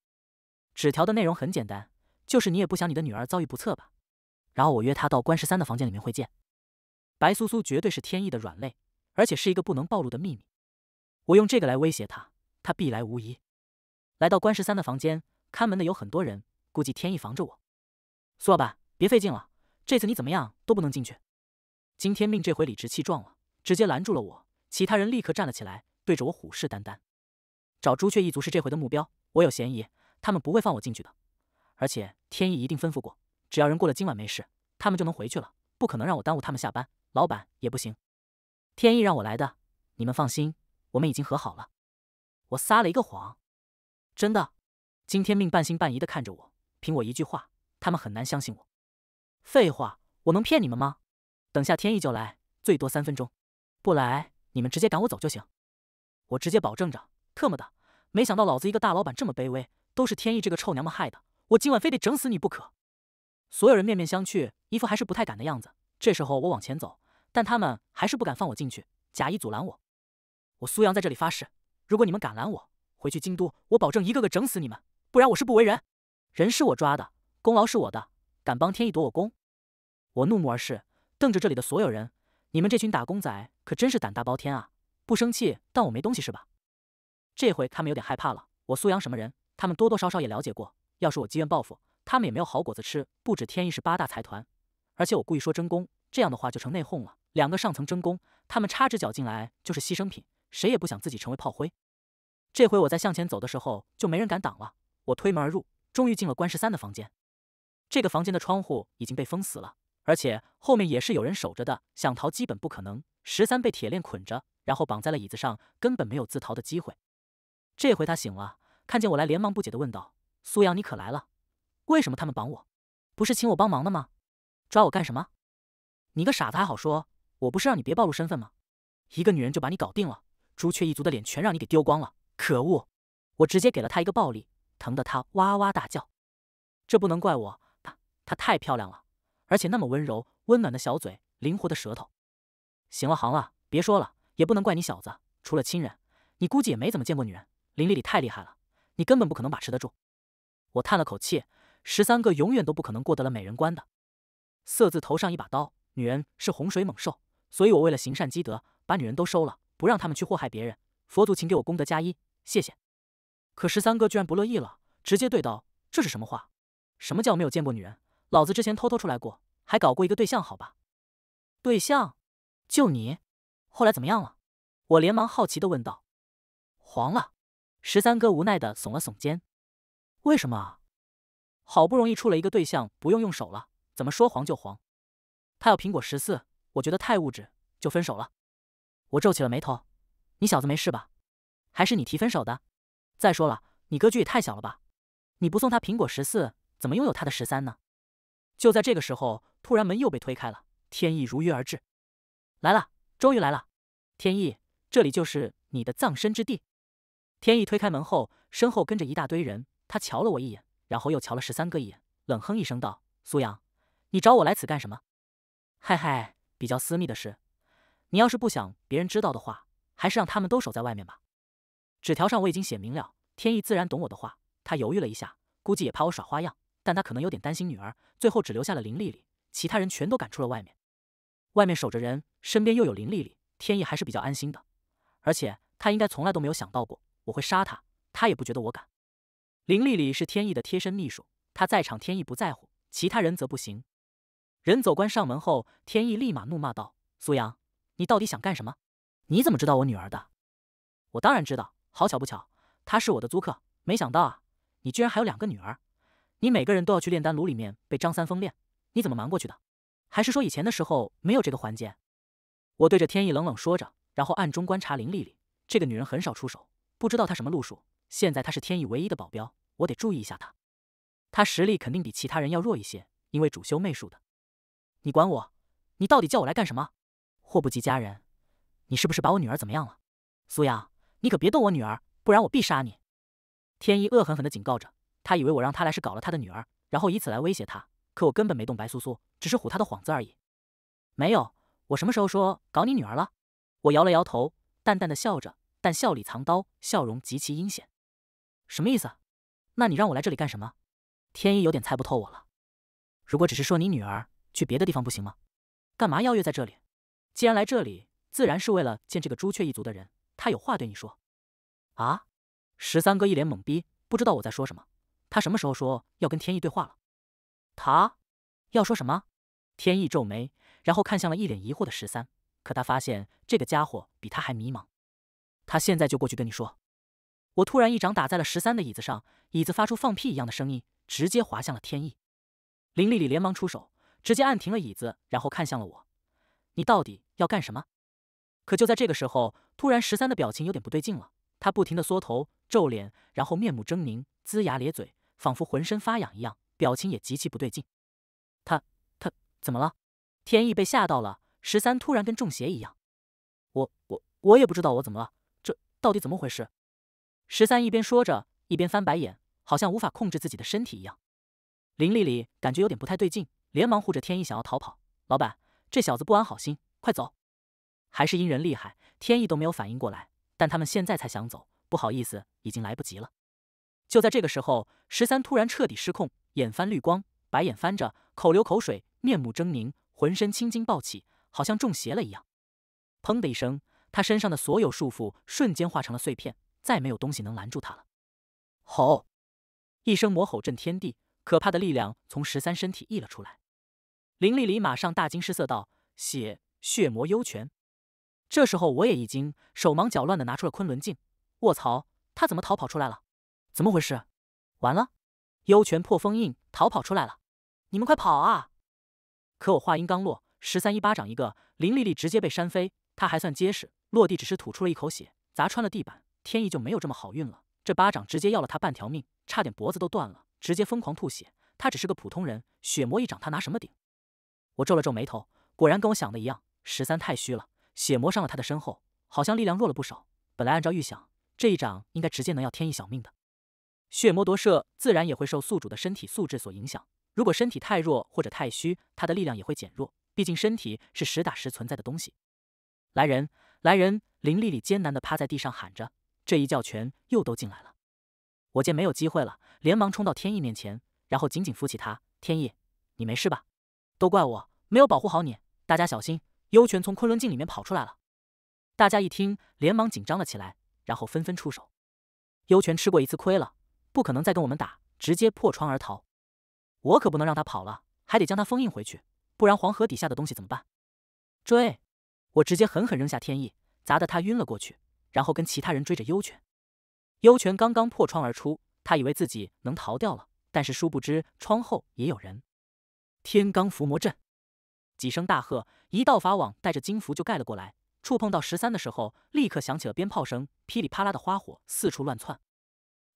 纸条的内容很简单，就是你也不想你的女儿遭遇不测吧？然后我约她到关十三的房间里面会见。白苏苏绝对是天意的软肋，而且是一个不能暴露的秘密。我用这个来威胁她，她必来无疑。来到关十三的房间，看门的有很多人，估计天意防着我。苏老板，别费劲了，这次你怎么样都不能进去。金天命这回理直气壮了，直接拦住了我。其他人立刻站了起来，对着我虎视眈眈。找朱雀一族是这回的目标，我有嫌疑，他们不会放我进去的。而且天意一定吩咐过，只要人过了今晚没事，他们就能回去了，不可能让我耽误他们下班。老板也不行，天意让我来的，你们放心，我们已经和好了。我撒了一个谎，真的。金天命半信半疑的看着我，凭我一句话，他们很难相信我。废话，我能骗你们吗？等下天意就来，最多三分钟，不来你们直接赶我走就行。我直接保证着，特么的，没想到老子一个大老板这么卑微，都是天意这个臭娘们害的，我今晚非得整死你不可！所有人面面相觑，一副还是不太敢的样子。这时候我往前走，但他们还是不敢放我进去，假意阻拦我。我苏阳在这里发誓，如果你们敢拦我，回去京都我保证一个个整死你们，不然我是不为人。人是我抓的，功劳是我的，敢帮天意夺我功？我怒目而视。瞪着这里的所有人，你们这群打工仔可真是胆大包天啊！不生气，但我没东西是吧？这回他们有点害怕了。我苏阳什么人？他们多多少少也了解过。要是我积怨报复，他们也没有好果子吃。不止天意是八大财团，而且我故意说争功，这样的话就成内讧了。两个上层争功，他们插只脚进来就是牺牲品。谁也不想自己成为炮灰。这回我在向前走的时候，就没人敢挡了。我推门而入，终于进了关十三的房间。这个房间的窗户已经被封死了。而且后面也是有人守着的，想逃基本不可能。十三被铁链捆着，然后绑在了椅子上，根本没有自逃的机会。这回他醒了，看见我来，连忙不解的问道：“苏阳，你可来了？为什么他们绑我？不是请我帮忙的吗？抓我干什么？你个傻子还好说，我不是让你别暴露身份吗？一个女人就把你搞定了，朱雀一族的脸全让你给丢光了！可恶！”我直接给了他一个暴力，疼得他哇哇大叫。这不能怪我，他太漂亮了。而且那么温柔、温暖的小嘴，灵活的舌头。行了，行了，别说了，也不能怪你小子。除了亲人，你估计也没怎么见过女人。林丽丽太厉害了，你根本不可能把持得住。我叹了口气，十三哥永远都不可能过得了美人关的。色字头上一把刀，女人是洪水猛兽，所以我为了行善积德，把女人都收了，不让他们去祸害别人。佛祖，请给我功德加一，谢谢。可十三哥居然不乐意了，直接对道：“这是什么话？什么叫没有见过女人？”老子之前偷偷出来过，还搞过一个对象，好吧？对象，就你？后来怎么样了？我连忙好奇的问道。黄了。十三哥无奈的耸了耸肩。为什么？好不容易处了一个对象，不用用手了，怎么说黄就黄？他要苹果十四，我觉得太物质，就分手了。我皱起了眉头。你小子没事吧？还是你提分手的？再说了，你格局也太小了吧？你不送他苹果十四，怎么拥有他的十三呢？就在这个时候，突然门又被推开了。天意如约而至，来了，终于来了。天意，这里就是你的葬身之地。天意推开门后，身后跟着一大堆人。他瞧了我一眼，然后又瞧了十三哥一眼，冷哼一声道：“苏阳，你找我来此干什么？”“嗨嗨，比较私密的事。你要是不想别人知道的话，还是让他们都守在外面吧。”纸条上我已经写明了。天意自然懂我的话，他犹豫了一下，估计也怕我耍花样。但他可能有点担心女儿，最后只留下了林丽丽，其他人全都赶出了外面。外面守着人，身边又有林丽丽，天意还是比较安心的。而且他应该从来都没有想到过我会杀他，他也不觉得我敢。林丽丽是天意的贴身秘书，她在场天意不在乎，其他人则不行。人走关上门后，天意立马怒骂道：“苏阳，你到底想干什么？你怎么知道我女儿的？我当然知道，好巧不巧，她是我的租客。没想到啊，你居然还有两个女儿。”你每个人都要去炼丹炉里面被张三丰炼，你怎么瞒过去的？还是说以前的时候没有这个环节？我对着天意冷冷说着，然后暗中观察林丽丽。这个女人很少出手，不知道她什么路数。现在她是天意唯一的保镖，我得注意一下她。她实力肯定比其他人要弱一些，因为主修媚术的。你管我？你到底叫我来干什么？祸不及家人，你是不是把我女儿怎么样了？苏阳，你可别动我女儿，不然我必杀你！天意恶狠狠的警告着。他以为我让他来是搞了他的女儿，然后以此来威胁他。可我根本没动白苏苏，只是唬他的幌子而已。没有，我什么时候说搞你女儿了？我摇了摇头，淡淡的笑着，但笑里藏刀，笑容极其阴险。什么意思？那你让我来这里干什么？天一有点猜不透我了。如果只是说你女儿，去别的地方不行吗？干嘛邀约在这里？既然来这里，自然是为了见这个朱雀一族的人，他有话对你说。啊？十三哥一脸懵逼，不知道我在说什么。他什么时候说要跟天意对话了？他要说什么？天意皱眉，然后看向了一脸疑惑的十三。可他发现这个家伙比他还迷茫。他现在就过去跟你说。我突然一掌打在了十三的椅子上，椅子发出放屁一样的声音，直接滑向了天意。林丽丽连忙出手，直接按停了椅子，然后看向了我：“你到底要干什么？”可就在这个时候，突然十三的表情有点不对劲了。他不停的缩头、皱脸，然后面目狰狞、龇牙咧嘴。仿佛浑身发痒一样，表情也极其不对劲。他他怎么了？天意被吓到了。十三突然跟中邪一样。我我我也不知道我怎么了，这到底怎么回事？十三一边说着，一边翻白眼，好像无法控制自己的身体一样。林丽丽感觉有点不太对劲，连忙护着天意想要逃跑。老板，这小子不安好心，快走！还是阴人厉害，天意都没有反应过来。但他们现在才想走，不好意思，已经来不及了。就在这个时候，十三突然彻底失控，眼翻绿光，白眼翻着，口流口水，面目狰狞，浑身青筋暴起，好像中邪了一样。砰的一声，他身上的所有束缚瞬间化成了碎片，再没有东西能拦住他了。吼！一声魔吼震天地，可怕的力量从十三身体溢了出来。林丽丽马上大惊失色道：“血血魔幽泉！”这时候我也一惊，手忙脚乱的拿出了昆仑镜。卧槽，他怎么逃跑出来了？怎么回事？完了，幽泉破封印，逃跑出来了！你们快跑啊！可我话音刚落，十三一巴掌，一个林丽丽直接被扇飞。她还算结实，落地只是吐出了一口血，砸穿了地板。天意就没有这么好运了，这巴掌直接要了他半条命，差点脖子都断了，直接疯狂吐血。他只是个普通人，血魔一掌，他拿什么顶？我皱了皱眉头，果然跟我想的一样，十三太虚了。血魔上了他的身后，好像力量弱了不少。本来按照预想，这一掌应该直接能要天意小命的。血魔夺舍自然也会受宿主的身体素质所影响，如果身体太弱或者太虚，他的力量也会减弱。毕竟身体是实打实存在的东西。来人，来人！林丽丽艰难地趴在地上喊着：“这一叫，全又都进来了。”我见没有机会了，连忙冲到天意面前，然后紧紧扶起他：“天意，你没事吧？都怪我没有保护好你！大家小心，幽泉从昆仑镜里面跑出来了！”大家一听，连忙紧张了起来，然后纷纷出手。幽泉吃过一次亏了。不可能再跟我们打，直接破窗而逃。我可不能让他跑了，还得将他封印回去，不然黄河底下的东西怎么办？追！我直接狠狠扔下天意，砸得他晕了过去，然后跟其他人追着幽泉。幽泉刚刚破窗而出，他以为自己能逃掉了，但是殊不知窗后也有人。天罡伏魔阵，几声大喝，一道法网带着金符就盖了过来。触碰到十三的时候，立刻响起了鞭炮声，噼里啪啦的花火四处乱窜。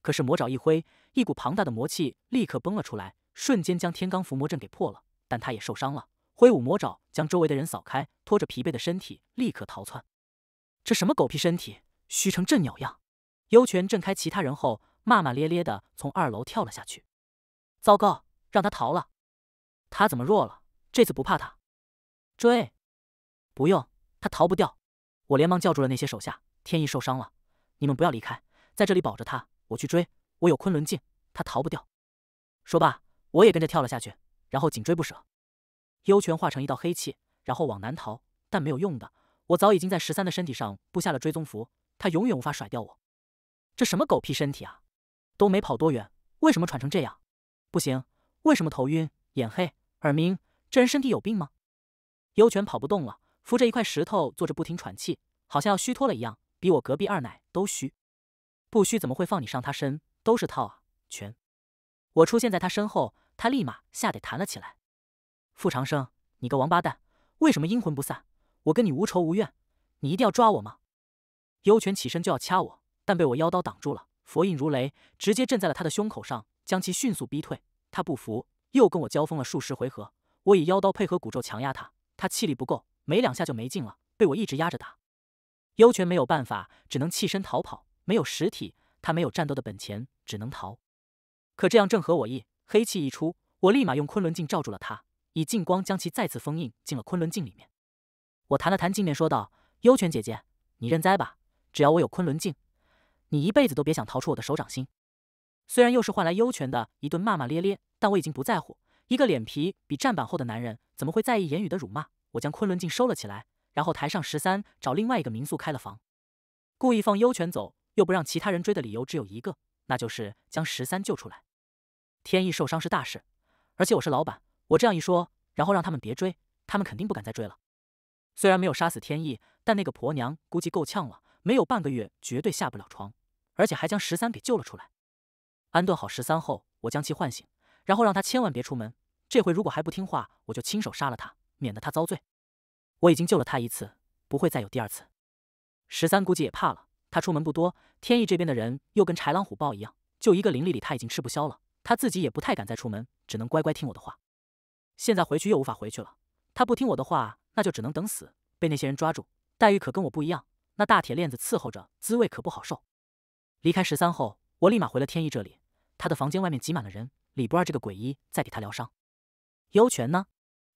可是魔爪一挥，一股庞大的魔气立刻崩了出来，瞬间将天罡伏魔阵给破了。但他也受伤了，挥舞魔爪将周围的人扫开，拖着疲惫的身体立刻逃窜。这什么狗屁身体，虚成这鸟样！幽泉震开其他人后，骂骂咧咧的从二楼跳了下去。糟糕，让他逃了！他怎么弱了？这次不怕他？追！不用，他逃不掉！我连忙叫住了那些手下，天意受伤了，你们不要离开，在这里保着他。我去追，我有昆仑镜，他逃不掉。说罢，我也跟着跳了下去，然后紧追不舍。幽泉化成一道黑气，然后往南逃，但没有用的，我早已经在十三的身体上布下了追踪符，他永远无法甩掉我。这什么狗屁身体啊！都没跑多远，为什么喘成这样？不行，为什么头晕、眼黑、耳鸣？这人身体有病吗？幽泉跑不动了，扶着一块石头坐着，不停喘气，好像要虚脱了一样，比我隔壁二奶都虚。不虚怎么会放你上他身？都是套啊！全，我出现在他身后，他立马吓得弹了起来。傅长生，你个王八蛋，为什么阴魂不散？我跟你无仇无怨，你一定要抓我吗？幽泉起身就要掐我，但被我妖刀挡住了，佛印如雷，直接震在了他的胸口上，将其迅速逼退。他不服，又跟我交锋了数十回合。我以妖刀配合骨咒强压他，他气力不够，没两下就没劲了，被我一直压着打。幽泉没有办法，只能弃身逃跑。没有实体，他没有战斗的本钱，只能逃。可这样正合我意。黑气一出，我立马用昆仑镜罩住了他，以镜光将其再次封印进了昆仑镜里面。我弹了弹镜面，说道：“幽泉姐姐，你认栽吧。只要我有昆仑镜，你一辈子都别想逃出我的手掌心。”虽然又是换来幽泉的一顿骂骂咧咧，但我已经不在乎。一个脸皮比战板厚的男人，怎么会在意言语的辱骂？我将昆仑镜收了起来，然后抬上十三，找另外一个民宿开了房，故意放幽泉走。又不让其他人追的理由只有一个，那就是将十三救出来。天意受伤是大事，而且我是老板，我这样一说，然后让他们别追，他们肯定不敢再追了。虽然没有杀死天意，但那个婆娘估计够呛了，没有半个月绝对下不了床，而且还将十三给救了出来。安顿好十三后，我将其唤醒，然后让他千万别出门。这回如果还不听话，我就亲手杀了他，免得他遭罪。我已经救了他一次，不会再有第二次。十三估计也怕了。他出门不多，天意这边的人又跟豺狼虎豹一样，就一个林丽丽，他已经吃不消了。他自己也不太敢再出门，只能乖乖听我的话。现在回去又无法回去了。他不听我的话，那就只能等死，被那些人抓住。待遇可跟我不一样，那大铁链子伺候着，滋味可不好受。离开十三后，我立马回了天意这里。他的房间外面挤满了人，李不二这个鬼医在给他疗伤。幽泉呢？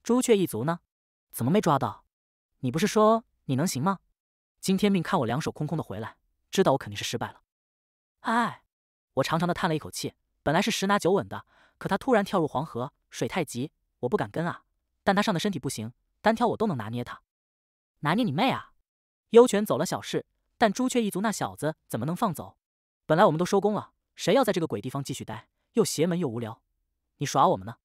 朱雀一族呢？怎么没抓到？你不是说你能行吗？今天命看我两手空空的回来。知道我肯定是失败了，哎，我长长的叹了一口气。本来是十拿九稳的，可他突然跳入黄河，水太急，我不敢跟啊。但他上的身体不行，单挑我都能拿捏他，拿捏你妹啊！幽泉走了小事，但朱雀一族那小子怎么能放走？本来我们都收工了，谁要在这个鬼地方继续待，又邪门又无聊。你耍我们呢？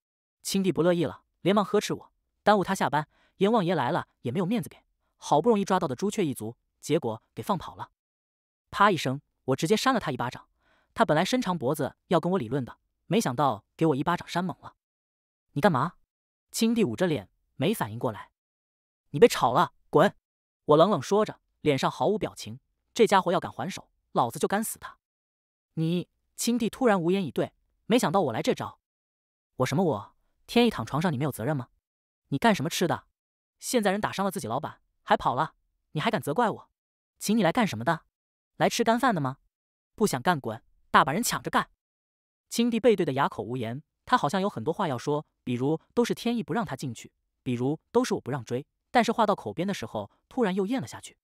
青帝不乐意了，连忙呵斥我，耽误他下班，阎王爷来了也没有面子给。好不容易抓到的朱雀一族，结果给放跑了。啪一声，我直接扇了他一巴掌。他本来伸长脖子要跟我理论的，没想到给我一巴掌扇懵了。你干嘛？青帝捂着脸，没反应过来。你被炒了，滚！我冷冷说着，脸上毫无表情。这家伙要敢还手，老子就干死他。你青帝突然无言以对，没想到我来这招。我什么我？天一躺床上，你没有责任吗？你干什么吃的？现在人打伤了自己老板，还跑了，你还敢责怪我？请你来干什么的？来吃干饭的吗？不想干滚！大把人抢着干。青帝背对的哑口无言，他好像有很多话要说，比如都是天意不让他进去，比如都是我不让追。但是话到口边的时候，突然又咽了下去。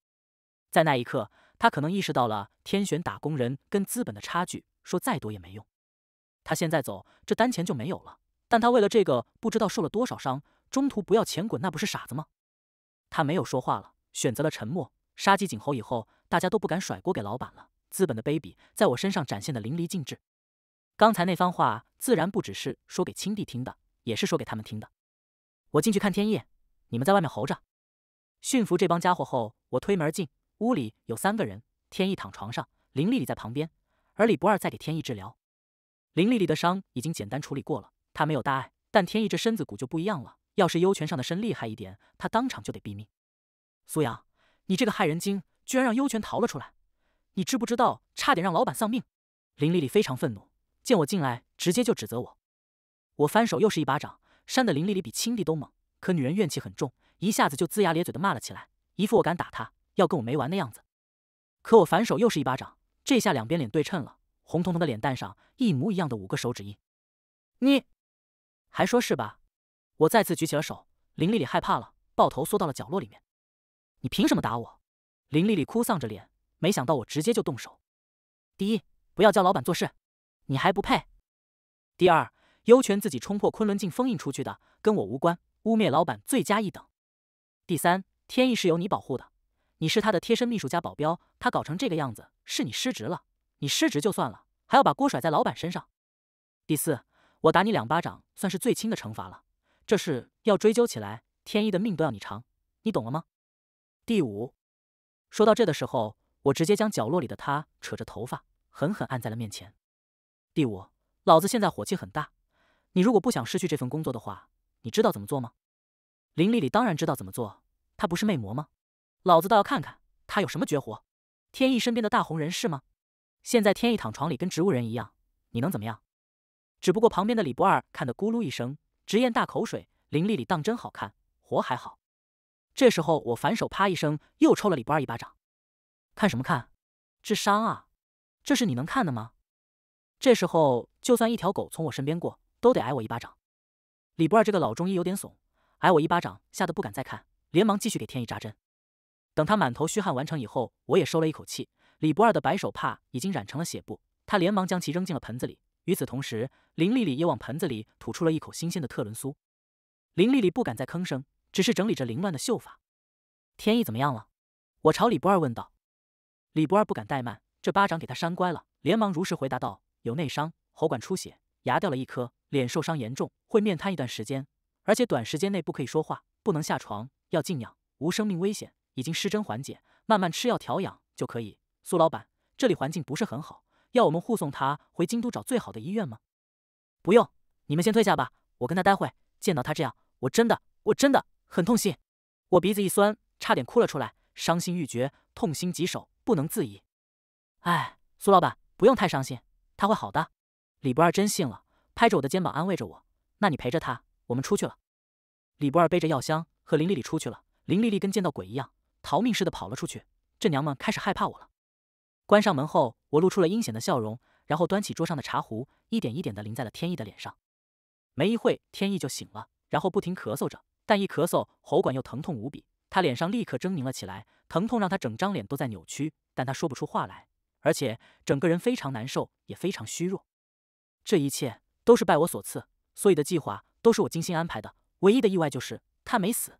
在那一刻，他可能意识到了天选打工人跟资本的差距，说再多也没用。他现在走，这单钱就没有了。但他为了这个，不知道受了多少伤。中途不要钱滚，那不是傻子吗？他没有说话了，选择了沉默。杀鸡儆猴以后。大家都不敢甩锅给老板了，资本的卑鄙在我身上展现的淋漓尽致。刚才那番话自然不只是说给亲弟听的，也是说给他们听的。我进去看天意，你们在外面候着。驯服这帮家伙后，我推门进，屋里有三个人。天意躺床上，林丽丽在旁边，而李不二在给天意治疗。林丽丽的伤已经简单处理过了，她没有大碍，但天意这身子骨就不一样了。要是幽泉上的身厉害一点，他当场就得毙命。苏阳，你这个害人精！居然让幽泉逃了出来，你知不知道差点让老板丧命？林丽丽非常愤怒，见我进来直接就指责我。我翻手又是一巴掌，扇的林丽丽比亲弟都猛。可女人怨气很重，一下子就龇牙咧嘴的骂了起来，一副我敢打她，要跟我没完的样子。可我反手又是一巴掌，这下两边脸对称了，红彤彤的脸蛋上一模一样的五个手指印。你还说是吧？我再次举起了手，林丽丽害怕了，抱头缩到了角落里面。你凭什么打我？林丽丽哭丧着脸，没想到我直接就动手。第一，不要教老板做事，你还不配。第二，优权自己冲破昆仑镜封印出去的，跟我无关，污蔑老板罪加一等。第三，天意是由你保护的，你是他的贴身秘书加保镖，他搞成这个样子是你失职了。你失职就算了，还要把锅甩在老板身上。第四，我打你两巴掌算是最轻的惩罚了，这事要追究起来，天意的命都要你偿，你懂了吗？第五。说到这的时候，我直接将角落里的他扯着头发，狠狠按在了面前。第五，老子现在火气很大，你如果不想失去这份工作的话，你知道怎么做吗？林丽丽当然知道怎么做，她不是魅魔吗？老子倒要看看她有什么绝活。天意身边的大红人是吗？现在天意躺床里跟植物人一样，你能怎么样？只不过旁边的李不二看得咕噜一声，直咽大口水。林丽丽当真好看，活还好。这时候，我反手啪一声，又抽了李不二一巴掌。看什么看？智商啊！这是你能看的吗？这时候，就算一条狗从我身边过，都得挨我一巴掌。李不二这个老中医有点怂，挨我一巴掌，吓得不敢再看，连忙继续给天意扎针。等他满头虚汗完成以后，我也收了一口气。李不二的白手帕已经染成了血布，他连忙将其扔进了盆子里。与此同时，林丽丽也往盆子里吐出了一口新鲜的特仑苏。林丽丽不敢再吭声。只是整理着凌乱的秀发，天意怎么样了？我朝李不二问道。李不二不敢怠慢，这巴掌给他扇乖了，连忙如实回答道：“有内伤，喉管出血，牙掉了一颗，脸受伤严重，会面瘫一段时间，而且短时间内不可以说话，不能下床，要静养，无生命危险，已经失真缓解，慢慢吃药调养就可以。”苏老板，这里环境不是很好，要我们护送他回京都找最好的医院吗？不用，你们先退下吧，我跟他待会。见到他这样，我真的，我真的。很痛心，我鼻子一酸，差点哭了出来，伤心欲绝，痛心疾首，不能自已。哎，苏老板，不用太伤心，他会好的。李不二真信了，拍着我的肩膀安慰着我。那你陪着他，我们出去了。李不二背着药箱和林丽丽出去了，林丽丽跟见到鬼一样，逃命似的跑了出去。这娘们开始害怕我了。关上门后，我露出了阴险的笑容，然后端起桌上的茶壶，一点一点的淋在了天意的脸上。没一会，天意就醒了，然后不停咳嗽着。但一咳嗽，喉管又疼痛无比，他脸上立刻狰狞了起来，疼痛让他整张脸都在扭曲，但他说不出话来，而且整个人非常难受，也非常虚弱。这一切都是拜我所赐，所有的计划都是我精心安排的，唯一的意外就是他没死。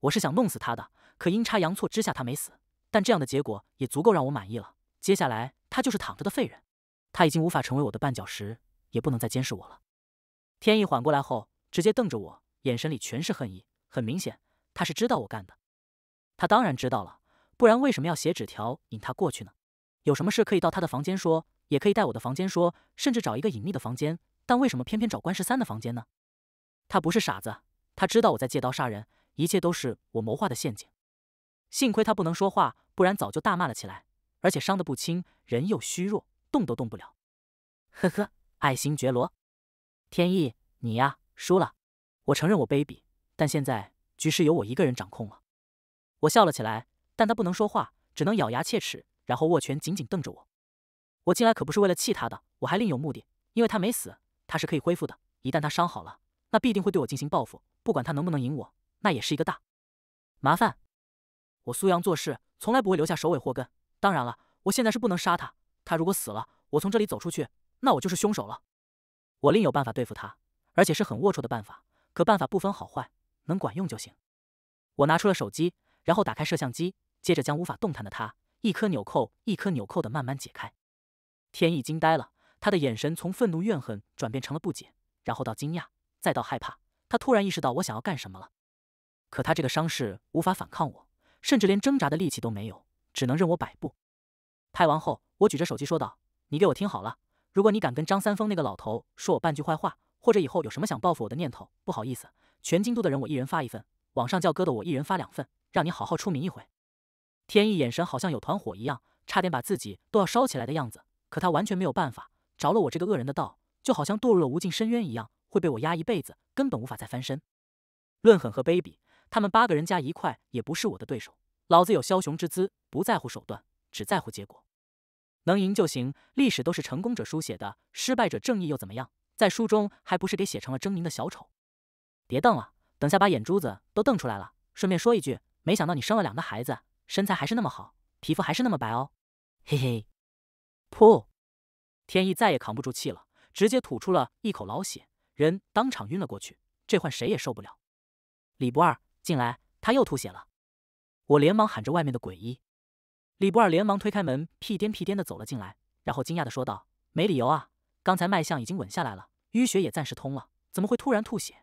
我是想弄死他的，可阴差阳错之下他没死，但这样的结果也足够让我满意了。接下来他就是躺着的废人，他已经无法成为我的绊脚石，也不能再监视我了。天意缓过来后，直接瞪着我。眼神里全是恨意，很明显，他是知道我干的。他当然知道了，不然为什么要写纸条引他过去呢？有什么事可以到他的房间说，也可以带我的房间说，甚至找一个隐秘的房间。但为什么偏偏找关十三的房间呢？他不是傻子，他知道我在借刀杀人，一切都是我谋划的陷阱。幸亏他不能说话，不然早就大骂了起来，而且伤得不轻，人又虚弱，动都动不了。呵呵，爱新觉罗天意，你呀，输了。我承认我卑鄙，但现在局势由我一个人掌控了。我笑了起来，但他不能说话，只能咬牙切齿，然后握拳紧紧瞪着我。我进来可不是为了气他的，我还另有目的。因为他没死，他是可以恢复的。一旦他伤好了，那必定会对我进行报复。不管他能不能赢我，那也是一个大麻烦。我苏阳做事从来不会留下首尾祸根。当然了，我现在是不能杀他。他如果死了，我从这里走出去，那我就是凶手了。我另有办法对付他，而且是很龌龊的办法。可办法不分好坏，能管用就行。我拿出了手机，然后打开摄像机，接着将无法动弹的他一颗纽扣一颗纽扣的慢慢解开。天意惊呆了，他的眼神从愤怒怨恨转变成了不解，然后到惊讶，再到害怕。他突然意识到我想要干什么了。可他这个伤势无法反抗我，甚至连挣扎的力气都没有，只能任我摆布。拍完后，我举着手机说道：“你给我听好了，如果你敢跟张三丰那个老头说我半句坏话。”或者以后有什么想报复我的念头？不好意思，全京都的人我一人发一份，网上叫哥的我一人发两份，让你好好出名一回。天意眼神好像有团火一样，差点把自己都要烧起来的样子。可他完全没有办法，着了我这个恶人的道，就好像堕入了无尽深渊一样，会被我压一辈子，根本无法再翻身。论狠和卑鄙，他们八个人加一块也不是我的对手。老子有枭雄之姿，不在乎手段，只在乎结果，能赢就行。历史都是成功者书写的，失败者正义又怎么样？在书中还不是给写成了狰狞的小丑，别瞪了，等下把眼珠子都瞪出来了。顺便说一句，没想到你生了两个孩子，身材还是那么好，皮肤还是那么白哦，嘿嘿。噗！天意再也扛不住气了，直接吐出了一口老血，人当场晕了过去。这换谁也受不了。李不二，进来！他又吐血了，我连忙喊着外面的鬼医。李不二连忙推开门，屁颠屁颠的走了进来，然后惊讶的说道：“没理由啊，刚才脉象已经稳下来了。”淤血也暂时通了，怎么会突然吐血？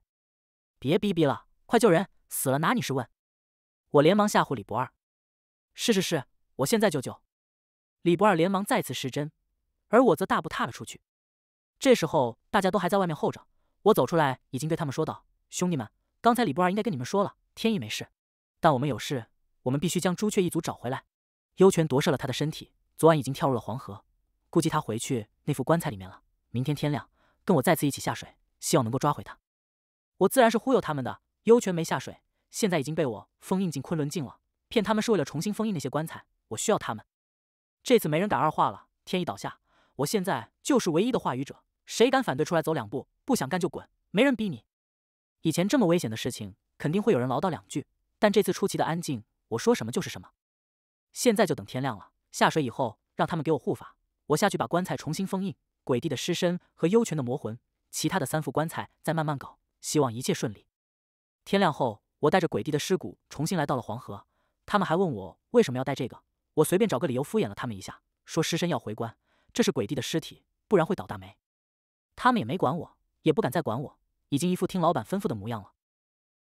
别逼逼了，快救人！死了拿你是问！我连忙吓唬李博二：“是是是，我现在就救！”李博二连忙再次施针，而我则大步踏了出去。这时候大家都还在外面候着，我走出来已经对他们说道：“兄弟们，刚才李博二应该跟你们说了，天意没事，但我们有事，我们必须将朱雀一族找回来。幽泉夺舍了他的身体，昨晚已经跳入了黄河，估计他回去那副棺材里面了。明天天亮。”跟我再次一起下水，希望能够抓回他。我自然是忽悠他们的，幽泉没下水，现在已经被我封印进昆仑镜了。骗他们是为了重新封印那些棺材，我需要他们。这次没人敢二话了，天意倒下，我现在就是唯一的话语者，谁敢反对出来走两步，不想干就滚，没人逼你。以前这么危险的事情肯定会有人唠叨两句，但这次出奇的安静，我说什么就是什么。现在就等天亮了，下水以后让他们给我护法，我下去把棺材重新封印。鬼帝的尸身和幽泉的魔魂，其他的三副棺材再慢慢搞，希望一切顺利。天亮后，我带着鬼帝的尸骨重新来到了黄河。他们还问我为什么要带这个，我随便找个理由敷衍了他们一下，说尸身要回棺，这是鬼帝的尸体，不然会倒大霉。他们也没管我，也不敢再管我，已经一副听老板吩咐的模样了。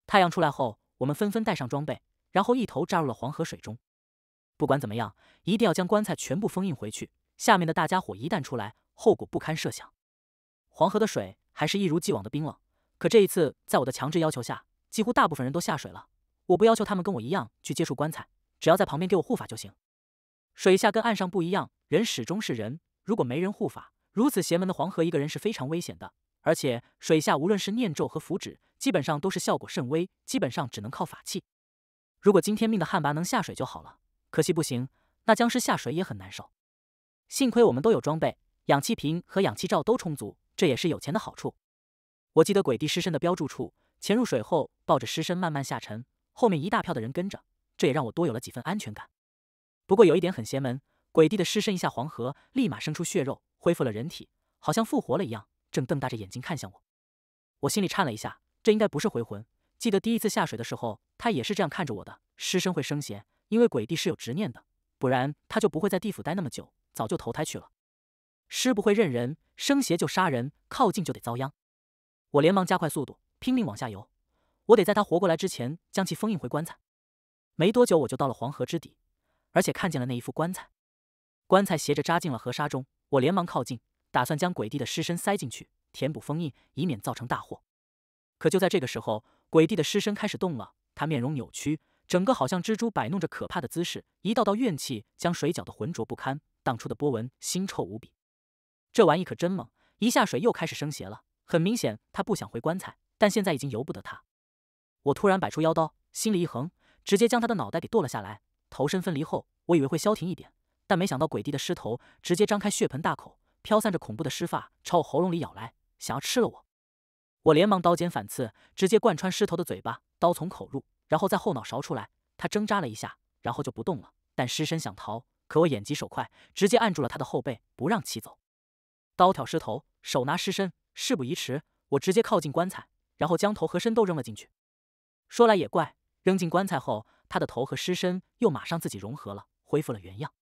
太阳出来后，我们纷纷带上装备，然后一头扎入了黄河水中。不管怎么样，一定要将棺材全部封印回去。下面的大家伙一旦出来。后果不堪设想。黄河的水还是一如既往的冰冷，可这一次，在我的强制要求下，几乎大部分人都下水了。我不要求他们跟我一样去接触棺材，只要在旁边给我护法就行。水下跟岸上不一样，人始终是人。如果没人护法，如此邪门的黄河，一个人是非常危险的。而且水下无论是念咒和符纸，基本上都是效果甚微，基本上只能靠法器。如果今天命的旱魃能下水就好了，可惜不行。那僵尸下水也很难受。幸亏我们都有装备。氧气瓶和氧气罩都充足，这也是有钱的好处。我记得鬼帝尸身的标注处，潜入水后抱着尸身慢慢下沉，后面一大票的人跟着，这也让我多有了几分安全感。不过有一点很邪门，鬼帝的尸身一下黄河，立马生出血肉，恢复了人体，好像复活了一样，正瞪大着眼睛看向我。我心里颤了一下，这应该不是回魂。记得第一次下水的时候，他也是这样看着我的。尸身会生邪，因为鬼帝是有执念的，不然他就不会在地府待那么久，早就投胎去了。尸不会认人，生邪就杀人，靠近就得遭殃。我连忙加快速度，拼命往下游。我得在他活过来之前将其封印回棺材。没多久，我就到了黄河之底，而且看见了那一副棺材。棺材斜着扎进了河沙中，我连忙靠近，打算将鬼帝的尸身塞进去，填补封印，以免造成大祸。可就在这个时候，鬼帝的尸身开始动了，他面容扭曲，整个好像蜘蛛摆弄着可怕的姿势，一道道怨气将水搅得浑浊不堪，荡出的波纹腥臭无比。这玩意可真猛，一下水又开始生邪了。很明显，他不想回棺材，但现在已经由不得他。我突然摆出妖刀，心里一横，直接将他的脑袋给剁了下来。头身分离后，我以为会消停一点，但没想到鬼帝的尸头直接张开血盆大口，飘散着恐怖的尸发朝我喉咙里咬来，想要吃了我。我连忙刀尖反刺，直接贯穿尸头的嘴巴，刀从口入，然后在后脑勺出来。他挣扎了一下，然后就不动了。但尸身想逃，可我眼疾手快，直接按住了他的后背，不让其走。刀挑尸头，手拿尸身，事不宜迟，我直接靠近棺材，然后将头和身都扔了进去。说来也怪，扔进棺材后，他的头和尸身又马上自己融合了，恢复了原样。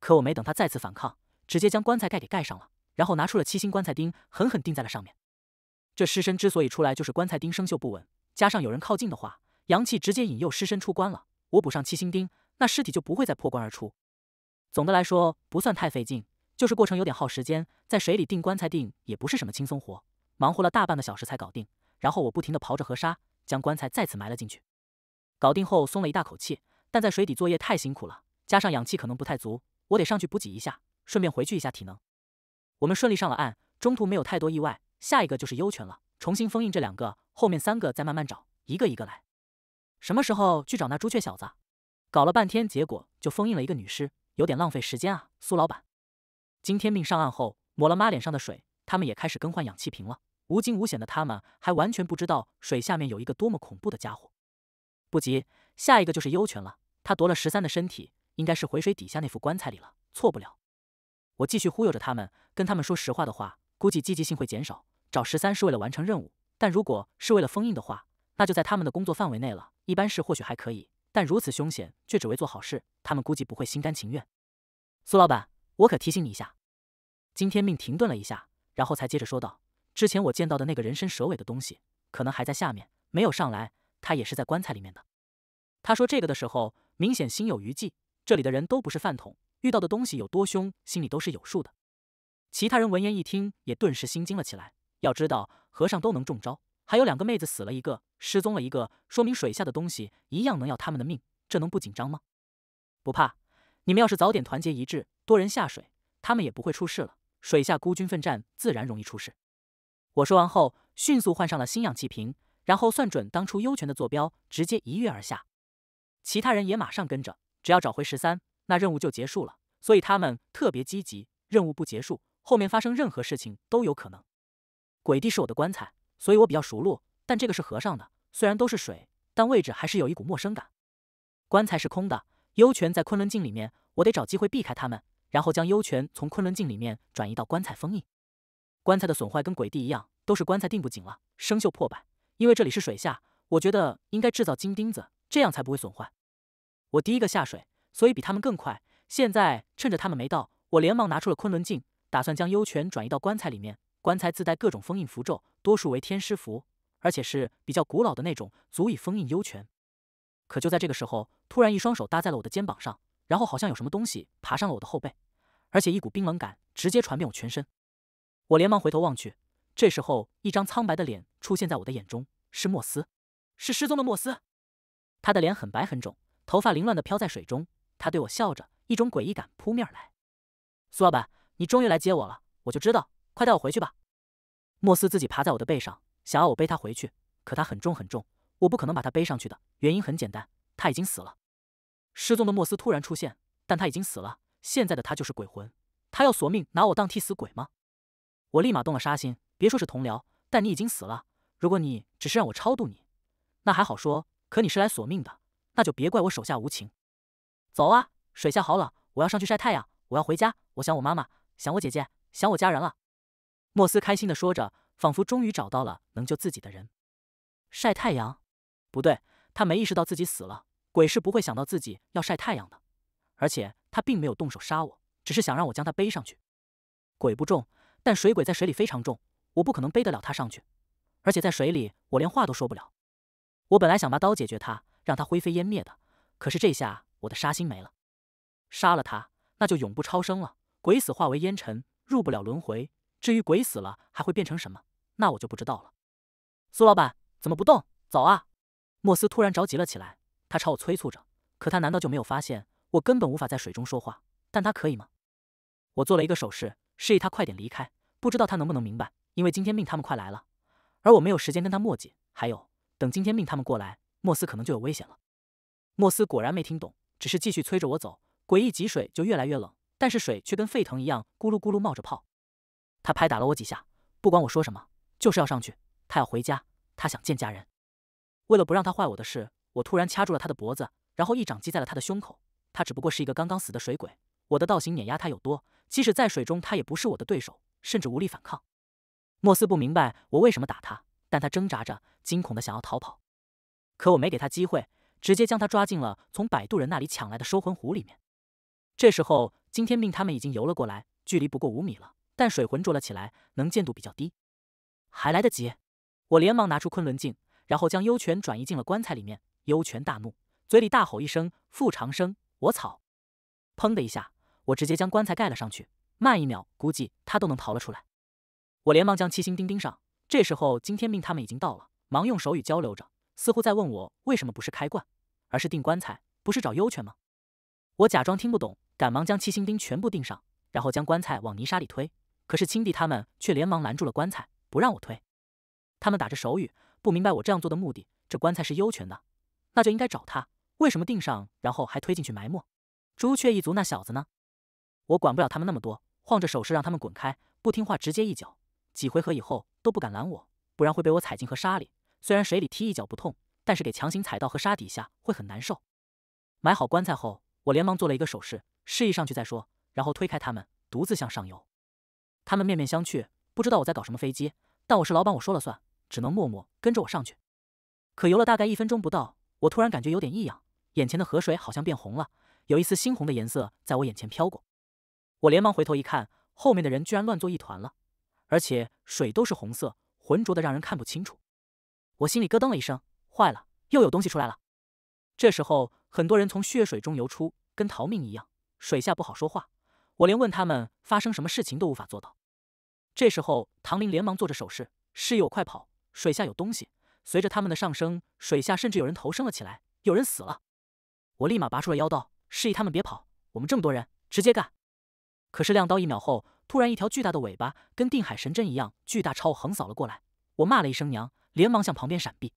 可我没等他再次反抗，直接将棺材盖给盖上了，然后拿出了七星棺材钉，狠狠钉在了上面。这尸身之所以出来，就是棺材钉生锈不稳，加上有人靠近的话，阳气直接引诱尸身出关了。我补上七星钉，那尸体就不会再破棺而出。总的来说，不算太费劲。就是过程有点耗时间，在水里定棺材定也不是什么轻松活，忙活了大半个小时才搞定。然后我不停地刨着河沙，将棺材再次埋了进去。搞定后松了一大口气，但在水底作业太辛苦了，加上氧气可能不太足，我得上去补给一下，顺便回去一下体能。我们顺利上了岸，中途没有太多意外。下一个就是幽泉了，重新封印这两个，后面三个再慢慢找，一个一个来。什么时候去找那朱雀小子？搞了半天，结果就封印了一个女尸，有点浪费时间啊，苏老板。金天命上岸后，抹了妈脸上的水。他们也开始更换氧气瓶了。无惊无险的他们，还完全不知道水下面有一个多么恐怖的家伙。不急，下一个就是幽泉了。他夺了十三的身体，应该是回水底下那副棺材里了，错不了。我继续忽悠着他们，跟他们说实话的话，估计积极性会减少。找十三是为了完成任务，但如果是为了封印的话，那就在他们的工作范围内了。一般事或许还可以，但如此凶险，却只为做好事，他们估计不会心甘情愿。苏老板。我可提醒你一下，今天命停顿了一下，然后才接着说道：“之前我见到的那个人身蛇尾的东西，可能还在下面没有上来，他也是在棺材里面的。”他说这个的时候，明显心有余悸。这里的人都不是饭桶，遇到的东西有多凶，心里都是有数的。其他人闻言一听，也顿时心惊了起来。要知道，和尚都能中招，还有两个妹子死了一个，失踪了一个，说明水下的东西一样能要他们的命，这能不紧张吗？不怕。你们要是早点团结一致，多人下水，他们也不会出事了。水下孤军奋战，自然容易出事。我说完后，迅速换上了新氧气瓶，然后算准当初幽泉的坐标，直接一跃而下。其他人也马上跟着。只要找回十三，那任务就结束了。所以他们特别积极。任务不结束，后面发生任何事情都有可能。鬼帝是我的棺材，所以我比较熟路。但这个是和尚的，虽然都是水，但位置还是有一股陌生感。棺材是空的。幽泉在昆仑镜里面，我得找机会避开他们，然后将幽泉从昆仑镜里面转移到棺材封印。棺材的损坏跟鬼地一样，都是棺材钉不紧了，生锈破败。因为这里是水下，我觉得应该制造金钉子，这样才不会损坏。我第一个下水，所以比他们更快。现在趁着他们没到，我连忙拿出了昆仑镜，打算将幽泉转移到棺材里面。棺材自带各种封印符咒，多数为天师符，而且是比较古老的那种，足以封印幽泉。可就在这个时候，突然一双手搭在了我的肩膀上，然后好像有什么东西爬上了我的后背，而且一股冰冷感直接传遍我全身。我连忙回头望去，这时候一张苍白的脸出现在我的眼中，是莫斯，是失踪的莫斯。他的脸很白很肿，头发凌乱的飘在水中。他对我笑着，一种诡异感扑面而来。苏老板，你终于来接我了，我就知道，快带我回去吧。莫斯自己爬在我的背上，想要我背他回去，可他很重很重。我不可能把他背上去的，原因很简单，他已经死了。失踪的莫斯突然出现，但他已经死了，现在的他就是鬼魂。他要索命，拿我当替死鬼吗？我立马动了杀心。别说是同僚，但你已经死了。如果你只是让我超度你，那还好说。可你是来索命的，那就别怪我手下无情。走啊，水下好冷，我要上去晒太阳。我要回家，我想我妈妈，想我姐姐，想我家人了。莫斯开心的说着，仿佛终于找到了能救自己的人。晒太阳。不对，他没意识到自己死了。鬼是不会想到自己要晒太阳的，而且他并没有动手杀我，只是想让我将他背上去。鬼不重，但水鬼在水里非常重，我不可能背得了他上去。而且在水里，我连话都说不了。我本来想拔刀解决他，让他灰飞烟灭的，可是这下我的杀心没了。杀了他，那就永不超生了。鬼死化为烟尘，入不了轮回。至于鬼死了还会变成什么，那我就不知道了。苏老板，怎么不动？走啊！莫斯突然着急了起来，他朝我催促着。可他难道就没有发现我根本无法在水中说话？但他可以吗？我做了一个手势，示意他快点离开。不知道他能不能明白，因为今天命他们快来了，而我没有时间跟他墨迹。还有，等今天命他们过来，莫斯可能就有危险了。莫斯果然没听懂，只是继续催着我走。诡异极水就越来越冷，但是水却跟沸腾一样咕噜咕噜冒着泡。他拍打了我几下，不管我说什么，就是要上去。他要回家，他想见家人。为了不让他坏我的事，我突然掐住了他的脖子，然后一掌击在了他的胸口。他只不过是一个刚刚死的水鬼，我的道行碾压他有多，即使在水中，他也不是我的对手，甚至无力反抗。莫斯不明白我为什么打他，但他挣扎着，惊恐地想要逃跑。可我没给他机会，直接将他抓进了从摆渡人那里抢来的收魂壶里面。这时候，惊天命他们已经游了过来，距离不过五米了，但水浑浊了起来，能见度比较低。还来得及！我连忙拿出昆仑镜。然后将幽泉转移进了棺材里面，幽泉大怒，嘴里大吼一声：“傅长生，我操！”砰的一下，我直接将棺材盖了上去。慢一秒，估计他都能逃了出来。我连忙将七星钉钉上。这时候，金天命他们已经到了，忙用手语交流着，似乎在问我为什么不是开棺，而是定棺材？不是找幽泉吗？我假装听不懂，赶忙将七星钉全部钉上，然后将棺材往泥沙里推。可是青帝他们却连忙拦住了棺材，不让我推。他们打着手语。不明白我这样做的目的。这棺材是幽泉的，那就应该找他。为什么钉上，然后还推进去埋没？朱雀一族那小子呢？我管不了他们那么多，晃着手势让他们滚开。不听话，直接一脚。几回合以后都不敢拦我，不然会被我踩进河沙里。虽然水里踢一脚不痛，但是给强行踩到河沙底下会很难受。埋好棺材后，我连忙做了一个手势，示意上去再说，然后推开他们，独自向上游。他们面面相觑，不知道我在搞什么飞机。但我是老板，我说了算。只能默默跟着我上去，可游了大概一分钟不到，我突然感觉有点异样，眼前的河水好像变红了，有一丝猩红的颜色在我眼前飘过。我连忙回头一看，后面的人居然乱作一团了，而且水都是红色，浑浊的让人看不清楚。我心里咯噔了一声，坏了，又有东西出来了。这时候，很多人从血水中游出，跟逃命一样。水下不好说话，我连问他们发生什么事情都无法做到。这时候，唐林连忙做着手势，示意我快跑。水下有东西，随着他们的上升，水下甚至有人头升了起来，有人死了。我立马拔出了妖刀，示意他们别跑。我们这么多人，直接干。可是亮刀一秒后，突然一条巨大的尾巴跟定海神针一样巨大，朝我横扫了过来。我骂了一声娘，连忙向旁边闪避。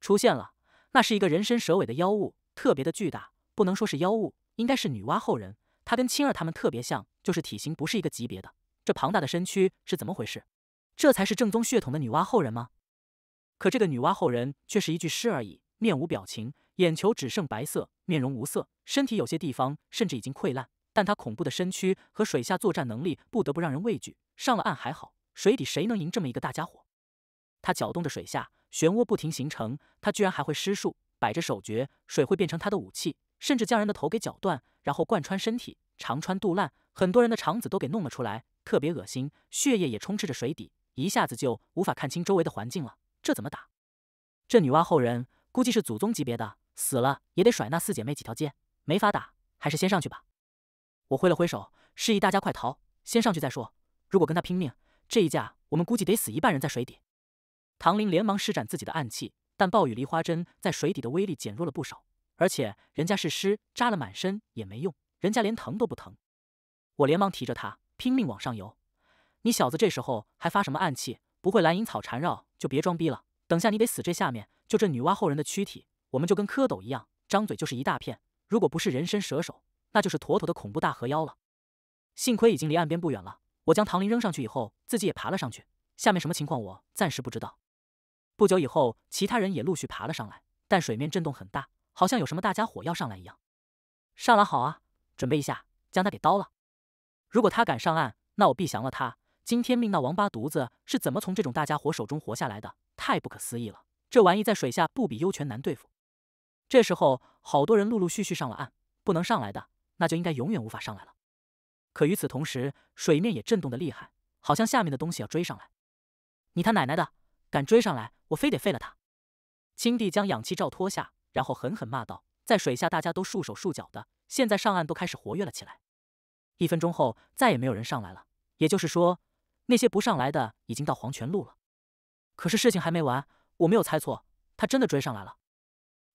出现了，那是一个人身蛇尾的妖物，特别的巨大，不能说是妖物，应该是女娲后人。他跟青儿他们特别像，就是体型不是一个级别的。这庞大的身躯是怎么回事？这才是正宗血统的女娲后人吗？可这个女娲后人却是一具尸而已，面无表情，眼球只剩白色，面容无色，身体有些地方甚至已经溃烂。但她恐怖的身躯和水下作战能力不得不让人畏惧。上了岸还好，水底谁能赢这么一个大家伙？他搅动着水下漩涡不停形成，他居然还会施术，摆着手诀，水会变成他的武器，甚至将人的头给搅断，然后贯穿身体，肠穿肚烂，很多人的肠子都给弄了出来，特别恶心，血液也充斥着水底。一下子就无法看清周围的环境了，这怎么打？这女娲后人估计是祖宗级别的，死了也得甩那四姐妹几条街，没法打，还是先上去吧。我挥了挥手，示意大家快逃，先上去再说。如果跟他拼命，这一架我们估计得死一半人在水底。唐林连忙施展自己的暗器，但暴雨梨花针在水底的威力减弱了不少，而且人家是尸，扎了满身也没用，人家连疼都不疼。我连忙提着他，拼命往上游。你小子这时候还发什么暗器？不会蓝银草缠绕就别装逼了。等下你得死，这下面就这女娲后人的躯体，我们就跟蝌蚪一样，张嘴就是一大片。如果不是人身蛇首，那就是妥妥的恐怖大河妖了。幸亏已经离岸边不远了。我将唐林扔上去以后，自己也爬了上去。下面什么情况我暂时不知道。不久以后，其他人也陆续爬了上来，但水面震动很大，好像有什么大家伙要上来一样。上来好啊，准备一下，将他给刀了。如果他敢上岸，那我必降了他。金天命那王八犊子是怎么从这种大家伙手中活下来的？太不可思议了！这玩意在水下不比幽泉难对付。这时候，好多人陆陆续续上了岸，不能上来的，那就应该永远无法上来了。可与此同时，水面也震动的厉害，好像下面的东西要追上来。你他奶奶的，敢追上来，我非得废了他！青帝将氧气罩脱下，然后狠狠骂道：“在水下大家都束手束脚的，现在上岸都开始活跃了起来。”一分钟后再也没有人上来了，也就是说。那些不上来的已经到黄泉路了，可是事情还没完，我没有猜错，他真的追上来了。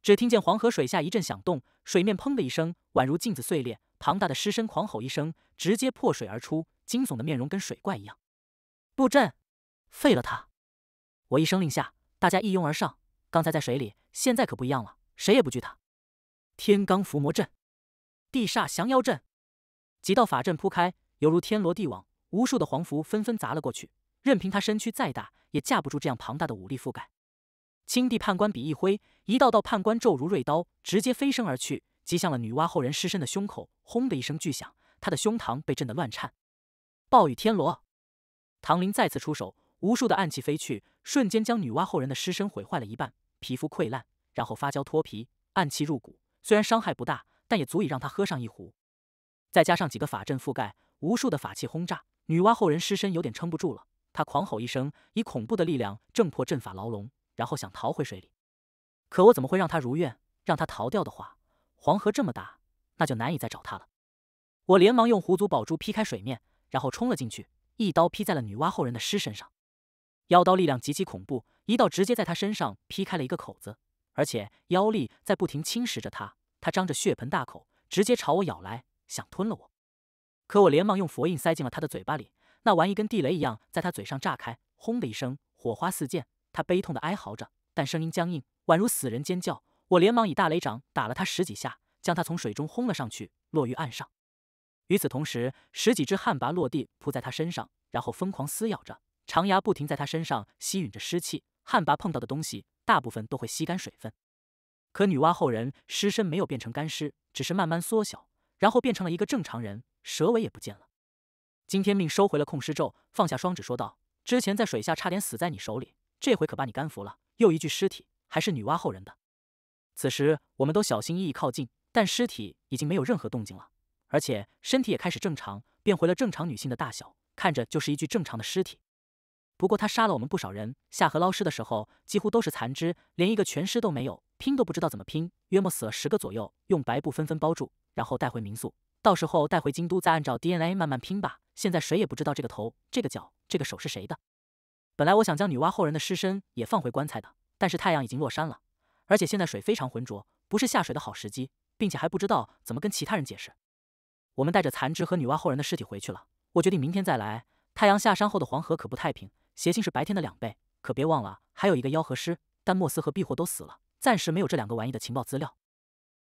只听见黄河水下一阵响动，水面砰的一声，宛如镜子碎裂，庞大的尸身狂吼一声，直接破水而出，惊悚的面容跟水怪一样。布阵，废了他！我一声令下，大家一拥而上。刚才在水里，现在可不一样了，谁也不惧他。天罡伏魔阵，地煞降妖阵，几道法阵铺开，犹如天罗地网。无数的黄符纷纷砸了过去，任凭他身躯再大，也架不住这样庞大的武力覆盖。青帝判官笔一挥，一道道判官咒如锐刀，直接飞升而去，击向了女娲后人尸身的胸口。轰的一声巨响，他的胸膛被震得乱颤。暴雨天罗，唐林再次出手，无数的暗器飞去，瞬间将女娲后人的尸身毁坏了一半，皮肤溃烂，然后发胶脱皮，暗器入骨。虽然伤害不大，但也足以让他喝上一壶。再加上几个法阵覆盖。无数的法器轰炸，女娲后人尸身有点撑不住了。她狂吼一声，以恐怖的力量挣破阵法牢笼，然后想逃回水里。可我怎么会让她如愿？让她逃掉的话，黄河这么大，那就难以再找她了。我连忙用狐族宝珠劈开水面，然后冲了进去，一刀劈在了女娲后人的尸身上。妖刀力量极其恐怖，一道直接在他身上劈开了一个口子，而且妖力在不停侵蚀着他。他张着血盆大口，直接朝我咬来，想吞了我。可我连忙用佛印塞进了他的嘴巴里，那玩意跟地雷一样在他嘴上炸开，轰的一声，火花四溅。他悲痛的哀嚎着，但声音僵硬，宛如死人尖叫。我连忙以大雷掌打了他十几下，将他从水中轰了上去，落于岸上。与此同时，十几只旱魃落地，扑在他身上，然后疯狂撕咬着，长牙不停在他身上吸吮着湿气。旱魃碰到的东西，大部分都会吸干水分。可女娲后人尸身没有变成干尸，只是慢慢缩小，然后变成了一个正常人。蛇尾也不见了，金天命收回了控尸咒，放下双指，说道：“之前在水下差点死在你手里，这回可把你干服了。又一具尸体，还是女娲后人的。”此时，我们都小心翼翼靠近，但尸体已经没有任何动静了，而且身体也开始正常，变回了正常女性的大小，看着就是一具正常的尸体。不过他杀了我们不少人，下河捞尸的时候几乎都是残肢，连一个全尸都没有，拼都不知道怎么拼，约莫死了十个左右，用白布纷纷包住，然后带回民宿。到时候带回京都，再按照 DNA 慢慢拼吧。现在谁也不知道这个头、这个脚、这个手是谁的。本来我想将女娲后人的尸身也放回棺材的，但是太阳已经落山了，而且现在水非常浑浊，不是下水的好时机，并且还不知道怎么跟其他人解释。我们带着残肢和女娲后人的尸体回去了。我决定明天再来。太阳下山后的黄河可不太平，邪性是白天的两倍。可别忘了，还有一个妖和尸，但莫斯和碧霍都死了，暂时没有这两个玩意的情报资料。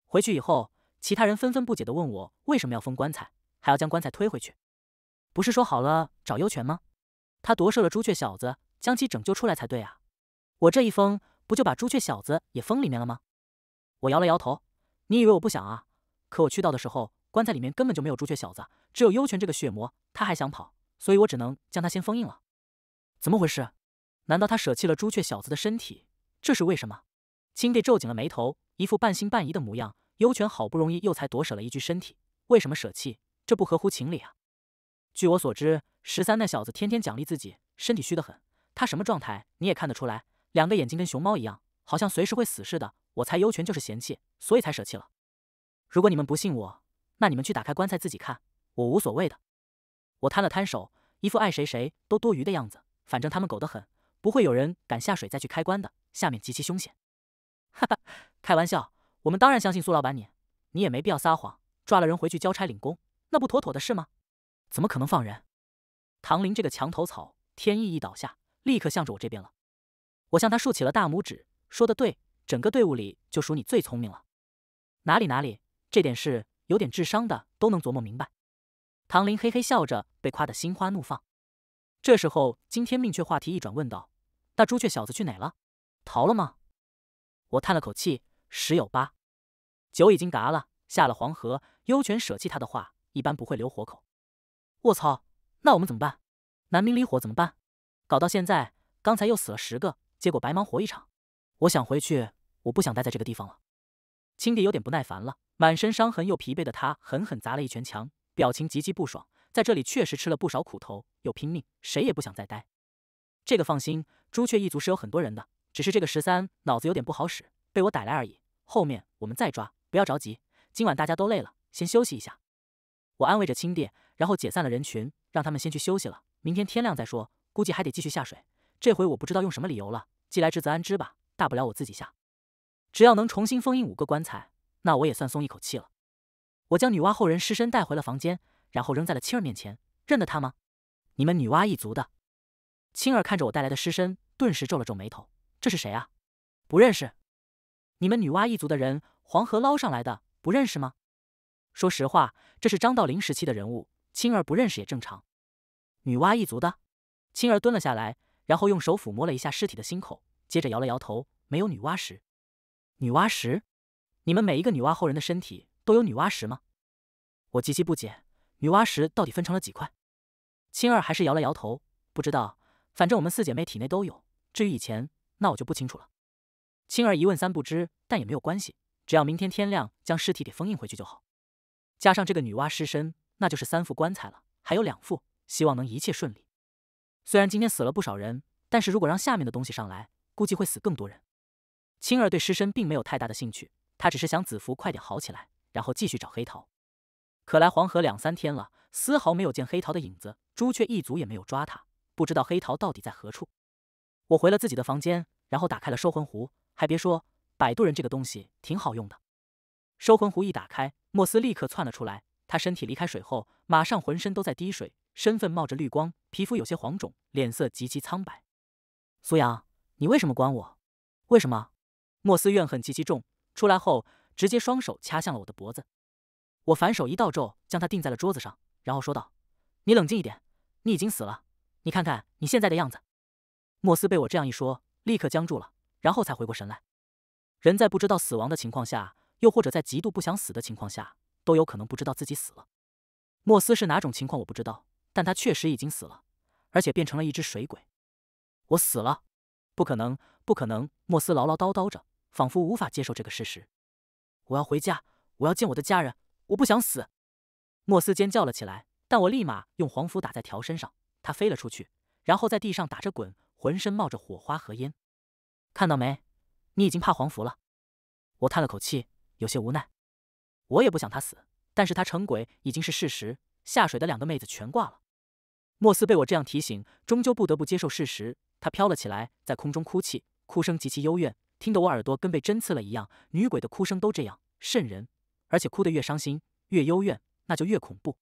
回去以后。其他人纷纷不解的问我：“为什么要封棺材，还要将棺材推回去？不是说好了找幽泉吗？他夺舍了朱雀小子，将其拯救出来才对啊！我这一封，不就把朱雀小子也封里面了吗？”我摇了摇头：“你以为我不想啊？可我去到的时候，棺材里面根本就没有朱雀小子，只有幽泉这个血魔，他还想跑，所以我只能将他先封印了。”“怎么回事？难道他舍弃了朱雀小子的身体？这是为什么？”青帝皱紧了眉头，一副半信半疑的模样。幽泉好不容易又才夺舍了一具身体，为什么舍弃？这不合乎情理啊！据我所知，十三那小子天天奖励自己，身体虚得很。他什么状态你也看得出来，两个眼睛跟熊猫一样，好像随时会死似的。我猜幽泉就是嫌弃，所以才舍弃了。如果你们不信我，那你们去打开棺材自己看，我无所谓的。我摊了摊手，一副爱谁谁都多余的样子。反正他们狗得很，不会有人敢下水再去开棺的。下面极其凶险，哈哈，开玩笑。我们当然相信苏老板你，你也没必要撒谎，抓了人回去交差领功，那不妥妥的事吗？怎么可能放人？唐林这个墙头草，天意一倒下，立刻向着我这边了。我向他竖起了大拇指，说的对，整个队伍里就数你最聪明了。哪里哪里，这点事有点智商的都能琢磨明白。唐林嘿嘿笑着，被夸得心花怒放。这时候，金天命却话题一转，问道：“那朱雀小子去哪了？逃了吗？”我叹了口气。十有八，酒已经嘎了，下了黄河，幽泉舍弃他的话，一般不会留活口。我操，那我们怎么办？南明离火怎么办？搞到现在，刚才又死了十个，结果白忙活一场。我想回去，我不想待在这个地方了。青帝有点不耐烦了，满身伤痕又疲惫的他，狠狠砸了一拳墙，表情极其不爽。在这里确实吃了不少苦头，又拼命，谁也不想再待。这个放心，朱雀一族是有很多人的，只是这个十三脑子有点不好使。被我逮来而已，后面我们再抓，不要着急。今晚大家都累了，先休息一下。我安慰着亲爹，然后解散了人群，让他们先去休息了。明天天亮再说，估计还得继续下水。这回我不知道用什么理由了，既来之则安之吧，大不了我自己下。只要能重新封印五个棺材，那我也算松一口气了。我将女娲后人尸身带回了房间，然后扔在了青儿面前，认得他吗？你们女娲一族的？青儿看着我带来的尸身，顿时皱了皱眉头。这是谁啊？不认识。你们女娲一族的人，黄河捞上来的，不认识吗？说实话，这是张道陵时期的人物，青儿不认识也正常。女娲一族的青儿蹲了下来，然后用手抚摸了一下尸体的心口，接着摇了摇头，没有女娲石。女娲石？你们每一个女娲后人的身体都有女娲石吗？我极其不解，女娲石到底分成了几块？青儿还是摇了摇头，不知道。反正我们四姐妹体内都有，至于以前，那我就不清楚了。青儿一问三不知，但也没有关系，只要明天天亮将尸体给封印回去就好。加上这个女娲尸身，那就是三副棺材了，还有两副，希望能一切顺利。虽然今天死了不少人，但是如果让下面的东西上来，估计会死更多人。青儿对尸身并没有太大的兴趣，她只是想子服快点好起来，然后继续找黑桃。可来黄河两三天了，丝毫没有见黑桃的影子，朱雀一族也没有抓他，不知道黑桃到底在何处。我回了自己的房间，然后打开了收魂壶。还别说，摆渡人这个东西挺好用的。收魂壶一打开，莫斯立刻窜了出来。他身体离开水后，马上浑身都在滴水，身份冒着绿光，皮肤有些黄肿，脸色极其苍白。苏阳，你为什么关我？为什么？莫斯怨恨极其重，出来后直接双手掐向了我的脖子。我反手一道咒，将他定在了桌子上，然后说道：“你冷静一点，你已经死了。你看看你现在的样子。”莫斯被我这样一说，立刻僵住了。然后才回过神来。人在不知道死亡的情况下，又或者在极度不想死的情况下，都有可能不知道自己死了。莫斯是哪种情况，我不知道，但他确实已经死了，而且变成了一只水鬼。我死了？不可能！不可能！莫斯唠唠叨叨着，仿佛无法接受这个事实。我要回家，我要见我的家人，我不想死！莫斯尖叫了起来，但我立马用黄符打在条身上，他飞了出去，然后在地上打着滚，浑身冒着火花和烟。看到没，你已经怕黄符了。我叹了口气，有些无奈。我也不想他死，但是他成鬼已经是事实。下水的两个妹子全挂了。莫斯被我这样提醒，终究不得不接受事实。他飘了起来，在空中哭泣，哭声极其幽怨，听得我耳朵跟被针刺了一样。女鬼的哭声都这样渗人，而且哭得越伤心越幽怨，那就越恐怖。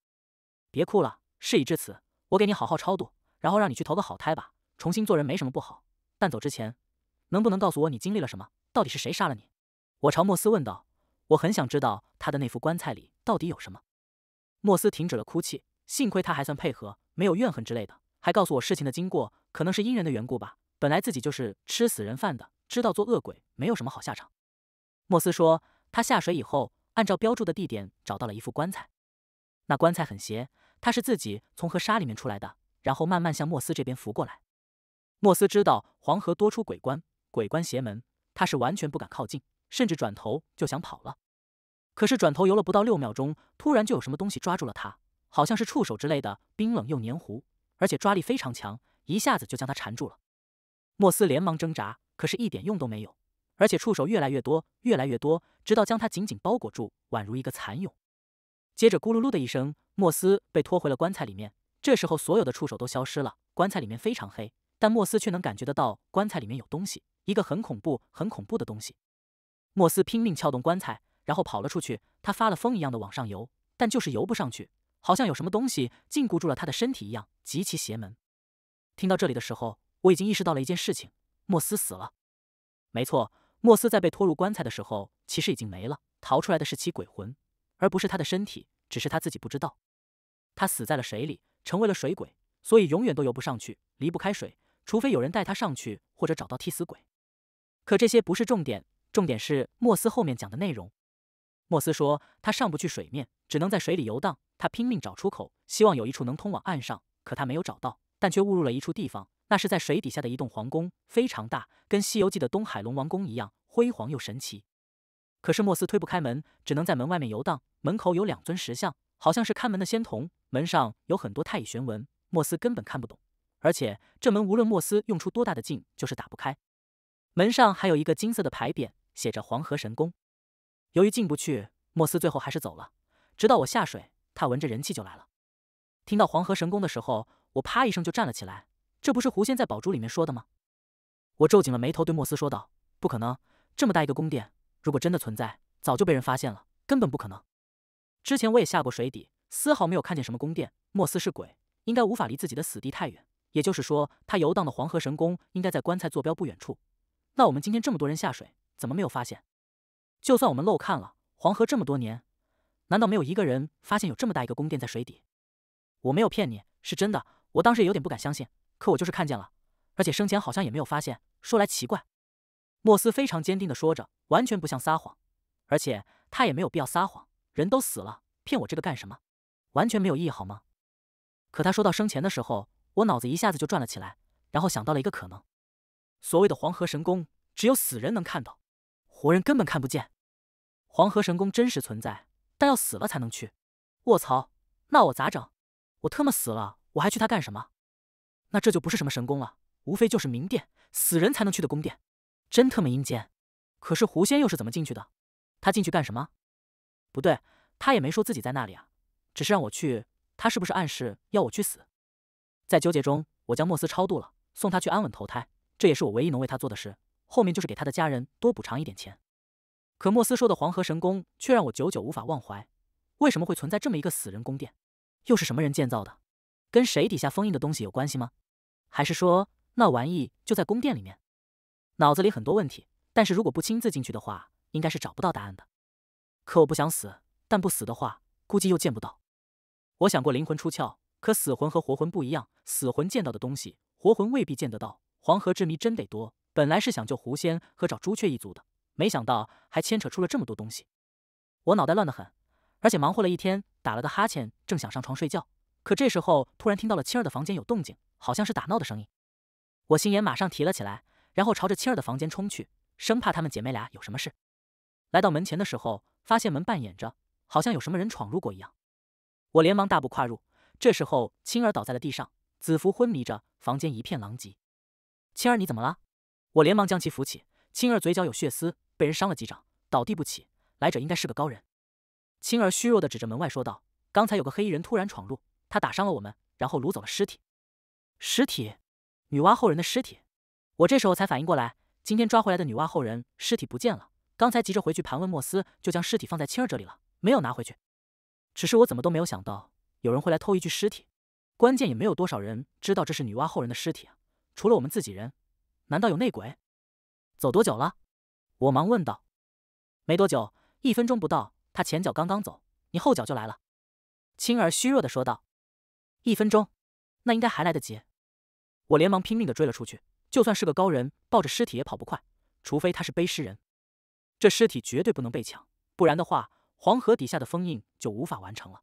别哭了，事已至此，我给你好好超度，然后让你去投个好胎吧，重新做人没什么不好。但走之前。能不能告诉我你经历了什么？到底是谁杀了你？我朝莫斯问道。我很想知道他的那副棺材里到底有什么。莫斯停止了哭泣，幸亏他还算配合，没有怨恨之类的，还告诉我事情的经过。可能是阴人的缘故吧，本来自己就是吃死人饭的，知道做恶鬼没有什么好下场。莫斯说，他下水以后，按照标注的地点找到了一副棺材。那棺材很邪，他是自己从河沙里面出来的，然后慢慢向莫斯这边浮过来。莫斯知道黄河多出鬼棺。鬼关邪门，他是完全不敢靠近，甚至转头就想跑了。可是转头游了不到六秒钟，突然就有什么东西抓住了他，好像是触手之类的，冰冷又黏糊，而且抓力非常强，一下子就将他缠住了。莫斯连忙挣扎，可是一点用都没有，而且触手越来越多，越来越多，直到将他紧紧包裹住，宛如一个蚕蛹。接着咕噜噜的一声，莫斯被拖回了棺材里面。这时候所有的触手都消失了，棺材里面非常黑，但莫斯却能感觉得到棺材里面有东西。一个很恐怖、很恐怖的东西，莫斯拼命撬动棺材，然后跑了出去。他发了疯一样的往上游，但就是游不上去，好像有什么东西禁锢住了他的身体一样，极其邪门。听到这里的时候，我已经意识到了一件事情：莫斯死了。没错，莫斯在被拖入棺材的时候，其实已经没了。逃出来的是其鬼魂，而不是他的身体，只是他自己不知道。他死在了水里，成为了水鬼，所以永远都游不上去，离不开水，除非有人带他上去，或者找到替死鬼。可这些不是重点，重点是莫斯后面讲的内容。莫斯说，他上不去水面，只能在水里游荡。他拼命找出口，希望有一处能通往岸上，可他没有找到，但却误入了一处地方，那是在水底下的一栋皇宫，非常大，跟《西游记》的东海龙王宫一样辉煌又神奇。可是莫斯推不开门，只能在门外面游荡。门口有两尊石像，好像是看门的仙童。门上有很多太乙玄文，莫斯根本看不懂。而且这门无论莫斯用出多大的劲，就是打不开。门上还有一个金色的牌匾，写着“黄河神宫”。由于进不去，莫斯最后还是走了。直到我下水，他闻着人气就来了。听到“黄河神宫”的时候，我啪一声就站了起来。这不是狐仙在宝珠里面说的吗？我皱紧了眉头，对莫斯说道：“不可能，这么大一个宫殿，如果真的存在，早就被人发现了，根本不可能。”之前我也下过水底，丝毫没有看见什么宫殿。莫斯是鬼，应该无法离自己的死地太远。也就是说，他游荡的黄河神宫应该在棺材坐标不远处。那我们今天这么多人下水，怎么没有发现？就算我们漏看了黄河这么多年，难道没有一个人发现有这么大一个宫殿在水底？我没有骗你，是真的。我当时有点不敢相信，可我就是看见了，而且生前好像也没有发现。说来奇怪，莫斯非常坚定地说着，完全不像撒谎，而且他也没有必要撒谎。人都死了，骗我这个干什么？完全没有意义，好吗？可他说到生前的时候，我脑子一下子就转了起来，然后想到了一个可能。所谓的黄河神宫，只有死人能看到，活人根本看不见。黄河神宫真实存在，但要死了才能去。我操，那我咋整？我特么死了，我还去他干什么？那这就不是什么神宫了，无非就是冥殿，死人才能去的宫殿，真特么阴间。可是狐仙又是怎么进去的？他进去干什么？不对，他也没说自己在那里啊，只是让我去。他是不是暗示要我去死？在纠结中，我将莫斯超度了，送他去安稳投胎。这也是我唯一能为他做的事。后面就是给他的家人多补偿一点钱。可莫斯说的黄河神宫却让我久久无法忘怀。为什么会存在这么一个死人宫殿？又是什么人建造的？跟谁底下封印的东西有关系吗？还是说那玩意就在宫殿里面？脑子里很多问题，但是如果不亲自进去的话，应该是找不到答案的。可我不想死，但不死的话，估计又见不到。我想过灵魂出窍，可死魂和活魂不一样，死魂见到的东西，活魂未必见得到。黄河之谜真得多，本来是想救狐仙和找朱雀一族的，没想到还牵扯出了这么多东西，我脑袋乱得很，而且忙活了一天，打了个哈欠，正想上床睡觉，可这时候突然听到了青儿的房间有动静，好像是打闹的声音，我心眼马上提了起来，然后朝着青儿的房间冲去，生怕她们姐妹俩有什么事。来到门前的时候，发现门半掩着，好像有什么人闯入过一样，我连忙大步跨入，这时候青儿倒在了地上，子服昏迷着，房间一片狼藉。青儿，你怎么了？我连忙将其扶起。青儿嘴角有血丝，被人伤了几掌，倒地不起。来者应该是个高人。青儿虚弱的指着门外说道：“刚才有个黑衣人突然闯入，他打伤了我们，然后掳走了尸体。”尸体？女娲后人的尸体？我这时候才反应过来，今天抓回来的女娲后人尸体不见了。刚才急着回去盘问莫斯，就将尸体放在青儿这里了，没有拿回去。只是我怎么都没有想到，有人会来偷一具尸体。关键也没有多少人知道这是女娲后人的尸体啊。除了我们自己人，难道有内鬼？走多久了？我忙问道。没多久，一分钟不到，他前脚刚刚走，你后脚就来了。”青儿虚弱的说道。“一分钟，那应该还来得及。”我连忙拼命的追了出去。就算是个高人，抱着尸体也跑不快，除非他是背尸人。这尸体绝对不能被抢，不然的话，黄河底下的封印就无法完成了。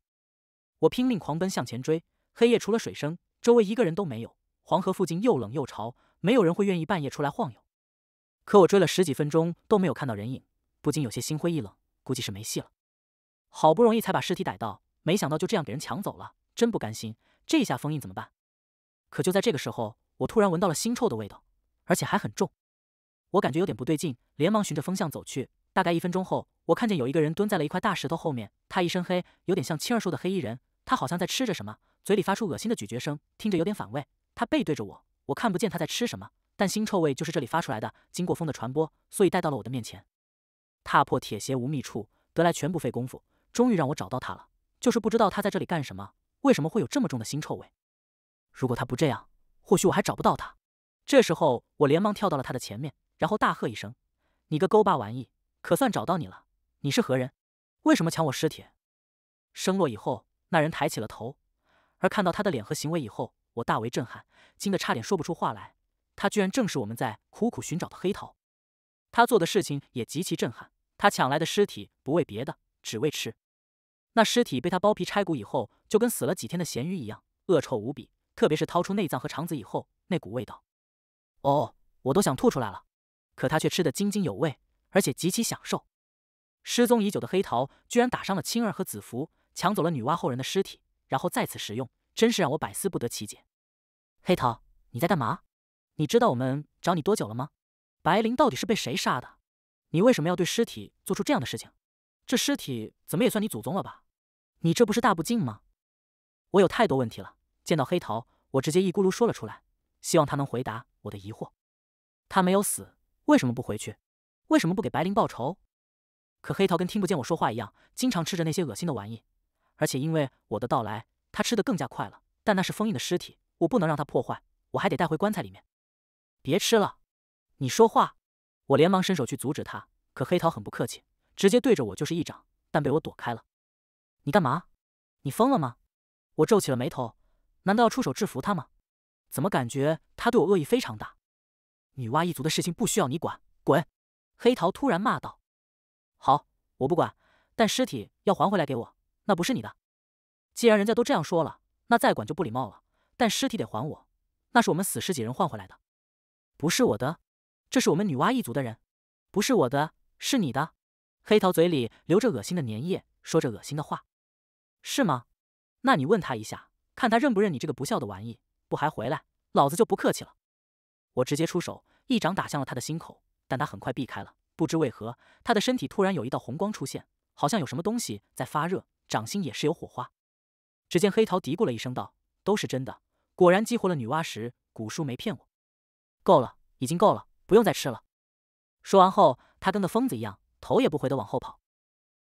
我拼命狂奔向前追，黑夜除了水声，周围一个人都没有。黄河附近又冷又潮，没有人会愿意半夜出来晃悠。可我追了十几分钟都没有看到人影，不禁有些心灰意冷，估计是没戏了。好不容易才把尸体逮到，没想到就这样给人抢走了，真不甘心！这下封印怎么办？可就在这个时候，我突然闻到了腥臭的味道，而且还很重。我感觉有点不对劲，连忙循着风向走去。大概一分钟后，我看见有一个人蹲在了一块大石头后面，他一身黑，有点像青儿说的黑衣人。他好像在吃着什么，嘴里发出恶心的咀嚼声，听着有点反胃。他背对着我，我看不见他在吃什么，但腥臭味就是这里发出来的，经过风的传播，所以带到了我的面前。踏破铁鞋无觅处，得来全不费功夫，终于让我找到他了。就是不知道他在这里干什么，为什么会有这么重的腥臭味？如果他不这样，或许我还找不到他。这时候，我连忙跳到了他的前面，然后大喝一声：“你个勾八玩意，可算找到你了！你是何人？为什么抢我尸体？”声落以后，那人抬起了头，而看到他的脸和行为以后。我大为震撼，惊得差点说不出话来。他居然正是我们在苦苦寻找的黑桃。他做的事情也极其震撼。他抢来的尸体不为别的，只为吃。那尸体被他剥皮拆骨以后，就跟死了几天的咸鱼一样，恶臭无比。特别是掏出内脏和肠子以后，那股味道，哦，我都想吐出来了。可他却吃得津津有味，而且极其享受。失踪已久的黑桃居然打伤了青儿和子服，抢走了女娲后人的尸体，然后再次食用，真是让我百思不得其解。黑桃，你在干嘛？你知道我们找你多久了吗？白灵到底是被谁杀的？你为什么要对尸体做出这样的事情？这尸体怎么也算你祖宗了吧？你这不是大不敬吗？我有太多问题了。见到黑桃，我直接一咕噜说了出来，希望他能回答我的疑惑。他没有死，为什么不回去？为什么不给白灵报仇？可黑桃跟听不见我说话一样，经常吃着那些恶心的玩意，而且因为我的到来，他吃的更加快了。但那是封印的尸体。我不能让他破坏，我还得带回棺材里面。别吃了，你说话！我连忙伸手去阻止他，可黑桃很不客气，直接对着我就是一掌，但被我躲开了。你干嘛？你疯了吗？我皱起了眉头，难道要出手制服他吗？怎么感觉他对我恶意非常大？女娲一族的事情不需要你管，滚！黑桃突然骂道：“好，我不管，但尸体要还回来给我，那不是你的。既然人家都这样说了，那再管就不礼貌了。”但尸体得还我，那是我们死十几人换回来的，不是我的，这是我们女娲一族的人，不是我的，是你的。黑桃嘴里流着恶心的粘液，说着恶心的话，是吗？那你问他一下，看他认不认你这个不孝的玩意，不还回来，老子就不客气了。我直接出手，一掌打向了他的心口，但他很快避开了。不知为何，他的身体突然有一道红光出现，好像有什么东西在发热，掌心也是有火花。只见黑桃嘀咕了一声道。都是真的，果然激活了女娲石，古叔没骗我。够了，已经够了，不用再吃了。说完后，他跟个疯子一样，头也不回的往后跑。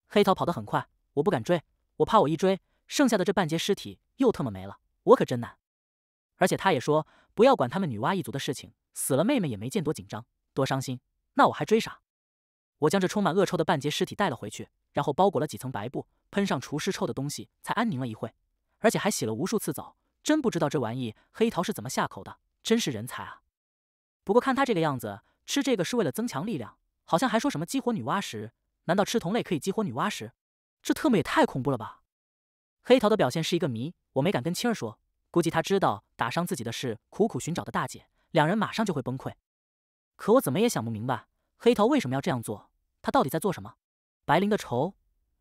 黑桃跑得很快，我不敢追，我怕我一追，剩下的这半截尸体又特么没了，我可真难。而且他也说，不要管他们女娲一族的事情，死了妹妹也没见多紧张，多伤心，那我还追啥？我将这充满恶臭的半截尸体带了回去，然后包裹了几层白布，喷上除尸臭的东西，才安宁了一会，而且还洗了无数次澡。真不知道这玩意黑桃是怎么下口的，真是人才啊！不过看他这个样子，吃这个是为了增强力量，好像还说什么激活女娲石。难道吃同类可以激活女娲石？这特么也太恐怖了吧！黑桃的表现是一个谜，我没敢跟青儿说，估计他知道打伤自己的事，苦苦寻找的大姐，两人马上就会崩溃。可我怎么也想不明白，黑桃为什么要这样做？他到底在做什么？白灵的仇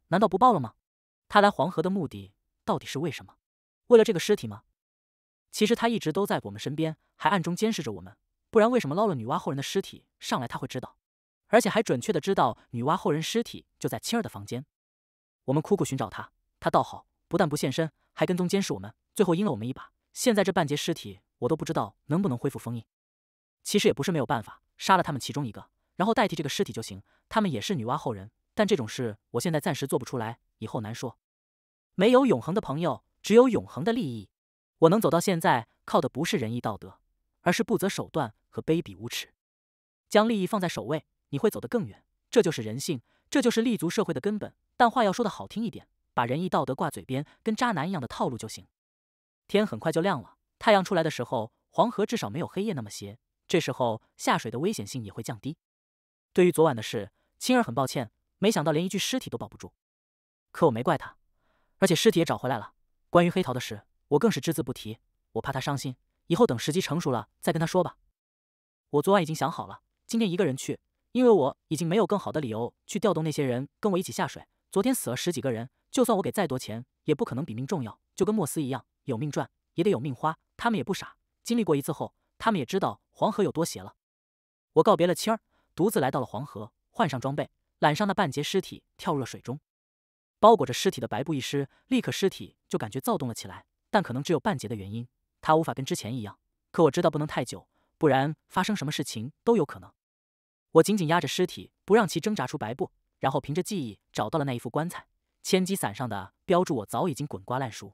难道不报了吗？他来黄河的目的到底是为什么？为了这个尸体吗？其实他一直都在我们身边，还暗中监视着我们。不然为什么捞了女娲后人的尸体上来？他会知道，而且还准确的知道女娲后人尸体就在青儿的房间。我们苦苦寻找他，他倒好，不但不现身，还跟踪监视我们，最后阴了我们一把。现在这半截尸体，我都不知道能不能恢复封印。其实也不是没有办法，杀了他们其中一个，然后代替这个尸体就行。他们也是女娲后人，但这种事我现在暂时做不出来，以后难说。没有永恒的朋友，只有永恒的利益。我能走到现在，靠的不是仁义道德，而是不择手段和卑鄙无耻。将利益放在首位，你会走得更远。这就是人性，这就是立足社会的根本。但话要说得好听一点，把仁义道德挂嘴边，跟渣男一样的套路就行。天很快就亮了，太阳出来的时候，黄河至少没有黑夜那么斜。这时候下水的危险性也会降低。对于昨晚的事，青儿很抱歉，没想到连一具尸体都保不住。可我没怪他，而且尸体也找回来了。关于黑桃的事。我更是只字不提，我怕他伤心。以后等时机成熟了再跟他说吧。我昨晚已经想好了，今天一个人去，因为我已经没有更好的理由去调动那些人跟我一起下水。昨天死了十几个人，就算我给再多钱，也不可能比命重要。就跟莫斯一样，有命赚也得有命花。他们也不傻，经历过一次后，他们也知道黄河有多邪了。我告别了青儿，独自来到了黄河，换上装备，揽上那半截尸体，跳入了水中。包裹着尸体的白布一湿，立刻尸体就感觉躁动了起来。但可能只有半截的原因，他无法跟之前一样。可我知道不能太久，不然发生什么事情都有可能。我紧紧压着尸体，不让其挣扎出白布，然后凭着记忆找到了那一副棺材。千机伞上的标注我早已经滚瓜烂熟。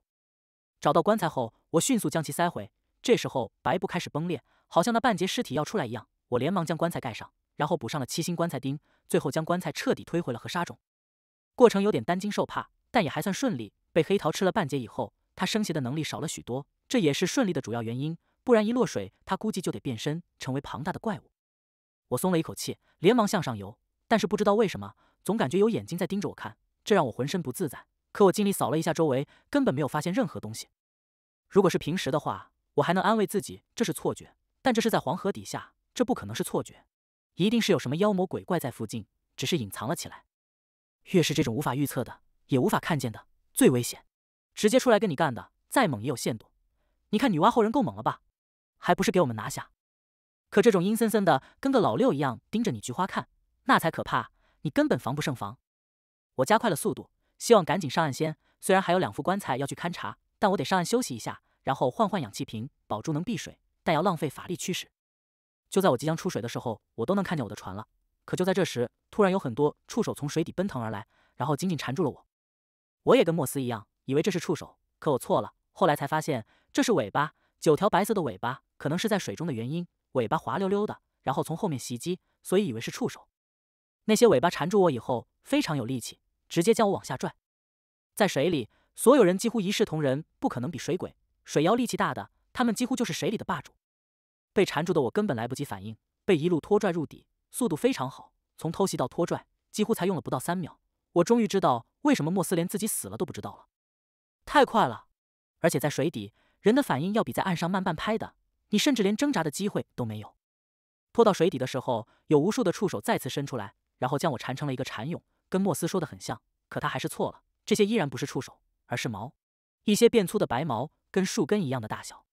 找到棺材后，我迅速将其塞回。这时候白布开始崩裂，好像那半截尸体要出来一样。我连忙将棺材盖上，然后补上了七星棺材钉，最后将棺材彻底推回了河沙中。过程有点担惊受怕，但也还算顺利。被黑桃吃了半截以后。他升邪的能力少了许多，这也是顺利的主要原因。不然一落水，他估计就得变身成为庞大的怪物。我松了一口气，连忙向上游。但是不知道为什么，总感觉有眼睛在盯着我看，这让我浑身不自在。可我尽力扫了一下周围，根本没有发现任何东西。如果是平时的话，我还能安慰自己这是错觉。但这是在黄河底下，这不可能是错觉，一定是有什么妖魔鬼怪在附近，只是隐藏了起来。越是这种无法预测的，也无法看见的，最危险。直接出来跟你干的，再猛也有限度。你看女娲后人够猛了吧？还不是给我们拿下。可这种阴森森的，跟个老六一样盯着你菊花看，那才可怕。你根本防不胜防。我加快了速度，希望赶紧上岸先。虽然还有两副棺材要去勘察，但我得上岸休息一下，然后换换氧气瓶，保住能避水，但要浪费法力驱使。就在我即将出水的时候，我都能看见我的船了。可就在这时，突然有很多触手从水底奔腾而来，然后紧紧缠住了我。我也跟莫斯一样。以为这是触手，可我错了。后来才发现这是尾巴，九条白色的尾巴，可能是在水中的原因，尾巴滑溜溜的，然后从后面袭击，所以以为是触手。那些尾巴缠住我以后，非常有力气，直接将我往下拽。在水里，所有人几乎一视同仁，不可能比水鬼、水妖力气大的，他们几乎就是水里的霸主。被缠住的我根本来不及反应，被一路拖拽入底，速度非常好，从偷袭到拖拽，几乎才用了不到三秒。我终于知道为什么莫斯连自己死了都不知道了。太快了，而且在水底，人的反应要比在岸上慢半拍的。你甚至连挣扎的机会都没有。拖到水底的时候，有无数的触手再次伸出来，然后将我缠成了一个蚕蛹，跟莫斯说的很像。可他还是错了，这些依然不是触手，而是毛，一些变粗的白毛，跟树根一样的大小。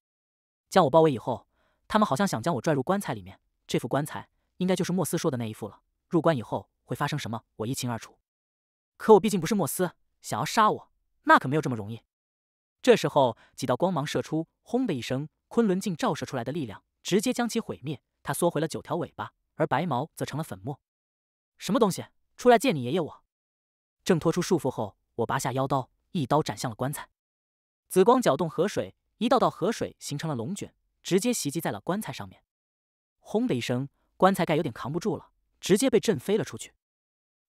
将我包围以后，他们好像想将我拽入棺材里面。这副棺材应该就是莫斯说的那一副了。入棺以后会发生什么，我一清二楚。可我毕竟不是莫斯，想要杀我，那可没有这么容易。这时候，几道光芒射出，轰的一声，昆仑镜照射出来的力量直接将其毁灭。他缩回了九条尾巴，而白毛则成了粉末。什么东西出来见你爷爷我？挣脱出束缚后，我拔下腰刀，一刀斩向了棺材。紫光搅动河水，一道道河水形成了龙卷，直接袭击在了棺材上面。轰的一声，棺材盖有点扛不住了，直接被震飞了出去。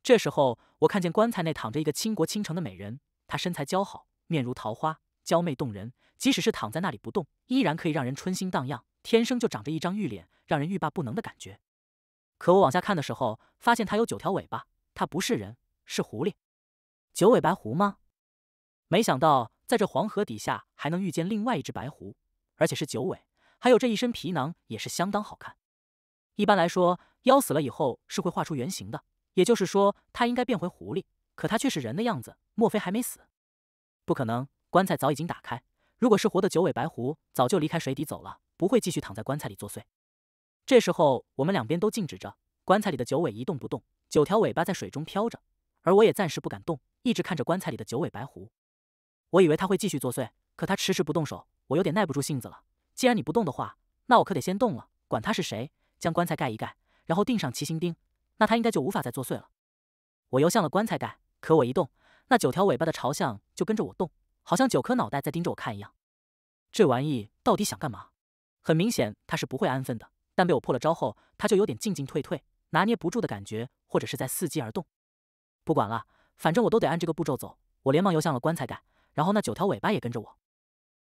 这时候，我看见棺材内躺着一个倾国倾城的美人，她身材姣好，面如桃花。娇媚动人，即使是躺在那里不动，依然可以让人春心荡漾。天生就长着一张玉脸，让人欲罢不能的感觉。可我往下看的时候，发现它有九条尾巴，它不是人，是狐狸。九尾白狐吗？没想到在这黄河底下还能遇见另外一只白狐，而且是九尾，还有这一身皮囊也是相当好看。一般来说，妖死了以后是会化出原形的，也就是说它应该变回狐狸，可它却是人的样子，莫非还没死？不可能。棺材早已经打开，如果是活的九尾白狐，早就离开水底走了，不会继续躺在棺材里作祟。这时候我们两边都静止着，棺材里的九尾一动不动，九条尾巴在水中飘着，而我也暂时不敢动，一直看着棺材里的九尾白狐。我以为他会继续作祟，可他迟迟不动手，我有点耐不住性子了。既然你不动的话，那我可得先动了。管他是谁，将棺材盖一盖，然后钉上七星钉，那他应该就无法再作祟了。我游向了棺材盖，可我一动，那九条尾巴的朝向就跟着我动。好像九颗脑袋在盯着我看一样，这玩意到底想干嘛？很明显他是不会安分的，但被我破了招后，他就有点进进退退、拿捏不住的感觉，或者是在伺机而动。不管了，反正我都得按这个步骤走。我连忙游向了棺材盖，然后那九条尾巴也跟着我。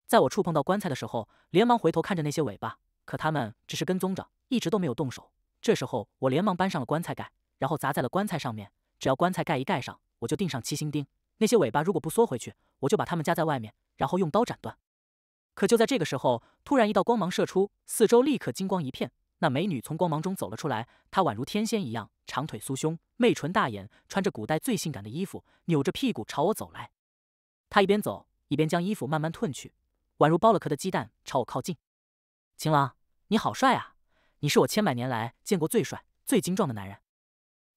在我触碰到棺材的时候，连忙回头看着那些尾巴，可他们只是跟踪着，一直都没有动手。这时候我连忙搬上了棺材盖，然后砸在了棺材上面。只要棺材盖一盖上，我就钉上七星钉。那些尾巴如果不缩回去，我就把它们夹在外面，然后用刀斩断。可就在这个时候，突然一道光芒射出，四周立刻金光一片。那美女从光芒中走了出来，她宛如天仙一样，长腿酥胸，媚唇大眼，穿着古代最性感的衣服，扭着屁股朝我走来。她一边走一边将衣服慢慢褪去，宛如剥了壳的鸡蛋朝我靠近。秦郎，你好帅啊！你是我千百年来见过最帅、最精壮的男人。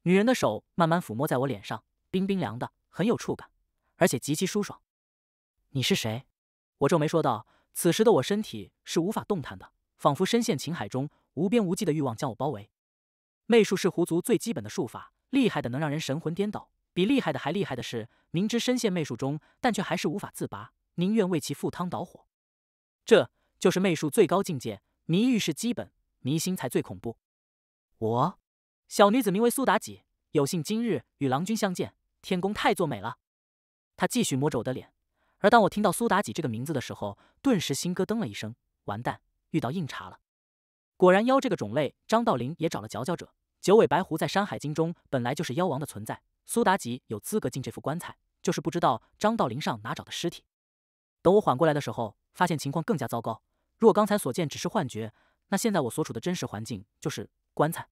女人的手慢慢抚摸在我脸上，冰冰凉的，很有触感。而且极其舒爽。你是谁？我皱眉说道。此时的我身体是无法动弹的，仿佛深陷情海中，无边无际的欲望将我包围。媚术是狐族最基本的术法，厉害的能让人神魂颠倒。比厉害的还厉害的是，明知深陷媚术中，但却还是无法自拔，宁愿为其赴汤蹈火。这就是媚术最高境界。迷欲是基本，迷心才最恐怖。我，小女子名为苏妲己，有幸今日与郎君相见，天公太作美了。他继续摸着我的脸，而当我听到苏妲己这个名字的时候，顿时心咯噔了一声，完蛋，遇到硬茬了。果然，妖这个种类，张道陵也找了佼佼者。九尾白狐在《山海经》中本来就是妖王的存在，苏妲己有资格进这副棺材，就是不知道张道陵上哪找的尸体。等我缓过来的时候，发现情况更加糟糕。若刚才所见只是幻觉，那现在我所处的真实环境就是棺材。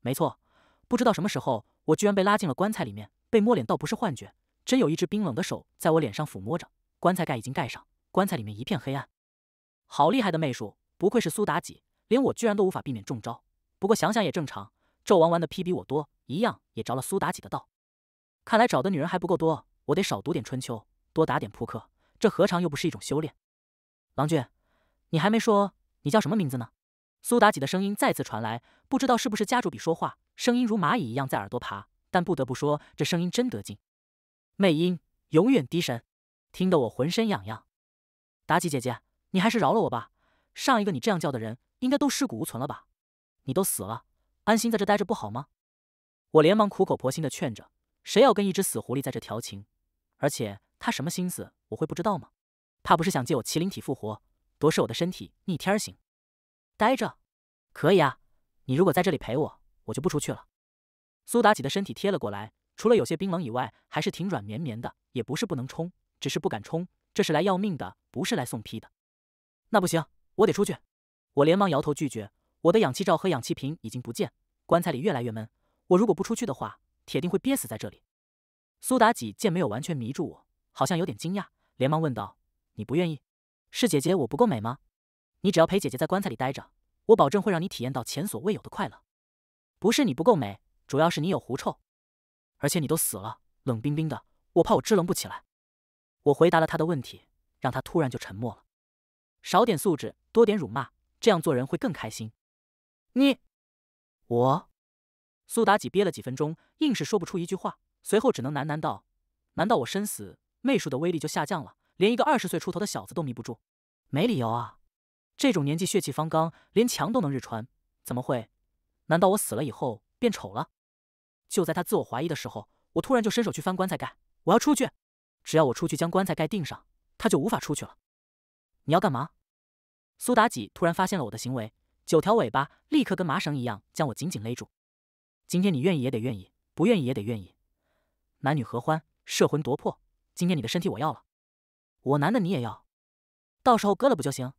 没错，不知道什么时候，我居然被拉进了棺材里面，被摸脸倒不是幻觉。真有一只冰冷的手在我脸上抚摸着，棺材盖已经盖上，棺材里面一片黑暗。好厉害的媚术，不愧是苏妲己，连我居然都无法避免中招。不过想想也正常，纣王玩的批比我多，一样也着了苏妲己的道。看来找的女人还不够多，我得少读点春秋，多打点扑克，这何尝又不是一种修炼？郎俊，你还没说你叫什么名字呢？苏妲己的声音再次传来，不知道是不是家主比说话声音如蚂蚁一样在耳朵爬，但不得不说，这声音真得劲。魅音永远低神，听得我浑身痒痒。妲己姐姐，你还是饶了我吧。上一个你这样叫的人，应该都尸骨无存了吧？你都死了，安心在这待着不好吗？我连忙苦口婆心的劝着。谁要跟一只死狐狸在这调情？而且他什么心思，我会不知道吗？怕不是想借我麒麟体复活，夺舍我的身体逆天行？待着可以啊，你如果在这里陪我，我就不出去了。苏妲己的身体贴了过来。除了有些冰冷以外，还是挺软绵绵的，也不是不能冲，只是不敢冲。这是来要命的，不是来送批的。那不行，我得出去。我连忙摇头拒绝。我的氧气罩和氧气瓶已经不见，棺材里越来越闷。我如果不出去的话，铁定会憋死在这里。苏妲己见没有完全迷住我，好像有点惊讶，连忙问道：“你不愿意？是姐姐我不够美吗？你只要陪姐姐在棺材里待着，我保证会让你体验到前所未有的快乐。不是你不够美，主要是你有狐臭。”而且你都死了，冷冰冰的，我怕我支棱不起来。我回答了他的问题，让他突然就沉默了。少点素质，多点辱骂，这样做人会更开心。你，我，苏妲己憋了几分钟，硬是说不出一句话，随后只能喃喃道：“难道我身死，媚术的威力就下降了？连一个二十岁出头的小子都迷不住，没理由啊！这种年纪血气方刚，连墙都能日穿，怎么会？难道我死了以后变丑了？”就在他自我怀疑的时候，我突然就伸手去翻棺材盖，我要出去。只要我出去，将棺材盖钉上，他就无法出去了。你要干嘛？苏妲己突然发现了我的行为，九条尾巴立刻跟麻绳一样将我紧紧勒住。今天你愿意也得愿意，不愿意也得愿意，男女合欢，摄魂夺魄。今天你的身体我要了，我男的你也要，到时候割了不就行？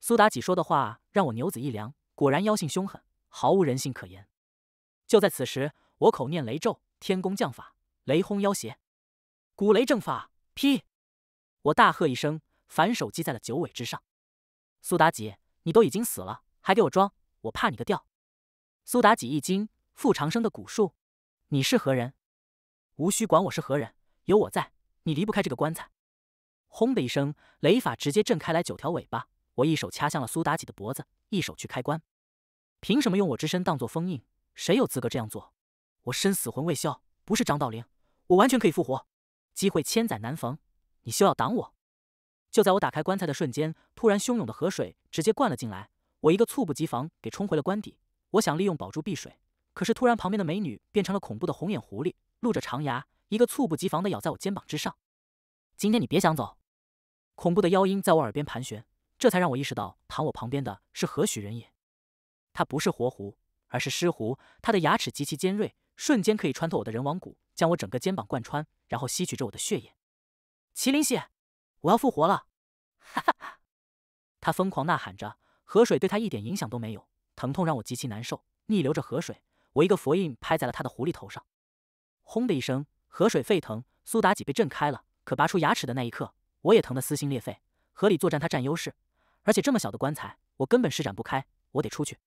苏妲己说的话让我牛子一凉，果然妖性凶狠，毫无人性可言。就在此时。我口念雷咒，天宫降法，雷轰妖邪，古雷正法劈！我大喝一声，反手击在了九尾之上。苏妲己，你都已经死了，还给我装！我怕你个吊！苏妲己一惊，傅长生的蛊术，你是何人？无需管我是何人，有我在，你离不开这个棺材。轰的一声，雷法直接震开来九条尾巴。我一手掐向了苏妲己的脖子，一手去开棺。凭什么用我之身当做封印？谁有资格这样做？我身死魂未消，不是张道陵，我完全可以复活。机会千载难逢，你休要挡我！就在我打开棺材的瞬间，突然汹涌的河水直接灌了进来，我一个猝不及防给冲回了棺底。我想利用宝珠避水，可是突然旁边的美女变成了恐怖的红眼狐狸，露着长牙，一个猝不及防的咬在我肩膀之上。今天你别想走！恐怖的妖音在我耳边盘旋，这才让我意识到躺我旁边的是何许人也。他不是活狐，而是尸狐，他的牙齿极其尖锐。瞬间可以穿透我的人王骨，将我整个肩膀贯穿，然后吸取着我的血液。麒麟血，我要复活了！哈哈哈！他疯狂呐喊着，河水对他一点影响都没有，疼痛让我极其难受。逆流着河水，我一个佛印拍在了他的狐狸头上，轰的一声，河水沸腾，苏妲己被震开了。可拔出牙齿的那一刻，我也疼得撕心裂肺。河里作战他占优势，而且这么小的棺材，我根本施展不开，我得出去。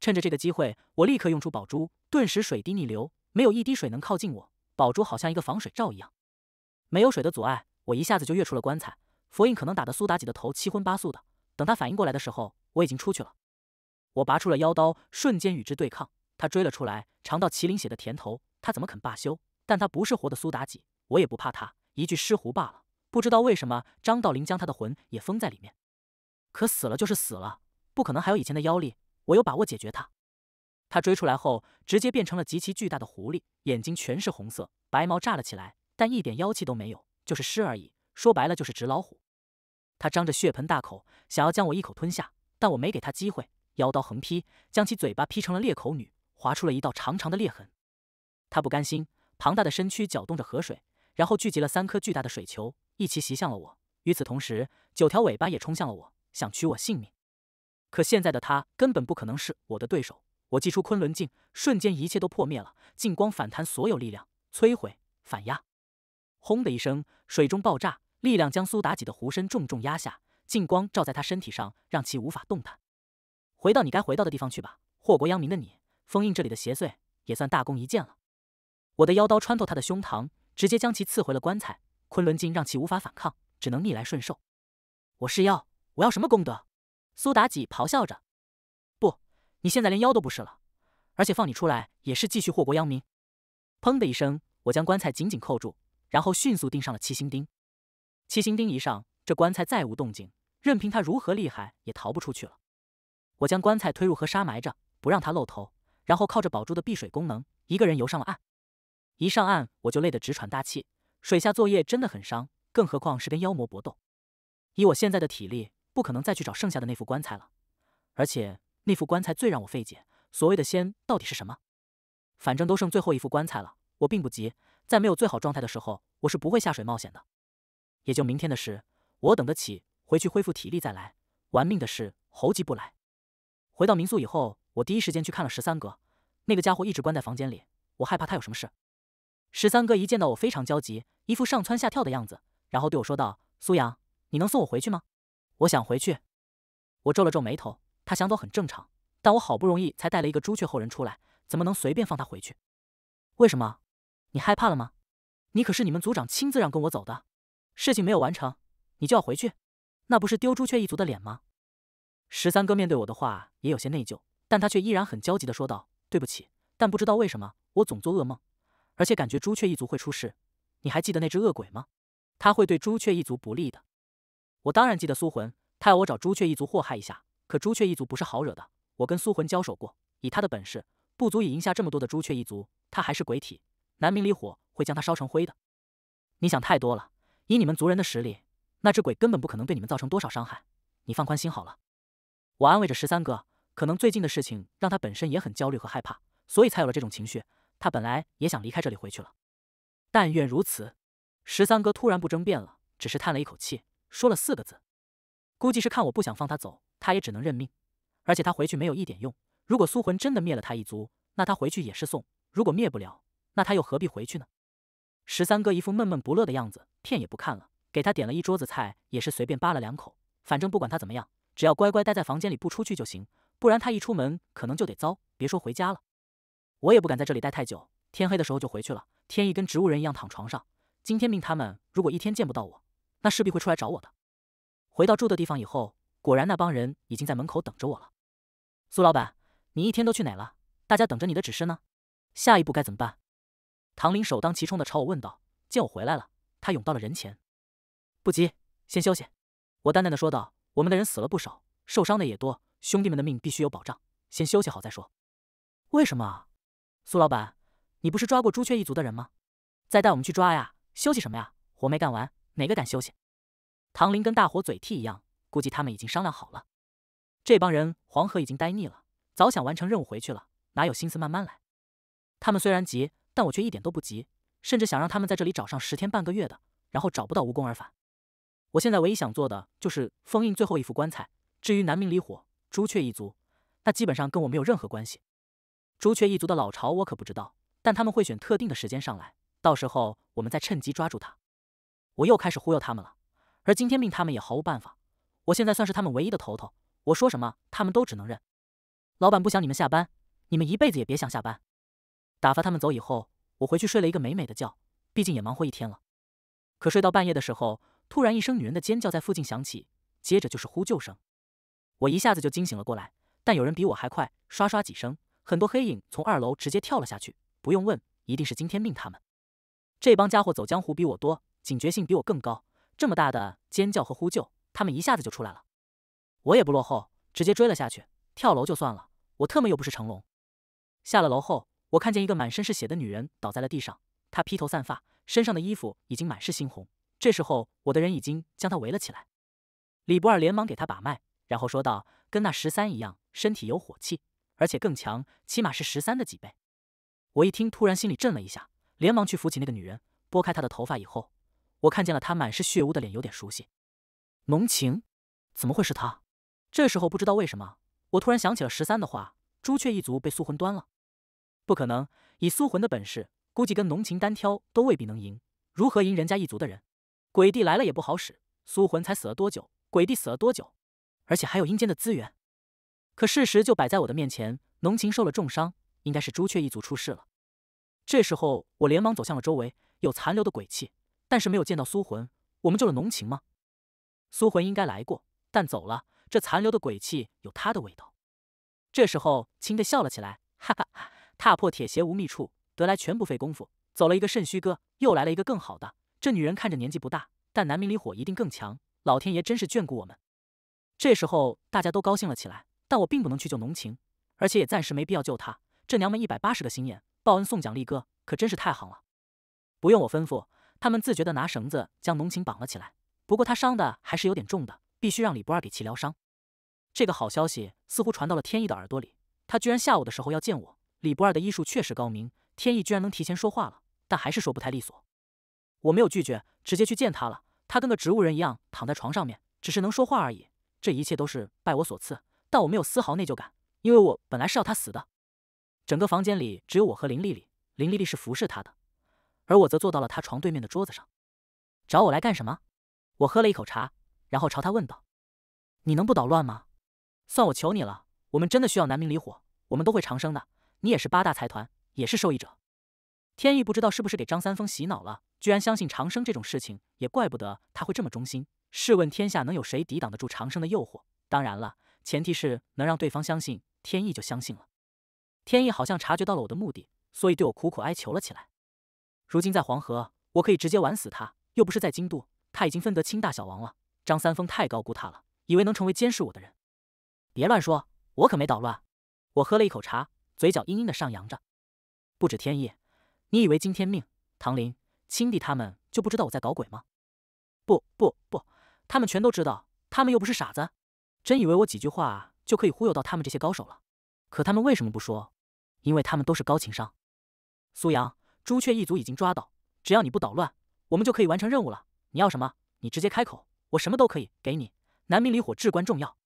趁着这个机会，我立刻用出宝珠，顿时水滴逆流，没有一滴水能靠近我。宝珠好像一个防水罩一样，没有水的阻碍，我一下子就跃出了棺材。佛印可能打得苏妲己的头七荤八素的，等他反应过来的时候，我已经出去了。我拔出了妖刀，瞬间与之对抗。他追了出来，尝到麒麟血的甜头，他怎么肯罢休？但他不是活的苏妲己，我也不怕他，一具尸狐罢了。不知道为什么张道陵将他的魂也封在里面，可死了就是死了，不可能还有以前的妖力。我有把握解决它。他追出来后，直接变成了极其巨大的狐狸，眼睛全是红色，白毛炸了起来，但一点妖气都没有，就是尸而已。说白了，就是纸老虎。他张着血盆大口，想要将我一口吞下，但我没给他机会，妖刀横劈，将其嘴巴劈成了裂口女，划出了一道长长的裂痕。他不甘心，庞大的身躯搅动着河水，然后聚集了三颗巨大的水球，一起袭向了我。与此同时，九条尾巴也冲向了我，想取我性命。可现在的他根本不可能是我的对手。我祭出昆仑镜，瞬间一切都破灭了，镜光反弹所有力量，摧毁反压。轰的一声，水中爆炸，力量将苏妲己的湖身重重压下。镜光照在她身体上，让其无法动弹。回到你该回到的地方去吧，祸国殃民的你，封印这里的邪祟也算大功一件了。我的妖刀穿透他的胸膛，直接将其刺回了棺材。昆仑镜让其无法反抗，只能逆来顺受。我是妖，我要什么功德？苏妲己咆哮着：“不，你现在连妖都不是了，而且放你出来也是继续祸国殃民。”砰的一声，我将棺材紧紧扣住，然后迅速钉上了七星钉。七星钉一上，这棺材再无动静，任凭他如何厉害也逃不出去了。我将棺材推入河沙埋着，不让他露头，然后靠着宝珠的避水功能，一个人游上了岸。一上岸，我就累得直喘大气。水下作业真的很伤，更何况是跟妖魔搏斗。以我现在的体力。不可能再去找剩下的那副棺材了，而且那副棺材最让我费解。所谓的仙到底是什么？反正都剩最后一副棺材了，我并不急。在没有最好状态的时候，我是不会下水冒险的。也就明天的事，我等得起。回去恢复体力再来。玩命的事，猴急不来。回到民宿以后，我第一时间去看了十三哥。那个家伙一直关在房间里，我害怕他有什么事。十三哥一见到我，非常焦急，一副上蹿下跳的样子，然后对我说道：“苏阳，你能送我回去吗？”我想回去，我皱了皱眉头。他想走很正常，但我好不容易才带了一个朱雀后人出来，怎么能随便放他回去？为什么？你害怕了吗？你可是你们族长亲自让跟我走的，事情没有完成，你就要回去，那不是丢朱雀一族的脸吗？十三哥面对我的话也有些内疚，但他却依然很焦急的说道：“对不起，但不知道为什么我总做噩梦，而且感觉朱雀一族会出事。你还记得那只恶鬼吗？他会对朱雀一族不利的。”我当然记得苏魂，他要我找朱雀一族祸害一下，可朱雀一族不是好惹的。我跟苏魂交手过，以他的本事，不足以赢下这么多的朱雀一族。他还是鬼体，南明离火会将他烧成灰的。你想太多了，以你们族人的实力，那只鬼根本不可能对你们造成多少伤害。你放宽心好了。我安慰着十三哥，可能最近的事情让他本身也很焦虑和害怕，所以才有了这种情绪。他本来也想离开这里回去了，但愿如此。十三哥突然不争辩了，只是叹了一口气。说了四个字，估计是看我不想放他走，他也只能认命。而且他回去没有一点用。如果苏魂真的灭了他一族，那他回去也是送；如果灭不了，那他又何必回去呢？十三哥一副闷闷不乐的样子，片也不看了，给他点了一桌子菜，也是随便扒了两口。反正不管他怎么样，只要乖乖待在房间里不出去就行。不然他一出门，可能就得遭。别说回家了，我也不敢在这里待太久，天黑的时候就回去了。天意跟植物人一样躺床上，今天命他们如果一天见不到我。那势必会出来找我的。回到住的地方以后，果然那帮人已经在门口等着我了。苏老板，你一天都去哪了？大家等着你的指示呢。下一步该怎么办？唐林首当其冲的朝我问道。见我回来了，他涌到了人前。不急，先休息。我淡淡的说道。我们的人死了不少，受伤的也多，兄弟们的命必须有保障。先休息好再说。为什么苏老板，你不是抓过朱雀一族的人吗？再带我们去抓呀？休息什么呀？活没干完。哪个敢休息？唐林跟大伙嘴替一样，估计他们已经商量好了。这帮人黄河已经待腻了，早想完成任务回去了，哪有心思慢慢来？他们虽然急，但我却一点都不急，甚至想让他们在这里找上十天半个月的，然后找不到无功而返。我现在唯一想做的就是封印最后一副棺材。至于南明离火、朱雀一族，那基本上跟我没有任何关系。朱雀一族的老巢我可不知道，但他们会选特定的时间上来，到时候我们再趁机抓住他。我又开始忽悠他们了，而今天命他们也毫无办法。我现在算是他们唯一的头头，我说什么他们都只能认。老板不想你们下班，你们一辈子也别想下班。打发他们走以后，我回去睡了一个美美的觉，毕竟也忙活一天了。可睡到半夜的时候，突然一声女人的尖叫在附近响起，接着就是呼救声。我一下子就惊醒了过来，但有人比我还快，刷刷几声，很多黑影从二楼直接跳了下去。不用问，一定是今天命他们。这帮家伙走江湖比我多。警觉性比我更高，这么大的尖叫和呼救，他们一下子就出来了。我也不落后，直接追了下去。跳楼就算了，我特么又不是成龙。下了楼后，我看见一个满身是血的女人倒在了地上，她披头散发，身上的衣服已经满是猩红。这时候，我的人已经将她围了起来。李博尔连忙给她把脉，然后说道：“跟那十三一样，身体有火气，而且更强，起码是十三的几倍。”我一听，突然心里震了一下，连忙去扶起那个女人，拨开她的头发以后。我看见了他满是血污的脸，有点熟悉。浓情，怎么会是他？这时候不知道为什么，我突然想起了十三的话：朱雀一族被苏魂端了，不可能。以苏魂的本事，估计跟浓情单挑都未必能赢，如何赢人家一族的人？鬼帝来了也不好使。苏魂才死了多久？鬼帝死了多久？而且还有阴间的资源。可事实就摆在我的面前，浓情受了重伤，应该是朱雀一族出事了。这时候，我连忙走向了周围，有残留的鬼气。但是没有见到苏魂，我们救了浓情吗？苏魂应该来过，但走了。这残留的鬼气有他的味道。这时候，青的笑了起来，哈哈踏破铁鞋无觅处，得来全不费工夫。走了一个肾虚哥，又来了一个更好的。这女人看着年纪不大，但南明离火一定更强。老天爷真是眷顾我们。这时候，大家都高兴了起来。但我并不能去救浓情，而且也暂时没必要救她。这娘们一百八十个心眼，报恩送奖励哥可真是太行了。不用我吩咐。他们自觉的拿绳子将浓情绑了起来，不过他伤的还是有点重的，必须让李不二给其疗伤。这个好消息似乎传到了天意的耳朵里，他居然下午的时候要见我。李不二的医术确实高明，天意居然能提前说话了，但还是说不太利索。我没有拒绝，直接去见他了。他跟个植物人一样躺在床上面，只是能说话而已。这一切都是拜我所赐，但我没有丝毫内疚感，因为我本来是要他死的。整个房间里只有我和林丽丽，林丽丽是服侍他的。而我则坐到了他床对面的桌子上，找我来干什么？我喝了一口茶，然后朝他问道：“你能不捣乱吗？”算我求你了，我们真的需要南明离火，我们都会长生的，你也是八大财团，也是受益者。天意不知道是不是给张三丰洗脑了，居然相信长生这种事情，也怪不得他会这么忠心。试问天下能有谁抵挡得住长生的诱惑？当然了，前提是能让对方相信，天意就相信了。天意好像察觉到了我的目的，所以对我苦苦哀求了起来。如今在黄河，我可以直接玩死他；又不是在京都，他已经分得清大小王了。张三丰太高估他了，以为能成为监视我的人。别乱说，我可没捣乱。我喝了一口茶，嘴角阴阴的上扬着。不止天意，你以为今天命、唐林、青帝他们就不知道我在搞鬼吗？不不不，他们全都知道，他们又不是傻子，真以为我几句话就可以忽悠到他们这些高手了？可他们为什么不说？因为他们都是高情商。苏阳。朱雀一族已经抓到，只要你不捣乱，我们就可以完成任务了。你要什么？你直接开口，我什么都可以给你。南明离火至关重要。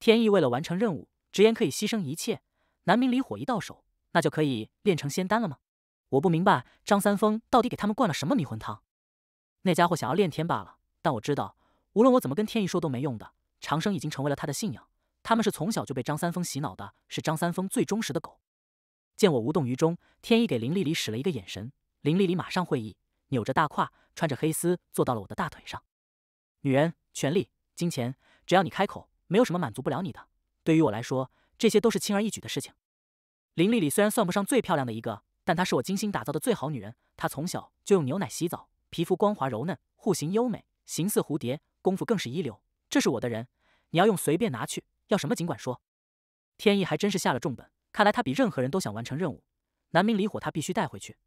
天意为了完成任务，直言可以牺牲一切。南明离火一到手，那就可以炼成仙丹了吗？我不明白，张三丰到底给他们灌了什么迷魂汤？那家伙想要炼天罢了。但我知道，无论我怎么跟天意说都没用的。长生已经成为了他的信仰。他们是从小就被张三丰洗脑的，是张三丰最忠实的狗。见我无动于衷，天意给林丽丽使了一个眼神，林丽丽马上会意，扭着大胯，穿着黑丝坐到了我的大腿上。女人、权力、金钱，只要你开口，没有什么满足不了你的。对于我来说，这些都是轻而易举的事情。林丽丽虽然算不上最漂亮的一个，但她是我精心打造的最好女人。她从小就用牛奶洗澡，皮肤光滑柔嫩，户型优美，形似蝴蝶，功夫更是一流。这是我的人，你要用随便拿去，要什么尽管说。天意还真是下了重本。看来他比任何人都想完成任务，南明离火他必须带回去，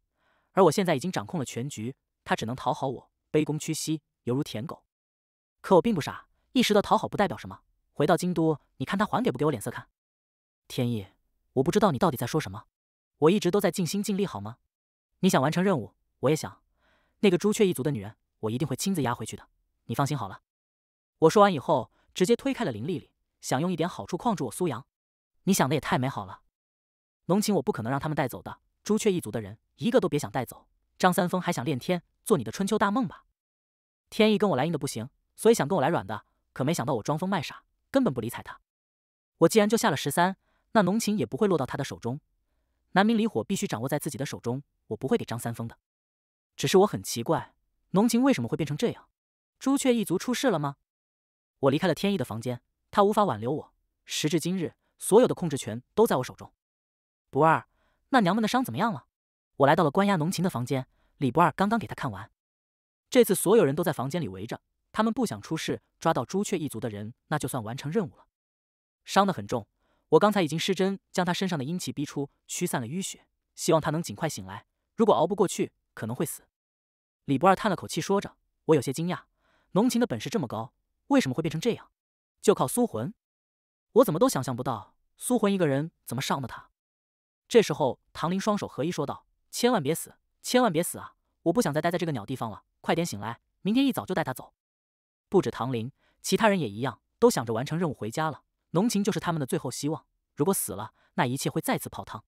而我现在已经掌控了全局，他只能讨好我，卑躬屈膝，犹如舔狗。可我并不傻，一时的讨好不代表什么。回到京都，你看他还给不给我脸色看？天意，我不知道你到底在说什么。我一直都在尽心尽力，好吗？你想完成任务，我也想。那个朱雀一族的女人，我一定会亲自押回去的。你放心好了。我说完以后，直接推开了林丽丽，想用一点好处框住我苏阳。你想的也太美好了。浓情，我不可能让他们带走的。朱雀一族的人，一个都别想带走。张三丰还想练天，做你的春秋大梦吧。天意跟我来硬的不行，所以想跟我来软的，可没想到我装疯卖傻，根本不理睬他。我既然就下了十三，那浓情也不会落到他的手中。南明离火必须掌握在自己的手中，我不会给张三丰的。只是我很奇怪，浓情为什么会变成这样？朱雀一族出事了吗？我离开了天意的房间，他无法挽留我。时至今日，所有的控制权都在我手中。不二，那娘们的伤怎么样了？我来到了关押浓情的房间，李不二刚刚给他看完。这次所有人都在房间里围着，他们不想出事，抓到朱雀一族的人，那就算完成任务了。伤得很重，我刚才已经施针，将他身上的阴气逼出，驱散了淤血，希望他能尽快醒来。如果熬不过去，可能会死。李不二叹了口气，说着。我有些惊讶，浓情的本事这么高，为什么会变成这样？就靠苏魂？我怎么都想象不到，苏魂一个人怎么伤的他？这时候，唐林双手合一，说道：“千万别死，千万别死啊！我不想再待在这个鸟地方了，快点醒来，明天一早就带他走。”不止唐林，其他人也一样，都想着完成任务回家了。浓情就是他们的最后希望，如果死了，那一切会再次泡汤。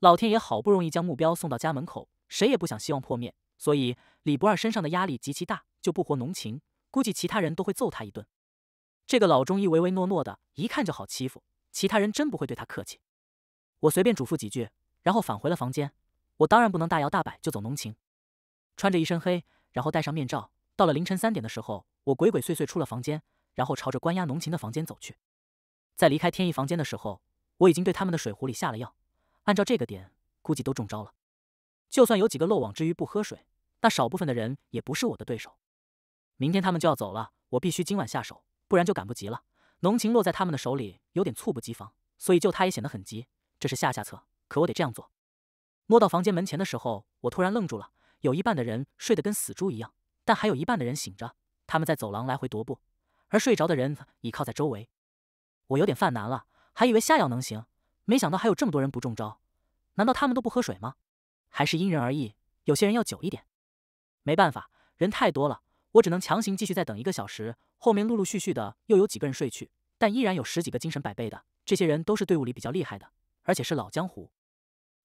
老天爷好不容易将目标送到家门口，谁也不想希望破灭。所以李不二身上的压力极其大，就不活浓情，估计其他人都会揍他一顿。这个老中医唯唯诺诺的，一看就好欺负，其他人真不会对他客气。我随便嘱咐几句，然后返回了房间。我当然不能大摇大摆就走。浓情穿着一身黑，然后戴上面罩。到了凌晨三点的时候，我鬼鬼祟祟出了房间，然后朝着关押浓情的房间走去。在离开天意房间的时候，我已经对他们的水壶里下了药。按照这个点，估计都中招了。就算有几个漏网之鱼不喝水，那少部分的人也不是我的对手。明天他们就要走了，我必须今晚下手，不然就赶不及了。浓情落在他们的手里，有点猝不及防，所以救他也显得很急。这是下下策，可我得这样做。摸到房间门前的时候，我突然愣住了。有一半的人睡得跟死猪一样，但还有一半的人醒着。他们在走廊来回踱步，而睡着的人倚靠在周围。我有点犯难了，还以为下药能行，没想到还有这么多人不中招。难道他们都不喝水吗？还是因人而异，有些人要久一点。没办法，人太多了，我只能强行继续再等一个小时。后面陆陆续续的又有几个人睡去，但依然有十几个精神百倍的。这些人都是队伍里比较厉害的。而且是老江湖，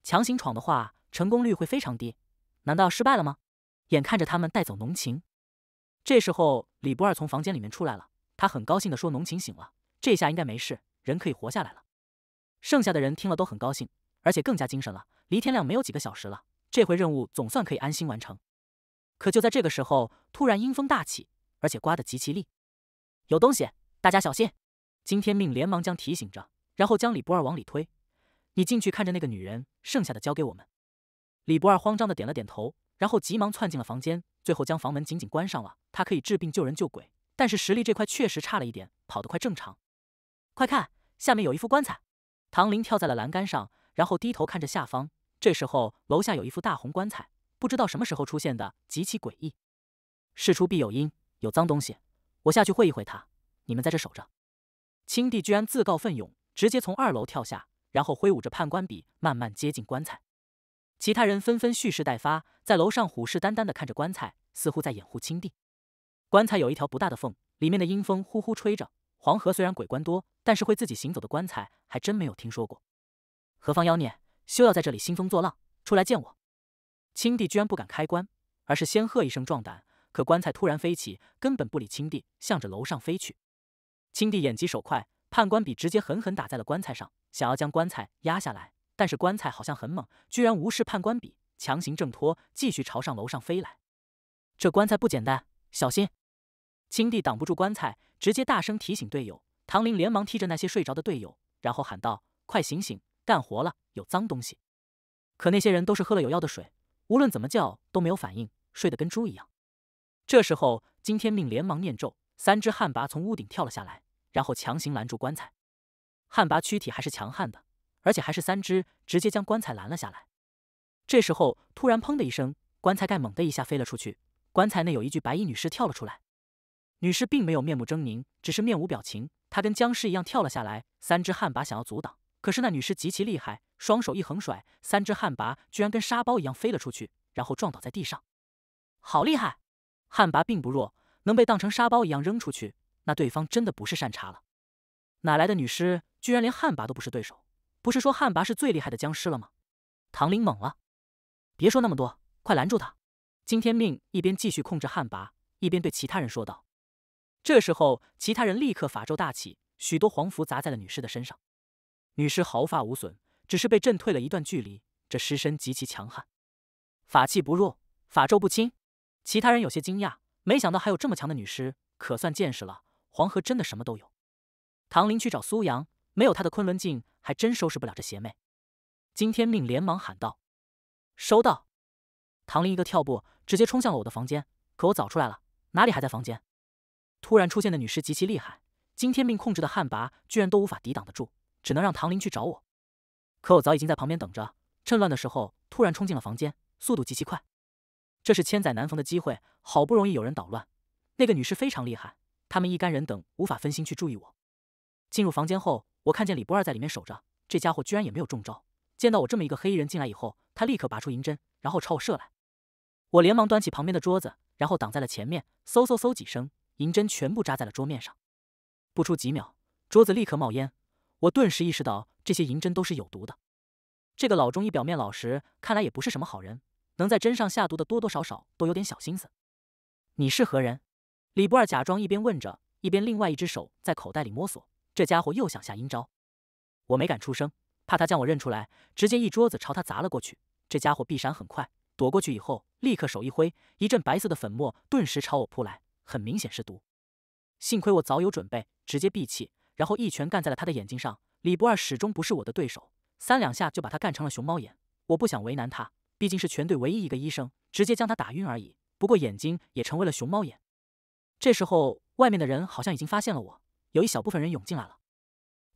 强行闯的话成功率会非常低。难道失败了吗？眼看着他们带走浓情，这时候李不二从房间里面出来了，他很高兴地说：“浓情醒了，这下应该没事，人可以活下来了。”剩下的人听了都很高兴，而且更加精神了。离天亮没有几个小时了，这回任务总算可以安心完成。可就在这个时候，突然阴风大起，而且刮得极其厉，有东西，大家小心！金天命连忙将提醒着，然后将李不二往里推。你进去看着那个女人，剩下的交给我们。李不二慌张的点了点头，然后急忙窜进了房间，最后将房门紧紧关上了。他可以治病救人救鬼，但是实力这块确实差了一点，跑得快正常。快看，下面有一副棺材！唐林跳在了栏杆上，然后低头看着下方。这时候楼下有一副大红棺材，不知道什么时候出现的，极其诡异。事出必有因，有脏东西，我下去会一会他，你们在这守着。青帝居然自告奋勇，直接从二楼跳下。然后挥舞着判官笔，慢慢接近棺材。其他人纷纷蓄势待发，在楼上虎视眈眈的看着棺材，似乎在掩护青帝。棺材有一条不大的缝，里面的阴风呼呼吹着。黄河虽然鬼棺多，但是会自己行走的棺材还真没有听说过。何方妖孽，休要在这里兴风作浪，出来见我！青帝居然不敢开棺，而是先喝一声壮胆。可棺材突然飞起，根本不理青帝，向着楼上飞去。青帝眼疾手快，判官笔直接狠狠打在了棺材上。想要将棺材压下来，但是棺材好像很猛，居然无视判官笔，强行挣脱，继续朝上楼上飞来。这棺材不简单，小心！青帝挡不住棺材，直接大声提醒队友。唐林连忙踢着那些睡着的队友，然后喊道：“快醒醒，干活了，有脏东西。”可那些人都是喝了有药的水，无论怎么叫都没有反应，睡得跟猪一样。这时候，金天命连忙念咒，三只旱魃从屋顶跳了下来，然后强行拦住棺材。旱魃躯体还是强悍的，而且还是三只，直接将棺材拦了下来。这时候，突然砰的一声，棺材盖猛的一下飞了出去，棺材内有一具白衣女尸跳了出来。女尸并没有面目狰狞，只是面无表情。她跟僵尸一样跳了下来。三只旱魃想要阻挡，可是那女尸极其厉害，双手一横甩，三只旱魃居然跟沙包一样飞了出去，然后撞倒在地上。好厉害！旱魃并不弱，能被当成沙包一样扔出去，那对方真的不是善茬了。哪来的女尸，居然连旱魃都不是对手？不是说旱魃是最厉害的僵尸了吗？唐林懵了。别说那么多，快拦住他！金天命一边继续控制旱魃，一边对其他人说道。这时候，其他人立刻法咒大起，许多黄符砸在了女尸的身上。女尸毫发无损，只是被震退了一段距离。这尸身极其强悍，法器不弱，法咒不轻。其他人有些惊讶，没想到还有这么强的女尸，可算见识了。黄河真的什么都有。唐林去找苏阳，没有他的昆仑镜，还真收拾不了这邪魅。金天命连忙喊道：“收到！”唐林一个跳步，直接冲向了我的房间。可我早出来了，哪里还在房间？突然出现的女尸极其厉害，金天命控制的旱魃居然都无法抵挡得住，只能让唐林去找我。可我早已经在旁边等着，趁乱的时候突然冲进了房间，速度极其快。这是千载难逢的机会，好不容易有人捣乱，那个女尸非常厉害，他们一干人等无法分心去注意我。进入房间后，我看见李不二在里面守着。这家伙居然也没有中招。见到我这么一个黑衣人进来以后，他立刻拔出银针，然后朝我射来。我连忙端起旁边的桌子，然后挡在了前面。嗖嗖嗖几声，银针全部扎在了桌面上。不出几秒，桌子立刻冒烟。我顿时意识到，这些银针都是有毒的。这个老中医表面老实，看来也不是什么好人。能在针上下毒的，多多少少都有点小心思。你是何人？李不二假装一边问着，一边另外一只手在口袋里摸索。这家伙又想下阴招，我没敢出声，怕他将我认出来。直接一桌子朝他砸了过去。这家伙避闪很快，躲过去以后，立刻手一挥，一阵白色的粉末顿时朝我扑来，很明显是毒。幸亏我早有准备，直接闭气，然后一拳干在了他的眼睛上。李不二始终不是我的对手，三两下就把他干成了熊猫眼。我不想为难他，毕竟是全队唯一一个医生，直接将他打晕而已。不过眼睛也成为了熊猫眼。这时候外面的人好像已经发现了我。有一小部分人涌进来了，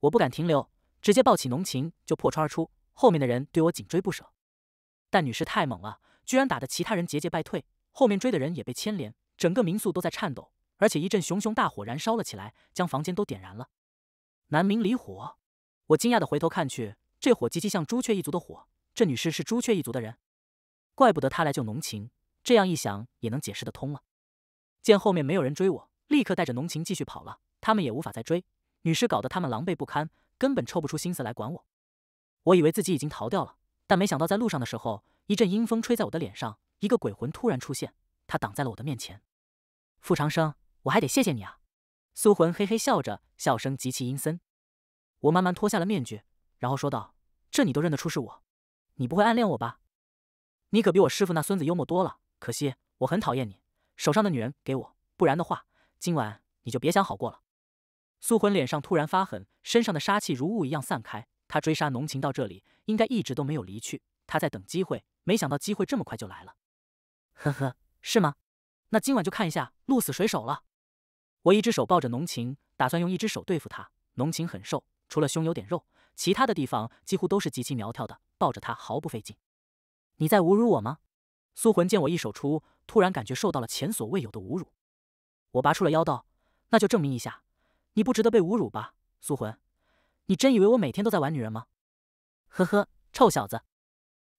我不敢停留，直接抱起浓情就破窗而出。后面的人对我紧追不舍，但女士太猛了，居然打得其他人节节败退。后面追的人也被牵连，整个民宿都在颤抖，而且一阵熊熊大火燃烧了起来，将房间都点燃了。南明离火，我惊讶的回头看去，这火极其像朱雀一族的火。这女士是朱雀一族的人，怪不得她来救浓情，这样一想也能解释得通了。见后面没有人追我，立刻带着浓情继续跑了。他们也无法再追女尸，搞得他们狼狈不堪，根本抽不出心思来管我。我以为自己已经逃掉了，但没想到在路上的时候，一阵阴风吹在我的脸上，一个鬼魂突然出现，他挡在了我的面前。傅长生，我还得谢谢你啊！苏魂嘿嘿笑着，笑声极其阴森。我慢慢脱下了面具，然后说道：“这你都认得出是我？你不会暗恋我吧？你可比我师傅那孙子幽默多了。可惜，我很讨厌你。手上的女人给我，不然的话，今晚你就别想好过了。”苏魂脸上突然发狠，身上的杀气如雾一样散开。他追杀浓情到这里，应该一直都没有离去，他在等机会。没想到机会这么快就来了。呵呵，是吗？那今晚就看一下鹿死谁手了。我一只手抱着浓情，打算用一只手对付他。浓情很瘦，除了胸有点肉，其他的地方几乎都是极其苗条的，抱着他毫不费劲。你在侮辱我吗？苏魂见我一手出，突然感觉受到了前所未有的侮辱。我拔出了腰刀，那就证明一下。你不值得被侮辱吧，苏魂！你真以为我每天都在玩女人吗？呵呵，臭小子！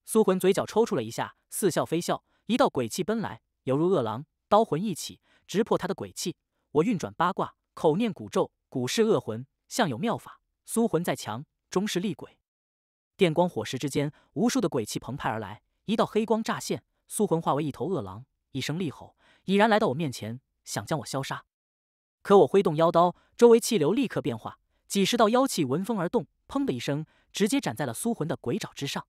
苏魂嘴角抽搐了一下，似笑非笑。一道鬼气奔来，犹如恶狼，刀魂一起，直破他的鬼气。我运转八卦，口念古咒，古是恶魂，相有妙法。苏魂在强，终是厉鬼。电光火石之间，无数的鬼气澎湃而来，一道黑光乍现，苏魂化为一头恶狼，一声厉吼，已然来到我面前，想将我消杀。可我挥动妖刀。周围气流立刻变化，几十道妖气闻风而动，砰的一声，直接斩在了苏魂的鬼爪之上。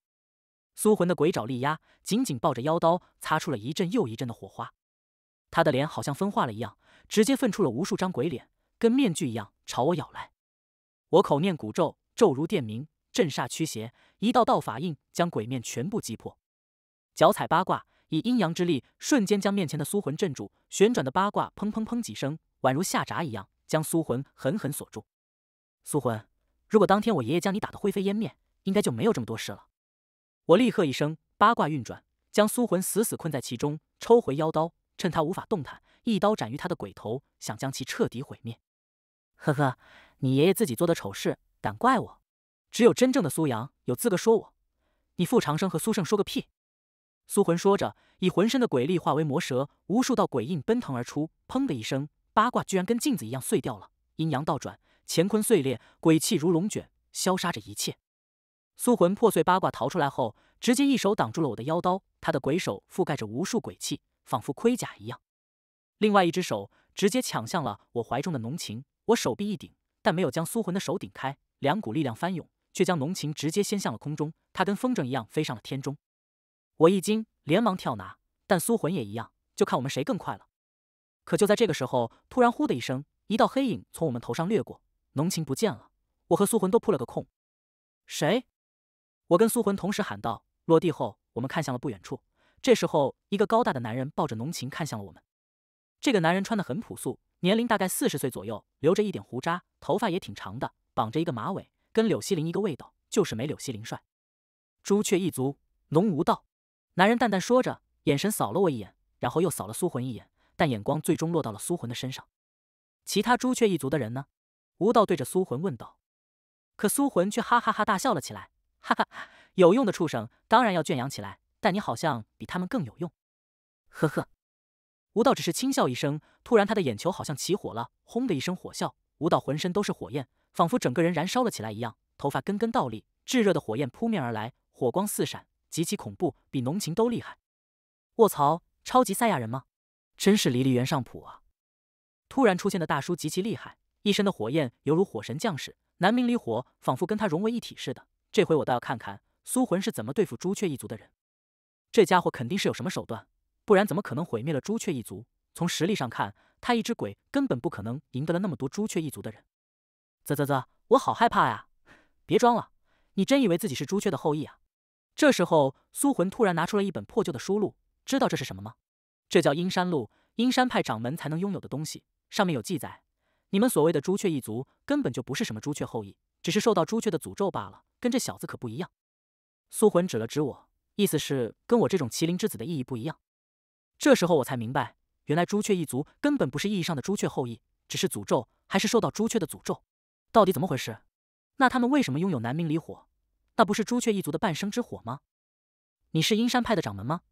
苏魂的鬼爪力压，紧紧抱着妖刀，擦出了一阵又一阵的火花。他的脸好像分化了一样，直接分出了无数张鬼脸，跟面具一样朝我咬来。我口念古咒，咒如电鸣，震煞驱邪，一道道法印将鬼面全部击破。脚踩八卦，以阴阳之力瞬间将面前的苏魂镇住。旋转的八卦，砰砰砰几声，宛如下闸一样。将苏魂狠狠锁住。苏魂，如果当天我爷爷将你打得灰飞烟灭，应该就没有这么多事了。我厉喝一声，八卦运转，将苏魂死死困在其中，抽回妖刀，趁他无法动弹，一刀斩于他的鬼头，想将其彻底毁灭。呵呵，你爷爷自己做的丑事，敢怪我？只有真正的苏阳有资格说我。你傅长生和苏胜说个屁！苏魂说着，以浑身的鬼力化为魔蛇，无数道鬼印奔腾而出，砰的一声。八卦居然跟镜子一样碎掉了，阴阳倒转，乾坤碎裂，鬼气如龙卷，消杀着一切。苏魂破碎八卦逃出来后，直接一手挡住了我的腰刀，他的鬼手覆盖着无数鬼气，仿佛盔甲一样。另外一只手直接抢向了我怀中的浓情，我手臂一顶，但没有将苏魂的手顶开，两股力量翻涌，却将浓情直接掀向了空中，他跟风筝一样飞上了天中。我一惊，连忙跳拿，但苏魂也一样，就看我们谁更快了。可就在这个时候，突然“呼”的一声，一道黑影从我们头上掠过，浓情不见了。我和苏魂都扑了个空。谁？我跟苏魂同时喊道。落地后，我们看向了不远处。这时候，一个高大的男人抱着浓情看向了我们。这个男人穿的很朴素，年龄大概四十岁左右，留着一点胡渣，头发也挺长的，绑着一个马尾，跟柳希林一个味道，就是没柳希林帅。朱雀一族，浓无道。男人淡淡说着，眼神扫了我一眼，然后又扫了苏魂一眼。但眼光最终落到了苏魂的身上。其他朱雀一族的人呢？吴道对着苏魂问道。可苏魂却哈哈哈大笑了起来，哈哈，有用的畜生当然要圈养起来。但你好像比他们更有用。呵呵。吴道只是轻笑一声，突然他的眼球好像起火了，轰的一声火笑，吴道浑身都是火焰，仿佛整个人燃烧了起来一样，头发根根倒立，炙热的火焰扑面而来，火光四闪，极其恐怖，比浓情都厉害。卧槽，超级赛亚人吗？真是离离原上谱啊！突然出现的大叔极其厉害，一身的火焰犹如火神将士，南明离火仿佛跟他融为一体似的。这回我倒要看看苏魂是怎么对付朱雀一族的人。这家伙肯定是有什么手段，不然怎么可能毁灭了朱雀一族？从实力上看，他一只鬼根本不可能赢得了那么多朱雀一族的人。啧啧啧，我好害怕呀！别装了，你真以为自己是朱雀的后裔啊？这时候，苏魂突然拿出了一本破旧的书录，知道这是什么吗？这叫阴山路，阴山派掌门才能拥有的东西。上面有记载，你们所谓的朱雀一族根本就不是什么朱雀后裔，只是受到朱雀的诅咒罢了。跟这小子可不一样。苏魂指了指我，意思是跟我这种麒麟之子的意义不一样。这时候我才明白，原来朱雀一族根本不是意义上的朱雀后裔，只是诅咒，还是受到朱雀的诅咒。到底怎么回事？那他们为什么拥有南明离火？那不是朱雀一族的半生之火吗？你是阴山派的掌门吗？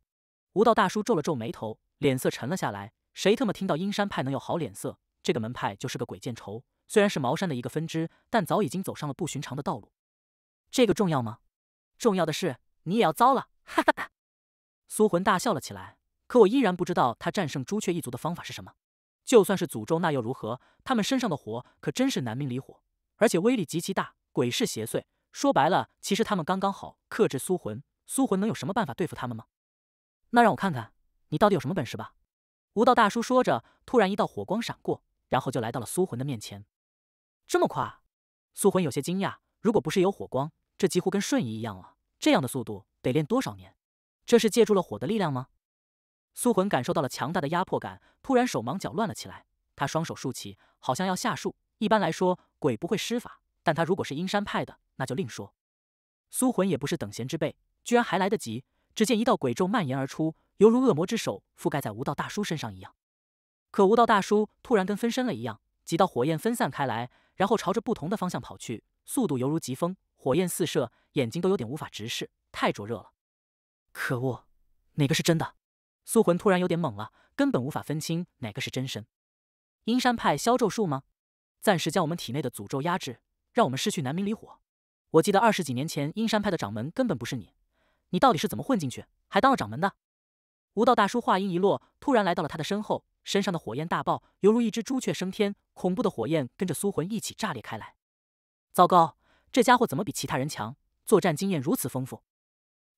无道大叔皱了皱眉头。脸色沉了下来。谁他妈听到阴山派能有好脸色？这个门派就是个鬼见愁。虽然是茅山的一个分支，但早已经走上了不寻常的道路。这个重要吗？重要的是你也要糟了！哈哈哈！苏魂大笑了起来。可我依然不知道他战胜朱雀一族的方法是什么。就算是诅咒，那又如何？他们身上的火可真是南明离火，而且威力极其大。鬼是邪祟，说白了，其实他们刚刚好克制苏魂。苏魂能有什么办法对付他们吗？那让我看看。你到底有什么本事吧？吴道大叔说着，突然一道火光闪过，然后就来到了苏魂的面前。这么快？苏魂有些惊讶。如果不是有火光，这几乎跟瞬移一样了。这样的速度，得练多少年？这是借助了火的力量吗？苏魂感受到了强大的压迫感，突然手忙脚乱了起来。他双手竖起，好像要下树。一般来说，鬼不会施法，但他如果是阴山派的，那就另说。苏魂也不是等闲之辈，居然还来得及。只见一道鬼咒蔓延而出，犹如恶魔之手覆盖在无道大叔身上一样。可无道大叔突然跟分身了一样，几道火焰分散开来，然后朝着不同的方向跑去，速度犹如疾风，火焰四射，眼睛都有点无法直视，太灼热了。可恶，哪个是真的？苏魂突然有点懵了，根本无法分清哪个是真身。阴山派消咒术吗？暂时将我们体内的诅咒压制，让我们失去南明离火。我记得二十几年前阴山派的掌门根本不是你。你到底是怎么混进去，还当了掌门的？无道大叔话音一落，突然来到了他的身后，身上的火焰大爆，犹如一只朱雀升天，恐怖的火焰跟着苏魂一起炸裂开来。糟糕，这家伙怎么比其他人强？作战经验如此丰富？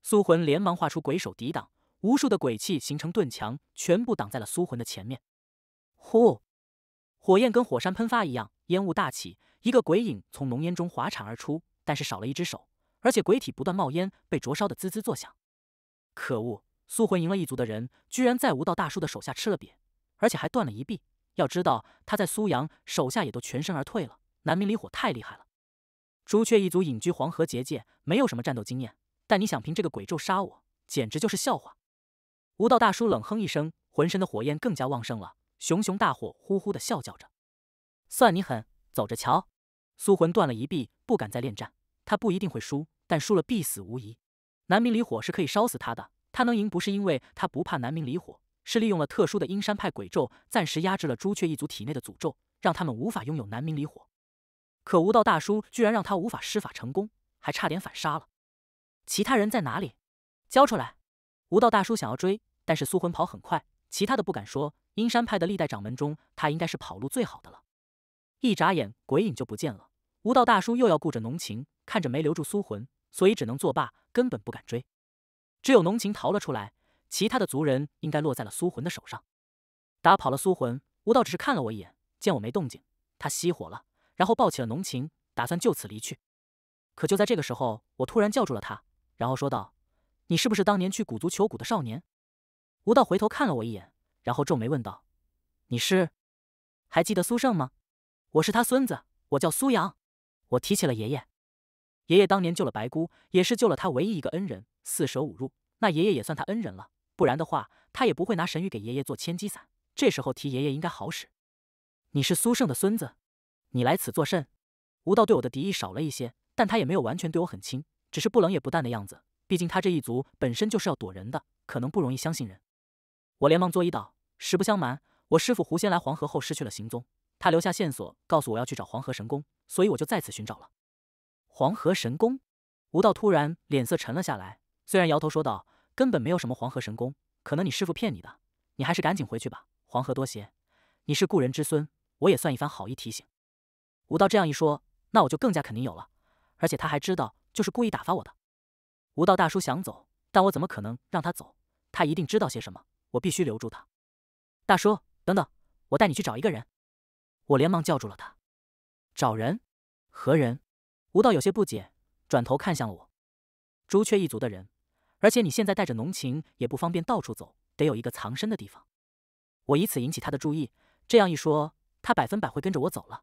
苏魂连忙画出鬼手抵挡，无数的鬼气形成盾墙，全部挡在了苏魂的前面。呼，火焰跟火山喷发一样，烟雾大起，一个鬼影从浓烟中滑铲而出，但是少了一只手。而且鬼体不断冒烟，被灼烧的滋滋作响。可恶！苏魂赢了一族的人，居然在无道大叔的手下吃了瘪，而且还断了一臂。要知道他在苏阳手下也都全身而退了。南明离火太厉害了。朱雀一族隐居黄河结界，没有什么战斗经验，但你想凭这个鬼咒杀我，简直就是笑话。无道大叔冷哼一声，浑身的火焰更加旺盛了，熊熊大火呼呼的啸叫着。算你狠，走着瞧。苏魂断了一臂，不敢再恋战，他不一定会输。但输了必死无疑，南明离火是可以烧死他的。他能赢不是因为他不怕南明离火，是利用了特殊的阴山派鬼咒，暂时压制了朱雀一族体内的诅咒，让他们无法拥有南明离火。可无道大叔居然让他无法施法成功，还差点反杀了。其他人在哪里？交出来！无道大叔想要追，但是苏魂跑很快。其他的不敢说，阴山派的历代掌门中，他应该是跑路最好的了。一眨眼，鬼影就不见了。无道大叔又要顾着浓情，看着没留住苏魂。所以只能作罢，根本不敢追。只有浓情逃了出来，其他的族人应该落在了苏魂的手上。打跑了苏魂，吴道只是看了我一眼，见我没动静，他熄火了，然后抱起了浓情，打算就此离去。可就在这个时候，我突然叫住了他，然后说道：“你是不是当年去古族求蛊的少年？”吴道回头看了我一眼，然后皱眉问道：“你是？还记得苏胜吗？”“我是他孙子，我叫苏阳。”我提起了爷爷。爷爷当年救了白姑，也是救了他唯一一个恩人。四舍五入，那爷爷也算他恩人了。不然的话，他也不会拿神玉给爷爷做千机伞。这时候提爷爷应该好使。你是苏胜的孙子，你来此作甚？吴道对我的敌意少了一些，但他也没有完全对我很亲，只是不冷也不淡的样子。毕竟他这一族本身就是要躲人的，可能不容易相信人。我连忙作揖道：“实不相瞒，我师傅狐仙来黄河后失去了行踪，他留下线索告诉我要去找黄河神功，所以我就再次寻找了。”黄河神功，吴道突然脸色沉了下来，虽然摇头说道：“根本没有什么黄河神功，可能你师傅骗你的，你还是赶紧回去吧。黄河多邪，你是故人之孙，我也算一番好意提醒。”吴道这样一说，那我就更加肯定有了，而且他还知道，就是故意打发我的。吴道大叔想走，但我怎么可能让他走？他一定知道些什么，我必须留住他。大叔，等等，我带你去找一个人。我连忙叫住了他，找人，何人？吴道有些不解，转头看向了我。朱雀一族的人，而且你现在带着浓情，也不方便到处走，得有一个藏身的地方。我以此引起他的注意，这样一说，他百分百会跟着我走了。